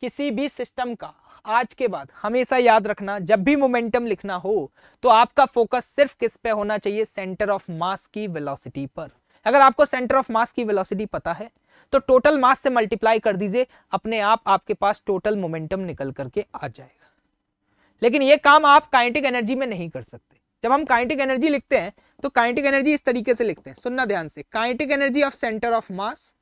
किसी भी सिस्टम का आज के बाद हमेशा याद रखना जब भी मोमेंटम लिखना हो तो आपका फोकस सिर्फ किस पे होना चाहिए सेंटर ऑफ मास की वेलोसिटी पर अगर आपको सेंटर ऑफ मास की वेलोसिटी पता है तो टोटल मास से मल्टीप्लाई कर दीजिए अपने आप आपके पास टोटल मोमेंटम निकल करके आ जाएगा लेकिन ये काम आप काइंटिक एनर्जी में नहीं कर सकते जब हम काइंटिक एनर्जी लिखते हैं तो काइंटिक एनर्जी इस तरीके से लिखते हैं सुनना ध्यान से kinetic energy of centre of mass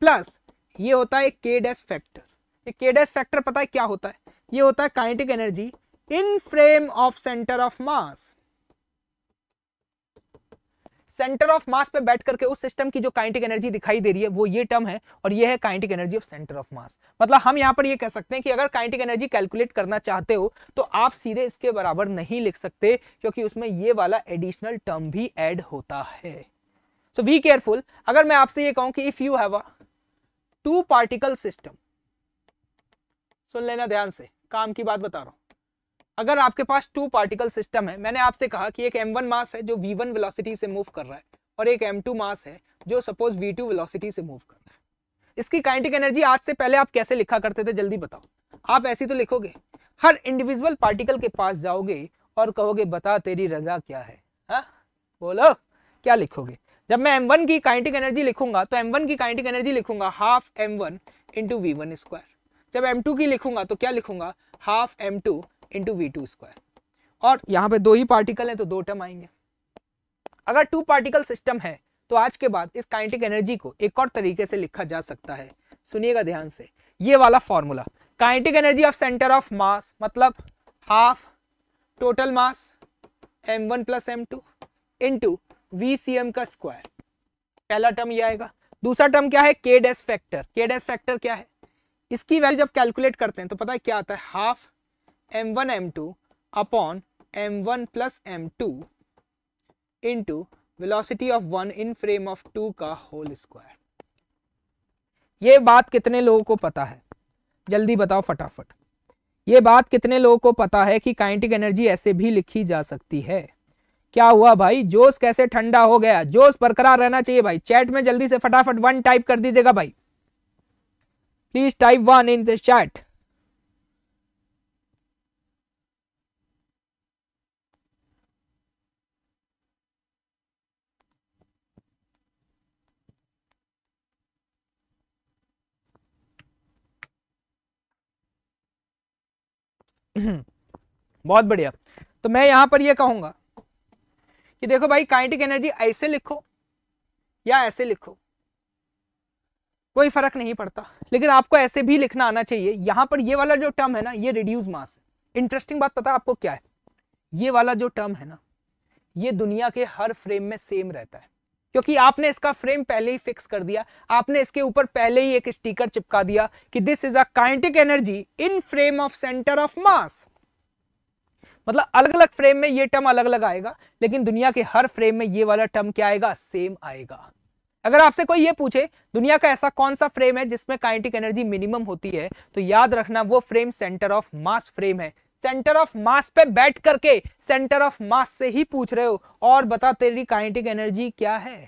plus ये होता है K dash factor K dash factor पता है क्या होता है ये होता है kinetic energy in frame of centre of mass centre of mass पे बैठ करके उस सिस्टम की जो काइंटिक एनर्जी दिखाई दे रही है वो ये टर्म है और ये है kinetic energy of centre of mass मतलब हम यहाँ पर ये कह सकते हैं कि अगर काइंटिक एनर्जी कैलकुलेट करना चाहते हो तो आप सीधे इसके बराबर नहीं लिख सकते क्योंकि उसमें ये वाला एडिशनल टर्म भी एड होता है सो वी केयरफुल अगर मैं आपसे ये कहूं कि if you have a two particle system सुन लेना ध्यान से काम की बात बता रहा हूं अगर आपके पास टू पार्टिकल सिस्टम है मैंने आपसे कहा कि एक m1 मास है जो v1 वेलोसिटी से मूव कर रहा है और एक m2 मास है जो सपोज v2 वेलोसिटी से मूव कर रहा है इसकी काइनेटिक एनर्जी आज से पहले आप कैसे लिखा करते थे जल्दी बताओ आप ऐसी तो लिखोगे हर इंडिविजुअल पार्टिकल के पास जाओगे और कहोगे बता तेरी रजा क्या है हा? बोलो क्या लिखोगे जब मैं m1 की काइनेटिक एनर्जी लिखूंगा तो m1 की काइनेटिक एनर्जी लिखूंगा half M one into we one square जब m2 की लिखूंगा तो क्या लिखूंगा half m2 into V two square और यहाँ पे दो ही पार्टिकल हैं तो दो टर्म आएंगे अगर टू पार्टिकल सिस्टम है तो आज के बाद इस काइनेटिक एनर्जी को एक और तरीके से लिखा जा सकता है सुनिएगा ध्यान से ये वाला formula kinetic energy of centre of mass मतलब half total mass M one plus M two into V सी एम का स्क्वायर पहला टर्म ये आएगा दूसरा टर्म क्या है K dash factor K dash factor क्या है इसकी वैल्यू जब कैलकुलेट करते हैं तो पता है क्या आता है half M one M two upon M one plus M two into velocity of one in frame of two का होल स्क्वायर ये बात कितने लोगों को पता है जल्दी बताओ फटाफट ये बात कितने लोगों को पता है कि काइनेटिक एनर्जी ऐसे भी लिखी जा सकती है क्या हुआ भाई जोश कैसे ठंडा हो गया जोश बरकरार रहना चाहिए भाई चैट में जल्दी से फटाफट वन टाइप कर दीजिएगा भाई please type one in the chat बहुत बढ़िया तो मैं यहां पर यह कहूंगा कि देखो भाई काइनेटिक एनर्जी ऐसे लिखो या ऐसे लिखो कोई फर्क नहीं पड़ता लेकिन आपको ऐसे भी लिखना आना चाहिए यहां पर ये वाला जो टर्म है ना ये रिड्यूस मास है इंटरेस्टिंग बात पता आपको क्या है ये वाला जो टर्म है ना ये दुनिया के हर फ्रेम में सेम रहता है क्योंकि आपने इसका फ्रेम पहले ही फिक्स कर दिया आपने इसके ऊपर पहले ही एक स्टिकर चिपका दिया कि this is a energy in frame of centre of mass मतलब अलग अलग फ्रेम में ये टर्म अलग अलग आएगा लेकिन दुनिया के हर फ्रेम में ये वाला टर्म क्या आएगा सेम आएगा अगर आपसे कोई ये पूछे दुनिया का ऐसा कौन सा फ्रेम है जिसमें काइंटिक एनर्जी मिनिमम होती है तो याद रखना वो frame centre of mass frame है सेंटर ऑफ मास पे बैठ करके सेंटर ऑफ मास से ही पूछ रहे हो और बता तेरी काइनेटिक एनर्जी क्या है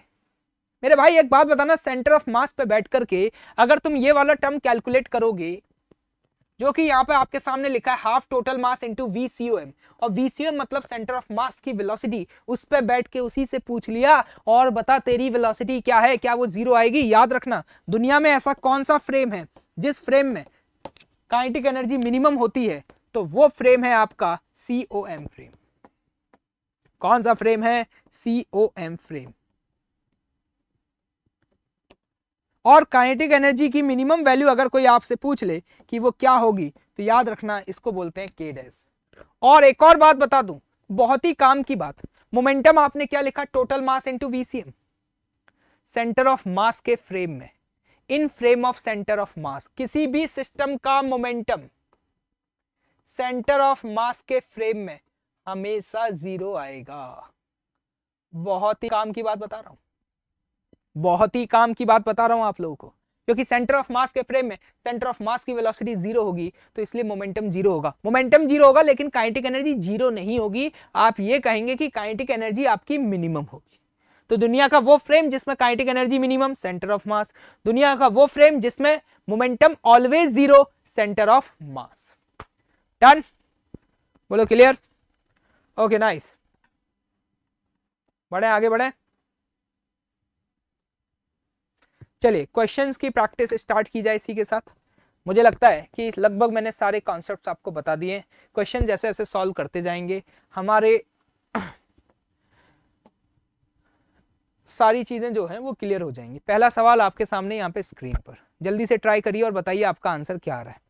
मेरे भाई एक बात बताना सेंटर ऑफ मास पे बैठ करके अगर तुम ये वाला टर्म कैलकुलेट करोगे जो कि यहाँ पे आपके सामने लिखा है half total mass into V सी ओ एम और वी सी ओ एम मतलब सेंटर ऑफ मास की वेलोसिटी उस पर बैठ के उसी से पूछ लिया और बता तेरी वेलोसिटी क्या है क्या वो जीरो आएगी याद रखना दुनिया में ऐसा कौन सा फ्रेम है जिस फ्रेम में काइनेटिक एनर्जी मिनिमम होती है तो वो फ्रेम है आपका सी ओ एम फ्रेम कौन सा फ्रेम है सी ओ एम फ्रेम और काइनेटिक एनर्जी की मिनिमम वैल्यू अगर कोई आपसे पूछ ले कि वो क्या होगी तो याद रखना इसको बोलते हैं के डैश और एक और बात बता दूं बहुत ही काम की बात मोमेंटम आपने क्या लिखा total mass into VCM centre of mass के फ्रेम में in frame of centre of mass किसी भी सिस्टम का मोमेंटम सेंटर ऑफ मास के फ्रेम में हमेशा जीरो आएगा बहुत ही काम की बात बता रहा हूं बहुत ही काम की बात बता रहा हूं आप लोगों को क्योंकि सेंटर ऑफ मास के फ्रेम में सेंटर ऑफ मास की वेलोसिटी जीरो होगी तो इसलिए मोमेंटम जीरो होगा मोमेंटम जीरो होगा लेकिन काइनेटिक एनर्जी जीरो नहीं होगी आप ये कहेंगे कि काइनेटिक एनर्जी आपकी मिनिमम होगी तो दुनिया का वो फ्रेम जिसमें kinetic energy minimum centre of mass दुनिया का वो फ्रेम जिसमें momentum always zero centre of mass done बोलो क्लियर ओके नाइस बढ़े आगे बढ़े चलिए क्वेश्चंस की प्रैक्टिस स्टार्ट की जाए इसी के साथ मुझे लगता है कि लगभग मैंने सारे कॉन्सेप्ट्स आपको बता दिए क्वेश्चन जैसे जैसे सॉल्व करते जाएंगे हमारे सारी चीज़ें जो हैं वो क्लियर हो जाएंगी पहला सवाल आपके सामने यहाँ पे स्क्रीन पर जल्दी से ट्राई करिए और बताइए आपका आंसर क्या आ रहा है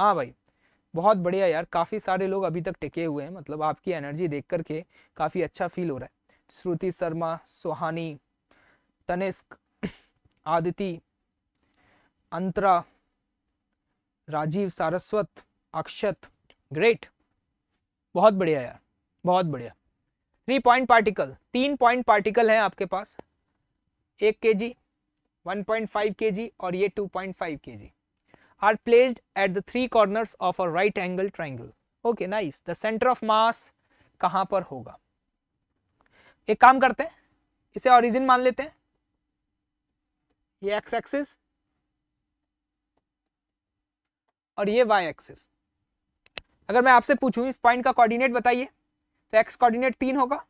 हाँ भाई बहुत बढ़िया यार काफ़ी सारे लोग अभी तक टिके हुए हैं मतलब आपकी एनर्जी देख कर के काफ़ी अच्छा फील हो रहा है श्रुति शर्मा सुहानी तनिष्क आदिति अंतरा राजीव सारस्वत अक्षत ग्रेट बहुत बढ़िया यार बहुत बढ़िया थ्री पॉइंट पार्टिकल तीन पॉइंट पार्टिकल है आपके पास एक के जी वन पॉइंट फाइव के जी और ये टू पॉइंट फाइव के जी are placed at the three corners of a right angle triangle. Okay, nice. The center of mass कहां पर होगा एक काम करते हैं इसे ऑरिजिन मान लेते हैं ये एक्स एक्सिस और ये वाई एक्सिस अगर मैं आपसे पूछूं इस पॉइंट का कोऑर्डिनेट बताइए तो एक्स कोऑर्डिनेट तीन होगा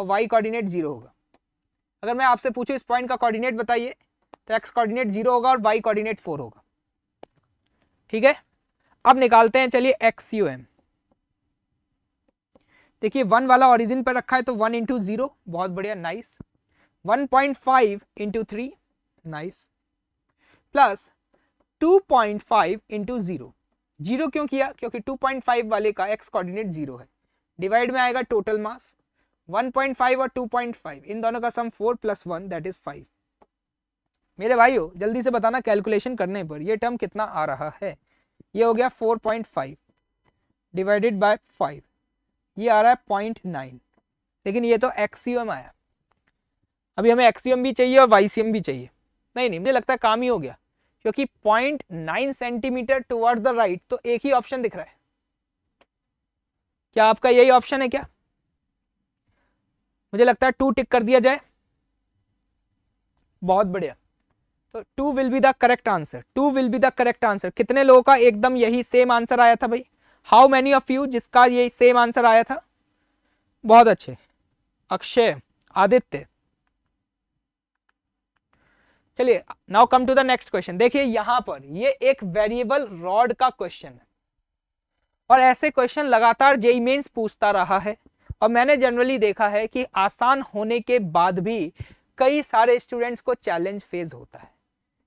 और वाई कोऑर्डिनेट जीरो होगा अगर मैं आपसे पूछूं इस पॉइंट का कोऑर्डिनेट बताइए तो एक्स कोऑर्डिनेट जीरो होगा और वाई कोऑर्डिनेट फोर होगा ठीक है अब निकालते हैं चलिए एक्स यू एम देखिए वन वाला ऑरिजिन पर रखा है तो वन इंटू जीरो बहुत बढ़िया nice one point five into three nice plus two point five into zero zero क्यों किया क्योंकि टू पॉइंट फाइव वाले का एक्स कोऑर्डिनेट जीरो है डिवाइड में आएगा total mass one point five और टू पॉइंट फाइव इन दोनों का sum four plus one that is five मेरे भाइयों जल्दी से बताना कैलकुलेशन करने पर यह टर्म कितना आ रहा है ये हो गया 4.5 डिवाइडेड बाय 5 ये आ रहा है पॉइंट नाइन लेकिन ये तो एक्सीएम आया अभी हमें एक्सीएम भी चाहिए और वाई भी चाहिए नहीं नहीं मुझे लगता है काम ही हो गया क्योंकि point nine centimetre towards the right तो एक ही ऑप्शन दिख रहा है क्या आपका यही ऑप्शन है क्या मुझे लगता है टू टिक कर दिया जाए बहुत बढ़िया तो two will be the correct answer two will be the correct answer कितने लोगों का एकदम यही सेम आंसर आया था भाई हाउ मैनी ऑफ यू जिसका ये सेम आंसर आया था बहुत अच्छे अक्षय आदित्य चलिए now come to the next question देखिए यहां पर ये एक वेरिएबल रॉड का क्वेश्चन है और ऐसे क्वेश्चन लगातार जेई मेन्स पूछता रहा है और मैंने जनरली देखा है कि आसान होने के बाद भी कई सारे स्टूडेंट्स को चैलेंज फेज होता है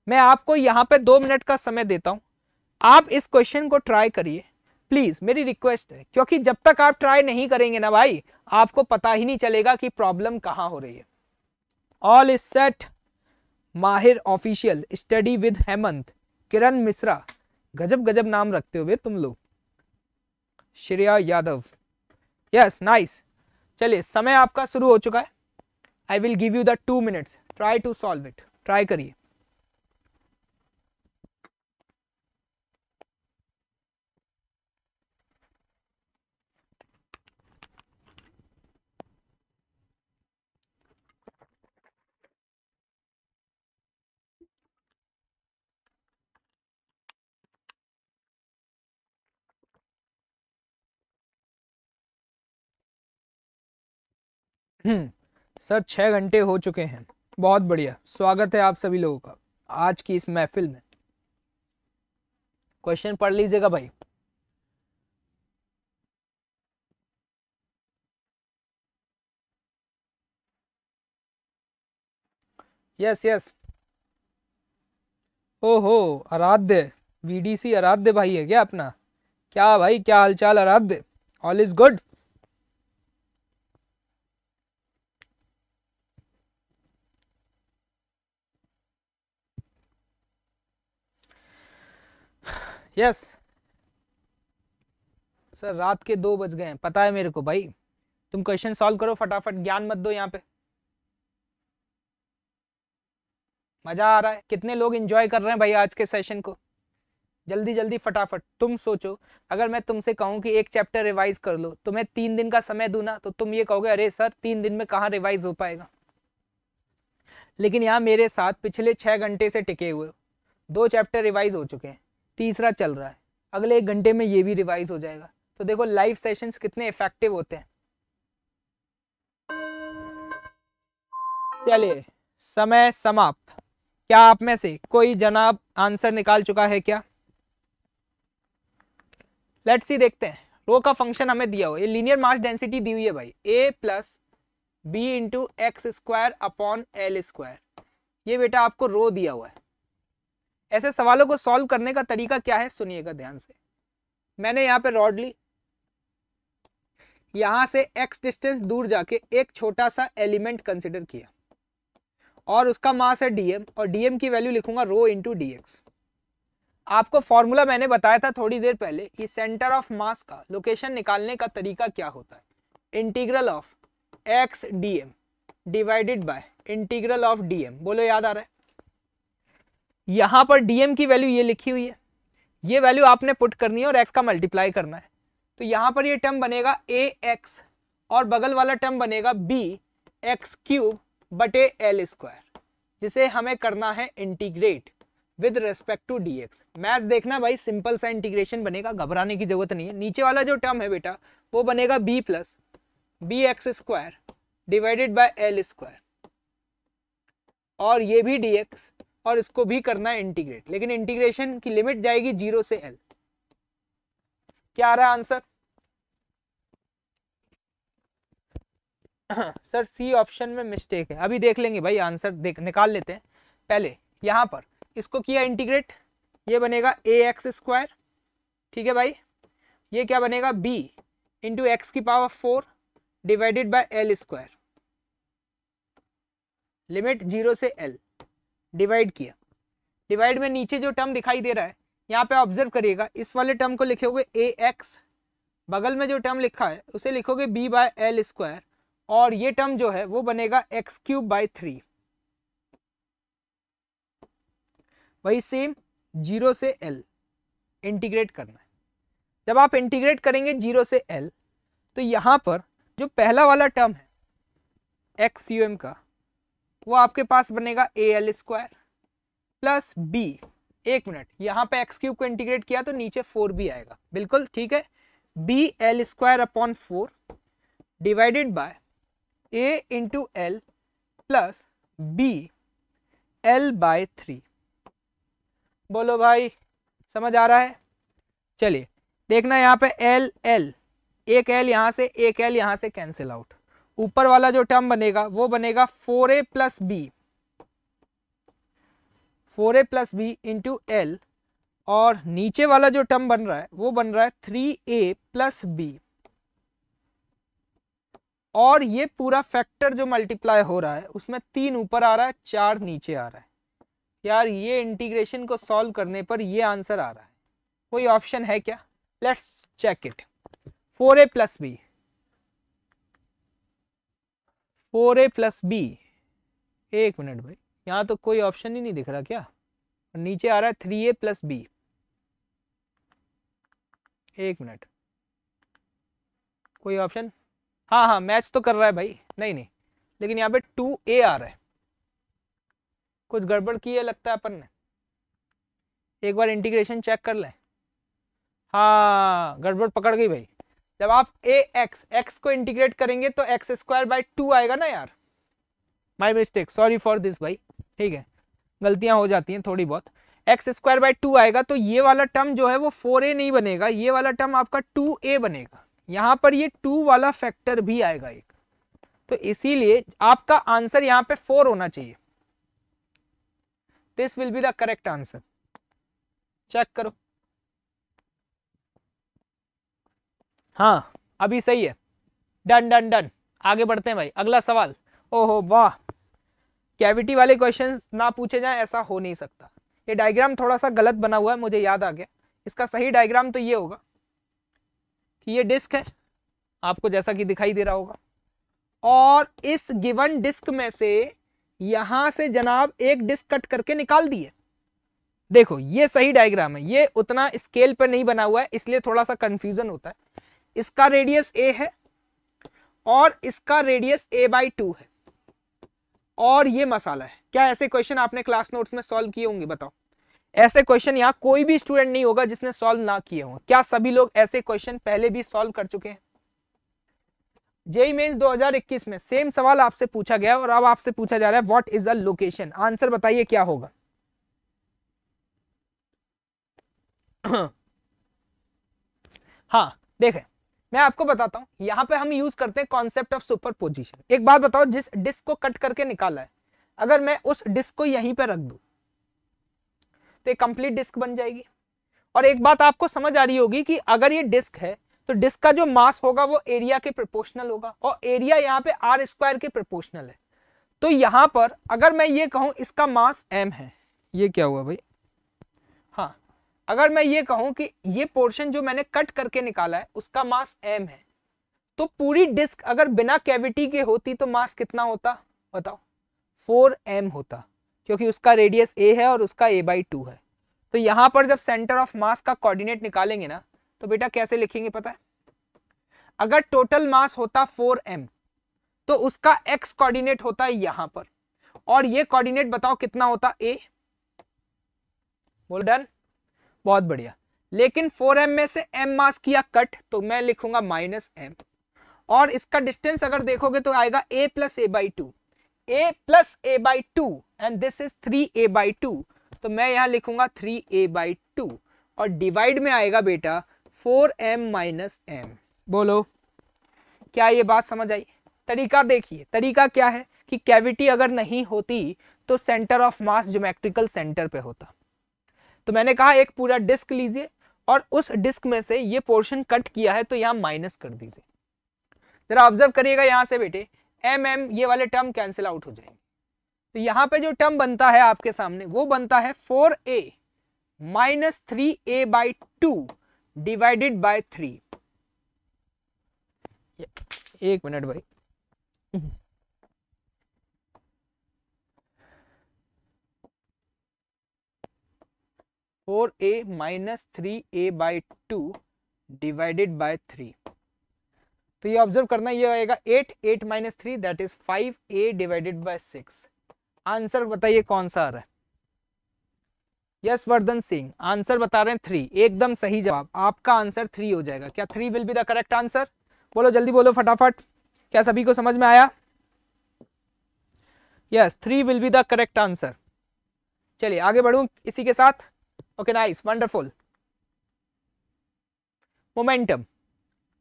मैं आपको यहाँ पे दो मिनट का समय देता हूँ आप इस क्वेश्चन को ट्राई करिए प्लीज़ मेरी रिक्वेस्ट है क्योंकि जब तक आप ट्राई नहीं करेंगे ना भाई आपको पता ही नहीं चलेगा कि प्रॉब्लम कहाँ हो रही है all is set Mahir official study with Hemant Kiran Mishra गजब गजब नाम रखते हुए तुम लोग श्रेया यादव यस नाइस चलिए समय आपका शुरू हो चुका है I will give you the two minutes try to solve it try करिए हम्म, सर छः घंटे हो चुके हैं बहुत बढ़िया स्वागत है आप सभी लोगों का आज की इस महफिल में क्वेश्चन पढ़ लीजिएगा भाई यस यस ओहो आराध्य वीडीसी आराध्य भाई है क्या अपना क्या भाई क्या हालचाल Aaradhya all is good yes sir रात के दो बज गए हैं पता है मेरे को भाई तुम क्वेश्चन सॉल्व करो फटाफट ज्ञान मत दो यहाँ पे मजा आ रहा है कितने लोग एंजॉय कर रहे हैं भाई आज के सेशन को जल्दी जल्दी फटाफट तुम सोचो अगर मैं तुमसे कहूँ कि एक चैप्टर रिवाइज कर लो तो मैं तीन दिन का समय दू ना तो तुम ये कहोगे अरे सर तीन दिन में कहाँ रिवाइज हो पाएगा लेकिन यहाँ मेरे साथ पिछले छः घंटे से टिके हुए दो चैप्टर रिवाइज हो चुके हैं तीसरा चल रहा है अगले एक घंटे में ये भी रिवाइज हो जाएगा तो देखो लाइव सेशंस कितने इफेक्टिव होते हैं चलिए समय समाप्त क्या आप में से कोई जनाब आंसर निकाल चुका है क्या लेट्स सी देखते हैं रो का फंक्शन हमें दिया हुआ ये लीनियर मास डेंसिटी दी हुई है भाई A plus B into X square upon L square ये बेटा आपको रो दिया हुआ है ऐसे सवालों को सॉल्व करने का तरीका क्या है सुनिएगा ध्यान से मैंने यहाँ पे रॉड ली यहां से एक्स डिस्टेंस दूर जाके एक छोटा सा एलिमेंट कंसिडर किया और उसका मास है डीएम और डीएम की वैल्यू लिखूंगा रो इंटू डीएक्स आपको फॉर्मूला मैंने बताया था थोड़ी देर पहले कि सेंटर ऑफ मास का लोकेशन निकालने का तरीका क्या होता है integral of X DM divided by integral of DM बोलो याद आ रहा है यहां पर डीएम की वैल्यू ये लिखी हुई है ये वैल्यू आपने पुट करनी है और एक्स का मल्टीप्लाई करना है तो यहाँ पर ये टर्म बनेगा ए एक्स और बगल वाला टर्म बनेगा बी एक्स क्यूब बटे एल स्क्वायर जिसे हमें करना है integrate with respect to d x math देखना भाई सिंपल सा इंटीग्रेशन बनेगा घबराने की जरूरत नहीं है नीचे वाला जो टर्म है बेटा वो बनेगा b plus b x square divided by l square और ये भी डी एक्स और इसको भी करना है इंटीग्रेट लेकिन इंटीग्रेशन की लिमिट जाएगी जीरो से एल क्या आ रहा है आंसर सर सी ऑप्शन में मिस्टेक है अभी देख लेंगे भाई आंसर देख निकाल लेते हैं पहले यहां पर इसको किया इंटीग्रेट ये बनेगा ए एक्स स्क्वायर ठीक है भाई ये क्या बनेगा बी इंटू एक्स की power four divided by l square limit zero से एल डिवाइड किया डिवाइड में नीचे जो टर्म दिखाई दे रहा है यहाँ पे ऑब्जर्व करिएगा इस वाले टर्म को लिखोगे ए एक्स बगल में जो टर्म लिखा है उसे लिखोगे बी बाय एल स्क्वायर और ये टर्म जो है वो बनेगा एक्स क्यूब बाय थ्री वही सेम जीरो से एल इंटीग्रेट करना है जब आप इंटीग्रेट करेंगे जीरो से एल तो यहाँ पर जो पहला वाला टर्म है एक्स यू एम का वो आपके पास बनेगा a l square plus b एक मिनट यहाँ पे एक्स क्यूब को इंटीग्रेट किया तो नीचे फोर बी आएगा बिल्कुल ठीक है b l square upon four divided by a into l plus b l by three बोलो भाई समझ आ रहा है चलिए देखना यहाँ पे एल एल एक एल यहाँ से एक एल यहाँ से कैंसिल आउट ऊपर वाला जो टर्म बनेगा वो बनेगा four a plus b four a plus B into l और नीचे वाला जो टर्म बन रहा है वो बन रहा है थ्री ए प्लस बी और ये पूरा फैक्टर जो मल्टीप्लाई हो रहा है उसमें तीन ऊपर आ रहा है चार नीचे आ रहा है यार ये इंटीग्रेशन को सॉल्व करने पर ये आंसर आ रहा है कोई ऑप्शन है क्या let's check it four a plus b four a plus b एक मिनट भाई यहाँ तो कोई ऑप्शन ही नहीं दिख रहा क्या और नीचे आ रहा है थ्री ए प्लस बी एक मिनट कोई ऑप्शन हाँ हाँ मैच तो कर रहा है भाई नहीं नहीं लेकिन यहाँ पे टू ए आ रहा है कुछ गड़बड़ की है लगता है अपन ने एक बार इंटीग्रेशन चेक कर लें हाँ गड़बड़ पकड़ गई भाई जब आप ए एक्स एक्स को इंटीग्रेट करेंगे तो एक्स स्क्वायर बाई टू आएगा ना यार my mistake sorry for this भाई ठीक है गलतियां हो जाती हैं थोड़ी बहुत एक्स स्क्वायर बाई टू आएगा तो ये वाला टर्म जो है वो फोर ए नहीं बनेगा ये वाला टर्म आपका टू ए बनेगा यहाँ पर ये टू वाला फैक्टर भी आएगा एक तो इसीलिए आपका आंसर यहाँ पे फोर होना चाहिए this will be the correct answer check करो हाँ अभी सही है डन डन डन आगे बढ़ते हैं भाई अगला सवाल ओहो वाह कैविटी वाले क्वेश्चन ना पूछे जाएं ऐसा हो नहीं सकता ये डायग्राम थोड़ा सा गलत बना हुआ है मुझे याद आ गया इसका सही डायग्राम तो ये होगा कि ये डिस्क है आपको जैसा कि दिखाई दे रहा होगा और इस गिवन डिस्क में से यहां से जनाब एक डिस्क कट करके निकाल दिए देखो ये सही डायग्राम है ये उतना स्केल पर नहीं बना हुआ है इसलिए थोड़ा सा कंफ्यूजन होता है इसका रेडियस ए है और इसका रेडियस ए बाई टू है और ये मसाला है क्या ऐसे क्वेश्चन आपने क्लास नोट्स में सॉल्व किए होंगे बताओ ऐसे क्वेश्चन यहाँ कोई भी स्टूडेंट नहीं होगा जिसने सॉल्व ना किए हो क्या सभी लोग ऐसे क्वेश्चन पहले भी सॉल्व कर चुके हैं जेई मेन्स 2021 में सेम सवाल आपसे पूछा गया और अब आपसे पूछा जा रहा है what is a location answer बताइए क्या होगा हाँ देखें मैं आपको बताता हूँ यहाँ पे हम यूज करते हैं कॉन्सेप्ट ऑफ सुपर पोजिशन एक बात बताओ जिस डिस्क को कट करके निकाला है अगर मैं उस डिस्क को यहीं पे रख दू तो कंप्लीट डिस्क बन जाएगी और एक बात आपको समझ आ रही होगी कि अगर ये डिस्क है तो डिस्क का जो मास होगा वो एरिया के प्रोपोर्शनल होगा और एरिया यहाँ पे आर स्क्वायर के प्रोपोर्शनल है तो यहाँ पर अगर मैं ये कहूँ इसका मास एम है ये क्या हुआ भाई अगर मैं ये कहूं कि ये पोर्शन जो मैंने कट करके निकाला है उसका मास एम है तो पूरी डिस्क अगर बिना कैविटी के होती तो मास कितना होता बताओ फोर एम होता क्योंकि उसका रेडियस ए है और उसका ए बाई टू है तो यहां पर जब सेंटर ऑफ मास का कोऑर्डिनेट निकालेंगे ना तो बेटा कैसे लिखेंगे पता है अगर टोटल मास होता फोर एम तो उसका एक्स कॉर्डिनेट होता है यहां पर और ये कॉर्डिनेट बताओ कितना होता ए बोल डन बहुत बढ़िया लेकिन 4m में से m मास किया कट तो मैं लिखूंगा माइनस एम और इसका डिस्टेंस अगर देखोगे तो आएगा a plus a by two a plus a by two and this is three a by two तो मैं यहां लिखूंगा थ्री ए बाई टू और डिवाइड में आएगा बेटा फोर एम माइनस एम बोलो क्या ये बात समझ आई तरीका देखिए तरीका क्या है कि कैविटी अगर नहीं होती तो centre of mass geometrical centre पे होता तो मैंने कहा एक पूरा डिस्क लीजिए और उस डिस्क में से ये पोर्शन कट किया है तो यहाँ माइनस कर दीजिए जरा ऑब्जर्व करिएगा यहाँ से बेटे एम एम ये वाले टर्म कैंसिल आउट हो जाएंगे तो यहाँ पे जो टर्म बनता है आपके सामने वो बनता है four a minus three a by two divided by three एक मिनट भाई four a minus three a by two divided by three तो ये ऑब्जर्व करना ये आएगा eight eight minus three that is five a divided by six answer बताइए कौन सा आ रहा है यस वर्धन सिंह आंसर बता रहे हैं थ्री एकदम सही जवाब आपका आंसर थ्री हो जाएगा क्या three will be the correct answer बोलो जल्दी बोलो फटाफट क्या सभी को समझ में आया yes three will be the correct answer चलिए आगे बढ़ू इसी के साथ okay nice wonderful momentum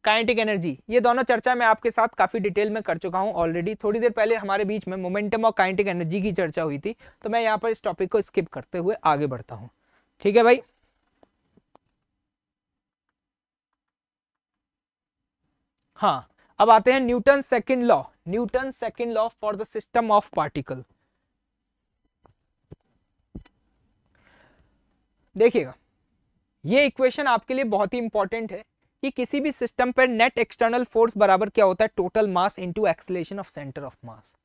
kinetic energy ये दोनों चर्चा मैं आपके साथ काफ़ी डिटेल में कर चुका हूँ ऑलरेडी थोड़ी देर पहले हमारे बीच में मोमेंटम और काइनेटिक एनर्जी की चर्चा हुई थी तो मैं यहाँ पर इस टॉपिक को स्किप करते हुए आगे बढ़ता हूँ ठीक है भाई हाँ अब आते हैं Newton second law Newton second law for the system of particle देखिएगा ये इक्वेशन आपके लिए बहुत ही इंपॉर्टेंट है कि किसी भी सिस्टम पर नेट एक्सटर्नल फोर्स बराबर क्या होता है total mass into acceleration of centre of mass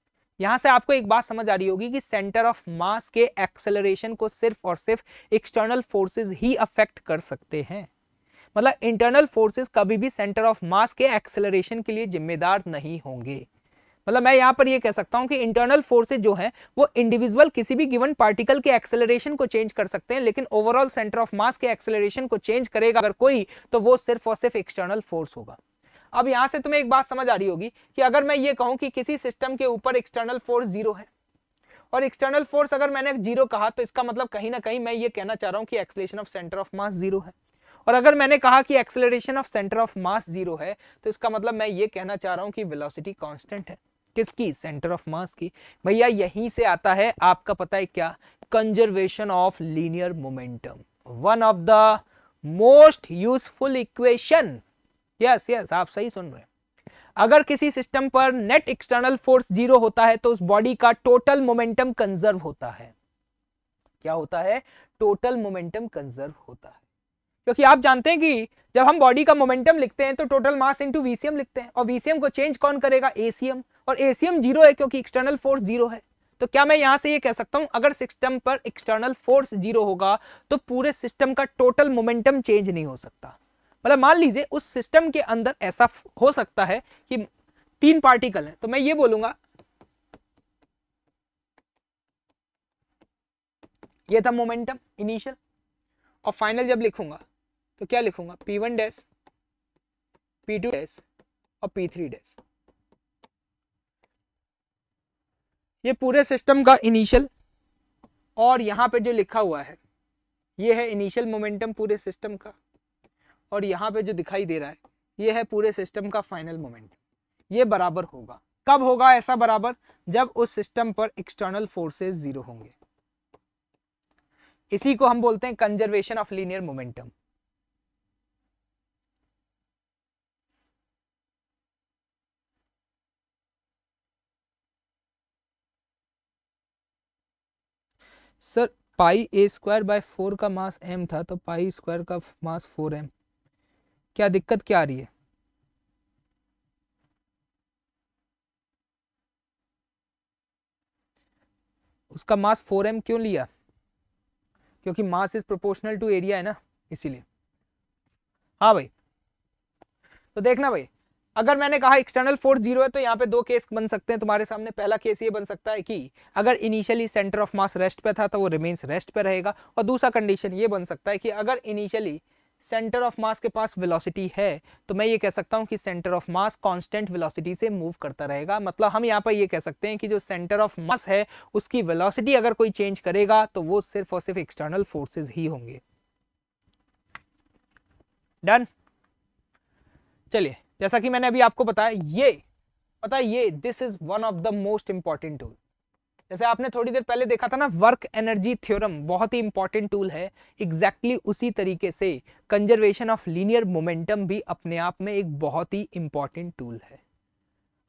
यहां से आपको एक बात समझ आ रही होगी कि सेंटर ऑफ मास के एक्सेलरेशन को सिर्फ और सिर्फ एक्सटर्नल फोर्सेस ही अफेक्ट कर सकते हैं मतलब इंटरनल फोर्सेस कभी भी सेंटर ऑफ मास के एक्सेलरेशन के लिए जिम्मेदार नहीं होंगे मतलब मैं यहाँ पर ये कह सकता हूँ कि इंटरनल फोर्सेज जो है वो इंडिविजुअल किसी भी गिवन पार्टिकल के एक्सेलरेशन को चेंज कर सकते हैं लेकिन ओवरऑल सेंटर ऑफ मास के एक्सेलरेशन को चेंज करेगा अगर कोई तो वो सिर्फ और सिर्फ एक्सटर्नल फोर्स होगा अब यहाँ से तुम्हें एक बात समझ आ रही होगी कि अगर मैं ये कहूँ कि किसी सिस्टम के ऊपर एक्सटर्नल फोर्स जीरो है और एक्सटर्नल फोर्स अगर मैंने जीरो कहा तो इसका मतलब कहीं ना कहीं मैं ये कहना चाह रहा हूँ कि acceleration of centre of mass zero है और अगर मैंने कहा कि acceleration of centre of mass zero है तो इसका मतलब मैं ये कहना चाह रहा हूँ कि वेलोसिटी कांस्टेंट है किसकी सेंटर ऑफ मास की भैया यहीं से आता है आपका पता है क्या conservation of linear momentum one of the most useful equation yes yes आप सही सुन रहे हैं अगर किसी सिस्टम पर नेट एक्सटर्नल फोर्स जीरो होता है तो उस बॉडी का टोटल मोमेंटम कंजर्व होता है क्या होता है टोटल मोमेंटम कंजर्व होता है क्योंकि आप जानते हैं कि जब हम बॉडी का मोमेंटम लिखते हैं तो टोटल मास इंटू वीसीएम लिखते हैं और वीसीएम को चेंज कौन करेगा एसीएम और एसीएम जीरो है क्योंकि एक्सटर्नल फोर्स जीरो है तो क्या मैं यहां से ये कह सकता हूं अगर सिस्टम पर एक्सटर्नल फोर्स जीरो होगा तो पूरे सिस्टम का टोटल मोमेंटम चेंज नहीं हो सकता मतलब मान लीजिए उस सिस्टम के अंदर ऐसा हो सकता है कि तीन पार्टिकल हैं तो मैं ये बोलूंगा ये था मोमेंटम इनिशियल और फाइनल जब लिखूंगा तो क्या लिखूंगा p one dash p two dash और पी थ्री डैश ये पूरे सिस्टम का इनिशियल और यहाँ पे जो लिखा हुआ है ये है इनिशियल मोमेंटम पूरे सिस्टम का और यहाँ पे जो दिखाई दे रहा है ये है पूरे सिस्टम का फाइनल मोमेंटम ये बराबर होगा कब होगा ऐसा बराबर जब उस सिस्टम पर एक्सटर्नल फोर्सेस जीरो होंगे इसी को हम बोलते हैं conservation of linear momentum sir pi a square by four का मास एम था तो पाई स्क्वायर का मास फोर एम क्या दिक्कत क्या आ रही है उसका मास फोर एम क्यों लिया क्योंकि mass is proportional to area है ना इसीलिए हाँ भाई तो देखना भाई अगर मैंने कहा एक्सटर्नल फोर्स जीरो है तो यहाँ पे दो केस बन सकते हैं तुम्हारे सामने पहला केस ये बन सकता है कि अगर initially centre of mass rest पे था तो वो रिमेन्स रेस्ट पे रहेगा और दूसरा कंडीशन ये बन सकता है कि अगर इनिशियली सेंटर ऑफ मास के पास वेलोसिटी है तो मैं ये कह सकता हूँ कि centre of mass constant velocity से मूव करता रहेगा मतलब हम यहाँ पर ये कह सकते हैं कि जो सेंटर ऑफ मास है उसकी वेलोसिटी अगर कोई चेंज करेगा तो वो सिर्फ और सिर्फ एक्सटर्नल फोर्सेज ही होंगे डन चलिए जैसा कि मैंने अभी आपको बताया ये पता ये this is one of the most important tool जैसे आपने थोड़ी देर पहले देखा था ना वर्क एनर्जी थ्योरम बहुत ही इंपॉर्टेंट टूल है एग्जैक्टली exactly उसी तरीके से कंजर्वेशन ऑफ लीनियर मोमेंटम भी अपने आप में एक बहुत ही इंपॉर्टेंट टूल है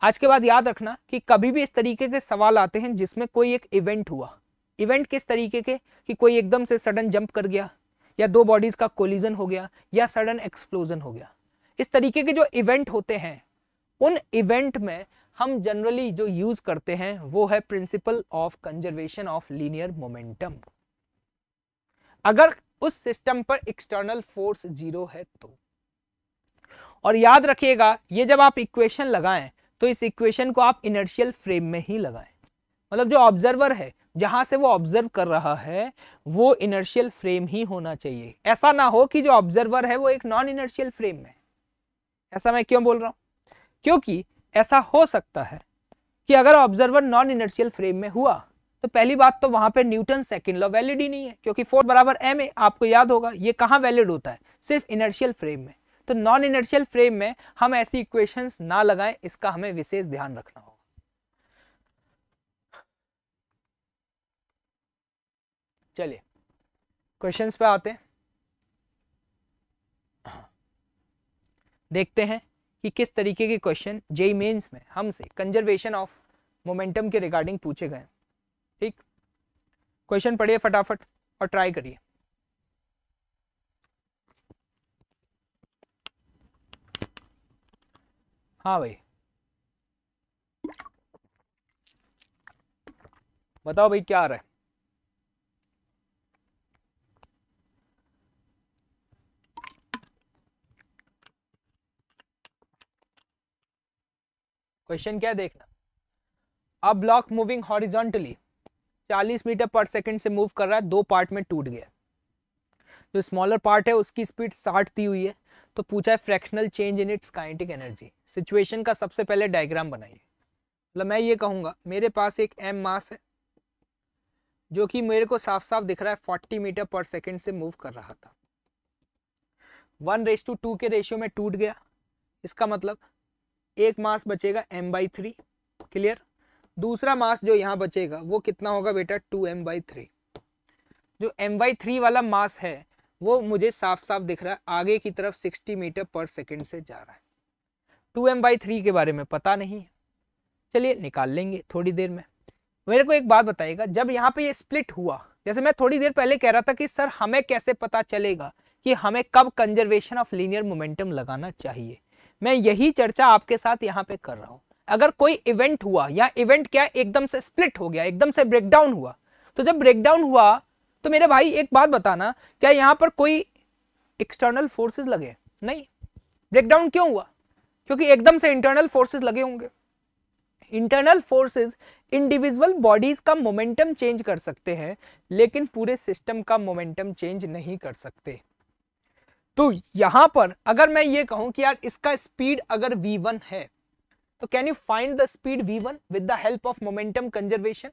आज के बाद याद रखना कि कभी भी इस तरीके के सवाल आते हैं जिसमें कोई एक इवेंट हुआ इवेंट किस तरीके के कि कोई एकदम से सडन जंप कर गया या दो बॉडीज का कोलिजन हो गया या सडन एक्सप्लोजन हो गया इस तरीके के जो इवेंट होते हैं उन इवेंट में हम जनरली जो यूज करते हैं वो है principle of conservation of linear momentum अगर उस सिस्टम पर एक्सटर्नल फोर्स जीरो है तो और याद रखिएगा ये जब आप इक्वेशन लगाएं तो इस इक्वेशन को आप इनर्शियल फ्रेम में ही लगाएं मतलब जो ऑब्जर्वर है जहां से वो ऑब्जर्व कर रहा है वो इनर्शियल फ्रेम ही होना चाहिए ऐसा ना हो कि जो ऑब्जर्वर है वो एक नॉन इनर्शियल फ्रेम में ऐसा मैं क्यों बोल रहा हूं क्योंकि ऐसा हो सकता है कि अगर ऑब्जर्वर नॉन इनर्शियल फ्रेम में हुआ तो पहली बात तो वहां पे न्यूटन सेकंड लॉ वैलिड ही नहीं है क्योंकि फोर्स बराबर एम ए आपको याद होगा ये कहां वैलिड होता है सिर्फ इनर्शियल फ्रेम में तो नॉन इनर्शियल फ्रेम में हम ऐसी इक्वेशंस ना लगाएं इसका हमें विशेष ध्यान रखना होगा चलिए क्वेश्चंस पे आते हैं देखते हैं कि किस तरीके के क्वेश्चन जेई मेन्स में हमसे कंजर्वेशन ऑफ मोमेंटम के रिगार्डिंग पूछे गए ठीक क्वेश्चन पढ़िए फटाफट और ट्राई करिए हाँ भाई बताओ भाई क्या आ रहा है क्वेश्चन क्या देखना अब block moving horizontally 40 metre per second से मूव कर रहा है दो पार्ट में टूट गया जो स्मॉलर पार्ट है उसकी स्पीड साठ दी हुई है तो पूछा है fractional change in its kinetic energy situation का सबसे पहले डायग्राम बनाइए मतलब मैं ये कहूँगा मेरे पास एक एम मास है जो कि मेरे को साफ साफ दिख रहा है फोर्टी मीटर पर सेकेंड से मूव कर रहा था वन रेस टू टू के रेशियो में टूट गया इसका मतलब एक मास बचेगा एम बाई थ्री क्लियर दूसरा मास जो यहाँ बचेगा वो कितना होगा बेटा टू एम बाई थ्री जो एम बाई थ्री वाला मास है वो मुझे साफ साफ दिख रहा है आगे की तरफ सिक्सटी मीटर पर सेकेंड से जा रहा है टू एम बाई थ्री के बारे में पता नहीं है चलिए निकाल लेंगे थोड़ी देर में मेरे को एक बात बताइएगा जब यहाँ पे ये स्प्लिट हुआ जैसे मैं थोड़ी देर पहले कह रहा था कि सर हमें कैसे पता चलेगा कि हमें कब कंजर्वेशन ऑफ लीनियर मोमेंटम लगाना चाहिए मैं यही चर्चा आपके साथ यहाँ पे कर रहा हूँ अगर कोई इवेंट हुआ या इवेंट क्या एकदम से स्प्लिट हो गया एकदम से ब्रेकडाउन हुआ तो जब ब्रेकडाउन हुआ तो मेरे भाई एक बात बताना क्या यहाँ पर कोई एक्सटर्नल फोर्सेस लगे नहीं ब्रेकडाउन क्यों हुआ क्योंकि एकदम से इंटरनल फोर्सेस लगे होंगे इंटरनल फोर्सेस इंडिविजुअल बॉडीज का मोमेंटम चेंज कर सकते हैं लेकिन पूरे सिस्टम का मोमेंटम चेंज नहीं कर सकते तो यहां पर अगर मैं ये कहूं कि यार इसका स्पीड अगर v1 है तो can you find the speed v1 with the help of momentum conservation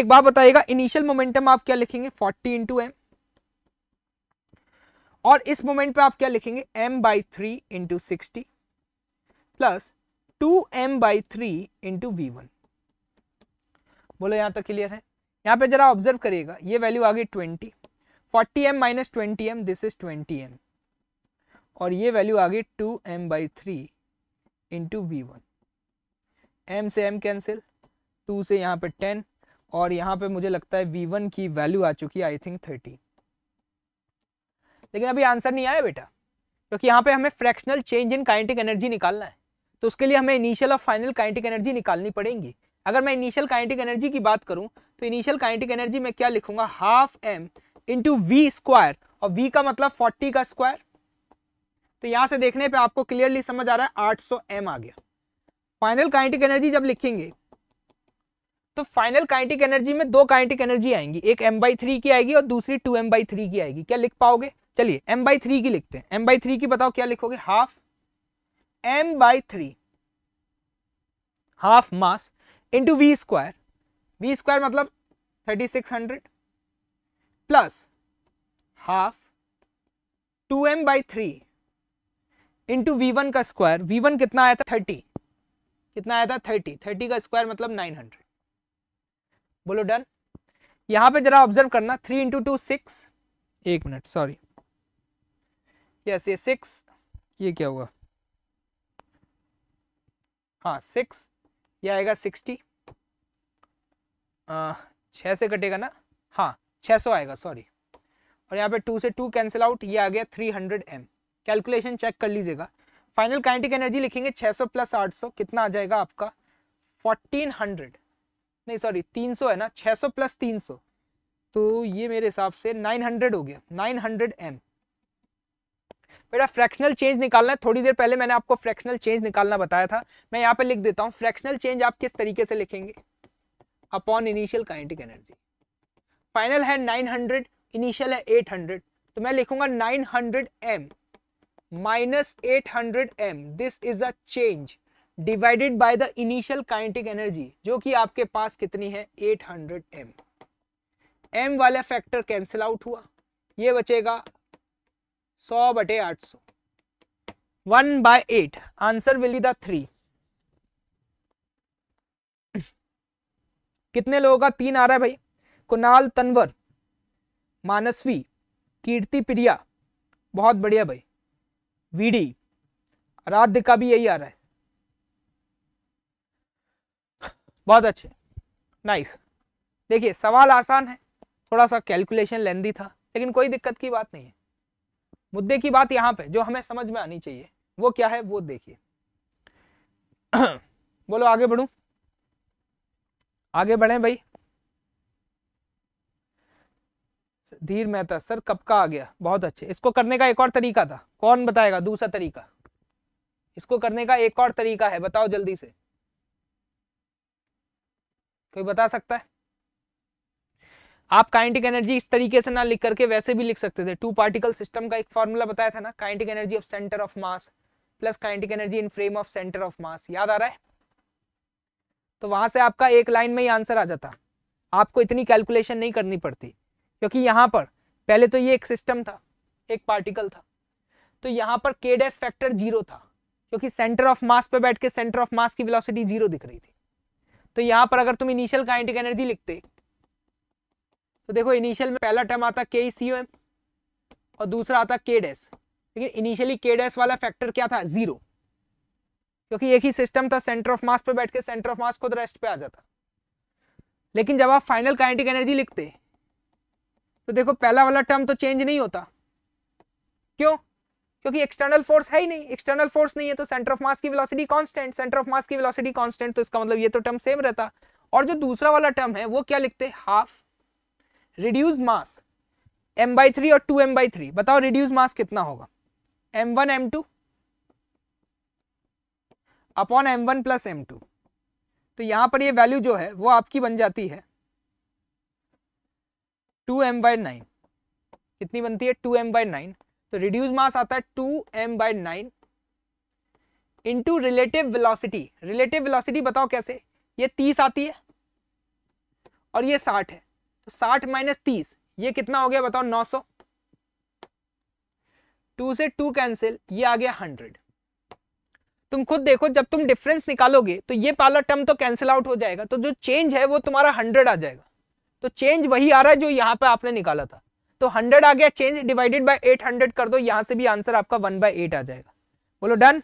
एक बार बताइएगा इनिशियल मोमेंटम आप क्या लिखेंगे 40 इंटू एम और इस मोमेंट पे आप क्या लिखेंगे m by three into sixty plus two m by three into we one बोलो यहाँ तक क्लियर है यहां पे जरा ऑब्जर्व करिएगा ये वैल्यू आ गई twenty forty m minus twenty m this is twenty m और ये वैल्यू आ गई two m by three into we one m से एम कैंसिल टू से यहाँ पे टेन और यहाँ पे मुझे लगता है वी वन की वैल्यू आ चुकी है आई थिंक थर्टी लेकिन अभी आंसर नहीं आया बेटा क्योंकि यहाँ पे हमें fractional change in kinetic energy निकालना है तो उसके लिए हमें इनिशियल और फाइनल काइनेटिक एनर्जी निकालनी पड़ेगी अगर मैं इनिशियल काइनेटिक एनर्जी की बात करूं तो इनिशियल काइनेटिक एनर्जी में क्या लिखूंगा half m into we square और वी का मतलब फोर्टी का स्क्वायर तो यहां से देखने पे आपको क्लियरली समझ आ रहा है आठ सौ एम आ गया फाइनल काइंटिक एनर्जी जब लिखेंगे तो फाइनल काइंटिक एनर्जी में दो काइंटिक एनर्जी आएंगी एक एम बाई थ्री की आएगी और दूसरी टू एम बाई थ्री की आएगी क्या लिख पाओगे चलिए एम बाई थ्री की लिखते हैं एम बाई थ्री की बताओ क्या लिखोगे half m by three half mass into we square v square मतलब thirty six hundred plus half two m by three into we one का स्क्वायर वी वन कितना आया था थर्टी कितना आया था थर्टी थर्टी का स्क्वायर मतलब नाइन हंड्रेड बोलो डन यहां पे जरा ऑब्जर्व करना थ्री इंटू टू सिक्स एक मिनट सॉरी यस ये सिक्स ये क्या हुआ हाँ सिक्स ये आएगा सिक्सटी छह से कटेगा ना हाँ छह सौ आएगा सॉरी और यहाँ पे टू से टू कैंसिल आउट ये आ गया three hundred m calculation check कर लीजिएगा फाइनल काइनेटिक एनर्जी लिखेंगे 600 प्लस 800 कितना आ जाएगा आपका 1400 नहीं सॉरी 300 है ना 600 प्लस 300 तो ये मेरे हिसाब से 900 हो गया 900 हंड्रेड एम बेटा फ्रैक्शनल चेंज निकालना है थोड़ी देर पहले मैंने आपको फ्रैक्शनल चेंज निकालना बताया था मैं यहाँ पे लिख देता हूँ फ्रैक्शनल चेंज आप किस तरीके से लिखेंगे upon initial kinetic energy final है 900 इनिशियल है 800 तो मैं लिखूंगा 900 m minus 800 m this is a change divided by the initial kinetic energy जो कि आपके पास कितनी है 800 m m वाला फैक्टर कैंसिल आउट हुआ ये बचेगा 100 बटे 800 1 by eight answer will be the three कितने लोगों का तीन आ रहा है भाई कुणाल तनवर मानसवी कीर्ति प्रिया बहुत बढ़िया भाई वी राध्य का भी यही आ रहा है बहुत अच्छे नाइस देखिए सवाल आसान है थोड़ा सा कैलकुलेशन लेंदी था लेकिन कोई दिक्कत की बात नहीं है मुद्दे की बात यहाँ पे जो हमें समझ में आनी चाहिए वो क्या है वो देखिए बोलो आगे बढ़ू आगे बढ़े भाई धीर मेहता सर कब का आ गया बहुत अच्छे इसको करने का एक और तरीका था कौन बताएगा दूसरा तरीका इसको करने का एक और तरीका है बताओ जल्दी से कोई बता सकता है आप काइंटिक एनर्जी इस तरीके से ना लिख करके वैसे भी लिख सकते थे टू पार्टिकल सिस्टम का एक फॉर्मूला बताया था ना kinetic energy of centre of mass plus kinetic energy in frame of centre of mass याद आ रहा है तो वहां से आपका एक लाइन में ही आंसर आ जाता आपको इतनी कैलकुलेशन नहीं करनी पड़ती क्योंकि यहां पर पहले तो ये एक सिस्टम था एक पार्टिकल था तो यहां पर के डैश फैक्टर जीरो था क्योंकि सेंटर ऑफ मास पर बैठ के सेंटर ऑफ मास की वेलोसिटी जीरो दिख रही थी तो यहां पर अगर तुम इनिशियल काइनेटिक एनर्जी लिखते तो देखो इनिशियल में पहला टर्म आता के सी ओ एम और दूसरा आता के डैश लेकिन इनिशियली के डैश वाला फैक्टर क्या था जीरो क्योंकि एक ही सिस्टम था सेंटर ऑफ मास पर बैठ के सेंटर ऑफ मास खुद रेस्ट पे आ जाता लेकिन जब आप फाइनल काइनेटिक एनर्जी लिखते तो देखो पहला वाला टर्म तो चेंज नहीं होता क्यों क्योंकि एक्सटर्नल फोर्स है ही नहीं एक्सटर्नल फोर्स नहीं है तो सेंटर ऑफ मास की velocity constant centre of mass की वेलोसिटी कांस्टेंट तो इसका मतलब ये तो टर्म सेम रहता और जो दूसरा वाला टर्म है वो क्या लिखते हैं half reduce mass m by three और टू एम बाई थ्री बताओ रिड्यूस मास कितना होगा m one M two upon M one plus M two तो यहां पर ये वैल्यू जो है वो आपकी बन जाती है टू एम बाई नाइन कितनी बनती है टू एम बाई नाइन तो रिड्यूस मास आता है two m by nine into relative velocity relative velocity बताओ कैसे ये तीस आती है और ये साठ है तो साठ माइनस तीस ये कितना हो गया बताओ नौ सौ टू से टू कैंसिल ये आ गया हंड्रेड तुम खुद देखो जब तुम डिफरेंस निकालोगे तो ये पाला टर्म तो कैंसिल आउट हो जाएगा तो जो चेंज है वो तुम्हारा हंड्रेड आ जाएगा तो चेंज वही आ रहा है जो यहाँ पे आपने निकाला था तो हंड्रेड आ गया change divided by eight hundred कर दो यहां से भी आंसर आपका वन बाई एट आ जाएगा बोलो डन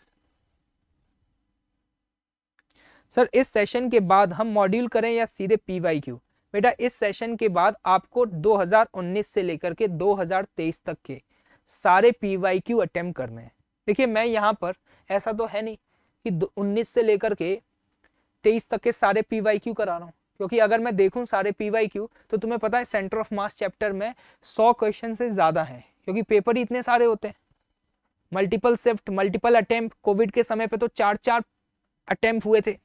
सर इस सेशन के बाद हम मॉड्यूल करें या सीधे पीवाई क्यू बेटा इस सेशन के बाद आपको 2019 से लेकर के 2023 तक के सारे पीवाई क्यू अटेम्प्ट करने हैं देखिए मैं यहाँ पर ऐसा तो है नहीं कि 19 से लेकर के 23 तक के सारे पीवाई क्यू करा रहा हूँ क्योंकि अगर मैं देखूं सारे पी वाई क्यू तो तुम्हें पता है सेंटर ऑफ मास चैप्टर में सौ क्वेश्चन से ज़्यादा है क्योंकि पेपर ही इतने सारे होते हैं multiple shift multiple attempt COVID के समय पे तो चार चार अटैम्प हुए थे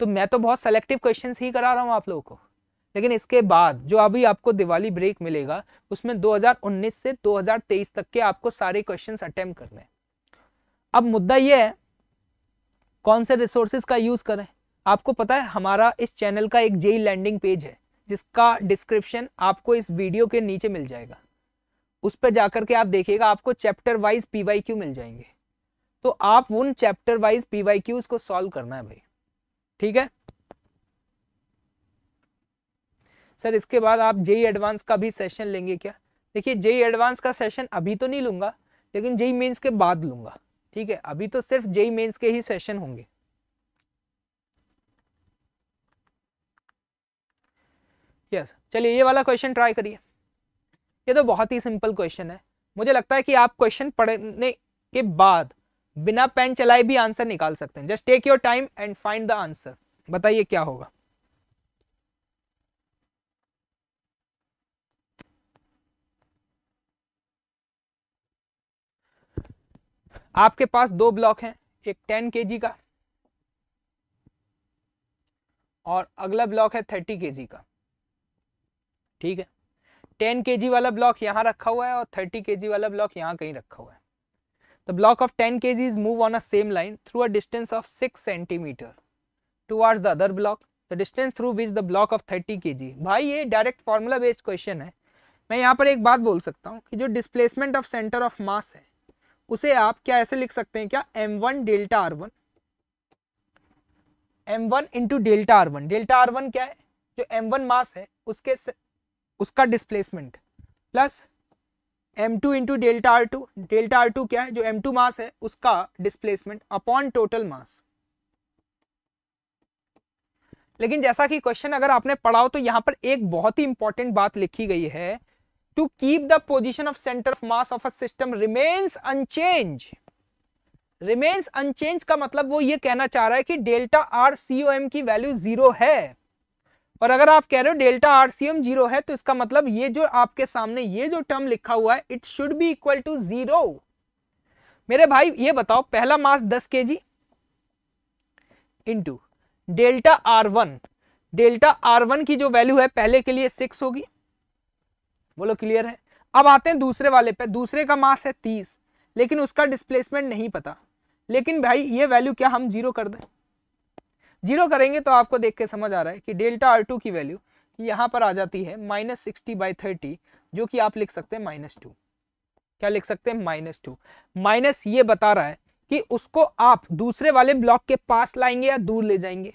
तो मैं तो बहुत सेलेक्टिव क्वेश्चन ही करा रहा हूँ आप लोगों को लेकिन इसके बाद जो अभी आपको दिवाली ब्रेक मिलेगा उसमें दो से दो तक के आपको सारे क्वेश्चन अटेम्प्ट करने हैं अब मुद्दा यह है कौन से रिसोर्सेज का यूज़ करें आपको पता है हमारा इस चैनल का एक जेई लैंडिंग पेज है जिसका डिस्क्रिप्शन आपको इस वीडियो के नीचे मिल जाएगा उस पर जाकर के आप देखिएगा आपको chapter wise P Y Q मिल जाएंगे तो आप उन chapter wise P Y Qs को सॉल्व करना है भाई ठीक है सर इसके बाद आप जेई एडवांस का भी सेशन लेंगे क्या देखिए जेई एडवांस का सेशन अभी तो नहीं लूंगा लेकिन जेई मेंस के बाद लूंगा ठीक है अभी तो सिर्फ जेई मेंस के ही सेशन होंगे यस चलिए ये वाला क्वेश्चन ट्राई करिए ये तो बहुत ही सिंपल क्वेश्चन है मुझे लगता है कि आप क्वेश्चन पढ़ने के बाद बिना पेन चलाए भी आंसर निकाल सकते हैं just take your time and find the answer बताइए क्या होगा आपके पास दो ब्लॉक हैं एक टेन के का और अगला ब्लॉक है थर्टी के का ठीक है टेन के वाला ब्लॉक यहाँ रखा हुआ है और थर्टी के वाला ब्लॉक यहाँ कहीं रखा हुआ है the The block of 10 kg is moved on a same line through a distance of 6 centimeter towards the other block. The distance through which the block of 30 kg. भाई ये डायरेक्ट फॉर्मूला बेस्ड क्वेश्चन है मैं यहाँ पर एक बात बोल सकता हूँ कि जो displacement of centre of mass है उसे आप क्या ऐसे लिख सकते हैं क्या m one delta are one m one into delta are one delta are one क्या है जो एम वन मास है उसके उसका displacement plus M two into delta are two delta are two क्या है जो एम टू मास है उसका डिस्प्लेसमेंट अपॉन टोटल मास लेकिन जैसा कि क्वेश्चन अगर आपने पढ़ा हो तो यहां पर एक बहुत ही इंपॉर्टेंट बात लिखी गई है to keep the position of centre of mass of a system remains unchanged remains unchanged का मतलब वो ये कहना चाह रहा है कि delta R C O M की वैल्यू जीरो है और अगर आप कह रहे हो डेल्टा एम जीरो है तो इसका मतलब ये जो आपके सामने ये जो टर्म लिखा हुआ है it should be equal to zero मेरे भाई ये बताओ पहला मास दस K G into delta are one delta are one की जो वैल्यू है पहले के लिए सिक्स होगी बोलो क्लियर है अब आते हैं दूसरे वाले पे दूसरे का मास है तीस लेकिन उसका डिस्प्लेसमेंट नहीं पता लेकिन भाई ये वैल्यू क्या हम जीरो कर दें जीरो करेंगे तो आपको देख के समझ आ रहा है कि डेल्टा आर टू की वैल्यू यहाँ पर आ जाती है माइनस सिक्सटी बाई थर्टी जो कि आप लिख सकते हैं माइनस टू क्या लिख सकते हैं माइनस टू माइनस ये बता रहा है कि उसको आप दूसरे वाले ब्लॉक के पास लाएंगे या दूर ले जाएंगे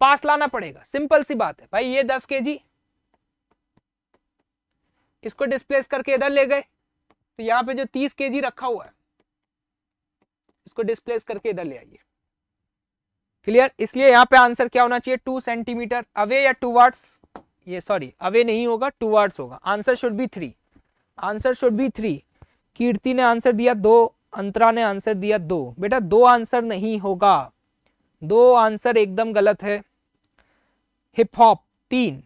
पास लाना पड़ेगा सिंपल सी बात है भाई ये दस के जी इसको डिस्प्लेस करके इधर ले गए तो यहाँ पे जो तीस के जी रखा हुआ है इसको डिस्प्लेस करके इधर ले आइए क्लियर इसलिए यहाँ पे आंसर क्या होना चाहिए टू सेंटीमीटर अवे या टू वर्ड्स ये सॉरी अवे नहीं होगा टू वर्ड्स होगा answer should be three answer should be three Kirti ने आंसर दिया दो अंतरा ने आंसर दिया दो बेटा दो आंसर नहीं होगा दो आंसर एकदम गलत है हिप हॉप तीन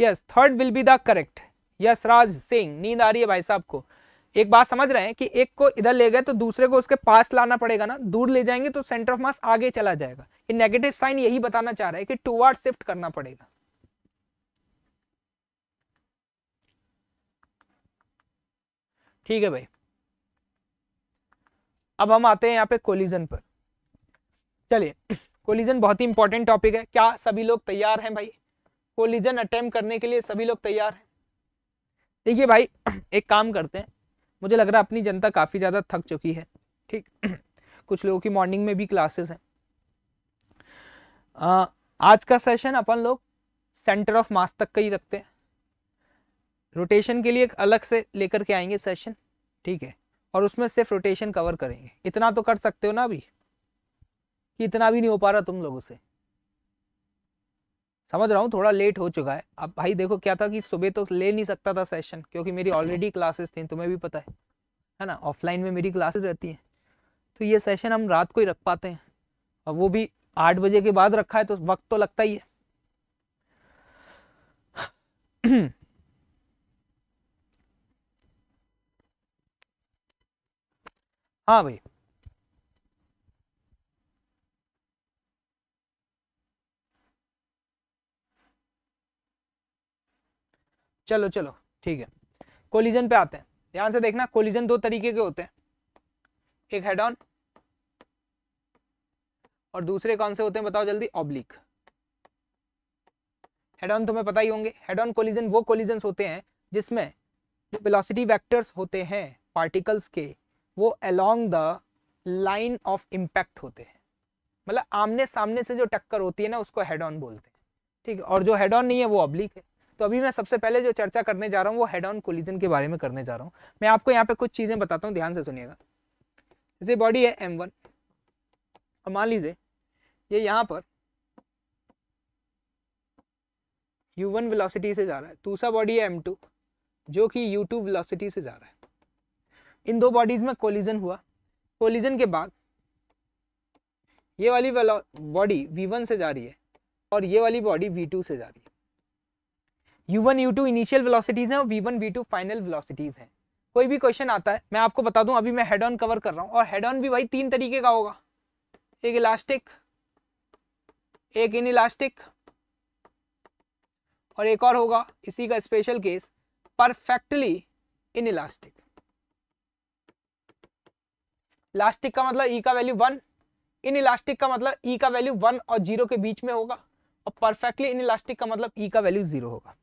yes third will be the correct yes Raj Singh नींद आ रही है भाई साहब को एक बात समझ रहे हैं कि एक को इधर ले गए तो दूसरे को उसके पास लाना पड़ेगा ना दूर ले जाएंगे तो सेंटर ऑफ मास आगे चला जाएगा ये नेगेटिव साइन यही बताना चाह रहा है कि टूवर्ड शिफ्ट करना पड़ेगा ठीक है भाई अब हम आते हैं यहाँ पे कोलिजन पर चलिए कोलिजन बहुत ही इंपॉर्टेंट टॉपिक है क्या सभी लोग तैयार हैं भाई कोलिजन अटेम्प्ट करने के लिए सभी लोग तैयार हैं देखिए भाई एक काम करते हैं मुझे लग रहा है अपनी जनता काफ़ी ज़्यादा थक चुकी है ठीक कुछ लोगों की मॉर्निंग में भी क्लासेस हैं आज का सेशन अपन लोग सेंटर ऑफ मास तक का ही रखते हैं रोटेशन के लिए एक अलग से लेकर के आएंगे सेशन ठीक है और उसमें सिर्फ रोटेशन कवर करेंगे इतना तो कर सकते हो ना अभी कि इतना भी नहीं हो पा रहा तुम लोगों से समझ रहा हूँ थोड़ा लेट हो चुका है अब भाई देखो क्या था कि सुबह तो ले नहीं सकता था सेशन क्योंकि मेरी ऑलरेडी क्लासेस थी तुम्हें भी पता है है ना ऑफलाइन में मेरी क्लासेस रहती हैं तो ये सेशन हम रात को ही रख पाते हैं और वो भी आठ बजे के बाद रखा है तो वक्त तो लगता ही है हाँ भाई चलो चलो ठीक है कोलिजन पे आते हैं ध्यान से देखना कोलिजन दो तरीके के होते हैं एक हेड ऑन और दूसरे कौन से होते हैं बताओ जल्दी ऑब्लिक हेड ऑन तुम्हें पता ही होंगे हेड ऑन कोलिजन वो कोलिजन होते हैं जिसमें जो वेलोसिटी वेक्टर्स होते हैं पार्टिकल्स के वो along the line of impact होते हैं मतलब आमने सामने से जो टक्कर होती है ना उसको हेड ऑन बोलते हैं ठीक है और जो हेड ऑन नहीं है वो ऑब्लिक है तो अभी मैं सबसे पहले जो चर्चा करने जा रहा हूँ वो हेड ऑन कोलिजन के बारे में करने जा रहा हूँ मैं आपको यहाँ पे कुछ चीज़ें बताता हूँ ध्यान से सुनिएगा जैसे बॉडी है एम वन और मान लीजिए ये यहाँ पर यू वन वेलोसिटी से जा रहा है दूसरा बॉडी है एम टू जो कि यू टू वेलोसिटी से जा रहा है इन दो बॉडीज में कोलिजन हुआ कोलिजन के बाद ये वाली बॉडी वी वन से जा रही है और ये वाली बॉडी वी टू से जा रही है u1 u2 इनिशियल वेलोसिटीज हैं और v1 v2 फाइनल वेलोसिटीज हैं कोई भी क्वेश्चन आता है मैं आपको बता दूं अभी मैं हेड ऑन कवर कर रहा हूं और हेड ऑन भी भाई तीन तरीके का होगा एक इलास्टिक एक इन इलास्टिक और एक और होगा इसी का special case perfectly inelastic elastic का मतलब ई e का वैल्यू वन इन इलास्टिक का मतलब ई e का वैल्यू वन और जीरो के बीच में होगा और परफेक्टली इन इलास्टिक का मतलब ई e का वैल्यू जीरो होगा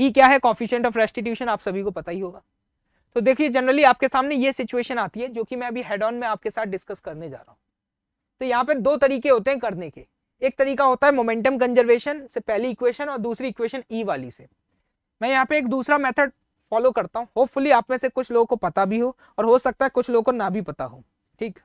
ई e क्या है कॉफिशियंट ऑफ रेस्टिट्यूशन आप सभी को पता ही होगा तो देखिए जनरली आपके सामने ये सिचुएशन आती है जो कि मैं अभी हेड ऑन में आपके साथ डिस्कस करने जा रहा हूँ तो यहाँ पे दो तरीके होते हैं करने के एक तरीका होता है मोमेंटम कंजर्वेशन से पहली इक्वेशन और दूसरी इक्वेशन ई e वाली से मैं यहाँ पे एक दूसरा मेथड फॉलो करता हूँ होपफुली आप में से कुछ लोगों को पता भी हो और हो सकता है कुछ लोगों को ना भी पता हो ठीक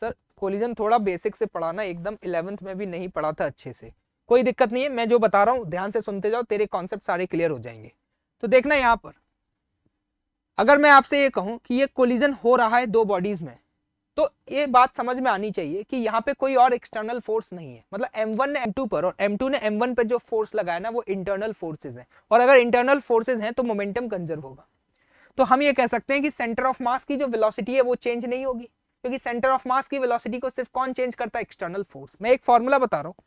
सर कोलिजन थोड़ा बेसिक से पढ़ाना एकदम इलेवेंथ में भी नहीं पढ़ा था अच्छे से कोई दिक्कत नहीं है मैं जो बता रहा हूँ ध्यान से सुनते जाओ तेरे कॉन्सेप्ट सारे क्लियर हो जाएंगे तो देखना यहाँ पर अगर मैं आपसे ये कहूं कि ये कोलिजन हो रहा है दो बॉडीज में तो ये बात समझ में आनी चाहिए कि यहाँ पे कोई और एक्सटर्नल फोर्स नहीं है मतलब M1 ने M2 पर और M2 ने M1 पे जो फोर्स लगाया ना वो इंटरनल फोर्सेज हैं और अगर इंटरनल फोर्सेज हैं तो मोमेंटम कंजर्व होगा तो हम ये कह सकते हैं कि सेंटर ऑफ मास की जो वेलोसिटी है वो चेंज नहीं होगी क्योंकि सेंटर ऑफ मास की वेलोसिटी को सिर्फ कौन चेंज करता है एक्सटर्नल फोर्स मैं एक फॉर्मूला बता रहा हूँ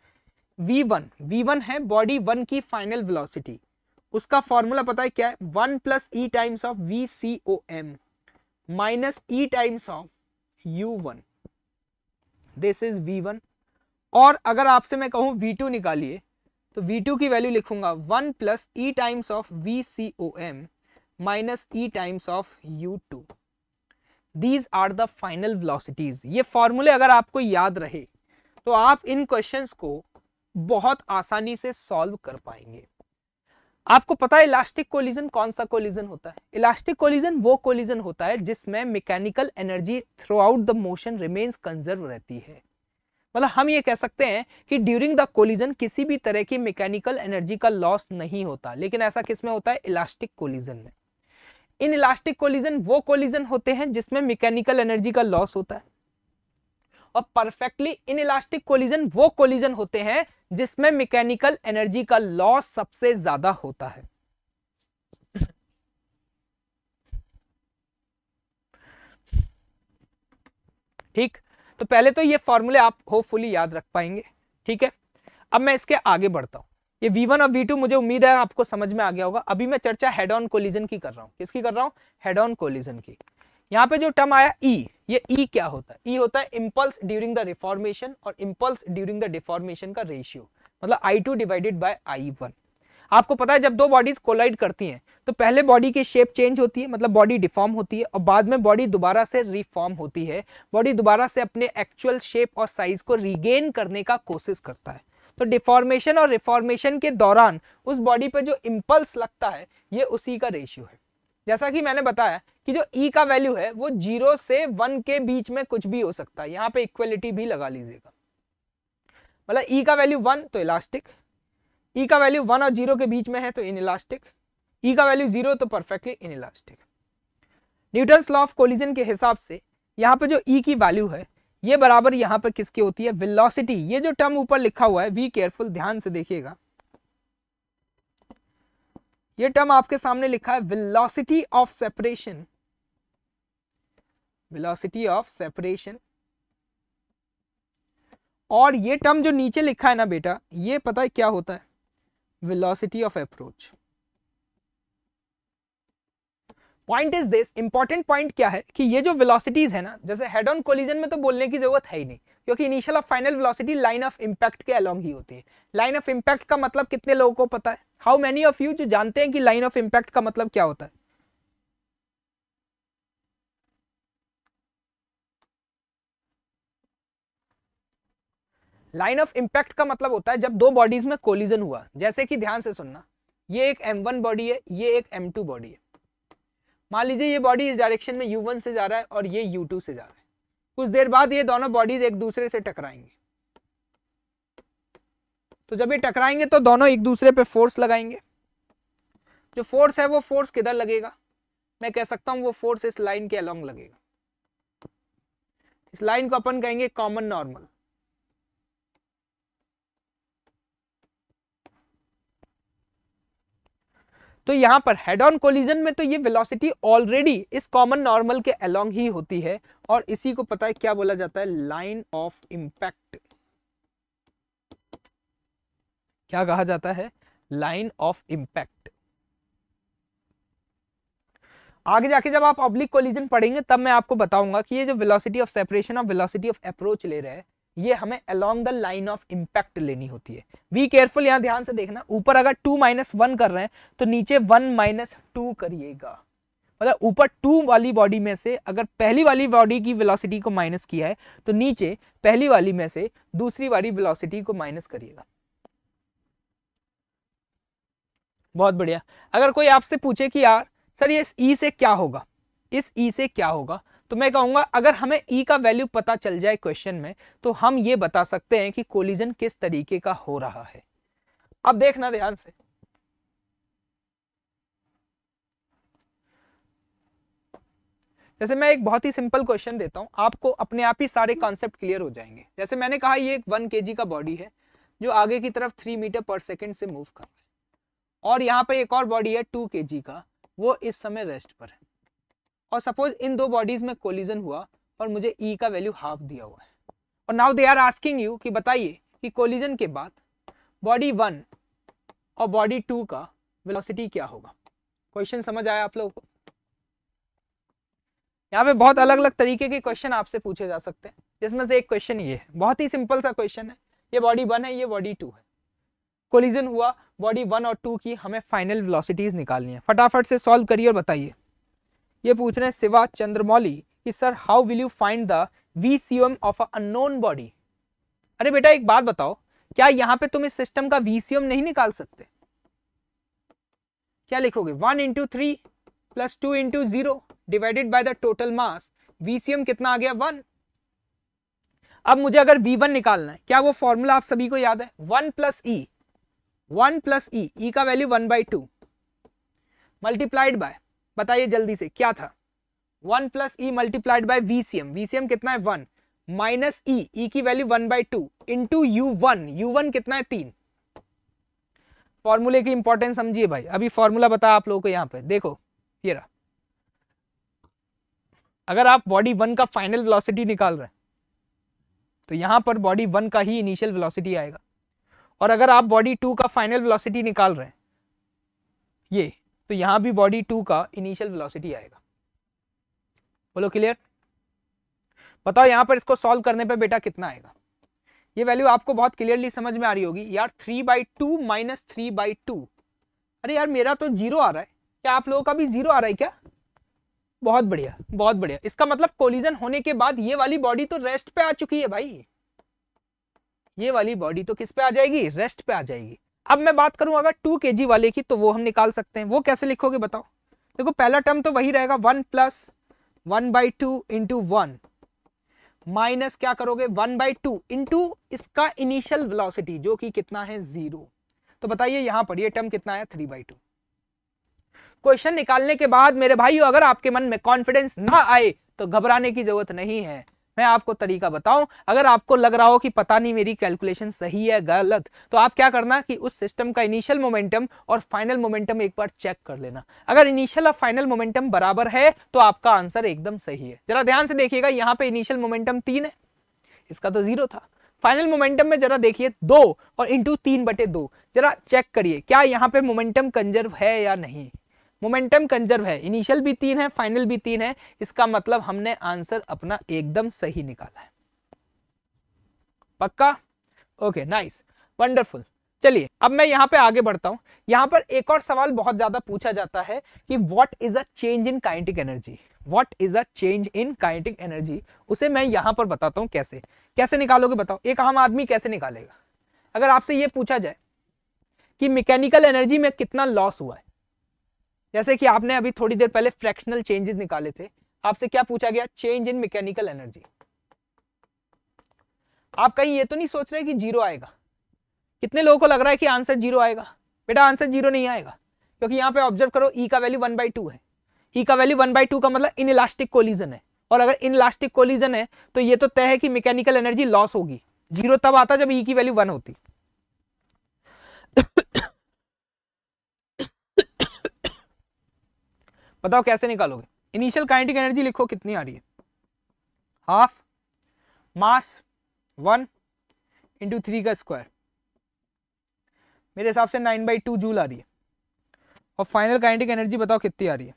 v1 v1 है बॉडी वन की फाइनल वेलोसिटी उसका फॉर्मूला पता है क्या है one plus E times of we C O M minus E times of you one this is V one और अगर आपसे मैं कहूं वी टू निकालिए तो वी टू की वैल्यू लिखूंगा one plus E times of we C O M minus E times of you two these are the final velocities ये फॉर्मूले अगर आपको याद रहे तो आप इन क्वेश्चंस को बहुत आसानी से सॉल्व कर पाएंगे आपको पता है इलास्टिक कोलिजन कौन सा कोलिजन होता है इलास्टिक कोलिजन वो कोलिजन होता है जिसमें mechanical energy throughout the motion remains conserve रहती है मतलब हम ये कह सकते हैं कि ड्यूरिंग द कोलिजन किसी भी तरह की मैकेनिकल एनर्जी का लॉस नहीं होता लेकिन ऐसा किसमें होता है इलास्टिक कोलिजन में इन इलास्टिक कोलिजन वो कोलिजन होते हैं जिसमें मैकेनिकल एनर्जी का लॉस होता है और परफेक्टली इन इलास्टिक कोलिजन वो कोलिजन होते हैं जिसमें मैकेनिकल एनर्जी का लॉस सबसे ज्यादा होता है ठीक तो पहले तो ये फॉर्मूले आप होपफुली याद रख पाएंगे ठीक है अब मैं इसके आगे बढ़ता हूं ये V1 और V2 मुझे उम्मीद है आपको समझ में आ गया होगा अभी मैं चर्चा हेड ऑन कोलिजन की कर रहा हूं किसकी कर रहा हूं हेड ऑन कोलिजन की यहाँ पे जो टर्म आया ई e, ये ई e क्या होता है ई e होता है इम्पल्स ड्यूरिंग द रिफॉर्मेशन और इम्पल्स ड्यूरिंग द डिफॉर्मेशन का रेशियो मतलब I two divided by I one आपको पता है जब दो बॉडीज कोलाइड करती हैं तो पहले बॉडी की शेप चेंज होती है मतलब बॉडी डिफॉर्म होती है और बाद में बॉडी दोबारा से रिफॉर्म होती है बॉडी दोबारा से अपने एक्चुअल शेप और साइज को रिगेन करने का कोशिश करता है तो डिफॉर्मेशन और रिफॉर्मेशन के दौरान उस बॉडी पे जो इम्पल्स लगता है ये उसी का रेशियो है जैसा कि मैंने बताया कि जो ई e का वैल्यू है वो जीरो से वन के बीच में कुछ भी हो सकता है यहाँ पे इक्वलिटी भी लगा लीजिएगा मतलब ई e का वैल्यू वन तो इलास्टिक ई e का वैल्यू वन और जीरो के बीच में है तो इन इलास्टिक ई का वैल्यू जीरो तो perfectly inelastic Newton law of collision के हिसाब से यहाँ पे जो ई e की वैल्यू है ये बराबर यहाँ पर किसकी होती है विलॉसिटी ये जो टर्म ऊपर लिखा हुआ है वी केयरफुल ध्यान से देखिएगा ये टर्म आपके सामने लिखा है velocity of separation velocity of separation और ये टर्म जो नीचे लिखा है ना बेटा ये पता है क्या होता है velocity of approach point is this important point क्या है कि ये जो वेलोसिटीज है ना जैसे हेड ऑन कोलिजन में तो बोलने की जरूरत है ही नहीं क्योंकि initial of final velocity line of impact के अलोंग ही होती है लाइन ऑफ इंपैक्ट का मतलब कितने लोगों को पता है हाउ मेनी ऑफ यू जो जानते हैं कि लाइन ऑफ इंपैक्ट का मतलब क्या होता है लाइन ऑफ इंपैक्ट का मतलब होता है जब दो बॉडीज में कोलिजन हुआ जैसे कि ध्यान से सुनना ये एक वन बॉडी है ये एक टू बॉडी है मान लीजिए ये बॉडी इस डायरेक्शन में यू से जा रहा है और ये यू से जा रहा है कुछ देर बाद ये दोनों बॉडीज एक दूसरे से टकराएंगे तो जब ये टकराएंगे तो दोनों एक दूसरे पे फोर्स लगाएंगे जो फोर्स है वो फोर्स किधर लगेगा मैं कह सकता हूं वो फोर्स इस लाइन के अलोंग लगेगा इस लाइन को अपन कहेंगे कॉमन नॉर्मल तो यहाँ पर हेड ऑन कोलिजन में तो ये वेलोसिटी ऑलरेडी इस कॉमन नॉर्मल के अलोंग ही होती है और इसी को पता है क्या बोला जाता है लाइन ऑफ इंपैक्ट क्या कहा जाता है लाइन ऑफ इंपैक्ट आगे जाके जब आप ऑब्लिक कोलिजन पढ़ेंगे तब मैं आपको बताऊंगा कि ये जो वेलोसिटी ऑफ सेपरेशन और वेलोसिटी ऑफ अप्रोच ले रहे हैं ये हमें along the line of impact लेनी होती है वी केयरफुल यहां ध्यान से देखना ऊपर अगर टू माइनस वन कर रहे हैं तो नीचे वन माइनस टू करिएगा मतलब ऊपर टू वाली बॉडी में से अगर पहली वाली बॉडी की वेलोसिटी को माइनस किया है तो नीचे पहली वाली में से दूसरी वाली वेलोसिटी को माइनस करिएगा बहुत बढ़िया अगर कोई आपसे पूछे कि यार सर ये इस ई e से क्या होगा इस ई e से क्या होगा तो मैं कहूंगा अगर हमें ई e का वैल्यू पता चल जाए क्वेश्चन में तो हम ये बता सकते हैं कि कोलिजन किस तरीके का हो रहा है अब देखना ध्यान से जैसे मैं एक बहुत ही सिंपल क्वेश्चन देता हूं आपको अपने आप ही सारे कॉन्सेप्ट क्लियर हो जाएंगे जैसे मैंने कहा ये एक वन के का बॉडी है जो आगे की तरफ थ्री मीटर पर सेकेंड से मूव कर रहा है और यहाँ पर एक और बॉडी है टू के का वो इस समय रेस्ट पर है और सपोज इन दो बॉडीज में कोलिजन हुआ और मुझे ई e का वैल्यू हाफ दिया हुआ है और now they are asking you कि बताइए कि कोलिजन के बाद बॉडी वन और बॉडी टू का वेलोसिटी क्या होगा क्वेश्चन समझ आया आप लोगों को यहाँ पे बहुत अलग अलग तरीके के क्वेश्चन आपसे पूछे जा सकते हैं जिसमें से एक क्वेश्चन ये है बहुत ही सिंपल सा क्वेश्चन है ये बॉडी वन है ये बॉडी टू है कोलिजन हुआ बॉडी वन और टू की हमें फाइनल वेलोसिटीज निकालनी है फटाफट से सॉल्व करिए और बताइए ये पूछ रहे हैं शिवा चंद्रमौली कि sir how will you find the V C M of unknown body अरे बेटा एक बात बताओ क्या यहां पे तुम इस सिस्टम का वीसीएम नहीं निकाल सकते क्या लिखोगे one into three plus two into zero divided by the total mass VCM कितना आ गया वन अब मुझे अगर वी वन निकालना है क्या वो फॉर्मूला आप सभी को याद है वन प्लस ई वन प्लस ई ई का value one by two multiplied by बताइए जल्दी से क्या था one plus E multiplied by V V C M C M कितना है वन माइनस ई ई की value one by two into you one U one कितना है तीन फॉर्मूले की इंपॉर्टेंस समझिए भाई अभी फॉर्मूला बता आप लोगों को यहाँ पे देखो ये रहा अगर आप बॉडी वन का फाइनल वेलोसिटी निकाल रहे हैं तो यहां पर बॉडी वन का ही इनिशियल वेलोसिटी आएगा और अगर आप बॉडी टू का फाइनल वेलोसिटी निकाल रहे हैं ये तो यहां भी बॉडी टू का इनिशियल वेलोसिटी आएगा बोलो क्लियर बताओ यहां पर इसको सॉल्व करने पे बेटा कितना आएगा ये वैल्यू आपको बहुत क्लियरली समझ में आ रही होगी यार three by two minus three by two अरे यार मेरा तो जीरो आ रहा है क्या आप लोगों का भी जीरो आ रहा है क्या बहुत बढ़िया बहुत बढ़िया इसका मतलब कोलिजन होने के बाद ये वाली बॉडी तो रेस्ट पे आ चुकी है भाई ये वाली बॉडी तो किस पे आ जाएगी रेस्ट पे आ जाएगी अब मैं बात करूं अगर टू के वाले की तो वो हम निकाल सकते हैं वो कैसे लिखोगे बताओ देखो पहला टर्म तो वही रहेगा one plus one by two into one minus क्या करोगे वन बाई टू इंटू इसका इनिशियल वेलोसिटी जो कि कितना है जीरो तो बताइए यहां पर ये टर्म कितना है थ्री बाई टू क्वेश्चन निकालने के बाद मेरे भाई अगर आपके मन में कॉन्फिडेंस ना आए तो घबराने की जरूरत नहीं है मैं आपको तरीका बताऊं अगर आपको लग रहा हो कि पता नहीं मेरी कैलकुलेशन सही है गलत तो आप क्या करना कि उस सिस्टम का इनिशियल मोमेंटम और फाइनल मोमेंटम एक बार चेक कर लेना अगर इनिशियल और फाइनल मोमेंटम बराबर है तो आपका आंसर एकदम सही है जरा ध्यान से देखिएगा यहाँ पे इनिशियल मोमेंटम तीन है इसका तो जीरो था फाइनल मोमेंटम में जरा देखिए दो और इंटू तीन बटे दो जरा चेक करिए क्या यहाँ पे मोमेंटम कंजर्व है या नहीं मोमेंटम कंजर्व है इनिशियल भी तीन है फाइनल भी तीन है इसका मतलब हमने आंसर अपना एकदम सही निकाला है पक्का ओके नाइस वंडरफुल चलिए अब मैं यहाँ पे आगे बढ़ता हूँ यहाँ पर एक और सवाल बहुत ज्यादा पूछा जाता है कि what is a change in kinetic energy what is a change in kinetic energy उसे मैं यहाँ पर बताता हूँ कैसे कैसे निकालोगे बताओ एक आम आदमी कैसे निकालेगा अगर आपसे ये पूछा जाए कि मैकेनिकल एनर्जी में कितना लॉस हुआ है जैसे कि आपने अभी थोड़ी देर पहले फ्रैक्शनल चेंजेस निकाले थे आपसे क्या पूछा गया चेंज इन मैकेनिकल एनर्जी आप कहीं ये तो नहीं सोच रहे कि जीरो आएगा कितने लोगों को लग रहा है कि आंसर जीरो आएगा बेटा आंसर जीरो नहीं आएगा क्योंकि यहां पे ऑब्जर्व करो ई e का वैल्यू वन बाई टू है ई e का वैल्यू वन बाई टू का मतलब इन इलास्टिक कोलिजन है और अगर इन इलास्टिक कोलिजन है तो ये तो तय है कि मैकेनिकल एनर्जी लॉस होगी जीरो तब आता जब ई e की वैल्यू वन होती बताओ कैसे निकालोगे इनिशियल काइनेटिक एनर्जी लिखो कितनी आ रही है half mass one into three का स्क्वायर मेरे हिसाब से नाइन बाई टू जूल आ रही है और फाइनल काइनेटिक एनर्जी बताओ कितनी आ रही है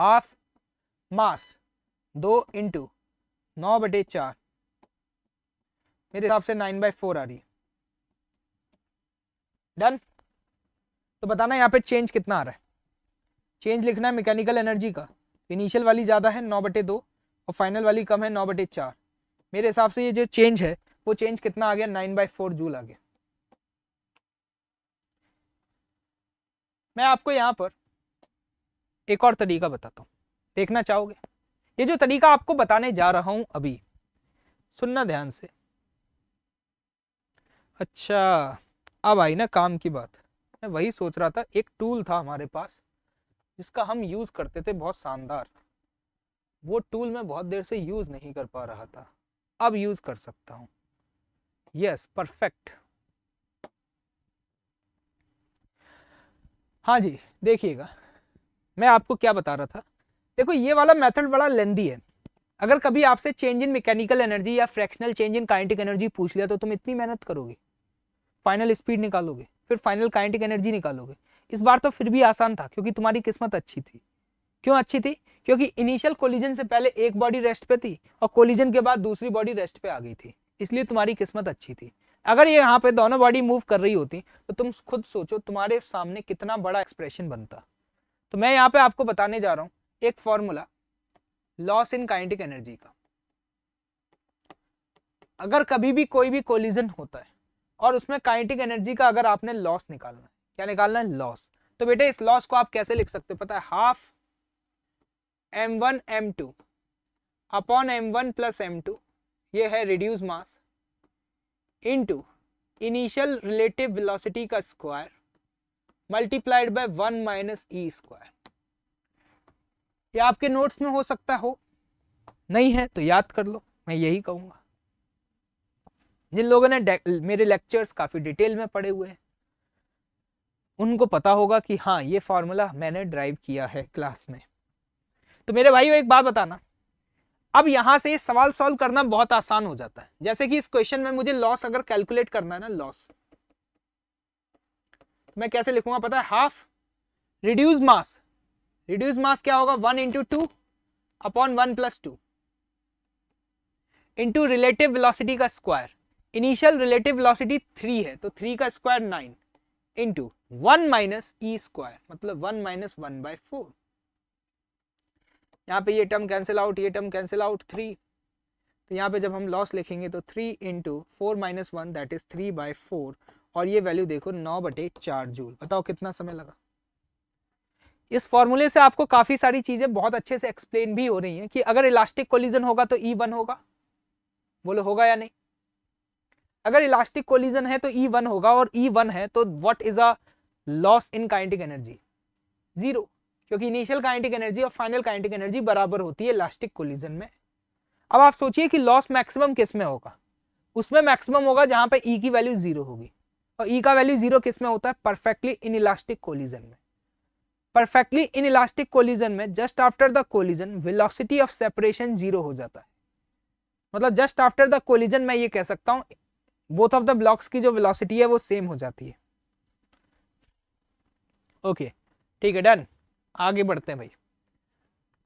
हाफ मास दो इंटू नौ बटे चार मेरे हिसाब से नाइन बाई फोर आ रही है डन तो बताना यहाँ पे चेंज कितना आ रहा है चेंज लिखना है मैकेनिकल एनर्जी का इनिशियल वाली ज़्यादा है नौ बटे दो और फाइनल वाली कम है नौ बटे चार मेरे हिसाब से ये जो चेंज है वो चेंज कितना आ गया नाइन बाई फोर जूल आ गया मैं आपको यहाँ पर एक और तरीका बताता हूँ देखना चाहोगे ये जो तरीका आपको बताने जा रहा हूँ अभी सुनना ध्यान से अच्छा अब आई ना काम की बात मैं वही सोच रहा था एक टूल था हमारे पास जिसका हम यूज़ करते थे बहुत शानदार वो टूल मैं बहुत देर से यूज़ नहीं कर पा रहा था अब यूज़ कर सकता हूँ यस परफेक्ट हाँ जी देखिएगा मैं आपको क्या बता रहा था देखो ये वाला मेथड बड़ा लेंदी है अगर कभी आपसे चेंज इन मैकेनिकल एनर्जी या fractional change in kinetic energy पूछ लिया तो तुम इतनी मेहनत करोगे फाइनल स्पीड निकालोगे फिर फाइनल काइनेटिक एनर्जी निकालोगे इस बार तो फिर भी आसान था क्योंकि तुम्हारी किस्मत अच्छी थी क्यों अच्छी थी क्योंकि इनिशियल कोलिजन से पहले एक बॉडी रेस्ट पे थी और कोलिजन के बाद दूसरी बॉडी रेस्ट पे आ गई थी इसलिए तुम्हारी किस्मत अच्छी थी अगर ये यहाँ पे दोनों बॉडी मूव कर रही होती तो तुम खुद सोचो तुम्हारे सामने कितना बड़ा एक्सप्रेशन बनता तो मैं यहाँ पे आपको बताने जा रहा हूँ एक formula loss in kinetic energy का अगर कभी भी कोई भी कोलिजन होता है और उसमें काइनेटिक एनर्जी का अगर आपने लॉस निकालना है क्या निकालना है लॉस तो बेटे इस लॉस को आप कैसे लिख सकते हो पता है half M one M two upon M one plus M two ये है reduce mass into initial relative velocity का square multiplied by one minus E square ये आपके नोट्स में हो सकता हो नहीं है तो याद कर लो मैं यही कहूंगा जिन लोगों ने मेरे लेक्चर्स काफ़ी डिटेल में पढ़े हुए हैं उनको पता होगा कि हाँ ये फार्मूला मैंने ड्राइव किया है क्लास में तो मेरे भाइयों एक बात बताना अब यहां से ये सवाल सॉल्व करना बहुत आसान हो जाता है जैसे कि इस क्वेश्चन में मुझे लॉस अगर कैलकुलेट करना है ना लॉस तो मैं कैसे लिखूंगा पता है half reduce mass reduce mass क्या होगा one into two upon one plus two into relative velocity का square initial relative velocity three है तो थ्री का square nine into one minus E square मतलब one minus one by four यहाँ पे ये टर्म कैंसिल आउट ये term cancel out three तो यहाँ पे जब हम लॉस लिखेंगे तो three into four minus one that is three by four और ये वैल्यू देखो नौ बटे चार जूल बताओ कितना समय लगा इस फॉर्मूले से आपको काफी सारी चीजें बहुत अच्छे से एक्सप्लेन भी हो रही हैं कि अगर इलास्टिक कोलिजन होगा तो ई e वन होगा बोलो होगा या नहीं अगर इलास्टिक कोलिजन है तो ई e वन होगा और ई e वन है तो what is a loss in kinetic energy zero क्योंकि इनिशियल काइनेटिक एनर्जी और फाइनल काइनेटिक एनर्जी बराबर होती है इलास्टिक कोलिजन में अब आप सोचिए कि लॉस मैक्सिमम किस में होगा उसमें मैक्सिमम होगा जहां पर ई e की वैल्यू जीरो होगी और ई e का वैल्यू जीरो किस में होता है परफेक्टली इन इलास्टिक कोलिजन में परफेक्टली इन इलास्टिक कोलिजन में just after the collision velocity of separation zero हो जाता है मतलब जस्ट आफ्टर द कोलिजन मैं ये कह सकता हूँ बोथ ऑफ द ब्लॉक्स की जो वेलोसिटी है वो सेम हो जाती है ओके ठीक है डन आगे बढ़ते हैं भाई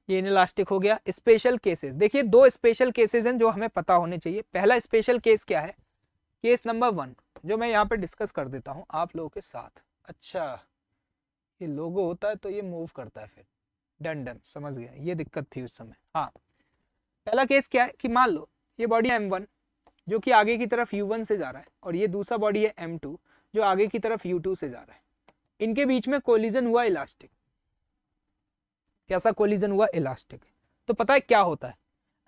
ये इनलास्टिक हो गया स्पेशल केसेस देखिए दो स्पेशल केसेस हैं जो हमें पता होने चाहिए पहला स्पेशल केस क्या है केस नंबर वन जो मैं यहाँ पे डिस्कस कर देता हूँ आप लोगों के साथ अच्छा ये लोगो होता है तो ये मूव करता है फिर डन डन समझ गया ये दिक्कत थी उस समय हाँ पहला केस क्या है कि मान लो ये बॉडी एम वन जो कि आगे की तरफ यू वन से जा रहा है और ये दूसरा बॉडी है एम टू जो आगे की तरफ यू टू से जा रहा है इनके बीच में कोलिजन हुआ इलास्टिक कैसा कोलिजन हुआ इलास्टिक तो पता है क्या होता है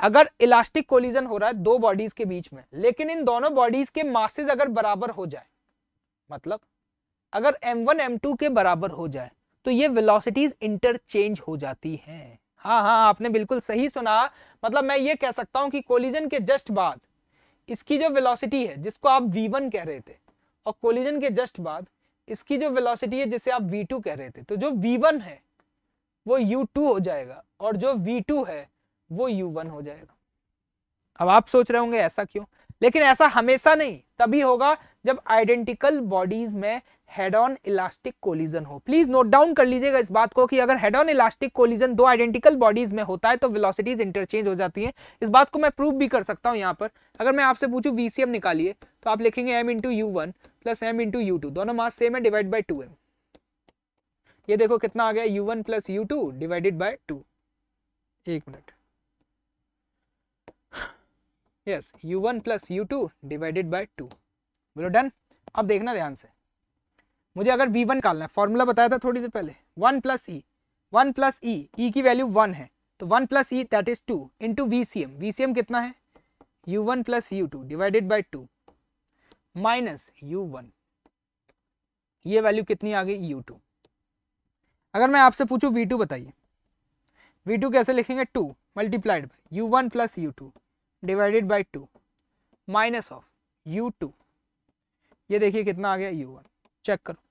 अगर इलास्टिक कोलिजन हो रहा है दो बॉडीज के बीच में लेकिन इन दोनों बॉडीज के मासेज अगर बराबर हो जाए मतलब अगर m1 m2 के बराबर हो जाए तो ये वेलोसिटीज इंटरचेंज हो जाती हैं हाँ हाँ आपने बिल्कुल सही सुना मतलब मैं ये कह सकता हूं कि कोलिजन के जस्ट बाद इसकी जो वेलोसिटी है जिसको आप v1 कह रहे थे और कोलिजन के जस्ट बाद इसकी जो वेलोसिटी है जिसे आप v2 कह रहे थे तो जो v1 है वो u2 हो जाएगा और जो v2 है वो u1 हो जाएगा अब आप सोच रहे होंगे ऐसा क्यों लेकिन ऐसा हमेशा नहीं तभी होगा जब आइडेंटिकल बॉडीज में हेड ऑन इलास्टिक कोलिजन हो प्लीज नोट डाउन कर लीजिएगा इस बात को कि अगर हेड ऑन इलास्टिक कोलिजन दो आइडेंटिकल बॉडीज में होता है तो वेलोसिटीज इंटरचेंज हो जाती हैं इस बात को मैं प्रूव भी कर सकता हूं यहां पर अगर मैं आपसे पूछूं वीसीएम निकालिए तो आप लिखेंगे M into you one plus M into U two दोनों मास सेम है डिवाइड बाई टू एम ये देखो कितना आ गया U one plus you two divided by two एक minute yes U one plus you two divided by two बोलो done अब देखना ध्यान से मुझे अगर वी वन निकालना है फॉर्मूला बताया था थोड़ी देर पहले वन प्लस ई वन प्लस ई ई की वैल्यू वन है तो one plus E that is two into V C M we C M कितना है U one plus you two divided by two minus U one ये value कितनी आ गई U two अगर मैं आपसे पूछूं वी टू बताइए वी टू कैसे लिखेंगे two multiplied by U one plus you two divided by two minus of you two ये देखिए कितना आ गया यू वन चेक करो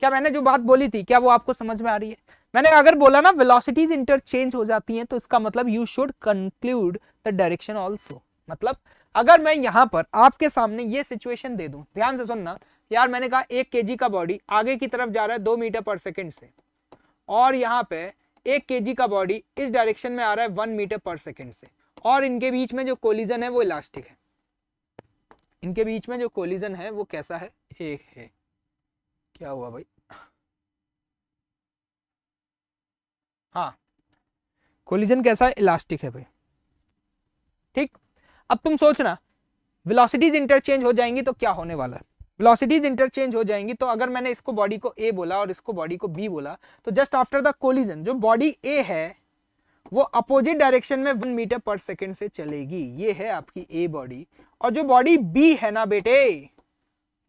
क्या मैंने जो बात बोली थी क्या वो आपको समझ में आ रही है मैंने अगर बोला ना वेलोसिटीज इंटरचेंज हो जाती हैं तो इसका मतलब you should conclude the direction also मतलब अगर मैं यहाँ पर आपके सामने ये सिचुएशन दे दूं ध्यान से सुनना यार मैंने कहा एक के का बॉडी आगे की तरफ जा रहा है दो मीटर पर सेकेंड से और यहाँ पे एक के का बॉडी इस डायरेक्शन में आ रहा है वन मीटर पर सेकेंड से और इनके बीच में जो कोलिजन है वो इलास्टिक है इनके बीच में जो कोलिजन है वो कैसा है ए है क्या हुआ भाई हाँ कोलिजन कैसा है इलास्टिक है भाई ठीक अब तुम सोचना वेलोसिटीज इंटरचेंज हो जाएंगी तो क्या होने वाला है वेलोसिटीज इंटरचेंज हो जाएंगी तो अगर मैंने इसको बॉडी को ए बोला और इसको बॉडी को बी बोला तो जस्ट आफ्टर द कोलिजन जो बॉडी ए है वो अपोजिट डायरेक्शन में वन मीटर पर सेकेंड से चलेगी ये है आपकी ए बॉडी और जो बॉडी बी है ना बेटे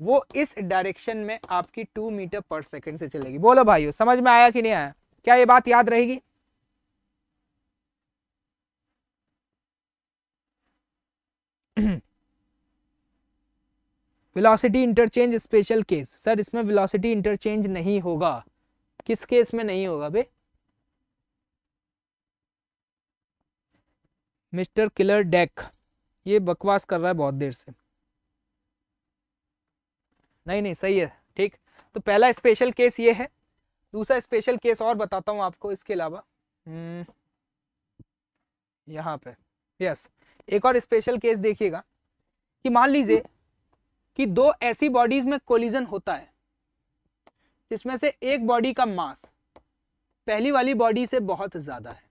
वो इस डायरेक्शन में आपकी टू मीटर पर सेकंड से चलेगी बोलो भाइयों समझ में आया कि नहीं आया क्या ये बात याद रहेगी velocity interchange special case sir इसमें वेलोसिटी इंटरचेंज नहीं होगा किस केस में नहीं होगा बे मिस्टर किलर डेक ये बकवास कर रहा है बहुत देर से नहीं नहीं सही है ठीक तो पहला स्पेशल केस ये है दूसरा स्पेशल केस और बताता हूँ आपको इसके अलावा हम्म, यहाँ पे यस एक और स्पेशल केस देखिएगा कि मान लीजिए कि दो ऐसी बॉडीज में कोलिजन होता है जिसमें से एक बॉडी का मास पहली वाली बॉडी से बहुत ज़्यादा है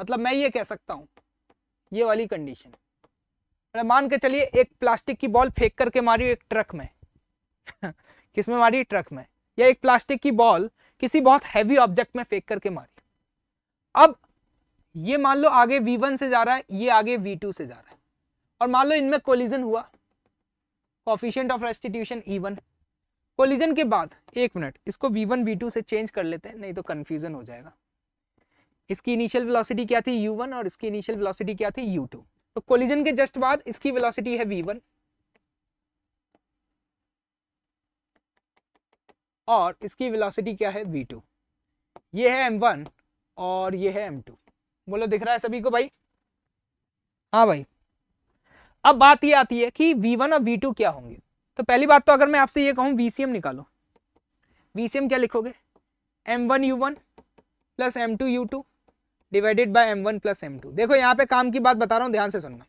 मतलब मैं ये कह सकता हूँ ये वाली कंडीशन मान के चलिए एक प्लास्टिक की बॉल फेंक करके मारी एक ट्रक में किस में मारी ट्रक में या एक प्लास्टिक की बॉल किसी बहुत हैवी ऑब्जेक्ट में फेंक करके मारी अब ये मान लो आगे V1 से जा रहा है ये आगे V2 से जा रहा है और मान लो इनमें कोलिजन हुआ coefficient of restitution E1 collision के बाद एक मिनट इसको V1 V2 से चेंज कर लेते हैं नहीं तो कन्फ्यूजन हो जाएगा इसकी इनिशियल वेलोसिटी क्या थी U1 और इसकी इनिशियल वेलोसिटी क्या थी U2 तो कोलिजन के जस्ट बाद इसकी वेलोसिटी है v1 और इसकी वेलोसिटी क्या है v2 ये है m1 और ये है m2 बोलो दिख रहा है सभी को भाई हाँ भाई अब बात ये आती है कि v1 और v2 क्या होंगे तो पहली बात तो अगर मैं आपसे ये सी VCM निकालो VCM क्या लिखोगे m1 u1 plus you two divided by m one plus M two देखो यहाँ पे काम की बात बता रहा हूँ ध्यान से सुनना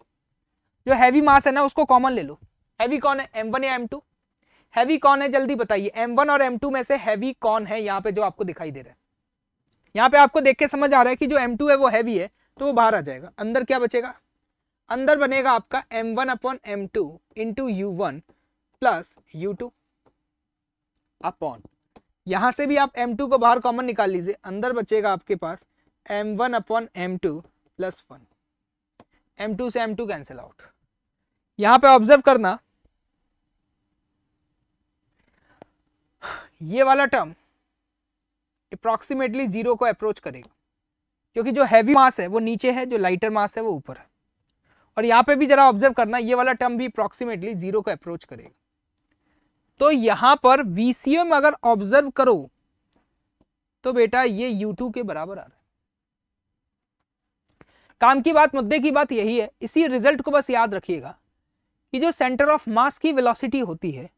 जो हैवी मास है ना उसको कॉमन ले लो हैवी कौन है एम वन या एम टू हैवी कौन है जल्दी बताइए एम वन और एम टू में से हैवी कौन है यहाँ पे जो आपको दिखाई दे रहा है यहाँ पे आपको देख के समझ आ रहा है कि जो एम टू है वो हैवी है तो वो बाहर आ जाएगा अंदर क्या बचेगा अंदर बनेगा आपका m one upon m two into you one plus you two upon यहां से भी आप एम टू को बाहर कॉमन निकाल लीजिए अंदर बचेगा आपके पास m one upon m two plus one M two से एम टू कैंसिल आउट यहां पे ऑब्जर्व करना ये वाला टर्म अप्रोक्सीमेटली जीरो को अप्रोच करेगा क्योंकि जो हैवी मास है वो नीचे है जो लाइटर मास है वो ऊपर है और यहां पे भी जरा ऑब्जर्व करना ये वाला टर्म भी अप्रोक्सीमेटली जीरो को अप्रोच करेगा तो यहां पर वीसीएम अगर ऑब्जर्व करो तो बेटा ये U2 के बराबर आ रहा है काम की बात मुद्दे की बात यही है इसी रिजल्ट को बस याद रखिएगा कि जो सेंटर ऑफ मास की वेलोसिटी होती है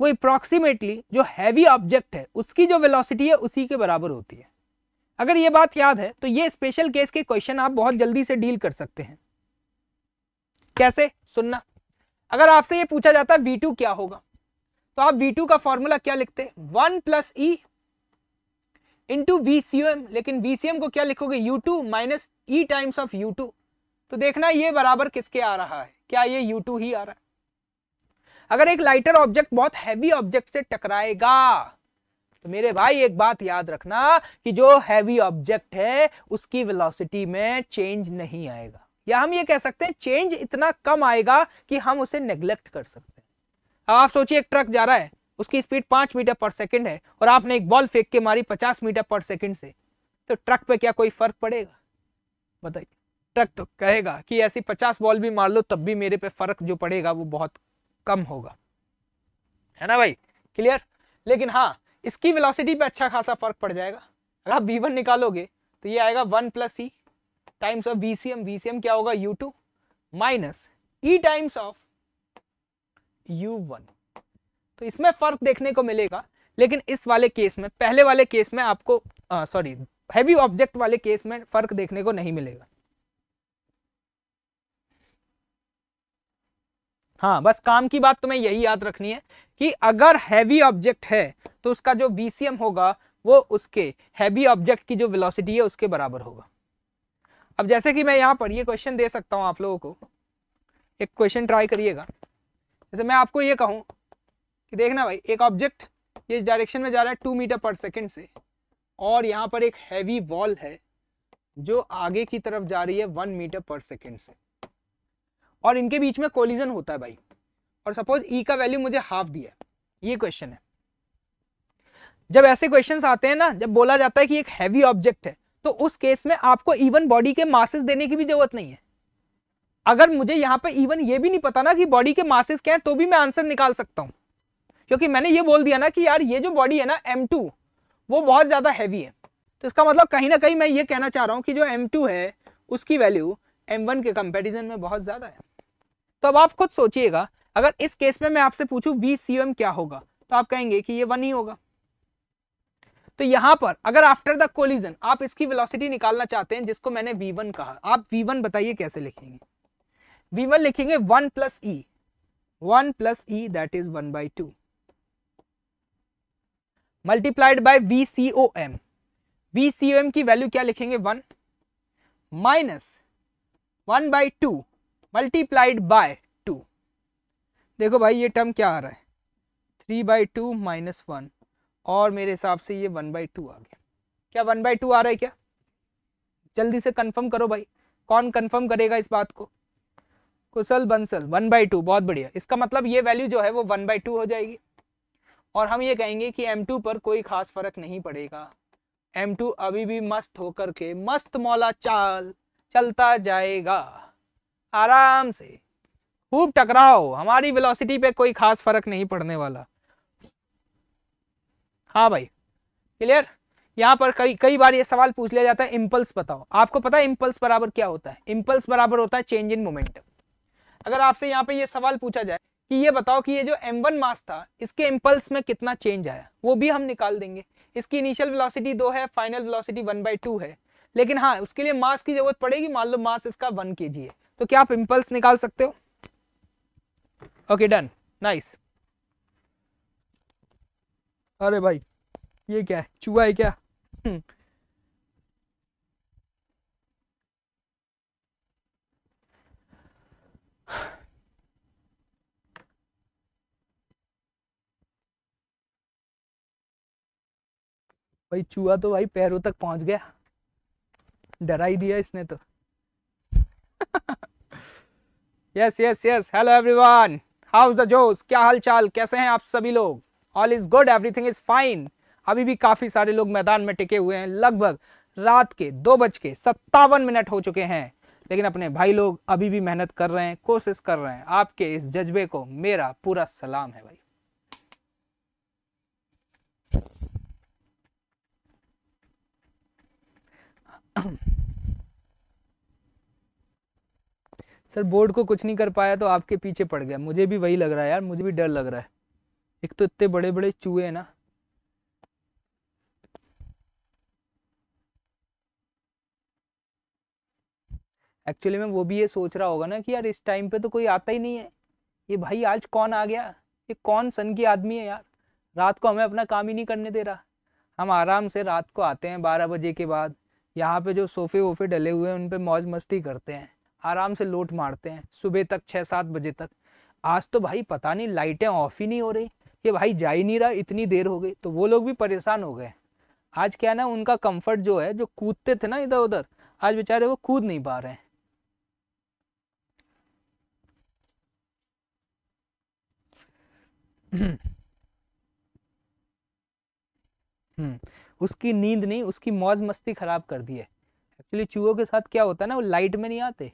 वो अप्रॉक्सीमेटली जो हैवी ऑब्जेक्ट है उसकी जो वेलोसिटी है उसी के बराबर होती है अगर ये बात याद है तो ये स्पेशल केस के क्वेश्चन आप बहुत जल्दी से डील कर सकते हैं कैसे सुनना अगर आपसे ये पूछा जाता है टू क्या होगा तो आप टू का फॉर्मूला क्या लिखते हैं one plus e into VCM लेकिन VCM को क्या लिखोगे u two minus E times of you two तो देखना ये बराबर किसके आ रहा है क्या ये यू टू ही आ रहा है अगर एक लाइटर ऑब्जेक्ट बहुत हैवी ऑब्जेक्ट से टकराएगा तो मेरे भाई एक बात याद रखना कि जो हैवी ऑब्जेक्ट है उसकी वेलोसिटी में चेंज नहीं आएगा या हम ये कह सकते हैं चेंज इतना कम आएगा कि हम उसे नेग्लेक्ट कर सकते हैं अब आप सोचिए एक ट्रक जा रहा है उसकी स्पीड पांच मीटर पर सेकेंड है और आपने एक बॉल फेंक के मारी पचास मीटर पर सेकेंड से तो ट्रक पे क्या कोई फर्क पड़ेगा बताइए ट्रक तो कहेगा कि ऐसी पचास बॉल भी मार लो तब भी मेरे पे फर्क जो पड़ेगा वो बहुत कम होगा है ना भाई क्लियर लेकिन हाँ इसकी वेलोसिटी पे अच्छा खासा फर्क पड़ जाएगा अगर आप वी निकालोगे तो ये आएगा one plus E times of we C M we C m क्या होगा u two minus E times of you one तो इसमें फर्क देखने को मिलेगा लेकिन इस वाले केस में पहले वाले केस में आपको सॉरी हैवी ऑब्जेक्ट वाले केस में फर्क देखने को नहीं मिलेगा हाँ बस काम की बात तुम्हें यही याद रखनी है कि अगर हैवी ऑब्जेक्ट है तो उसका जो वीसीएम होगा वो उसके हैवी ऑब्जेक्ट की जो वेलोसिटी है उसके बराबर होगा अब जैसे कि मैं यहां पर ये क्वेश्चन दे सकता हूँ आप लोगों को एक क्वेश्चन ट्राई करिएगा जैसे मैं आपको ये कहूँ कि देखना भाई एक ऑब्जेक्ट ये इस डायरेक्शन में जा रहा है टू मीटर पर सेकेंड से और यहाँ पर एक हैवी वॉल है जो आगे की तरफ जा रही है वन मीटर पर सेकेंड से और इनके बीच में कोलिजन होता है भाई और सपोज ई e का वैल्यू मुझे हाफ दिया ये क्वेश्चन है जब ऐसे क्वेश्चंस आते हैं ना जब बोला जाता है कि एक हैवी ऑब्जेक्ट है तो उस केस में आपको इवन बॉडी के मासेस देने की भी जरूरत नहीं है अगर मुझे यहाँ पे इवन ये भी नहीं पता ना कि बॉडी के मासेस क्या है तो भी मैं आंसर निकाल सकता हूँ क्योंकि मैंने ये बोल दिया ना कि यार ये जो बॉडी है ना एम वो बहुत ज़्यादा हैवी है तो इसका मतलब कहीं ना कहीं मैं ये कहना चाह रहा हूँ कि जो एम है उसकी वैल्यू एम के कंपेरिजन में बहुत ज़्यादा है तो अब आप खुद सोचिएगा अगर इस केस में मैं आपसे पूछू वी क्या होगा तो आप कहेंगे कि ये वन ही होगा तो यहां पर अगर आफ्टर द कोलिजन आप इसकी वेलोसिटी निकालना चाहते हैं जिसको मैंने वन कहा आप वन बताइए कैसे लिखेंगे वन लिखेंगे one plus E one plus E that is one by two multiplied by we C O m we C O M की वैल्यू क्या लिखेंगे one minus one by two multiplied by two देखो भाई ये term क्या आ रहा है three by two minus one और मेरे हिसाब से ये वन बाई टू आ गया क्या वन बाई टू आ रहा है क्या जल्दी से कंफर्म करो भाई कौन कंफर्म करेगा इस बात को Kushal Bansal one by two बहुत बढ़िया इसका मतलब ये वैल्यू जो है वो वन बाई टू हो जाएगी और हम ये कहेंगे कि M2 पर कोई खास फर्क नहीं पड़ेगा M2 अभी भी मस्त होकर के मस्त मौला चाल चलता जाएगा आराम से खूब टकराओ हमारी वेलोसिटी पे कोई खास फर्क नहीं पड़ने वाला हाँ भाई क्लियर यहाँ पर कई कई बार ये सवाल पूछ लिया जाता है इम्पल्स बताओ आपको पता है इम्पल्स बराबर क्या होता है इम्पल्स बराबर होता है चेंज इन मोमेंटम अगर आपसे यहाँ पे ये सवाल पूछा जाए कि ये बताओ कि ये जो m1 मास था इसके इम्पल्स में कितना चेंज आया वो भी हम निकाल देंगे इसकी इनिशियल वेलोसिटी दो है final velocity one by two है लेकिन हाँ उसके लिए मास की जरूरत पड़ेगी मान लो मास इसका वन के है तो क्या आप इम्पल्स निकाल सकते हो ओके डन नाइस अरे भाई ये क्या है चूहा है क्या हम्म। भाई चूहा तो भाई पैरों तक पहुंच गया डरा ही दिया इसने तो yes yes yes hello everyone how is the जोस क्या हाल चाल कैसे हैं आप सभी लोग all is good everything is fine अभी भी काफी सारे लोग मैदान में टिके हुए हैं लगभग रात के दो बज के सत्तावन मिनट हो चुके हैं लेकिन अपने भाई लोग अभी भी मेहनत कर रहे हैं कोशिश कर रहे हैं आपके इस जज्बे को मेरा पूरा सलाम है भाई सर बोर्ड को कुछ नहीं कर पाया तो आपके पीछे पड़ गया मुझे भी वही लग रहा है यार मुझे भी डर लग रहा है एक तो इतने बड़े बड़े चूहे हैं ना एक्चुअली में वो भी ये सोच रहा होगा ना कि यार इस टाइम पे तो कोई आता ही नहीं है ये भाई आज कौन आ गया ये कौन सन की आदमी है यार रात को हमें अपना काम ही नहीं करने दे रहा हम आराम से रात को आते हैं बारह बजे के बाद यहाँ पे जो सोफे वोफे डले हुए हैं उन पर मौज मस्ती करते हैं आराम से लोट मारते हैं सुबह तक छः सात बजे तक आज तो भाई पता नहीं लाइटें ऑफ ही नहीं हो रही ये भाई जा ही नहीं रहा इतनी देर हो गई तो वो लोग भी परेशान हो गए आज क्या ना उनका कंफर्ट जो है जो कूदते थे ना इधर उधर आज बेचारे वो कूद नहीं पा रहे हैं हम्म, हम्म। उसकी नींद नहीं उसकी मौज मस्ती ख़राब कर दी है एक्चुअली चूहों के साथ क्या होता है ना वो लाइट में नहीं आते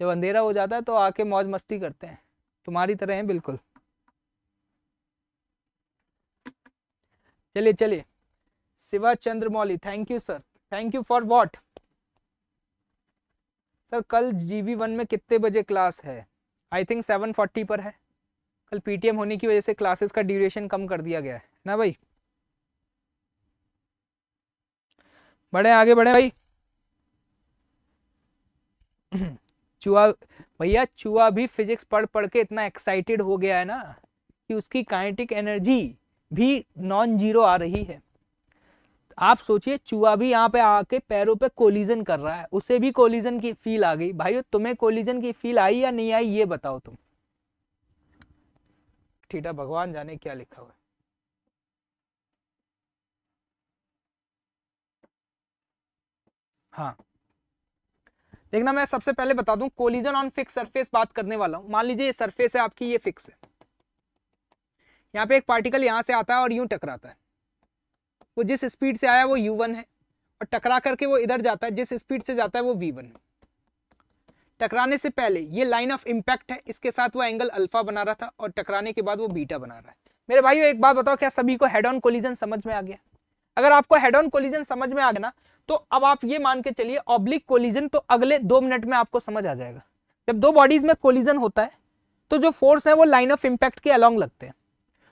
जब अंधेरा हो जाता है तो आके मौज मस्ती करते हैं तुम्हारी तरह हैं बिल्कुल चलिए चलिए Shiva Chandra Mouli thank you sir thank you for what sir कल जीवी वन में कितने बजे क्लास है आई थिंक सेवन फोर्टी पर है कल पीटीएम होने की वजह से क्लासेस का ड्यूरेशन कम कर दिया गया है ना भाई बढ़े आगे बढ़े भाई चूहा भैया चूहा भी फिजिक्स पढ़ पढ़ के इतना एक्साइटेड हो गया है ना कि उसकी काइनेटिक एनर्जी भी नॉन जीरो आ रही है आप सोचिए चूहा भी यहाँ पे आके पैरों पे कोलिजन कर रहा है उसे भी कोलिजन की फील आ गई भाई तुम्हें कोलिजन की फील आई या नहीं आई ये बताओ तुम ठीठा भगवान जाने क्या लिखा हुआ है हाँ देखना मैं सबसे पहले बता दूं कोलिजन ऑन फिक्स सरफेस बात करने वाला हूं मान लीजिए ये सरफेस है आपकी ये फिक्स है यहाँ पे एक पार्टिकल यहां से आता है और यूं टकराता है वो जिस स्पीड से आया वो यू वन है और टकरा करके वो इधर जाता है जिस स्पीड से जाता है वो वी वन टकराने से पहले ये लाइन ऑफ इम्पैक्ट है इसके साथ वो एंगल अल्फा बना रहा था और टकराने के बाद वो बीटा बना रहा है मेरे भाइयों एक बात बताओ क्या सभी को हेड ऑन कोलिजन समझ में आ गया अगर आपको हेड ऑन कोलिजन समझ में आ गया ना तो अब आप ये मान के चलिए ऑब्लिक कोलिजन तो अगले दो मिनट में आपको समझ आ जाएगा जब दो बॉडीज में कोलिजन होता है तो जो फोर्स है वो लाइन ऑफ इंपैक्ट के अलॉन्ग लगते हैं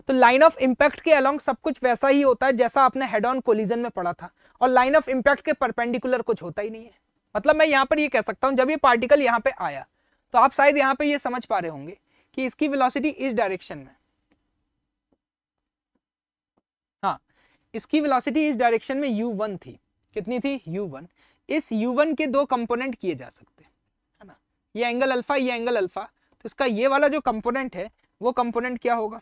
तो लाइन ऑफ इंपैक्ट के अलॉन्ग सब कुछ वैसा ही होता है जैसा आपने हेड ऑन कोलिजन में पढ़ा था और लाइन ऑफ इंपैक्ट के परपेंडिकुलर कुछ होता ही नहीं है मतलब मैं यहाँ पर ये कह सकता हूँ जब ये पार्टिकल यहाँ पे आया तो आप शायद यहाँ पे ये समझ पा रहे होंगे कि इसकी वेलोसिटी इस डायरेक्शन में हाँ इसकी वेलोसिटी इस डायरेक्शन में यू थी कितनी थी u1 इस u1 के दो कंपोनेंट किए जा सकते हैं है ना ये एंगल अल्फा ये एंगल अल्फा तो इसका ये वाला जो कंपोनेंट है वो कंपोनेंट क्या होगा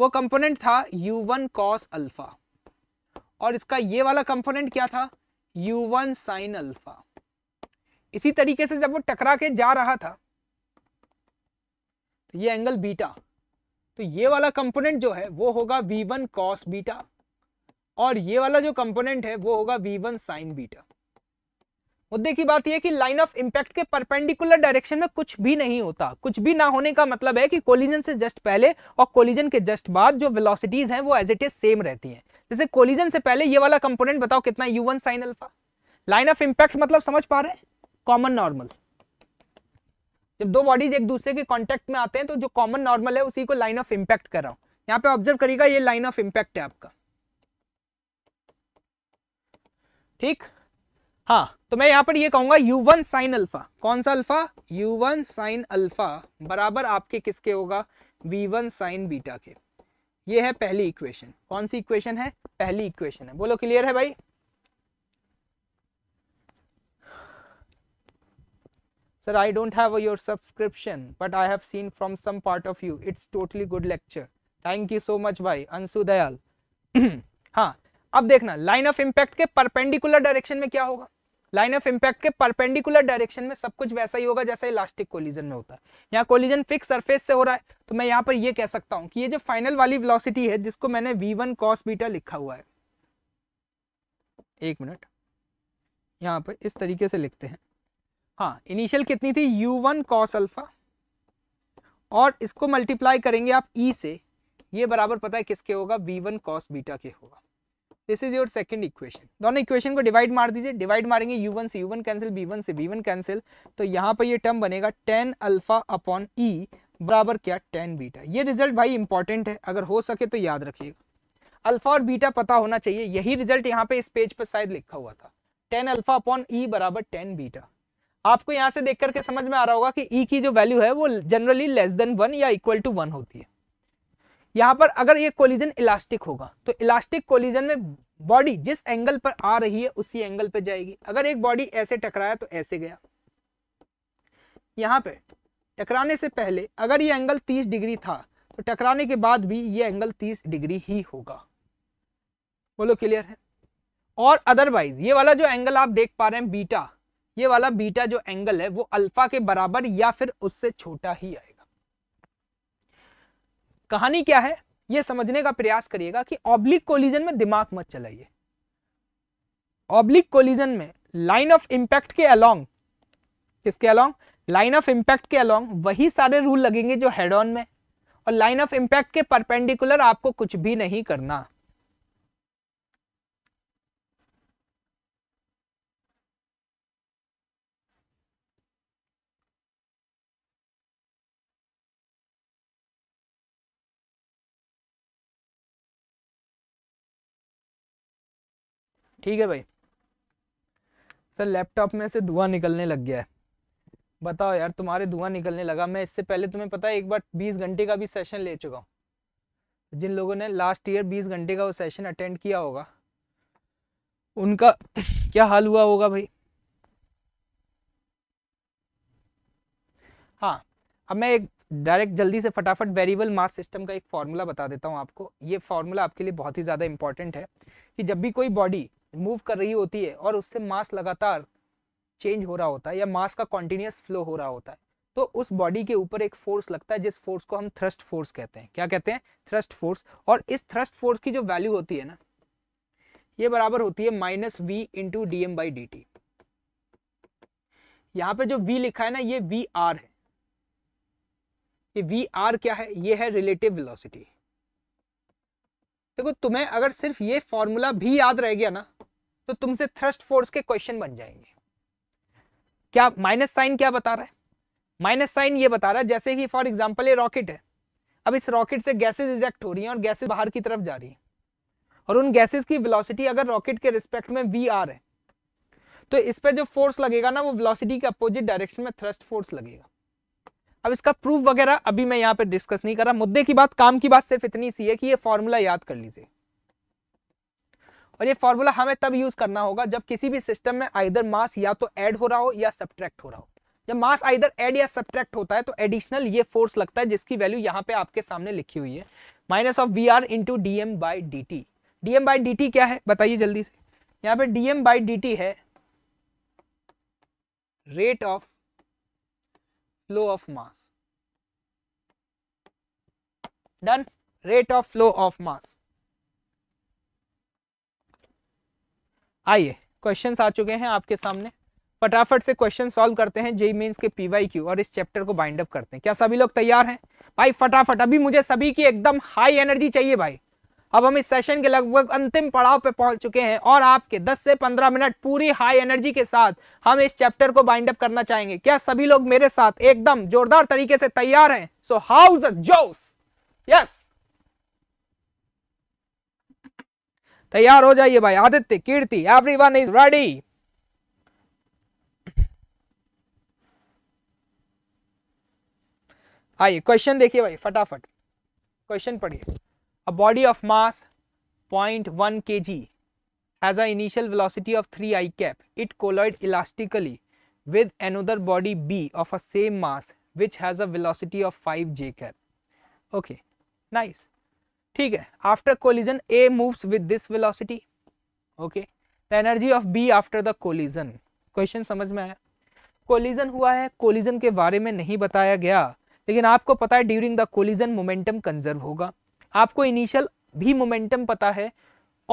वो कंपोनेंट था u1 वन कॉस अल्फा और इसका ये वाला कंपोनेंट क्या था u1 वन साइन अल्फा इसी तरीके से जब वो टकरा के जा रहा था तो ये एंगल बीटा तो ये वाला कंपोनेंट जो है वो होगा v1 वन बीटा और ये वाला जो कंपोनेंट है वो होगा वी वन साइन बीटा मुद्दे की बात यह कि लाइन ऑफ इंपैक्ट के परपेंडिकुलर डायरेक्शन में कुछ भी नहीं होता कुछ भी ना होने का मतलब है कि कोलिजन से जस्ट पहले और कोलिजन के जस्ट बाद जो वेलोसिटीज हैं वो एज इट इज सेम रहती हैं जैसे कोलिजन से पहले ये वाला कंपोनेंट बताओ कितना u one sine alpha line of impact मतलब समझ पा रहे कॉमन नॉर्मल जब दो बॉडीज एक दूसरे के कॉन्टेक्ट में आते हैं तो जो कॉमन नॉर्मल है उसी को लाइन ऑफ इंपैक्ट कर रहा हूं यहाँ पे ऑब्जर्व करिएगा ये लाइन ऑफ इंपैक्ट है आपका ठीक हाँ तो मैं यहां पर यह कहूंगा यू वन साइन अल्फा कौन सा alpha u one sine alpha बराबर आपके किसके होगा v1 वन साइन बीटा के ये है पहली इक्वेशन कौन सी इक्वेशन है पहली इक्वेशन है बोलो क्लियर है भाई sir I don't have your subscription but I have seen from some part of you it's totally good lecture thank you so much भाई अंशु दयाल हाँ अब देखना लाइन ऑफ इंपैक्ट के परपेंडिकुलर डायरेक्शन में क्या होगा लाइन ऑफ इंपैक्ट के perpendicular direction में सब कुछ वैसा ही होगा जैसा इलास्टिक कोलिजन में होता है यहाँ कोलिजन फिक्स सरफेस से हो रहा है तो मैं यहाँ पर यह कह सकता हूँ कि ये जो फाइनल वाली वेलोसिटी है जिसको मैंने वी वन कॉस बीटा लिखा हुआ है एक मिनट यहाँ पर इस तरीके से लिखते हैं हाँ इनिशियल कितनी थी यू वन कॉस अल्फा और इसको मल्टीप्लाई करेंगे आप e से ये बराबर पता है किसके होगा वी वन कॉस बीटा के होगा this is your second equation दोनों इक्वेशन को डिवाइड मार दीजिए डिवाइड मारेंगे यू वन से u one cancel b one से बी वन कैंसिल तो यहाँ पर ये टर्म बनेगा टेन अल्फा अपॉन ई बराबर क्या टेन बीटा ये रिजल्ट भाई इंपॉर्टेंट है अगर हो सके तो याद रखिएगा अल्फा और बीटा पता होना चाहिए यही रिजल्ट यहाँ पे इस पेज पर शायद लिखा हुआ था टेन अल्फा अपॉन ई बराबर टेन बीटा आपको यहाँ से देख करके समझ में आ रहा होगा कि ई e की जो वैल्यू है वो जनरली लेस देन वन या इक्वल टू वन होती है यहाँ पर अगर ये कोलिजन इलास्टिक होगा तो इलास्टिक कोलिजन में बॉडी जिस एंगल पर आ रही है उसी एंगल पर जाएगी अगर एक बॉडी ऐसे टकराया तो ऐसे गया यहाँ पर टकराने से पहले अगर ये एंगल 30 डिग्री था तो टकराने के बाद भी ये एंगल 30 डिग्री ही होगा बोलो क्लियर है और अदरवाइज ये वाला जो एंगल आप देख पा रहे हैं बीटा ये वाला बीटा जो एंगल है वो अल्फा के बराबर या फिर उससे छोटा ही आएगा कहानी क्या है ये समझने का प्रयास करिएगा कि ऑब्लिक कोलिजन में दिमाग मत चलाइए ऑब्लिक कोलिजन में लाइन ऑफ इंपैक्ट के अलोंग किसके अलोंग लाइन ऑफ इंपैक्ट के अलोंग वही सारे रूल लगेंगे जो हेड ऑन में और लाइन ऑफ इंपैक्ट के परपेंडिकुलर आपको कुछ भी नहीं करना ठीक है भाई सर लैपटॉप में से धुआं निकलने लग गया है बताओ यार तुम्हारे धुआं निकलने लगा मैं इससे पहले तुम्हें पता है एक बार बीस घंटे का भी सेशन ले चुका हूँ जिन लोगों ने लास्ट ईयर बीस घंटे का वो सेशन अटेंड किया होगा उनका क्या हाल हुआ होगा भाई हाँ अब मैं एक डायरेक्ट जल्दी से फटाफट वेरिएबल मास सिस्टम का एक फार्मूला बता देता हूँ आपको ये फार्मूला आपके लिए बहुत ही ज़्यादा इंपॉर्टेंट है कि जब भी कोई बॉडी मूव कर रही होती है और उससे मास लगातार चेंज हो रहा होता है या मास का कॉन्टिन्यूस फ्लो हो रहा होता है तो उस बॉडी के ऊपर एक फोर्स लगता है जिस फोर्स को हम थ्रस्ट फोर्स कहते हैं क्या कहते हैं थ्रस्ट फोर्स और इस थ्रस्ट फोर्स की जो वैल्यू होती है ना ये बराबर होती है minus v into D M by D t यहां पर जो वी लिखा है ना ये वी आर है ये वी आर क्या है ये है रिलेटिव वेलोसिटी देखो तुम्हें अगर सिर्फ ये फॉर्मूला भी याद रह गया ना तो तुमसे थ्रस्ट फोर्स के क्वेश्चन बन जाएंगे क्या माइनस साइन क्या बता रहा है माइनस साइन ये बता रहा है जैसे कि फॉर एग्जाम्पल ये रॉकेट है अब इस रॉकेट से गैसेज इजेक्ट हो रही हैं और गैसेज बाहर की तरफ जा रही है और उन गैसेज की वेलोसिटी अगर रॉकेट के रिस्पेक्ट में वी आर है तो इस पर जो फोर्स लगेगा ना वो वेलोसिटी के अपोजिट डायरेक्शन में थ्रस्ट फोर्स लगेगा अब इसका प्रूफ वगैरह अभी मैं यहाँ पे डिस्कस नहीं कर रहा मुद्दे की बात काम की बात सिर्फ इतनी सी है कि ये फॉर्मूला याद कर लीजिए और ये फॉर्मूला हमें तब यूज करना होगा जब किसी भी सिस्टम में आइधर मास या तो ऐड हो रहा हो या सब्ट्रैक्ट हो रहा हो जब मास आइधर ऐड या सब्ट्रैक्ट होता है तो एडिशनल ये फोर्स लगता है जिसकी वैल्यू यहाँ पे आपके सामने लिखी हुई है minus of v r into D M by D t d M by D T क्या है बताइए जल्दी से यहाँ पे d M by D t है rate of flow of mass done rate of flow of mass आइए question आ चुके हैं आपके सामने फटाफट से क्वेश्चन सॉल्व करते हैं जेई मेन्स के पीवाई क्यू और इस चैप्टर को बाइंड अप करते हैं क्या सभी लोग तैयार हैं भाई फटाफट अभी मुझे सभी की एकदम हाई एनर्जी चाहिए भाई अब हम इस सेशन के लगभग अंतिम पड़ाव पे पहुंच चुके हैं और आपके 10 से 15 मिनट पूरी हाई एनर्जी के साथ हम इस चैप्टर को बाइंड अप करना चाहेंगे क्या सभी लोग मेरे साथ एकदम जोरदार तरीके से तैयार हैं सो हाउस जोस यस तैयार हो जाइए भाई Aditya Kirti everyone is ready आइए क्वेश्चन देखिए भाई फटाफट क्वेश्चन पढ़िए a body of mass point one k g has initial velocity of three i cap it collide elastically with another body B of a same mass which has a velocity of five j cap okay nice ठीक है after collision A moves with this velocity okay the energy of B after the collision question समझ में आया collision हुआ है collision के बारे में नहीं बताया गया लेकिन आपको पता है during the collision momentum conserve होगा आपको इनिशियल भी मोमेंटम पता है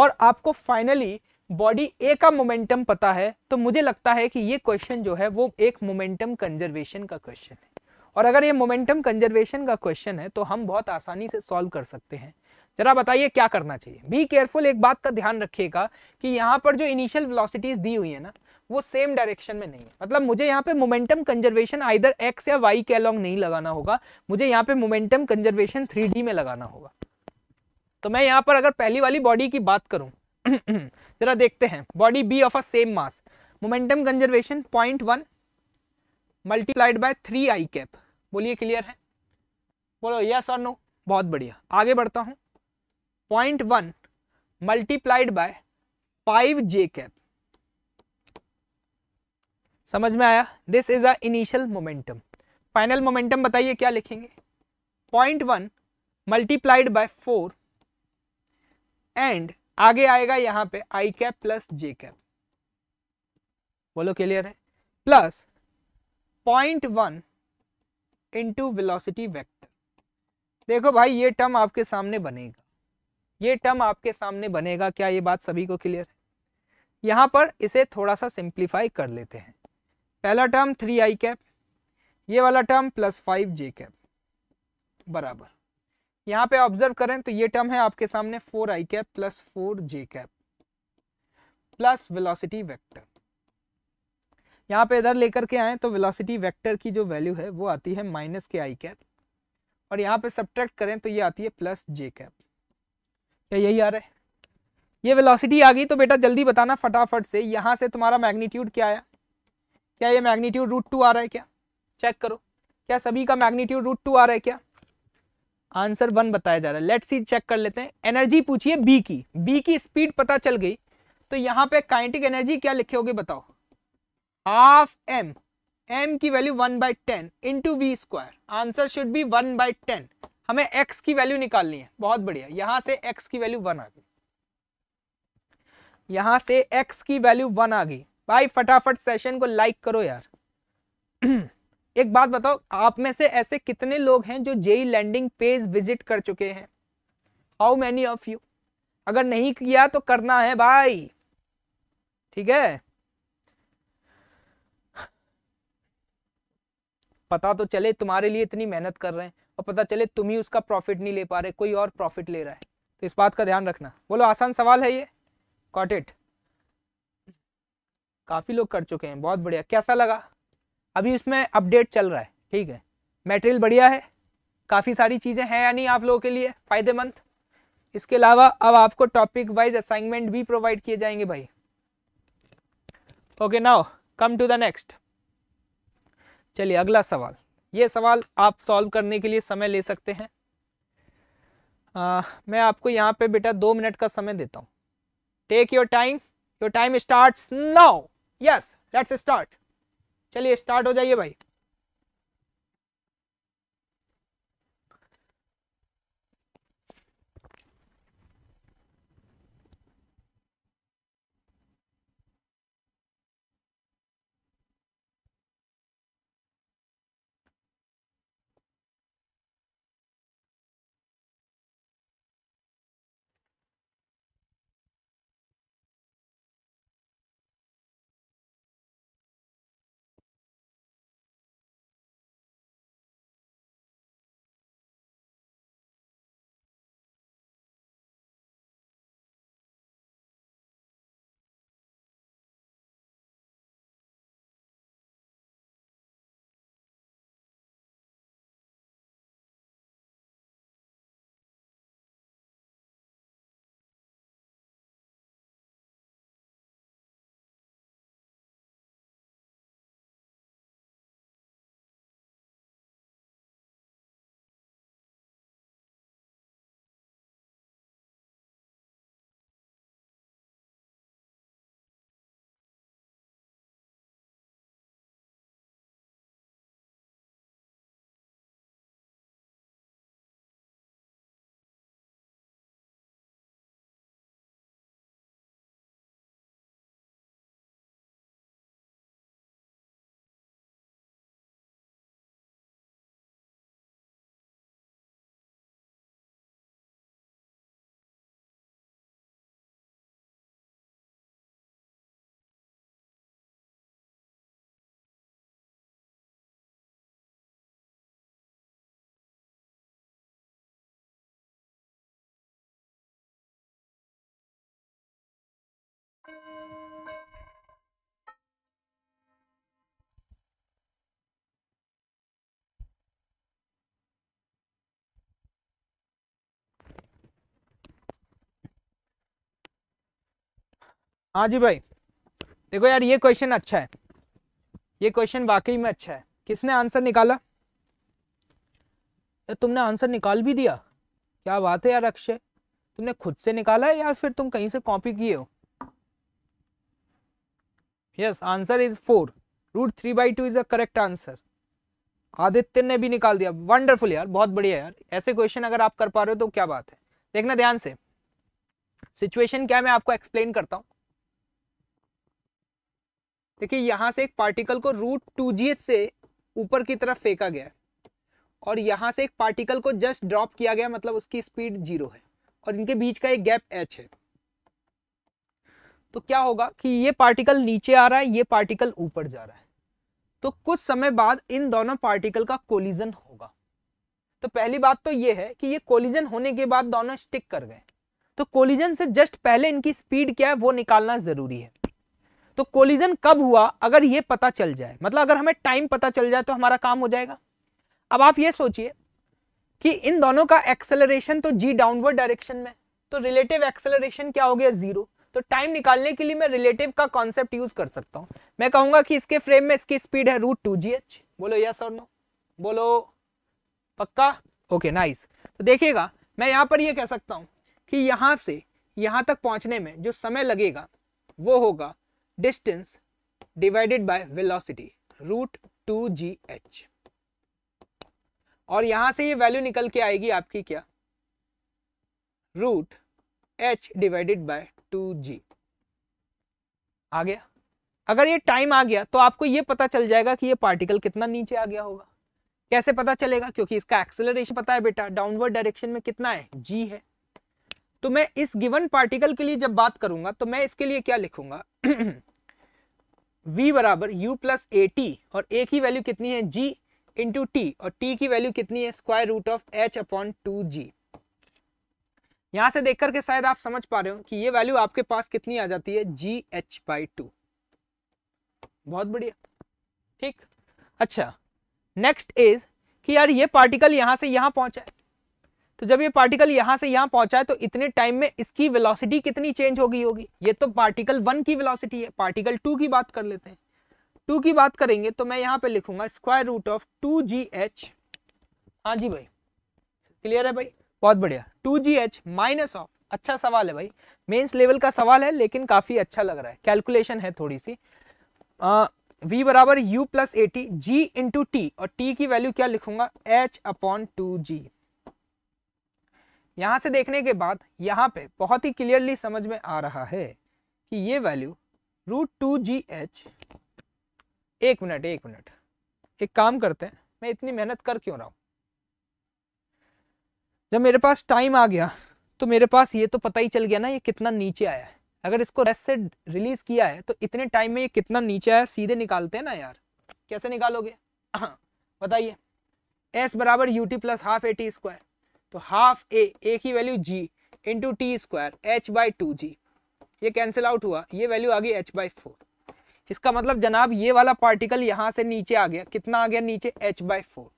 और आपको फाइनली बॉडी ए का मोमेंटम पता है तो मुझे लगता है कि ये क्वेश्चन जो है वो एक मोमेंटम कंजर्वेशन का क्वेश्चन है और अगर ये मोमेंटम कंजर्वेशन का क्वेश्चन है तो हम बहुत आसानी से सॉल्व कर सकते हैं जरा बताइए क्या करना चाहिए बी केयरफुल एक बात का ध्यान रखिएगा कि यहाँ पर जो इनिशियल वेलोसिटीज दी हुई है ना वो सेम डायरेक्शन में नहीं है मतलब मुझे यहाँ पे मोमेंटम कंजर्वेशन आइदर एक्स या वाई के अलॉन्ग नहीं लगाना होगा मुझे यहाँ पे मोमेंटम कंजर्वेशन थ्री में लगाना होगा तो मैं यहाँ पर अगर पहली वाली बॉडी की बात करूँ जरा देखते हैं body B of a same mass momentum conservation point one multiplied by three i cap बोलिए क्लियर है बोलो यस और नो बहुत बढ़िया आगे बढ़ता हूँ point one multiplied by five j cap समझ में आया this is a initial momentum final momentum बताइए क्या लिखेंगे point one multiplied by four and आगे आएगा यहां पे i cap plus j cap बोलो क्लियर है plus point one into velocity vector देखो भाई ये टर्म आपके सामने बनेगा ये टर्म आपके सामने बनेगा क्या ये बात सभी को क्लियर है यहां पर इसे थोड़ा सा सिंप्लीफाई कर लेते हैं पहला टर्म थ्री आई कैप ये वाला term plus five j cap बराबर यहाँ पे ऑब्जर्व करें तो ये टर्म है आपके सामने four i cap plus four j cap plus velocity vector यहाँ पे इधर लेकर के आए तो वेलोसिटी वेक्टर की जो वैल्यू है वो आती है माइनस के आई कैप और यहाँ पे सब्ट्रैक्ट करें तो ये आती है प्लस जे कैप क्या यही आ रहा है ये वेलोसिटी आ गई तो बेटा जल्दी बताना फटाफट से यहाँ से तुम्हारा मैग्नीट्यूड क्या आया क्या ये मैग्नीट्यूड रूट टू आ रहा है क्या चेक करो क्या सभी का मैग्नीट्यूड रूट टू आ रहा है क्या आंसर वन बताया जा रहा है लेट सी चेक कर लेते हैं एनर्जी पूछिए बी की बी की स्पीड पता चल गई तो यहाँ पे काइनेटिक एनर्जी क्या लिखे होगे बताओ हाफ एम एम की value one by ten into we square answer should be one by ten हमें एक्स की वैल्यू निकालनी है बहुत बढ़िया यहां से एक्स की वैल्यू वन आ गई यहां से एक्स की वैल्यू वन आ गई भाई फटाफट सेशन को लाइक करो यार एक बात बताओ आप में से ऐसे कितने लोग हैं जो जेई लैंडिंग पेज विजिट कर चुके हैं हाउ मैनी ऑफ यू अगर नहीं किया तो करना है भाई ठीक है पता तो चले तुम्हारे लिए इतनी मेहनत कर रहे हैं और पता चले तुम ही उसका प्रॉफिट नहीं ले पा रहे कोई और प्रॉफिट ले रहा है तो इस बात का ध्यान रखना बोलो आसान सवाल है ये कॉट इट काफ़ी लोग कर चुके हैं बहुत बढ़िया कैसा लगा अभी उसमें अपडेट चल रहा है ठीक है मेटेरियल बढ़िया है काफ़ी सारी चीज़ें हैं या नहीं आप लोगों के लिए फ़ायदेमंद इसके अलावा अब आपको टॉपिक वाइज असाइनमेंट भी प्रोवाइड किए जाएंगे भाई okay now come to the next चलिए अगला सवाल ये सवाल आप सॉल्व करने के लिए समय ले सकते हैं आ, मैं आपको यहाँ पे बेटा दो मिनट का समय देता हूँ take your time your time start now yes let's start चलिए स्टार्ट हो जाइए भाई हाँ जी भाई देखो यार ये क्वेश्चन अच्छा है ये क्वेश्चन वाकई में अच्छा है किसने आंसर निकाला तो तुमने आंसर निकाल भी दिया क्या बात है यार अक्षय तुमने खुद से निकाला है या फिर तुम कहीं से कॉपी किए हो yes answer is four root three by two is a correct answer Aditya ने भी निकाल दिया वंडरफुल यार बहुत बढ़िया यार ऐसे क्वेश्चन अगर आप कर पा रहे हो तो क्या बात है देखना ध्यान से सिचुएशन क्या मैं आपको एक्सप्लेन करता हूं देखिए यहां से एक पार्टिकल को रूट टू से ऊपर की तरफ फेंका गया और यहां से एक पार्टिकल को जस्ट ड्रॉप किया गया मतलब उसकी स्पीड जीरो है और इनके बीच का एक गैप एच है तो क्या होगा कि ये पार्टिकल नीचे आ रहा है ये पार्टिकल ऊपर जा रहा है तो कुछ समय बाद इन दोनों पार्टिकल का कोलिजन होगा तो पहली बात तो ये है कि ये कोलिजन होने के बाद दोनों स्टिक कर गए तो कोलिजन से जस्ट पहले इनकी स्पीड क्या है वो निकालना जरूरी है तो कोलिजन कब हुआ अगर ये पता चल जाए मतलब अगर हमें टाइम पता चल जाए तो हमारा काम हो जाएगा अब आप ये सोचिए कि इन दोनों का एक्सेलरेशन तो जी डाउनवर्ड डायरेक्शन में तो रिलेटिव एक्सेलरेशन क्या हो गया जीरो तो टाइम निकालने के लिए मैं रिलेटिव का कॉन्सेप्ट यूज कर सकता हूं मैं कहूंगा कि इसके फ्रेम में इसकी स्पीड है रूट टू जी एच बोलो यस और नो बोलो पक्का ओके नाइस तो देखिएगा मैं यहां पर यह कह सकता हूं कि यहां से यहां तक पहुंचने में जो समय लगेगा वो होगा distance divided by velocity root two g h और यहां से ये वैल्यू निकल के आएगी आपकी क्या root h divided by two g आ गया अगर ये टाइम आ गया तो आपको ये पता चल जाएगा कि ये पार्टिकल कितना नीचे आ गया होगा कैसे पता चलेगा क्योंकि इसका एक्सेलरेशन पता है बेटा डाउनवर्ड डायरेक्शन में कितना है जी है तो मैं इस गिवन पार्टिकल के लिए जब बात करूंगा तो मैं इसके लिए क्या लिखूंगा v बराबर u प्लस ए टी और a की वैल्यू कितनी है g इंटू टी और t की वैल्यू कितनी है square root of h upon two g यहां से देख करके शायद आप समझ पा रहे हो कि ये वैल्यू आपके पास कितनी आ जाती है जी एच बाई टू बहुत बढ़िया ठीक अच्छा नेक्स्ट इज कि यार ये पार्टिकल यहां से यहां पहुंचा है तो जब ये पार्टिकल यहां से यहां पहुंचा है तो इतने टाइम में इसकी वेलोसिटी कितनी चेंज हो गई होगी ये तो पार्टिकल वन की वेलोसिटी है पार्टिकल टू की बात कर लेते हैं टू की बात करेंगे तो मैं यहां पे लिखूंगा square root of two g h हाँ जी भाई क्लियर है भाई बहुत बढ़िया two g h minus of अच्छा सवाल है भाई मेंस लेवल का सवाल है लेकिन काफ़ी अच्छा लग रहा है कैलकुलेशन है थोड़ी सी v बराबर यू प्लस ए टी जी इंटू टी और t की वैल्यू क्या लिखूंगा h अपॉन टू जी यहां से देखने के बाद यहाँ पे बहुत ही क्लियरली समझ में आ रहा है कि ये value root two g h एक मिनट एक मिनट एक काम करते हैं मैं इतनी मेहनत कर क्यों रहा हूं जब मेरे पास टाइम आ गया तो मेरे पास ये तो पता ही चल गया ना ये कितना नीचे आया है अगर इसको रेस्ट से रिलीज किया है तो इतने टाइम में ये कितना नीचे आया सीधे निकालते हैं ना यार कैसे निकालोगे हाँ बताइए एस बराबर u t plus half a T square तो हाफ ए ए की value g into T square h by two g ये कैंसिल आउट हुआ ये वैल्यू आ गई एच बाई फोर इसका मतलब जनाब ये वाला पार्टिकल यहाँ से नीचे आ गया कितना आ गया नीचे एच बाई फोर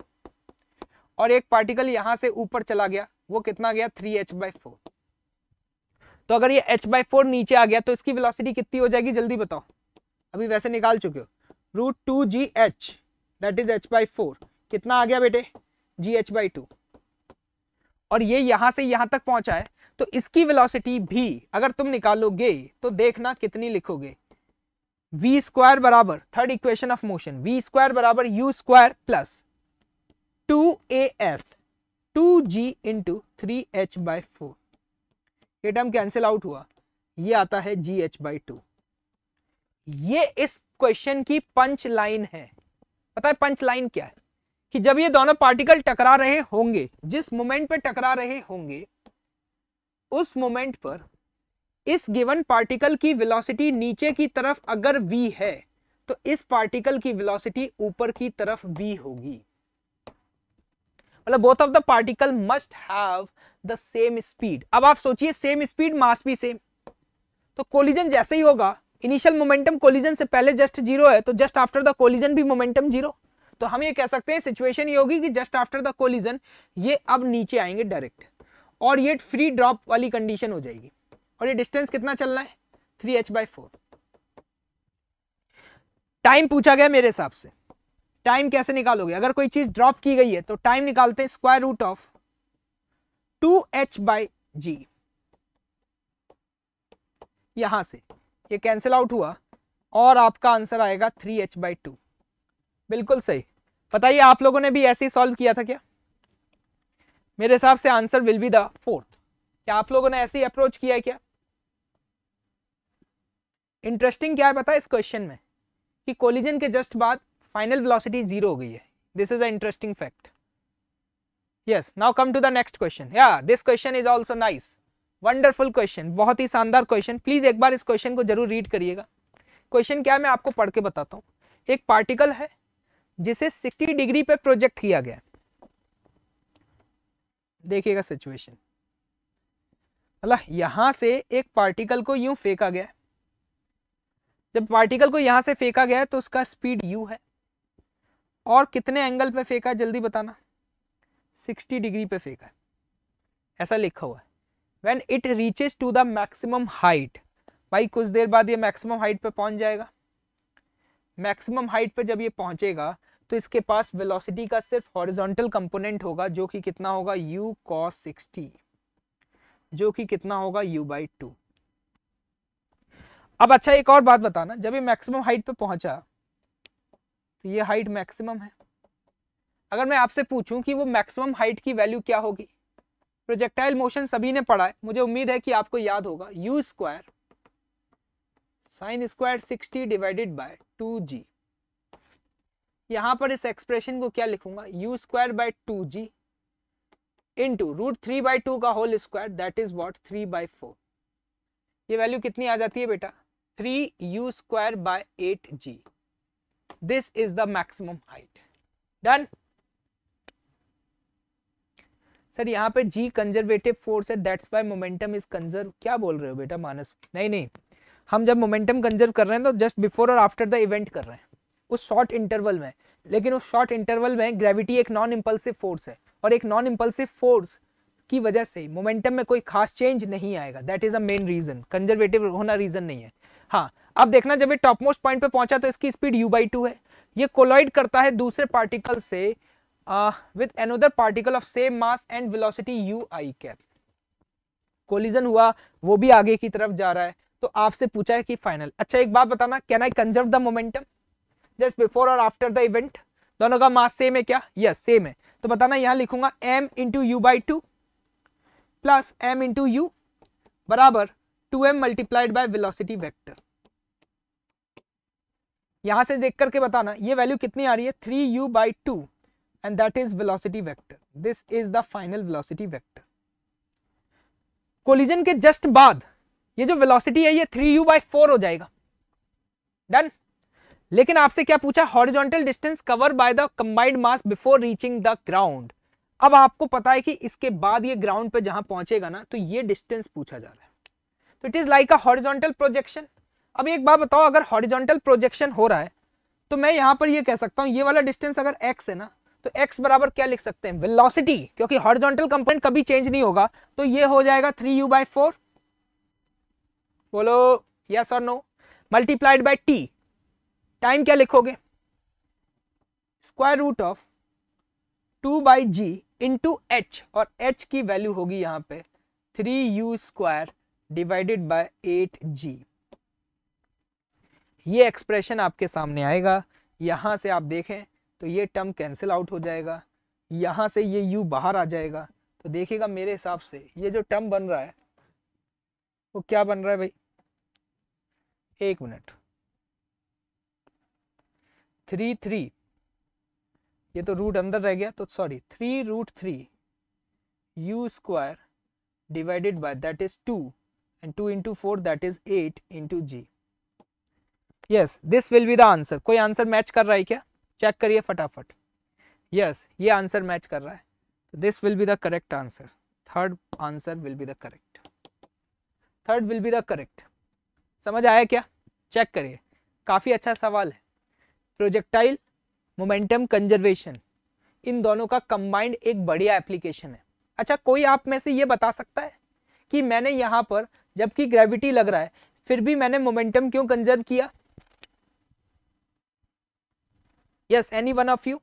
और एक पार्टिकल यहां से ऊपर चला गया वो कितना गया थ्री एच बाई फोर तो अगर ये एच बाई फोर नीचे आ गया तो इसकी वेलोसिटी कितनी हो जाएगी जल्दी बताओ अभी वैसे निकाल चुके हो root two g h that is h by four कितना आ गया बेटे जी एच बाई टू और ये यहां से यहां तक पहुंचा है तो इसकी वेलोसिटी भी अगर तुम निकालोगे तो देखना कितनी लिखोगे वी स्क्वायर बराबर third equation of motion v square बराबर u square plus two a s two g into three h by four ये टर्म कैंसिल आउट हुआ ये आता है जी एच बाई टू ये इस क्वेश्चन की पंच लाइन है पता है पंच लाइन क्या है कि जब ये दोनों पार्टिकल टकरा रहे होंगे जिस मोमेंट पर टकरा रहे होंगे उस मोमेंट पर इस गिवन पार्टिकल की वेलोसिटी नीचे की तरफ अगर v है तो इस पार्टिकल की वेलोसिटी ऊपर की तरफ v होगी मतलब both of the particle must have the same speed अब आप सोचिए सेम स्पीड मास भी सेम तो कोलिजन जैसे ही होगा इनिशियल मोमेंटम कोलिजन से पहले जस्ट जीरो है तो जस्ट आफ्टर द कोलिजन भी मोमेंटम जीरो तो हम ये कह सकते हैं सिचुएशन ये होगी कि जस्ट आफ्टर द कोलिजन ये अब नीचे आएंगे डायरेक्ट और ये फ्री ड्रॉप वाली कंडीशन हो जाएगी और ये डिस्टेंस कितना चलना है three h by four time पूछा गया मेरे हिसाब से टाइम कैसे निकालोगे अगर कोई चीज ड्रॉप की गई है तो टाइम निकालते हैं square root of two h by g यहां से ये कैंसिल आउट हुआ और आपका आंसर आएगा थ्री एच बाई टू बिल्कुल सही बताइए आप लोगों ने भी ऐसे ही सॉल्व किया था क्या मेरे हिसाब से answer will be the fourth क्या आप लोगों ने ऐसे ही अप्रोच किया है क्या इंटरेस्टिंग क्या है पता है इस क्वेश्चन में कि कोलिजन के जस्ट बाद फाइनल वेलोसिटी जीरो हो गई है this is a interesting fact yes now come to the next question या this question is also nice wonderful question बहुत ही शानदार क्वेश्चन प्लीज एक बार इस क्वेश्चन को जरूर रीड करिएगा क्वेश्चन क्या मैं आपको पढ़ के बताता हूँ एक पार्टिकल है जिसे 60 डिग्री पे प्रोजेक्ट किया गया देखिएगा सिचुएशन मतलब यहां से एक पार्टिकल को यूं फेंका गया जब पार्टिकल को यहां से फेंका गया तो उसका स्पीड यू है और कितने एंगल पे फेंका जल्दी बताना 60 डिग्री पे फेंका ऐसा लिखा हुआ है when it reaches to the maximum height भाई कुछ देर बाद ये मैक्सिमम हाइट पे पहुंच जाएगा मैक्सिमम हाइट पे जब ये पहुंचेगा तो इसके पास वेलोसिटी का सिर्फ हॉरिजॉन्टल कंपोनेंट होगा जो कि कितना होगा यू कॉस सिक्सटी जो कि कितना होगा यू बाई टू अब अच्छा एक और बात बताना जब ये मैक्सिमम हाइट पे पहुंचा तो ये हाइट मैक्सिमम है अगर मैं आपसे पूछूं कि वो मैक्सिमम हाइट की वैल्यू क्या होगी प्रोजेक्टाइल मोशन सभी ने पढ़ा है मुझे उम्मीद है कि आपको याद होगा u square sine square sixty divided by two g यहां पर इस एक्सप्रेशन को क्या लिखूंगा u square by two g into root three by two का whole square that is what three by four ये वैल्यू कितनी आ जाती है बेटा three u square by eight g this is the maximum height done sir यहाँ पे g conservative force है that's why momentum is conserve क्या बोल रहे हो बेटा मानस नहीं नहीं हम जब मोमेंटम कंजर्व कर रहे हैं तो जस्ट बिफोर और आफ्टर द इवेंट कर रहे हैं उस शॉर्ट इंटरवल में लेकिन उस शॉर्ट इंटरवल में ग्रेविटी एक नॉन इम्पल्सिव फोर्स है और एक नॉन इम्पल्सिव फोर्स की वजह से मोमेंटम में कोई खास चेंज नहीं आएगा that is a main reason conservative होना रीजन नहीं है हाँ अब देखना जब ये टॉप मोस्ट पॉइंट पे पहुंचा तो इसकी स्पीड u बाई टू है ये कोलॉइड करता है दूसरे पार्टिकल से with another particle of same mass and velocity u i cap collision हुआ वो भी आगे की तरफ जा रहा है तो आपसे पूछा है कि फाइनल अच्छा एक बात बताना can I conserve the momentum just before और आफ्टर द इवेंट दोनों का मास सेम है क्या यस yes, सेम है तो बताना यहां लिखूंगा m into u by two plus M into u बराबर two m multiplied by velocity vector यहां से देख करके बताना ये वैल्यू कितनी आ रही है three u by two and that is velocity vector this is the final velocity vector collision के जस्ट बाद ये जो वेलोसिटी है ये थ्री यू बाई फोर हो जाएगा डन लेकिन आपसे क्या पूछा horizontal distance cover by the combined mass before reaching the ground अब आपको पता है कि इसके बाद ये ग्राउंड पे जहां पहुंचेगा ना तो ये डिस्टेंस पूछा जा रहा है तो it is like a horizontal projection अब एक बात बताओ अगर हॉरिजॉन्टल प्रोजेक्शन हो रहा है तो मैं यहां पर ये कह सकता हूँ ये वाला डिस्टेंस अगर एक्स है ना तो x बराबर क्या लिख सकते हैं वेलोसिटी क्योंकि हॉरिजॉन्टल कंपोनेंट कभी चेंज नहीं होगा तो ये हो जाएगा थ्री यू बाई फोर बोलो यस और no multiplied by t time क्या लिखोगे square root of two by g into h और एच की वैल्यू होगी यहां पे three u square divided by eight g ये एक्सप्रेशन आपके सामने आएगा यहाँ से आप देखें तो ये टर्म कैंसिल आउट हो जाएगा यहाँ से ये यू बाहर आ जाएगा तो देखिएगा मेरे हिसाब से ये जो टर्म बन रहा है वो क्या बन रहा है भाई एक मिनट थ्री थ्री ये तो रूट अंदर रह गया तो sorry three root three u square divided by that is two and two into four that is eight into g yes this will be the answer कोई आंसर मैच कर रहा है क्या चेक करिए फटाफट यस yes, ये answer match कर रहा है this will be the correct answer third answer will be the correct third will be the correct समझ आया क्या चेक करिए काफ़ी अच्छा सवाल है प्रोजेक्टाइल मोमेंटम कंजर्वेशन इन दोनों का कंबाइंड एक बढ़िया एप्लीकेशन है अच्छा कोई आप में से ये बता सकता है कि मैंने यहाँ पर जबकि ग्रेविटी लग रहा है फिर भी मैंने मोमेंटम क्यों कंजर्व किया yes any one of you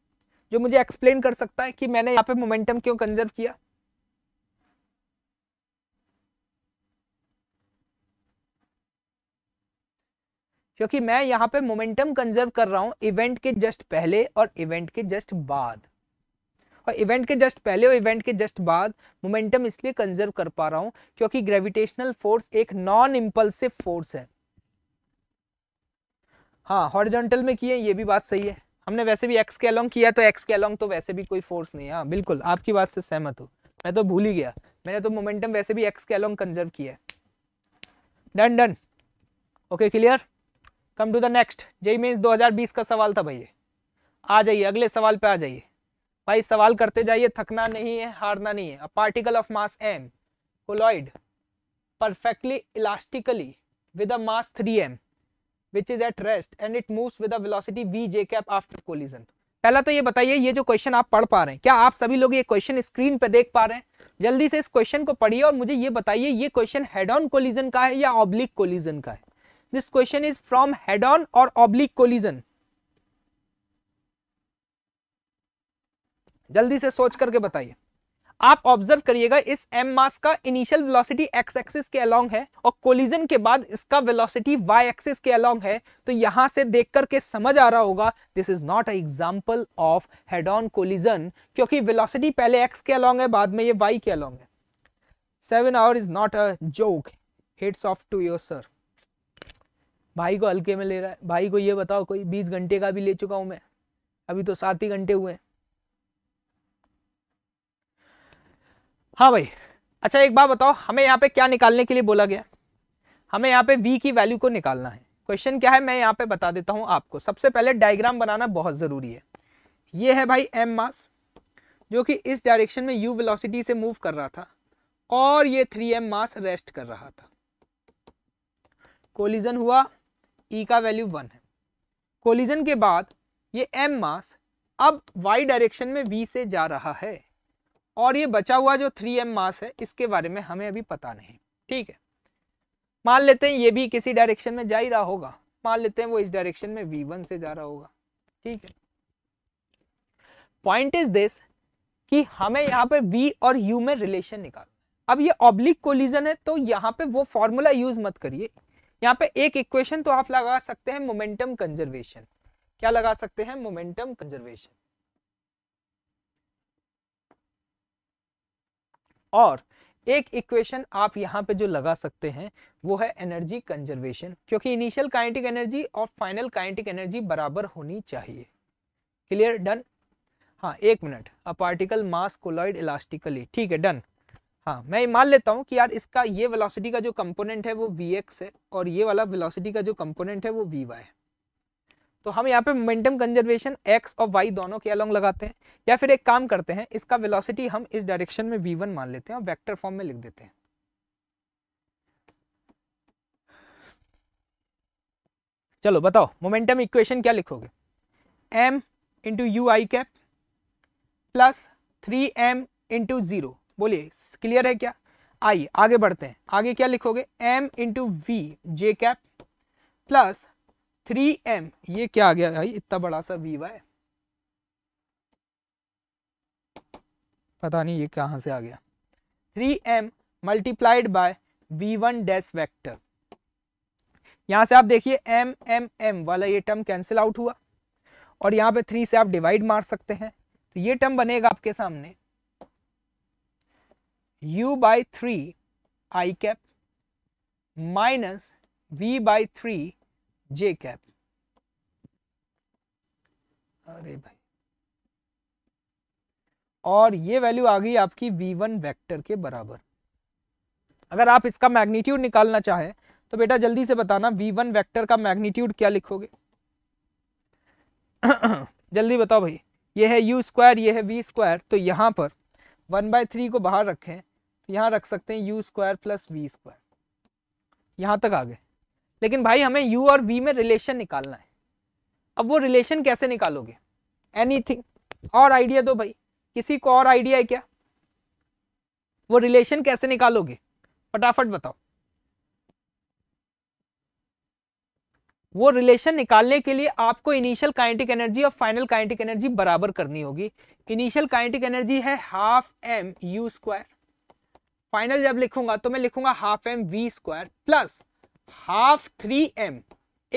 जो मुझे एक्सप्लेन कर सकता है कि मैंने यहाँ पे मोमेंटम क्यों कंजर्व किया क्योंकि मैं यहाँ पे मोमेंटम कंजर्व कर रहा हूं इवेंट के जस्ट पहले और इवेंट के जस्ट बाद और इवेंट के जस्ट पहले और इवेंट के जस्ट बाद मोमेंटम इसलिए कंजर्व कर पा रहा हूं क्योंकि ग्रेविटेशनल फोर्स एक नॉन इम्पल्सिव फोर्स है हाँ हॉरिजॉन्टल में किए ये भी बात सही है हमने वैसे भी एक्स के अलॉन्ग किया तो एक्स के अलॉन्ग तो वैसे भी कोई फोर्स नहीं है हाँ बिल्कुल आपकी बात से सहमत हो मैं तो भूल ही गया मैंने तो मोमेंटम वैसे भी एक्स के अलॉन्ग कंजर्व किया है done done okay clear come to the next JEE mains 2020 का सवाल था भैया आ जाइए अगले सवाल पे आ जाइए भाई सवाल करते जाइए थकना नहीं है हारना नहीं है a particle of mass m collide perfectly elastically with a mass m which is at rest and it moves with a velocity v j cap after collision पहला तो ये बताइए ये जो क्वेश्चन आप पढ़ पा रहे हैं क्या आप सभी लोग ये क्वेश्चन स्क्रीन पे देख पा रहे हैं जल्दी से इस क्वेश्चन को पढ़िए और मुझे ये बताइए ये क्वेश्चन हेड ऑन कोलिजन का है या ऑब्लिक कोलिजन का है this question is from head on और ऑब्लिक कोलिजन जल्दी से सोच करके बताइए आप ऑब्जर्व करिएगा इस एम मास का इनिशियल वेलोसिटी एक्स एक्सिस के अलोंग है और कोलिजन के बाद इसका वेलोसिटी वाई एक्सिस के अलोंग है तो यहां से देख करके समझ आ रहा होगा this is not a example of head on collision क्योंकि वेलोसिटी पहले एक्स के अलोंग है बाद में ये वाई के अलोंग है seven hour is not a joke heads off to your sir भाई को हल्के में ले रहा है भाई को ये बताओ कोई बीस घंटे का भी ले चुका हूं मैं अभी तो सात ही घंटे हुए हैं हाँ भाई अच्छा एक बात बताओ हमें यहाँ पे क्या निकालने के लिए बोला गया हमें यहाँ पे v की वैल्यू को निकालना है क्वेश्चन क्या है मैं यहाँ पे बता देता हूँ आपको सबसे पहले डायग्राम बनाना बहुत ज़रूरी है ये है भाई एम मास जो कि इस डायरेक्शन में यू वेलोसिटी से मूव कर रहा था और ये थ्री एम मास रेस्ट कर रहा था कोलिजन हुआ ई e का वैल्यू वन है कोलिजन के बाद ये एम मास अब वाई डायरेक्शन में वी से जा रहा है और ये बचा हुआ जो थ्री एम मास है इसके बारे में हमें अभी पता नहीं ठीक है मान लेते हैं ये भी किसी डायरेक्शन में जा ही रहा होगा मान लेते हैं वो इस डायरेक्शन में v1 से जा रहा होगा ठीक है पॉइंट इज दिस कि हमें यहाँ पे v और u में रिलेशन निकाल अब ये ऑब्लिक कोलिजन है तो यहाँ पे वो फॉर्मूला यूज मत करिए यहाँ पे एक इक्वेशन तो आप लगा सकते हैं मोमेंटम कंजर्वेशन क्या लगा सकते हैं मोमेंटम कंजर्वेशन और एक इक्वेशन आप यहाँ पे जो लगा सकते हैं वो है एनर्जी कंजर्वेशन क्योंकि इनिशियल काइनेटिक एनर्जी और फाइनल काइनेटिक एनर्जी बराबर होनी चाहिए क्लियर डन हाँ एक minute a particle mass collide elastically ठीक है डन हाँ मैं मान लेता हूँ कि यार इसका ये वेलोसिटी का जो कंपोनेंट है वो वी एक्स है और ये वाला वेलोसिटी का जो कंपोनेंट है वो वी वाई है तो हम यहाँ पे मोमेंटम कंजर्वेशन एक्स और वाई दोनों के अलॉन्ग लगाते हैं या फिर एक काम करते हैं इसका वेलोसिटी हम इस डायरेक्शन में वी मान लेते हैं और वैक्टर फॉर्म में लिख देते हैं चलो बताओ मोमेंटम इक्वेशन क्या लिखोगे m into u i cap plus three m into zero बोलिए क्लियर है क्या आइए आगे बढ़ते हैं आगे क्या लिखोगे m into v j cap plus three M ये क्या आ गया भाई इतना बड़ा सा वी वाई पता नहीं ये कहां से आ गया three m multiplied by v one dash vector यहां से आप देखिए एम एम एम वाला ये टर्म कैंसिल आउट हुआ और यहाँ पे थ्री से आप डिवाइड मार सकते हैं तो ये टर्म बनेगा आपके सामने u by three i cap minus v by three J cap अरे भाई और ये वैल्यू आ गई आपकी वी वन वैक्टर के बराबर अगर आप इसका मैग्नीट्यूड निकालना चाहे तो बेटा जल्दी से बताना वी वन वैक्टर का मैग्नीट्यूड क्या लिखोगे जल्दी बताओ भाई ये है यू स्क्वायर ये है वी स्क्वायर तो यहां पर वन बाय थ्री को बाहर रखें तो रख सकते हैं u square plus v square यहां तक आ गए लेकिन भाई हमें यू और वी में रिलेशन निकालना है अब वो रिलेशन कैसे निकालोगे एनीथिंग और आइडिया दो भाई किसी को और आइडिया है क्या वो रिलेशन कैसे निकालोगे फटाफट बताओ वो रिलेशन निकालने के लिए आपको इनिशियल काइनेटिक एनर्जी और फाइनल काइनेटिक एनर्जी बराबर करनी होगी इनिशियल काइनेटिक एनर्जी है half m u square final जब लिखूंगा तो मैं लिखूंगा half M we square plus half three m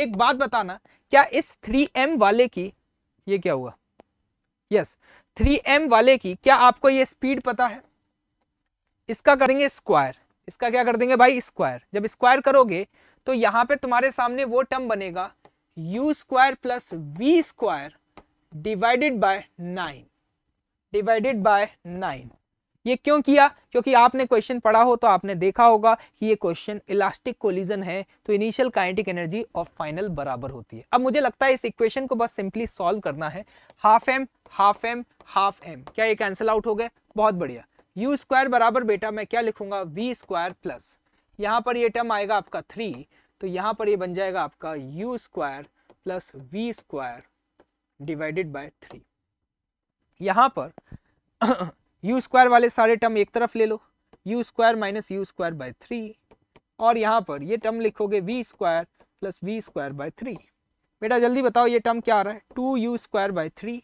एक बात बताना क्या इस थ्री एम वाले की ये क्या हुआ यस थ्री एम वाले की क्या आपको ये स्पीड पता है इसका करेंगे स्क्वायर इसका क्या कर देंगे भाई स्क्वायर जब स्क्वायर करोगे तो यहां पे तुम्हारे सामने वो टर्म बनेगा u square plus v square divided by nine divided by nine ये क्यों किया क्योंकि आपने क्वेश्चन पढ़ा हो तो आपने देखा होगा कि ये क्वेश्चन इलास्टिक कोलिजन है तो initial kinetic energy of final बराबर होती है अब मुझे लगता है इस इक्वेशन को बस सिंपली सॉल्व करना है half m half m half m क्या ये कैंसिल आउट हो गए बहुत बढ़िया यू स्क्वायर बराबर बेटा मैं क्या लिखूंगा वी स्क्वायर प्लस यहाँ पर ये टर्म आएगा आपका थ्री तो यहाँ पर ये बन जाएगा आपका u square plus v square divided by three यहाँ पर यू स्क्वायर वाले सारे टर्म एक तरफ ले लो u square minus u square by three और यहाँ पर ये टर्म लिखोगे v square plus v square by three बेटा जल्दी बताओ ये टर्म क्या आ रहा है two u square by three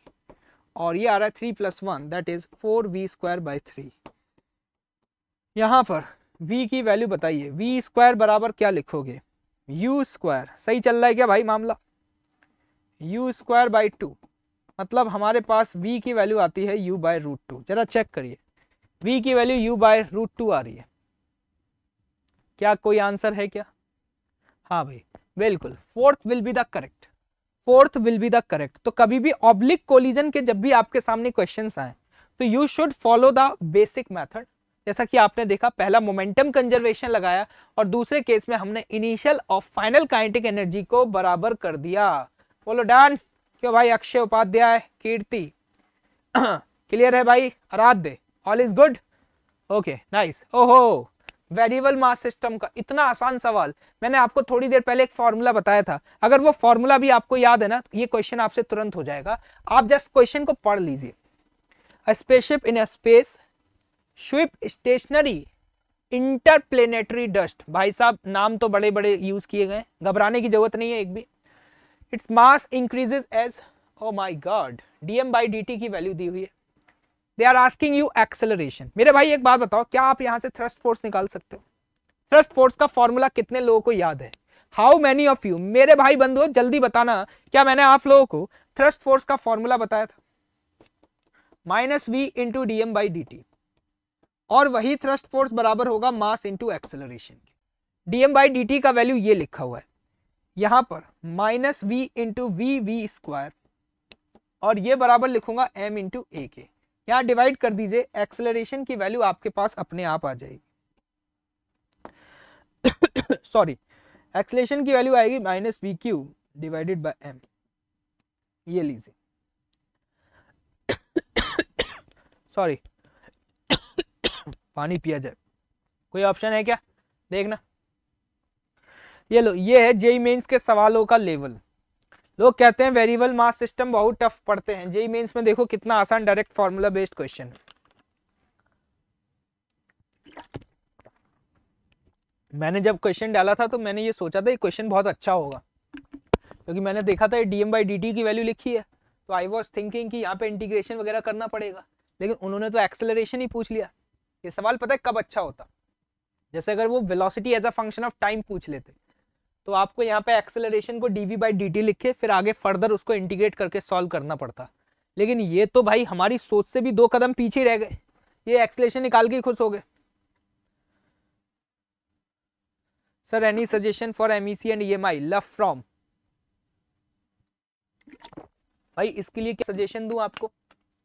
और ये आ रहा है three plus one that is four v square by three यहाँ पर v की वैल्यू बताइए वी स्क्वायर बराबर क्या लिखोगे यू स्क्वायर सही चल रहा है क्या भाई मामला यू स्क्वायर बाई टू मतलब हमारे पास v की वैल्यू आती है u बाय रूट टू जरा चेक करिए v की value u by root two आ रही है क्या कोई आंसर है क्या हाँ भाई बिल्कुल fourth will be the correct fourth will be the correct तो कभी भी ऑब्लिक कोलिजन के जब भी आपके सामने क्वेश्चन आए तो you should follow the basic method जैसा कि आपने देखा पहला मोमेंटम कंजर्वेशन लगाया और दूसरे केस में हमने इनिशियल और फाइनल काइनेटिक एनर्जी को बराबर कर दिया बोलो डन क्यों भाई अक्षय उपाध्याय कीर्ति क्लियर है भाई Aaradhya all is good okay nice ओहो वेरिएबल मास सिस्टम का इतना आसान सवाल मैंने आपको थोड़ी देर पहले एक फॉर्मूला बताया था अगर वो फॉर्मूला भी आपको याद है ना तो ये क्वेश्चन आपसे तुरंत हो जाएगा आप जस्ट क्वेश्चन को पढ़ लीजिए spaceship in space sweeps stationary interplanetary dust भाई साहब नाम तो बड़े बड़े यूज किए गए घबराने की जरूरत नहीं है एक भी it's mass increases as oh my god d M by D T की वैल्यू दी हुई है they are asking you acceleration मेरे भाई एक बात बताओ क्या आप यहाँ से थ्रस्ट फोर्स निकाल सकते हो थ्रस्ट फोर्स का फॉर्मूला कितने लोगों को याद है हाउ मैनी ऑफ यू मेरे भाई बंधु जल्दी बताना क्या मैंने आप लोगों को थ्रस्ट फोर्स का फॉर्मूला बताया था minus v into D M by D T और वही थ्रस्ट फोर्स बराबर होगा mass into acceleration d M by D t का वैल्यू ये लिखा हुआ है यहां पर minus v into v v square और ये बराबर लिखूंगा एम इंटू ए के यहां डिवाइड कर दीजिए एक्सेलरेशन की वैल्यू आपके पास अपने आप आ जाएगी सॉरी एक्सलेशन की वैल्यू आएगी minus v q divided by m ये लीजिए सॉरी पानी पिया जाए कोई ऑप्शन है क्या देखना ये लो ये है जेई मेन्स के सवालों का लेवल लोग कहते हैं वेरिएबल मास सिस्टम बहुत टफ पढ़ते हैं जेई मेन्स में देखो कितना आसान डायरेक्ट फार्मूला बेस्ड क्वेश्चन है मैंने जब क्वेश्चन डाला था तो मैंने ये सोचा था ये क्वेश्चन बहुत अच्छा होगा क्योंकि मैंने देखा था ये डीएम बाई डी टी की वैल्यू लिखी है तो आई वॉज थिंकिंग कि यहाँ पे इंटीग्रेशन वगैरह करना पड़ेगा लेकिन उन्होंने तो एक्सेलरेशन ही पूछ लिया ये सवाल पता है कब अच्छा होता जैसे अगर वो velocity as a function of time पूछ लेते तो आपको यहाँ पे एक्सेलरेशन को d we by D t लिख के फिर आगे फर्दर उसको इंटीग्रेट करके सॉल्व करना पड़ता लेकिन ये तो भाई हमारी सोच से भी दो कदम पीछे रह गए ये एक्सलेशन निकाल के खुश हो गए sir any suggestion for M E C and E M I love from भाई इसके लिए क्या सजेशन दू आपको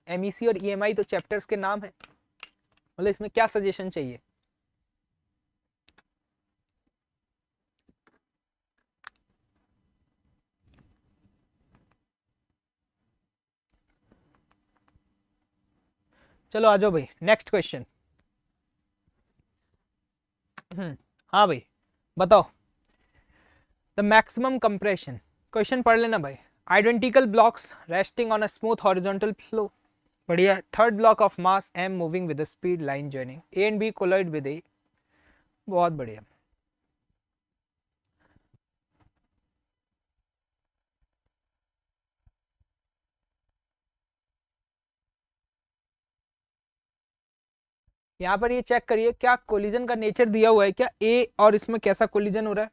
एम ई सी और ई एम आई तो चैप्टर्स के नाम है मतलब इसमें क्या सजेशन चाहिए चलो आ जाओ भाई नेक्स्ट हम्म, क्वेश्चन हाँ भाई बताओ द मैक्सिमम कंप्रेशन क्वेश्चन पढ़ लेना भाई identical blocks resting on a smooth horizontal floor बढ़िया third block of mass M moving with speed line joining A and B collide with A बहुत बढ़िया यहाँ पर ये चेक करिए क्या कोलिजन का नेचर दिया हुआ है क्या ए और इसमें कैसा कोलिजन हो रहा है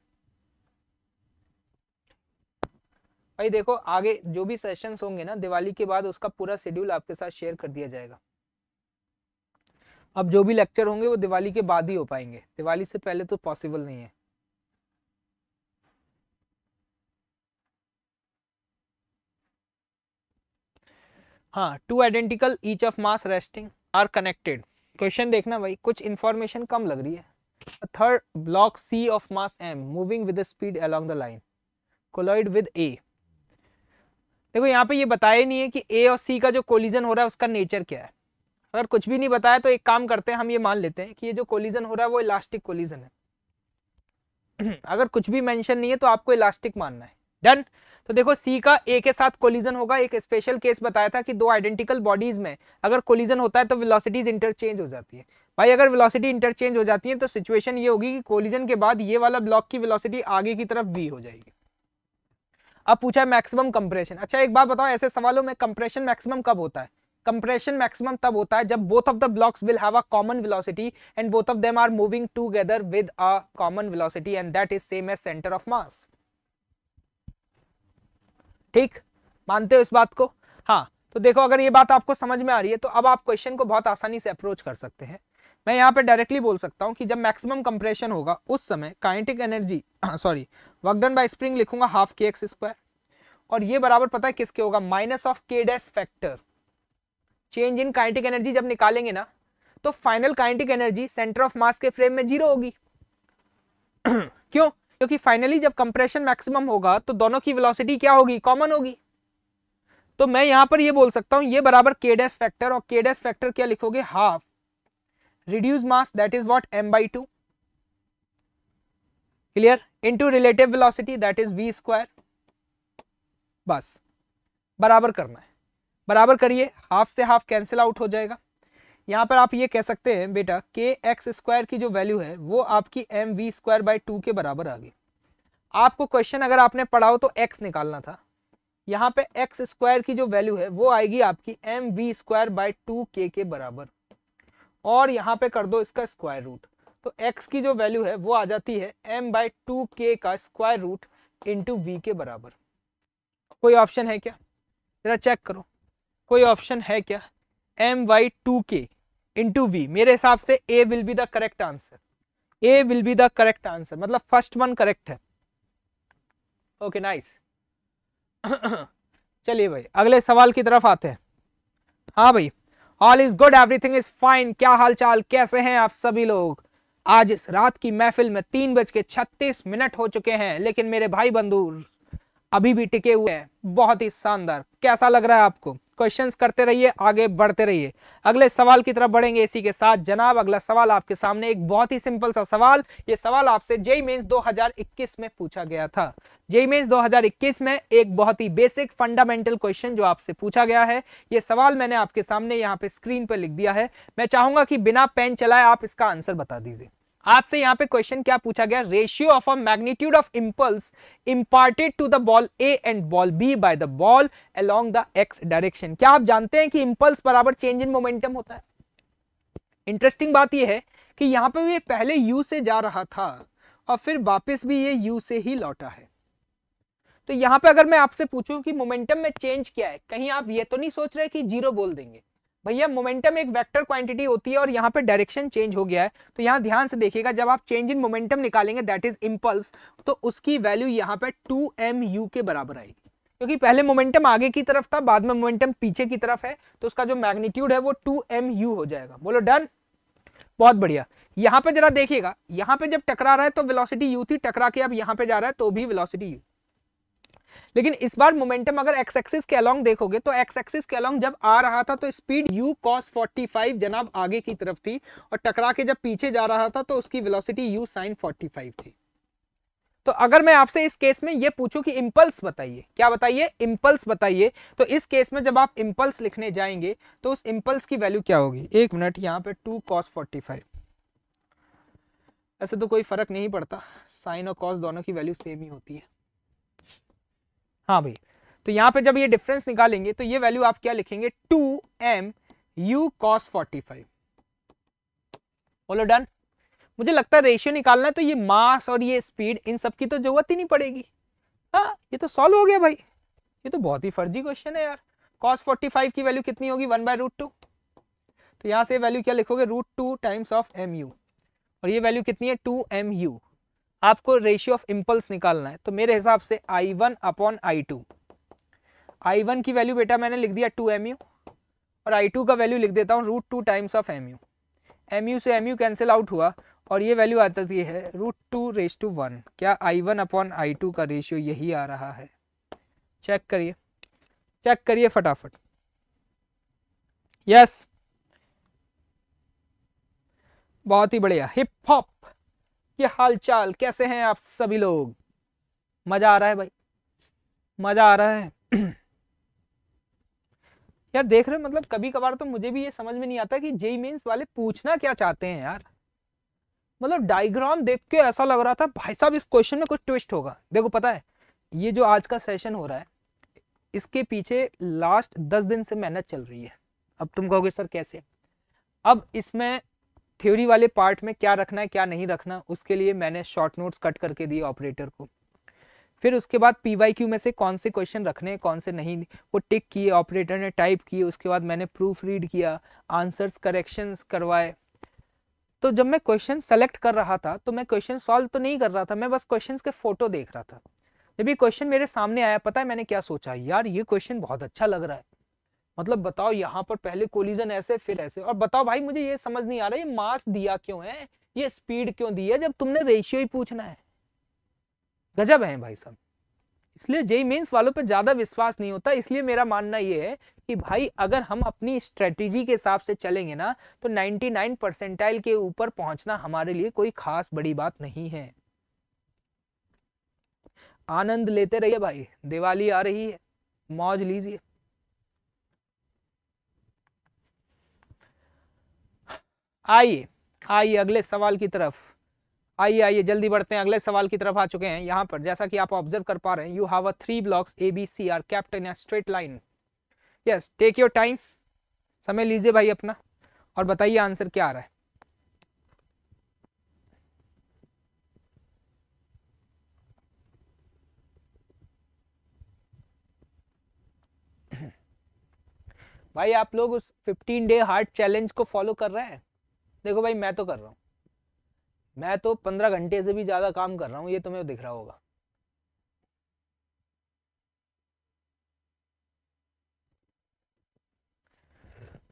भाई देखो आगे जो भी सेशन होंगे ना दिवाली के बाद उसका पूरा शेड्यूल आपके साथ शेयर कर दिया जाएगा अब जो भी लेक्चर होंगे वो दिवाली के बाद ही हो पाएंगे दिवाली से पहले तो पॉसिबल नहीं है हाँ two identical each of mass resting are connected question देखना भाई कुछ इन्फॉर्मेशन कम लग रही है third block C of mass M moving with speed along the line collide with A देखो यहाँ पे ये बताया नहीं है कि ए और सी का जो कोलिजन हो रहा है उसका नेचर क्या है अगर कुछ भी नहीं बताया तो एक काम करते हैं हम ये मान लेते हैं कि ये जो कोलिजन हो रहा है वो इलास्टिक कोलिजन है अगर कुछ भी मेंशन नहीं है तो आपको इलास्टिक मानना है डन तो देखो सी का ए के साथ कोलिजन होगा एक स्पेशल केस बताया था कि दो आइडेंटिकल बॉडीज में अगर कोलिजन होता है तो विलोसिटीज इंटरचेंज हो जाती है भाई अगर विलोसिटी इंटरचेंज हो जाती है तो सिचुएशन ये होगी कि कोलिजन के बाद ये वाला ब्लॉक की विलोसिटी आगे की तरफ बी हो जाएगी अब पूछा है मैक्सिमम कंप्रेशन अच्छा एक बात बताओ ऐसे सवालों में कंप्रेशन मैक्सिमम कब होता है कंप्रेशन मैक्सिमम तब होता है जब both of the blocks will have a common velocity and both of them are moving together with a common velocity and that is same as centre of mass ठीक मानते हो इस बात को हाँ तो देखो अगर ये बात आपको समझ में आ रही है तो अब आप क्वेश्चन को बहुत आसानी से अप्रोच कर सकते हैं मैं यहाँ पे डायरेक्टली बोल सकता हूँ कि जब मैक्सिमम कंप्रेशन होगा उस समय kinetic energy sorry work done by spring लिखूंगा हाफ के एक्स स्क्वायर और ये बराबर पता है किसके होगा minus of K dash factor change in kinetic energy जब निकालेंगे ना तो final kinetic energy centre of mass के फ्रेम में जीरो होगी क्यों क्योंकि फाइनली जब कंप्रेशन मैक्सिमम होगा तो दोनों की वेलोसिटी क्या होगी कॉमन होगी तो मैं यहां पर ये बोल सकता हूं ये बराबर के फैक्टर और के फैक्टर क्या लिखोगे half reduce mass that is what M by two clear into relative velocity that is V square बस बराबर करना है बराबर करिए हाफ से हाफ कैंसिल आउट हो जाएगा यहाँ पर आप ये कह सकते हैं बेटा के एक्स स्क्वायर की जो वैल्यू है वो आपकी M we square by two के बराबर आ गई आपको क्वेश्चन अगर आपने पढ़ा हो तो एक्स निकालना था यहाँ पे एक्स स्क्वायर की जो वैल्यू है वो आएगी आपकी M we square by two के के बराबर और यहाँ पे कर दो इसका स्क्वायर रूट तो x की जो वैल्यू है वो आ जाती है एम बाई टू के का स्क्वायर रूट इंटू वी के बराबर कोई ऑप्शन है क्या जरा चेक करो कोई ऑप्शन है क्या एम वाई टू के इंटू वी मेरे हिसाब से A will be the correct answer A will be the correct answer मतलब फर्स्ट वन करेक्ट है ओके नाइस चलिए भाई अगले सवाल की तरफ आते हैं हाँ भाई all is good everything is fine क्या हाल चाल कैसे हैं आप सभी लोग आज इस रात की महफिल में तीन बज के छत्तीस मिनट हो चुके हैं लेकिन मेरे भाई बंधु अभी भी टिके हुए हैं बहुत ही शानदार कैसा लग रहा है आपको क्वेश्चंस करते रहिए आगे बढ़ते रहिए अगले सवाल की तरफ बढ़ेंगे इसी के साथ जनाब अगला सवाल आपके सामने एक बहुत ही सिंपल सा सवाल ये सवाल आपसे जेई मेन्स 2021 में पूछा गया था जेई मेन्स 2021 में एक बहुत ही बेसिक फंडामेंटल क्वेश्चन जो आपसे पूछा गया है ये सवाल मैंने आपके सामने यहाँ पे स्क्रीन पर लिख दिया है मैं चाहूंगा कि बिना पेन चलाए आप इसका आंसर बता दीजिए आपसे यहाँ पे क्वेश्चन क्या पूछा गया ratio of a magnitude of impulse imparted to the ball A and ball B by the ball along the X direction क्या आप जानते हैं कि इम्पल्स बराबर चेंज इन मोमेंटम होता है इंटरेस्टिंग बात यह है कि यहाँ पे ये पहले यू से जा रहा था और फिर वापिस भी ये यू से ही लौटा है तो यहाँ पे अगर मैं आपसे पूछूं कि मोमेंटम में चेंज क्या है कहीं आप ये तो नहीं सोच रहे कि जीरो बोल देंगे भैया मोमेंटम एक वेक्टर क्वांटिटी होती है और यहाँ पे डायरेक्शन चेंज हो गया है तो यहाँ ध्यान से देखिएगा जब आप चेंज इन मोमेंटम निकालेंगे दैट इज इम्पल्स तो उसकी वैल्यू यहाँ पे टू एम यू के बराबर आएगी क्योंकि पहले मोमेंटम आगे की तरफ था बाद में मोमेंटम पीछे की तरफ है तो उसका जो मैग्नीट्यूड है वो टू एम यू हो जाएगा बोलो डन बहुत बढ़िया यहाँ पे जरा देखिएगा यहाँ पे जब टकरा रहा है तो वेलोसिटी यू थी टकरा के अब यहाँ पे जा रहा है तो भी वेलोसिटी यू लेकिन इस बार मोमेंटम अगर एक्स एक्सिस के अलॉन्ग देखोगे तो एक्स एक्सिस के अलॉन्ग जब आ रहा था तो स्पीड यू कॉस 45 जनाब आगे की तरफ थी और टकरा के जब पीछे जा रहा था तो उसकी वेलोसिटी यू साइन 45 थी तो अगर मैं आपसे इस केस में ये पूछूं कि इम्पल्स बताइए क्या बताइए इम्पल्स बताइए तो इस केस में जब आप इम्पल्स लिखने जाएंगे तो उस इम्पल्स की वैल्यू क्या होगी एक मिनट यहाँ पे टू कॉस फोर्टी फाइव ऐसे तो कोई फर्क नहीं पड़ता साइन और कॉस दोनों की वैल्यू सेम ही होती है हाँ भाई तो यहाँ पे जब ये डिफरेंस निकालेंगे तो ये वैल्यू आप क्या लिखेंगे two M U cos forty five बोलो डन मुझे लगता है रेशियो निकालना है तो ये मास और ये स्पीड इन सब की तो जरूरत ही नहीं पड़ेगी हाँ ये तो सॉल्व हो गया भाई ये तो बहुत ही फर्जी क्वेश्चन है यार कॉस फोर्टी फाइव की वैल्यू कितनी होगी वन बाय रूट टू तो यहाँ से वैल्यू क्या लिखोगे root two times of M U और ये वैल्यू कितनी है टू एम यू आपको रेशियो ऑफ इम्पल्स निकालना है तो मेरे हिसाब से I one upon I two I one की वैल्यू बेटा मैंने लिख दिया टू एम यू और आई टू का वैल्यू लिख देता हूँ root two times of M U M U से एम यू कैंसिल आउट हुआ और ये वैल्यू आ जाती है root two raise to one क्या I one upon I two का रेशियो यही आ रहा है चेक करिए चेक करिए फटाफट यस बहुत ही बढ़िया हिप हॉप हाल हालचाल कैसे हैं आप सभी लोग मजा आ रहा है भाई मजा आ रहा है यार देख रहे मतलब कभी कभार तो मुझे भी ये समझ में नहीं आता कि जेई मेन्स वाले पूछना क्या चाहते हैं यार मतलब डायग्राम देख के ऐसा लग रहा था भाई साहब इस क्वेश्चन में कुछ ट्विस्ट होगा देखो पता है ये जो आज का सेशन हो रहा है इसके पीछे लास्ट दस दिन से मेहनत चल रही है अब तुम कहोगे सर कैसे अब इसमें थ्योरी वाले पार्ट में क्या रखना है क्या नहीं रखना उसके लिए मैंने शॉर्ट नोट्स कट करके दिए ऑपरेटर को फिर उसके बाद पी वाई क्यू में से कौन से क्वेश्चन रखने हैं कौन से नहीं वो टिक किए ऑपरेटर ने टाइप किए उसके बाद मैंने प्रूफ रीड किया आंसर्स करेक्शंस करवाए तो जब मैं क्वेश्चन सेलेक्ट कर रहा था तो मैं क्वेश्चन सॉल्व तो नहीं कर रहा था मैं बस क्वेश्चन के फोटो देख रहा था जब ये क्वेश्चन मेरे सामने आया पता है मैंने क्या सोचा यार ये क्वेश्चन बहुत अच्छा लग रहा है मतलब बताओ यहाँ पर पहले कोलिजन ऐसे फिर ऐसे और बताओ भाई मुझे ये समझ नहीं आ रहा ये मास दिया क्यों है ये स्पीड क्यों दी है जब तुमने रेशियो ही पूछना है गजब है भाई सब इसलिए जेई मेंस वालों पर ज्यादा विश्वास नहीं होता इसलिए मेरा मानना यह है कि भाई अगर हम अपनी स्ट्रेटेजी के हिसाब से चलेंगे ना तो 99 परसेंटाइल के ऊपर पहुंचना हमारे लिए कोई खास बड़ी बात नहीं है आनंद लेते रहिए भाई दिवाली आ रही है मौज लीजिए आइए आइए अगले सवाल की तरफ आइए आइए जल्दी बढ़ते हैं अगले सवाल की तरफ आ चुके हैं यहाँ पर जैसा कि आप ऑब्जर्व कर पा रहे हैं you have a three blocks A B C are kept in straight line yes take your time समय लीजिए भाई अपना और बताइए आंसर क्या आ रहा है भाई आप लोग उस 15 डे हार्ट चैलेंज को फॉलो कर रहे हैं देखो भाई मैं तो कर रहा हूँ मैं तो पंद्रह घंटे से भी ज़्यादा काम कर रहा हूँ ये तुम्हें दिख रहा होगा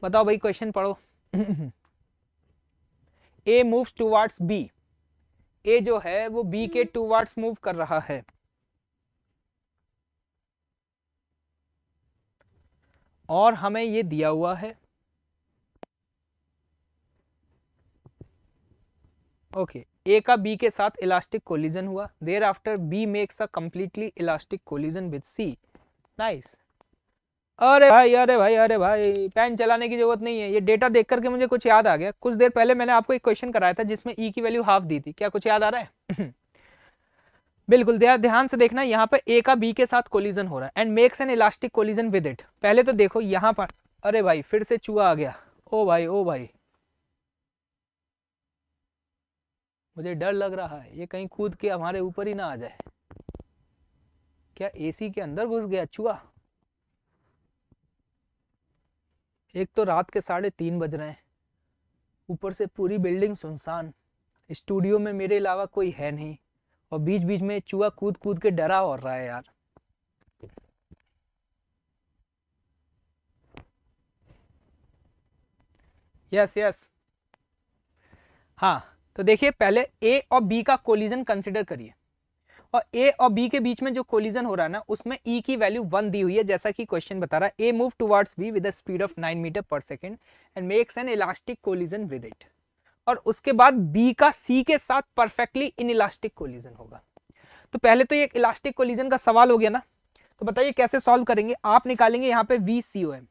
बताओ भाई क्वेश्चन पढ़ो A moves towards B A जो है वो बी के टू वार्ड्स मूव कर रहा है और हमें ये दिया हुआ है ओके ए का बी के साथ इलास्टिक कोलिजन हुआ thereafter B makes a completely elastic collision with C nice अरे भाई अरे भाई अरे भाई पेन चलाने की जरूरत नहीं है ये डेटा देख करके मुझे कुछ याद आ गया कुछ देर पहले मैंने आपको एक क्वेश्चन कराया था जिसमें ई e की वैल्यू हाफ दी थी क्या कुछ याद आ रहा है बिल्कुल ध्यान से देखना यहाँ पर ए का बी के साथ कोलिजन हो रहा है and makes an elastic collision with it पहले तो देखो यहाँ पर अरे भाई फिर से चूहा आ गया ओ भाई ओ भाई मुझे डर लग रहा है ये कहीं कूद के हमारे ऊपर ही ना आ जाए क्या एसी के अंदर घुस गया चूहा एक तो रात के साढ़े तीन बज रहे हैं ऊपर से पूरी बिल्डिंग सुनसान स्टूडियो में मेरे अलावा कोई है नहीं और बीच बीच में चूहा कूद कूद के डरा हो रहा है यार यस यस हाँ तो देखिए पहले ए और बी का कोलिजन कंसिडर करिए और ए और बी के बीच में जो कोलिजन हो रहा है ना उसमें ई e की वैल्यू वन दी हुई है जैसा कि क्वेश्चन बता रहा है A move towards B with speed of nine metre पर second and makes an elastic collision with it और उसके बाद बी का सी के साथ परफेक्टली इन इलास्टिक कोलिजन होगा तो पहले तो ये इलास्टिक कोलिजन का सवाल हो गया ना तो बताइए कैसे सॉल्व करेंगे आप निकालेंगे यहाँ पे वी सी ओ एम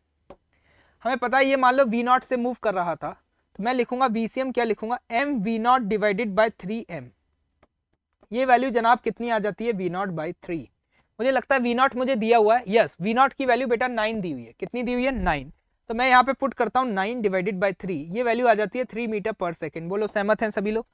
हमें पता है ये मान लो वी नॉट से मूव कर रहा था तो मैं लिखूंगा वीसीएम क्या लिखूंगा M V not divided by three M ये वैल्यू जनाब कितनी आ जाती है वी नॉट बाई थ्री मुझे लगता है वी नॉट मुझे दिया हुआ है यस वी नॉट की वैल्यू बेटा नाइन दी हुई है कितनी दी हुई है नाइन तो मैं यहाँ पे पुट करता हूँ नाइन डिवाइडेड बाई थ्री ये वैल्यू आ जाती है थ्री मीटर पर सेकेंड बोलो सहमत हैं सभी लोग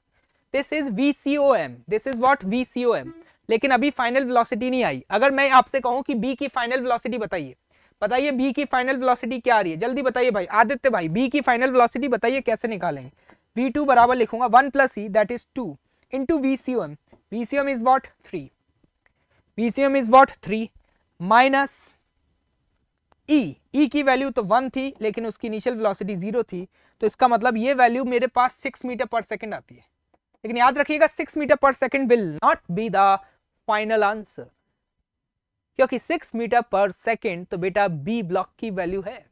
this is V C O M this is what V C O M लेकिन अभी फाइनल वेलोसिटी नहीं आई अगर मैं आपसे कहूँ कि बी की फाइनल वेलोसिटी बताइए बताइए बी की फाइनल वेलोसिटी क्या आ रही है जल्दी बताइए भाई आदित्य भाई बी की फाइनल वेलोसिटी बताइए कैसे निकालेंगे वी टू बराबर लिखूंगा one plus E that is two in two V C M we C M is what three V C M is what three minus E E की value तो one थी लेकिन उसकी इनिशियल वेलोसिटी जीरो थी तो इसका मतलब ये वैल्यू मेरे पास सिक्स मीटर पर सेकेंड आती है लेकिन याद रखिएगा सिक्स मीटर पर second will not be the final answer क्योंकि सिक्स मीटर पर सेकेंड तो बेटा बी ब्लॉक की वैल्यू है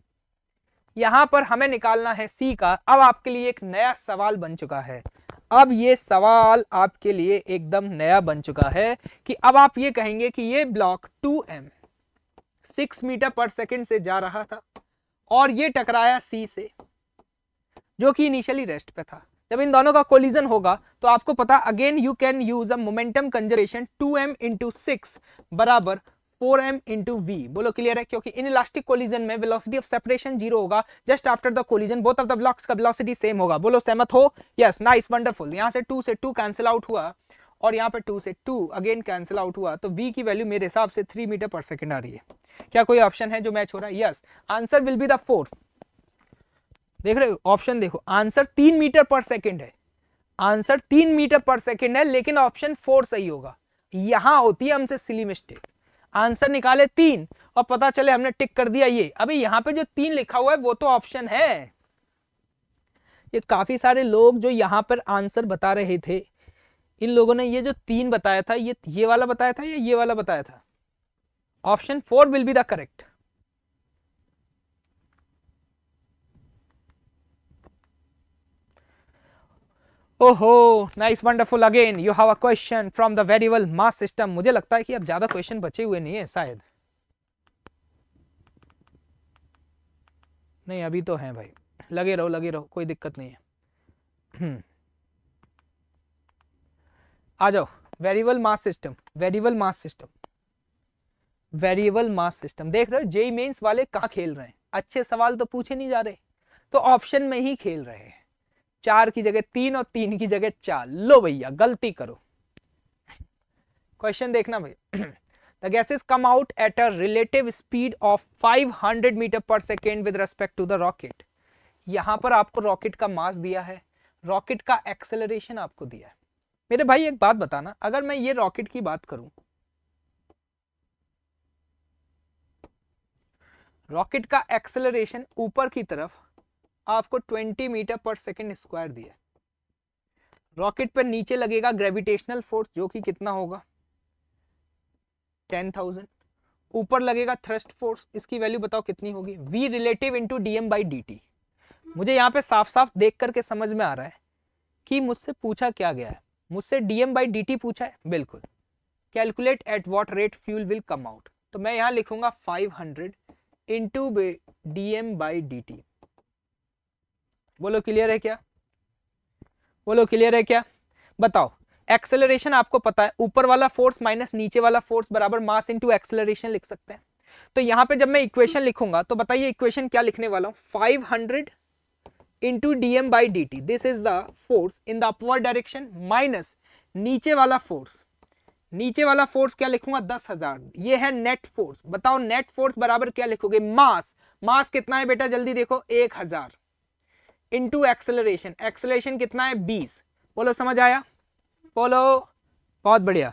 यहां पर हमें निकालना है सी का अब आपके लिए एक नया सवाल बन चुका है अब ये सवाल आपके लिए एकदम नया बन चुका है कि अब आप ये कहेंगे कि ये ब्लॉक 2m सिक्स मीटर पर सेकेंड से जा रहा था और ये टकराया सी से जो कि इनिशियली रेस्ट पे था जब इन दोनों का कोलिजन होगा तो आपको पता again you can use a momentum conservation 2m M into बराबर फोर एम इंटू वी बोलो क्लियर है क्योंकि इन इलास्टिक कोलिजन में वेलोसिटी ऑफ सेपरेशन जीरो होगा just after the collision both of the blocks का वेलोसिटी सेम होगा बोलो सहमत हो यस नाइस वंडरफुल यहाँ से टू से टू कैंसिल आउट हुआ और यहाँ पर टू से टू अगेन कैंसिल आउट हुआ तो वी की वैल्यू मेरे हिसाब से थ्री मीटर पर सेकेंड आ रही है क्या कोई ऑप्शन है जो मैच हो रहा है yes answer will be the four देख रहे हो ऑप्शन देखो आंसर तीन मीटर पर सेकेंड है आंसर तीन मीटर पर सेकेंड है लेकिन ऑप्शन फोर सही होगा यहां होती है हमसे सिली मिस्टेक आंसर निकाले तीन और पता चले हमने टिक कर दिया ये अभी यहाँ पे जो तीन लिखा हुआ है वो तो ऑप्शन है ये काफ़ी सारे लोग जो यहाँ पर आंसर बता रहे थे इन लोगों ने ये जो तीन बताया था ये ये वाला बताया था या ये वाला बताया था option four will be the correct ओहो nice wonderful again you have a question from the variable mass system मुझे लगता है कि अब ज़्यादा क्वेश्चन बचे हुए नहीं है शायद नहीं अभी तो है भाई लगे रहो लगे रहो कोई दिक्कत नहीं है हम्म। आ जाओ variable mass system variable mass system variable mass system देख रहे हो जेई मेंस वाले कहा खेल रहे हैं अच्छे सवाल तो पूछे नहीं जा रहे तो ऑप्शन में ही खेल रहे हैं चार की जगह तीन और तीन की जगह चार लो भैया गलती करो क्वेश्चन देखना भैया the gases come out at a relative speed of 500 metre पर second with respect to the rocket यहां पर आपको रॉकेट का मास दिया है रॉकेट का एक्सेलरेशन आपको दिया है मेरे भाई एक बात बताना अगर मैं ये रॉकेट की बात करूं रॉकेट का एक्सेलरेशन ऊपर की तरफ आपको 20 मीटर पर सेकेंड स्क्वायर दिया रॉकेट पर नीचे लगेगा ग्रेविटेशनल फोर्स जो कि कितना होगा 10,000 ऊपर लगेगा थ्रस्ट फोर्स इसकी वैल्यू बताओ कितनी होगी v relative into D M by D मुझे यहाँ पे साफ साफ देख करके समझ में आ रहा है कि मुझसे पूछा क्या गया है मुझसे डीएम बाई डी पूछा है बिल्कुल calculate at what rate fuel will come out तो मैं यहाँ लिखूंगा 500 hundred into D M by D T बोलो क्लियर है क्या बोलो क्लियर है क्या बताओ एक्सेलरेशन आपको पता है ऊपर वाला फोर्स माइनस नीचे वाला फोर्स बराबर मास इनटू एक्सेलरेशन लिख सकते हैं तो यहां पे जब मैं इक्वेशन लिखूंगा तो बताइए इक्वेशन क्या लिखने वाला हूं five hundred into D M by D T this is the force in the upward direction minus नीचे वाला फोर्स नीचे वाला फोर्स क्या लिखूंगा दस हजार ये है नेट फोर्स बताओ नेट फोर्स बराबर क्या लिखोगे मास मास कितना है बेटा जल्दी देखो एक हजार इंटू एक्सेलरेशन एक्सेलरेशन कितना है बीस बोलो समझ आया बोलो बहुत बढ़िया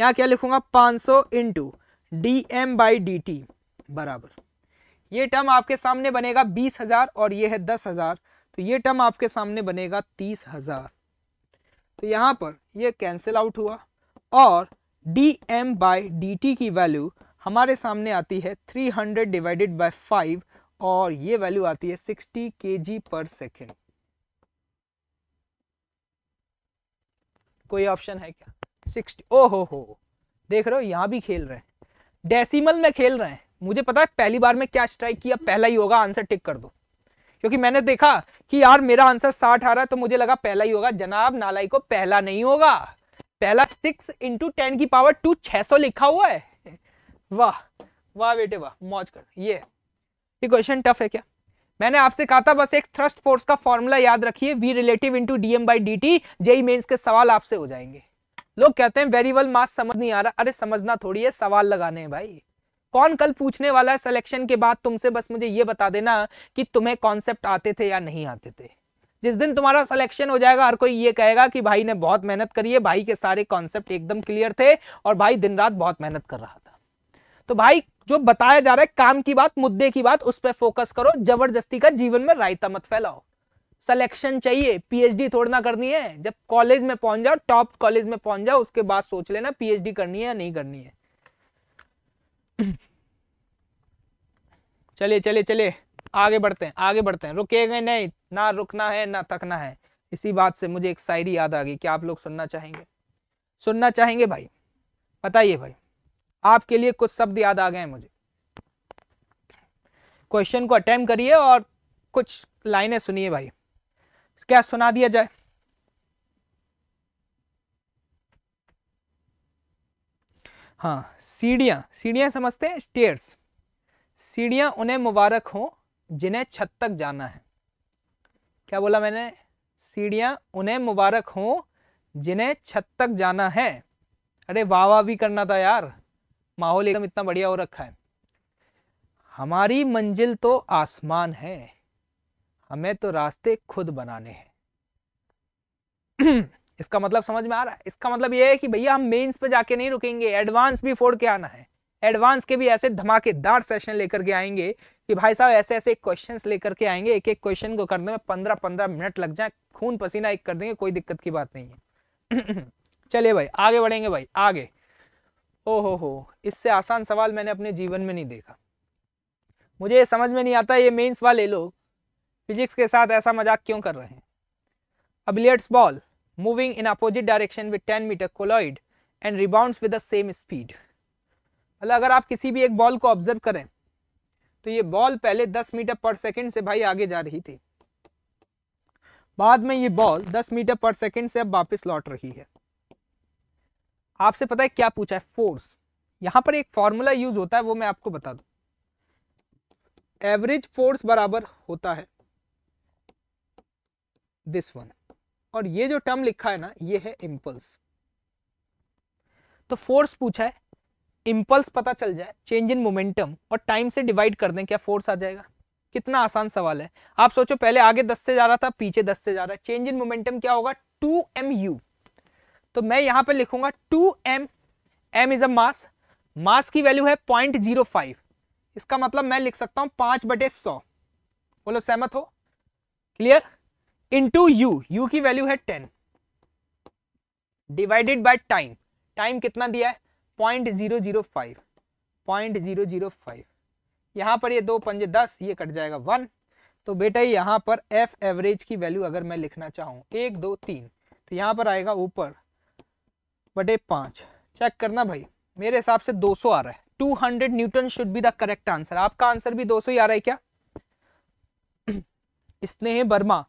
यहाँ क्या लिखूंगा पाँच सौ into D M by D T बराबर ये टर्म आपके सामने बनेगा बीस हजार और ये है दस हजार तो ये टर्म आपके सामने बनेगा तीस हजार तो यहाँ पर ये कैंसिल आउट हुआ और D M by D T की वैल्यू हमारे सामने आती है three hundred divided by five और ये वैल्यू आती है 60 के पर सेकेंड कोई ऑप्शन है क्या 60 ओ हो हो देख रहे हो यहां भी खेल रहे हैं डेसिमल में खेल रहे हैं मुझे पता है पहली बार में क्या स्ट्राइक किया पहला ही होगा आंसर टिक कर दो क्योंकि मैंने देखा कि यार मेरा आंसर साठ आ रहा है तो मुझे लगा पहला ही होगा जनाब नालाई को पहला नहीं होगा पहला सिक्स इंटू टेन की पावर टू छह सौ लिखा हुआ है वाह वाह बेटे वाह मौज कर ये ये क्वेश्चन टफ है क्या मैंने आपसे कहा था बस एक थ्रस्ट फोर्स का फॉर्मूला याद रखिए V relative into D M by D T JEE mains के सवाल आपसे हो जाएंगे लोग कहते हैं वेरी वेल मास समझ नहीं आ रहा अरे समझना थोड़ी है सवाल लगाने हैं भाई कौन कल पूछने वाला है सिलेक्शन के बाद तुमसे बस मुझे ये बता देना कि तुम्हें कॉन्सेप्ट आते थे या नहीं आते थे जिस दिन तुम्हारा सिलेक्शन हो जाएगा हर कोई ये कहेगा कि भाई ने बहुत मेहनत करी है भाई के सारे कॉन्सेप्ट एकदम क्लियर थे और भाई दिन रात बहुत मेहनत कर रहा था तो भाई जो बताया जा रहा है काम की बात मुद्दे की बात उस पर फोकस करो जबरदस्ती का जीवन में रायता मत फैलाओ सिलेक्शन चाहिए पीएचडी थोड़ी ना करनी है जब कॉलेज में पहुंच जाओ टॉप कॉलेज में पहुंच जाओ उसके बाद सोच लेना पीएचडी करनी है या नहीं करनी है चलिए चलिए चलिए आगे बढ़ते हैं आगे बढ़ते हैं गए नहीं ना रुकना है ना थकना है इसी बात से मुझे एक शायरी याद आ गई कि आप लोग सुनना चाहेंगे सुनना चाहेंगे भाई बताइए भाई आपके लिए कुछ शब्द याद आ गए हैं मुझे क्वेश्चन को अटेम करिए और कुछ लाइनें सुनिए भाई क्या सुना दिया जाए हाँ सीढ़ियां सीढ़ियां समझते हैं स्टेयर्स सीढ़ियां उन्हें मुबारक हो जिन्हें छत तक जाना है क्या बोला मैंने सीढ़ियां उन्हें मुबारक हो जिन्हें छत तक जाना है अरे वाह वाह भी करना था यार माहौल एकदम इतना बढ़िया हो रखा है हमारी मंजिल तो आसमान है हमें तो रास्ते खुद बनाने हैं इसका मतलब समझ में आ रहा है इसका मतलब यह है कि भैया हम मेंस पे जाके नहीं रुकेंगे एडवांस भी फोड़ के आना है एडवांस के भी ऐसे धमाकेदार सेशन लेकर के आएंगे कि भाई साहब ऐसे ऐसे क्वेश्चंस लेकर के आएंगे एक एक क्वेश्चन को करने में पंद्रह पंद्रह मिनट लग जाए खून पसीना एक कर देंगे कोई दिक्कत की बात नहीं है चलिए भाई आगे बढ़ेंगे भाई आगे ओहो हो इससे आसान सवाल मैंने अपने जीवन में नहीं देखा मुझे समझ में नहीं आता ये मेंस वाले लोग फिजिक्स के साथ ऐसा मजाक क्यों कर रहे हैं A billiards ball moving in opposite direction with 10 metre colloid and rebound with the same speed मतलब अगर आप किसी भी एक बॉल को ऑब्जर्व करें तो ये बॉल पहले 10 मीटर पर सेकेंड से भाई आगे जा रही थी बाद में ये बॉल 10 मीटर पर सेकेंड से अब वापस लौट रही है आपसे पता है क्या पूछा है फोर्स यहां पर एक फॉर्मूला यूज होता है वो मैं आपको बता दू एवरेज फोर्स बराबर होता है दिस वन और ये जो टर्म लिखा है ना ये है इम्पल्स तो फोर्स पूछा है इम्पल्स पता चल जाए चेंज इन मोमेंटम और टाइम से डिवाइड कर दें क्या फोर्स आ जाएगा कितना आसान सवाल है आप सोचो पहले आगे दस से जा रहा था पीछे दस से जा रहा है चेंज इन मोमेंटम क्या होगा टू एम यू तो मैं यहां पर लिखूंगा two M M is a mass mass की वैल्यू है पॉइंट जीरो फाइव इसका मतलब मैं लिख सकता हूं पांच बटे सौ बोलो सहमत हो क्लियर इंटू यू यू की वैल्यू है ten divided by time time कितना दिया है point zero zero five point zero zero five यहां पर ये दो पंजे दस ये कट जाएगा वन तो बेटा यहां पर एफ एवरेज की वैल्यू अगर मैं लिखना चाहूं एक दो तीन तो यहां पर आएगा ऊपर बटे पाँच चेक करना भाई मेरे हिसाब से 200 आ रहा है 200 newton should be the correct answer आपका आंसर भी 200 ही आ रहा है क्या स्नेह वर्मा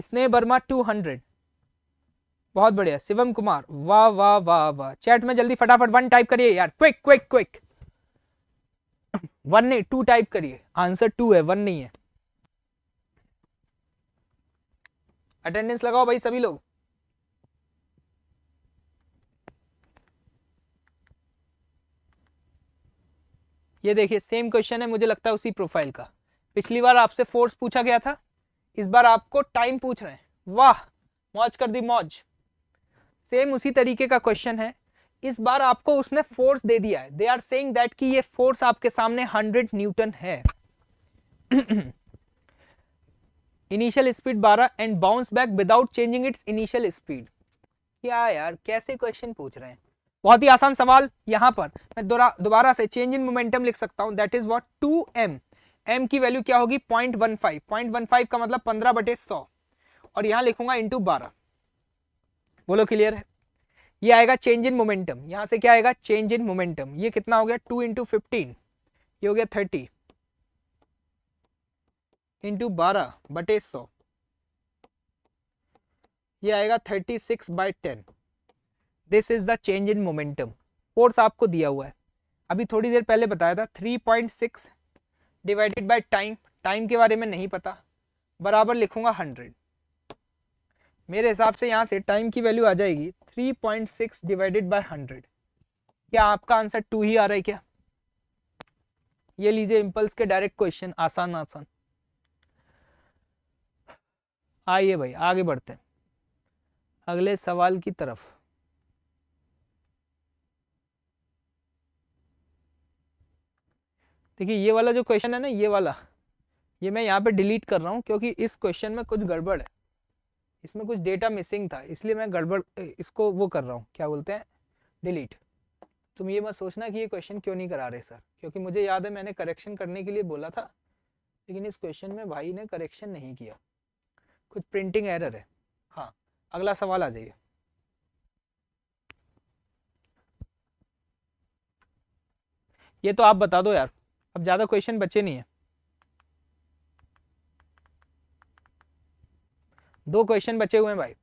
स्नेह वर्मा 200 बहुत बढ़िया शिवम कुमार वाह वाह वाह वाह चैट में जल्दी फटाफट वन टाइप करिए यार क्विक क्विक क्विक वन नहीं टू टाइप करिए आंसर टू है वन नहीं है अटेंडेंस लगाओ भाई सभी लोग ये देखिए सेम क्वेश्चन है मुझे लगता है उसी प्रोफाइल का पिछली बार आपसे फोर्स पूछा गया था इस बार आपको टाइम पूछ रहे हैं वाह मौज कर दी मौज सेम उसी तरीके का क्वेश्चन है इस बार आपको उसने फोर्स दे दिया है दे आर सेइंग दैट कि ये फोर्स आपके सामने हंड्रेड न्यूटन है initial speed 12 and bounce back without changing its initial speed क्या यार कैसे क्वेश्चन पूछ रहे हैं बहुत ही आसान सवाल यहां पर मैं दोबारा से चेंज इन मोमेंटम लिख सकता हूं that is what two M M की वैल्यू क्या होगी point one five point one five का मतलब पंद्रह बटे सौ और यहां लिखूंगा इंटू बारह बोलो क्लियर है ये आएगा चेंज इन मोमेंटम यहां से क्या आएगा चेंज इन मोमेंटम ये कितना हो गया टू इंटू फिफ्टीन ये हो गया थर्टी इंटू बारह बटे सौ ये आएगा thirty six by ten this is the change in momentum force आपको दिया हुआ है अभी थोड़ी देर पहले बताया था 3.6 डिवाइडेड बाई टाइम टाइम के बारे में नहीं पता बराबर लिखूंगा 100 मेरे हिसाब से यहाँ से टाइम की वैल्यू आ जाएगी 3.6 डिवाइडेड बाई हंड्रेड क्या आपका आंसर टू ही आ रहा है क्या ये लीजिए इम्पल्स के डायरेक्ट क्वेश्चन आसान आसान आइए भाई आगे बढ़ते हैं अगले सवाल की तरफ देखिए ये वाला जो क्वेश्चन है ना ये वाला ये मैं यहाँ पे डिलीट कर रहा हूँ क्योंकि इस क्वेश्चन में कुछ गड़बड़ है इसमें कुछ डेटा मिसिंग था इसलिए मैं गड़बड़ इसको वो कर रहा हूँ क्या बोलते हैं डिलीट तुम ये मत सोचना कि ये क्वेश्चन क्यों नहीं करा रहे सर क्योंकि मुझे याद है मैंने करेक्शन करने के लिए बोला था लेकिन इस क्वेश्चन में भाई ने करेक्शन नहीं किया कुछ प्रिंटिंग एरर है हाँ अगला सवाल आ जाइए ये तो आप बता दो यार अब ज़्यादा क्वेश्चन बचे नहीं है दो क्वेश्चन बचे हुए हैं भाई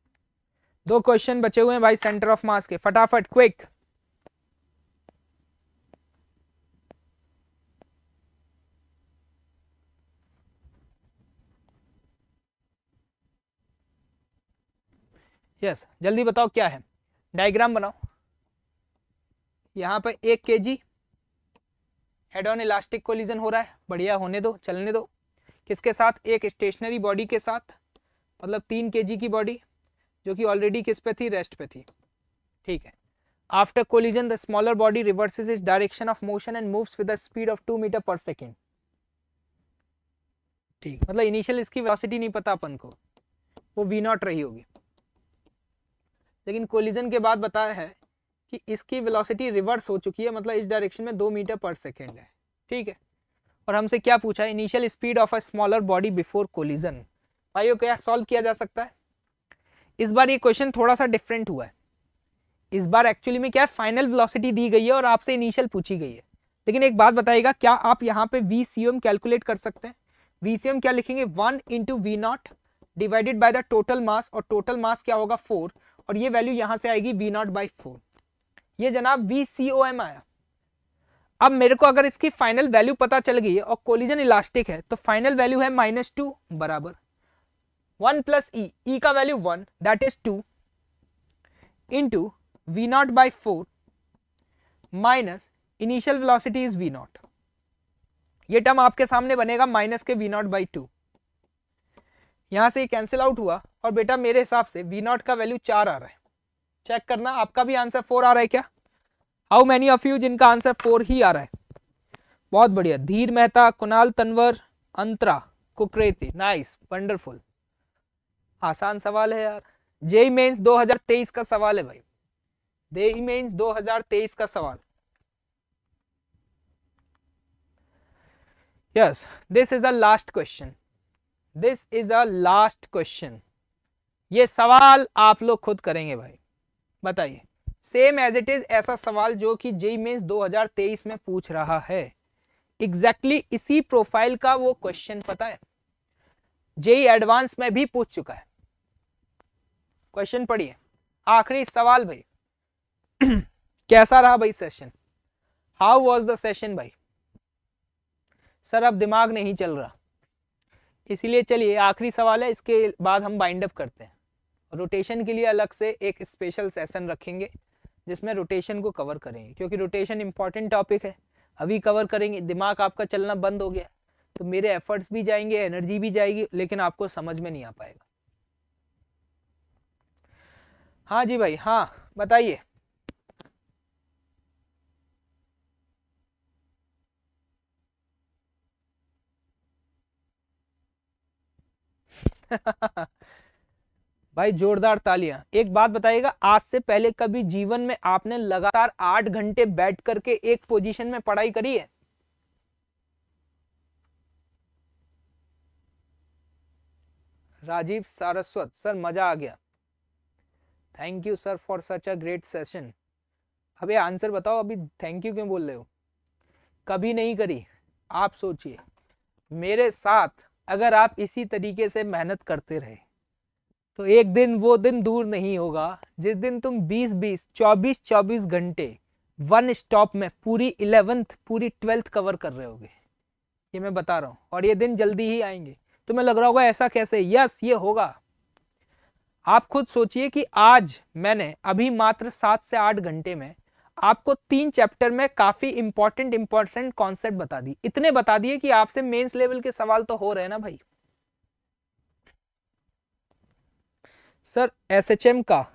दो क्वेश्चन बचे हुए हैं भाई सेंटर ऑफ मास के फटाफट क्विक यस yes, जल्दी बताओ क्या है डायग्राम बनाओ यहां पर एक KG head on elastic collision हो रहा है बढ़िया होने दो चलने दो किसके साथ एक स्टेशनरी बॉडी के साथ मतलब तीन के की बॉडी जो कि ऑलरेडी किस पे थी रेस्ट पे थी ठीक है after collision the smaller body reverses is direction of motion and moves with the speed of two metre पर सेकेंड ठीक मतलब इनिशियल इसकी वेलोसिटी नहीं पता अपन को वो वी नॉट रही होगी लेकिन कोलिजन के बाद बताया है कि इसकी वेलोसिटी रिवर्स हो चुकी है मतलब इस डायरेक्शन में दो मीटर पर सेकेंड है ठीक है और हमसे क्या पूछा है initial speed of a smaller body before collision भाइयों क्या सॉल्व किया जा सकता है इस बार ये क्वेश्चन थोड़ा सा डिफरेंट हुआ है इस बार एक्चुअली में क्या है फाइनल वेलोसिटी दी गई है और आपसे इनिशियल पूछी गई है लेकिन एक बात बताइएगा क्या आप यहाँ पे वी कैलकुलेट कर सकते हैं वी क्या लिखेंगे one into v not divided by the total mass और टोटल मास क्या होगा फोर और ये वैल्यू यहाँ से आएगी वी नॉट बाई फोर ये जनाब वी सी ओ एम आया अब मेरे को अगर इसकी फाइनल वैल्यू पता चल गई है और कोलिजन इलास्टिक है तो फाइनल वैल्यू है माइनस टू बराबर वन प्लस ई ई का value one that is two into v naught by four minus initial velocity is v naught ये टर्म आपके सामने बनेगा माइनस के वी नॉट बाई टू यहां से कैंसिल आउट हुआ और बेटा मेरे हिसाब से वी नॉट का वैल्यू चार आ रहा है चेक करना आपका भी आंसर फोर आ रहा है क्या हाउ मैनी ऑफ यू जिनका आंसर फोर ही आ रहा है बहुत बढ़िया धीर मेहता कुणाल तनवर अंतरा कुकरेती नाइस वंडरफुल आसान सवाल है यार जेई मेन्स 2023 का सवाल है भाई जेई मेन्स 2023 का सवाल yes this is a last question this is a last question ये सवाल आप लोग खुद करेंगे भाई बताइए सेम एज इट इज ऐसा सवाल जो कि जेई मेन्स 2023 में पूछ रहा है एग्जैक्टली exactly इसी प्रोफाइल का वो क्वेश्चन पता है जेई एडवांस में भी पूछ चुका है क्वेश्चन पढ़िए आखिरी सवाल भाई कैसा रहा भाई session how was the session भाई सर अब दिमाग नहीं चल रहा इसीलिए चलिए आखिरी सवाल है इसके बाद हम बाइंड अप करते हैं रोटेशन के लिए अलग से एक स्पेशल सेशन रखेंगे जिसमें रोटेशन को कवर करेंगे क्योंकि रोटेशन इंपॉर्टेंट टॉपिक है अभी कवर करेंगे दिमाग आपका चलना बंद हो गया तो मेरे एफर्ट्स भी जाएंगे एनर्जी भी जाएगी लेकिन आपको समझ में नहीं आ पाएगा हाँ जी भाई हाँ बताइए भाई जोरदार तालियां एक बात बताइएगा आज से पहले कभी जीवन में आपने लगातार आठ घंटे बैठ करके एक पोजीशन में पढ़ाई करी है राजीव सारस्वत सर मजा आ गया thank you sir for such a great session अभी आंसर बताओ अभी थैंक यू क्यों बोल रहे हो कभी नहीं करी आप सोचिए मेरे साथ अगर आप इसी तरीके से मेहनत करते रहे तो एक दिन वो दिन दूर नहीं होगा जिस दिन तुम 20 20 24 24 घंटे वन स्टॉप में पूरी इलेवेंथ पूरी ट्वेल्थ कवर कर रहे होगे ये मैं बता रहा हूँ और ये दिन जल्दी ही आएंगे तुम्हें लग रहा होगा ऐसा कैसे यस ये होगा आप खुद सोचिए कि आज मैंने अभी मात्र सात से आठ घंटे में आपको तीन चैप्टर में काफ़ी इंपॉर्टेंट इंपॉर्टेंट कॉन्सेप्ट बता दी इतने बता दिए कि आपसे मेंस लेवल के सवाल तो हो रहे हैं ना भाई सर एसएचएम का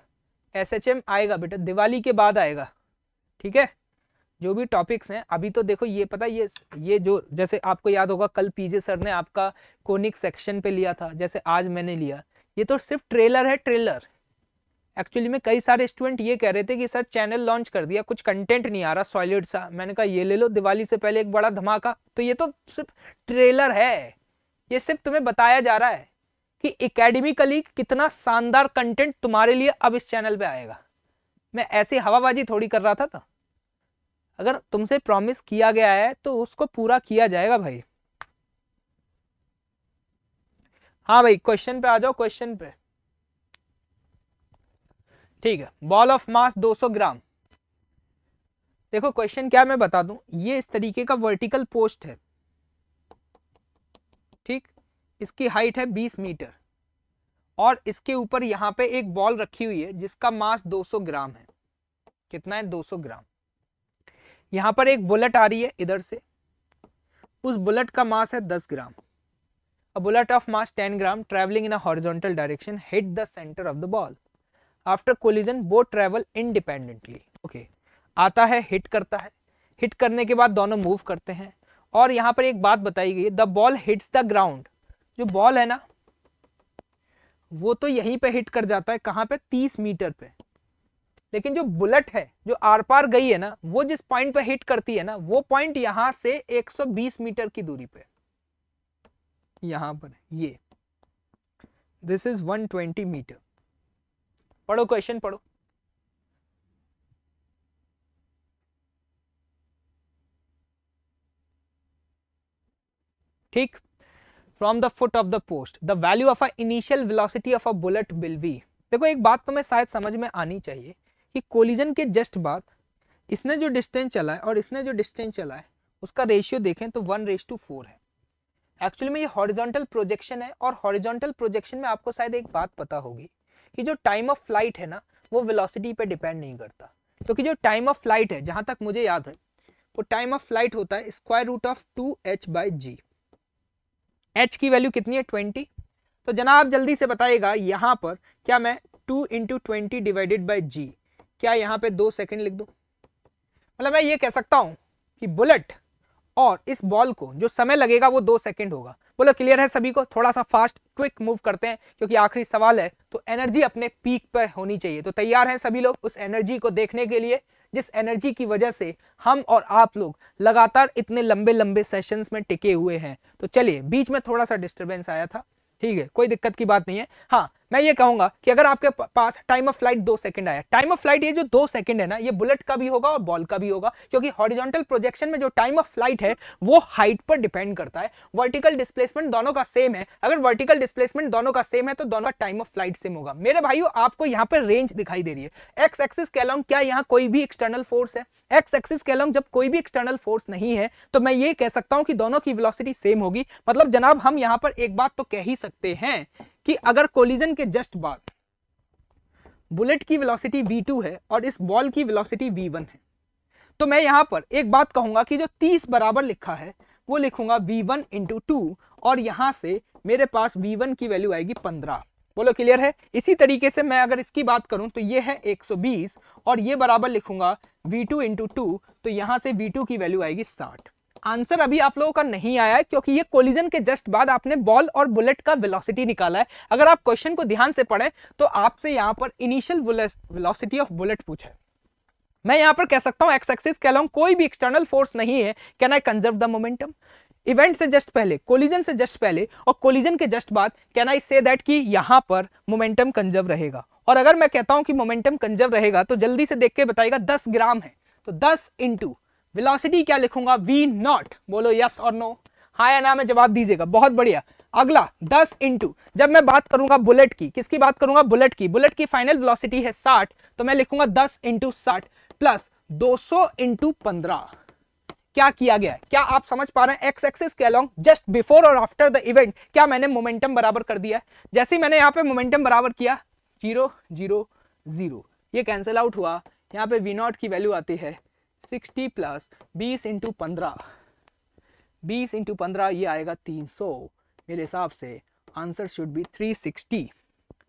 एसएचएम आएगा बेटा दिवाली के बाद आएगा ठीक है जो भी टॉपिक्स हैं अभी तो देखो ये पता ये ये जो जैसे आपको याद होगा कल पीजे सर ने आपका कोनिक सेक्शन पे लिया था जैसे आज मैंने लिया ये तो सिर्फ ट्रेलर है ट्रेलर एक्चुअली में कई सारे स्टूडेंट ये कह रहे थे कि सर चैनल लॉन्च कर दिया कुछ कंटेंट नहीं आ रहा सॉलिड सा मैंने कहा ये ले लो दिवाली से पहले एक बड़ा धमाका तो ये तो सिर्फ ट्रेलर है ये सिर्फ तुम्हें बताया जा रहा है कि एकेडमिकली कितना शानदार कंटेंट तुम्हारे लिए अब इस चैनल पे आएगा मैं ऐसी हवाबाजी थोड़ी कर रहा था तो अगर तुमसे प्रॉमिस किया गया है तो उसको पूरा किया जाएगा भाई हाँ भाई क्वेश्चन पे आ जाओ क्वेश्चन पे ठीक है बॉल ऑफ मास 200 ग्राम देखो क्वेश्चन क्या मैं बता दूं ये इस तरीके का वर्टिकल पोस्ट है इसकी हाइट है 20 मीटर और इसके ऊपर यहाँ पे एक बॉल रखी हुई है जिसका मास 200 ग्राम है कितना है 200 ग्राम यहाँ पर एक बुलेट आ रही है इधर से उस बुलेट का मास है 10 gram a bullet of mass 10 gram travelling in a horizontal direction hit the centre of the ball after collision both travel independently okay आता है हिट करता है हिट करने के बाद दोनों मूव करते हैं और यहाँ पर एक बात बताई गई है the ball hits the ground जो बॉल है ना वो तो यहीं पे हिट कर जाता है कहां पे तीस मीटर पे लेकिन जो बुलेट है जो आर पार गई है ना वो जिस पॉइंट पे हिट करती है ना वो पॉइंट यहां से 120 मीटर की दूरी पे यहां पर ये दिस इज 120 मीटर पढ़ो क्वेश्चन पढ़ो ठीक from the foot of the post the value of a initial velocity of a bullet will be देखो एक बात तुम्हें तो शायद समझ में आनी चाहिए कि कोलिजन के जस्ट बाद इसने जो डिस्टेंस चला है और इसने जो डिस्टेंस चला है उसका रेशियो देखें तो वन रेस टू फोर है एक्चुअली में ये हॉरिजॉन्टल प्रोजेक्शन है और हॉरिजॉन्टल प्रोजेक्शन में आपको शायद एक बात पता होगी कि जो टाइम ऑफ फ्लाइट है ना वो वेलोसिटी पे डिपेंड नहीं करता क्योंकि तो जो टाइम ऑफ फ्लाइट है जहाँ तक मुझे याद है वो टाइम ऑफ फ्लाइट होता है square root of two h by g h की वैल्यू कितनी है ट्वेंटी तो जनाब जल्दी से बताइएगा यहाँ पर क्या मैं two into twenty divided by g क्या यहाँ पे दो सेकंड लिख दो मतलब मैं ये कह सकता हूँ कि बुलेट और इस बॉल को जो समय लगेगा वो दो सेकंड होगा बोलो क्लियर है सभी को थोड़ा सा फास्ट क्विक मूव करते हैं क्योंकि आखिरी सवाल है तो एनर्जी अपने पीक पर होनी चाहिए तो तैयार हैं सभी लोग उस एनर्जी को देखने के लिए जिस एनर्जी की वजह से हम और आप लोग लगातार इतने लंबे लंबे सेशंस में टिके हुए हैं तो चलिए बीच में थोड़ा सा डिस्टर्बेंस आया था ठीक है कोई दिक्कत की बात नहीं है हाँ मैं ये कहूंगा कि अगर आपके पास टाइम ऑफ फ्लाइट दो सेकंड आया टाइम ऑफ फ्लाइट ये जो दो सेकंड है ना ये बुलेट का भी होगा और बॉल का भी होगा क्योंकि हॉरिजॉन्टल प्रोजेक्शन में जो टाइम ऑफ फ्लाइट है वो हाइट पर डिपेंड करता है वर्टिकल डिस्प्लेसमेंट दोनों का सेम है अगर वर्टिकल डिस्प्लेसमेंट दोनों का सेम है तो दोनों का टाइम ऑफ फ्लाइट सेम होगा मेरे भाई आपको यहाँ पर रेंज दिखाई दे रही है एक्स एक्सिस के क्या यहाँ कोई भी एक्सटर्नल फोर्स है एक्स एक्सिस के जब कोई भी एक्सटर्नल फोर्स नहीं है तो मैं ये कह सकता हूँ कि दोनों की वेलोसिटी सेम होगी मतलब जनाब हम यहाँ पर एक बात तो कह ही सकते हैं कि अगर कोलिजन के जस्ट बाद बुलेट की वेलोसिटी v2 है और इस बॉल की वेलोसिटी v1 है तो मैं यहां पर एक बात कहूंगा कि जो 30 बराबर लिखा है वो लिखूंगा v1 वन इंटू टू और यहां से मेरे पास v1 की वैल्यू आएगी 15 बोलो क्लियर है इसी तरीके से मैं अगर इसकी बात करूं तो ये है 120 और ये बराबर लिखूंगा v2 टू इंटू टू तो यहां से v2 की वैल्यू आएगी साठ आंसर अभी आप लोगों का नहीं आया है क्योंकि ये कोलिजन के जस्ट बाद आपने बॉल और बुलेट का वेलोसिटी निकाला है अगर आप क्वेश्चन को ध्यान से पढ़ें तो आपसे यहाँ पर इनिशियल वेलोसिटी ऑफ बुलेट पूछे मैं यहाँ पर कह सकता हूँ एक्स एक्सिस के अलॉन्ग कोई भी एक्सटर्नल फोर्स नहीं है can I conserve the momentum event से जस्ट पहले कोलिजन से जस्ट पहले और कोलिजन के जस्ट बाद कैन आई से दैट कि यहाँ पर मोमेंटम कंजर्व रहेगा और अगर मैं कहता हूँ कि मोमेंटम कंजर्व रहेगा तो जल्दी से देख के बताएगा दस ग्राम है तो दस इंटू वेलोसिटी क्या लिखूंगा वी नॉट बोलो यस और नो हाँ या ना में जवाब दीजिएगा बहुत बढ़िया अगला 10 इंटू जब मैं बात करूंगा बुलेट की किसकी बात करूंगा बुलेट की बुलेट की फाइनल वेलोसिटी है 60 तो मैं लिखूंगा 10 इंटू साठ प्लस 200 सौ इंटू पंद्रह क्या किया गया क्या आप समझ पा रहे हैं एक्स एक्सिस के अलॉन्ग जस्ट बिफोर और आफ्टर द इवेंट क्या मैंने मोमेंटम बराबर कर दिया जैसे ही मैंने यहाँ पे मोमेंटम बराबर किया जीरो जीरो जीरो ये कैंसिल आउट हुआ यहाँ पे वी नॉट की वैल्यू आती है सिक्सटी प्लस बीस इंटू पंद्रह बीस इंटू पंद्रह ये आएगा तीन सौ मेरे हिसाब से answer should be three sixty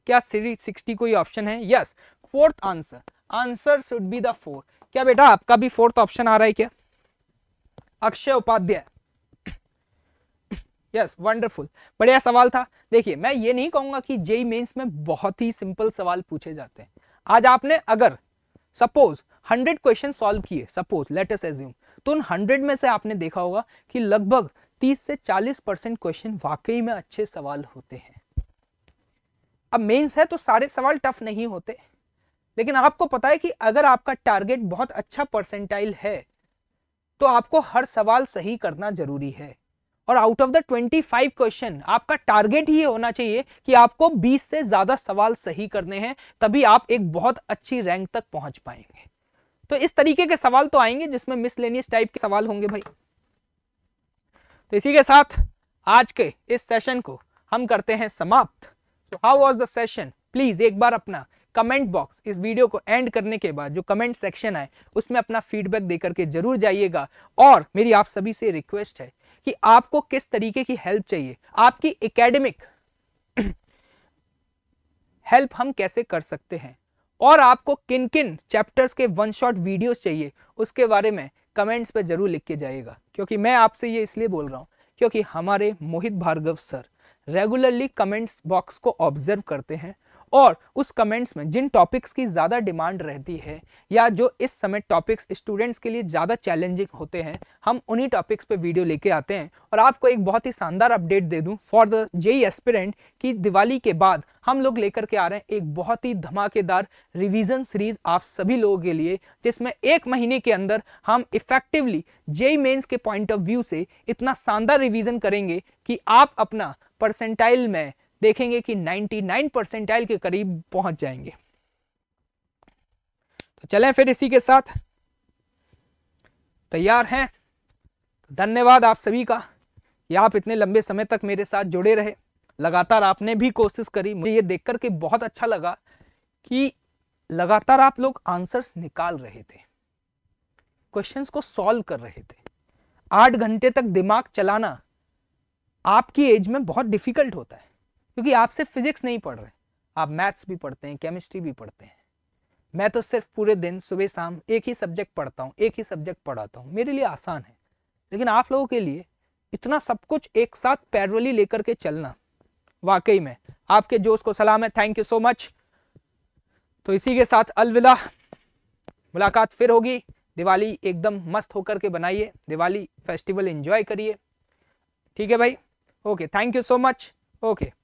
क्या थ्री सिक्सटी कोई ऑप्शन है yes fourth answer answer should be the four क्या बेटा आपका भी फोर्थ ऑप्शन आ रहा है क्या अक्षय उपाध्याय यस वंडरफुल बढ़िया सवाल था देखिए मैं ये नहीं कहूंगा कि जेई मेंस में बहुत ही सिंपल सवाल पूछे जाते हैं आज आपने अगर सपोज हंड्रेड क्वेश्चन सॉल्व किए सपोज लेट अस एज्यूम तो उन हंड्रेड में से आपने देखा होगा कि लगभग तीस से चालीस परसेंट क्वेश्चन वाकई में अच्छे सवाल होते हैं अब मेंस है तो सारे सवाल टफ नहीं होते लेकिन आपको पता है कि अगर आपका टारगेट बहुत अच्छा परसेंटाइल है तो आपको हर सवाल सही करना जरूरी है और आउट ऑफ द 25 क्वेश्चन आपका टारगेट ही होना चाहिए कि आपको 20 से ज़्यादा सवाल सही करने हैं तभी आप एक बहुत अच्छी रैंक तक पहुंच पाएंगे तो इस तरीके के सवाल तो आएंगे जिसमें मिसलेनियस टाइप के सवाल होंगे भाई तो इसी के साथ आज के इस सेशन को हम करते हैं समाप्त तो how was the session please एक बार अपना कमेंट बॉक्स इस वीडियो को एंड करने के बाद जो कमेंट सेक्शन है उसमें अपना फीडबैक देकर के जरूर जाइएगा और मेरी आप सभी से रिक्वेस्ट है कि आपको किस तरीके की हेल्प चाहिए आपकी एकेडमिक हेल्प हम कैसे कर सकते हैं और आपको किन किन चैप्टर्स के वन शॉट वीडियोस चाहिए उसके बारे में कमेंट्स पर जरूर लिख के जाइएगा क्योंकि मैं आपसे ये इसलिए बोल रहा हूँ क्योंकि हमारे Mohit Bhargava sir regularly comments box को ऑब्जर्व करते हैं और उस कमेंट्स में जिन टॉपिक्स की ज़्यादा डिमांड रहती है या जो इस समय टॉपिक्स स्टूडेंट्स के लिए ज़्यादा चैलेंजिंग होते हैं हम उन्हीं टॉपिक्स पे वीडियो लेके आते हैं और आपको एक बहुत ही शानदार अपडेट दे दूं फॉर द जेई एस्पिरेंट कि दिवाली के बाद हम लोग लेकर के आ रहे हैं एक बहुत ही धमाकेदार रिवीजन सीरीज आप सभी लोगों के लिए जिसमें एक महीने के अंदर हम इफेक्टिवली जेई मेंस के पॉइंट ऑफ व्यू से इतना शानदार रिवीजन करेंगे कि आप अपना परसेंटाइल में देखेंगे कि 99 परसेंटाइल के करीब पहुंच जाएंगे तो चलें फिर इसी के साथ तैयार हैं धन्यवाद आप सभी का कि आप इतने लंबे समय तक मेरे साथ जुड़े रहे लगातार आपने भी कोशिश करी मुझे ये देख करके बहुत अच्छा लगा कि लगातार आप लोग आंसर्स निकाल रहे थे क्वेश्चंस को सॉल्व कर रहे थे आठ घंटे तक दिमाग चलाना आपकी एज में बहुत डिफिकल्ट होता है क्योंकि आप सिर्फ फिजिक्स नहीं पढ़ रहे आप मैथ्स भी पढ़ते हैं केमिस्ट्री भी पढ़ते हैं मैं तो सिर्फ पूरे दिन सुबह शाम एक ही सब्जेक्ट पढ़ता हूँ एक ही सब्जेक्ट पढ़ाता हूँ मेरे लिए आसान है लेकिन आप लोगों के लिए इतना सब कुछ एक साथ पैरवली लेकर के चलना वाकई में आपके जोश को सलाम है थैंक यू सो मच तो इसी के साथ अलविदा मुलाकात फिर होगी दिवाली एकदम मस्त होकर के बनाइए दिवाली फेस्टिवल एंजॉय करिए ठीक है भाई okay thank you so much okay